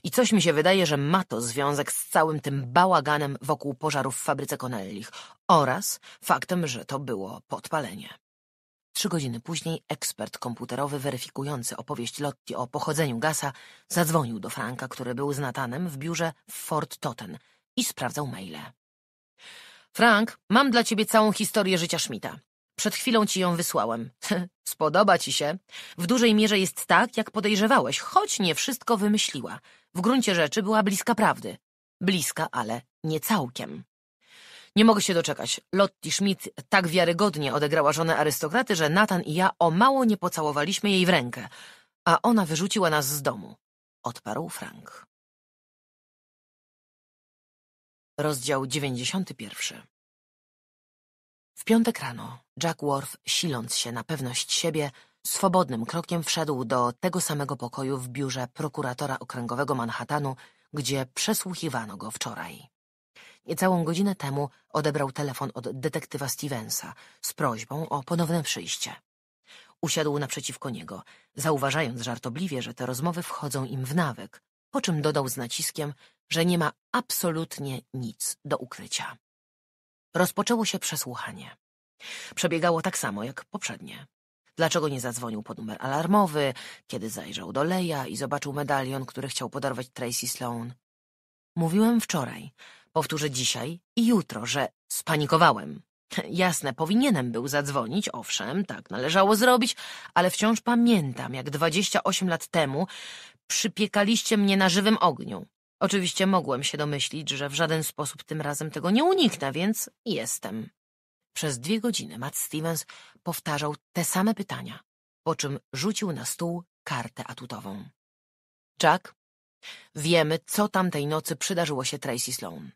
I coś mi się wydaje, że ma to związek z całym tym bałaganem wokół pożarów w fabryce Connellich oraz faktem, że to było podpalenie. Trzy godziny później ekspert komputerowy weryfikujący opowieść Lotti o pochodzeniu gasa zadzwonił do Franka, który był z Natanem w biurze w Fort Totten i sprawdzał maile. Frank, mam dla ciebie całą historię życia Schmidta. Przed chwilą ci ją wysłałem. Spodoba ci się. W dużej mierze jest tak, jak podejrzewałeś, choć nie wszystko wymyśliła. W gruncie rzeczy była bliska prawdy. Bliska, ale nie całkiem. Nie mogę się doczekać. Lotti Schmidt tak wiarygodnie odegrała żonę arystokraty, że Nathan i ja o mało nie pocałowaliśmy jej w rękę, a ona wyrzuciła nas z domu. Odparł Frank. Rozdział 91 w piątek rano Jack Worth, siląc się na pewność siebie, swobodnym krokiem wszedł do tego samego pokoju w biurze prokuratora okręgowego Manhattanu, gdzie przesłuchiwano go wczoraj. Niecałą godzinę temu odebrał telefon od detektywa Stevensa z prośbą o ponowne przyjście. Usiadł naprzeciwko niego, zauważając żartobliwie, że te rozmowy wchodzą im w nawyk, po czym dodał z naciskiem, że nie ma absolutnie nic do ukrycia. Rozpoczęło się przesłuchanie. Przebiegało tak samo jak poprzednie. Dlaczego nie zadzwonił pod numer alarmowy, kiedy zajrzał do Leja i zobaczył medalion, który chciał podarwać Tracy Sloan? Mówiłem wczoraj, powtórzę dzisiaj i jutro, że spanikowałem. Jasne, powinienem był zadzwonić, owszem, tak należało zrobić, ale wciąż pamiętam, jak 28 lat temu przypiekaliście mnie na żywym ogniu. Oczywiście mogłem się domyślić, że w żaden sposób tym razem tego nie uniknę, więc jestem. Przez dwie godziny Matt Stevens powtarzał te same pytania, po czym rzucił na stół kartę atutową. Jack, wiemy, co tamtej nocy przydarzyło się Tracy Sloan.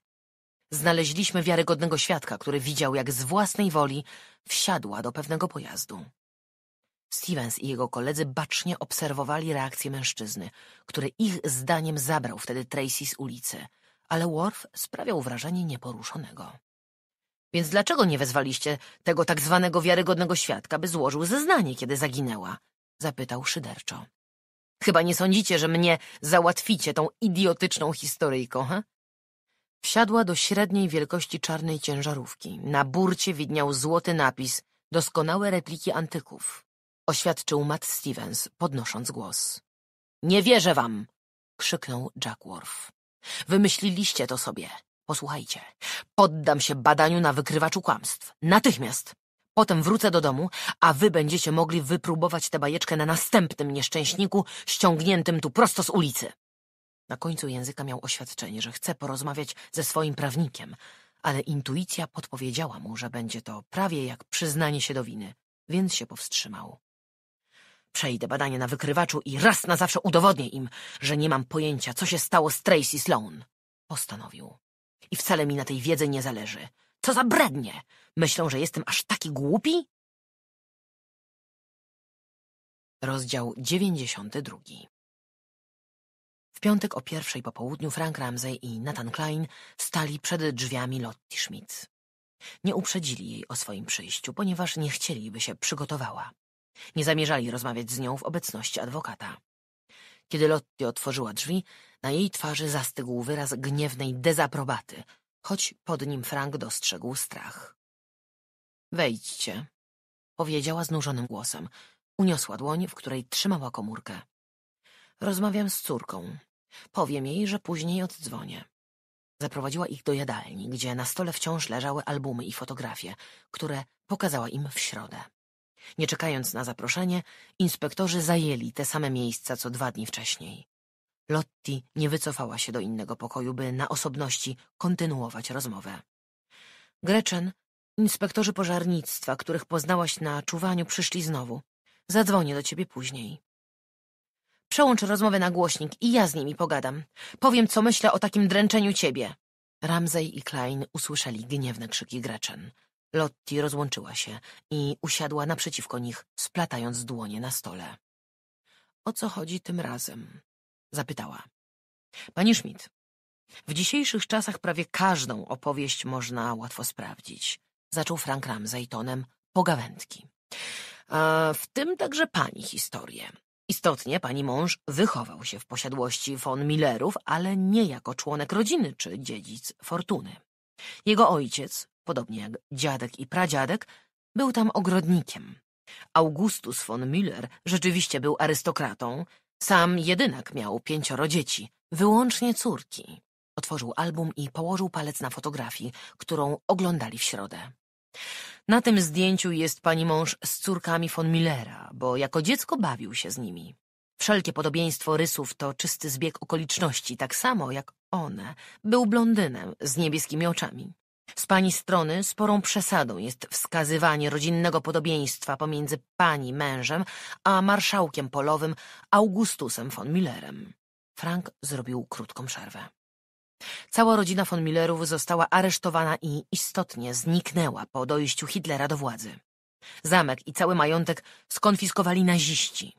Znaleźliśmy wiarygodnego świadka, który widział, jak z własnej woli wsiadła do pewnego pojazdu. Stevens i jego koledzy bacznie obserwowali reakcję mężczyzny, który ich zdaniem zabrał wtedy Tracy z ulicy, ale Worf sprawiał wrażenie nieporuszonego. Więc dlaczego nie wezwaliście tego tak zwanego wiarygodnego świadka, by złożył zeznanie, kiedy zaginęła? Zapytał szyderczo. Chyba nie sądzicie, że mnie załatwicie tą idiotyczną historyjką, he? Wsiadła do średniej wielkości czarnej ciężarówki. Na burcie widniał złoty napis, doskonałe repliki antyków oświadczył Matt Stevens, podnosząc głos. Nie wierzę wam! krzyknął Jack Worf. Wymyśliliście to sobie. Posłuchajcie, poddam się badaniu na wykrywaczu kłamstw. Natychmiast! Potem wrócę do domu, a wy będziecie mogli wypróbować tę bajeczkę na następnym nieszczęśniku ściągniętym tu prosto z ulicy. Na końcu języka miał oświadczenie, że chce porozmawiać ze swoim prawnikiem, ale intuicja podpowiedziała mu, że będzie to prawie jak przyznanie się do winy, więc się powstrzymał. Przejdę badanie na wykrywaczu i raz na zawsze udowodnię im, że nie mam pojęcia, co się stało z Tracy Sloan. Postanowił. I wcale mi na tej wiedzy nie zależy. Co za brednie! Myślą, że jestem aż taki głupi? Rozdział 92 W piątek o pierwszej po południu Frank Ramsey i Nathan Klein stali przed drzwiami Lottie Schmidt. Nie uprzedzili jej o swoim przyjściu, ponieważ nie chcieliby się przygotowała. Nie zamierzali rozmawiać z nią w obecności adwokata. Kiedy Lottie otworzyła drzwi, na jej twarzy zastygł wyraz gniewnej dezaprobaty, choć pod nim Frank dostrzegł strach. Wejdźcie, powiedziała znużonym głosem. Uniosła dłoń, w której trzymała komórkę. Rozmawiam z córką. Powiem jej, że później oddzwonię. Zaprowadziła ich do jadalni, gdzie na stole wciąż leżały albumy i fotografie, które pokazała im w środę. Nie czekając na zaproszenie, inspektorzy zajęli te same miejsca co dwa dni wcześniej. Lotti nie wycofała się do innego pokoju, by na osobności kontynuować rozmowę. Greczen, inspektorzy pożarnictwa, których poznałaś na czuwaniu, przyszli znowu. Zadzwonię do ciebie później. Przełącz rozmowę na głośnik i ja z nimi pogadam. Powiem, co myślę o takim dręczeniu ciebie. Ramsey i Klein usłyszeli gniewne krzyki Greczen. Lotti rozłączyła się i usiadła naprzeciwko nich, splatając dłonie na stole. O co chodzi tym razem? zapytała. Pani Schmidt, w dzisiejszych czasach prawie każdą opowieść można łatwo sprawdzić, zaczął Frank Ramsey tonem pogawędki. w tym także pani historię. Istotnie pani mąż wychował się w posiadłości von Millerów, ale nie jako członek rodziny czy dziedzic fortuny. Jego ojciec, podobnie jak dziadek i pradziadek, był tam ogrodnikiem. Augustus von Müller rzeczywiście był arystokratą, sam jedynak miał pięcioro dzieci, wyłącznie córki. Otworzył album i położył palec na fotografii, którą oglądali w środę. Na tym zdjęciu jest pani mąż z córkami von Millera, bo jako dziecko bawił się z nimi. Wszelkie podobieństwo rysów to czysty zbieg okoliczności, tak samo jak one. Był blondynem z niebieskimi oczami. Z pani strony sporą przesadą jest wskazywanie rodzinnego podobieństwa pomiędzy pani mężem a marszałkiem polowym Augustusem von Millerem. Frank zrobił krótką przerwę. Cała rodzina von Millerów została aresztowana i istotnie zniknęła po dojściu Hitlera do władzy. Zamek i cały majątek skonfiskowali naziści.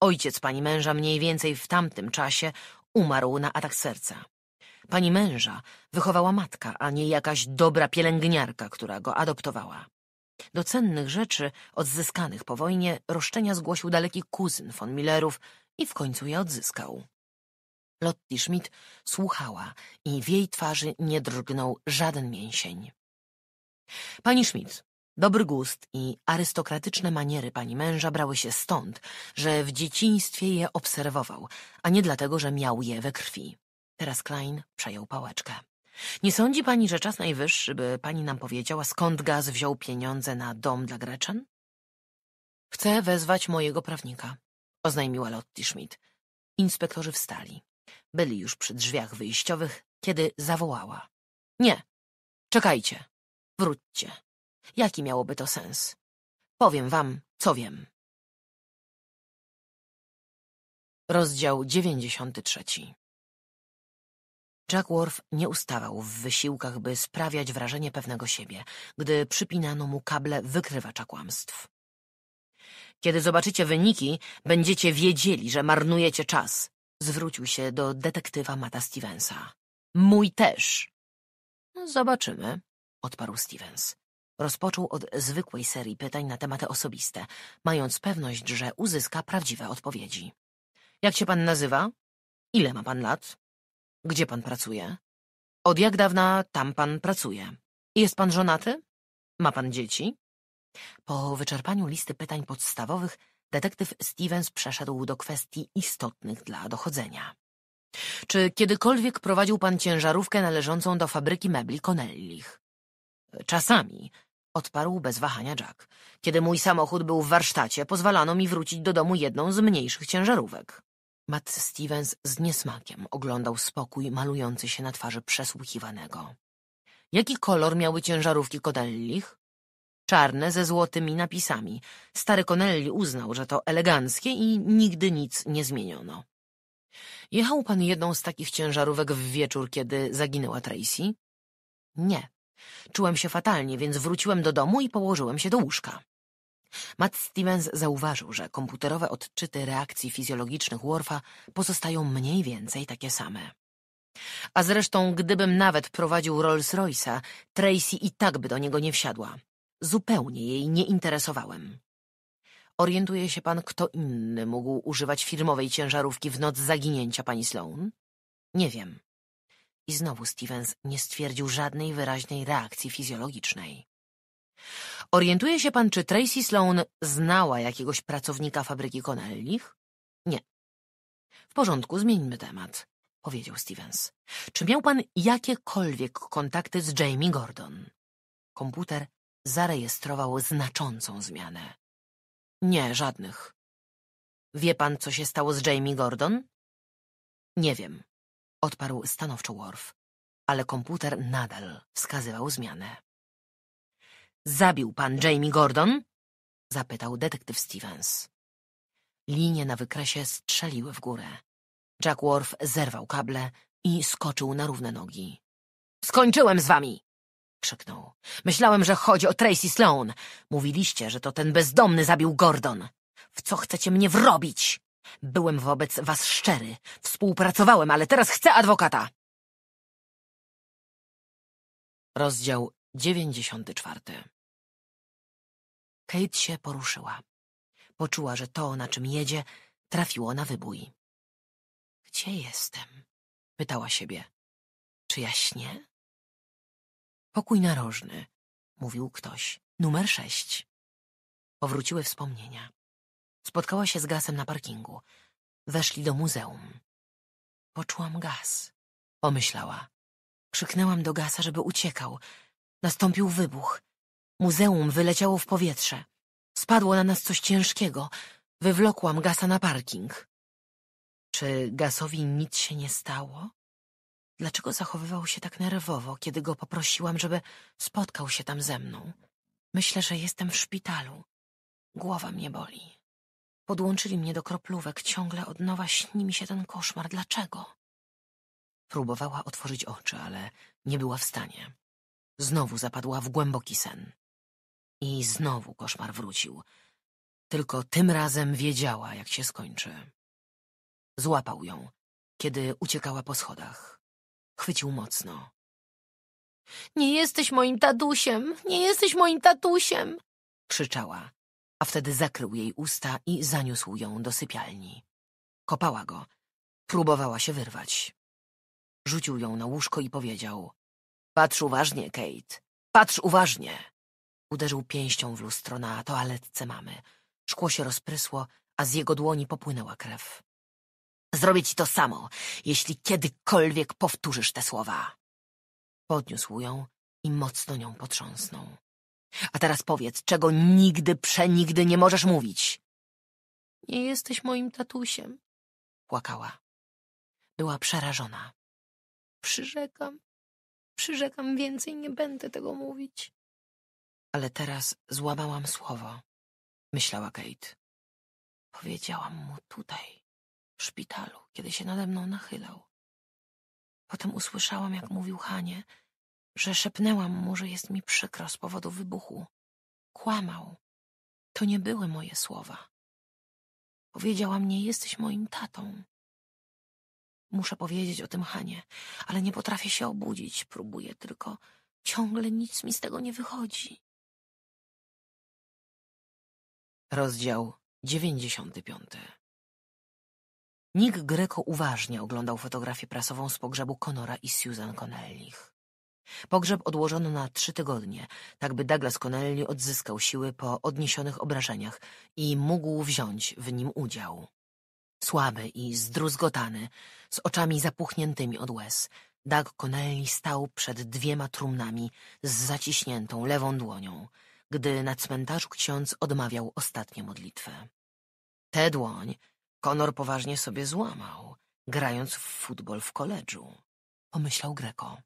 Ojciec pani męża mniej więcej w tamtym czasie umarł na atak serca. Pani męża wychowała matka, a nie jakaś dobra pielęgniarka, która go adoptowała. Do cennych rzeczy odzyskanych po wojnie roszczenia zgłosił daleki kuzyn von Millerów i w końcu je odzyskał. Lotti Schmidt słuchała i w jej twarzy nie drgnął żaden mięsień. Pani Schmidt, dobry gust i arystokratyczne maniery pani męża brały się stąd, że w dzieciństwie je obserwował, a nie dlatego, że miał je we krwi. Teraz Klein przejął pałeczkę. Nie sądzi pani, że czas najwyższy, by pani nam powiedziała, skąd gaz wziął pieniądze na dom dla Greczen? Chcę wezwać mojego prawnika, oznajmiła Lotti Schmidt. Inspektorzy wstali. Byli już przy drzwiach wyjściowych, kiedy zawołała. Nie, czekajcie, wróćcie. Jaki miałoby to sens? Powiem wam, co wiem. Rozdział trzeci. Jack Jackworth nie ustawał w wysiłkach, by sprawiać wrażenie pewnego siebie, gdy przypinano mu kable wykrywacza kłamstw. Kiedy zobaczycie wyniki, będziecie wiedzieli, że marnujecie czas. Zwrócił się do detektywa Mata Stevensa. Mój też. Zobaczymy, odparł Stevens. Rozpoczął od zwykłej serii pytań na tematy osobiste, mając pewność, że uzyska prawdziwe odpowiedzi. Jak się pan nazywa? Ile ma pan lat? Gdzie pan pracuje? Od jak dawna tam pan pracuje? Jest pan żonaty? Ma pan dzieci? Po wyczerpaniu listy pytań podstawowych detektyw Stevens przeszedł do kwestii istotnych dla dochodzenia. Czy kiedykolwiek prowadził pan ciężarówkę należącą do fabryki mebli Connellich? Czasami, odparł bez wahania Jack. Kiedy mój samochód był w warsztacie, pozwalano mi wrócić do domu jedną z mniejszych ciężarówek. Matt Stevens z niesmakiem oglądał spokój malujący się na twarzy przesłuchiwanego. Jaki kolor miały ciężarówki Kodellich? Czarne ze złotymi napisami. Stary Konelli uznał, że to eleganckie i nigdy nic nie zmieniono. Jechał pan jedną z takich ciężarówek w wieczór, kiedy zaginęła Tracy? Nie. Czułem się fatalnie, więc wróciłem do domu i położyłem się do łóżka. Matt Stevens zauważył, że komputerowe odczyty reakcji fizjologicznych Worfa pozostają mniej więcej takie same. A zresztą, gdybym nawet prowadził Rolls Royce'a, Tracy i tak by do niego nie wsiadła. Zupełnie jej nie interesowałem. Orientuje się pan, kto inny mógł używać firmowej ciężarówki w noc zaginięcia pani Sloan? Nie wiem. I znowu Stevens nie stwierdził żadnej wyraźnej reakcji fizjologicznej. Orientuje się pan, czy Tracy Sloan znała jakiegoś pracownika fabryki Connellich? Nie. W porządku, zmieńmy temat, powiedział Stevens. Czy miał pan jakiekolwiek kontakty z Jamie Gordon? Komputer zarejestrował znaczącą zmianę. Nie, żadnych. Wie pan, co się stało z Jamie Gordon? Nie wiem, odparł stanowczo Worf, ale komputer nadal wskazywał zmianę. Zabił pan Jamie Gordon? Zapytał detektyw Stevens. Linie na wykresie strzeliły w górę. Jack Worf zerwał kable i skoczył na równe nogi. Skończyłem z wami! Krzyknął. Myślałem, że chodzi o Tracy Sloan. Mówiliście, że to ten bezdomny zabił Gordon. W co chcecie mnie wrobić? Byłem wobec was szczery. Współpracowałem, ale teraz chcę adwokata. Rozdział 94 Kate się poruszyła. Poczuła, że to, na czym jedzie, trafiło na wybój. Gdzie jestem? pytała siebie. Czy ja śnię? Pokój narożny, mówił ktoś. Numer sześć. Powróciły wspomnienia. Spotkała się z gasem na parkingu. Weszli do muzeum. Poczułam gaz, pomyślała. Krzyknęłam do gasa, żeby uciekał. Nastąpił wybuch. Muzeum wyleciało w powietrze. Spadło na nas coś ciężkiego. Wywlokłam gasa na parking. Czy gasowi nic się nie stało? Dlaczego zachowywał się tak nerwowo, kiedy go poprosiłam, żeby spotkał się tam ze mną? Myślę, że jestem w szpitalu. Głowa mnie boli. Podłączyli mnie do kroplówek, ciągle od nowa śni mi się ten koszmar. Dlaczego? Próbowała otworzyć oczy, ale nie była w stanie. Znowu zapadła w głęboki sen. I znowu koszmar wrócił. Tylko tym razem wiedziała, jak się skończy. Złapał ją, kiedy uciekała po schodach. Chwycił mocno. Nie jesteś moim tatusiem! Nie jesteś moim tatusiem! krzyczała, a wtedy zakrył jej usta i zaniósł ją do sypialni. Kopała go. Próbowała się wyrwać. Rzucił ją na łóżko i powiedział: Patrz uważnie, Kate. Patrz uważnie. Uderzył pięścią w lustro na toaletce mamy. Szkło się rozprysło, a z jego dłoni popłynęła krew. Zrobię ci to samo, jeśli kiedykolwiek powtórzysz te słowa. Podniósł ją i mocno nią potrząsnął. A teraz powiedz, czego nigdy, przenigdy nie możesz mówić. Nie jesteś moim tatusiem, płakała. Była przerażona. Przyrzekam, przyrzekam, więcej nie będę tego mówić ale teraz złamałam słowo, myślała Kate. Powiedziałam mu tutaj, w szpitalu, kiedy się nade mną nachylał. Potem usłyszałam, jak mówił Hanie, że szepnęłam mu, że jest mi przykro z powodu wybuchu. Kłamał. To nie były moje słowa. Powiedziałam, nie jesteś moim tatą. Muszę powiedzieć o tym Hanie, ale nie potrafię się obudzić. Próbuję tylko. Ciągle nic mi z tego nie wychodzi. Rozdział 95. Nick Greco uważnie oglądał fotografię prasową z pogrzebu Conora i Susan Connellich. Pogrzeb odłożono na trzy tygodnie, tak by Douglas Connelly odzyskał siły po odniesionych obrażeniach i mógł wziąć w nim udział. Słaby i zdruzgotany, z oczami zapuchniętymi od łez, Doug Connelly stał przed dwiema trumnami z zaciśniętą lewą dłonią – gdy na cmentarzu ksiądz odmawiał ostatnią modlitwę. Tę dłoń Konor poważnie sobie złamał, grając w futbol w koledżu, pomyślał Greko.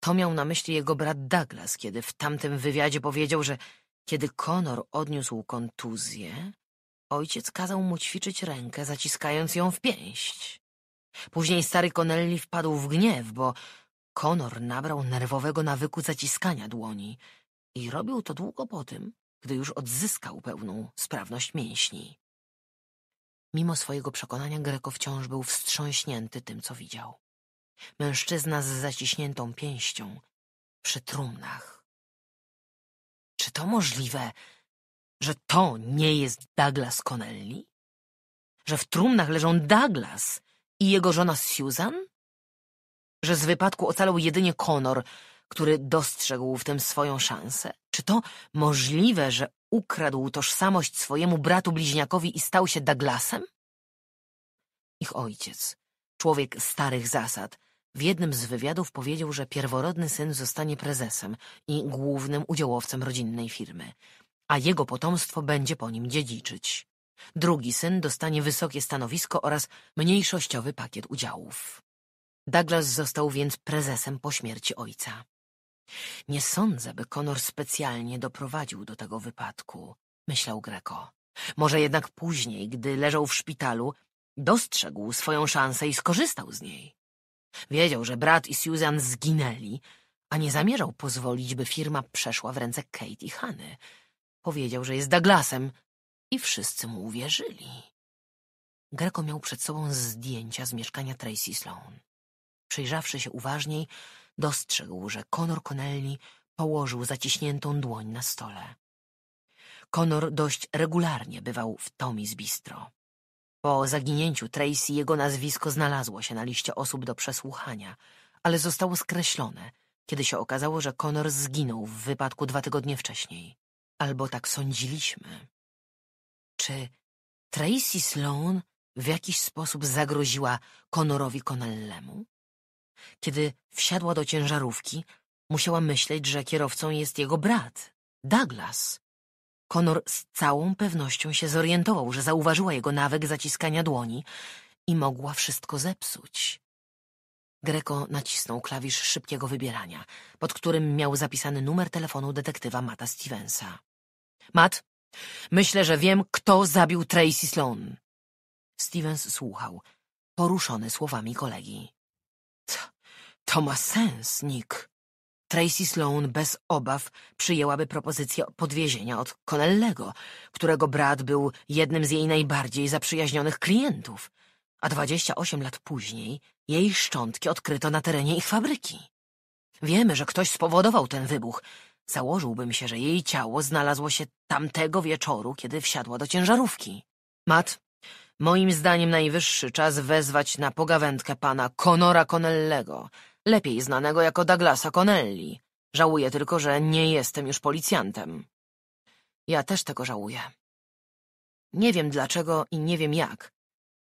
To miał na myśli jego brat Douglas, kiedy w tamtym wywiadzie powiedział, że kiedy Konor odniósł kontuzję, ojciec kazał mu ćwiczyć rękę, zaciskając ją w pięść. Później stary Connelly wpadł w gniew, bo Konor nabrał nerwowego nawyku zaciskania dłoni – i robił to długo po tym, gdy już odzyskał pełną sprawność mięśni. Mimo swojego przekonania Greko wciąż był wstrząśnięty tym, co widział. Mężczyzna z zaciśniętą pięścią przy trumnach. Czy to możliwe, że to nie jest Douglas Connelly? Że w trumnach leżą Douglas i jego żona Susan? Że z wypadku ocalał jedynie Conor, który dostrzegł w tym swoją szansę? Czy to możliwe, że ukradł tożsamość swojemu bratu bliźniakowi i stał się Douglasem? Ich ojciec, człowiek starych zasad, w jednym z wywiadów powiedział, że pierworodny syn zostanie prezesem i głównym udziałowcem rodzinnej firmy, a jego potomstwo będzie po nim dziedziczyć. Drugi syn dostanie wysokie stanowisko oraz mniejszościowy pakiet udziałów. Douglas został więc prezesem po śmierci ojca. Nie sądzę, by Konor specjalnie doprowadził do tego wypadku, myślał Greco. Może jednak później, gdy leżał w szpitalu, dostrzegł swoją szansę i skorzystał z niej. Wiedział, że brat i Susan zginęli, a nie zamierzał pozwolić, by firma przeszła w ręce Kate i Hany. Powiedział, że jest Douglasem i wszyscy mu uwierzyli. Greco miał przed sobą zdjęcia z mieszkania Tracy Sloan. Przyjrzawszy się uważniej, dostrzegł, że Conor Connelly położył zaciśniętą dłoń na stole. Conor dość regularnie bywał w Tomis Bistro. Po zaginięciu Tracy jego nazwisko znalazło się na liście osób do przesłuchania, ale zostało skreślone, kiedy się okazało, że Conor zginął w wypadku dwa tygodnie wcześniej. Albo tak sądziliśmy. Czy Tracy Sloan w jakiś sposób zagroziła Conorowi Connellemu? Kiedy wsiadła do ciężarówki, musiała myśleć, że kierowcą jest jego brat, Douglas. Konor z całą pewnością się zorientował, że zauważyła jego nawyk zaciskania dłoni i mogła wszystko zepsuć. Greko nacisnął klawisz szybkiego wybierania, pod którym miał zapisany numer telefonu detektywa Mata Stevensa. Matt, myślę, że wiem, kto zabił Tracy Sloan. Stevens słuchał, poruszony słowami kolegi. To, to ma sens, Nick. Tracy Sloan bez obaw przyjęłaby propozycję podwiezienia od Connellego, którego brat był jednym z jej najbardziej zaprzyjaźnionych klientów, a 28 lat później jej szczątki odkryto na terenie ich fabryki. Wiemy, że ktoś spowodował ten wybuch. Założyłbym się, że jej ciało znalazło się tamtego wieczoru, kiedy wsiadła do ciężarówki. Matt, Moim zdaniem najwyższy czas wezwać na pogawędkę pana Conora Connellego, lepiej znanego jako Douglasa Connelli. Żałuję tylko, że nie jestem już policjantem. Ja też tego żałuję. Nie wiem dlaczego i nie wiem jak,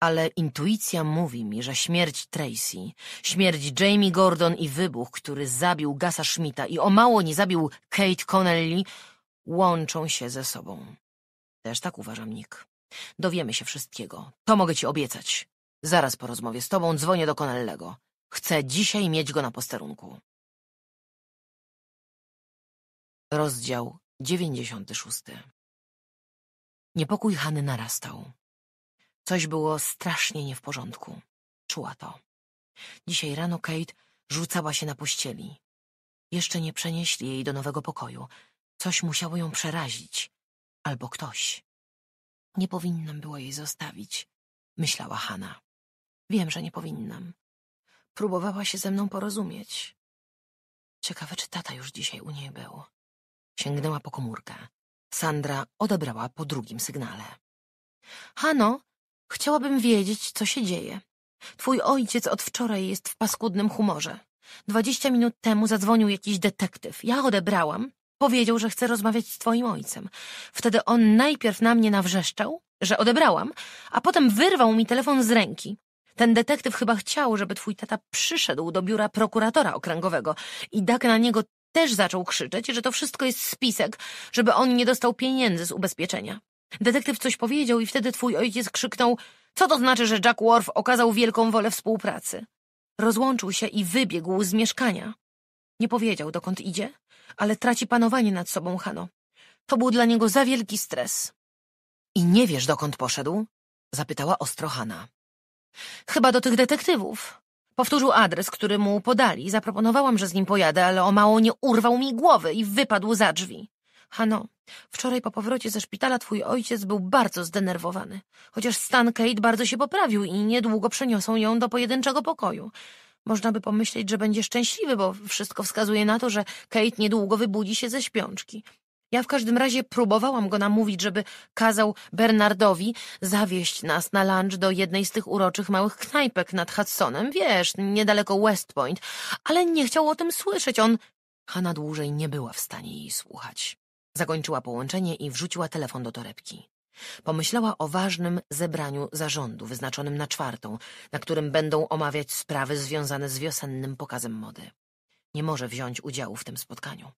ale intuicja mówi mi, że śmierć Tracy, śmierć Jamie Gordon i wybuch, który zabił Gasa Schmidta i o mało nie zabił Kate Connelly, łączą się ze sobą. Też tak uważam Nick. Dowiemy się wszystkiego. To mogę ci obiecać. Zaraz po rozmowie z tobą dzwonię do Konellego. Chcę dzisiaj mieć go na posterunku. Rozdział 96 Niepokój Hany narastał. Coś było strasznie nie w porządku. Czuła to. Dzisiaj rano Kate rzucała się na pościeli. Jeszcze nie przenieśli jej do nowego pokoju. Coś musiało ją przerazić. Albo ktoś. Nie powinnam było jej zostawić, myślała Hanna. Wiem, że nie powinnam. Próbowała się ze mną porozumieć. Ciekawe, czy tata już dzisiaj u niej był. Sięgnęła po komórkę. Sandra odebrała po drugim sygnale. Hano, chciałabym wiedzieć, co się dzieje. Twój ojciec od wczoraj jest w paskudnym humorze. Dwadzieścia minut temu zadzwonił jakiś detektyw. Ja odebrałam Powiedział, że chce rozmawiać z twoim ojcem. Wtedy on najpierw na mnie nawrzeszczał, że odebrałam, a potem wyrwał mi telefon z ręki. Ten detektyw chyba chciał, żeby twój tata przyszedł do biura prokuratora okręgowego i Dak na niego też zaczął krzyczeć, że to wszystko jest spisek, żeby on nie dostał pieniędzy z ubezpieczenia. Detektyw coś powiedział i wtedy twój ojciec krzyknął, co to znaczy, że Jack Worf okazał wielką wolę współpracy. Rozłączył się i wybiegł z mieszkania. Nie powiedział, dokąd idzie, ale traci panowanie nad sobą, Hano. To był dla niego za wielki stres. I nie wiesz, dokąd poszedł? Zapytała ostro Hana. Chyba do tych detektywów. Powtórzył adres, który mu podali. Zaproponowałam, że z nim pojadę, ale o mało nie urwał mi głowy i wypadł za drzwi. Hano, wczoraj po powrocie ze szpitala twój ojciec był bardzo zdenerwowany. Chociaż stan Kate bardzo się poprawił i niedługo przeniosą ją do pojedynczego pokoju. Można by pomyśleć, że będzie szczęśliwy, bo wszystko wskazuje na to, że Kate niedługo wybudzi się ze śpiączki. Ja w każdym razie próbowałam go namówić, żeby kazał Bernardowi zawieźć nas na lunch do jednej z tych uroczych małych knajpek nad Hudsonem, wiesz, niedaleko West Point, ale nie chciał o tym słyszeć. On. Hanna dłużej nie była w stanie jej słuchać. Zakończyła połączenie i wrzuciła telefon do torebki. Pomyślała o ważnym zebraniu zarządu wyznaczonym na czwartą, na którym będą omawiać sprawy związane z wiosennym pokazem mody. Nie może wziąć udziału w tym spotkaniu.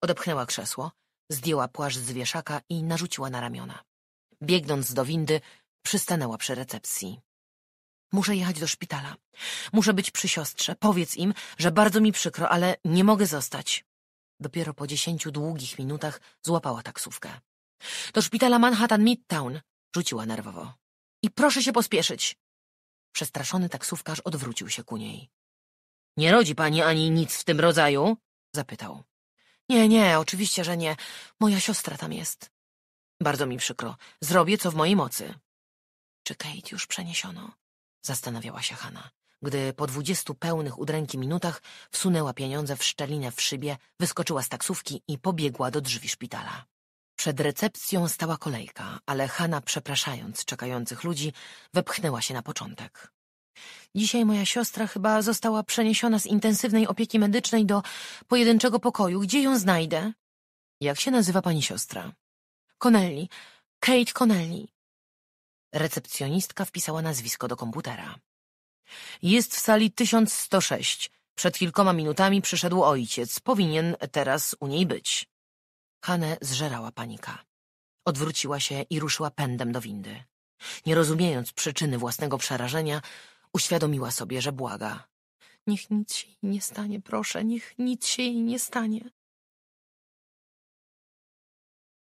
Odepchnęła krzesło, zdjęła płaszcz z wieszaka i narzuciła na ramiona. Biegnąc do windy, przystanęła przy recepcji. Muszę jechać do szpitala. Muszę być przy siostrze. Powiedz im, że bardzo mi przykro, ale nie mogę zostać. Dopiero po dziesięciu długich minutach złapała taksówkę. Do szpitala Manhattan Midtown, rzuciła nerwowo. I proszę się pospieszyć. Przestraszony taksówkarz odwrócił się ku niej. Nie rodzi pani ani nic w tym rodzaju? zapytał. Nie, nie, oczywiście, że nie. Moja siostra tam jest. Bardzo mi przykro. Zrobię, co w mojej mocy. Czy Kate już przeniesiono? Zastanawiała się Hanna, gdy po dwudziestu pełnych udręki minutach wsunęła pieniądze w szczelinę w szybie, wyskoczyła z taksówki i pobiegła do drzwi szpitala. Przed recepcją stała kolejka, ale Hanna, przepraszając czekających ludzi, wepchnęła się na początek. Dzisiaj moja siostra chyba została przeniesiona z intensywnej opieki medycznej do pojedynczego pokoju. Gdzie ją znajdę? Jak się nazywa pani siostra? Connelly. Kate Connelly. Recepcjonistka wpisała nazwisko do komputera. Jest w sali 1106. Przed kilkoma minutami przyszedł ojciec. Powinien teraz u niej być. Hanę zżerała panika. Odwróciła się i ruszyła pędem do windy. Nie rozumiejąc przyczyny własnego przerażenia, uświadomiła sobie, że błaga. Niech nic się jej nie stanie, proszę, niech nic się jej nie stanie.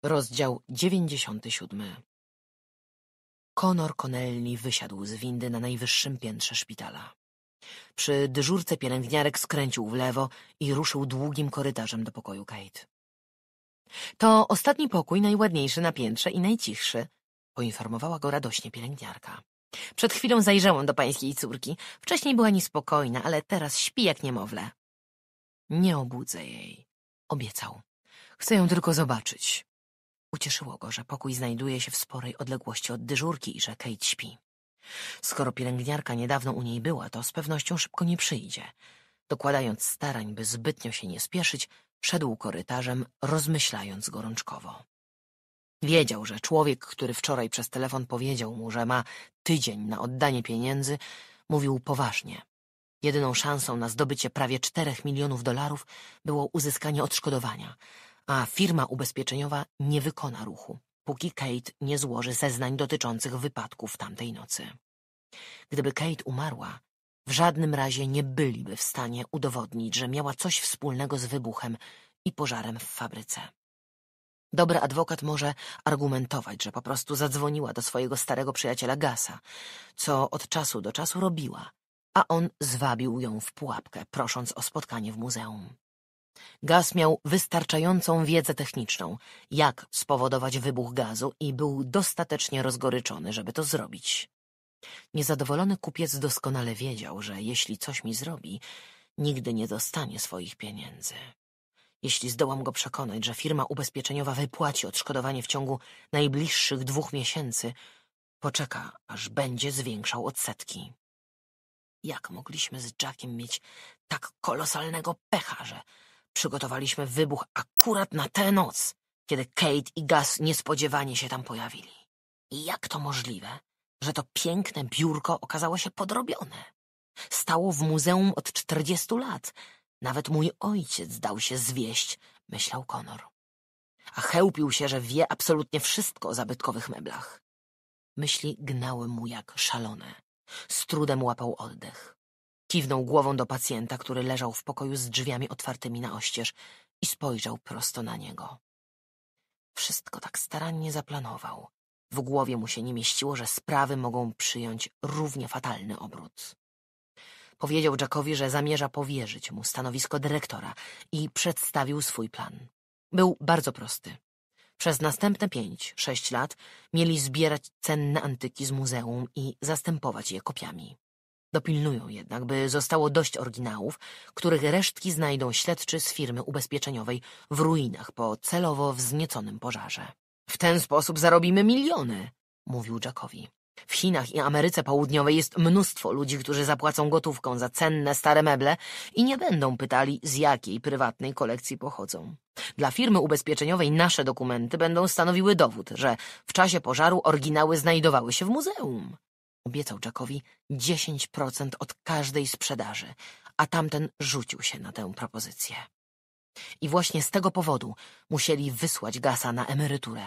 Rozdział 97 Conor Connelly wysiadł z windy na najwyższym piętrze szpitala. Przy dyżurce pielęgniarek skręcił w lewo i ruszył długim korytarzem do pokoju Kate. To ostatni pokój, najładniejszy na piętrze i najcichszy, poinformowała go radośnie pielęgniarka. Przed chwilą zajrzałam do pańskiej córki. Wcześniej była niespokojna, ale teraz śpi jak niemowlę. Nie obudzę jej, obiecał. Chcę ją tylko zobaczyć. Ucieszyło go, że pokój znajduje się w sporej odległości od dyżurki i że Kate śpi. Skoro pielęgniarka niedawno u niej była, to z pewnością szybko nie przyjdzie. Dokładając starań, by zbytnio się nie spieszyć, szedł korytarzem, rozmyślając gorączkowo. Wiedział, że człowiek, który wczoraj przez telefon powiedział mu, że ma tydzień na oddanie pieniędzy, mówił poważnie. Jedyną szansą na zdobycie prawie czterech milionów dolarów było uzyskanie odszkodowania, a firma ubezpieczeniowa nie wykona ruchu, póki Kate nie złoży zeznań dotyczących wypadków tamtej nocy. Gdyby Kate umarła, w żadnym razie nie byliby w stanie udowodnić, że miała coś wspólnego z wybuchem i pożarem w fabryce. Dobry adwokat może argumentować, że po prostu zadzwoniła do swojego starego przyjaciela Gasa, co od czasu do czasu robiła, a on zwabił ją w pułapkę, prosząc o spotkanie w muzeum. Gas miał wystarczającą wiedzę techniczną, jak spowodować wybuch gazu i był dostatecznie rozgoryczony, żeby to zrobić. Niezadowolony kupiec doskonale wiedział, że jeśli coś mi zrobi, nigdy nie dostanie swoich pieniędzy. Jeśli zdołam go przekonać, że firma ubezpieczeniowa wypłaci odszkodowanie w ciągu najbliższych dwóch miesięcy, poczeka, aż będzie zwiększał odsetki. Jak mogliśmy z Jackiem mieć tak kolosalnego pecha, że przygotowaliśmy wybuch akurat na tę noc, kiedy Kate i Gaz niespodziewanie się tam pojawili? I jak to możliwe, że to piękne biurko okazało się podrobione. Stało w muzeum od czterdziestu lat. Nawet mój ojciec dał się zwieść, myślał Konor. A chełpił się, że wie absolutnie wszystko o zabytkowych meblach. Myśli gnały mu jak szalone. Z trudem łapał oddech. Kiwnął głową do pacjenta, który leżał w pokoju z drzwiami otwartymi na oścież i spojrzał prosto na niego. Wszystko tak starannie zaplanował. W głowie mu się nie mieściło, że sprawy mogą przyjąć równie fatalny obrót. Powiedział Jackowi, że zamierza powierzyć mu stanowisko dyrektora i przedstawił swój plan. Był bardzo prosty. Przez następne pięć, sześć lat mieli zbierać cenne antyki z muzeum i zastępować je kopiami. Dopilnują jednak, by zostało dość oryginałów, których resztki znajdą śledczy z firmy ubezpieczeniowej w ruinach po celowo wznieconym pożarze. W ten sposób zarobimy miliony, mówił Jackowi. W Chinach i Ameryce Południowej jest mnóstwo ludzi, którzy zapłacą gotówką za cenne stare meble i nie będą pytali, z jakiej prywatnej kolekcji pochodzą. Dla firmy ubezpieczeniowej nasze dokumenty będą stanowiły dowód, że w czasie pożaru oryginały znajdowały się w muzeum. Obiecał Jackowi 10% od każdej sprzedaży, a tamten rzucił się na tę propozycję i właśnie z tego powodu musieli wysłać Gasa na emeryturę.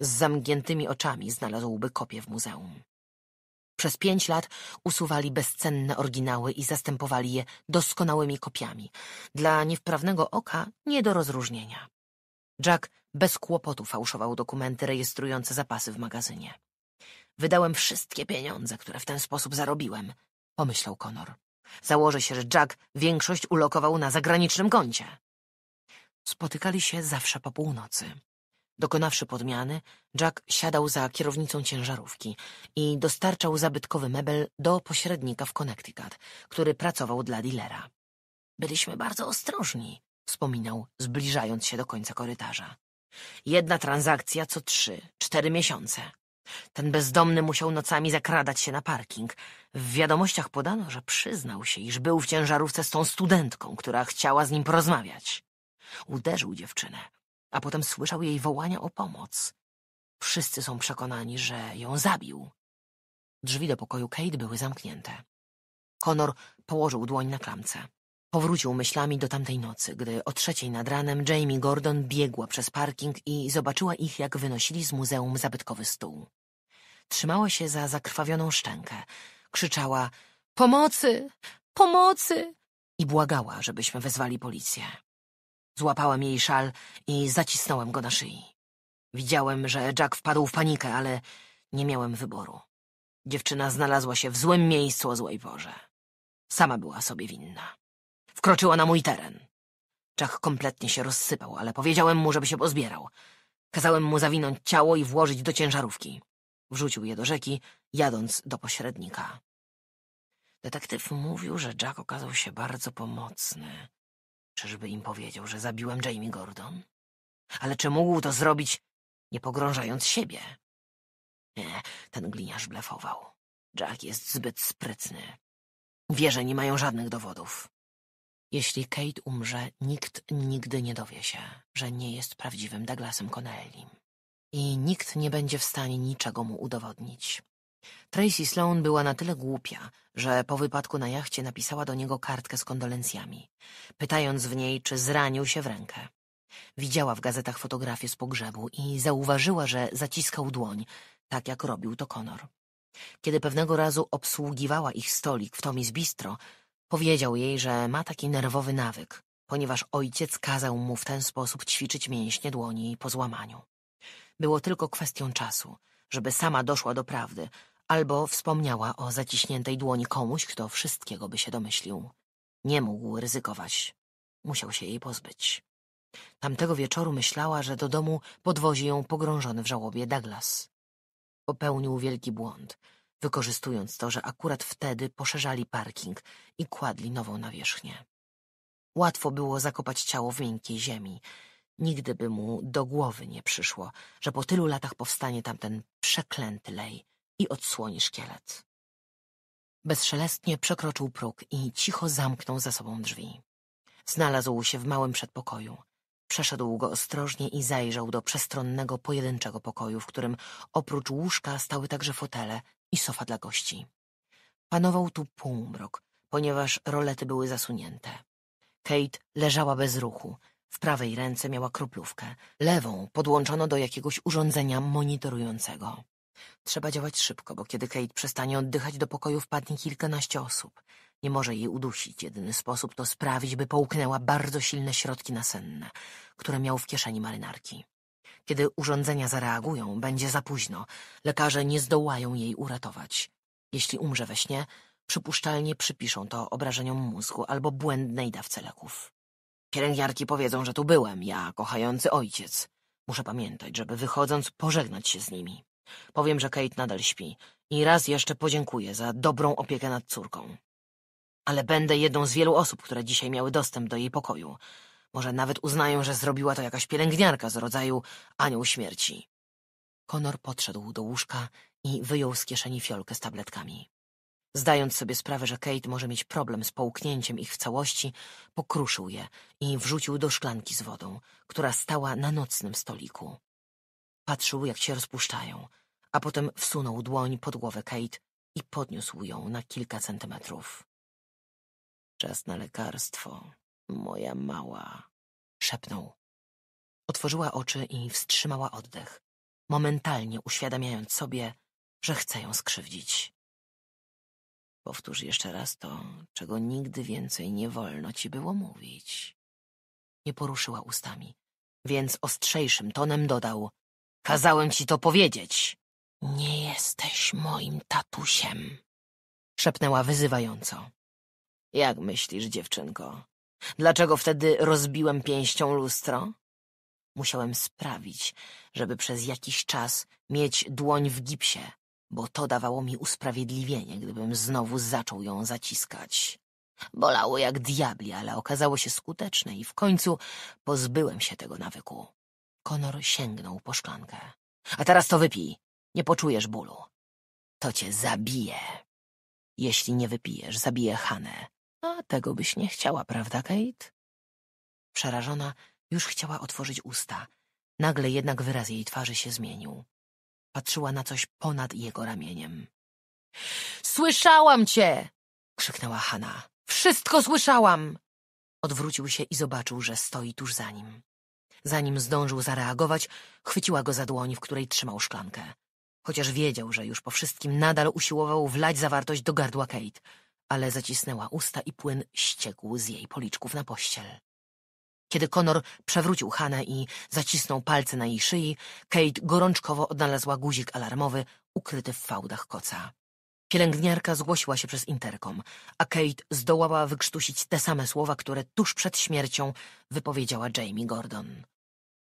Z zamkniętymi oczami znalazłby kopię w muzeum. Przez pięć lat usuwali bezcenne oryginały i zastępowali je doskonałymi kopiami, dla niewprawnego oka nie do rozróżnienia. Jack bez kłopotu fałszował dokumenty rejestrujące zapasy w magazynie. Wydałem wszystkie pieniądze, które w ten sposób zarobiłem, pomyślał Konor. Założę się, że Jack większość ulokował na zagranicznym koncie. Spotykali się zawsze po północy. Dokonawszy podmiany, Jack siadał za kierownicą ciężarówki i dostarczał zabytkowy mebel do pośrednika w Connecticut, który pracował dla dilera. Byliśmy bardzo ostrożni, wspominał, zbliżając się do końca korytarza. Jedna transakcja co trzy, cztery miesiące. Ten bezdomny musiał nocami zakradać się na parking. W wiadomościach podano, że przyznał się, iż był w ciężarówce z tą studentką, która chciała z nim porozmawiać. Uderzył dziewczynę, a potem słyszał jej wołania o pomoc. Wszyscy są przekonani, że ją zabił. Drzwi do pokoju Kate były zamknięte. Konor położył dłoń na klamce. Powrócił myślami do tamtej nocy, gdy o trzeciej nad ranem Jamie Gordon biegła przez parking i zobaczyła ich, jak wynosili z muzeum zabytkowy stół. Trzymała się za zakrwawioną szczękę. Krzyczała – pomocy! Pomocy! i błagała, żebyśmy wezwali policję. Złapałem jej szal i zacisnąłem go na szyi. Widziałem, że Jack wpadł w panikę, ale nie miałem wyboru. Dziewczyna znalazła się w złym miejscu o złej porze. Sama była sobie winna. Wkroczyła na mój teren. Jack kompletnie się rozsypał, ale powiedziałem mu, żeby się pozbierał. Kazałem mu zawinąć ciało i włożyć do ciężarówki. Wrzucił je do rzeki, jadąc do pośrednika. Detektyw mówił, że Jack okazał się bardzo pomocny. Czyżby im powiedział, że zabiłem Jamie Gordon? Ale czy mógł to zrobić, nie pogrążając siebie? Nie, ten gliniarz blefował. Jack jest zbyt sprytny. Wie, że nie mają żadnych dowodów. Jeśli Kate umrze, nikt nigdy nie dowie się, że nie jest prawdziwym Douglasem Connellim. I nikt nie będzie w stanie niczego mu udowodnić. Tracy Sloan była na tyle głupia, że po wypadku na jachcie napisała do niego kartkę z kondolencjami, pytając w niej, czy zranił się w rękę. Widziała w gazetach fotografię z pogrzebu i zauważyła, że zaciskał dłoń, tak jak robił to Conor. Kiedy pewnego razu obsługiwała ich stolik w Tomis Bistro, powiedział jej, że ma taki nerwowy nawyk, ponieważ ojciec kazał mu w ten sposób ćwiczyć mięśnie dłoni po złamaniu. Było tylko kwestią czasu, żeby sama doszła do prawdy, Albo wspomniała o zaciśniętej dłoni komuś, kto wszystkiego by się domyślił. Nie mógł ryzykować. Musiał się jej pozbyć. Tamtego wieczoru myślała, że do domu podwozi ją pogrążony w żałobie Douglas. Popełnił wielki błąd, wykorzystując to, że akurat wtedy poszerzali parking i kładli nową nawierzchnię. Łatwo było zakopać ciało w miękkiej ziemi. Nigdy by mu do głowy nie przyszło, że po tylu latach powstanie tam ten przeklęty lej i odsłoni szkielet. Bezszelestnie przekroczył próg i cicho zamknął za sobą drzwi. Znalazł się w małym przedpokoju. Przeszedł go ostrożnie i zajrzał do przestronnego, pojedynczego pokoju, w którym oprócz łóżka stały także fotele i sofa dla gości. Panował tu półmrok, ponieważ rolety były zasunięte. Kate leżała bez ruchu. W prawej ręce miała kroplówkę, lewą podłączono do jakiegoś urządzenia monitorującego. Trzeba działać szybko, bo kiedy Kate przestanie oddychać, do pokoju wpadnie kilkanaście osób. Nie może jej udusić. Jedyny sposób to sprawić, by połknęła bardzo silne środki nasenne, które miał w kieszeni marynarki. Kiedy urządzenia zareagują, będzie za późno. Lekarze nie zdołają jej uratować. Jeśli umrze we śnie, przypuszczalnie przypiszą to obrażeniom mózgu albo błędnej dawce leków. Pielęgniarki powiedzą, że tu byłem, ja, kochający ojciec. Muszę pamiętać, żeby wychodząc pożegnać się z nimi. Powiem, że Kate nadal śpi i raz jeszcze podziękuję za dobrą opiekę nad córką. Ale będę jedną z wielu osób, które dzisiaj miały dostęp do jej pokoju. Może nawet uznają, że zrobiła to jakaś pielęgniarka z rodzaju anioł śmierci. Konor podszedł do łóżka i wyjął z kieszeni fiolkę z tabletkami. Zdając sobie sprawę, że Kate może mieć problem z połknięciem ich w całości, pokruszył je i wrzucił do szklanki z wodą, która stała na nocnym stoliku. Patrzył, jak się rozpuszczają, a potem wsunął dłoń pod głowę Kate i podniósł ją na kilka centymetrów. Czas na lekarstwo, moja mała, szepnął. Otworzyła oczy i wstrzymała oddech, momentalnie uświadamiając sobie, że chce ją skrzywdzić. Powtórz jeszcze raz to, czego nigdy więcej nie wolno ci było mówić. Nie poruszyła ustami, więc ostrzejszym tonem dodał: Kazałem ci to powiedzieć. Nie jesteś moim tatusiem, szepnęła wyzywająco. Jak myślisz, dziewczynko? Dlaczego wtedy rozbiłem pięścią lustro? Musiałem sprawić, żeby przez jakiś czas mieć dłoń w gipsie, bo to dawało mi usprawiedliwienie, gdybym znowu zaczął ją zaciskać. Bolało jak diabli, ale okazało się skuteczne i w końcu pozbyłem się tego nawyku. Konor sięgnął po szklankę. A teraz to wypij. Nie poczujesz bólu. To cię zabije. Jeśli nie wypijesz, zabije Hanę. A tego byś nie chciała, prawda, Kate? Przerażona już chciała otworzyć usta. Nagle jednak wyraz jej twarzy się zmienił. Patrzyła na coś ponad jego ramieniem. Słyszałam cię! krzyknęła Hanna. Wszystko słyszałam! Odwrócił się i zobaczył, że stoi tuż za nim. Zanim zdążył zareagować, chwyciła go za dłoń, w której trzymał szklankę. Chociaż wiedział, że już po wszystkim nadal usiłował wlać zawartość do gardła Kate, ale zacisnęła usta i płyn ściekł z jej policzków na pościel. Kiedy Conor przewrócił Hanę i zacisnął palce na jej szyi, Kate gorączkowo odnalazła guzik alarmowy ukryty w fałdach koca. Pielęgniarka zgłosiła się przez interkom, a Kate zdołała wykrztusić te same słowa, które tuż przed śmiercią wypowiedziała Jamie Gordon.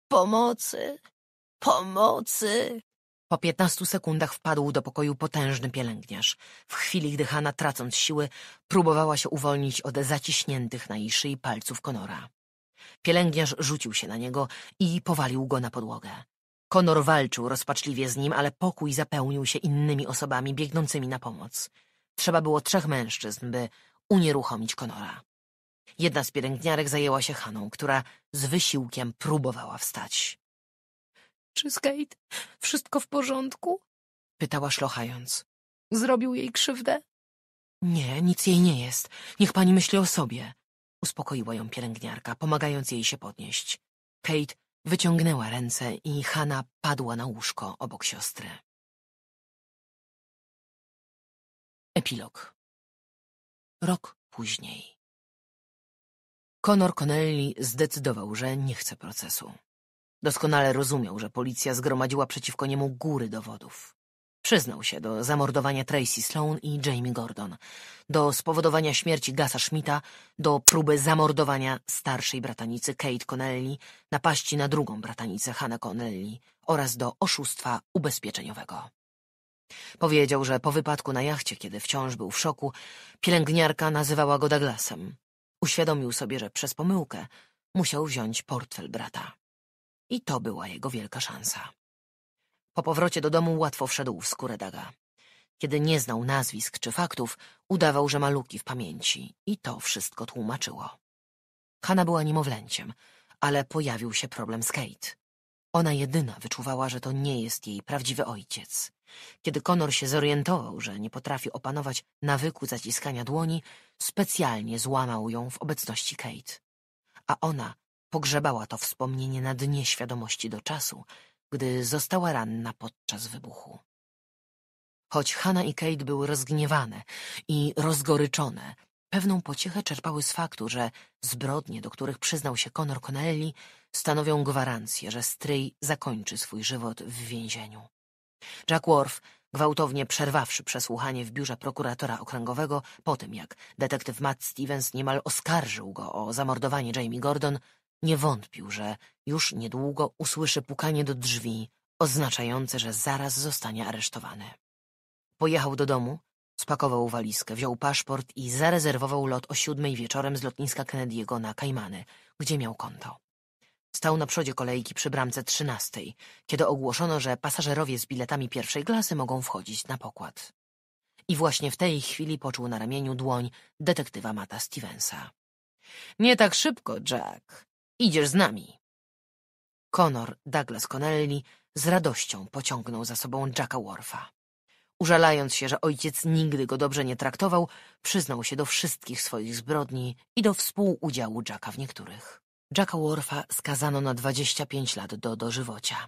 Pomocy! Pomocy! Po piętnastu sekundach wpadł do pokoju potężny pielęgniarz. W chwili, gdy Hanna, tracąc siły, próbowała się uwolnić od zaciśniętych na jej szyi palców Konora. Pielęgniarz rzucił się na niego i powalił go na podłogę. Konor walczył rozpaczliwie z nim, ale pokój zapełnił się innymi osobami biegnącymi na pomoc. Trzeba było trzech mężczyzn, by unieruchomić Konora. Jedna z pielęgniarek zajęła się Haną, która z wysiłkiem próbowała wstać. Czy z Kate wszystko w porządku? Pytała szlochając. Zrobił jej krzywdę? Nie, nic jej nie jest. Niech pani myśli o sobie. Uspokoiła ją pielęgniarka, pomagając jej się podnieść. Kate wyciągnęła ręce i Hanna padła na łóżko obok siostry. Epilog. Rok później. Conor Connelly zdecydował, że nie chce procesu. Doskonale rozumiał, że policja zgromadziła przeciwko niemu góry dowodów. Przyznał się do zamordowania Tracy Sloan i Jamie Gordon, do spowodowania śmierci Gasa Schmidta, do próby zamordowania starszej bratanicy Kate Connelly, napaści na drugą bratanicę Hannah Connelly oraz do oszustwa ubezpieczeniowego. Powiedział, że po wypadku na jachcie, kiedy wciąż był w szoku, pielęgniarka nazywała go Douglasem, Uświadomił sobie, że przez pomyłkę musiał wziąć portfel brata. I to była jego wielka szansa. Po powrocie do domu łatwo wszedł w skórę Daga. Kiedy nie znał nazwisk czy faktów, udawał, że ma luki w pamięci i to wszystko tłumaczyło. Hanna była niemowlęciem, ale pojawił się problem z Kate. Ona jedyna wyczuwała, że to nie jest jej prawdziwy ojciec. Kiedy Konor się zorientował, że nie potrafi opanować nawyku zaciskania dłoni, specjalnie złamał ją w obecności Kate. A ona pogrzebała to wspomnienie na dnie świadomości do czasu, gdy została ranna podczas wybuchu. Choć Hanna i Kate były rozgniewane i rozgoryczone, pewną pociechę czerpały z faktu, że zbrodnie, do których przyznał się Conor Connelly, stanowią gwarancję, że stryj zakończy swój żywot w więzieniu. Jack Worf, gwałtownie przerwawszy przesłuchanie w biurze prokuratora okręgowego po tym, jak detektyw Matt Stevens niemal oskarżył go o zamordowanie Jamie Gordon, nie wątpił, że już niedługo usłyszy pukanie do drzwi, oznaczające, że zaraz zostanie aresztowany. Pojechał do domu, spakował walizkę, wziął paszport i zarezerwował lot o siódmej wieczorem z lotniska Kennedy'ego na Kajmany, gdzie miał konto. Stał na przodzie kolejki przy bramce trzynastej, kiedy ogłoszono, że pasażerowie z biletami pierwszej klasy mogą wchodzić na pokład. I właśnie w tej chwili poczuł na ramieniu dłoń detektywa Mata Stevensa. Nie tak szybko, Jack. Idziesz z nami. Conor Douglas Connelly z radością pociągnął za sobą Jacka Worfa. Użalając się, że ojciec nigdy go dobrze nie traktował, przyznał się do wszystkich swoich zbrodni i do współudziału Jacka w niektórych. Jacka Worfa skazano na 25 lat do dożywocia.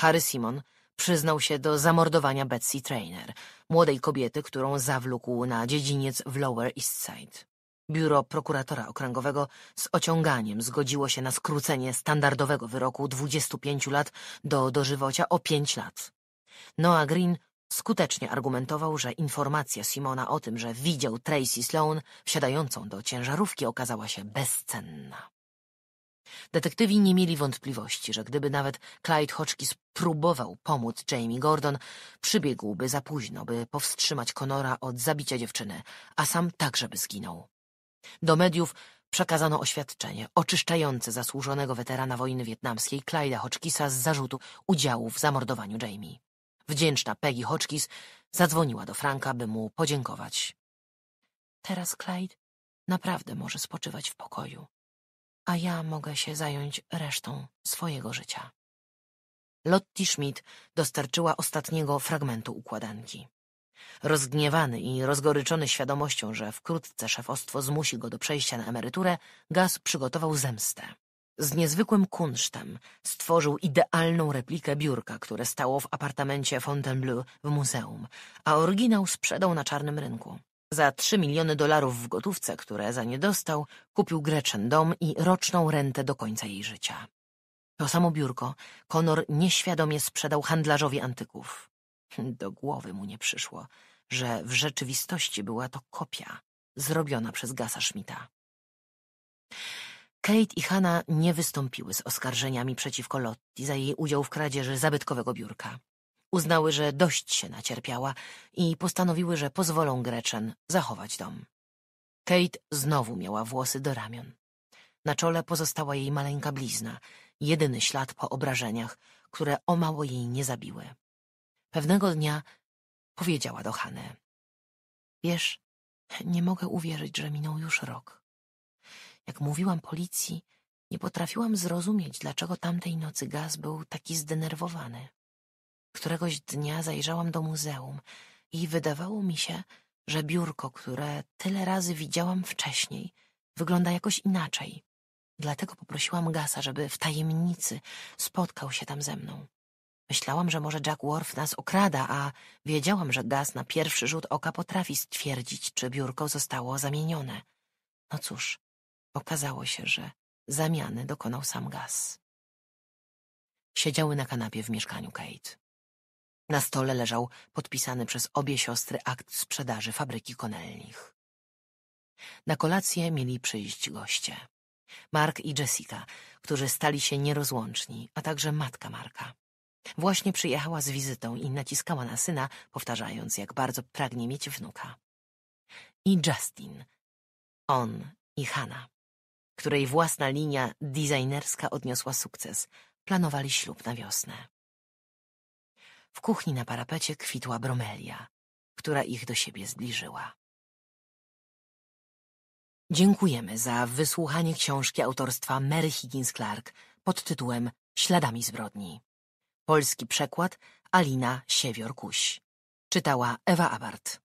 Harry Simon przyznał się do zamordowania Betsy Trainer, młodej kobiety, którą zawlókł na dziedziniec w Lower East Side. Biuro prokuratora okręgowego z ociąganiem zgodziło się na skrócenie standardowego wyroku 25 lat do dożywocia o 5 lat. Noah Green skutecznie argumentował, że informacja Simona o tym, że widział Tracy Sloan wsiadającą do ciężarówki okazała się bezcenna. Detektywi nie mieli wątpliwości, że gdyby nawet Clyde Hotchkiss próbował pomóc Jamie Gordon, przybiegłby za późno, by powstrzymać Conora od zabicia dziewczyny, a sam także by zginął. Do mediów przekazano oświadczenie oczyszczające zasłużonego weterana wojny wietnamskiej Clyde'a Hotchkissa z zarzutu udziału w zamordowaniu Jamie. Wdzięczna Peggy Hotchkiss zadzwoniła do Franka, by mu podziękować. Teraz Clyde naprawdę może spoczywać w pokoju, a ja mogę się zająć resztą swojego życia. Lotti Schmidt dostarczyła ostatniego fragmentu układanki. Rozgniewany i rozgoryczony świadomością, że wkrótce szefostwo zmusi go do przejścia na emeryturę, Gaz przygotował zemstę. Z niezwykłym kunsztem stworzył idealną replikę biurka, które stało w apartamencie Fontainebleau w muzeum, a oryginał sprzedał na czarnym rynku. Za trzy miliony dolarów w gotówce, które za nie dostał, kupił Gretchen dom i roczną rentę do końca jej życia. To samo biurko Konor nieświadomie sprzedał handlarzowi antyków. Do głowy mu nie przyszło, że w rzeczywistości była to kopia zrobiona przez Gasa Schmidta. Kate i Hanna nie wystąpiły z oskarżeniami przeciwko Lotti za jej udział w kradzieży zabytkowego biurka. Uznały, że dość się nacierpiała i postanowiły, że pozwolą Greczen zachować dom. Kate znowu miała włosy do ramion. Na czole pozostała jej maleńka blizna, jedyny ślad po obrażeniach, które o mało jej nie zabiły. Pewnego dnia powiedziała do Hany. Wiesz, nie mogę uwierzyć, że minął już rok. Jak mówiłam policji, nie potrafiłam zrozumieć, dlaczego tamtej nocy gaz był taki zdenerwowany. Któregoś dnia zajrzałam do muzeum i wydawało mi się, że biurko, które tyle razy widziałam wcześniej, wygląda jakoś inaczej. Dlatego poprosiłam Gasa, żeby w tajemnicy spotkał się tam ze mną. Myślałam, że może Jack Worf nas okrada, a wiedziałam, że Gas na pierwszy rzut oka potrafi stwierdzić, czy biurko zostało zamienione. No cóż, okazało się, że zamiany dokonał sam Gas. Siedziały na kanapie w mieszkaniu Kate. Na stole leżał podpisany przez obie siostry akt sprzedaży fabryki konelnich. Na kolację mieli przyjść goście. Mark i Jessica, którzy stali się nierozłączni, a także matka Marka. Właśnie przyjechała z wizytą i naciskała na syna, powtarzając, jak bardzo pragnie mieć wnuka. I Justin, on i Hanna, której własna linia designerska odniosła sukces, planowali ślub na wiosnę. W kuchni na parapecie kwitła bromelia, która ich do siebie zbliżyła. Dziękujemy za wysłuchanie książki autorstwa Mary Higgins Clark pod tytułem Śladami zbrodni. Polski przekład Alina Siewior-Kuś. Czytała Ewa Abart.